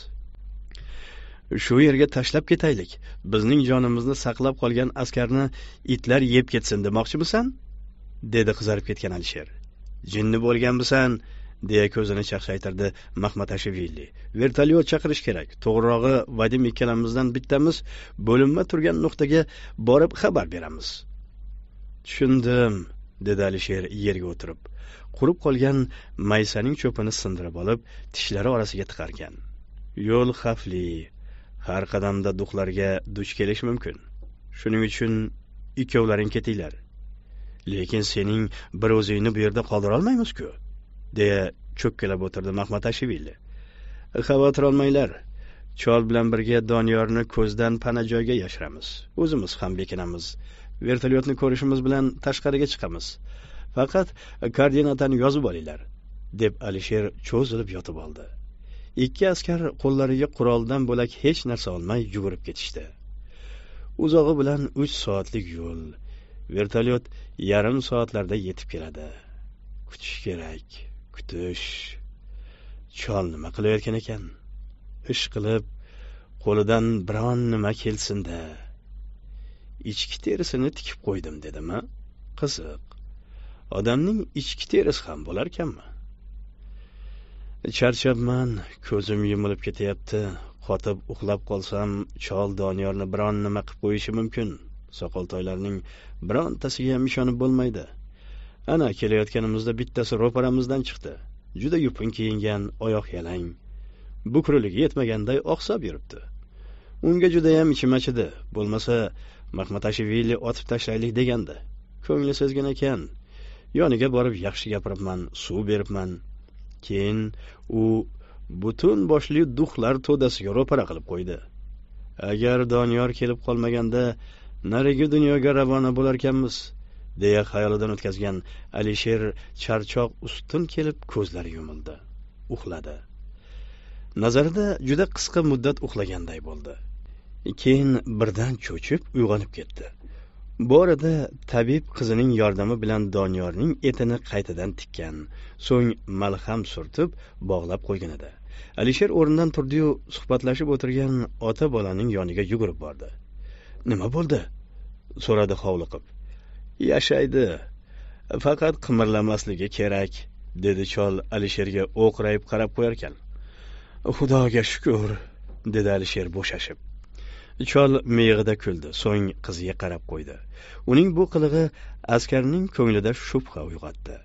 shu yerga tashlab ketaylik bizning jonimizni saqlab qolgan askarni itlar yeb ketsin demoqchimisan dedi qizarib ketgan alisher jinni bo'lganmisan deya ko'zini chaqchaytirdi mahmatashvili vertolyot chaqirish kerak to'g'rirog'i vadim ikkalamizdan bittamiz bo'linma turgan nuqtaga borib xabar beramiz tushundim dedi alisher yerga o'tirib qurib qolgan maysaning cho'pini sindirib olib tishlari orasiga tiqarkan yo'l xavfli har qadamda duxlarga duch kelish mumkin shuning uchun ikkovlaring ketinglar lekin sening bir o'zingni bu yerda qoldirolmaymiz-ku deya cho'kkalab o'tirdi mahmatashvili xavotir olmanglar chol bilan birga doniyorni ko'zdan pana joyga yashiramiz o'zimiz ham bekinamiz vertolyotni ko'rishimiz bilan tashqariga chiqamiz faqat koordinatani yozib olinglar deb alisher cho'zilib yotib oldi ikki askar qo'llariga quroldan bo'lak hech narsa olmay yugurib ketishdi uzog'i bilan uch soatlik yo'l vertolyot yarim soatlarda yetib keladi kutish kerak kutish chol nima qilayotgan ekan ish qilib qo'lidan biron nima kelsinda ichki terisini tikib qo'ydim dedimi qiziq odamning ichki terisi ham bo'larkanmi charchabman ko'zim yumilib ketyapti qotib uxlab qolsam chol doniyorni biron nima qilib qo'yishi mumkin soqol toylarning birontasiga ham ishonib bo'lmaydi ana kelayotganimizda bittasi ro'paramizdan chiqdi juda yupun kiyingan oyoq yalang bukriligi yetmaganday oqsab yuribdi unga judayam ichim achidi bo'lmasa mahmatashvili otib tashlaylik degandi ko'ngli sezgan ekan yoniga borib yaxshi gapiribman suv beribman keyin u butun boshli duxlar to'dasiga ro'para qilib qo'ydi agar doniyor kelib qolmaganda narigi dunyoga ravona bo'larkanmiz deya xayolidan o'tkazgan alisher charchoq ustun kelib ko'zlari yumildi uxladi nazarida juda qisqa muddat uxlaganday bo'ldi keyin birdan cho'chib uyg'onib ketdi bu orada tabib qizining yordami bilan doniyorning etini qaytadan tikkan so'ng malham surtib bog'lab qo'ygan edi alisher o'rnidan turdiyu suhbatlashib o'tirgan ota bolaning yoniga yugurib bordi nima bo'ldi so'radi hovliqib yashaydi faqat qimirlamasligi kerak dedi chol alisherga o'qrayib qarab qo'yarkan xudoga shukur dedi alisher bo'shashib chol miyig'ida kuldi so'ng qiziga qarab qo'ydi uning bu qilig'i askarning ko'nglida shubha uyg'otdi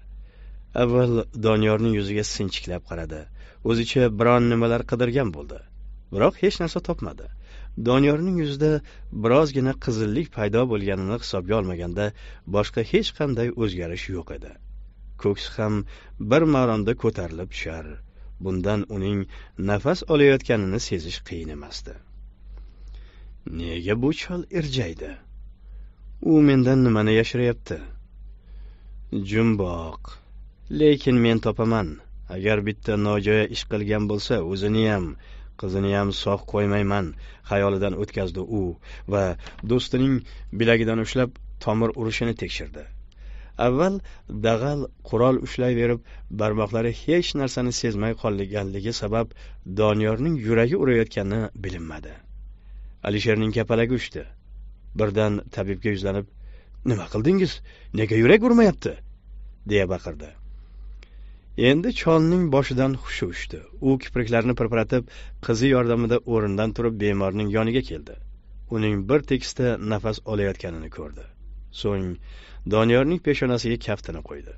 avval doniyorning yuziga sinchiklab qaradi o'zicha biron nimalar qidirgan bo'ldi biroq hech narsa topmadi doniyorning yuzida birozgina qizillik paydo bo'lganini hisobga olmaganda boshqa hech qanday o'zgarish yo'q edi ko'ksi ham bir maromda ko'tarilib tushar bundan uning nafas olayotganini sezish qiyin emasdi nega bu chol irjaydi u mendan nimani yashirayapti jumboq lekin men topaman agar bitta nojo'ya ish qilgan bo'lsa o'zini ham qiziniyam sog' qo'ymayman xayolidan o'tkazdi u va do'stining bilagidan ushlab tomir urishini tekshirdi avval dag'al qurol ushlayverib barmoqlari hech narsani sezmay qolganligi sabab doniyorning yuragi urayotgani bilinmadi alisherning kapalagi uchdi birdan tabibga yuzlanib nima qildingiz nega yurak urmayapti deya baqirdi endi cholning boshidan hushi uchdi u kipriklarini pirpiratib qizi yordamida o'rnidan turib bemorning yoniga keldi uning bir tekisda nafas olayotganini ko'rdi so'ng doniyorning peshonasiga kaftini qo'ydi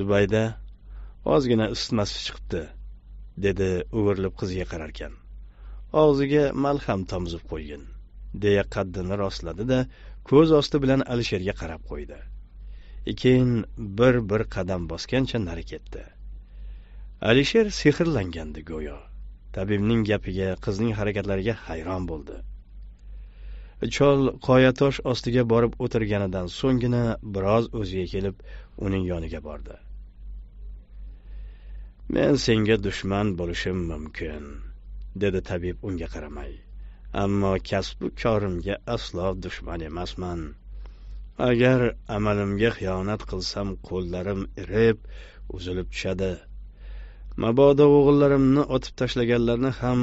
zubayda ozgina isitmasi chiqibdi dedi o'girilib qizga qararkan og'ziga malham tomizib qo'ygin deya qaddini rostladi da ko'z osti bilan alisherga qarab qo'ydi keyin bir bir qadam bosgancha nari ketdi alisher sehrlangandi go'yo tabibning gapiga qizning harakatlariga hayron bo'ldi chol qoyatosh ostiga borib o'tirganidan so'nggina biroz o'ziga kelib uning yoniga bordi men senga dushman bo'lishim mumkin dedi tabib unga qaramay ammo kasbu korimga aslo dushman emasman agar amalimga xiyonat qilsam qo'llarim irib uzilib tushadi mabodo o'g'illarimni otib tashlaganlarni ham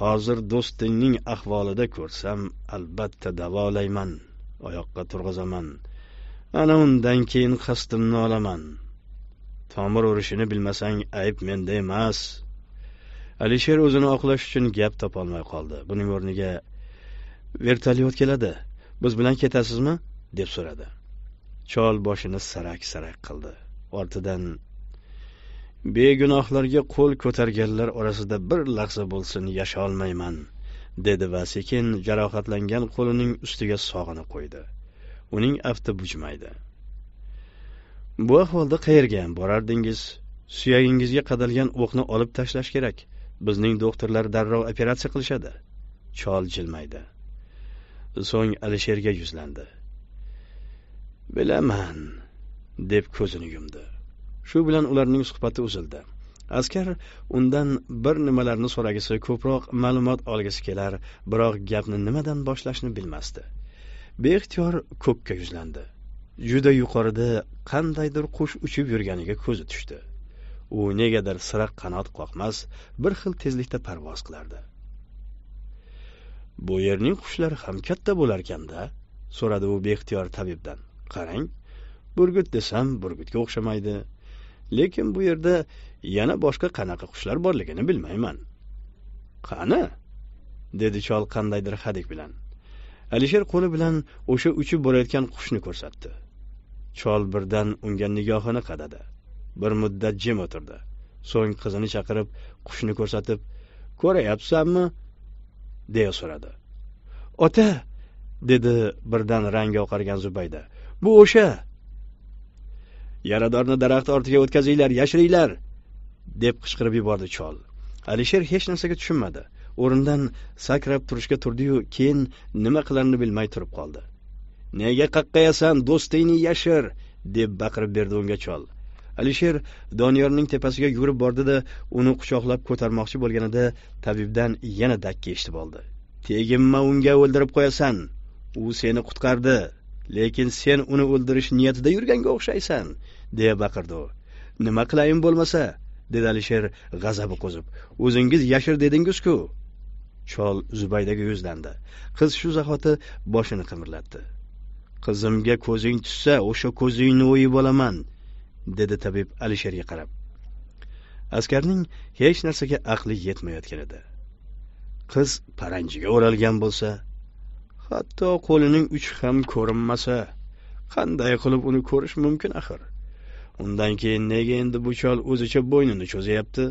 hozir do'stingning ahvolida ko'rsam albatta davolayman oyoqqa turg'izaman ana undan keyin qasdimni olaman tomir urishini bilmasang ayb menda emas alisher o'zini oqlash uchun gap topolmay qoldi buning o'rniga vertolyot keladi biz bilan ketasizmi deb so'radi chol boshini sarak sarak qildi ortidan begunohlarga qo'l ko'targanlar orasida bir lahza bo'lsin yasholmayman dedi va sekin jarohatlangan qo'lining ustiga sog'ini qo'ydi uning afti bujmaydi bu ahvolda qayerga ham borardingiz suyagingizga qadalgan o'qni olib tashlash kerak bizning doktorlar darrov operatsiya qilishadi chol jilmaydi so'ng alisherga yuzlandi bilaman deb ko'zini yumdi shu bilan ularning suhbati uzildi askar undan bir nimalarni so'ragisi ko'proq ma'lumot olgisi kelar biroq gapni nimadan boshlashni bilmasdi beixtiyor ko'kka yuzlandi juda yuqorida qandaydir qush uchib yurganiga ko'zi tushdi u negadir sira qanot qoqmas bir xil tezlikda parvoz qilardi bu yerning qushlari ham katta bo'larkanda so'radi u beixtiyor tabibdan qarang burgut desam burgutga o'xshamaydi lekin bu yerda yana boshqa qanaqa qushlar borligini bilmayman qani dedi chol qandaydir hadik bilan alisher qo'li bilan o'sha uchib borayotgan qushni ko'rsatdi chol birdan unga nigohini qadadi bir muddat jim o'tirdi so'ng qizini chaqirib qushni ko'rsatib ko'rayapsanmi deya so'radi ota dedi birdan rangi oqargan zubayda Bu o'sha. Yaradorni daraxt ortiga o'tkazinglar, yashiringlar, deb qichqirib yubordi chol. Alisher hech narsaga tushunmadi. O'rindan sakrab turishga turdi-yu, keyin nima qilarini bilmay turib qoldi. "Nega qaqqayasan, do'stingni yashir!" deb baqirib berdi unga chol. alisher doniyorning tepasiga yugurib bordi-da, uni quchoqlab ko'tarmoqchi bo'lganida tabibdan yana dakki eshitib oldi. "Teginma unga o'ldirib qo'yasan. U seni qutqardi." lekin sen uni o'ldirish niyatida yurganga o'xshaysan deya baqirdi u nima qilayin bo'lmasa dedi alisher g'azabi qo'zib o'zingiz yashir dedingizku chol zubaydaga yuzlandi qiz shu zahoti boshini qimirlatdi qizimga ko'zing tushsa o'sha ko'zingni o'yib olaman dedi tabib alisherga qarab askarning hech narsaga aqli yetmayotgan edi qiz paranjiga o'ralgan bo'lsa hatto qo'lining uchi ham ko'rinmasa qanday qilib uni ko'rish mumkin axir undan keyin nega endi bu chol o'zicha bo'ynini cho'zyapti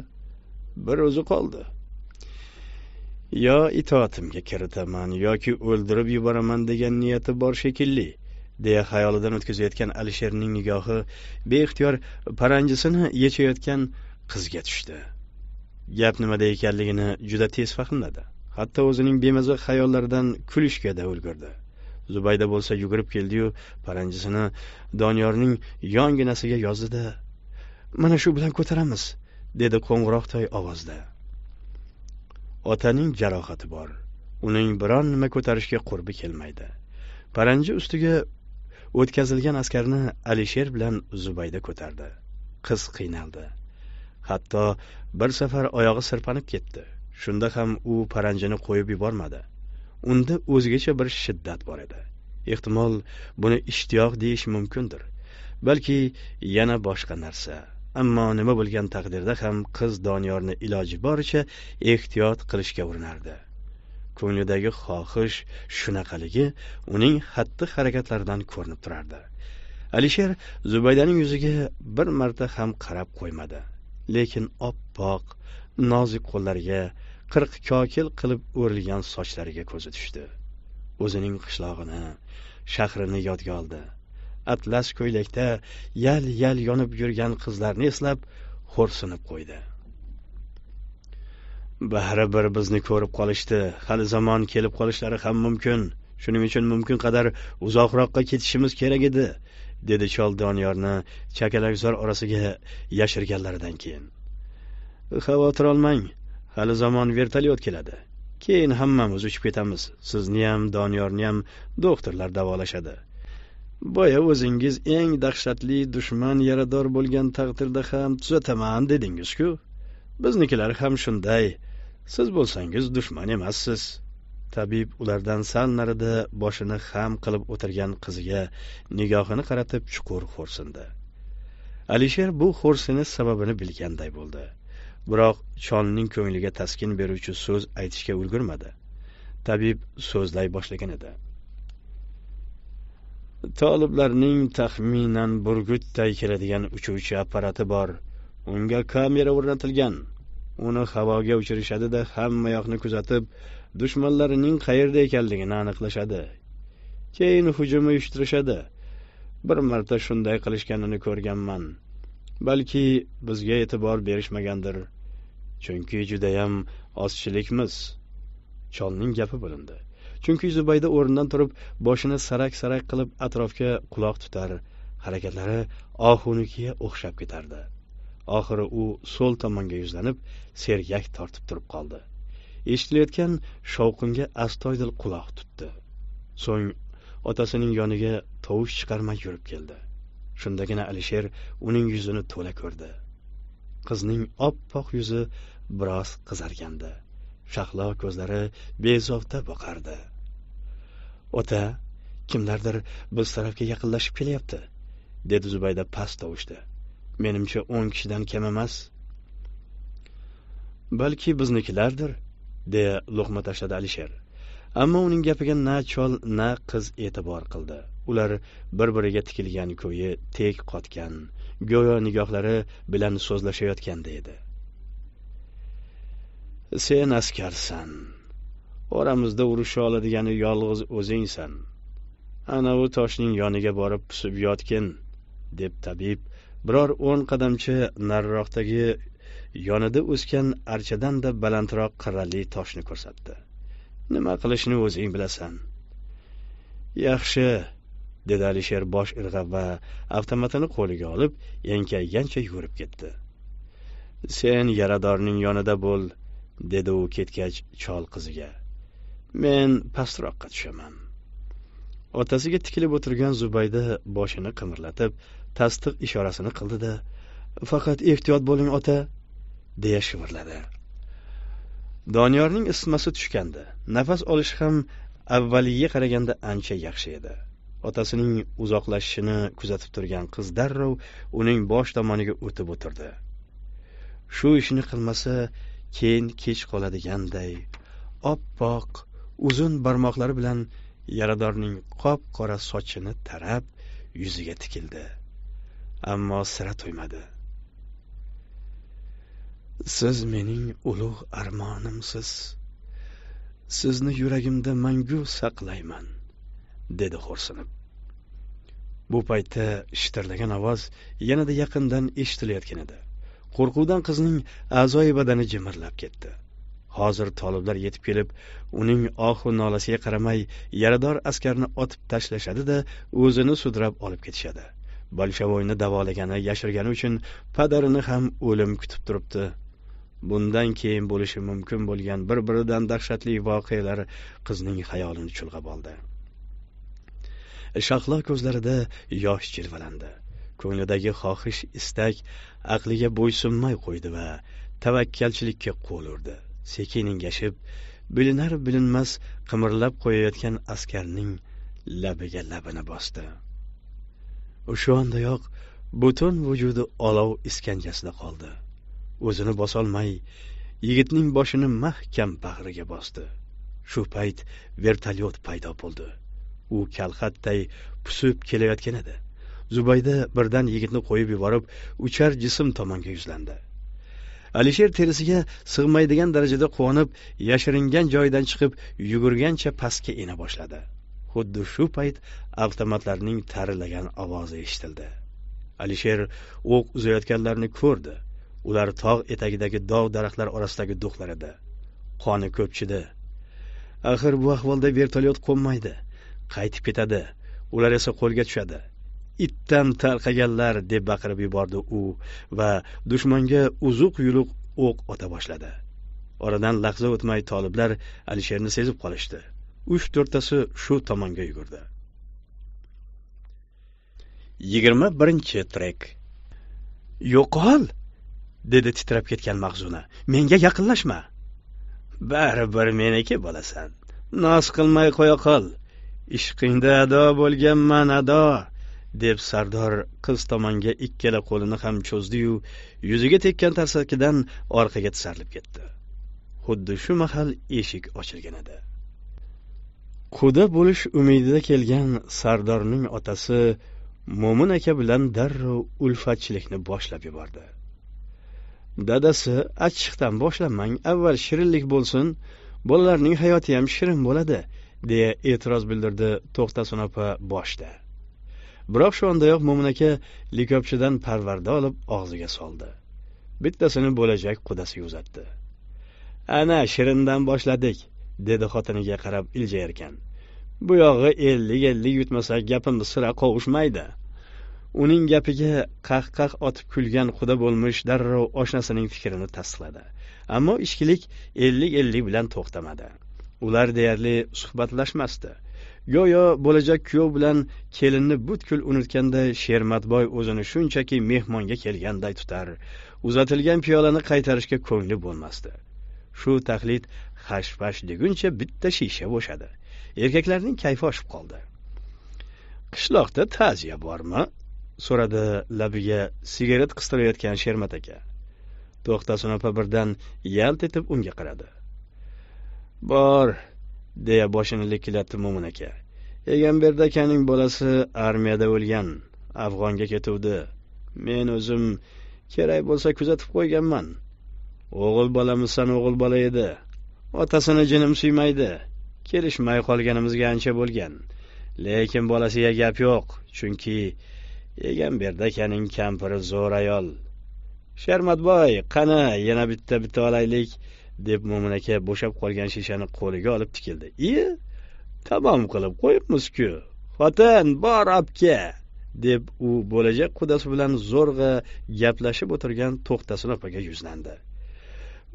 bir o'zi qoldi yo itoatimga kiritaman yoki o'ldirib yuboraman degan niyati bor shekilli deya xayolidan o'tkazayotgan alisherning nigohi beixtiyor paranjisini yechayotgan qizga tushdi gap nimada ekanligini juda tez fahmladi hatto o'zining bemaza xayollaridan kulishga da ulgurdi zubayda bo'lsa yugurib keldiyu paranjisini doniyorning yonginasiga yozdida mana shu bilan ko'taramiz dedi qo'ng'iroqday ovozda otaning jarohati bor uning biron nima ko'tarishga qurbi kelmaydi paranji ustiga o'tkazilgan askarni alisher bilan zubayda ko'tardi qiz qiynaldi hatto bir safar oyog'i sirpanib ketdi shunda ham u paranjini qo'yib yubormadi unda o'zgacha bir shiddat bor edi ehtimol buni ishtiyoq deyish mumkindir balki yana boshqa narsa ammo nima bo'lgan taqdirda ham qiz doniyorni iloji boricha ehtiyot qilishga urinardi ko'nglidagi xohish shunaqaligi uning xatti harakatlaridan ko'rinib turardi alisher zubaydaning yuziga bir marta ham qarab qo'ymadi lekin oppoq nozik qo'llariga qirq kokil qilib o'rilgan sochlariga ko'zi tushdi o'zining qishlog'ini shahrini yodga oldi atlas ko'ylakda yal yal yonib yurgan qizlarni eslab xo'rsinib qo'ydi bari bir bizni ko'rib qolishdi hali zamon kelib qolishlari ham mumkin shuning uchun mumkin qadar uzoqroqqa ketishimiz kerak edi dedi chol doniyorni chakalakzor orasiga yashirganlaridan keyin xavotir olmang hali zamon vertolyot keladi keyin hammamiz uchib ketamiz sizniyam doniyorniyam doktorlar davolashadi boya o'zingiz eng dahshatli dushman yarador bo'lgan taqdirda ham tuzataman dedingiz-ku. biznikilar ham shunday siz bo'lsangiz dushman emassiz tabib ulardan sal narida boshini xam qilib o'tirgan qiziga nigohini qaratib chuqur xo'rsindi alisher bu xo'rsinish sababini bilganday bo'ldi biroq cholning ko'ngliga taskin beruvchi so'z aytishga ulgurmadi tabib so'zlay boshlagan edi toliblarning taxminan burgutday keladigan uchuvchi apparati bor unga kamera o'rnatilgan uni havoga uchirishadi da hamma yoqni kuzatib dushmanlarining qayerda ekanligini aniqlashadi keyin hujum uyushtirishadi bir marta shunday qilishganini ko'rganman balki bizga e'tibor berishmagandir chunki judayam ozchilikmiz cholning gapi bo'lindi chunki zubayda o'rnidan turib boshini sarak sarak qilib atrofga quloq tutar harakatlari ohunikiga o'xshab ketardi oxiri u so'l tomonga yuzlanib sergak tortib turib qoldi eshitilayotgan shovqinga astoydil quloq tutdi so'ng otasining yoniga tovush chiqarmay yurib keldi shundagina alisher uning yuzini to'la ko'rdi qizning oppoq yuzi biroz qizargandi shahlo ko'zlari bezovta boqardi ota kimlardir biz tarafga yaqinlashib kelyapti dedi zubayda past tovushda menimcha o'n kishidan kam emas balki biznikilardir deya luqma tashladi alisher ammo uning gapiga na chol na qiz e'tibor qildi ular bir biriga tikilgan ko'yi tek qotgan go'yo nigohlari bilan so'zlashayotganda edi sen askarsan oramizda urusha oladigani yolg'iz o'zingsan anavi toshning yoniga borib pusib yotgin deb tabib biror o'n qadamcha nariroqdagi yonida o'sgan archadan da balandroq qirrali toshni ko'rsatdi nima qilishni o'zing bilasan yaxshi dedi alisher bosh irg'ab va avtomatini qo'liga olib enkaygancha yurib ketdi sen yaradorning yonida bo'l dedi u ketgach chol qiziga men pastroqqa tushaman otasiga tikilib o'tirgan zubayda boshini qimirlatib tasdiq ishorasini qildida faqat ehtiyot bo'ling ota deya shivirladi doniyorning isitmasi tushgandi nafas olishi ham avvaliga qaraganda ancha yaxshi edi otasining uzoqlashishini kuzatib turgan qiz darrov uning bosh tomoniga o'tib o'tirdi shu ishni qilmasa keyin kech qoladiganday oppoq uzun barmoqlari bilan yaradorning qop qora sochini tarab yuziga tikildi ammo sira to'ymadi siz mening ulug' armonimsiz sizni yuragimda mangu saqlayman dedi xo'rsinib bu paytda shitirlagan ovoz yanada yaqindan eshitilayotgan edi qo'rquvdan qizning a'zoyi badani jimirlab ketdi hozir toliblar yetib kelib uning ohu nolasiga qaramay yarador askarni otib tashlashadi da o'zini sudrab olib ketishadi bolshavoyni davolagani yashirgani uchun padarini ham o'lim kutib turibdi bundan keyin bo'lishi mumkin bo'lgan bir biridan dahshatli voqealar qizning xayolini chulg'ab oldi shahlo ko'zlarida yosh jilvalandi ko'nglidagi xohish istak aqliga bo'ysunmay qo'ydi va tavakkalchilikka qo'l urdi sekin engashib bilinar bilinmas qimirlab qo'yayotgan askarning labiga labini bosdi o'sha ondayoq butun vujudi olov iskanjasida qoldi o'zini bosolmay yigitning boshini mahkam bag'riga bosdi shu payt vertolyot paydo bo'ldi u kalxatday pusib kelayotgan edi zubayda birdan yigitni qo'yib yuborib uchar jism tomonga yuzlandi alisher terisiga sig'maydigan darajada quvonib yashiringan joyidan chiqib yugurgancha pastga ena boshladi xuddi shu payt avtomatlarning tarillagan ovozi eshitildi alisher o'q uzayotganlarni ko'rdi ular tog' etagidagi dog' daraxtlar orasidagi do'qlar edi qoni ko'pchidi axir bu ahvolda vertolyot qo'nmaydi qaytib ketadi ular esa qo'lga tushadi itdan tarqaganlar deb baqirib yubordi u va dushmanga uzuq yuluq o'q ota boshladi oradan lahza o'tmay toliblar alisherni sezib qolishdi uch to'rttasi shu tomonga yugurdi yigirma birinchi trek yo'qol dedi titrab ketgan mahzuna menga yaqinlashma baribir meniki bo'lasan noz qilmay qo'ya qol ishqingda ado bo'lganman ado deb sardor qiz tomonga ikkala qo'lini ham cho'zdiyu yuziga tekkan tarsakidan orqaga tisarilib ketdi xuddi shu mahal eshik ochilgan edi quda bo'lish umidida kelgan sardorning otasi mo'min aka bilan darrov ulfatchilikni boshlab yubordi dadasi achchiqdan boshlamang avval shirinlik bo'lsin bolalarning hayoti ham shirin bo'ladi deya e'tiroz bildirdi to'xtasun opa boshda biroq shu ondayoq mo'min aka likopchadan parvarda olib og'ziga soldi bittasini bo'lajak qudasiga uzatdi ana shirindan boshladik dedi xotiniga qarab iljayarkan bu yog'i ellik ellik yutmasak gapimiz sira qovushmaydi uning gapiga qahqah otib kulgan quda bo'lmish darrov oshnasining fikrini tasdiqladi ammo ichkilik ellik ellik bilan to'xtamadi ular deyarli suhbatlashmasdi go'yo bo'lajak kuyov bilan kelinni butkul unutganday shermatboy o'zini shunchaki mehmonga kelganday tutar uzatilgan piyolani qaytarishga ko'ngli bo'lmasdi shu taqlid pash deguncha bitta shisha bo'shadi erkaklarning kayfi oshib qoldi qishloqda ta'ziya bormi so'radi labiga sigaret qistirayotgan shermat aka to'xtasin opa birdan yalt etib unga qaradi bor deya boshini likillatdi mo'min aka egamberdi akaning bolasi armiyada o'lgan afg'onga ketuvdi men o'zim kerak bo'lsa kuzatib qo'yganman o'g'il bolamizsan o'g'il bola edi otasini jinim suymaydi kelishmay qolganimizga ancha bo'lgan lekin bolasiga gap yo'q chunki berda akaning kampiri zo'r ayol sharmatboy qani yana bitta bita olaylik deb mo'min aka bo'shab qolgan shishani qo'liga olib tikildi iye tamom qilib qo'yibmizku xotin bor obke deb u bo'lajak qudasi bilan zo'rg'a gaplashib o'tirgan to'xtasin opaga yuzlandi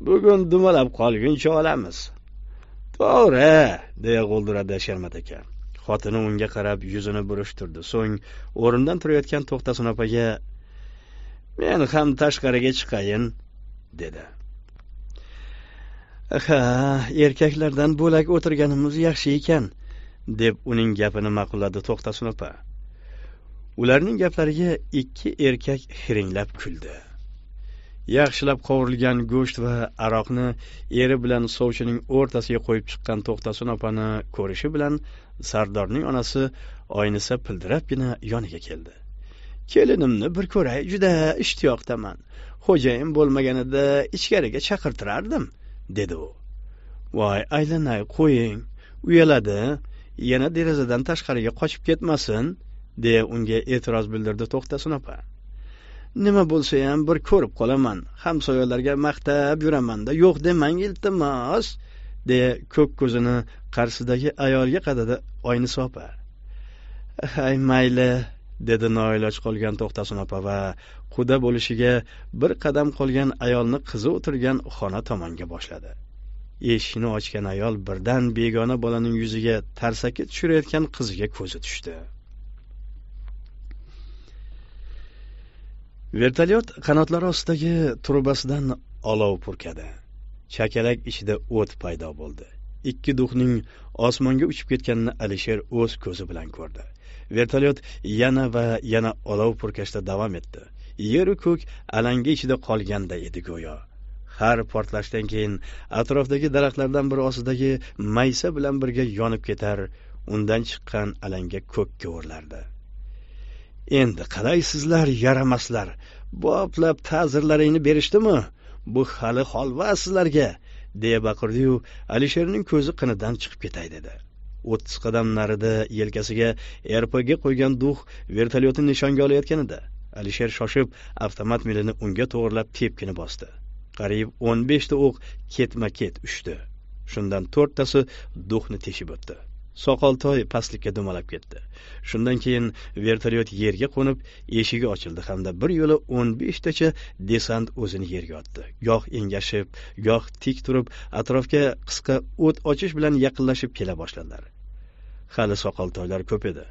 bugun dumalab qolguncha olamiz to'g'ri deya g'o'ldiradi sharmat aka xotini unga qarab yuzini burishtirdi so'ng o'rnidan turayotgan to'xtasin opaga men ham tashqariga chiqayin dedi ha erkaklardan bo'lak o'tirganimiz yaxshi ekan deb uning gapini ma'qulladi to'xtasin opa ularning gaplariga ikki erkak hiringlab kuldi yaxshilab qovurilgan go'sht va aroqni eri bilan sovchining o'rtasiga qo'yib chiqqan to'xtasin opani ko'rishi bilan sardorning onasi oynisa pildirabgina yoniga keldi kelinimni bir ko'ray juda ishtiyoqdaman xo'jayin bo'lmaganida ichkariga chaqirtirardim dedi u voy aylanay qo'ying uyaladi yana derazadan tashqariga qochib ketmasin deya unga e'tiroz bildirdi to'xtasin opa nima bo'lsayam bir ko'rib qolaman hamsoyalarga maqtab yuramanda yo'q demang iltimos deya ko'k ko'zini qarshisidagi ayolga qadadi oyni sopa hay mayli dedi noiloj qolgan to'xtasin opa va quda bo'lishiga bir qadam qolgan ayolni qizi o'tirgan xona tomonga boshladi eshikni ochgan ayol birdan begona bolaning yuziga tarsaki tushirayotgan qiziga ko'zi tushdi vertolyot qanotlari ostidagi trubasidan olov purkadi chakalak ichida o't paydo bo'ldi ikki duxning osmonga uchib ketganini alisher o'z ko'zi bilan ko'rdi vertolyot yana va yana olov purkashda davom etdi yeru ko'k alanga ichida qolganday edi go'yo har portlashdan keyin atrofdagi daraxtlardan biri ostidagi maysa bilan birga yonib ketar undan chiqqan alanga ko'kka o'rlardi endi qalaysizlar yaramaslar boplab ta'zirlaringni berishdimi bu hali holva sizlarga deya baqirdiyu alisherning ko'zi qinidan chiqib ketay dedi o'ttiz qadam narida yelkasiga rpg qo'ygan duh vertolyotni nishonga olayotgan edi alisher shoshib avtomat milini unga to'g'irlab tepkini bosdi qariyb o'n beshta o'q ketma ket uchdi shundan to'rttasi duhni teshib o'tdi soqoltoy pastlikka dumalab ketdi shundan keyin vertolyot yerga qo'nib eshigi ochildi hamda bir yo'la o'n beshtacha desant o'zini yerga otdi goh engashib goh tik turib atrofga qisqa o't ochish bilan yaqinlashib kela boshladilar hali soqoltoylar ko'p edi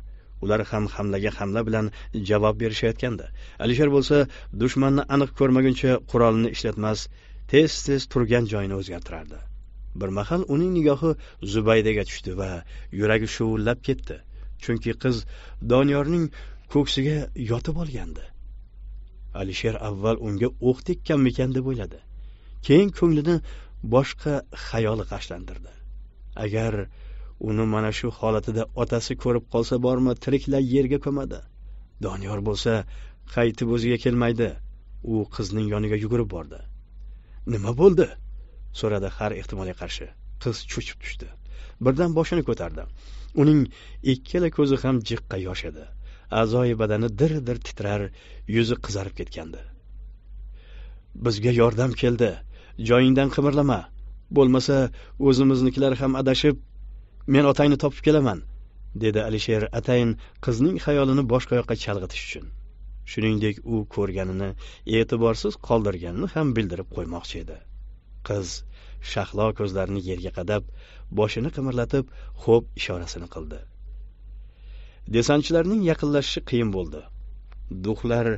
ular ham hamlaga hamla bilan javob berishayotgandi alisher bo'lsa dushmanni aniq ko'rmaguncha qurolini ishlatmas tez tez turgan joyini o'zgartirardi bir mahal uning nigohi zubaydaga tushdi va yuragi shovullab ketdi chunki qiz doniyorning ko'ksiga yotib olgandi alisher avval unga o'q tekkanmikan deb o'yladi keyin ko'nglini boshqa xayol g'ashlantirdi agar uni mana shu holatida otasi ko'rib qolsa bormi tiriklay yerga ko'madi doniyor bo'lsa qaytib o'ziga kelmaydi u qizning yoniga yugurib bordi nima bo'ldi so'radi har ehtimolga qarshi qiz cho'chib tushdi birdan boshini ko'tardi uning ikkala ko'zi ham jiqqa yosh edi a'zoyi badani dir dir titrar yuzi qizarib ketgandi bizga yordam keldi joyingdan qimirlama bo'lmasa o'zimiznikilar ham adashib men otangni topib kelaman dedi alisher atayin qizning xayolini boshqa yoqqa chalg'itish uchun shuningdek u ko'rganini e'tiborsiz qoldirganini ham bildirib qo'ymoqchi edi qiz shahlo ko'zlarini yerga qadab boshini qimirlatib xo'p ishorasini qildi desantchilarning yaqinlashishi qiyin bo'ldi duxlar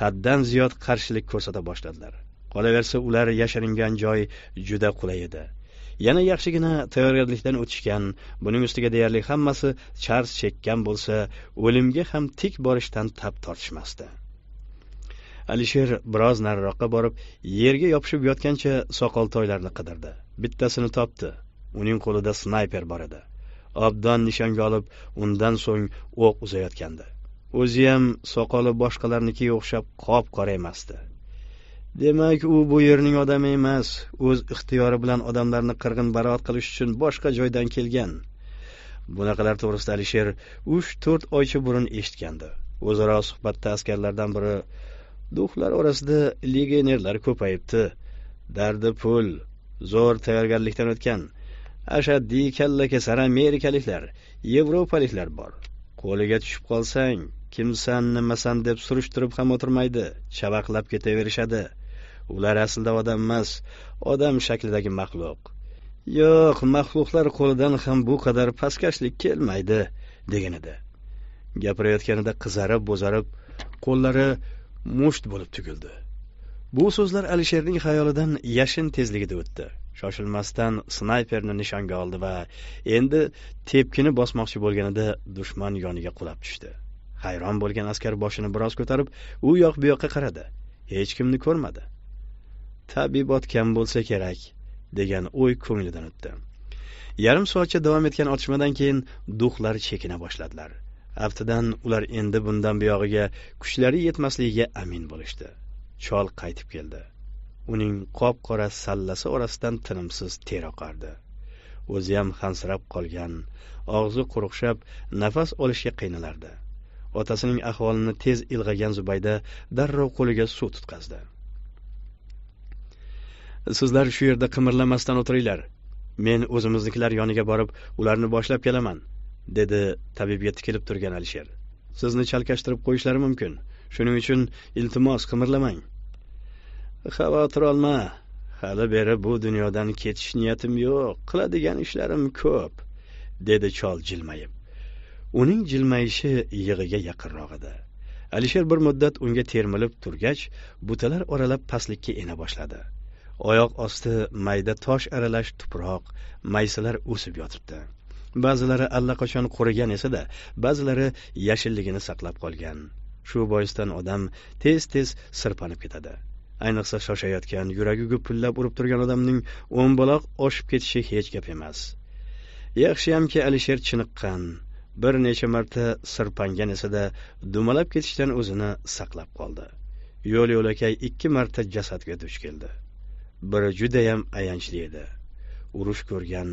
haddan ziyod qarshilik ko'rsata boshladilar qolaversa ular yashiringan joy juda qulay edi yana yaxshigina tayyorgarlikdan o'tishgan buning ustiga deyarli hammasi charz chekkan bo'lsa o'limga ham tik borishdan tap tortishmasdi alisher biroz nariroqqa borib yerga yopishib yotgancha soqol toylarni qidirdi bittasini topdi uning qo'lida snayper bor edi obdon nishonga olib undan so'ng o'q uzayotgandi o'ziyam soqoli boshqalarnikiga o'xshab qop qora emasdi demak u bu yerning odami emas o'z ixtiyori bilan odamlarni qirg'in barot qilish uchun boshqa joydan kelgan bunaqalar to'g'risida alisher uch to'rt oycha burun eshitgandi o'zaro suhbatda askarlardan biri duhlar orasida legionerlar ko'payibdi. Dardi pul, zo'r tayyorgarlikdan o'tgan ashaddiy kalla kesar amerikaliklar, yevropaliklar bor. Qo'liga tushib qolsang, kimsan, nimasan deb surishtirib ham o'tirmaydi, chavaqlab ketaverishadi. Ular aslida odam emas, odam shaklidagi maxluq. Yo'q, maxluqlar qo'lidan ham bu qadar pastkashlik kelmaydi deganida. Gapirayotganida qizarib, bo'zarib, qo'llari musht bo'lib tugildi bu so'zlar alisherning xayolidan yashin tezligida o'tdi shoshilmasdan snayperni nishonga oldi va endi tepkini bosmoqchi bo'lganida dushman yoniga qulab tushdi hayron bo'lgan askar boshini biroz ko'tarib u yoq bu yoqqa qaradi hech kimni ko'rmadi tabibot kam bo'lsa kerak degan o'y ko'nglidan o'tdi yarim soatcha davom etgan otishmadan keyin duxlar chekina boshladilar aftidan ular endi bundan buyog'iga kuchlari yetmasligiga amin bo'lishdi chol qaytib keldi uning qop qora sallasi orasidan tinimsiz ter oqardi o'zi ham hansirab qolgan og'zi quruqshab nafas olishga qiynalardi otasining ahvolini tez ilg'agan zubayda darrov qo'liga suv tutqazdi sizlar shu yerda qimirlamasdan o'tiringlar men o'zimiznikilar yoniga borib ularni boshlab kelaman dedi tabibga tikilib turgan alisher sizni chalkashtirib qo'yishlari mumkin shuning uchun iltimos qimirlamang xavotir olma hali beri bu dunyodan ketish niyatim yo'q qiladigan ishlarim ko'p dedi chol jilmayib uning jilmayishi yig'iga yaqinroq edi alisher bir muddat unga termilib turgach butalar oralab pastlikka ena boshladi oyoq osti mayda tosh aralash tuproq maysalar o'sib yotibdi ba'zilari allaqachon qurigan esa da ba'zilari yashilligini saqlab qolgan shu boisdan odam tez tez sirpanib ketadi ayniqsa shoshayotgan yuragi gupillab urib turgan odamning o'n baloq oshib ketishi hech gap emas yaxshiyamki alisher chiniqqan bir necha marta sirpangan esa da dumalab ketishdan o'zini saqlab qoldi yo'l yo'lakay ikki marta jasadga duch keldi biri judayam ayanchli edi urush ko'rgan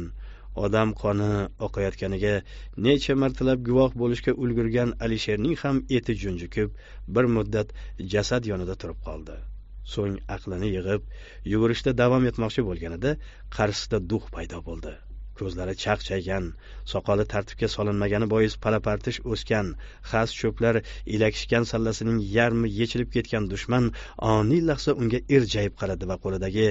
odam qoni oqayotganiga necha martalab guvoh bo'lishga ulgurgan alisherning ham eti junjikib bir muddat jasad yonida turib qoldi so'ng aqlini yig'ib yugurishda davom etmoqchi bo'lganida qarshisida duh paydo bo'ldi ko'zlari chaqchaygan soqoli tartibga solinmagani bois palapartish o'sgan xas cho'plar ilakishgan sallasining yarmi yechilib ketgan dushman oniy lahza unga irjayib qaradi va qo'lidagi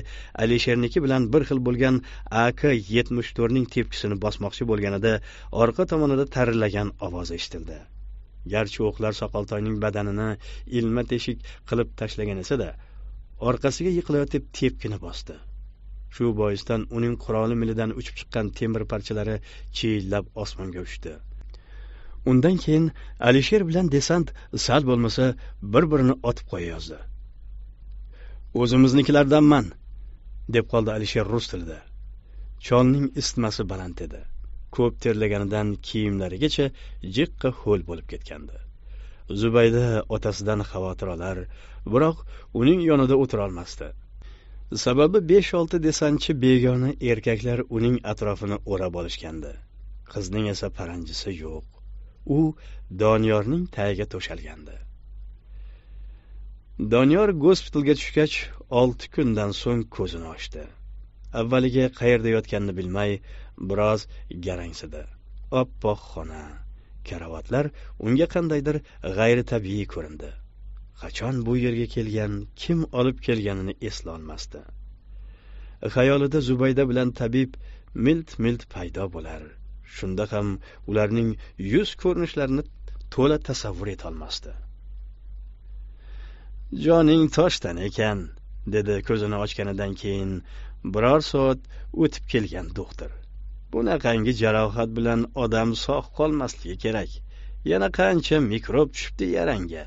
alisherniki bilan bir xil bo'lgan ak yetmish to'rtning tepkisini bosmoqchi bo'lganida orqa tomonida tarillagan ovoz eshitildi garchi o'qlar soqoltoyning badanini ilma teshik qilib tashlagan esa da orqasiga yiqilayotib tepkini bosdi shu boisdan uning quroli milidan uchib chiqqan temir parchalari chiyillab osmonga uchdi undan keyin alisher bilan desant sal bo'lmasa bir birini otib qo'ya yozdi o'zimiznikilardanman deb qoldi alisher rus tilida cholning istmasi baland edi ko'p terlaganidan kiyimlarigacha jiqqa ho'l bo'lib ketgandi zubayda otasidan xavotir olar biroq uning yonida o'tirolmasdi sababi besh olti desanchi begona erkaklar uning atrofini o'rab olishgandi qizning esa paranjisi yo'q u doniyorning tagiga to'shalgandi doniyor gospitalga tushgach olti kundan so'ng ko'zini ochdi avvaliga qayerda yotganini bilmay biroz garangsidi oppoq xona karavotlar unga qandaydir g'ayritabiiy ko'rindi qachon bu yerga kelgan kim olib kelganini eslolmasdi xayolida zubayda bilan tabib milt milt paydo bo'lar shunda ham ularning yuz ko'rinishlarini to'la tasavvur etolmasdi joning toshdan ekan dedi ko'zini ochganidan keyin biror soat o'tib kelgan doktor bunaqangi jarohat bilan odam sog' qolmasligi kerak yana qancha mikrob tushibdi yaranga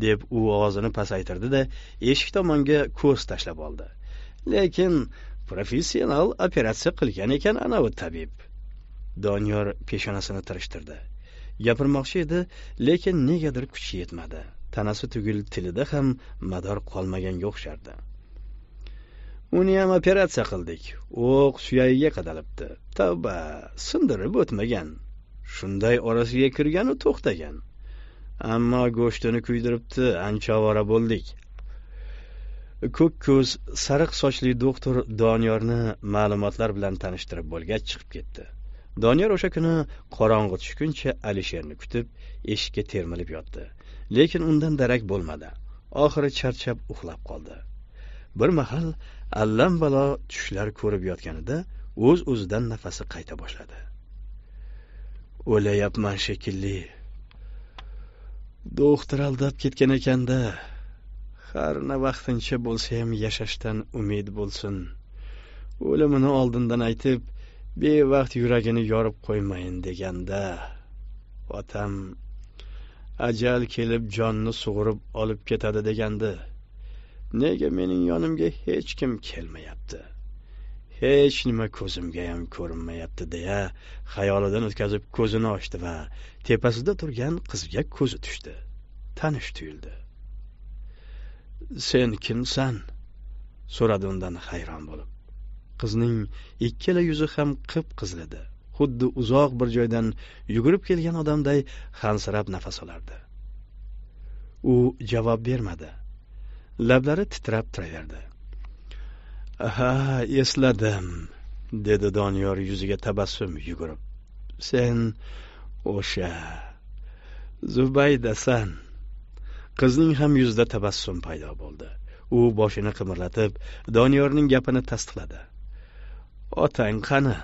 deb u ovozini pasaytirdida eshik tomonga ko'z tashlab oldi lekin professional operatsiya qilgan ekan anavi tabib doniyor peshonasini tirishtirdi gapirmoqchi edi lekin negadir kuchi yetmadi tanasi tugul tilida ham mador qolmaganga o'xshardi uni ham operatsiya qildik o'q suyagiga qadalibdi tavba sindirib o'tmagan shunday orasiga kirganu to'xtagan ammo go'shtini kuydiribdi ancha ovora bo'ldik ko'k ko'z sariq sochli doktor doniyorni ma'lumotlar bilan tanishtirib bo'lgach chiqib ketdi doniyor o'sha kuni qorong'i tushguncha alisherni kutib eshikka termilib yotdi lekin undan darak bo'lmadi oxiri charchab uxlab qoldi bir mahal allambalo tushlar ko'rib yotganida o'z o'zidan nafasi qayta boshladi o'layapman shekilli do'xtir aldab ketgan ekanda har na vaqtincha ham yashashdan umid bo'lsin o'limini oldindan aytib bevaqt yuragini yorib qo'ymayin deganda otam ajal kelib jonni sug'urib olib ketadi degandi nega mening yonimga hech kim kelmayapti hech nima ko'zimga ham ko'rinmayapti deya xayolidan o'tkazib ko'zini ochdi va tepasida turgan qizga ko'zi tushdi tanish tuyuldi sen kimsan so'radi undan hayron bo'lib qizning ikkala yuzi ham qip edi xuddi uzoq bir joydan yugurib kelgan odamday hansirab nafas olardi u javob bermadi lablari titrab turaverdi ha esladim dedi doniyor yuziga tabassum yugurib sen o'sha zubaydasan qizning ham yuzida tabassum paydo bo'ldi u boshini qimirlatib doniyorning gapini tasdiqladi otang qani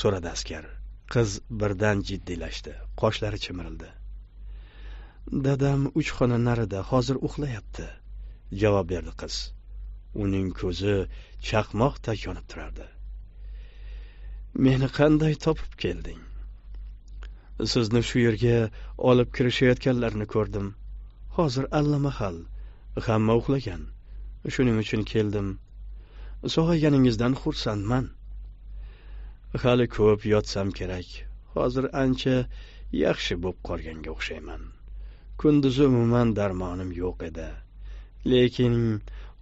so'radi askar qiz birdan jiddiylashdi qoshlari chimirildi dadam uch xona narida hozir uxlayapti javob berdi qiz uning ko'zi chaqmoqdek yonib turardi meni qanday topib kelding sizni shu yerga olib kirishayotganlarini ko'rdim hozir allamahal hamma uxlagan shuning uchun keldim sog'ayganingizdan xursandman hali ko'p yotsam kerak hozir ancha yaxshi bo'lib qolganga o'xshayman kunduzi umuman darmonim yo'q edi lekin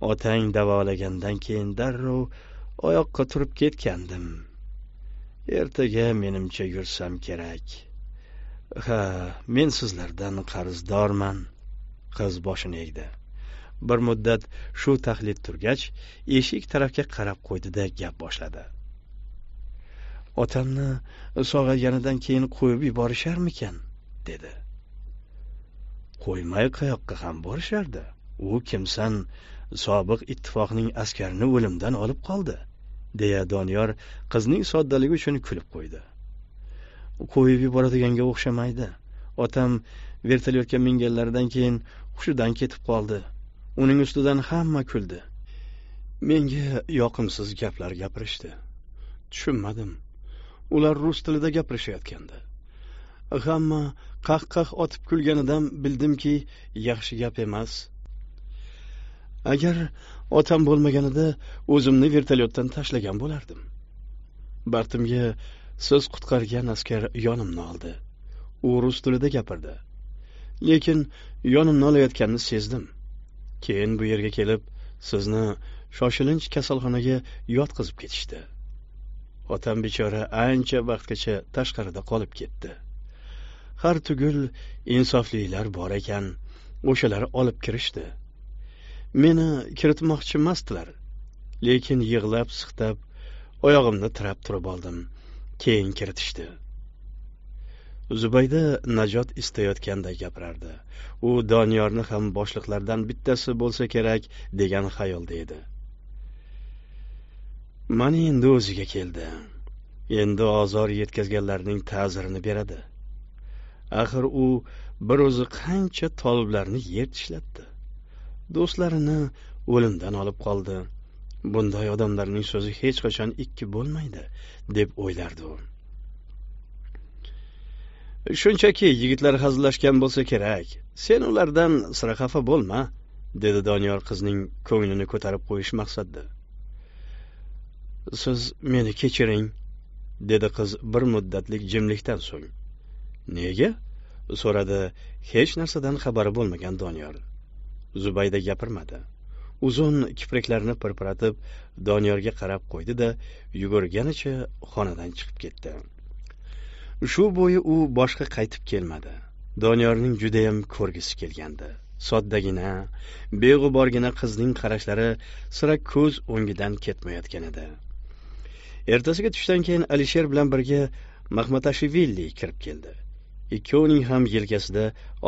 otang davolagandan keyin darrov oyoqqa turib ketgandim ertaga menimcha yursam kerak ha men sizlardan qarzdorman qiz boshini egdi bir muddat shu taxlit turgach eshik tarafga qarab qo'ydida gap boshladi otamni sog'ayganidan keyin qo'yib yuborisharmikan dedi qo'ymay qayoqqa ham borishardi u kimsan sobiq ittifoqning askarini o'limdan olib qoldi deya doniyor qizning soddaligi uchun kulib qo'ydi qo'yib yuboradiganga o'xshamaydi otam vertolyotga minganlaridan keyin hushidan ketib qoldi uning ustidan hamma kuldi menga yoqimsiz gaplar gapirishdi tushunmadim ular rus tilida gapirishayotgandi hamma qah qah otib kulganidan bildimki yaxshi gap emas agar otam bo'lmaganida o'zimni vertolyotdan tashlagan bo'lardim bartimga so'z qutqargan askar yonimni oldi u rus tilida gapirdi lekin yonimni olayotganini sezdim keyin bu yerga kelib sizni shoshilinch kasalxonaga yotqizib ketishdi otam bechora ancha vaqtgacha tashqarida qolib ketdi har tugul insoflilar bor ekan o'shalar olib kirishdi meni kiritmoqchi emasdilar lekin yig'lab siqtab oyog'imni tirab turib oldim keyin kiritishdi zubayda najot istayotganday gapirardi u doniyorni ham boshliqlardan bittasi bo'lsa kerak degan xayolda edi mana endi o'ziga keldi endi ozor yetkazganlarning ta'zirini beradi axir u bir o'zi qancha toliblarni yer tishlatdi do'stlarini o'limdan olib qoldi bunday odamlarning so'zi hech qachon ikki bo'lmaydi deb o'ylardi u shunchaki yigitlar hazillashgan bo'lsa kerak sen ulardan sira xafa bo'lma dedi doniyor qizning ko'nglini ko'tarib qo'yish maqsadida siz meni kechiring dedi qiz bir muddatlik jimlikdan so'ng nega so'radi hech narsadan xabari bo'lmagan doniyor zubayda gapirmadi uzun kipriklarini pirpiratib doniyorga qarab qo'ydi da yugurganicha xonadan chiqib ketdi shu bo'yi u boshqa qaytib kelmadi doniyorning judayam ko'rgisi kelgandi soddagina beg'uborgina qizning qarashlari sira ko'z o'ngidan ketmayotgan edi ertasiga tushdan keyin alisher bilan birga mahmatashivilli kirib keldi ikkovining ham yelkasida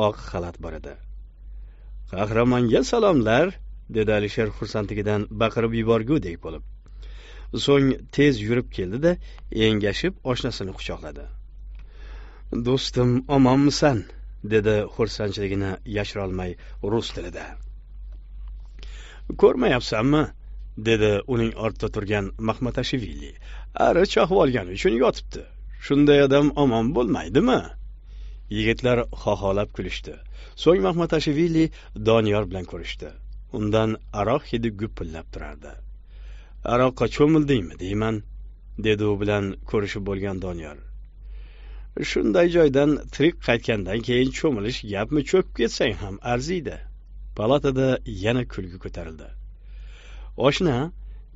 oq xalat bor edi qahramonga salomlar dedi alisher xursandligidan baqirib yuborgudek bo'lib so'ng tez yurib keldi da engashib oshnasini quchoqladi do'stim omonmisan dedi xursandchiligini yashirolmay rus tilida ko'rmayapsanmi dedi uning ortida turgan mahmatashivili ari chohib olgani uchun yotibdi shunday odam omon bo'lmaydimi yigitlar xoholab kulishdi so'ng mahmatashvili doniyor bilan ko'rishdi undan aroq hidi gupillab turardi aroqqa cho'mildingmi deyman dedi u bilan ko'rishib bo'lgan doniyor shunday joydan tirik qaytgandan keyin cho'milish gapmi cho'kib ketsang ham arziydi palatada yana kulgi ko'tarildi oshna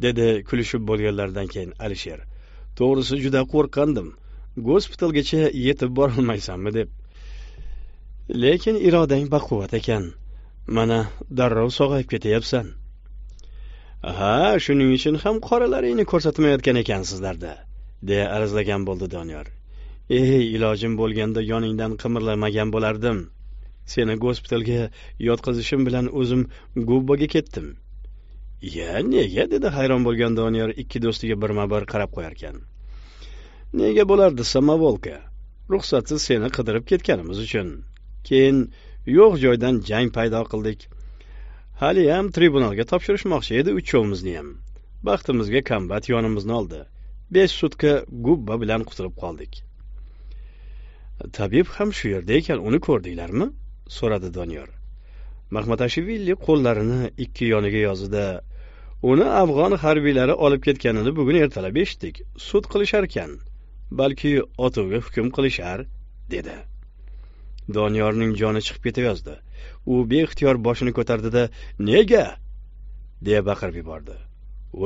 dedi kulishib bo'lganlaridan keyin alisher to'g'risi juda qo'rqqandim gospitalgacha yetib borolmaysanmi deb lekin irodang baquvvat ekan mana darrov sog'ayib ketayapsan ha shuning uchun ham qoralaringni ko'rsatmayotgan ekansizlarda deya arazlagan bo'ldi doniyor ey ilojim bo'lganda yoningdan qimirlamagan bo'lardim seni gospitalga yotqizishim bilan o'zim gubbaga ketdim iya nega dedi hayron bo'lgan doniyor ikki do'stiga birma bir qarab qo'yarkan nega bo'lardi samovolka ruxsatsiz seni qidirib ketganimiz uchun keyin yo'q joydan jang paydo qildik haliyam tribunalga topshirishmoqchi edi uchovimizni ham baxtimizga kombat yonimizni oldi besh sutka gubba bilan qutulib qoldik tabib ham shu yerda ekan uni ko'rdinglarmi so'radi doniyor mahmatashivilli qo'llarini ikki yoniga yozdida uni afg'on harbiylari olib ketganini bugun ertalab eshitdik sud qilisharkan balki otuvga hukm qilishar dedi doniyorning joni chiqib ketayozdi u beixtiyor boshini ko'tardida nega deya baqirib yubordi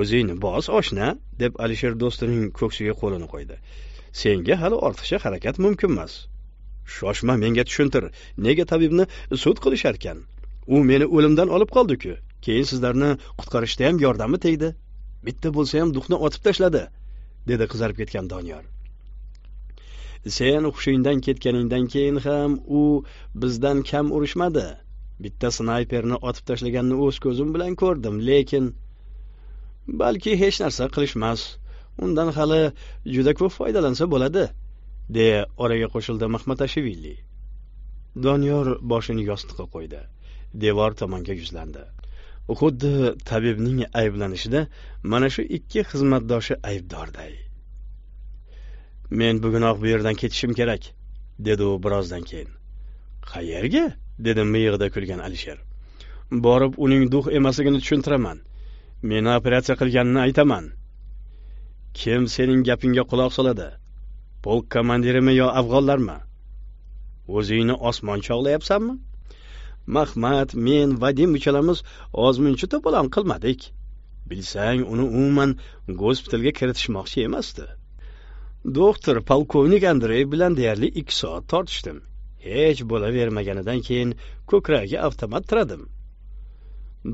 o'zingni bos oshna deb alisher do'stining ko'ksiga qo'lini qo'ydi senga hali ortiqcha harakat mumkin emas shoshma menga tushuntir nega tabibni sud qilisharkan u meni o'limdan olib qoldi-ku. keyin sizlarni qutqarishda ham yordami tegdi bitta bo'lsa ham duxni otib tashladi dedi qizarib ketgan doniyor sen hushingdan ketganingdan keyin ham u bizdan kam urishmadi bitta snayperni otib tashlaganini o'z ko'zim bilan ko'rdim lekin balki hech narsa qilishmas undan hali juda ko'p foydalansa bo'ladi deya oraga qo'shildi mahmatashvili doniyor boshini yostiqqa qo'ydi devor tomonga yuzlandi xuddi tabibning ayblanishida mana shu ikki xizmatdoshi aybdorday men bugunoq bu yerdan ketishim kerak dedi u birozdan keyin qayerga dedi miyig'ida kulgan alisher borib uning duh emasligini tushuntiraman meni operatsiya qilganini aytaman kim sening gapingga quloq soladi polk komandirimi yo afg'onlarmi o'zingni osmon chog'layapsanmi mahmad men vadim uchalamiz ozmuncha to'polon qilmadik bilsang uni umuman gospitalga kiritishmoqchi emasdi doktor polkovnik andrey bilan deyarli ikki soat tortishdim hech bo'lavermaganidan keyin ko'kragiga avtomat tiradim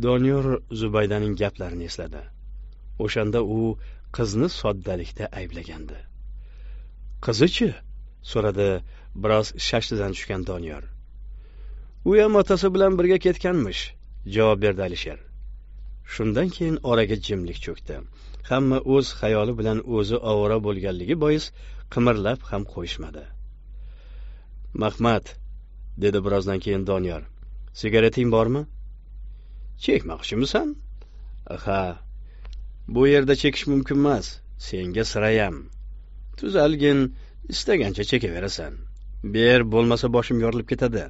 doniyor zubaydaning gaplarini esladi o'shanda u qizni soddalikda ayblagandi qizichi so'radi biroz shashtidan tushgan doniyor u ham otasi bilan birga ketganmish javob berdi alisher shundan keyin oraga jimlik cho'kdi hamma o'z xayoli bilan o'zi ovora bo'lganligi bois qimirlab ham qo'yishmadi mahmad dedi birozdan keyin doniyor sigareting bormi chekmoqchimisan ha bu yerda chekish mumkin emas senga sirayam tuzalgin istagancha chekaverasan ber bo'lmasa boshim yorilib ketadi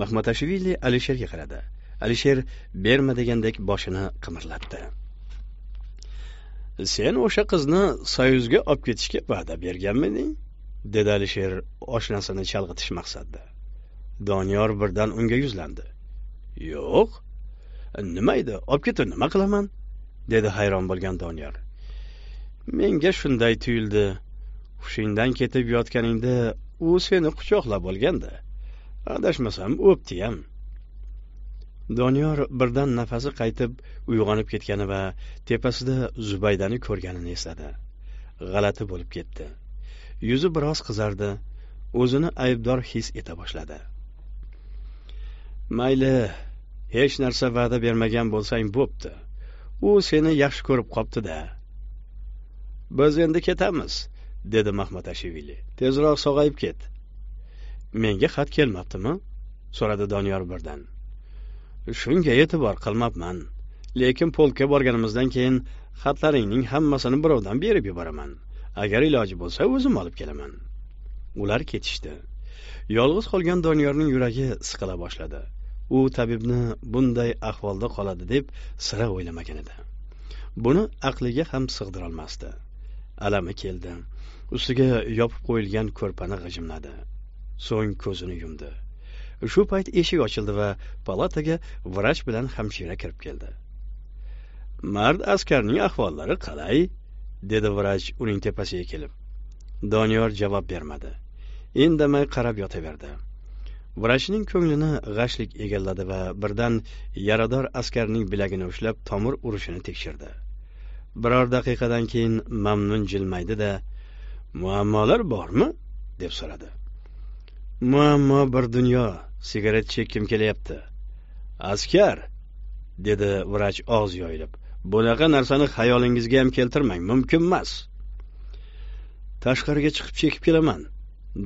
mahmatashvili alisherga qaradi alisher berma degandek boshini qimirlatdi sen o'sha qizni soyuzga olib ketishga va'da berganmiding dedi alisher oshnasini chalg'itish maqsadida doniyor birdan unga yuzlandi yo'q nima edi olib ketib nima qilaman dedi hayron bo'lgan doniyor menga shunday tuyuldi hushingdan ketib yotganingda u seni quchoqlab olganda adashmasam o'pdiyam doniyor birdan nafasi qaytib uyg'onib ketgani va tepasida zubaydani ko'rganini esladi g'alati bo'lib ketdi yuzi biroz qizardi o'zini aybdor his eta boshladi mayli hech narsa va'da bermagan bo'lsang bo'pti u seni yaxshi ko'rib qopdida biz endi ketamiz dedi ashivili tezroq sog'ayib ket menga xat kelmabdimi so'radi doniyor birdan shunga e'tibor qilmabman lekin polkka borganimizdan keyin xatlaringning hammasini birovdan berib yuboraman agar iloji bo'lsa o'zim olib kelaman ular ketishdi yolg'iz qolgan doniyorning yuragi siqila boshladi u tabibni bunday ahvolda qoladi deb sira o'ylamagan edi buni aqliga ham sig'dirolmasdi alami keldi ustiga yopib qo'yilgan ko'rpani g'ijimladi so'ng ko'zini yumdi shu payt eshik ochildi va palataga vrach bilan hamshira kirib keldi mard askarning ahvollari qalay dedi vrach uning tepasiga kelib doniyor javob bermadi indamay qarab yotaverdi vrachning ko'nglini g'ashlik egalladi va birdan yarador askarning bilagini ushlab tomir urishini tekshirdi biror daqiqadan keyin mamnun jilmaydi da muammolar bormi deb so'radi muammo bir dunyo sigaret chekkim kelyapti askar dedi vrach og'z yoyilib bunaqa narsani xayolingizga ham keltirmang mumkin emas tashqariga chiqib chekib kelaman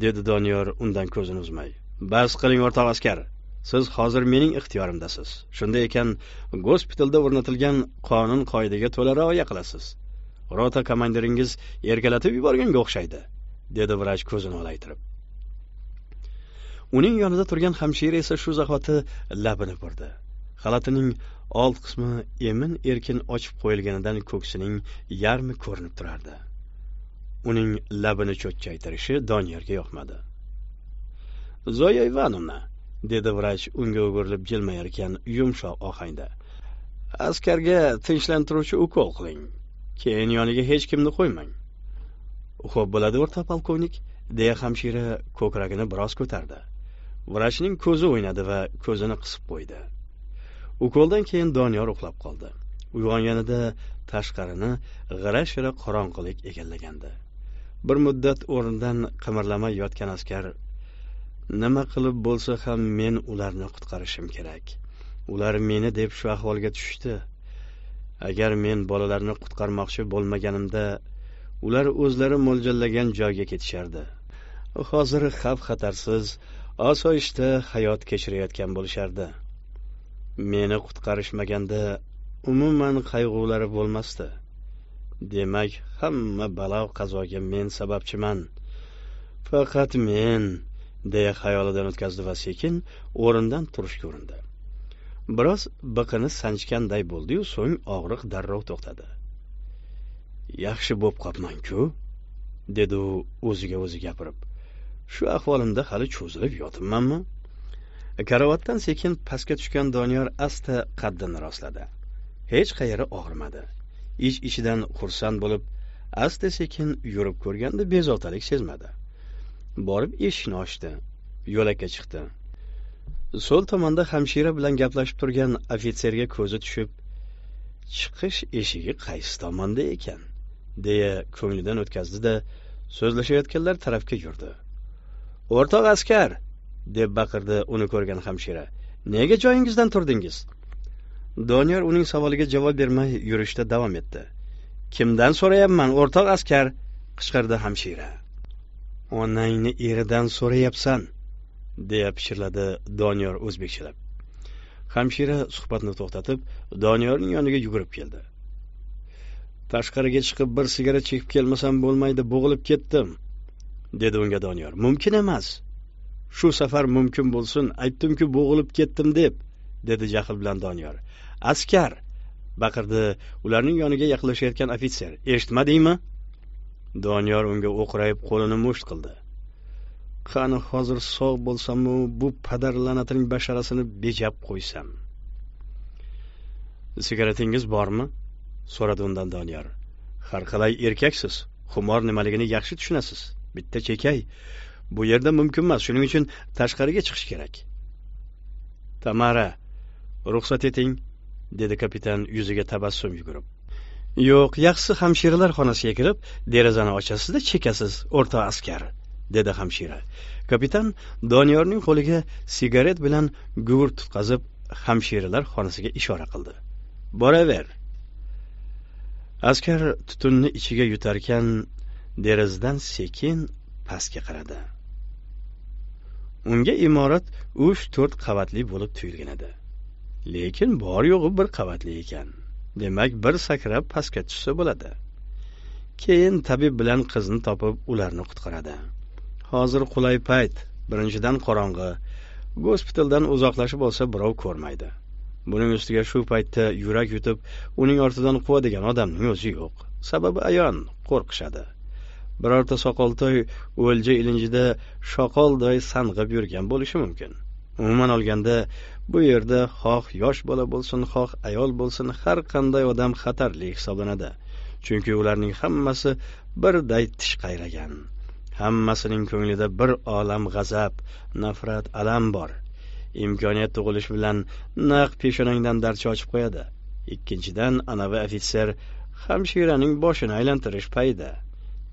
dedi doniyor undan ko'zini uzmay bas qiling o'rtoq askar siz hozir mening ixtiyorimdasiz shunday ekan gospitalda o'rnatilgan qonun qoidaga to'la rioya qilasiz rota komandiringiz erkalatib yuborganga o'xshaydi dedi vrach ko'zini olaytirib uning yonida turgan hamshira esa shu zahoti labini burdi xalatining old qismi emin erkin ochib qo'yilganidan ko'ksining yarmi ko'rinib turardi uning labini cho'chchaytirishi doniyorga yoqmadi zoya ivanovna dedi vrach unga o'girilib jilmayarkan yumshoq ohangda askarga tinchlantiruvchi ukol qiling keyin yoniga hech kimni qo'ymang xo'p bo'ladi o'rta polkovnik deya hamshira ko'kragini biroz ko'tardi vrachning ko'zi o'ynadi va ko'zini qisib qo'ydi ukoldan keyin doniyor uxlab qoldi uyg'onganida tashqarini g'ira shira qorong'ilik egallagandi bir muddat o'rnidan qimirlamay yotgan askar nima qilib bo'lsa ham men ularni qutqarishim kerak ular meni deb shu ahvolga tushishdi agar men bolalarni qutqarmoqchi bo'lmaganimda ular o'zlari mo'ljallagan joyga ketishardi hozir xavf xatarsiz osoyishta hayot kechirayotgan bo'lishardi meni qutqarishmaganda umuman qayg'ulari bo'lmasdi demak hamma balo qazoga men sababchiman faqat men deya xayolidan o'tkazdi va sekin o'rnidan turishga urindi biroz biqini sanchganday bo'ldiyu so'ng og'riq darrov to'xtadi yaxshi bo'p qolibman ku dedi u o'ziga o'zi gapirib shu ahvolimda hali cho'zilib yotibmanmi karavotdan sekin pastga tushgan doniyor asta qaddini rostladi hech qayeri og'rimadi ich ichidan xursand bo'lib asta sekin yurib ko'rganda bezovtalik sezmadi borib eshikni ochdi yo'lakka chiqdi so'l tomonda hamshira bilan gaplashib turgan ofitserga ko'zi tushib chiqish eshigi qaysi tomonda ekan deya ko'nglidan o'tkazdi da so'zlashayotganlar tarafga yurdi o'rtoq askar deb baqirdi uni ko'rgan hamshira nega joyingizdan turdingiz doniyor uning savoliga javob bermay yurishda davom etdi kimdan so'rayapman o'rtoq askar qichqirdi hamshira onangni eridan so'rayapsan deya pichirladi doniyor o'zbekchalab hamshira suhbatni to'xtatib doniyorning yoniga yugurib keldi tashqariga chiqib bir sigaret chekib kelmasam bo'lmaydi bo'g'ilib ketdim dedi unga doniyor mumkin emas shu safar mumkin bo'lsin aytdimku bo'g'ilib ketdim deb dedi jahl bilan doniyor askar baqirdi ularning yoniga yaqinlashayotgan ofitser eshitmadingmi doniyor unga o'qrayib qo'lini musht qildi qani hozir sog' bo'lsamu bu padar la'natining basharasini bejab qo'ysam sigaretingiz bormi so'radi undan doniyor har qalay erkaksiz xumor nimaligini yaxshi tushunasiz bitta chekay bu yerda mumkin emas shuning uchun tashqariga chiqish kerak tamara ruxsat eting dedi kapitan yuziga tabassum yugurib yo'q yaxshisi hamshiralar xonasiga kirib derazani ochasizda chekasiz o'rta askar dedi hamshira kapitan doniyorning qo'liga sigaret bilan gugurt tutqazib hamshiralar xonasiga ishora qildi boraver askar tutunni ichiga yutarkan derazadan sekin pastga qaradi unga imorat uch to'rt qavatli bo'lib tuyulgan edi lekin bor yo'g'i bir qavatli ekan demak bir sakrab pastga tushsa bo'ladi keyin tabib bilan qizni topib ularni qutqaradi hozir qulay payt birinchidan qorong'i gospitaldan uzoqlashib olsa birov ko'rmaydi buning ustiga shu paytda yurak yutib uning ortidan quvadigan odamning o'zi yo'q sababi ayon qo'rqishadi birorta soqoltoy o'lja ilinjida shoqolday sang'ib yurgan bo'lishi mumkin umuman olganda bu yerda xoh yosh bola bo'lsin xoh ayol bo'lsin har qanday odam xatarli hisoblanadi chunki ularning hammasi birday tish qayragan hammasining ko'nglida bir olam g'azab nafrat alam bor imkoniyat tug'ilishi bilan naq peshonangdan darcha ochib qo'yadi ikkinchidan anavi ofitser hamshiraning boshini aylantirish payda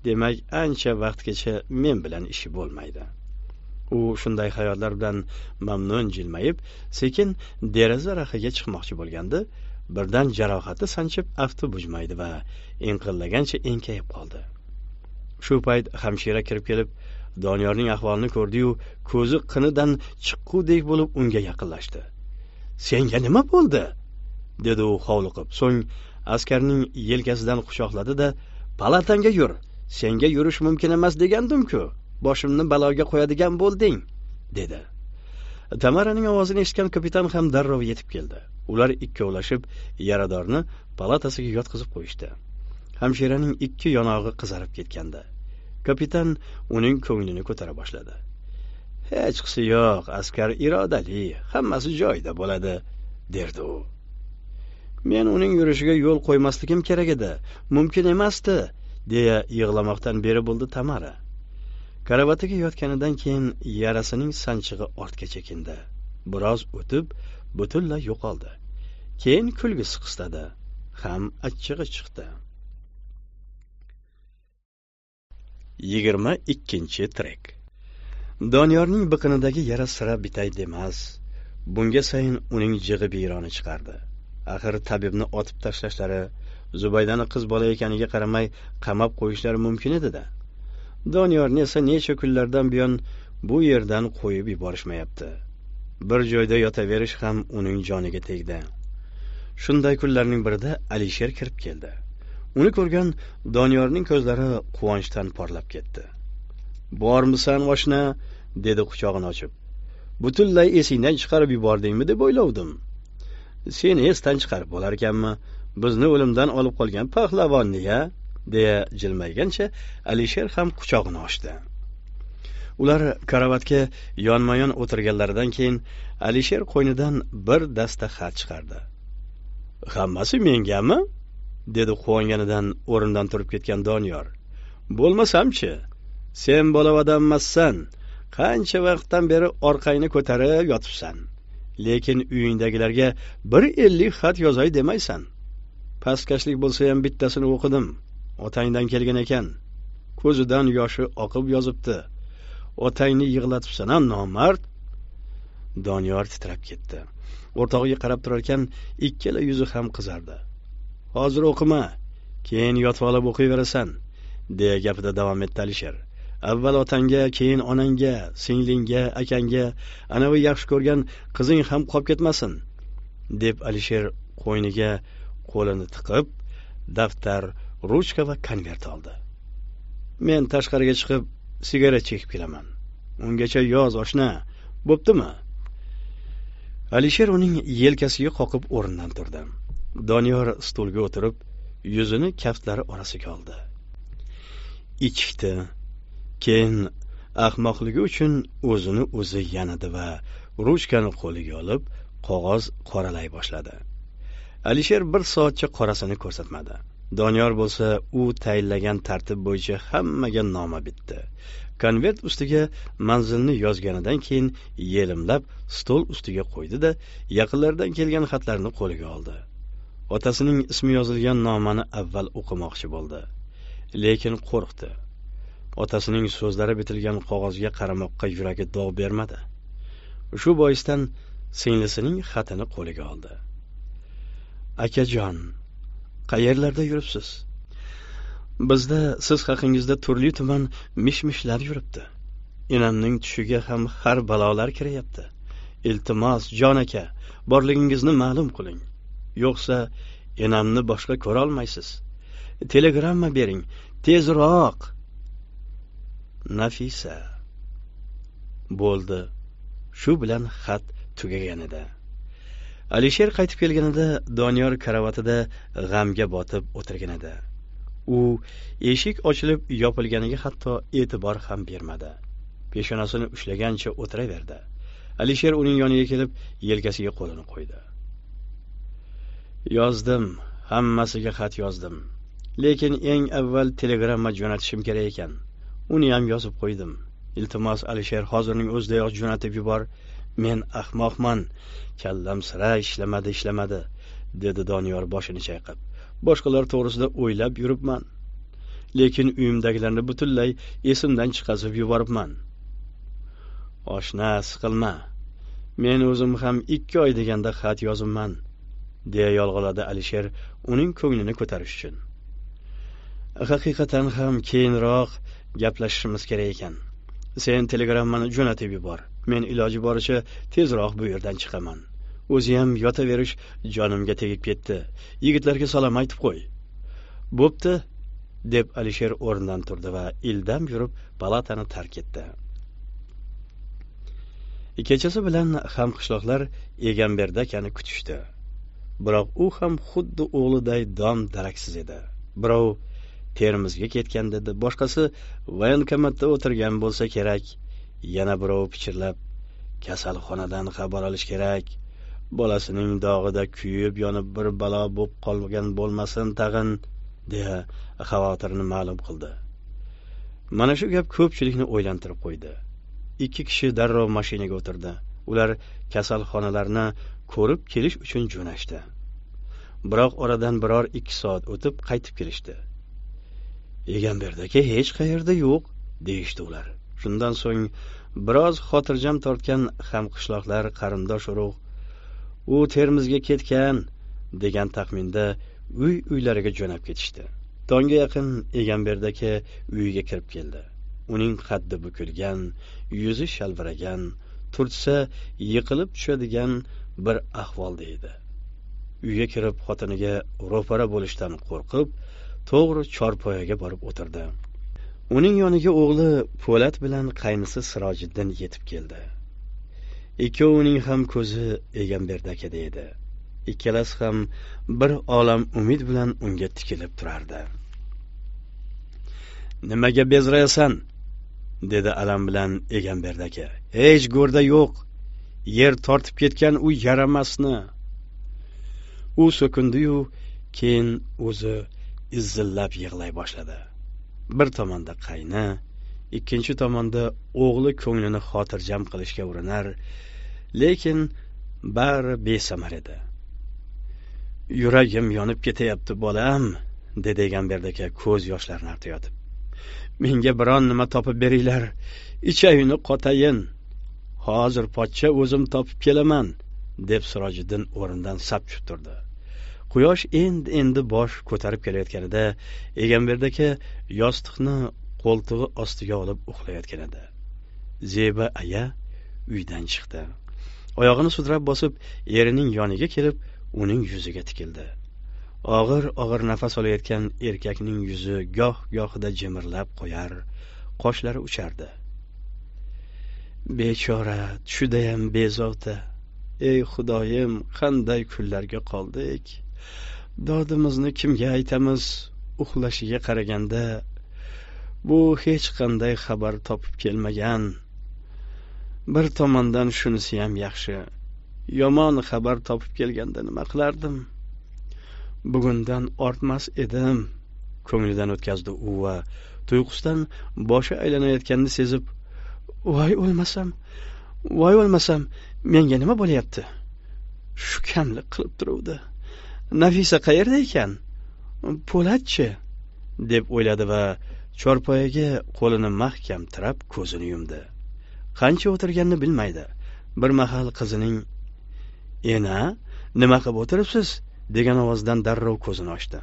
demak ancha vaqtgacha men bilan ishi bo'lmaydi u shunday xayollar bilan mamnun jilmayib sekin deraza raxiga chiqmoqchi bo'lganda birdan jarohati sanchib afti bujmaydi va inqillagancha enkayib qoldi shu payt hamshira kirib kelib doniyorning ahvolini ko'rdiyu ko'zi qinidan chiqqudek bo'lib unga yaqinlashdi senga nima bo'ldi dedi u hovliqib so'ng askarning yelkasidan quchoqladi da palatangga yur senga yurish mumkin emas degandim-ku boshimni baloga qo'yadigan bo'lding dedi tamaraning ovozini eshitgan kapitan ham darrov yetib keldi ular ikkovlashib yaradorni palatasiga yotqizib qo'yishdi hamshiraning ikki yonog'i qizarib ketgandi kapitan uning ko'nglini ko'tara boshladi hech qisi yo'q askar irodali hammasi joyida bo'ladi derdi u men uning yurishiga yo'l qo'ymasligim kerak edi mumkin emasdi deya yig'lamoqdan beri bo'ldi tamara karavatiga yotganidan keyin yarasining sanchig'i ortga chekindi biroz o'tib butunlay yo'qoldi keyin kulgisi qistadi ham achchig'i chiqdi yigirma ikkinchi trek doniyorning biqinidagi yara sira bitaydi emas bunga sayin uning jig'i biyroni chiqardi axir tabibni otib tashlashlari zubaydani qiz bola ekaniga qaramay qamab qo'yishlari mumkin edida doniyorni esa necha kunlardan buyon bu yerdan qo'yib yuborishmayapti bir joyda yotaverish ham uning joniga tegdi shunday kunlarning birida alisher kirib keldi uni ko'rgan doniyorning ko'zlari quvonchdan porlab ketdi bormisan oshna dedi quchog'ini ochib butunlay esingdan chiqarib yubordingmi deb o'ylovdim seni esdan chiqarib bo'larkanmi bizni o'limdan olib qolgan pahlavonniya deya jilmaygancha alisher ham quchog'ini ochdi ular karavatga yonma yon o'tirganlaridan keyin alisher qo'ynidan bir dasta xat chiqardi hammasi mengami dedi quvonganidan o'rnidan turib ketgan doniyor bo'lmasamchi sen bolavadammassan qancha vaqtdan beri orqangni ko'tarib yotibsan lekin uyingdagilarga bir ellik xat yozay demaysan pastkashlik bo'lsa ham bittasini o'qidim otangdan kelgan ekan ko'zidan yoshi oqib yozibdi otangni yig'latibsan a nomard doniyor titrab ketdi o'rtog'iga qarab turarkan ikkala yuzi ham qizardi hozir o'qima keyin yotib olib o'qiyverasan deya gapida davom etdi alisher avval otangga keyin onangga singlingga akangga anavi yaxshi ko'rgan qizing ham qolib ketmasin deb alisher qo'yniga qo'lini tiqib daftar ruchka va konvert oldi men tashqariga chiqib sigaret chekib kelaman ungacha yoz oshna bo'ptimi alisher uning yelkasiga qoqib o'rnidan turdi doniyor stulga o'tirib yuzini kaftlari orasiga oldi ichikdi keyin ahmoqligi uchun o'zini o'zi yanadi va ruchkani qo'liga olib qog'oz qoralay boshladi alisher bir soatcha qorasini ko'rsatmadi doniyor bo'lsa u tayinlagan tartib bo'yicha hammaga noma bitdi konvert ustiga manzilni yozganidan keyin yelimlab stol ustiga qo'ydi da yaqinlaridan kelgan xatlarni qo'liga oldi otasining ismi yozilgan nomani avval o'qimoqchi bo'ldi lekin qo'rqdi otasining so'zlari bitilgan qog'ozga qaramoqqa yuragi dov bermadi shu boisdan singlisining xatini qo'liga oldi akajon qayerlarda yuribsiz bizda siz haqingizda turli tuman mish mishlar yuribdi enamning tushiga ham har balolar kiryapti iltimos jon aka borligingizni ma'lum qiling yo'qsa enamni boshqa ko'rolmaysiz telegramma bering tezroq nafisa bo'ldi shu bilan xat tugagan edi alisher qaytib kelganida doniyor karavotida g'amga botib o'tirgan edi u eshik ochilib yopilganiga hatto e'tibor ham bermadi peshonasini ushlagancha o'tiraverdi alisher uning yoniga kelib yelkasiga qo'lini qo'ydi yozdim hammasiga xat yozdim lekin eng avval telegramma jo'natishim kerak ekan uni ham yozib qo'ydim iltimos alisher hozirning o'zidayoq jo'natib yubor men ahmoqman kallam sira ishlamadi ishlamadi dedi doniyor boshini chayqab boshqalar to'g'risida o'ylab yuribman lekin uyimdagilarni butunlay esimdan chiqazib yuboribman oshna siqilma men o'zim ham ikki oy deganda xat yozibman deya yolg'oladi alisher uning ko'nglini ko'tarish uchun haqiqatan ham keyinroq gaplashishimiz kerak ekan sen telegrammani jo'natib yubor men iloji boricha tezroq bu yerdan chiqaman o'ziyam yotaverish jonimga tegib ketdi yigitlarga salom aytib qo'y bo'pti deb alisher o'rnidan turdi va ildam yurib palatani tark etdi kechasi bilan hamqishloqlar egamberdi akani kutishdi biroq u ham xuddi o'g'liday dom daraksiz edi birov termizga ketgan dedi boshqasi voyankomatda o'tirgan bo'lsa kerak yana birovi pichirlab kasalxonadan xabar olish kerak bolasining dog'ida kuyib yonib bir balo bo'lib qolgan bo'lmasin tag'in deya xavotirini ma'lum qildi mana shu gap ko'pchilikni o'ylantirib qo'ydi ikki kishi darrov mashinaga o'tirdi ular kasalxonalarni ko'rib kelish uchun jo'nashdi biroq oradan biror ikki soat o'tib qaytib kelishdi egamberdi aka hech qayerda yo'q deyishdi ular kundan so'ng biroz xotirjam tortgan hamqishloqlar qarindosh urug' u termizga ketgan degan taxminda uy uylariga jo'nab ketishdi tongga yaqin egamberdaka uyiga kirib keldi uning qaddi bukilgan yuzi shalviragan turtsa yiqilib tushadigan bir ahvolda edi uyga kirib xotiniga ro'para bo'lishdan qo'rqib to'g'ri chorpoyaga borib o'tirdi uning yoniga o'g'li po'lat bilan qaynisi sirojiddin yetib keldi ikkovining ham ko'zi egamberdakida edi ikkalasi ham bir olam umid bilan unga tikilib turardi nimaga bezrayasan dedi alam bilan egamberdaka hech go'rda yo'q yer tortib ketgan u yaramasni u so'kindi yu keyin o'zi izillab yig'lay boshladi bir tomonda qayni ikkinchi tomonda o'g'li ko'nglini xotirjam qilishga urinar lekin bari besamar edi yuragim yonib ketyapti bolam dedi egamberdi aka ko'z yoshlarini artayotib menga biron nima topib beringlar ichayuni qotayin hozir pochcha o'zim topib kelaman deb sirojiddin o'rnidan sapchib turdi quyosh endi endi bosh ko'tarib kelayotganida egamberdi aka yostiqni qo'ltig'i ostiga olib uxlayotgan edi zeba aya uydan chiqdi oyog'ini sudrab bosib erining yoniga kelib uning yuziga tikildi og'ir og'ir nafas olayotgan erkakning yuzi goh gohida jimirlab qo'yar qoshlari uchardi bechora tushidayam bezovta ey xudoyim qanday kunlarga qoldik dodimizni kimga aytamiz uxlashiga qaraganda bu hech qanday xabar topib kelmagan bir tomondan shunisiyam yaxshi yomon xabar topib kelganda nima qilardim bugundan ortmas edim ko'nglidan o'tkazdi u va tuyqusdan boshi aylanayotganini sezib voy o'lmasam voy o'lmasam menga nima bo'lyapti shu kamlik qilib turuvdi nafisa qayerda ekan po'latchi deb o'yladi va chorpoyaga qo'lini mahkam tirab ko'zini yumdi qancha o'tirganini bilmaydi bir mahal qizining ena nima qilib o'tiribsiz degan ovozdan darrov ko'zini ochdi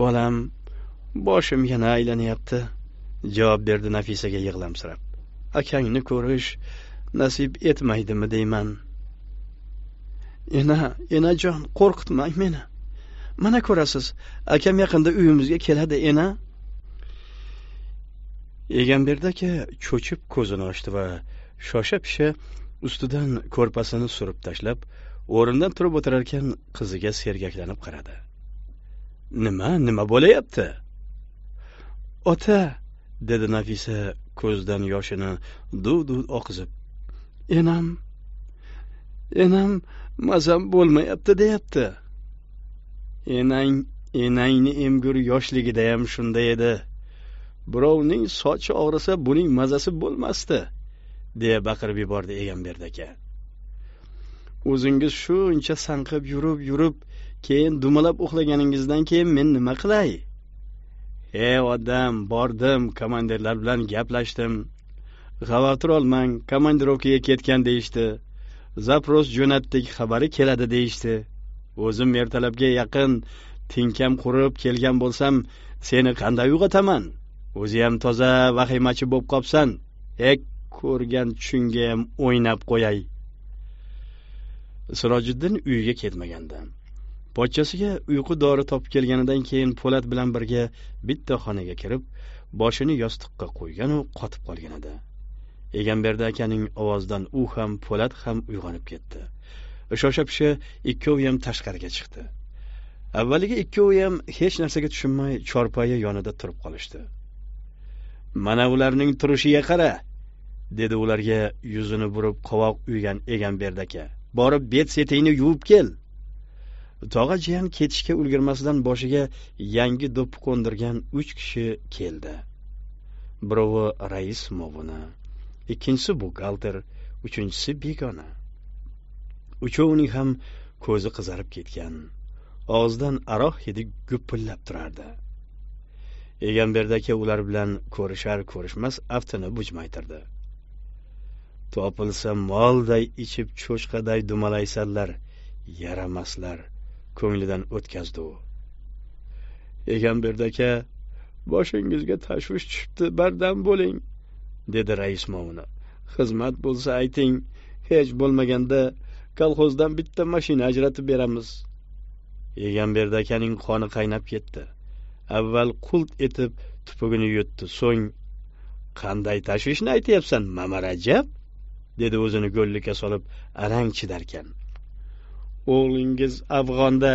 bolam boshim yana aylanyapti javob berdi nafisaga yig'lamsirab akangni ko'rish nasib etmaydimi deyman ena enajon qo'rqitmang meni mana ko'rasiz akam yaqinda uyimizga keladi ena egamberdi aka cho'chib ko'zini ochdi va shosha pisha ustidan ko'rpasini surib tashlab o'rnidan turib o'tirarkan qiziga sergaklanib qaradi nima nima bo'layapti ota dedi nafisa ko'zdan yoshini duv duv oqizib enam enam mazam bo'lmayapti deyapti enang enangni emgur yoshligidayam shunday edi birovning sochi og'risa buning mazasi bo'lmasdi deya baqirib yubordi egamberdi aka o'zingiz shuncha sanqib yurib yurib keyin dumalab uxlaganingizdan keyin men nima qilay e odam bordim komandirlar bilan gaplashdim xavotir olmang komandirovkaga ketgan deyishdi zapros jo'natdik xabari keladi deyishdi o'zim ertalabga yaqin tinkam qurib kelgan bo'lsam seni qanday uyg'otaman o'ziyam toza vahimachi bo'lib qopsan ek ko'rgan tushingayam o'ynab qo'yay sirojiddin uyiga ketmaganda pochchasiga uyqu dori topib kelganidan keyin po'lat bilan birga bitta xonaga kirib boshini yostiqqa qo'yganu qotib qolgan edi egamberdi akaning ovozidan u ham po'lat ham uyg'onib ketdi shosha pisha ikkoviyam tashqariga chiqdi avvaliga ikkoviyam hech narsaga tushunmay chorpoya yonida turib qolishdi mana ularning turishiga qara dedi ularga yuzini burib qovoq uygan egamberdi aka borib bet setingni yuvib kel tog'a jiyan ketishga ulgurmasdan boshiga yangi do'ppi qo'ndirgan uch kishi keldi birovi rais movuni ikkinchisi buxgalter uchinchisi begona uchovining ham ko'zi qizarib ketgan og'zidan aroq hidi gupillab turardi egamberdi aka ular bilan ko'rishar ko'rishmas aftini bujmaytirdi topilsa molday ichib cho'chqaday dumalaysanlar yaramaslar ko'nglidan o'tkazdi u egamberdi aka boshingizga tashvish tushibdi bardam bo'ling dedi rais mavuni xizmat bo'lsa ayting hech bo'lmaganda kolxozdan bitta mashina ajratib beramiz egamberdi akaning qoni qaynab ketdi avval qult etib tupugini yutdi so'ng qanday tashvishni aytyapsan mamarajab dedi o'zini go'llikka solib arang chidarkan o'g'lingiz afg'onda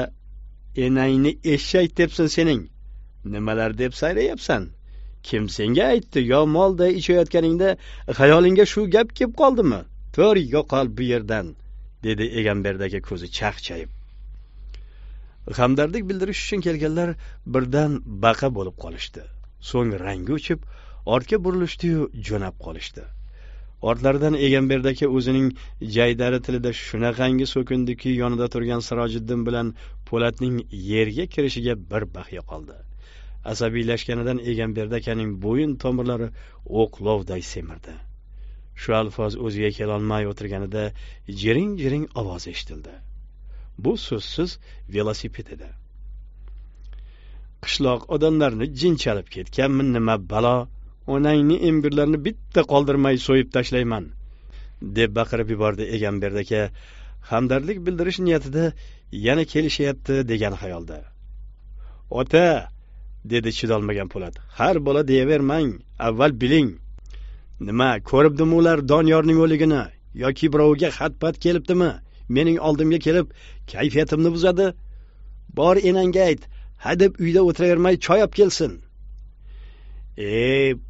enangni eshak debsin sening nimalar deb sayrayapsan kim senga aytdi yo molday ichayotganingda xayolingga shu gap kelib qoldimi to'r yo'qol bu yerdan dedi egamberdagi ko'zi chaqchayib hamdardlik bildirish uchun kelganlar birdan baqa bo'lib qolishdi so'ng rangi o'chib ortga burilishdiyu jo'nab qolishdi ortlaridan egamberd aka o'zining jaydari tilida shunaqangi so'kindiki yonida turgan sirojiddin bilan po'latning yerga kirishiga bir baxya qoldi asabiylashganidan egamberdi akaning bo'yin tomirlari o'qlovday semirdi shu alfoz o'ziga kelolmay o'tirganida jiring jiring ovoz eshitildi bu so'zsiz velosiped edi qishloq odamlarni jin chalib ketganmi nima balo onangni embirlarini bitta qoldirmay so'yib tashlayman deb baqirib yubordi egamberdi aka hamdardlik bildirish niyatida yana kelishyapti degan xayolda ota dedi chidolmagan po'lat har bola deyavermang avval biling nima ko'ribdimi ular doniyorning o'ligini yoki birovga xat pat kelibdimi mening oldimga kelib kayfiyatimni buzadi bor enangga ayt hadeb uyda o'tiravermay choy olib kelsin e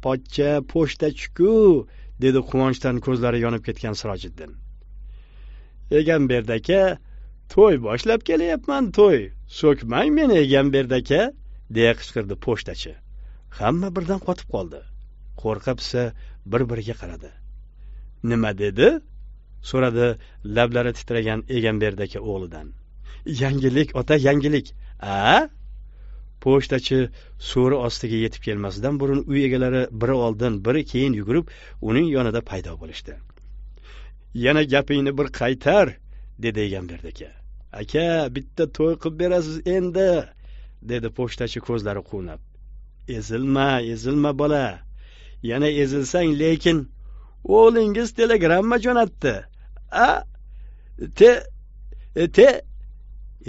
pochcha pochtachiku dedi quvonchdan ko'zlari yonib ketgan sirojiddin egamberdi aka to'y boshlab kelyapman to'y so'kmang meni egamberdi aka deya qichqirdi pochtachi hamma birdan qotib qoldi qo'rqa pisa bir biriga qaradi nima dedi so'radi lablari titragan egamberdi aka o'g'lidan yangilik ota yangilik a pochtachi so'ri ostiga yetib kelmasidan burun uy egalari biri oldin biri keyin yugurib uning yonida paydo bo'lishdi yana gapingni bir qaytar dedi egamberdi aka aka bitta to'y qilib berasiz endi dedi pochtachi ko'zlari quvnab ezilma ezilma bola yana ezilsang lekin o'g'lingiz telegramma jo'natdi a te te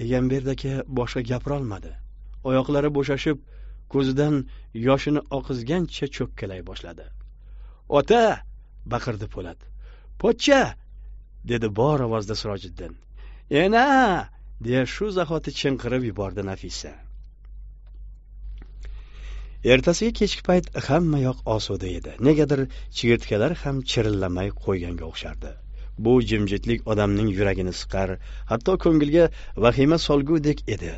egamberdi aka boshqa gapirolmadi oyoqlari bo'shashib ko'zidan yoshini oqizgancha cho'kkalay boshladi ota baqirdi po'lat pochcha dedi bor ovozda sirojiddin ena deya shu zahoti chinqirib yubordi nafisa ertasiga kechki payt hammayoq osuda edi negadir chigirtkalar ham chirillamay qo'yganga o'xshardi bu jimjitlik odamning yuragini siqar hatto ko'ngilga vahima solgudek edi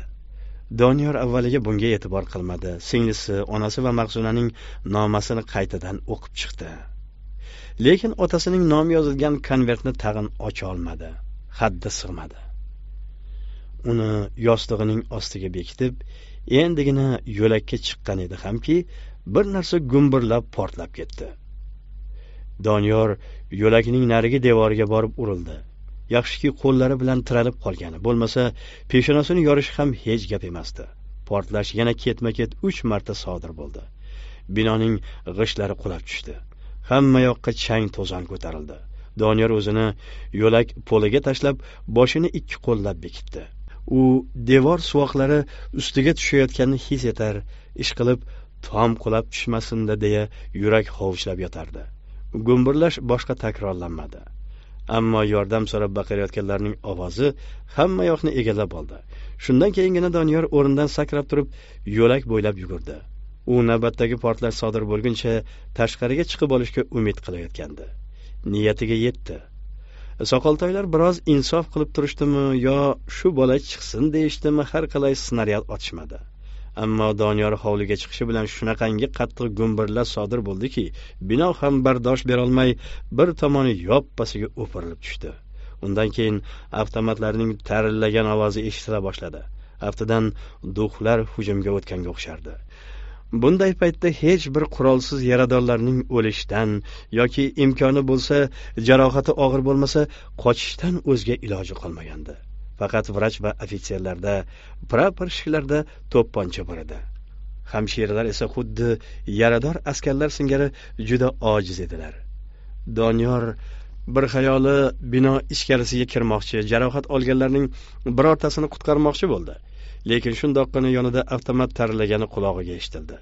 doniyor avvaliga bunga e'tibor qilmadi singlisi onasi va mahsunaning nomasini qaytadan o'qib chiqdi lekin otasining nomi yozilgan konvertni tag'in ocholmadi haddi sig'madi uni yostig'ining ostiga bekitib endigina yo'lakka chiqqan edi hamki bir narsa gumburlab portlab ketdi doniyor yo'lakning narigi devoriga borib urildi yaxshiki qo'llari bilan tiralib qolgani bo'lmasa peshonasini yorish ham hech gap emasdi portlash yana ketma ket uch marta sodir bo'ldi binoning g'ishtlari qulab tushdi hamma yoqqa chang to'zon ko'tarildi doniyor o'zini yo'lak poliga tashlab boshini ikki qo'llab bekitdi u devor suvoqlari ustiga tushayotganini his etar ishqilib tom qulab tushmasinda deya yurak hovuchlab yotardi gumburlash boshqa takrorlanmadi ammo yordam so'rab baqirayotganlarning ovozi hamma yoqni egallab oldi shundan keyingina doniyor o'rnidan sakrab turib yo'lak bo'ylab yugurdi u navbatdagi portlash sodir bo'lguncha tashqariga chiqib olishga umid qilayotgandi niyatiga yetdi soqoltoylar biroz insof qilib turishdimi yo shu bola chiqsin deyishdimi har qalay snaryad otishmadi ammo doniyor hovliga chiqishi bilan shunaqangi qattiq gumburlar sodir bo'ldiki bino ham bardosh berolmay bir tomoni yoppasiga o'pirilib tushdi undan keyin avtomatlarning tarillagan ovozi eshitila boshladi aftidan duxlar hujumga o'tganga o'xshardi bunday paytda hech bir qurolsiz yaradorlarning o'lishdan yoki imkoni bo'lsa jarohati og'ir bo'lmasa qochishdan o'zga iloji qolmagandi faqat vrach va ofitserlarda praporshiklarda to'pponcha bor edi hamshiralar esa xuddi yarador askarlar singari juda ojiz edilar doniyor bir xayoli bino ichkarisiga kirmoqchi jarohat olganlarning birortasini qutqarmoqchi bo'ldi lekin shundoqqina yonida avtomat tarlagani qulog'iga eshitildi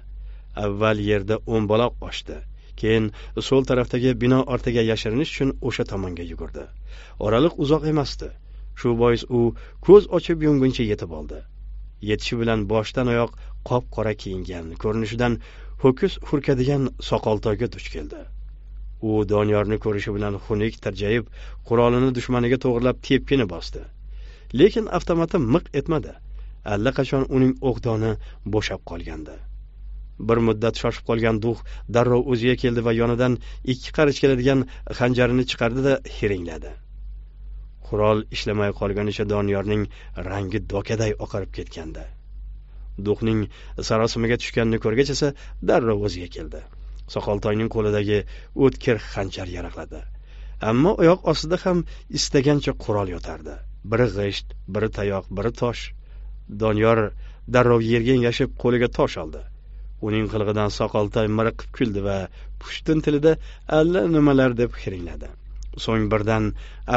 avval yerda o'mbaloq ochdi keyin so'l tarafdagi bino ortiga yashirinish uchun o'sha tomonga yugurdi oraliq uzoq emasdi shu bois u ko'z ochib yumguncha yetib oldi yetishi bilan boshdan oyoq qop qora kiyingan ko'rinishidan ho'kiz hurkadigan soqoltoyga duch keldi u doniyorni ko'rishi bilan xunuk tirjayib qurolini dushmaniga to'g'irlab tepkini bosdi lekin avtomati miq etmadi allaqachon uning o'qdoni bo'shab qolgandi bir muddat shoshib qolgan duh darrov o'ziga keldi va yonidan ikki qarich keladigan xanjarini chiqardi da hiringladi qurol ishlamay qolganicha doniyorning rangi dokaday oqarib ketgandi duhning sarosimaga tushganini ko'rgach esa darrov o'ziga keldi soqoltoyning qo'lidagi o'tkir xanjar yaraqladi ammo oyoq ostida ham istagancha qurol yotardi biri g'isht biri tayoq biri tosh doniyor darrov yerga engashib qo'liga tosh oldi uning qilig'idan soqoltoy miriqib kuldi va pushtin tilida alla nimalar deb hiringladi so'ng birdan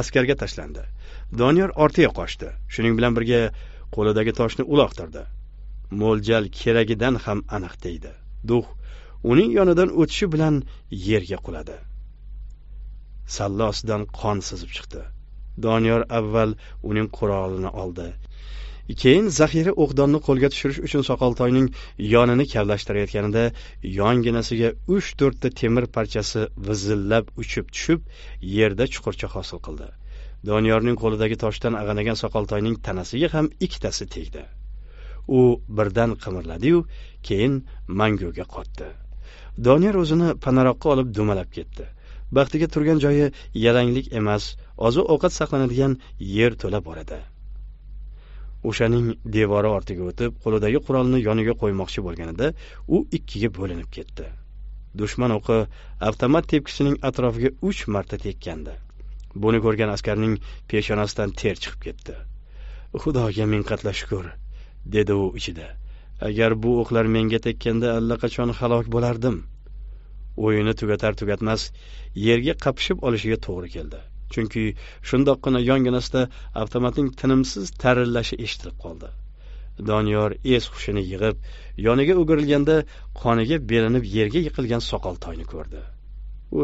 askarga tashlandi doniyor ortiga qochdi shuning bilan birga qo'lidagi toshni uloqtirdi mo'ljal keragidan ham aniq tegdi duh uning yonidan o'tishi bilan yerga quladi ostidan qon sizib chiqdi doniyor avval uning qurolini oldi keyin zaxira o'qdonni qo'lga tushirish uchun soqoltoyning yonini kavlashtirayotganida yonginasiga uch to'rtta temir parchasi vizillab uchib tushib yerda chuqurcha hosil qildi doniyorning qo'lidagi toshdan ag'anagan soqoltoyning tanasiga ham ikkitasi tegdi u birdan qimirladiyu keyin manguga qotdi doniyor o'zini panaroqqa olib dumalab ketdi baxtiga turgan joyi yalanglik emas oziq ovqat saqlanadigan to'la bor edi o'shaning devori ortiga o'tib qo'lidagi qurolni yoniga qo'ymoqchi bo'lganida u ikkiga bo'linib ketdi dushman o'qi avtomat tepkisining atrofiga uch marta tekkandi buni ko'rgan askarning peshonasidan ter chiqib ketdi xudoga ming qatla shukur dedi u ichida agar bu o'qlar menga tekkanda allaqachon halok bo'lardim o'yini tugatar tugatmas yerga qapishib olishiga to'g'ri keldi chunki shundoqqina yonginasida avtomatning tinimsiz tarillashi eshitilib qoldi doniyor es hushini yig'ib yoniga o'girilganda qoniga belinib yerga yiqilgan soqol toyni ko'rdi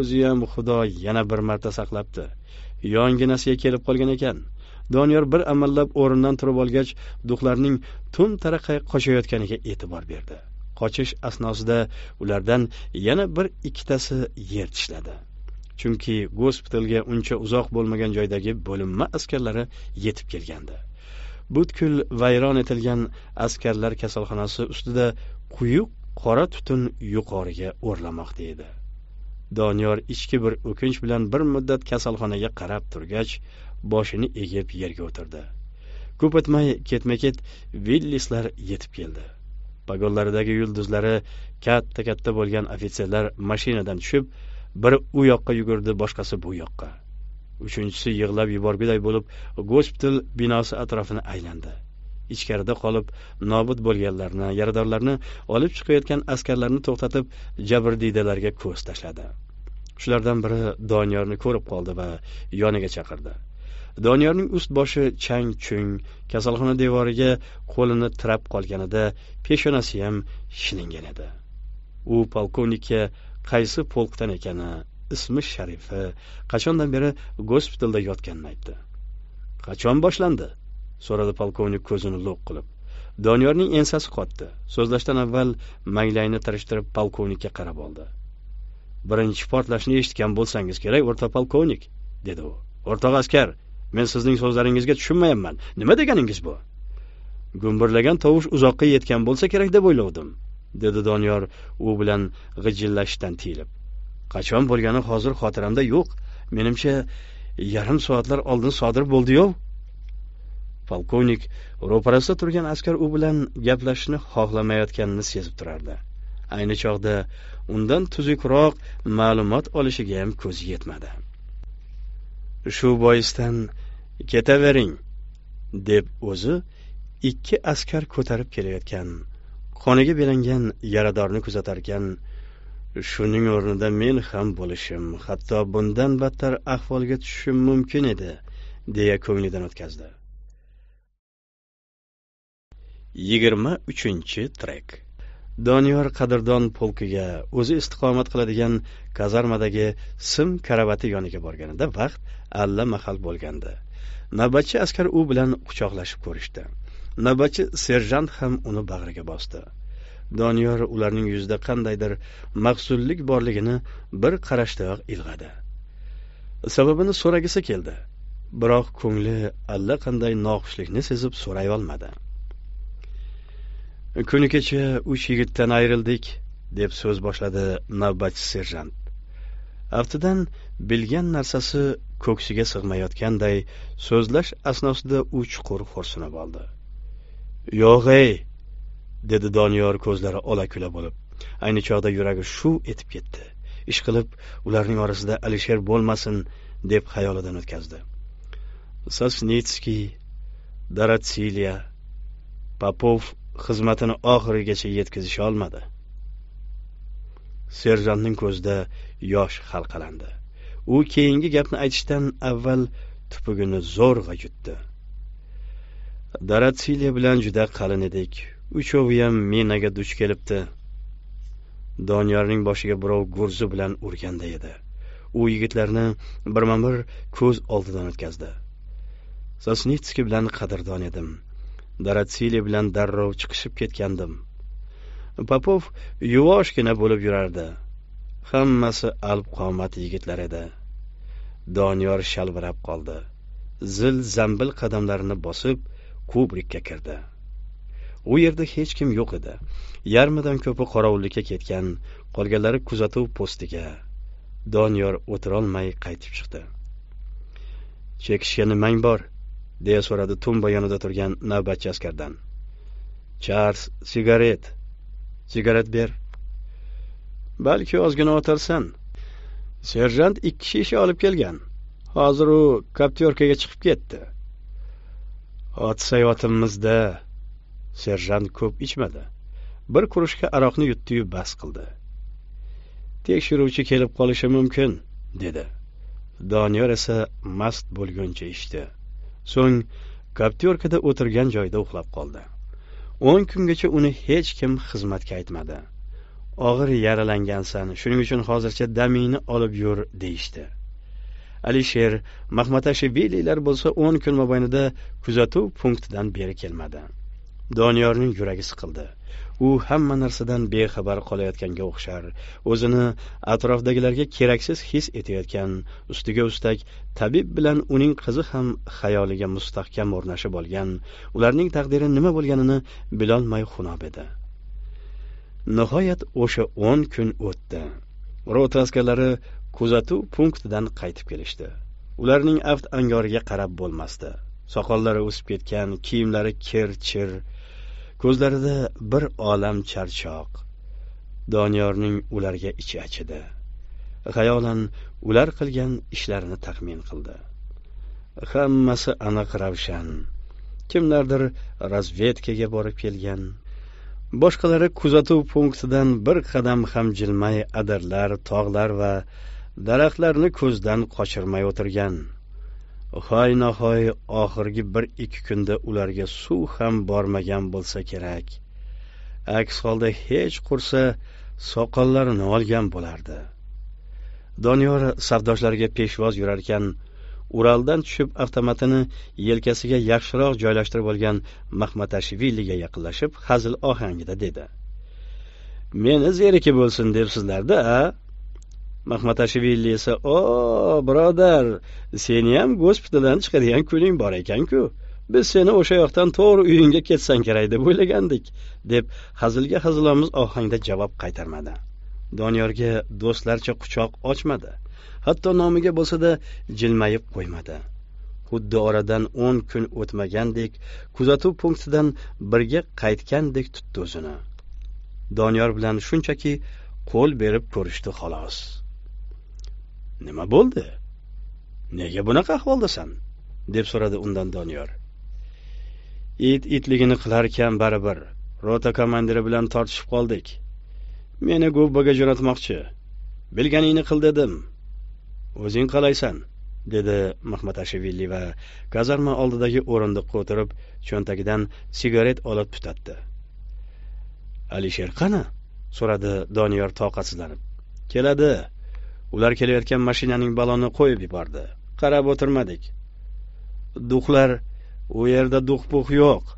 o'ziyam xudo yana bir marta saqlabdi yonginasiga kelib qolgan ekan doniyor bir amallab o'rnidan turib olgach duxlarning tun taraqay qochayotganiga e'tibor berdi qochish asnosida ulardan yana bir ikkitasi yer tishladi chunki gospitalga uncha uzoq bo'lmagan joydagi bo'linma askarlari yetib kelgandi butkul vayron etilgan askarlar kasalxonasi ustida quyuq qora tutun yuqoriga o'rlamoqda edi doniyor ichki bir o'kinch bilan bir muddat kasalxonaga qarab turgach boshini egib yerga o'tirdi ko'p o'tmay ketma ket villislar yetib keldi pogonlaridagi yulduzlari katta katta bo'lgan ofitserlar mashinadan tushib biri u yoqqa yugurdi boshqasi bu yoqqa uchinchisi yig'lab yuborguday bo'lib gospital binosi atrofini aylandi ichkarida qolib nobud bo'lganlarni yaradorlarni olib chiqayotgan askarlarni to'xtatib jabrdiydalarga ko'z tashladi shulardan biri doniyorni ko'rib qoldi va yoniga chaqirdi doniyorning ust boshi chang chung kasalxona devoriga qo'lini tirab qolganida peshonasiyam shilingan edi u polkovnikka qaysi polkdan ekani ismi sharifi qachondan beri gospitalda yotganini aytdi qachon boshlandi so'radi polkovnik ko'zini lo'q qilib doniyorning ensasi qotdi so'zlashdan avval manglayini tirishtirib polkovnikka qarab oldi birinchi portlashni eshitgan bo'lsangiz kerak o'rta polkovnik dedi u o'rtoq askar men sizning so'zlaringizga tushunmayapman nima deganingiz bu gumburlagan tovush uzoqqa yetgan bo'lsa kerak deb o'ylovdim dedi doniyor u bilan g'ijillashishdan tiyilib qachon bo'lgani hozir xotiramda yo'q menimcha yarim soatlar oldin sodir bo'ldiyov polkovnik ro'parasida turgan askar u bilan gaplashishni xohlamayotganini sezib turardi ayni chog'da undan tuzukroq ma'lumot olishiga ham ko'zi yetmadi shu boisdan ketavering deb o'zi ikki askar ko'tarib kelayotgan qoniga belangan yaradorni kuzatarkan shuning o'rnida men ham bo'lishim hatto bundan battar ahvolga tushishim mumkin edi deya ko'nglidan o'tkazdi yigirma uchinchi trek doniyor qadrdon polkiga o'zi istiqomat qiladigan kazarmadagi sim karavati yoniga borganida vaqt alla mahal bo'lgandi navbatchi askar u bilan quchoqlashib ko'rishdi navbatchi serjant ham uni bag'riga bosdi doniyor ularning yuzida qandaydir mahsullik borligini bir qarashdayoq ilg'adi sababini so'ragisi keldi biroq ko'ngli allaqanday noxushlikni sezib so'ray olmadi kuni kecha uch yigitdan ayrildik deb so'z boshladi navbatchi serjant aftidan bilgan narsasi ko'ksiga sig'mayotganday so'zlash asnosida u chuqur xo'rsinib oldi yo'q ey dedi doniyor ko'zlari ola kula bo'lib ayni chog'da yuragi shuv etib ketdi ishqilib ularning orasida alisher bo'lmasin deb xayolidan o'tkazdi sosnitskiy daratsiliya popov xizmatini oxirigacha yetkazisha olmadi serjantning ko'zida yosh halqalandi u keyingi gapni aytishdan avval tupugini zo'rg'a yutdi daratsiliya bilan juda qalin edik uchoviyam minaga duch kelibdi doniyorning boshiga birov gurzi bilan urganda edi u yigitlarni birma bir ko'z oldidan o'tkazdi sosnitskiy bilan qadrdon edim daratsiliya bilan darrov chiqishib ketgandim popov yuvoshgina bo'lib yurardi hammasi alp qomat yigitlar edi doniyor shalvirab qoldi zil zambil qadamlarini bosib kubrikka kirdi u yerda hech kim yo'q edi yarmidan ko'pi qorovullikka ketgan qolganlari kuzatuv postiga doniyor o'tirolmay qaytib chiqdi chekishga nimang bor deya so'radi tumba yonida turgan navbatchi askardan chars sigaret sigaret ber balki ozgina otarsan serjant ikki shisha olib kelgan hozir u koptyorkaga chiqib ketdi otisayotimizda serjant ko'p ichmadi bir kurushga aroqni yutdi yu bas qildi tekshiruvchi kelib qolishi mumkin dedi doniyor esa mast bo'lguncha ichdi so'ng kaptyorkada o'tirgan joyida uxlab qoldi o'n kungacha uni hech kim xizmatga aytmadi og'ir yaralangansan shuning uchun hozircha damingni olib yur deyishdi alisher mahmatashvililar bo'lsa o'n kun mobaynida kuzatuv punktidan beri kelmadi doniyorning yuragi siqildi u hamma narsadan bexabar qolayotganga o'xshar o'zini atrofdagilarga keraksiz his etayotgan ustiga ustak tabib bilan uning qizi ham xayoliga mustahkam o'rnashib olgan ularning taqdiri nima bo'lganini bilolmay xunob edi nihoyat o'sha o'n kun o'tdi rota askarlari kuzatuv punktidan qaytib kelishdi ularning aft angoriga qarab bo'lmasdi soqollari o'sib ketgan kiyimlari kir chir ko'zlarida bir olam charchoq doniyorning ularga ichi achidi xayolan ular qilgan ishlarini taxmin qildi hammasi aniq ravshan kimlardir razvedkaga borib kelgan boshqalari kuzatuv punktidan bir qadam ham jilmay adirlar tog'lar va daraxtlarni ko'zdan qochirmay o'tirgan hoy nahoy oxirgi bir ikki kunda ularga suv ham bormagan bo'lsa kerak aks holda hech qursa soqollarini olgan bo'lardi doniyor savdoshlarga peshvoz yurarkan uraldan tushib avtomatini yelkasiga yaxshiroq joylashtirib olgan mahmatashviliga yaqinlashib hazil ohangida dedi meni zeriki bo'lsin debsizlarda a mahmatashvili esa o birodar seni ham gospitaldan chiqadigan kuning bor ekan-ku biz seni o'sha yoqdan to'g'ri uyingga ketsang kerak deb o'ylagandik deb hazilga hazilomuz ohangda javob qaytarmadi doniyorga do'stlarcha quchoq ochmadi hatto nomiga bo'lsa-da jilmayib qo'ymadi xuddi oradan o'n kun o'tmagandek kuzatuv punktidan birga qaytgandek tutdi o'zini doniyor bilan shunchaki qo'l berib ko'rishdi xolos nima bo'ldi nega bunaqa ahvoldasan deb so'radi undan doniyor it itligini qilarkan baribir rota komandiri bilan tortishib qoldik meni gubbaga jo'natmoqchi bilganingni qil dedim o'zing qalaysan dedi mahmatashvili va kazarma oldidagi o'rindiqqa o'tirib cho'ntagidan sigaret olib tutatdi alisher qani so'radi doniyor toqatsizlanib keladi ular kelayotgan mashinaning balonini qo'yib yubordi qarab o'tirmadik duxlar u yerda duh puh yo'q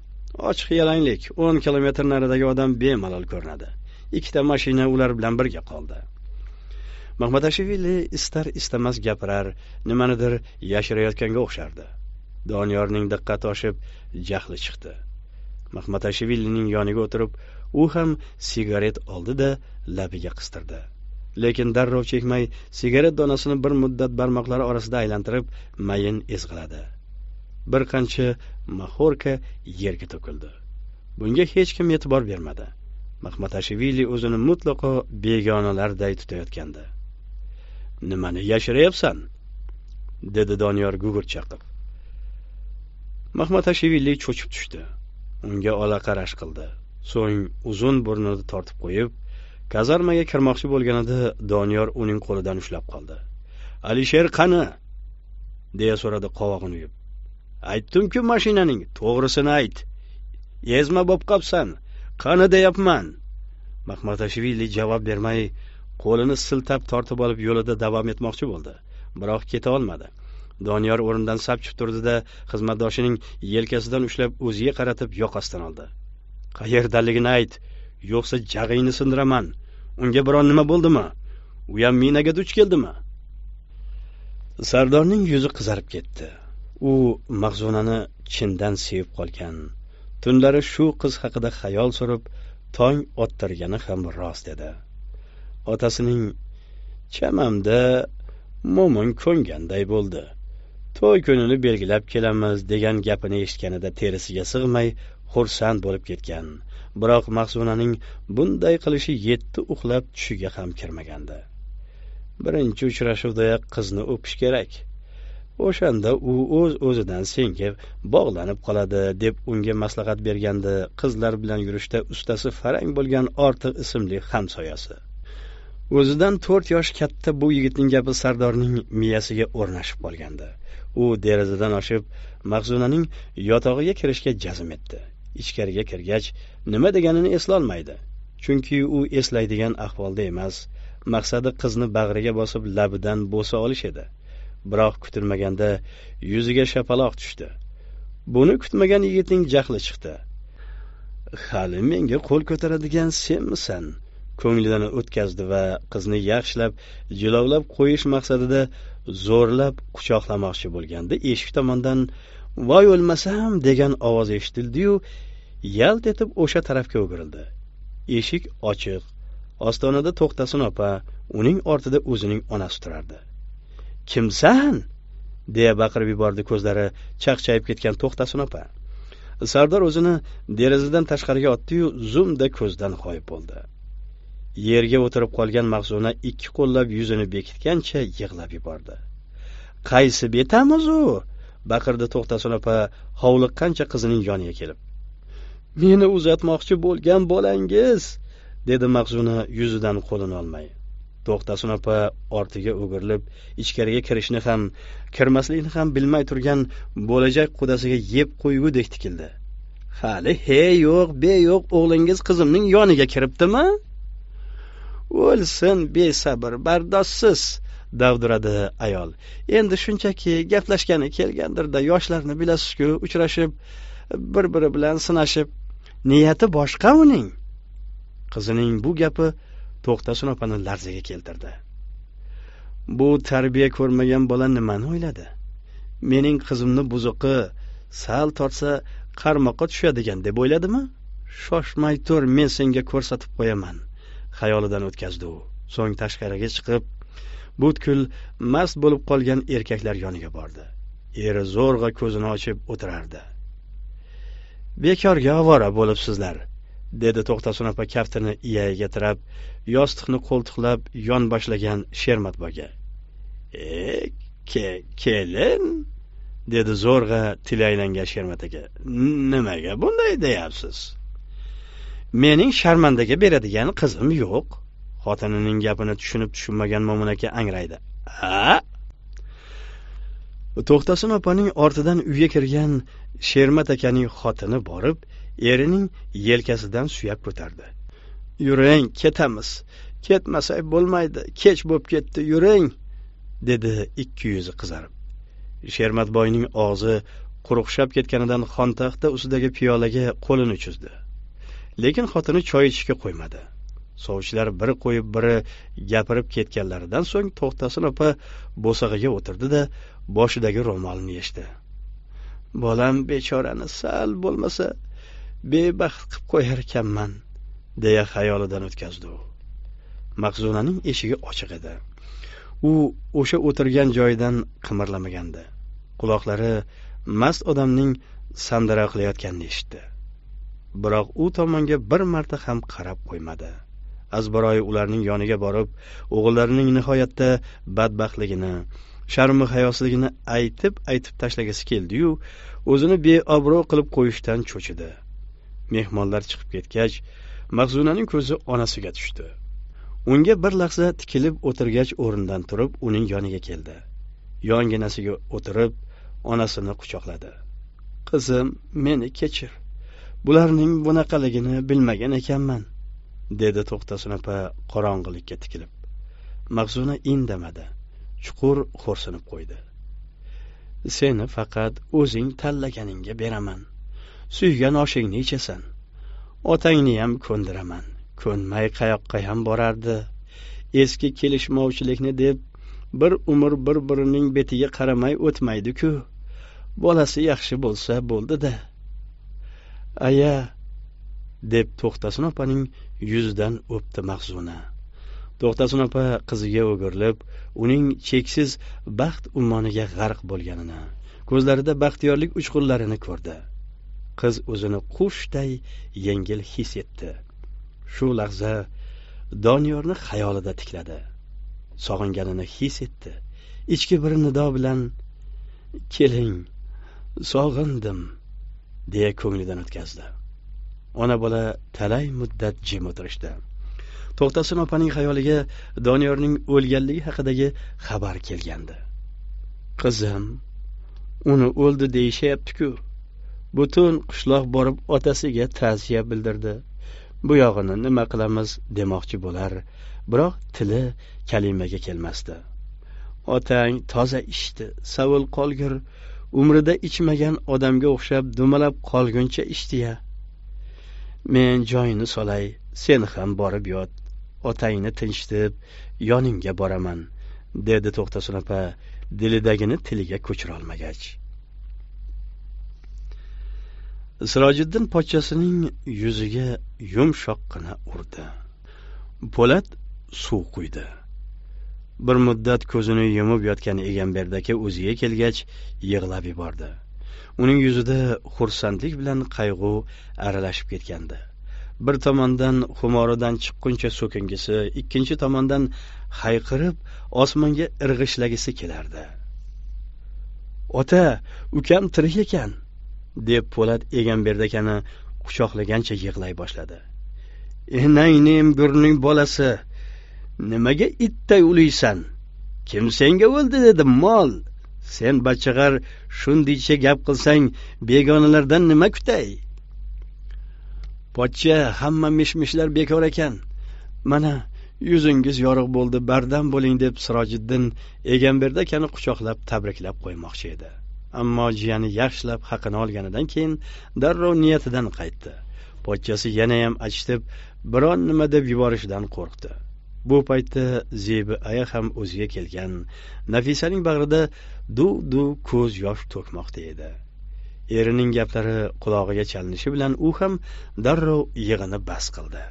ochiq yalanglik o'n kilometr naridagi odam bemalol ko'rinadi ikkita mashina ular bilan birga qoldi mahmadashvili istar istamas gapirar nimanidir yashirayotganga o'xshardi doniyorning diqqati oshib jahli chiqdi mahmadashvilining yoniga o'tirib u ham sigaret oldi da labiga qistirdi lekin darrov chekmay sigaret donasini bir muddat barmoqlari orasida aylantirib mayin qiladi bir qancha mahorka yerga to'kildi bunga hech kim e'tibor bermadi mahmatashvili o'zini mutlaqo begonalarday tutayotgandi nimani yashirayapsan dedi doniyor gugurt chaqib mahmatashvili cho'chib tushdi unga ola qarash qildi so'ng uzun burnini tortib qo'yib kazarmaga kirmoqchi bo'lganida doniyor uning qo'lidan ushlab qoldi alisher qani deya so'radi qovog'ini uyib aytdimku mashinaning to'g'risini ayt ezma bo'lib qolibsan qani deyapman mahmatashvili javob bermay qo'lini siltab tortib olib yo'lida davom etmoqchi bo'ldi biroq keta olmadi doniyor o'rnidan sapchib turdida xizmatdoshining yelkasidan ushlab o'ziga qaratib yoqasidan oldi qayerdaligini ayt yo'qsa jag'ingni sindiraman unga biron nima bo'ldimi u ham minaga duch keldimi sardorning yuzi qizarib ketdi u mahzunani chindan sevib qolgan tunlari shu qiz haqida xayol surib tong ottirgani ham rost edi otasining chamamda mo'min ko'nganday bo'ldi to'y kunini belgilab kelamiz degan gapini eshitganida terisiga sig'may xursand bo'lib ketgan biroq mahsunaning bunday qilishi yetti uxlab tushiga ham kirmagandi birinchi uchrashuvdayoq qizni o'pish kerak o'shanda u o'z uz o'zidan sengib bog'lanib qoladi deb unga maslahat bergandi qizlar bilan yurishda ustasi farang bo'lgan ortiq ismli hamsoyasi o'zidan to'rt yosh katta bu yigitning gapi sardorning miyasiga o'rnashib qolgandi u derazadan oshib mahzunaning yotog'iga kirishga jazm etdi ichkariga kirgach nima deganini eslolmaydi chunki u eslaydigan ahvolda emas maqsadi qizni bag'riga bosib labidan bo'sa olish edi biroq kutilmaganda yuziga shapaloq tushdi buni kutmagan yigitning jahli chiqdi hali menga qo'l ko'taradigan senmisan ko'nglidan o'tkazdi va qizni yaxshilab jilovlab qo'yish maqsadida zo'rlab quchoqlamoqchi bo'lganda eshik tomondan voy o'lmasam degan ovoz eshitildiyu yalt etib o'sha tarafga o'girildi eshik ochiq ostonada to'xtasin opa uning ortida o'zining onasi turardi kimsan deya baqirib yubordi ko'zlari chaqchayib ketgan to'xtasin opa sardor o'zini derazadan tashqariga otdiyu zumda ko'zdan g'oyib bo'ldi yerga o'tirib qolgan mahzuna ikki qo'llab yuzini bekitgancha yig'lab yubordi qaysi u baqirdi to'xtasin opa hovliqqancha qizining yoniga kelib meni uzatmoqchi bo'lgan bolangiz dedi mahzuna yuzidan qo'lini olmay to'xtasin opa ortiga o'girilib ichkariga kirishni ham kirmaslikni ham bilmay turgan bo'lajak qudasiga yeb qo'ygudek tikildi hali he yo'q be yo'q o'g'lingiz qizimning yoniga kiribdimi o'lsin besabr bardoshsiz davdiradi ayol endi shunchaki gaplashgani kelgandirda yoshlarni bilasizku uchrashib bir biri bilan sinashib niyati boshqa uning qizining bu gapi to'xtasun opani larzaga keltirdi bu tarbiya ko'rmagan bola nimani o'yladi mening qizimni buzuqi sal tortsa qarmoqqa tushadigan deb o'yladimi shoshmay tur men senga ko'rsatib qo'yaman xayolidan o'tkazdi u so'ng tashqariga chiqib butkul mast bo'lib qolgan erkaklar yoniga bordi eri zo'rg'a ko'zini ochib o'tirardi bekorga ovora bo'libsizlar dedi to'xtasun opa kaftini iyagiga tirab yostiqni qo'ltiqlab boshlagan shermat boga e ke kelin dedi zo'rg'a aylangan shermat aka nimaga bunday deyapsiz mening sharmandaga beradigan qizim yo'q xotinining gapini tushunib tushunmagan mo'min aka angraydi a to'xtasim opaning ortidan uyga kirgan shermat akaning xotini borib erining yelkasidan suyab ko'tardi yuring ketamiz ketmasak bo'lmaydi kech bo'lib ketdi yuring dedi ikki yuzi qizarib shermatboyning og'zi quruqshab ketganidan xontaxta ustidagi piyolaga qo'lini cho'zdi lekin xotini choy ichishga qo'ymadi sovchilar biri qo'yib biri gapirib ketganlaridan so'ng to'xtasin opa bo'sag'iga o'tirdi da boshidagi ro'molini yechdi bolam bechorani sal bo'lmasa bebaxt qilib qo'yar ekanman deya xayolidan o'tkazdi u mahzunaning eshigi ochiq edi u o'sha o'tirgan joyidan qimirlamagandi quloqlari mast odamning sandaraqlayotganini eshitdi biroq u tomonga bir marta ham qarab qo'ymadi azbaroyi ularning yoniga borib o'g'illarining nihoyatda badbaxtligini sharmi hayosligini aytib aytib tashlagisi keldiyu o'zini beobro' qilib qo'yishdan cho'chidi mehmonlar chiqib ketgach mahzunaning ko'zi onasiga tushdi unga bir lahza tikilib o'tirgach o'rnidan turib uning yoniga keldi yonginasiga o'tirib onasini quchoqladi qizim meni kechir bularning bunaqaligini bilmagan ekanman dedi to'xtasin opa qorong'ilikka tikilib mahzuna indamadi chuqur xo'rsinib qo'ydi seni faqat o'zing tanlaganingga beraman suygan oshingni ichasan otangniyam ko'ndiraman ko'nmay qayoqqa ham borardi eski kelishmovchilikni deb bir umr bir birining betiga qaramay o'tmaydi ku bolasi yaxshi bo'lsa bo'ldi-da. aya deb to'xtasin opaning yuzidan o'pdi mahzuna to'xtasin opa qiziga o'girilib uning cheksiz baxt ummoniga g'arq bo'lganini ko'zlarida baxtiyorlik uchqunlarini ko'rdi qiz o'zini qushday yengil his etdi shu lahza doniyorni xayolida tikladi sog'inganini his etdi ichki bir nido bilan keling sog'indim deya ko'nglidan o'tkazdi ona bola talay muddat jim o'tirishdi to'xtasin opaning xayoliga doniyorning o'lganligi haqidagi xabar kelgandi qizim uni o'ldi deyishyaptiku butun qishloq borib otasiga ta'ziya bildirdi bu yog'ini nima qilamiz demoqchi bo'lar biroq tili kalimaga kelmasdi otang toza ichdi savil qolgur umrida ichmagan odamga o'xshab dumalab qolguncha ichdiya ya men joyini solay sen ham borib yot otangni tinchitib yoningga boraman dedi to'xtasin opa dilidagini tiliga ko'chirolmagach sirojiddin pochchasining yuziga yumshoqqina urdi po'lat suv quydi bir muddat ko'zini yumib yotgan egamberdi aka o'ziga kelgach yig'lab yubordi uning yuzida xursandlik bilan qayg'u aralashib ketgandi bir tomondan xumoridan chiqquncha so'kingisi ikkinchi tomondan hayqirib osmonga irg'ishlagisi kelardi ota ukam tirik ekan deb po'lat egamberdi akani quchoqlagancha yig'lay boshladi enang nemgurning bolasi nimaga itday uliysan kim senga o'ldi dedi mol sen bachag'ar shundaycha gap qilsang begonalardan nima kutay pochcha hamma mish mishlar bekor ekan mana yuzingiz yorug' bo'ldi bardam bo'ling deb sirojiddin egamberdi akani quchoqlab tabriklab qo'ymoqchi edi ammo jiyani yaxshilab haqini olganidan keyin darrov niyatidan qaytdi pochchasi yanayam achitib biron nima deb yuborishidan qo'rqdi bu paytda zebi aya ham o'ziga kelgan nafisaning bag'rida duv duv ko'z yosh to'kmoqda edi erining gaplari qulog'iga chalinishi bilan u ham darrov yig'ini bas qildi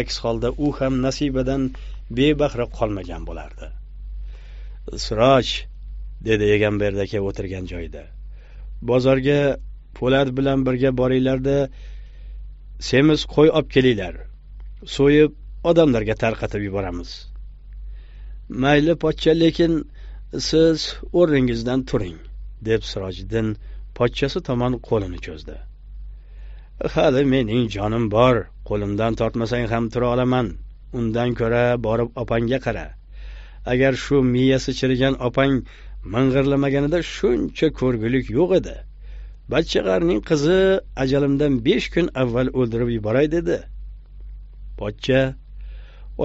aks holda u ham nasibadan bebahra qolmagan bo'lardi siroj dedi egamberdi aka o'tirgan joyida bozorga po'lat bilan birga boringlarda semiz qo'y olib kelinglar so'yib odamlarga tarqatib yuboramiz mayli pochcha lekin siz o'rningizdan turing deb sirojiddin pochchasi tomon qo'lini cho'zdi hali mening jonim bor qo'limdan tortmasang ham tura olaman undan ko'ra borib opangga qara agar shu miyasi chirigan opang ming'irlamaganida shuncha ko'rgulik yo'q edi bachchag'arning qizi ajalimdan besh kun avval o'ldirib yuboray dedi pochcha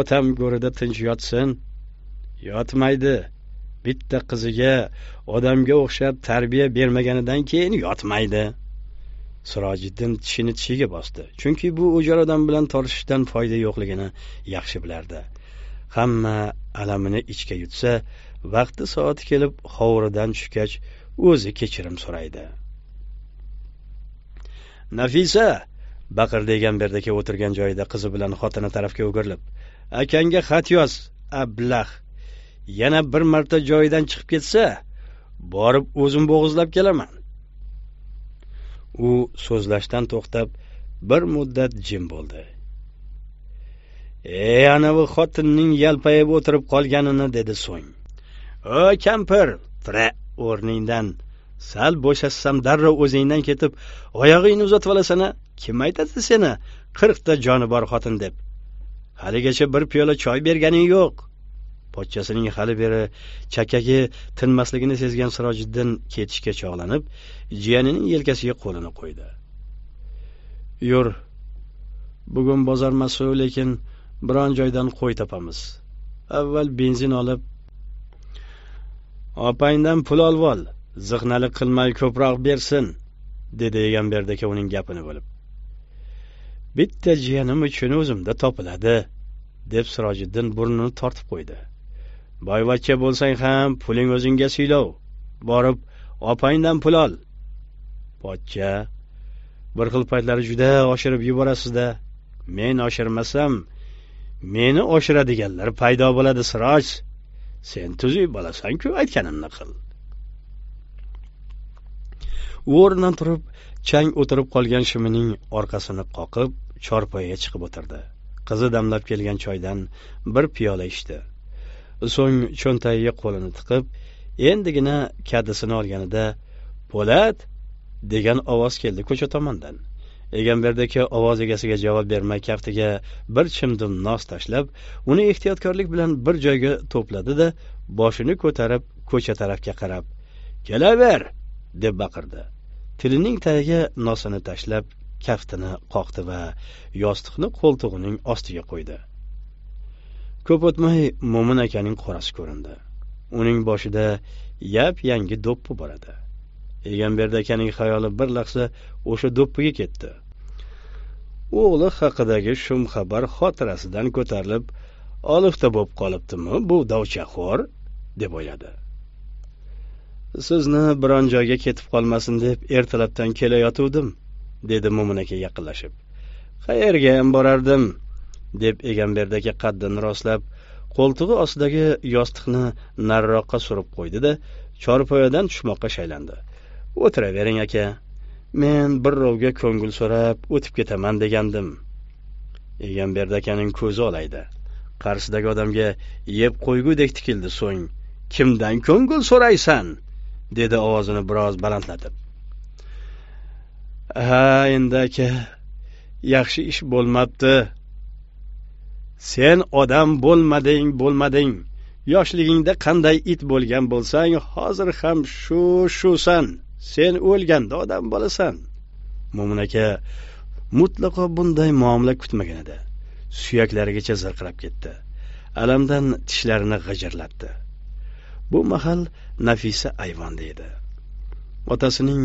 otam go'rida tinch yotsin yotmaydi bitta qiziga odamga o'xshab tarbiya bermaganidan keyin yotmaydi sirojiddin tishini tishiga bosdi chunki bu o'jar odam bilan tortishishdan foyda yo'qligini yaxshi bilardi hamma alamini ichga yutsa vaqti soati kelib hovuridan tushgach o'zi kechirim so'raydi nafisa baqirdi egamberdaka o'tirgan joyida qizi bilan xotini tarafga o'girilib akangga xat yoz ablah yana bir marta joyidan chiqib ketsa borib o'zim bo'g'izlab kelaman u so'zlashdan to'xtab bir muddat jim bo'ldi e anavi xotinning yalpayib o'tirib qolganini dedi so'ng o kampir tura o'rningdan sal bo'shashsam darrov o'zingdan ketib oyog'ingni uzatib olasan kim aytadi seni qirqta joni bor xotin deb haligacha bir piyola choy berganing yo'q pochchasining hali beri chakkagi tinmasligini sezgan sirojiddin ketishga chog'lanib jiyanining yelkasiga qo'lini qo'ydi yur bugun bozormasu lekin biron joydan qo'y topamiz avval benzin olib opangdan pul olvol ziqnalik qilmay ko'proq bersin dedi egamberdi aka uning gapini bo'lib bitta jiyanim uchun o'zimda topiladi deb sirojiddin burnini tortib qo'ydi boyvachcha bo'lsang ham puling o'zingga siylov borib opangdan pul ol pochcha bir xil paytlari juda oshirib yuborasizda men oshirmasam meni oshiradiganlar paydo bo'ladi siroj sen tuzuk bolasanku aytganimni qil u o'rnidan turib chang o'tirib qolgan shimining orqasini qoqib chorpoyaga chiqib o'tirdi qizi damlab kelgan choydan bir piyola ichdi so'ng cho'ntagiga qo'lini tiqib endigina kadisini olganida po'lat degan ovoz keldi ko'cha tomondan egamberdi ovoz egasiga javob bermay kaftiga bir chimdim nos tashlab uni ehtiyotkorlik bilan bir joyga to'pladi da boshini ko'tarib ko'cha tarafga qarab kelaver deb baqirdi tilining tagiga nosini tashlab kaftini qoqdi va yostiqni qo'ltig'ining ostiga qo'ydi ko'p o'tmay mo'min akaning qorasi ko'rindi uning boshida yap yangi do'ppi bor edi egamberdi akaning xayoli bir lahza o'sha do'ppiga ketdi o'g'li haqidagi shum xabar xotirasidan ko'tarilib olifta bo'lib qolibdimi bu dovchaxo'r deb o'yladi sizni biron joyga ketib qolmasin deb ertalabdan kelayotuvdim dedi mo'min aka yaqinlashib qayergayam borardim deb egamberdagi qaddini rostlab qo'ltig'i ostidagi yostiqni nariroqqa surib qo'ydi da chorpoyadan tushmoqqa shaylandi o'tiravering aka men bir rovga ko'ngil so'rab o'tib ketaman degandim egamberdi akaning ko'zi olaydi qarshisidagi odamga yeb qo'ygudek tikildi so'ng kimdan ko'ngil so'raysan dedi ovozini biroz balandlatib ha endi aka yaxshi ish bo'lmabdi sen odam bo'lmading bo'lmading yoshligingda qanday it bo'lgan bo'lsang hozir ham shu shusan sen o'lganda odam bo'lasan mo'min aka mutlaqo bunday muomala kutmagan edi suyaklarigacha zirqirab ketdi alamdan tishlarini g'ijirlatdi bu mahal nafisa ayvonda edi otasining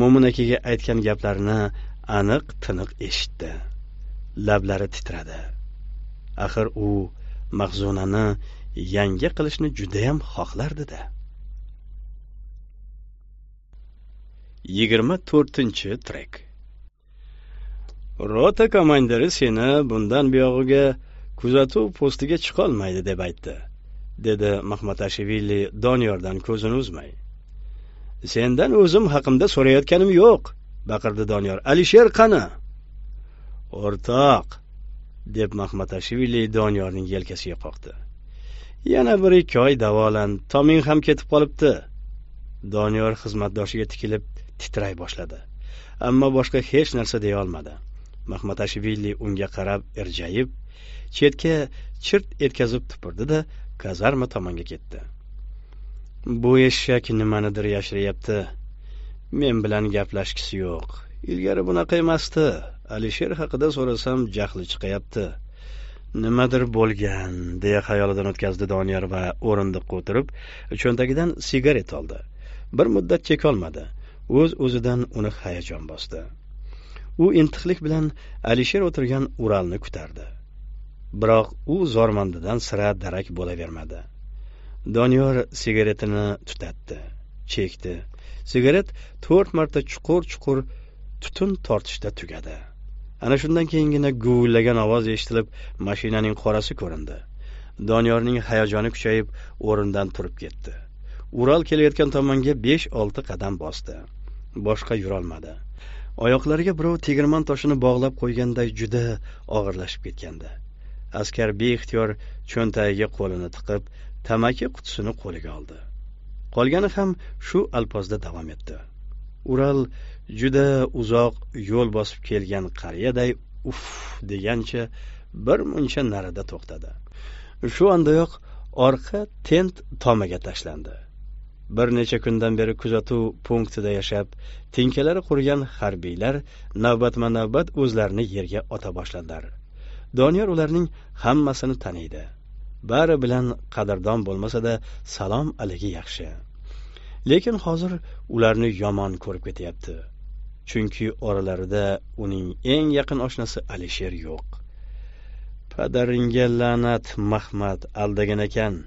mo'min akaga aytgan gaplarini aniq tiniq eshitdi lablari titradi axir u mahzunani yangi qilishni judayam xohlardi da yigirma to'rtinchi trek rota komandiri seni bundan buyog'iga kuzatuv postiga chiqolmaydi deb aytdi dedi mahmatashvili doniyordan ko'zini uzmay sendan o'zim haqimda so'rayotganim yo'q baqirdi doniyor alisher qani o'rtoq deb mahmatashvili doniyorning yelkasiga qoqdi yana bir ikki oy davolan toming ham ketib qolibdi doniyor xizmatdoshiga tikilib titray boshladi ammo boshqa hech narsa deya olmadi mahmatashvili unga qarab irjayib chetga chirt etkazib tupurdi da kazarma tomonga ketdi bu eshak nimanidir yashiryapti men bilan gaplashgisi yo'q ilgari bunaqa emasdi alisher haqida so'rasam jahli chiqyapti nimadir bo'lgan deya xayolidan o'tkazdi doniyor va o'rindiqqa o'tirib cho'ntagidan sigaret oldi bir muddat chekolmadi o'z Uz o'zidan uni hayajon bosdi u intiqlik bilan alisher o'tirgan uralni kutardi biroq u zormandidan sira darak bo'lavermadi doniyor sigaretini tutatdi chekdi sigaret to'rt marta chuqur chuqur tutun tortishda tugadi ana shundan keyingina guvillagan ovoz eshitilib mashinaning qorasi ko'rindi doniyorning hayajoni kuchayib o'rnidan turib ketdi ural kelayotgan tomonga besh olti qadam bosdi boshqa yurolmadi oyoqlariga birov tegirmon toshini bog'lab qo'yganday juda og'irlashib ketgandi askar beixtiyor cho'ntagiga qo'lini tiqib tamaki qutisini qo'liga oldi qolgani ham shu alpozda davom etdi ural juda uzoq yo'l bosib kelgan qariyaday uf degancha bir muncha narida to'xtadi shu ondayoq orqa tent tomiga tashlandi bir necha kundan beri kuzatuv punktida yashab tinkalari qurgan harbiylar navbatma navbat o'zlarini yerga ota boshladilar doniyor ularning hammasini taniydi bari bilan qadrdon bo'lmasa da salom aligi yaxshi lekin hozir ularni yomon ko'rib ketyapti chunki oralarida uning eng yaqin oshnasi alisher yo'q padaringga la'nat mahmad aldagan ekan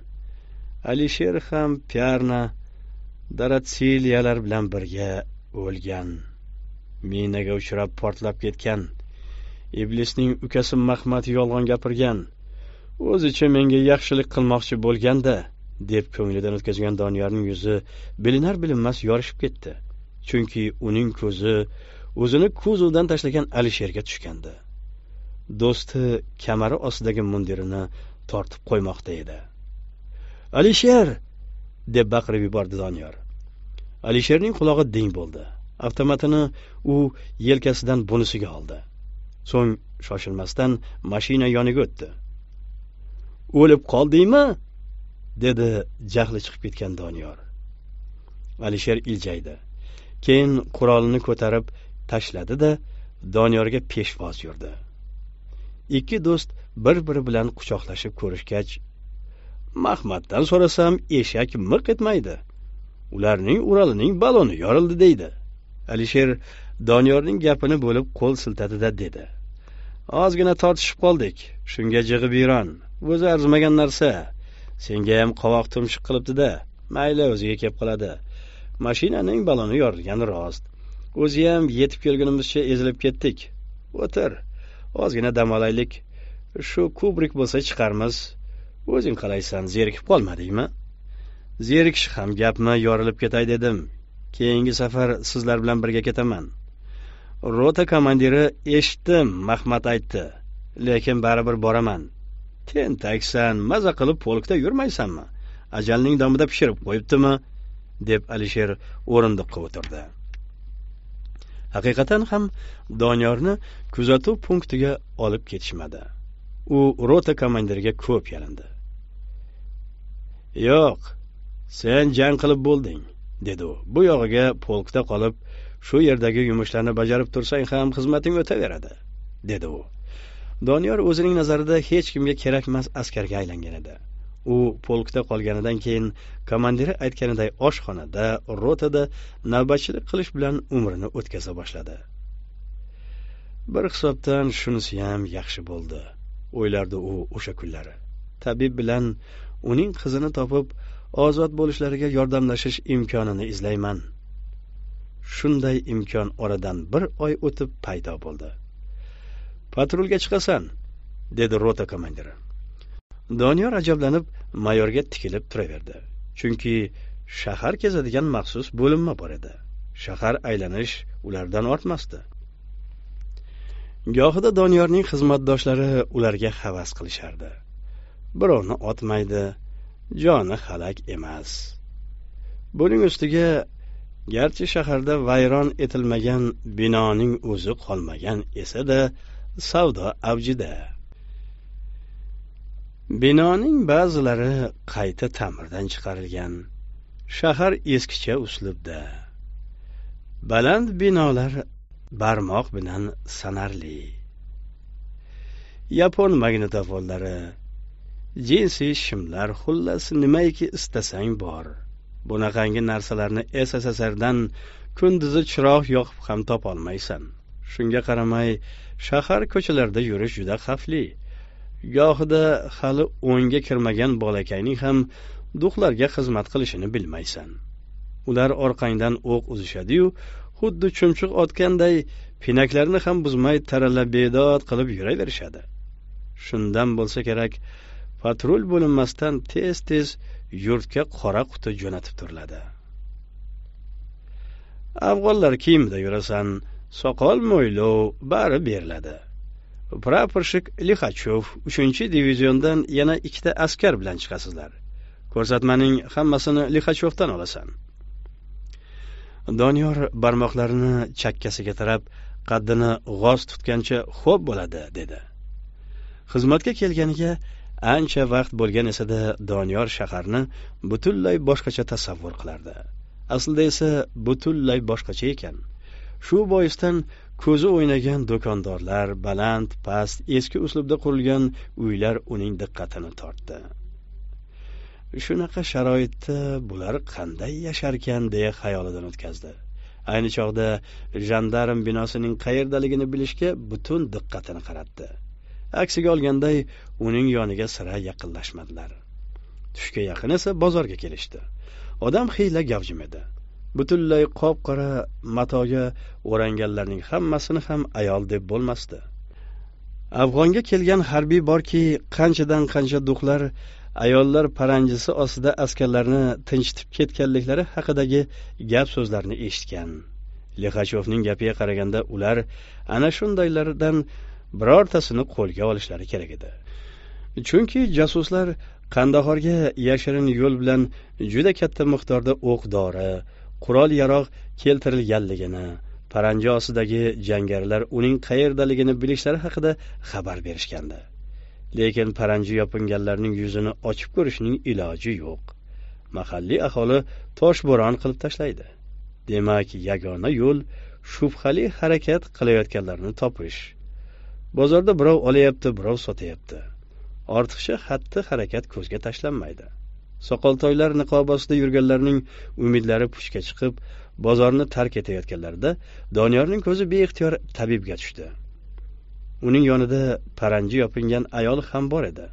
alisher ham pyarna daratsiliyalar bilan birga o'lgan minaga uchrab portlab ketgan iblisning ukasi mahmad yolg'on gapirgan o'zicha menga yaxshilik qilmoqchi bo'lganda deb ko'nglidan o'tkazgan doniyorning yuzi bilinar bilinmas yorishib ketdi chunki uning ko'zi o'zini kuzovdan tashlagan alisherga tushgandi do'sti kamari ostidagi mundirini tortib qo'ymoqda edi alisher deb baqirib yubordi doniyor alisherning qulog'i ding bo'ldi avtomatini u yelkasidan bunisiga oldi so'ng shoshilmasdan mashina yoniga o'tdi o'lib qoldingmi dedi jahli chiqib ketgan doniyor alisher iljaydi keyin qurolini ko'tarib tashladi da doniyorga peshvoz yurdi ikki do'st bir biri bilan quchoqlashib ko'rishgach mahmaddan so'rasam eshak miq etmaydi ularning uralining baloni yorildi deydi alisher doniyorning gapini bo'lib qo'l siltadida dedi ozgina tortishib qoldik shunga jig'ibiyron o'zi arzimagan narsa senga ham qovoq tumshuq qilibdida mayli o'ziga kelib qoladi mashinaning baloni yorilgani rost o'zi ham yetib kelgunimizcha ezilib ketdik o'tir ozgina dam olaylik shu kubrik bo'lsa chiqarmiz o'zing qalaysan zerikib qolmadingmi zerikish ham gapmi yorilib ketay dedim keyingi safar sizlar bilan birga ketaman rota komandiri eshitdim mahmat aytdi lekin baribir boraman tentaksan maza qilib polkda yurmaysanmi ajalning domida pishirib qo'yibdimi deb alisher o'rindiqqa o'tirdi haqiqatan ham doniyorni kuzatuv punktiga olib ketishmadi u rota komandiriga ko'p yalindi yo'q sen jang qilib bo'lding dedi u bu yog'iga polkda qolib shu yerdagi yumushlarni bajarib tursang ham xizmating o'taveradi dedi u doniyor o'zining nazarida hech kimga kerakmas askarga aylangan edi u polkda qolganidan keyin komandiri aytganiday oshxonada rotada navbatchilik qilish bilan umrini o'tkaza boshladi bir hisobdan shunisiyam yaxshi bo'ldi o'ylardi u o'sha kunlari tabib bilan uning qizini topib ozod bo'lishlariga yordamlashish imkonini izlayman shunday imkon oradan bir oy o'tib paydo bo'ldi patrulga chiqasan dedi rota komandiri doniyor ajablanib mayorga tikilib turaverdi chunki shahar kezadigan maxsus bo'linma bor edi shahar aylanish ulardan ortmasdi gohida doniyorning xizmatdoshlari ularga havas qilishardi birovni otmaydi joni halak emas buning ustiga garchi shaharda vayron etilmagan binoning o'zi qolmagan esa da savdo avjida binoning ba'zilari qayta ta'mirdan chiqarilgan shahar eskicha uslubda baland binolar barmoq bilan sanarli yapon magnitofonlari jinsiy shimlar xullas nimaiki istasang bor bunaqangi narsalarni sssrdan kunduzi chiroq yoqib ham topolmaysan shunga qaramay shahar ko'chalarida yurish juda xavfli gohida hali o'nga kirmagan bolakayning ham duxlarga xizmat qilishini bilmaysan ular orqangdan o'q uzishadiyu xuddi chumchuq otganday pinaklarni ham buzmay tarala bedod qilib yuraverishadi shundan bo'lsa kerak patrul bo'linmasdan tez tez yurtga qora quti jo'natib turiladi afg'onlar kiyimida yurasan soqol mo'ylov bari beriladi praporshik lixachov uchinchi diviziondan yana ikkita askar bilan chiqasizlar ko'rsatmaning hammasini lixachovdan olasan doniyor barmoqlarini chakkasiga tirab qaddini g'oz tutgancha xo'p bo'ladi dedi xizmatga kelganiga ancha vaqt bo'lgan esada doniyor shaharni butunlay boshqacha tasavvur qilardi aslida esa butunlay boshqacha ekan shu boisdan ko'zi o'ynagan do'kondorlar baland past eski uslubda qurilgan uylar uning diqqatini tortdi shunaqa sharoitda bular qanday yasharkan deya xayolidan o'tkazdi ayni chog'da jandarm binosining qayerdaligini bilishga butun diqqatini qaratdi aksiga olganday uning yoniga sira yaqinlashmadilar tushga yaqin esa bozorga kelishdi odam xiyla gavjim edi butunlay qop qora matoga o'ranganlarning hammasini ham ayol deb bo'lmasdi afg'onga kelgan harbiy borki qanchadan qancha duxlar ayollar paranjisi ostida askarlarni tinchitib ketganliklari haqidagi gap so'zlarni eshitgan lixachovning gapiga qaraganda ular ana shundaylardan birortasini qo'lga olishlari kerak edi chunki jasuslar qandahorga yashirin yo'l bilan juda katta miqdorda o'q dori qurol yarog' keltirilganligini paranji ostidagi jangarilar uning qayerdaligini bilishlari haqida xabar berishgandi lekin paranji yopinganlarning yuzini ochib ko'rishning iloji yo'q mahalliy aholi toshbo'ron qilib tashlaydi demak yagona yo'l shubhali harakat qilayotganlarni topish bozorda birov olyapti birov sotyapti ortiqcha xatti harakat ko'zga tashlanmaydi soqoltoylar niqobi ostida yurganlarning umidlari pushga chiqib bozorni tark etayotganlarida doniyorning ko'zi beixtiyor tabibga tushdi uning yonida paranji yopingan ayol ham bor edi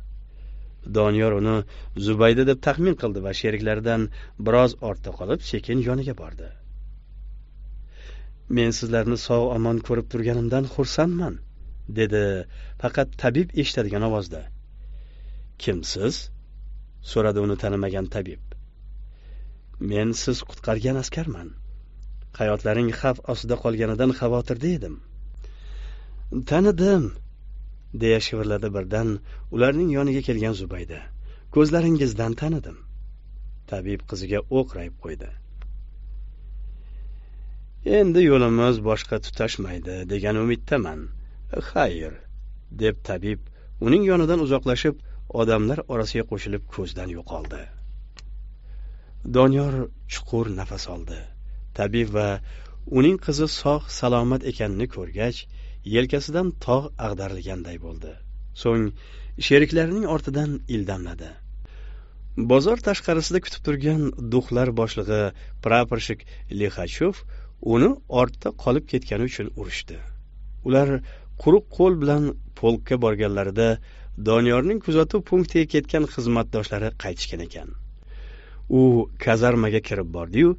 doniyor uni zubayda deb taxmin qildi va sheriklaridan biroz ortda qolib sekin yoniga bordi men sizlarni sog' omon ko'rib turganimdan xursandman dedi faqat tabib eshitadigan ovozda kimsiz so'radi uni tanimagan tabib men siz qutqargan askarman hayotlaring xavf ostida qolganidan xavotirda edim tanidim deya shivirladi birdan ularning yoniga kelgan zubayda ko'zlaringizdan tanidim tabib qiziga o'qrayib qo'ydi endi yo'limiz boshqa tutashmaydi degan umiddaman xayr deb tabib uning yonidan uzoqlashib odamlar orasiga qo'shilib ko'zdan yo'qoldi doniyor chuqur nafas oldi tabib va uning qizi sog' salomat ekanini ko'rgach yelkasidan tog' ag'darilganday bo'ldi so'ng sheriklarining ortidan ildamladi bozor tashqarisida kutib turgan duxlar boshlig'i praporshik lixachev uni ortda qolib ketgani uchun urishdi ular quruq qo'l bilan polkka borganlarida doniyorning kuzatuv punktiga ketgan xizmatdoshlari qaytishgan ekan u kazarmaga kirib bordiyu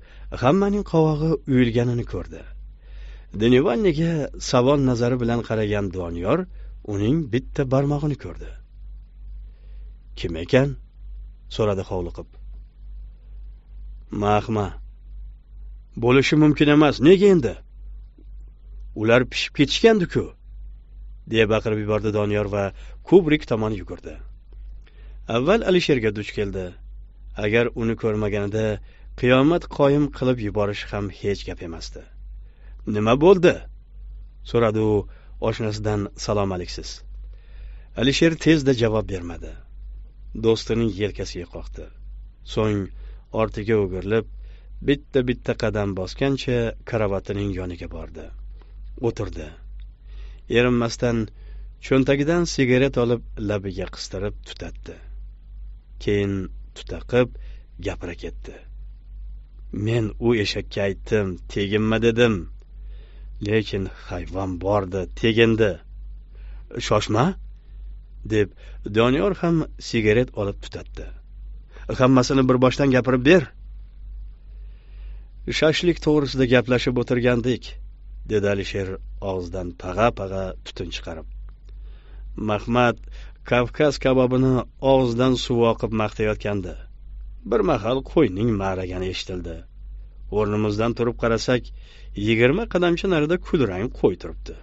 hammaning qovog'i uyilganini ko'rdi dnevannega savol nazari bilan qaragan doniyor uning bitta barmog'ini ko'rdi kim ekan so'radi hovliqib mahma bo'lishi mumkin emas nega endi ular pishib ketishgandi ku deya baqirib yubordi doniyor va kubrik tomon yugurdi avval alisherga duch keldi agar uni ko'rmaganida qiyomat qoyim qilib yuborish ham hech gap emasdi nima bo'ldi so'radi u oshnasidan salom aliksiz alisher tezda javob bermadi do'stining yelkasiga qoqdi so'ng ortiga o'girilib bitta bitta qadam bosgancha karavatining yoniga bordi o'tirdi erinmasdan cho'ntagidan sigaret olib labiga qistirib tutatdi keyin tutaqib gapira ketdi men u eshakka aytdim teginma dedim lekin hayvon bordi tegindi shoshma deb doniyor ham sigaret olib tutatdi hammasini bir boshdan gapirib ber shashlik to'g'risida gaplashib o'tirgandik dedi alisher og'zidan pag'a pag'a tutun chiqarib mahmad kavkaz kabobini og'zidan suv oqib maqtayotgandi bir mahal qo'yning ma'ragani eshitildi o'rnimizdan turib qarasak yigirma qadamcha narida kulrang qo'y turibdi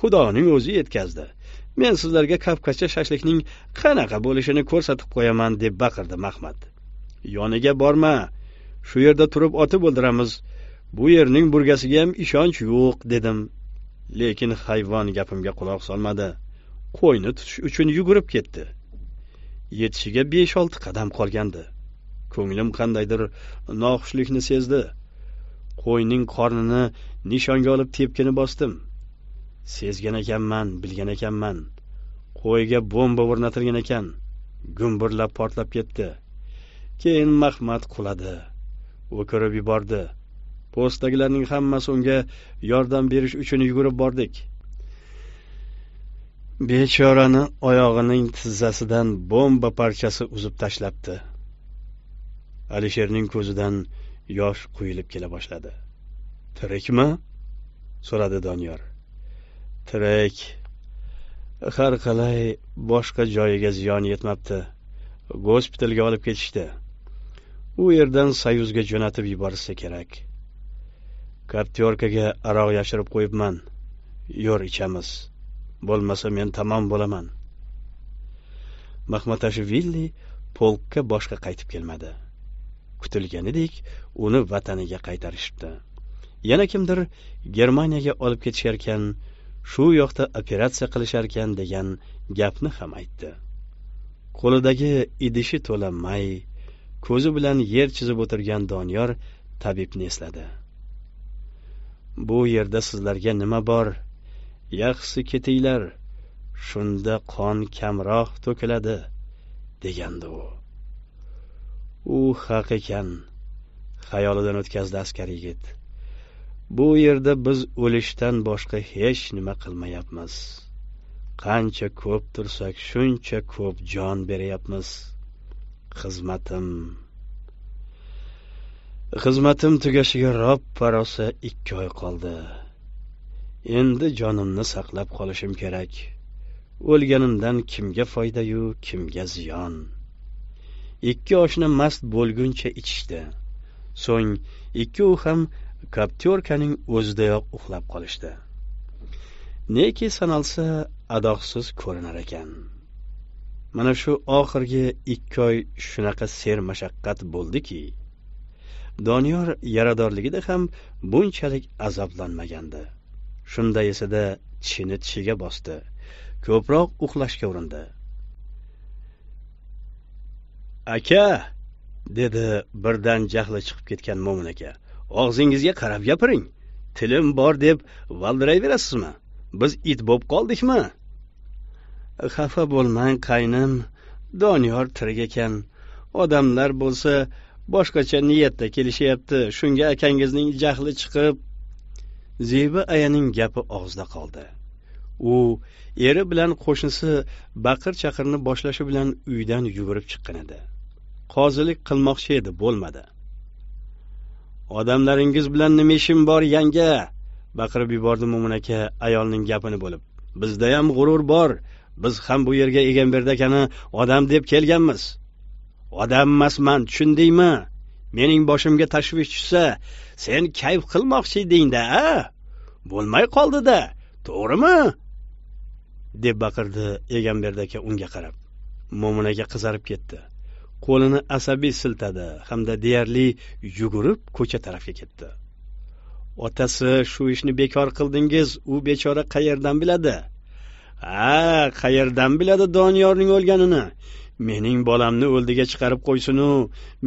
xudoning o'zi yetkazdi men sizlarga kavkazcha shashlikning qanaqa bo'lishini ko'rsatib qo'yaman deb baqirdi mahmad yoniga borma shu yerda turib otib o'ldiramiz bu yerning burgasiga ham ishonch yo'q dedim lekin hayvon gapimga quloq solmadi qo'yni tutish uchun yugurib ketdi yetishiga besh olti qadam qolgandi ko'nglim qandaydir noxushlikni sezdi qo'yning qornini nishonga olib tepkini bosdim sezgan ekanman bilgan ekanman qo'yga bomba o'rnatilgan ekan gumburlab portlab ketdi keyin mahmat quladi o'kirib yubordi postdagilarning hammasi unga yordam berish uchun yugurib bordik bechorani oyog'ining tizzasidan bomba parchasi uzib tashlabdi alisherning ko'zidan yosh quyilib kela boshladi tirikmi so'radi doniyor tirik har qalay boshqa joyiga ziyon yetmabdi gospitalga olib ketishdi u yerdan sayuzga jo'natib yuborishsa kerak kartyorkaga aroq yashirib qo'yibman yo'r ichamiz bo'lmasa men tamom bo'laman mahmatashvili polkka boshqa qaytib kelmadi kutilganidek uni vataniga qaytarishibdi yana kimdir germaniyaga olib ketisharkan shu yoqda operatsiya qilisharkan degan gapni ham aytdi qo'lidagi idishi to'la may ko'zi bilan yer chizib o'tirgan doniyor tabibni esladi bu yerda sizlarga nima bor yaxshisi ketinglar shunda qon kamroq to'kiladi degandi u u haq ekan xayolidan o'tkazdi askar yigit bu yerda biz o'lishdan boshqa hech nima qilmayapmiz qancha ko'p tursak shuncha ko'p jon beryapmiz xizmatim xizmatim tugashiga roppa rosa ikki oy qoldi endi jonimni saqlab qolishim kerak o'lganimdan kimga foydayu kimga ziyon ikki oshna mast bo'lguncha ichishdi so'ng ikki u ham kaptyorkaning o'zidayoq uxlab qolishdi neki sanalsa adoqsiz ko'rinar ekan mana shu oxirgi ikki oy shunaqa sermashaqqat bo'ldiki doniyor yaradorligida ham bunchalik azoblanmagandi shunday esida tishini tishiga bosdi ko'proq uxlashga urindi aka dedi birdan jahli chiqib ketgan mo'min aka og'zingizga qarab gapiring tilim bor deb valdirayverasizmi biz it bo'p qoldikmi xafa bo'lmang qaynim doniyor tirik ekan odamlar bo'lsa boshqacha niyatda kelishyapti shunga akangizning jahli chiqib zebi ayaning gapi og'zida qoldi u eri bilan qo'shnisi baqir chaqirni boshlashi bilan uydan yugurib chiqqan edi qozilik qilmoqchi edi bo'lmadi odamlaringiz bilan nima ishim bor yanga baqirib yubordi mo'min aka ayolning gapini bo'lib bizdayam g'urur bor biz ham bu yerga egamberdi akani odam deb kelganmiz odam emasman tushundingmi mening boshimga tashvish tushsa sen kayf qilmoqchi edingda a bo'lmay qoldida to'g'rimi deb baqirdi egamberdi aka unga qarab mo'min aka qizarib ketdi qo'lini asabiy siltadi hamda deyarli yugurib ko'cha tarafga ketdi otasi shu ishni bekor qildingiz u bechora qayerdan biladi ha qayerdan biladi doniyorning o'lganini mening bolamni o'ldiga chiqarib qo'ysinu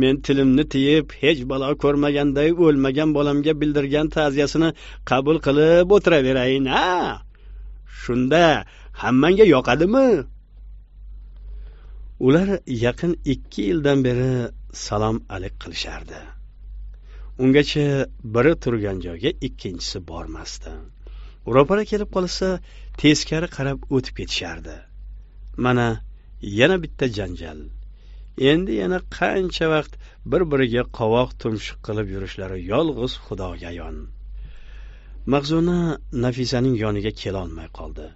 men tilimni tiyib hech balo ko'rmaganday o'lmagan bolamga bildirgan ta'ziyasini qabul qilib o'tiraverayin a shunda hammanga yoqadimi ular yaqin ikki yildan beri salom alik qilishardi ungacha biri turgan joyga ikkinchisi bormasdi ro'para kelib qolsa teskari qarab o'tib ketishardi mana yana bitta janjal endi yana qancha vaqt bir biriga qovoq tumshuq qilib yurishlari yolg'iz xudoga yon mahzuna nafisaning yoniga kelolmay qoldi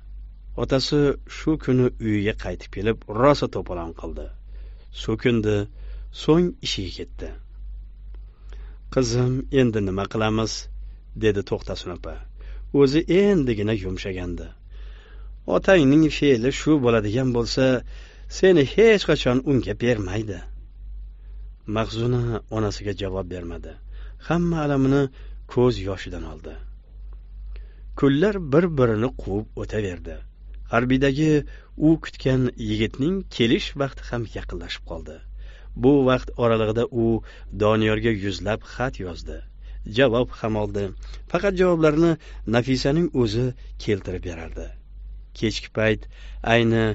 otasi shu kuni uyiga qaytib kelib rosa to'polon qildi so'kindi so'ng ishiga ketdi qizim endi nima qilamiz dedi to'xtasin opa o'zi endigina yumshagandi otangning fe'li shu bo'ladigan bo'lsa seni hech qachon unga bermaydi mahzuna onasiga javob bermadi hamma alamini ko'z yoshidan oldi kunlar bir birini quvib o'taverdi harbiydagi u kutgan yigitning kelish vaqti ham yaqinlashib qoldi bu vaqt oralig'ida u doniyorga yuzlab xat yozdi javob ham oldi faqat javoblarni nafisaning o'zi keltirib berardi kechki payt ayni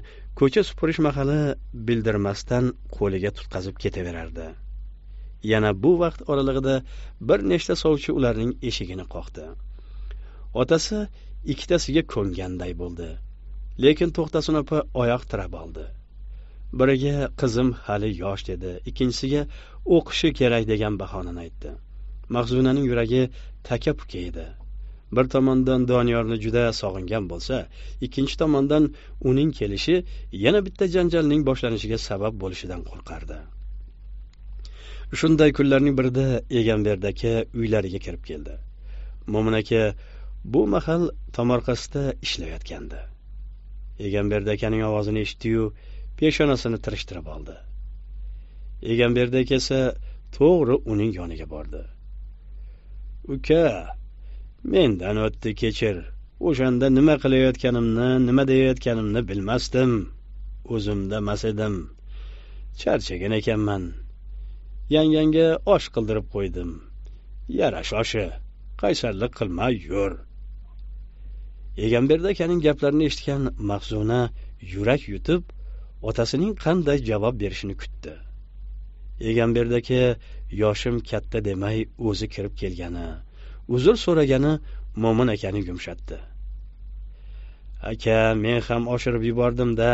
ko'cha supurish mahali bildirmasdan qo'liga tutqazib ketaverardi yana bu vaqt oralig'ida bir nechta sovchi ularning eshigini qoqdi otasi ikkitasiga ko'nganday bo'ldi lekin to'xtasin opa oyoq tirab oldi biriga qizim hali yosh dedi ikkinchisiga o'qishi kerak degan bahonani aytdi mahzunaning yuragi taka puka edi bir tomondan doniyorni juda sog'ingan bo'lsa ikkinchi tomondan uning kelishi yana bitta janjalning boshlanishiga sabab bo'lishidan qo'rqardi shunday kunlarning birida egamberdi aka uylariga kirib keldi mo'min aka bu mahal tomorqasida ishlayotgandi egamberdi akaning ovozini eshitdiyu peshonasini tirishtirib oldi egamberdi aka esa to'g'ri uning yoniga bordi uka mendan o'tdi kechir o'shanda nima qilayotganimni nima deyayotganimni bilmasdim o'zimda mas edim charchagan ekanman yangangga osh qildirib qo'ydim yarash oshi qaysarlik qilma yur egamberdi akaning gaplarini eshitgan mahzuna yurak yutib otasining qanday javob berishini kutdi aka yoshim katta demay o'zi kirib kelgani uzr so'ragani mo'min akani yumshatdi aka men ham oshirib yubordim da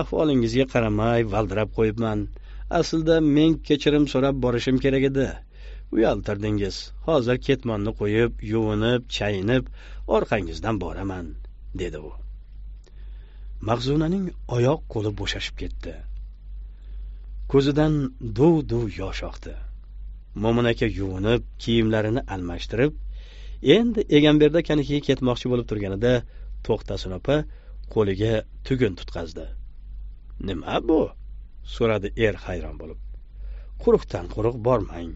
ahvolingizga qaramay valdirab qo'yibman aslida men kechirim so'rab borishim kerak edi uyaltirdingiz hozir ketmonni qo'yib yuvinib chayinib orqangizdan boraman dedi u mahzunaning oyoq qo'li bo'shashib ketdi ko'zidan duv duv yosh oqdi mo'min aka yuvinib kiyimlarini almashtirib endi egamberdi akanikiga ketmoqchi bo'lib turganida to'xtasin opa qo'liga tugun tutqazdi nima bu so'radi er hayron bo'lib quruqdan quruq bormang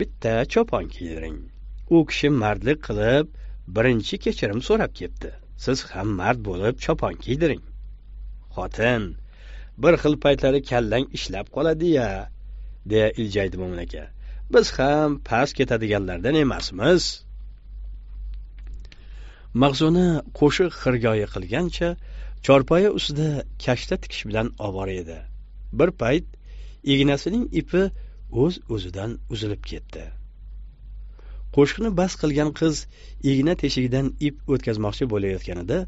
bitta chopon kiydiring u kishi mardlik qilib birinchi kechirim so'rab kepti siz ham mard bo'lib chopon kiydiring xotin bir xil paytlari kallang ishlab qoladi ya deya iljaydi mo'min aka biz ham past ketadiganlardan emasmiz mag'zuni qo'shiq xirgoyi qilgancha chorpoya ustida kashta tikish bilan ovora edi bir payt ignasining ipi o'z uz o'zidan uzilib ketdi qo'shiqni bas qilgan qiz igna teshigidan ip o'tkazmoqchi bo'layotganida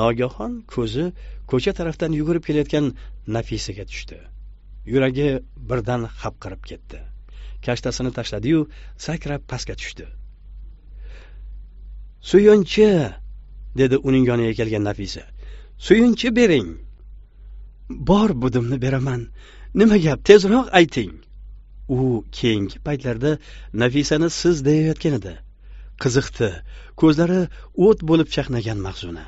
nogahon ko'zi ko'cha tarafdan yugurib kelayotgan nafisaga tushdi yuragi birdan hapqirib ketdi kashtasini tashladiyu sakrab pastga tushdi suyunchi dedi uning yoniga kelgan nafisa suyunchi bering bor budimni beraman nima gap tezroq ayting u keyingi paytlarda nafisani siz deyayotgan edi qiziqdi ko'zlari o't bo'lib chaqnagan mahzuna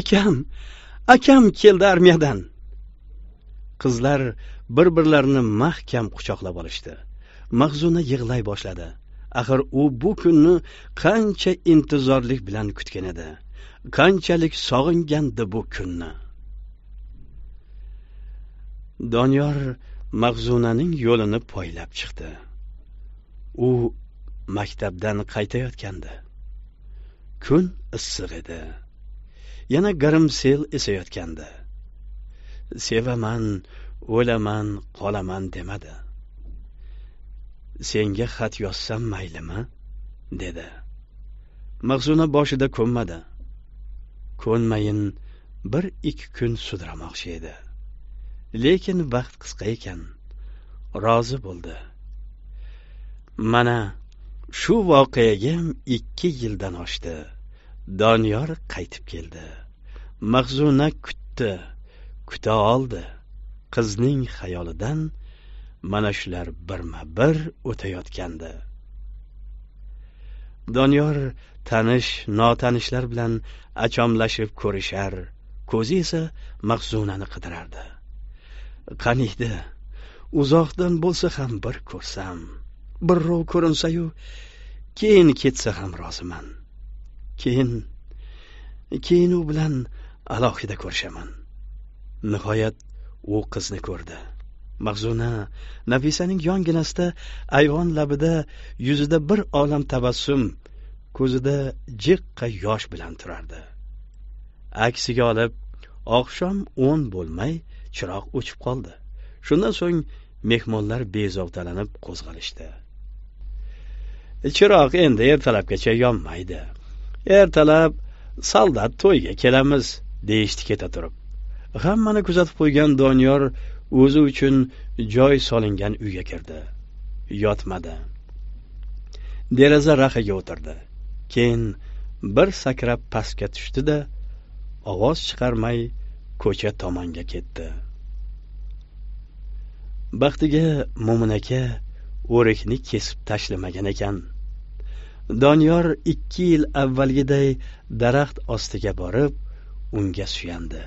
akam akam keldi armiyadan qizlar bir birlarini mahkam quchoqlab olishdi mahzuna yig'lay boshladi axir u bu kunni qancha intizorlik bilan kutgan edi qanchalik sog'ingandi bu kunni doniyor mahzunaning yo'lini poylab chiqdi u maktabdan qaytayotgandi kun issiq edi yana garmsel esayotgandi sevaman o'laman qolaman demadi senga xat yozsam maylimi dedi mahzuna boshida ko'nmadi ko'nmayin bir ikki kun sudramoqchi edi lekin vaqt qisqa ekan rozi bo'ldi mana shu ham ikki yildan oshdi doniyor qaytib keldi mahzuna kutdi kuta oldi qizning xayolidan mana shular birma bir o'tayotgandi doniyor tanish notanishlar bilan achomlashib ko'rishar ko'zi esa mahzunani qidirardi qaniydi uzoqdan bo'lsa ham bir ko'rsam birrov ko'rinsayu keyin ketsa ham roziman keyin keyin u bilan alohida ko'rishaman nihoyat u qizni ko'rdi mahzuna nafisaning yonginasida ayvon labida yuzida bir olam tabassum ko'zida jiqqa yosh bilan turardi aksiga olib oqshom o'n bo'lmay chiroq o'chib qoldi shundan so'ng mehmonlar bezovtalanib qo'zg'alishdi chiroq endi ertalabgacha yonmaydi ertalab soldat to'yga kelamiz deyishdi keta turib hammani kuzatib qo'ygan doniyor o'zi uchun joy solingan uyga kirdi yotmadi deraza raxiga o'tirdi keyin bir sakrab pastga tushdi da ovoz chiqarmay ko'cha tomonga ketdi baxtiga mo'min aka o'rikni kesib tashlamagan ekan doniyor ikki yil avvalgiday daraxt ostiga borib unga suyandi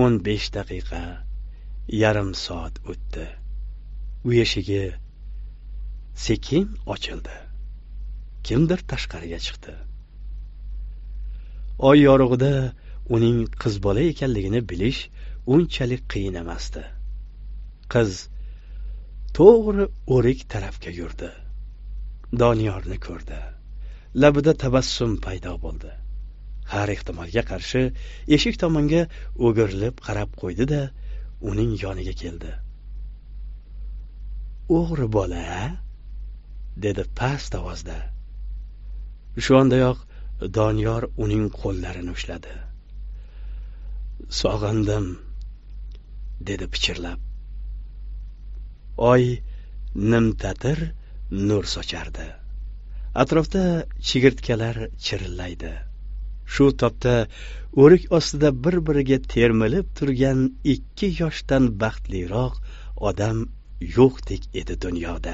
o'n besh daqiqa yarim soat o'tdi uy eshigi sekin ochildi kimdir tashqariga chiqdi oy yorug'ida uning qiz bola ekanligini bilish unchalik qiyin emasdi qiz to'g'ri o'rik tarafga yurdi doniyorni ko'rdi labida tabassum paydo bo'ldi har ehtimolga qarshi eshik tomonga o'girilib qarab qo'ydi da uning yoniga keldi o'g'ri bola dedi past ovozda shu ondayoq doniyor uning qo'llarini ushladi sog'indim dedi pichirlab oy nimtatir nur sochardi atrofda chigirtkalar chirillaydi shu topda o'rik ostida bir biriga termilib turgan ikki yoshdan baxtliroq odam yo'qdek edi dunyoda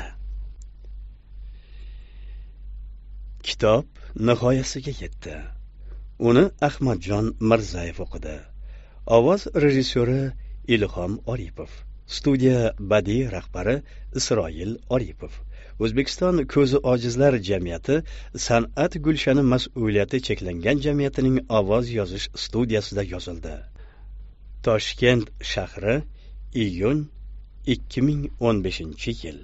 kitob nihoyasiga yetdi uni ahmadjon mirzayev o'qidi ovoz rejissyori ilhom oripov studiya badiiy rahbari isroil oripov o'zbekiston ko'zi ojizlar jamiyati san'at gulshani mas'uliyati cheklangan jamiyatining ovoz yozish studiyasida yozildi toshkent shahri iyun ikki ming o'n beshinchi yil